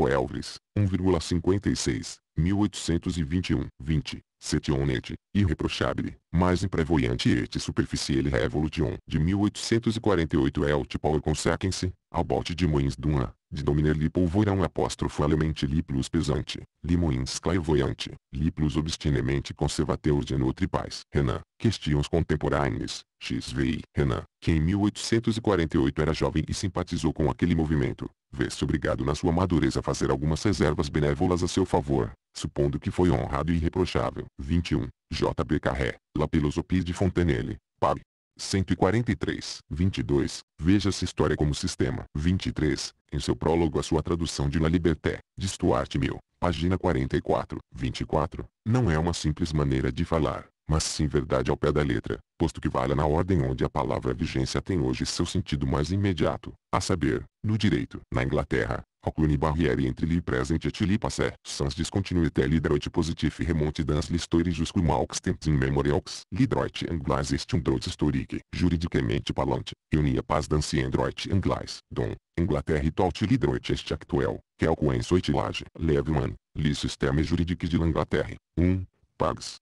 O Elvis, 1,56, 1821, 20 setionete irreprochável, mas imprevoiante et superficielle revolution de 1848 el é o tipo consequence, ao bote de moins d'una, de dominer li polvoirão apóstrofo alemente li plus pesante, li moins clairvoyante, li plus obstinemente conservateus de notre paz. Renan, Questions Contemporâneas, XVI. Renan, que em 1848 era jovem e simpatizou com aquele movimento, vê-se obrigado na sua madureza a fazer algumas reservas benévolas a seu favor, supondo que foi honrado e irreprochável. 21. J.B. Carré, La Philosophie de Fontenelle, Pab. 143. 22. Veja-se história como sistema. 23. Em seu prólogo a sua tradução de La Liberté, de Stuart Mill, página 44. 24. Não é uma simples maneira de falar, mas sim verdade ao pé da letra, posto que vale na ordem onde a palavra vigência tem hoje seu sentido mais imediato, a saber, no direito. Na Inglaterra, alcune barriere entre li presente et li passé, sans discontinuité li droit positif remonte dans l'histoire jusqu'au malx temps immémoriaux, li droit anglais est un droit historique, juridicamente parlante, unia paz d'ancien droit anglais, don Inglaterra tout li droit est actuel, quelco en soitilage, leveman, li sistema juridique de l'Anglaterra, 1, pags.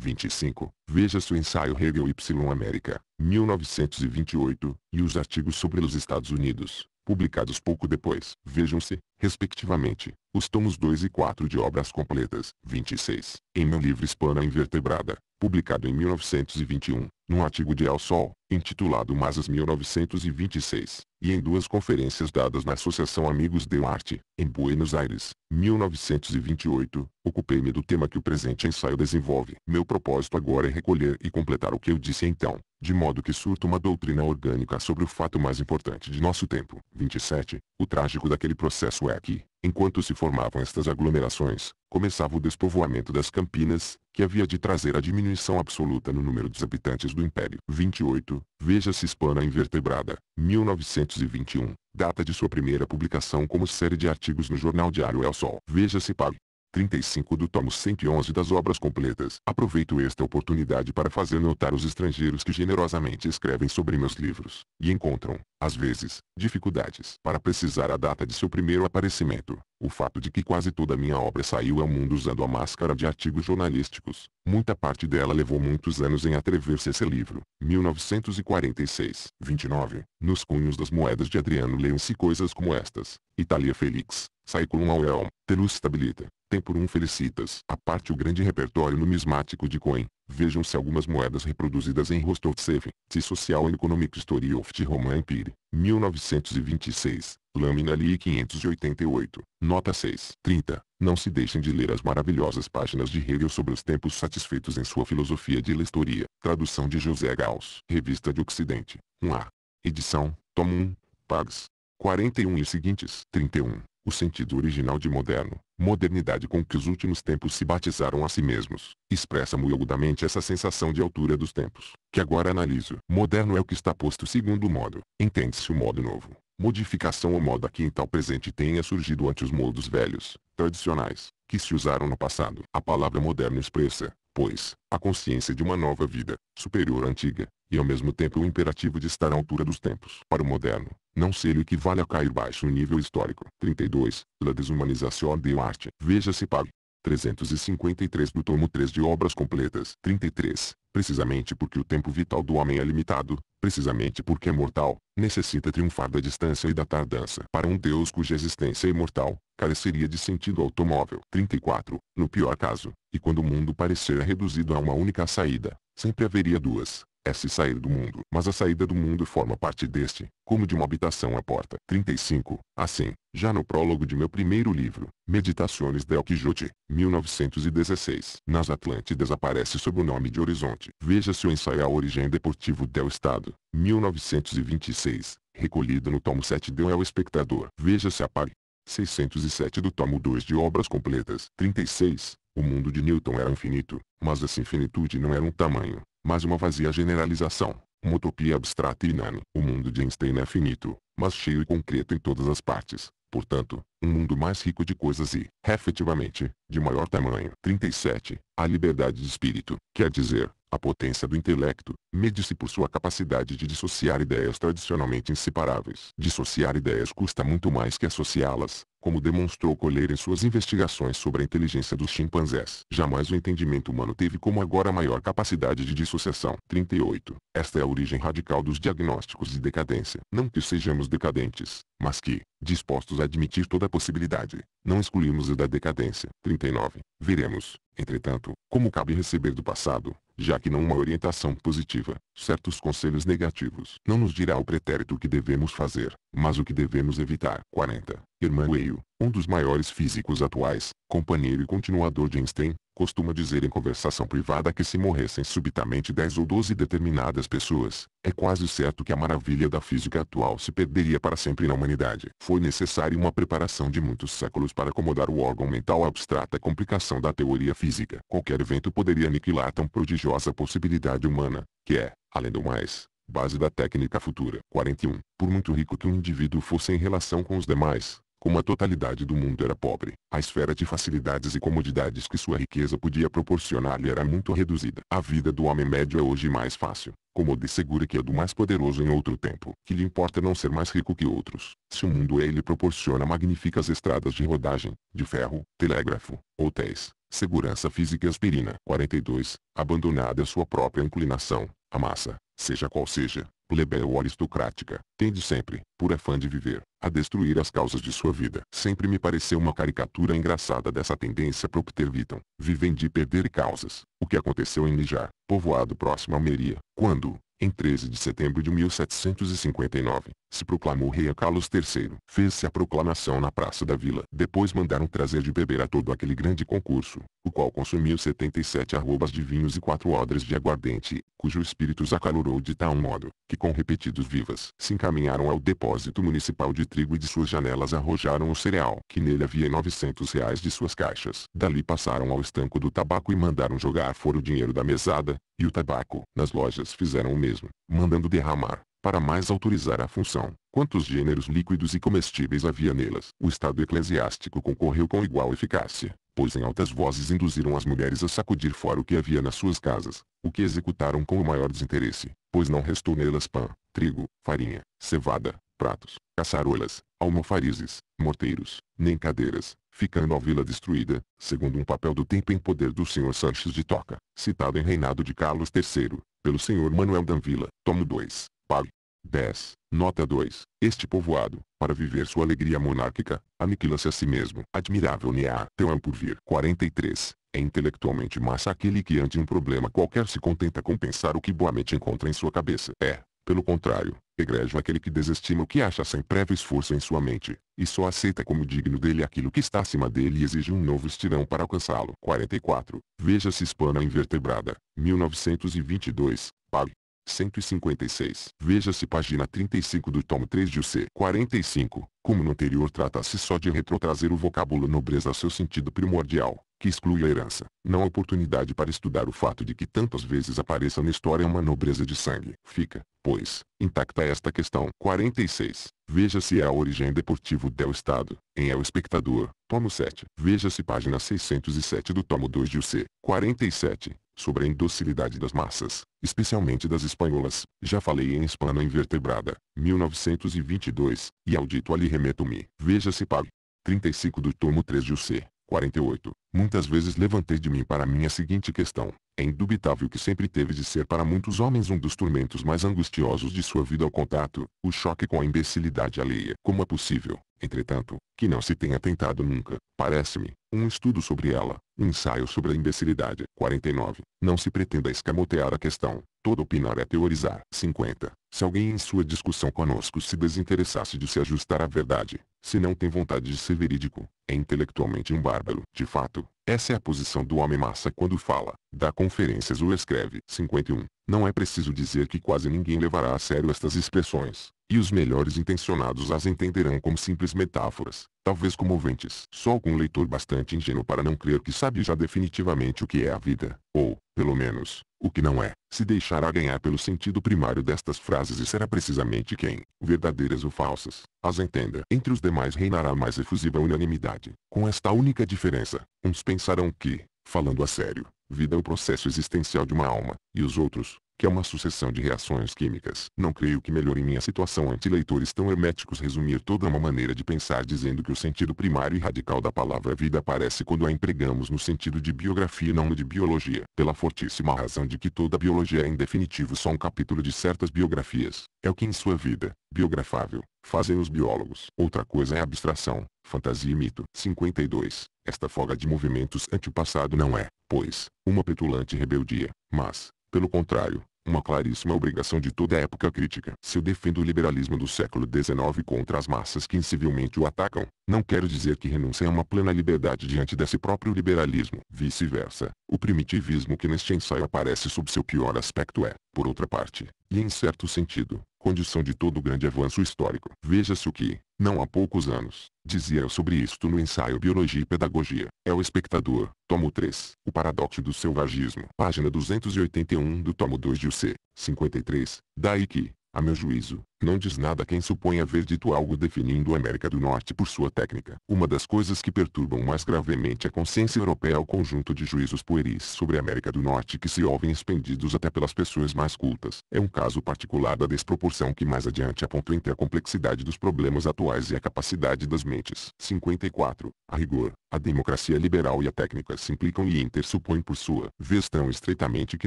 38-39-25, veja seu ensaio Hegel Y América, 1928, e os artigos sobre os Estados Unidos, publicados pouco depois. Vejam-se, respectivamente, os tomos 2 e 4 de Obras Completas, 26, em meu livro Hispana Invertebrada, publicado em 1921, num artigo de El Sol, intitulado Masas 1926, e em duas conferências dadas na Associação Amigos de Arte, em Buenos Aires, 1928, ocupei-me do tema que o presente ensaio desenvolve. Meu propósito agora é recolher e completar o que eu disse então, de modo que surta uma doutrina orgânica sobre o fato mais importante de nosso tempo. 27. O trágico daquele processo é que, enquanto se formavam estas aglomerações, começava o despovoamento das campinas, que havia de trazer a diminuição absoluta no número dos habitantes do Império. 28. Veja-se Hispana Invertebrada, 1921, data de sua primeira publicação como série de artigos no jornal diário El Sol. Veja-se Pag, 35 do tomo 111 das obras completas. Aproveito esta oportunidade para fazer notar os estrangeiros que generosamente escrevem sobre meus livros, e encontram, às vezes, dificuldades para precisar a data de seu primeiro aparecimento. O fato de que quase toda minha obra saiu ao mundo usando a máscara de artigos jornalísticos. Muita parte dela levou muitos anos em atrever-se a esse livro. 1946. 29. Nos cunhos das moedas de Adriano leiam-se coisas como estas. Italia Felix, Saeculum Aureum, Telus Stabilita, por um felicitas. A parte o grande repertório numismático de Cohen, vejam-se algumas moedas reproduzidas em Rostov-Sev, The Social and Economic History of the Roman Empire, 1926, lâmina LI 588, nota 6. 30. Não se deixem de ler as maravilhosas páginas de Hegel sobre os tempos satisfeitos em sua filosofia de lestoria, tradução de José Gauss, Revista de Ocidente, 1A. Edição, Tom 1, Pags. 41 e seguintes. 31 o sentido original de moderno, modernidade com que os últimos tempos se batizaram a si mesmos, expressa muito agudamente essa sensação de altura dos tempos, que agora analiso. Moderno é o que está posto segundo o modo, entende-se o modo novo, modificação ou moda que em tal presente tenha surgido ante os modos velhos, tradicionais, que se usaram no passado. A palavra moderno expressa, pois, a consciência de uma nova vida, superior à antiga, e ao mesmo tempo o imperativo de estar à altura dos tempos. Para o moderno, não ser equivale a cair baixo o nível histórico. 32. La desumanização de arte. Veja-se pague. 353 do tomo 3 de Obras Completas. 33. Precisamente porque o tempo vital do homem é limitado, precisamente porque é mortal, necessita triunfar da distância e da tardança. Para um Deus cuja existência é imortal, careceria de sentido automóvel. 34. No pior caso, e quando o mundo parecer reduzido a uma única saída, sempre haveria duas, é se sair do mundo. Mas a saída do mundo forma parte deste, como de uma habitação à porta. 35. Assim, já no prólogo de meu primeiro livro, Meditações del Quijote, 1916, nas Atlântidas aparece sob o nome de Horizonte. Veja-se o ensaio A Origem Deportivo del Estado, 1926, recolhido no tomo 7 de El Espectador. Veja-se a par. 607 do tomo 2 de Obras Completas. 36. O mundo de Newton era infinito, mas essa infinitude não era um tamanho, mas uma vazia generalização, uma utopia abstrata e inane. O mundo de Einstein é finito, mas cheio e concreto em todas as partes, portanto, um mundo mais rico de coisas e, efetivamente, de maior tamanho. 37. A liberdade de espírito, quer dizer, a potência do intelecto, mede-se por sua capacidade de dissociar ideias tradicionalmente inseparáveis. Dissociar ideias custa muito mais que associá-las, como demonstrou Colher em suas investigações sobre a inteligência dos chimpanzés. Jamais o entendimento humano teve como agora a maior capacidade de dissociação. 38. Esta é a origem radical dos diagnósticos de decadência. Não que sejamos decadentes, mas que, dispostos a admitir toda possibilidade, não excluímos a da decadência. 39. Veremos, Entretanto, como cabe receber do passado, já que não uma orientação positiva, certos conselhos negativos. Não nos dirá o pretérito o que devemos fazer, mas o que devemos evitar. 40. Hermann Weil, um dos maiores físicos atuais, companheiro e continuador de Einstein, Costuma dizer em conversação privada que se morressem subitamente 10 ou 12 determinadas pessoas, é quase certo que a maravilha da física atual se perderia para sempre na humanidade. Foi necessária uma preparação de muitos séculos para acomodar o órgão mental à abstrata complicação da teoria física. Qualquer evento poderia aniquilar tão prodigiosa possibilidade humana, que é, além do mais, base da técnica futura. 41. Por muito rico que um indivíduo fosse em relação com os demais, como a totalidade do mundo era pobre, a esfera de facilidades e comodidades que sua riqueza podia proporcionar-lhe era muito reduzida. A vida do homem médio é hoje mais fácil, cômoda e segura que a do mais poderoso em outro tempo. Que lhe importa não ser mais rico que outros, se o mundo é, ele proporciona magníficas estradas de rodagem, de ferro, telégrafo, hotéis, segurança física e aspirina. 42. Abandonada a sua própria inclinação, a massa, seja qual seja, plebeu aristocrática, tende sempre, por afã é de viver, a destruir as causas de sua vida. Sempre me pareceu uma caricatura engraçada dessa tendência propter vitam, vivem de perder causas, o que aconteceu em Nijar, povoado próximo a Almeria, quando, em 13 de setembro de 1759, se proclamou rei a Carlos III. Fez-se a proclamação na Praça da Vila. Depois mandaram trazer de beber a todo aquele grande concurso, o qual consumiu 77 arrobas de vinhos e quatro odres de aguardente, cujo espírito os acalorou de tal modo, que com repetidos vivas, se encaminharam ao depósito municipal de trigo e de suas janelas arrojaram o cereal, que nele havia 900 reais de suas caixas. Dali passaram ao estanco do tabaco e mandaram jogar fora o dinheiro da mesada, e o tabaco, nas lojas fizeram o mesmo, mandando derramar, para mais autorizar a função, quantos gêneros líquidos e comestíveis havia nelas. O estado eclesiástico concorreu com igual eficácia, pois em altas vozes induziram as mulheres a sacudir fora o que havia nas suas casas, o que executaram com o maior desinteresse, pois não restou nelas pão, trigo, farinha, cevada, pratos, caçarolas, almofarizes, morteiros, nem cadeiras, ficando a vila destruída, segundo um papel do tempo em poder do senhor Sanches de Toca, citado em reinado de Carlos III, pelo senhor Manuel Danvila, tomo 2, pag. 10. Nota 2. Este povoado, para viver sua alegria monárquica, aniquila-se a si mesmo. Admirável Nia, teu é por vir. 43. É intelectualmente massa aquele que ante um problema qualquer se contenta com pensar o que boamente encontra em sua cabeça. É, pelo contrário, Egrejo é aquele que desestima o que acha sem prévio esforço em sua mente, e só aceita como digno dele aquilo que está acima dele e exige um novo estirão para alcançá-lo. 44. Veja-se Hispana Invertebrada, 1922, pag. 156. Veja-se página 35 do tomo 3 de UC 45. Como no anterior trata-se só de retrotrazer o vocábulo nobreza ao seu sentido primordial, que exclui a herança. Não há oportunidade para estudar o fato de que tantas vezes apareça na história uma nobreza de sangue. Fica, pois, intacta esta questão. 46. Veja se é a origem deportivo del Estado, em El Espectador, tomo 7. Veja-se página 607 do tomo 2 de UC. 47. Sobre a indocilidade das massas, especialmente das espanholas, já falei em Hispano Invertebrada, 1922, e ao dito ali remeto-me. Veja-se pag. 35 do tomo 3 de UC. 48. Muitas vezes levantei de mim para minha seguinte questão. É indubitável que sempre teve de ser para muitos homens um dos tormentos mais angustiosos de sua vida o contato, o choque com a imbecilidade alheia. Como é possível, entretanto, que não se tenha tentado nunca, parece-me, um estudo sobre ela, um ensaio sobre a imbecilidade. 49. Não se pretenda escamotear a questão, todo opinar é teorizar. 50. Se alguém em sua discussão conosco se desinteressasse de se ajustar à verdade, se não tem vontade de ser verídico, é intelectualmente um bárbaro. De fato, essa é a posição do homem massa quando fala, dá conferências ou escreve. 51. Não é preciso dizer que quase ninguém levará a sério estas expressões, e os melhores intencionados as entenderão como simples metáforas, talvez comoventes. Só algum leitor bastante ingênuo para não crer que sabe já definitivamente o que é a vida, ou, pelo menos, o que não é, se deixará ganhar pelo sentido primário destas frases e será precisamente quem, verdadeiras ou falsas, as entenda. Entre os demais reinará a mais efusiva unanimidade, com esta única diferença, uns pensarão que, falando a sério, vida é o processo existencial de uma alma, e os outros, que é uma sucessão de reações químicas. Não creio que melhore minha situação ante leitores tão herméticos resumir toda uma maneira de pensar dizendo que o sentido primário e radical da palavra vida aparece quando a empregamos no sentido de biografia e não no de biologia, pela fortíssima razão de que toda biologia é em definitivo só um capítulo de certas biografias. É o que em sua vida, biografável, fazem os biólogos. Outra coisa é abstração, fantasia e mito. 52. Esta folga de movimentos ante o passado não é, pois, uma petulante rebeldia, mas, pelo contrário, uma claríssima obrigação de toda a época crítica. Se eu defendo o liberalismo do século XIX contra as massas que incivilmente o atacam, não quero dizer que renunciem a uma plena liberdade diante desse próprio liberalismo. Vice-versa, o primitivismo que neste ensaio aparece sob seu pior aspecto é, por outra parte, e em certo sentido, condição de todo grande avanço histórico. Veja-se o que, não há poucos anos, dizia eu sobre isto no ensaio Biologia e Pedagogia. É o espectador, tomo 3. O paradoxo do selvagismo. Página 281 do tomo 2 de UC. 53. Daí que, a meu juízo, não diz nada quem supõe haver dito algo definindo a América do Norte por sua técnica. Uma das coisas que perturbam mais gravemente é a consciência europeia é o conjunto de juízos pueris sobre a América do Norte que se ouvem expendidos até pelas pessoas mais cultas. É um caso particular da desproporção que mais adiante aponto entre a complexidade dos problemas atuais e a capacidade das mentes. 54. A rigor, a democracia liberal e a técnica se implicam e intersupõem por sua vez tão estreitamente que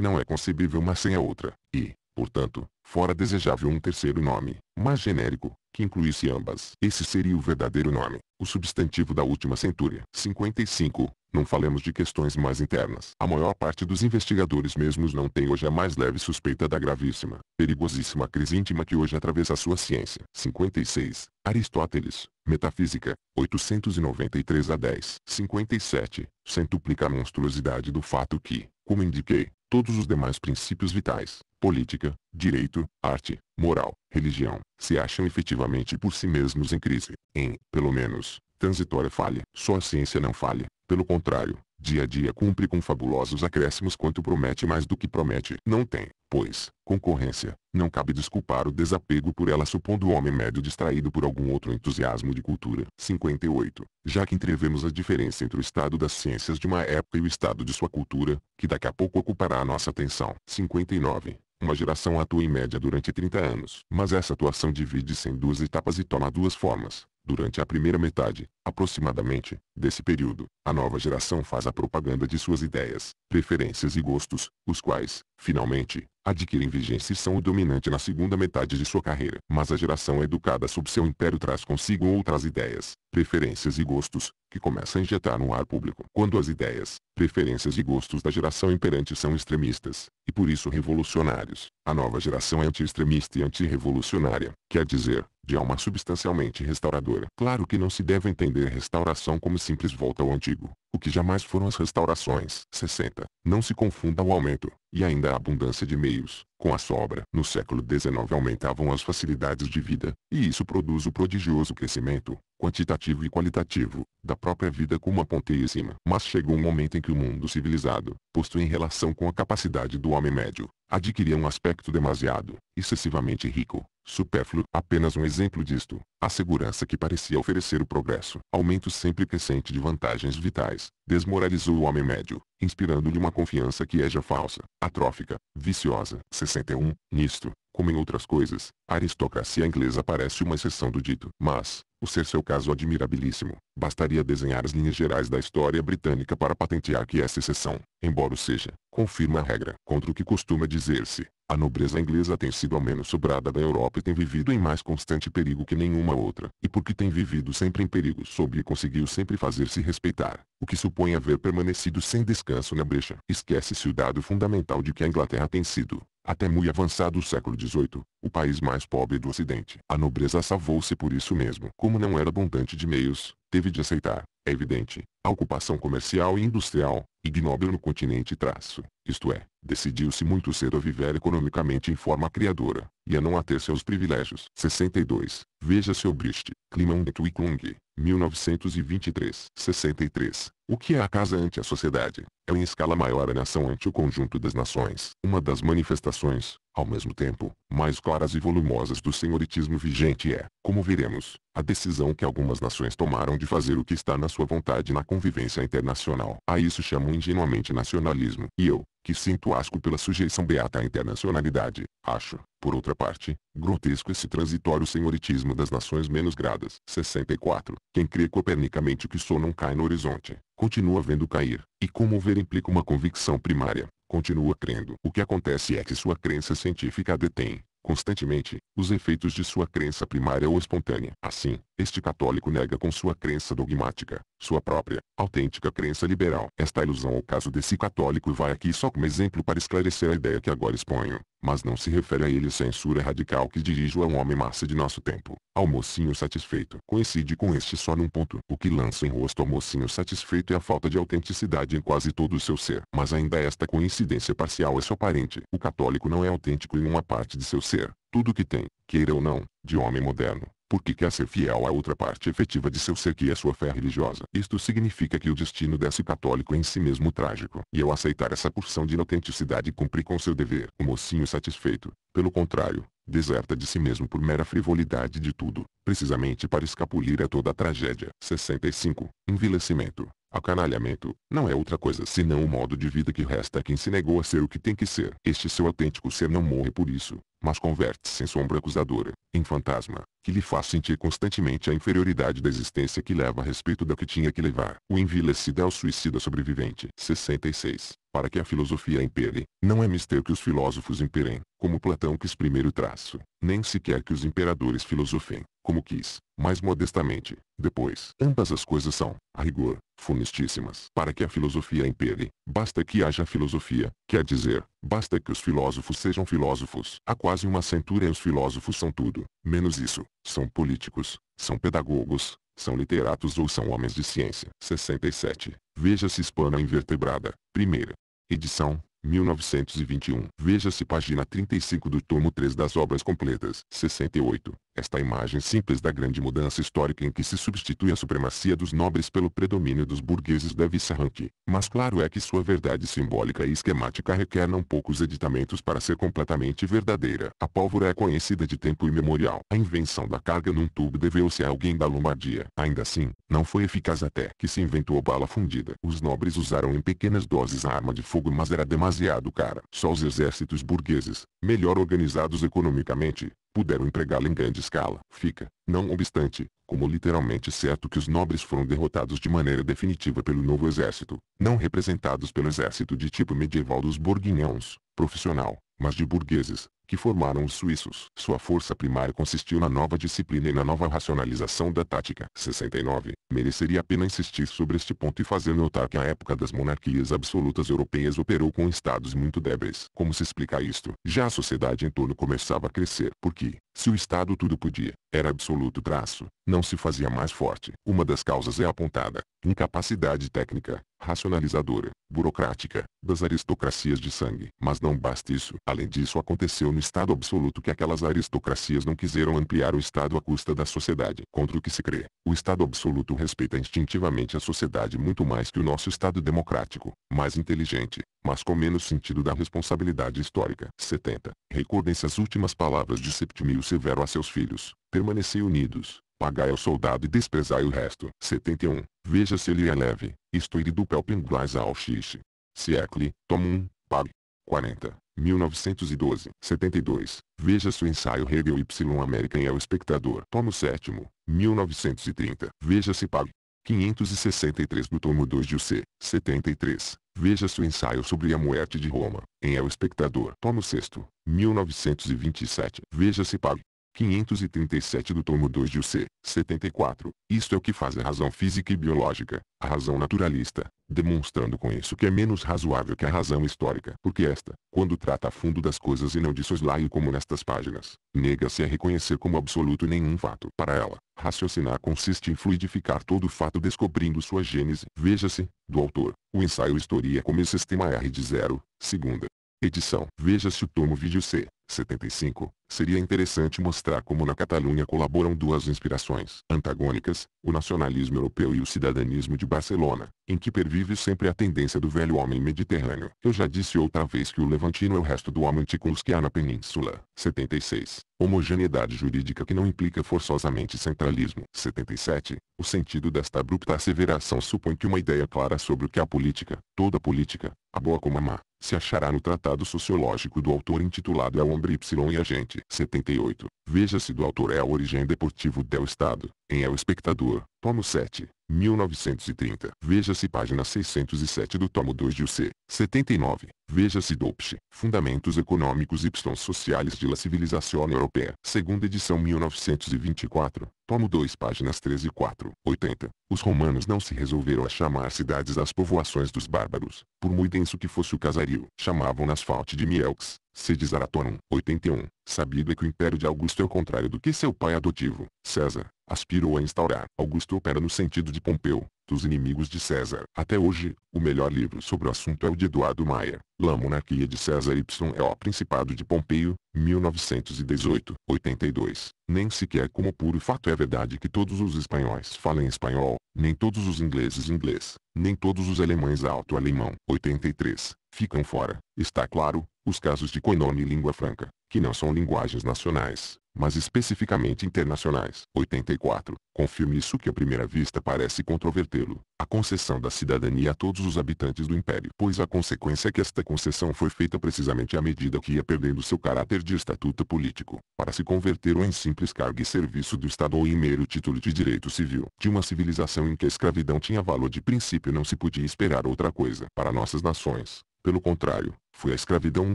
não é concebível uma sem a outra, e, Portanto, fora desejável um terceiro nome, mais genérico, que incluísse ambas. Esse seria o verdadeiro nome, o substantivo da última centúria. 55. Não falemos de questões mais internas. A maior parte dos investigadores mesmos não tem hoje a mais leve suspeita da gravíssima, perigosíssima crise íntima que hoje atravessa a sua ciência. 56. Aristóteles, Metafísica, 893 a 10. 57. Centuplica a monstruosidade do fato que, como indiquei, todos os demais princípios vitais, política, direito, arte, moral, religião, se acham efetivamente por si mesmos em crise, em, pelo menos, transitória falha. Só a ciência não falha, pelo contrário, dia a dia cumpre com fabulosos acréscimos quanto promete mais do que promete. Não tem, pois, concorrência. Não cabe desculpar o desapego por ela supondo o homem médio distraído por algum outro entusiasmo de cultura. 58. Já que entrevemos a diferença entre o estado das ciências de uma época e o estado de sua cultura, que daqui a pouco ocupará a nossa atenção. 59. Uma geração atua em média durante 30 anos, mas essa atuação divide-se em duas etapas e toma duas formas. Durante a primeira metade, Aproximadamente, desse período, a nova geração faz a propaganda de suas ideias, preferências e gostos, os quais, finalmente, adquirem vigência e são o dominante na segunda metade de sua carreira. Mas a geração educada sob seu império traz consigo outras ideias, preferências e gostos, que começa a injetar no ar público. Quando as ideias, preferências e gostos da geração imperante são extremistas, e por isso revolucionários, a nova geração é anti-extremista e anti-revolucionária, quer dizer, de alma substancialmente restauradora. Claro que não se deve entender compreender restauração como simples volta ao antigo o que jamais foram as restaurações. 60. Não se confunda o aumento, e ainda a abundância de meios, com a sobra. No século XIX aumentavam as facilidades de vida, e isso produz o prodigioso crescimento, quantitativo e qualitativo, da própria vida como apontei Mas chegou um momento em que o mundo civilizado, posto em relação com a capacidade do homem médio, adquiria um aspecto demasiado, excessivamente rico, supérfluo. Apenas um exemplo disto, a segurança que parecia oferecer o progresso. Aumento sempre crescente de vantagens vitais desmoralizou o homem médio, inspirando-lhe uma confiança que é já falsa, atrófica, viciosa. 61. Nisto, como em outras coisas, a aristocracia inglesa parece uma exceção do dito. Mas, o ser seu caso admirabilíssimo, bastaria desenhar as linhas gerais da história britânica para patentear que essa exceção, embora seja, confirma a regra. Contra o que costuma dizer-se, a nobreza inglesa tem sido a menos sobrada da Europa e tem vivido em mais constante perigo que nenhuma outra. E porque tem vivido sempre em perigo soube e conseguiu sempre fazer-se respeitar, o que supõe haver permanecido sem descanso na brecha. Esquece-se o dado fundamental de que a Inglaterra tem sido, até muito avançado o século XVIII, o país mais pobre do Ocidente. A nobreza salvou-se por isso mesmo. Como não era abundante de meios, teve de aceitar, é evidente, a ocupação comercial e industrial, ignóbil no continente traço, isto é, Decidiu-se muito cedo a viver economicamente em forma criadora, e a não ater seus privilégios. 62. Veja seu Sobriste, Climão de Twiclung, 1923. 63. O que é a casa ante a sociedade? É em escala maior a nação ante o conjunto das nações. Uma das manifestações, ao mesmo tempo, mais claras e volumosas do senhoritismo vigente é, como veremos, a decisão que algumas nações tomaram de fazer o que está na sua vontade na convivência internacional. A isso chamam ingenuamente nacionalismo. E eu, que sinto asco pela sujeição beata à internacionalidade, acho, por outra parte, grotesco esse transitório senhoritismo das nações menos gradas. 64. Quem crê copernicamente que o sol não cai no horizonte, continua vendo cair, e como ver implica uma convicção primária, continua crendo. O que acontece é que sua crença científica a detém, constantemente, os efeitos de sua crença primária ou espontânea. Assim, este católico nega com sua crença dogmática, sua própria, autêntica crença liberal. Esta ilusão ou caso desse católico vai aqui só como exemplo para esclarecer a ideia que agora exponho. Mas não se refere a ele censura radical que dirijo a um homem massa de nosso tempo, ao mocinho satisfeito. Coincide com este só num ponto. O que lança em rosto ao mocinho satisfeito é a falta de autenticidade em quase todo o seu ser. Mas ainda esta coincidência parcial é só aparente. O católico não é autêntico em uma parte de seu ser. Tudo que tem, queira ou não, de homem moderno, porque quer ser fiel à outra parte efetiva de seu ser que é sua fé religiosa. Isto significa que o destino desse católico é em si mesmo trágico, e ao aceitar essa porção de inautenticidade cumpre com seu dever. O mocinho satisfeito, pelo contrário, deserta de si mesmo por mera frivolidade de tudo, precisamente para escapulir a toda a tragédia. 65. Envelhecimento. Acanalhamento, não é outra coisa senão o modo de vida que resta a quem se negou a ser o que tem que ser. Este seu autêntico ser não morre por isso, mas converte-se em sombra acusadora, em fantasma, que lhe faz sentir constantemente a inferioridade da existência que leva a respeito da que tinha que levar. O envelhecido é o suicida sobrevivente. 66. Para que a filosofia impere, não é mister que os filósofos imperem, como Platão quis primeiro traço, nem sequer que os imperadores filosofem, como quis, mais modestamente, depois. Ambas as coisas são, a rigor, funestíssimas. Para que a filosofia impere, basta que haja filosofia, quer dizer, basta que os filósofos sejam filósofos. Há quase uma centúria os filósofos são tudo, menos isso, são políticos, são pedagogos, são literatos ou são homens de ciência. 67. Veja-se espana invertebrada, primeira edição, 1921. Veja-se página 35 do tomo 3 das obras completas. 68. Esta imagem simples da grande mudança histórica em que se substitui a supremacia dos nobres pelo predomínio dos burgueses deve-se arranque, mas claro é que sua verdade simbólica e esquemática requer não poucos editamentos para ser completamente verdadeira. A pólvora é conhecida de tempo imemorial. A invenção da carga num tubo deveu-se a alguém da Lombardia. Ainda assim, não foi eficaz até que se inventou bala fundida. Os nobres usaram em pequenas doses a arma de fogo mas era demasiado cara. Só os exércitos burgueses, melhor organizados economicamente, puderam empregá-la em grande escala. Fica, não obstante, como literalmente certo que os nobres foram derrotados de maneira definitiva pelo novo exército, não representados pelo exército de tipo medieval dos borguinhões, profissional, mas de burgueses, que formaram os suíços. Sua força primária consistiu na nova disciplina e na nova racionalização da tática. 69. Mereceria a pena insistir sobre este ponto e fazer notar que a época das monarquias absolutas europeias operou com estados muito débeis. Como se explica isto? Já a sociedade em torno começava a crescer, porque, se o Estado tudo podia, era absoluto traço, não se fazia mais forte. Uma das causas é apontada, incapacidade técnica, racionalizadora, burocrática, das aristocracias de sangue. Mas não basta isso. Além disso aconteceu no Estado absoluto que aquelas aristocracias não quiseram ampliar o Estado à custa da sociedade. Contra o que se crê, o Estado absoluto respeita instintivamente a sociedade muito mais que o nosso Estado democrático, mais inteligente, mas com menos sentido da responsabilidade histórica. 70. Recordem-se as últimas palavras de Septimio Severo a seus filhos. Permanecei unidos, pagai ao soldado e desprezai o resto. 71. Veja se ele é leve, isto iridu pelpinguais ao xixi. Siecle, toma um, pague. 40. 1912, 72. Veja seu ensaio Hegel Y American é o espectador. Tomo 7, 1930. Veja se pago. 563 do tomo 2 de UC, 73. Veja seu ensaio sobre a muerte de Roma, em El Espectador. Tomo 6, 1927. Veja se pago. 537 do tomo 2 de UC, 74. Isto é o que faz a razão física e biológica, a razão naturalista, demonstrando com isso que é menos razoável que a razão histórica, porque esta, quando trata a fundo das coisas e não de soslaio como nestas páginas, nega-se a reconhecer como absoluto nenhum fato. Para ela, raciocinar consiste em fluidificar todo o fato descobrindo sua gênese. Veja-se, do autor, o ensaio Historia como Sistema R de 0, segunda edição. Veja-se o tomo vídeo C, 75, seria interessante mostrar como na Catalunha colaboram duas inspirações antagônicas, o nacionalismo europeu e o cidadanismo de Barcelona, em que pervive sempre a tendência do velho homem mediterrâneo. Eu já disse outra vez que o levantino é o resto do homem que há na península. 76. Homogeneidade jurídica que não implica forçosamente centralismo. 77. O sentido desta abrupta asseveração supõe que uma ideia clara sobre o que a política, toda política, a boa como a má, se achará no tratado sociológico do autor intitulado El Hombre Y e a Gente. 78. Veja se do autor é a origem deportivo del Estado, quem é o espectador? Tomo 7, 1930. Veja-se página 607 do tomo 2 de UC. 79. Veja-se Dolpsch, Fundamentos Econômicos e Sociais de la Civilização Europeia. Segunda edição 1924. Tomo 2 páginas 13 e 4. 80. Os romanos não se resolveram a chamar cidades às povoações dos bárbaros, por muito denso que fosse o casario. Chamavam-nas Falte de Mielx, sede Zaratorum. 81. Sabido é que o império de Augusto é o contrário do que seu pai adotivo, César, aspirou a instaurar. Augusto opera no sentido de Pompeu, dos inimigos de César. Até hoje, o melhor livro sobre o assunto é o de Eduardo Maia, La Monarquia de César Y é o Principado de Pompeio, 1918. 82. Nem sequer como puro fato é verdade que todos os espanhóis falem espanhol, nem todos os ingleses inglês, nem todos os alemães alto-alemão. 83. Ficam fora, está claro, os casos de coinome e língua franca, que não são linguagens nacionais, mas especificamente internacionais. 84. confirme isso que à primeira vista parece controvertê-lo, a concessão da cidadania a todos os habitantes do Império. Pois a consequência é que esta concessão foi feita precisamente à medida que ia perdendo seu caráter de estatuto político, para se converter ou em simples cargo e serviço do Estado ou em mero título de direito civil. De uma civilização em que a escravidão tinha valor de princípio não se podia esperar outra coisa. Para nossas nações, pelo contrário, foi a escravidão um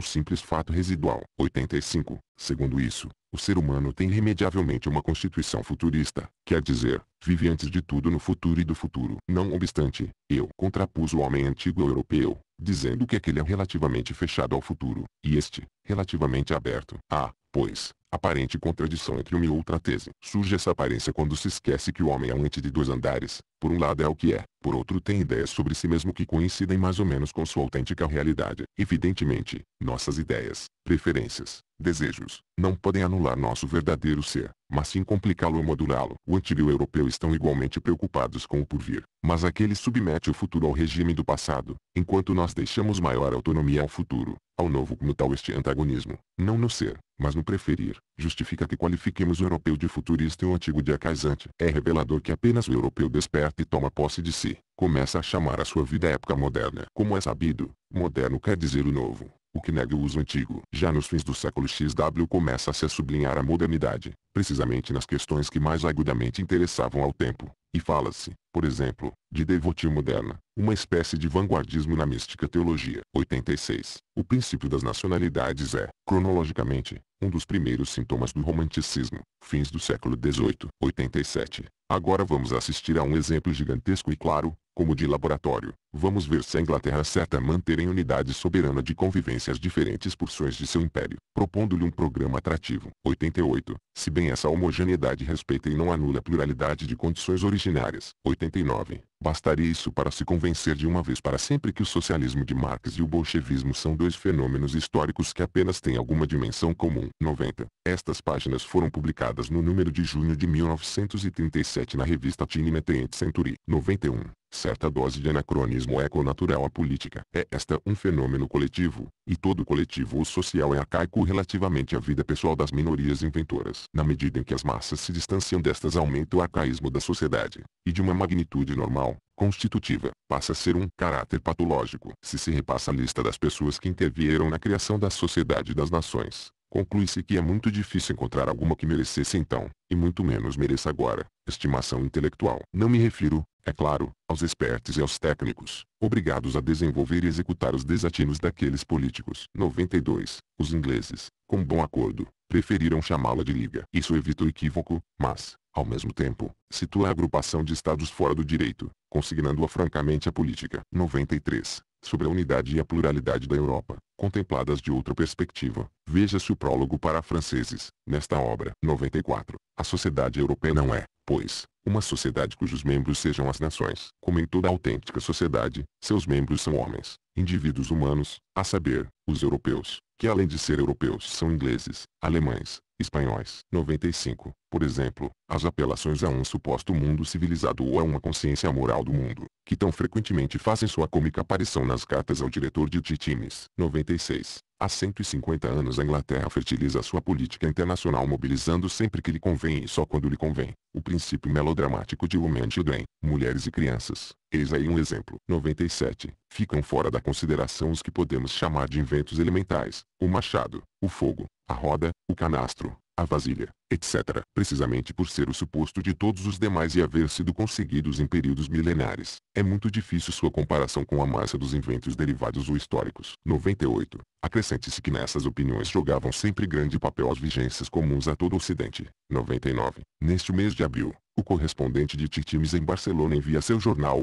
simples fato residual. 85. Segundo isso, o ser humano tem irremediavelmente uma constituição futurista, quer dizer, vive antes de tudo no futuro e do futuro. Não obstante, eu contrapus o homem antigo europeu, dizendo que aquele é relativamente fechado ao futuro, e este, relativamente aberto. A pois, aparente contradição entre uma e outra tese. Surge essa aparência quando se esquece que o homem é um ente de dois andares, por um lado é o que é, por outro tem ideias sobre si mesmo que coincidem mais ou menos com sua autêntica realidade. Evidentemente, nossas ideias, preferências, desejos, não podem anular nosso verdadeiro ser, mas sim complicá-lo ou modulá-lo. O antigo e o europeu estão igualmente preocupados com o porvir, mas aquele submete o futuro ao regime do passado, enquanto nós deixamos maior autonomia ao futuro, ao novo como tal este antagonismo, não no ser, mas no preferir, justifica que qualifiquemos o europeu de futurista e é o antigo de acaisante. É revelador que apenas o europeu desperta e toma posse de si, começa a chamar a sua vida época moderna. Como é sabido, moderno quer dizer o novo, o que nega o uso antigo. Já nos fins do século XW começa-se a sublinhar a modernidade, precisamente nas questões que mais agudamente interessavam ao tempo, e fala-se, por exemplo, de devotio moderna, uma espécie de vanguardismo na mística teologia. 86. O princípio das nacionalidades é, cronologicamente, um dos primeiros sintomas do romanticismo, fins do século XVIII. 87. Agora vamos assistir a um exemplo gigantesco e claro, como de laboratório, Vamos ver se a Inglaterra acerta manter em unidade soberana de convivência as diferentes porções de seu império, propondo-lhe um programa atrativo. 88. Se bem essa homogeneidade respeita e não anula a pluralidade de condições originárias. 89. Bastaria isso para se convencer de uma vez para sempre que o socialismo de Marx e o bolchevismo são dois fenômenos históricos que apenas têm alguma dimensão comum. 90. Estas páginas foram publicadas no número de junho de 1937 na revista Tinimetent Century. 91. Certa dose de anacronismo socialismo é conatural à política. É esta um fenômeno coletivo, e todo coletivo ou social é arcaico relativamente à vida pessoal das minorias inventoras. Na medida em que as massas se distanciam destas aumenta o arcaísmo da sociedade, e de uma magnitude normal, constitutiva, passa a ser um caráter patológico. Se se repassa a lista das pessoas que intervieram na criação da sociedade das nações, Conclui-se que é muito difícil encontrar alguma que merecesse então, e muito menos mereça agora, estimação intelectual. Não me refiro, é claro, aos espertos e aos técnicos, obrigados a desenvolver e executar os desatinos daqueles políticos. 92. Os ingleses, com bom acordo, preferiram chamá-la de Liga. Isso evita o equívoco, mas, ao mesmo tempo, situa a agrupação de estados fora do direito, consignando-a francamente à política. 93 sobre a unidade e a pluralidade da Europa, contempladas de outra perspectiva. Veja-se o prólogo para franceses, nesta obra. 94. A sociedade europeia não é, pois, uma sociedade cujos membros sejam as nações. Como em toda autêntica sociedade, seus membros são homens, indivíduos humanos, a saber, os europeus, que além de ser europeus são ingleses, alemães, espanhóis. 95. Por exemplo, as apelações a um suposto mundo civilizado ou a uma consciência moral do mundo, que tão frequentemente fazem sua cômica aparição na nas cartas ao diretor de Titines. 96. Há 150 anos a Inglaterra fertiliza sua política internacional mobilizando sempre que lhe convém e só quando lhe convém. O princípio melodramático de Women Children, Mulheres e Crianças. Eis aí um exemplo. 97. Ficam fora da consideração os que podemos chamar de inventos elementais. O machado, o fogo, a roda, o canastro, a vasilha, etc., precisamente por ser o suposto de todos os demais e haver sido conseguidos em períodos milenares, é muito difícil sua comparação com a massa dos inventos derivados ou históricos. 98. Acrescente-se que nessas opiniões jogavam sempre grande papel as vigências comuns a todo o Ocidente. 99. Neste mês de abril, o correspondente de Titimes em Barcelona envia seu jornal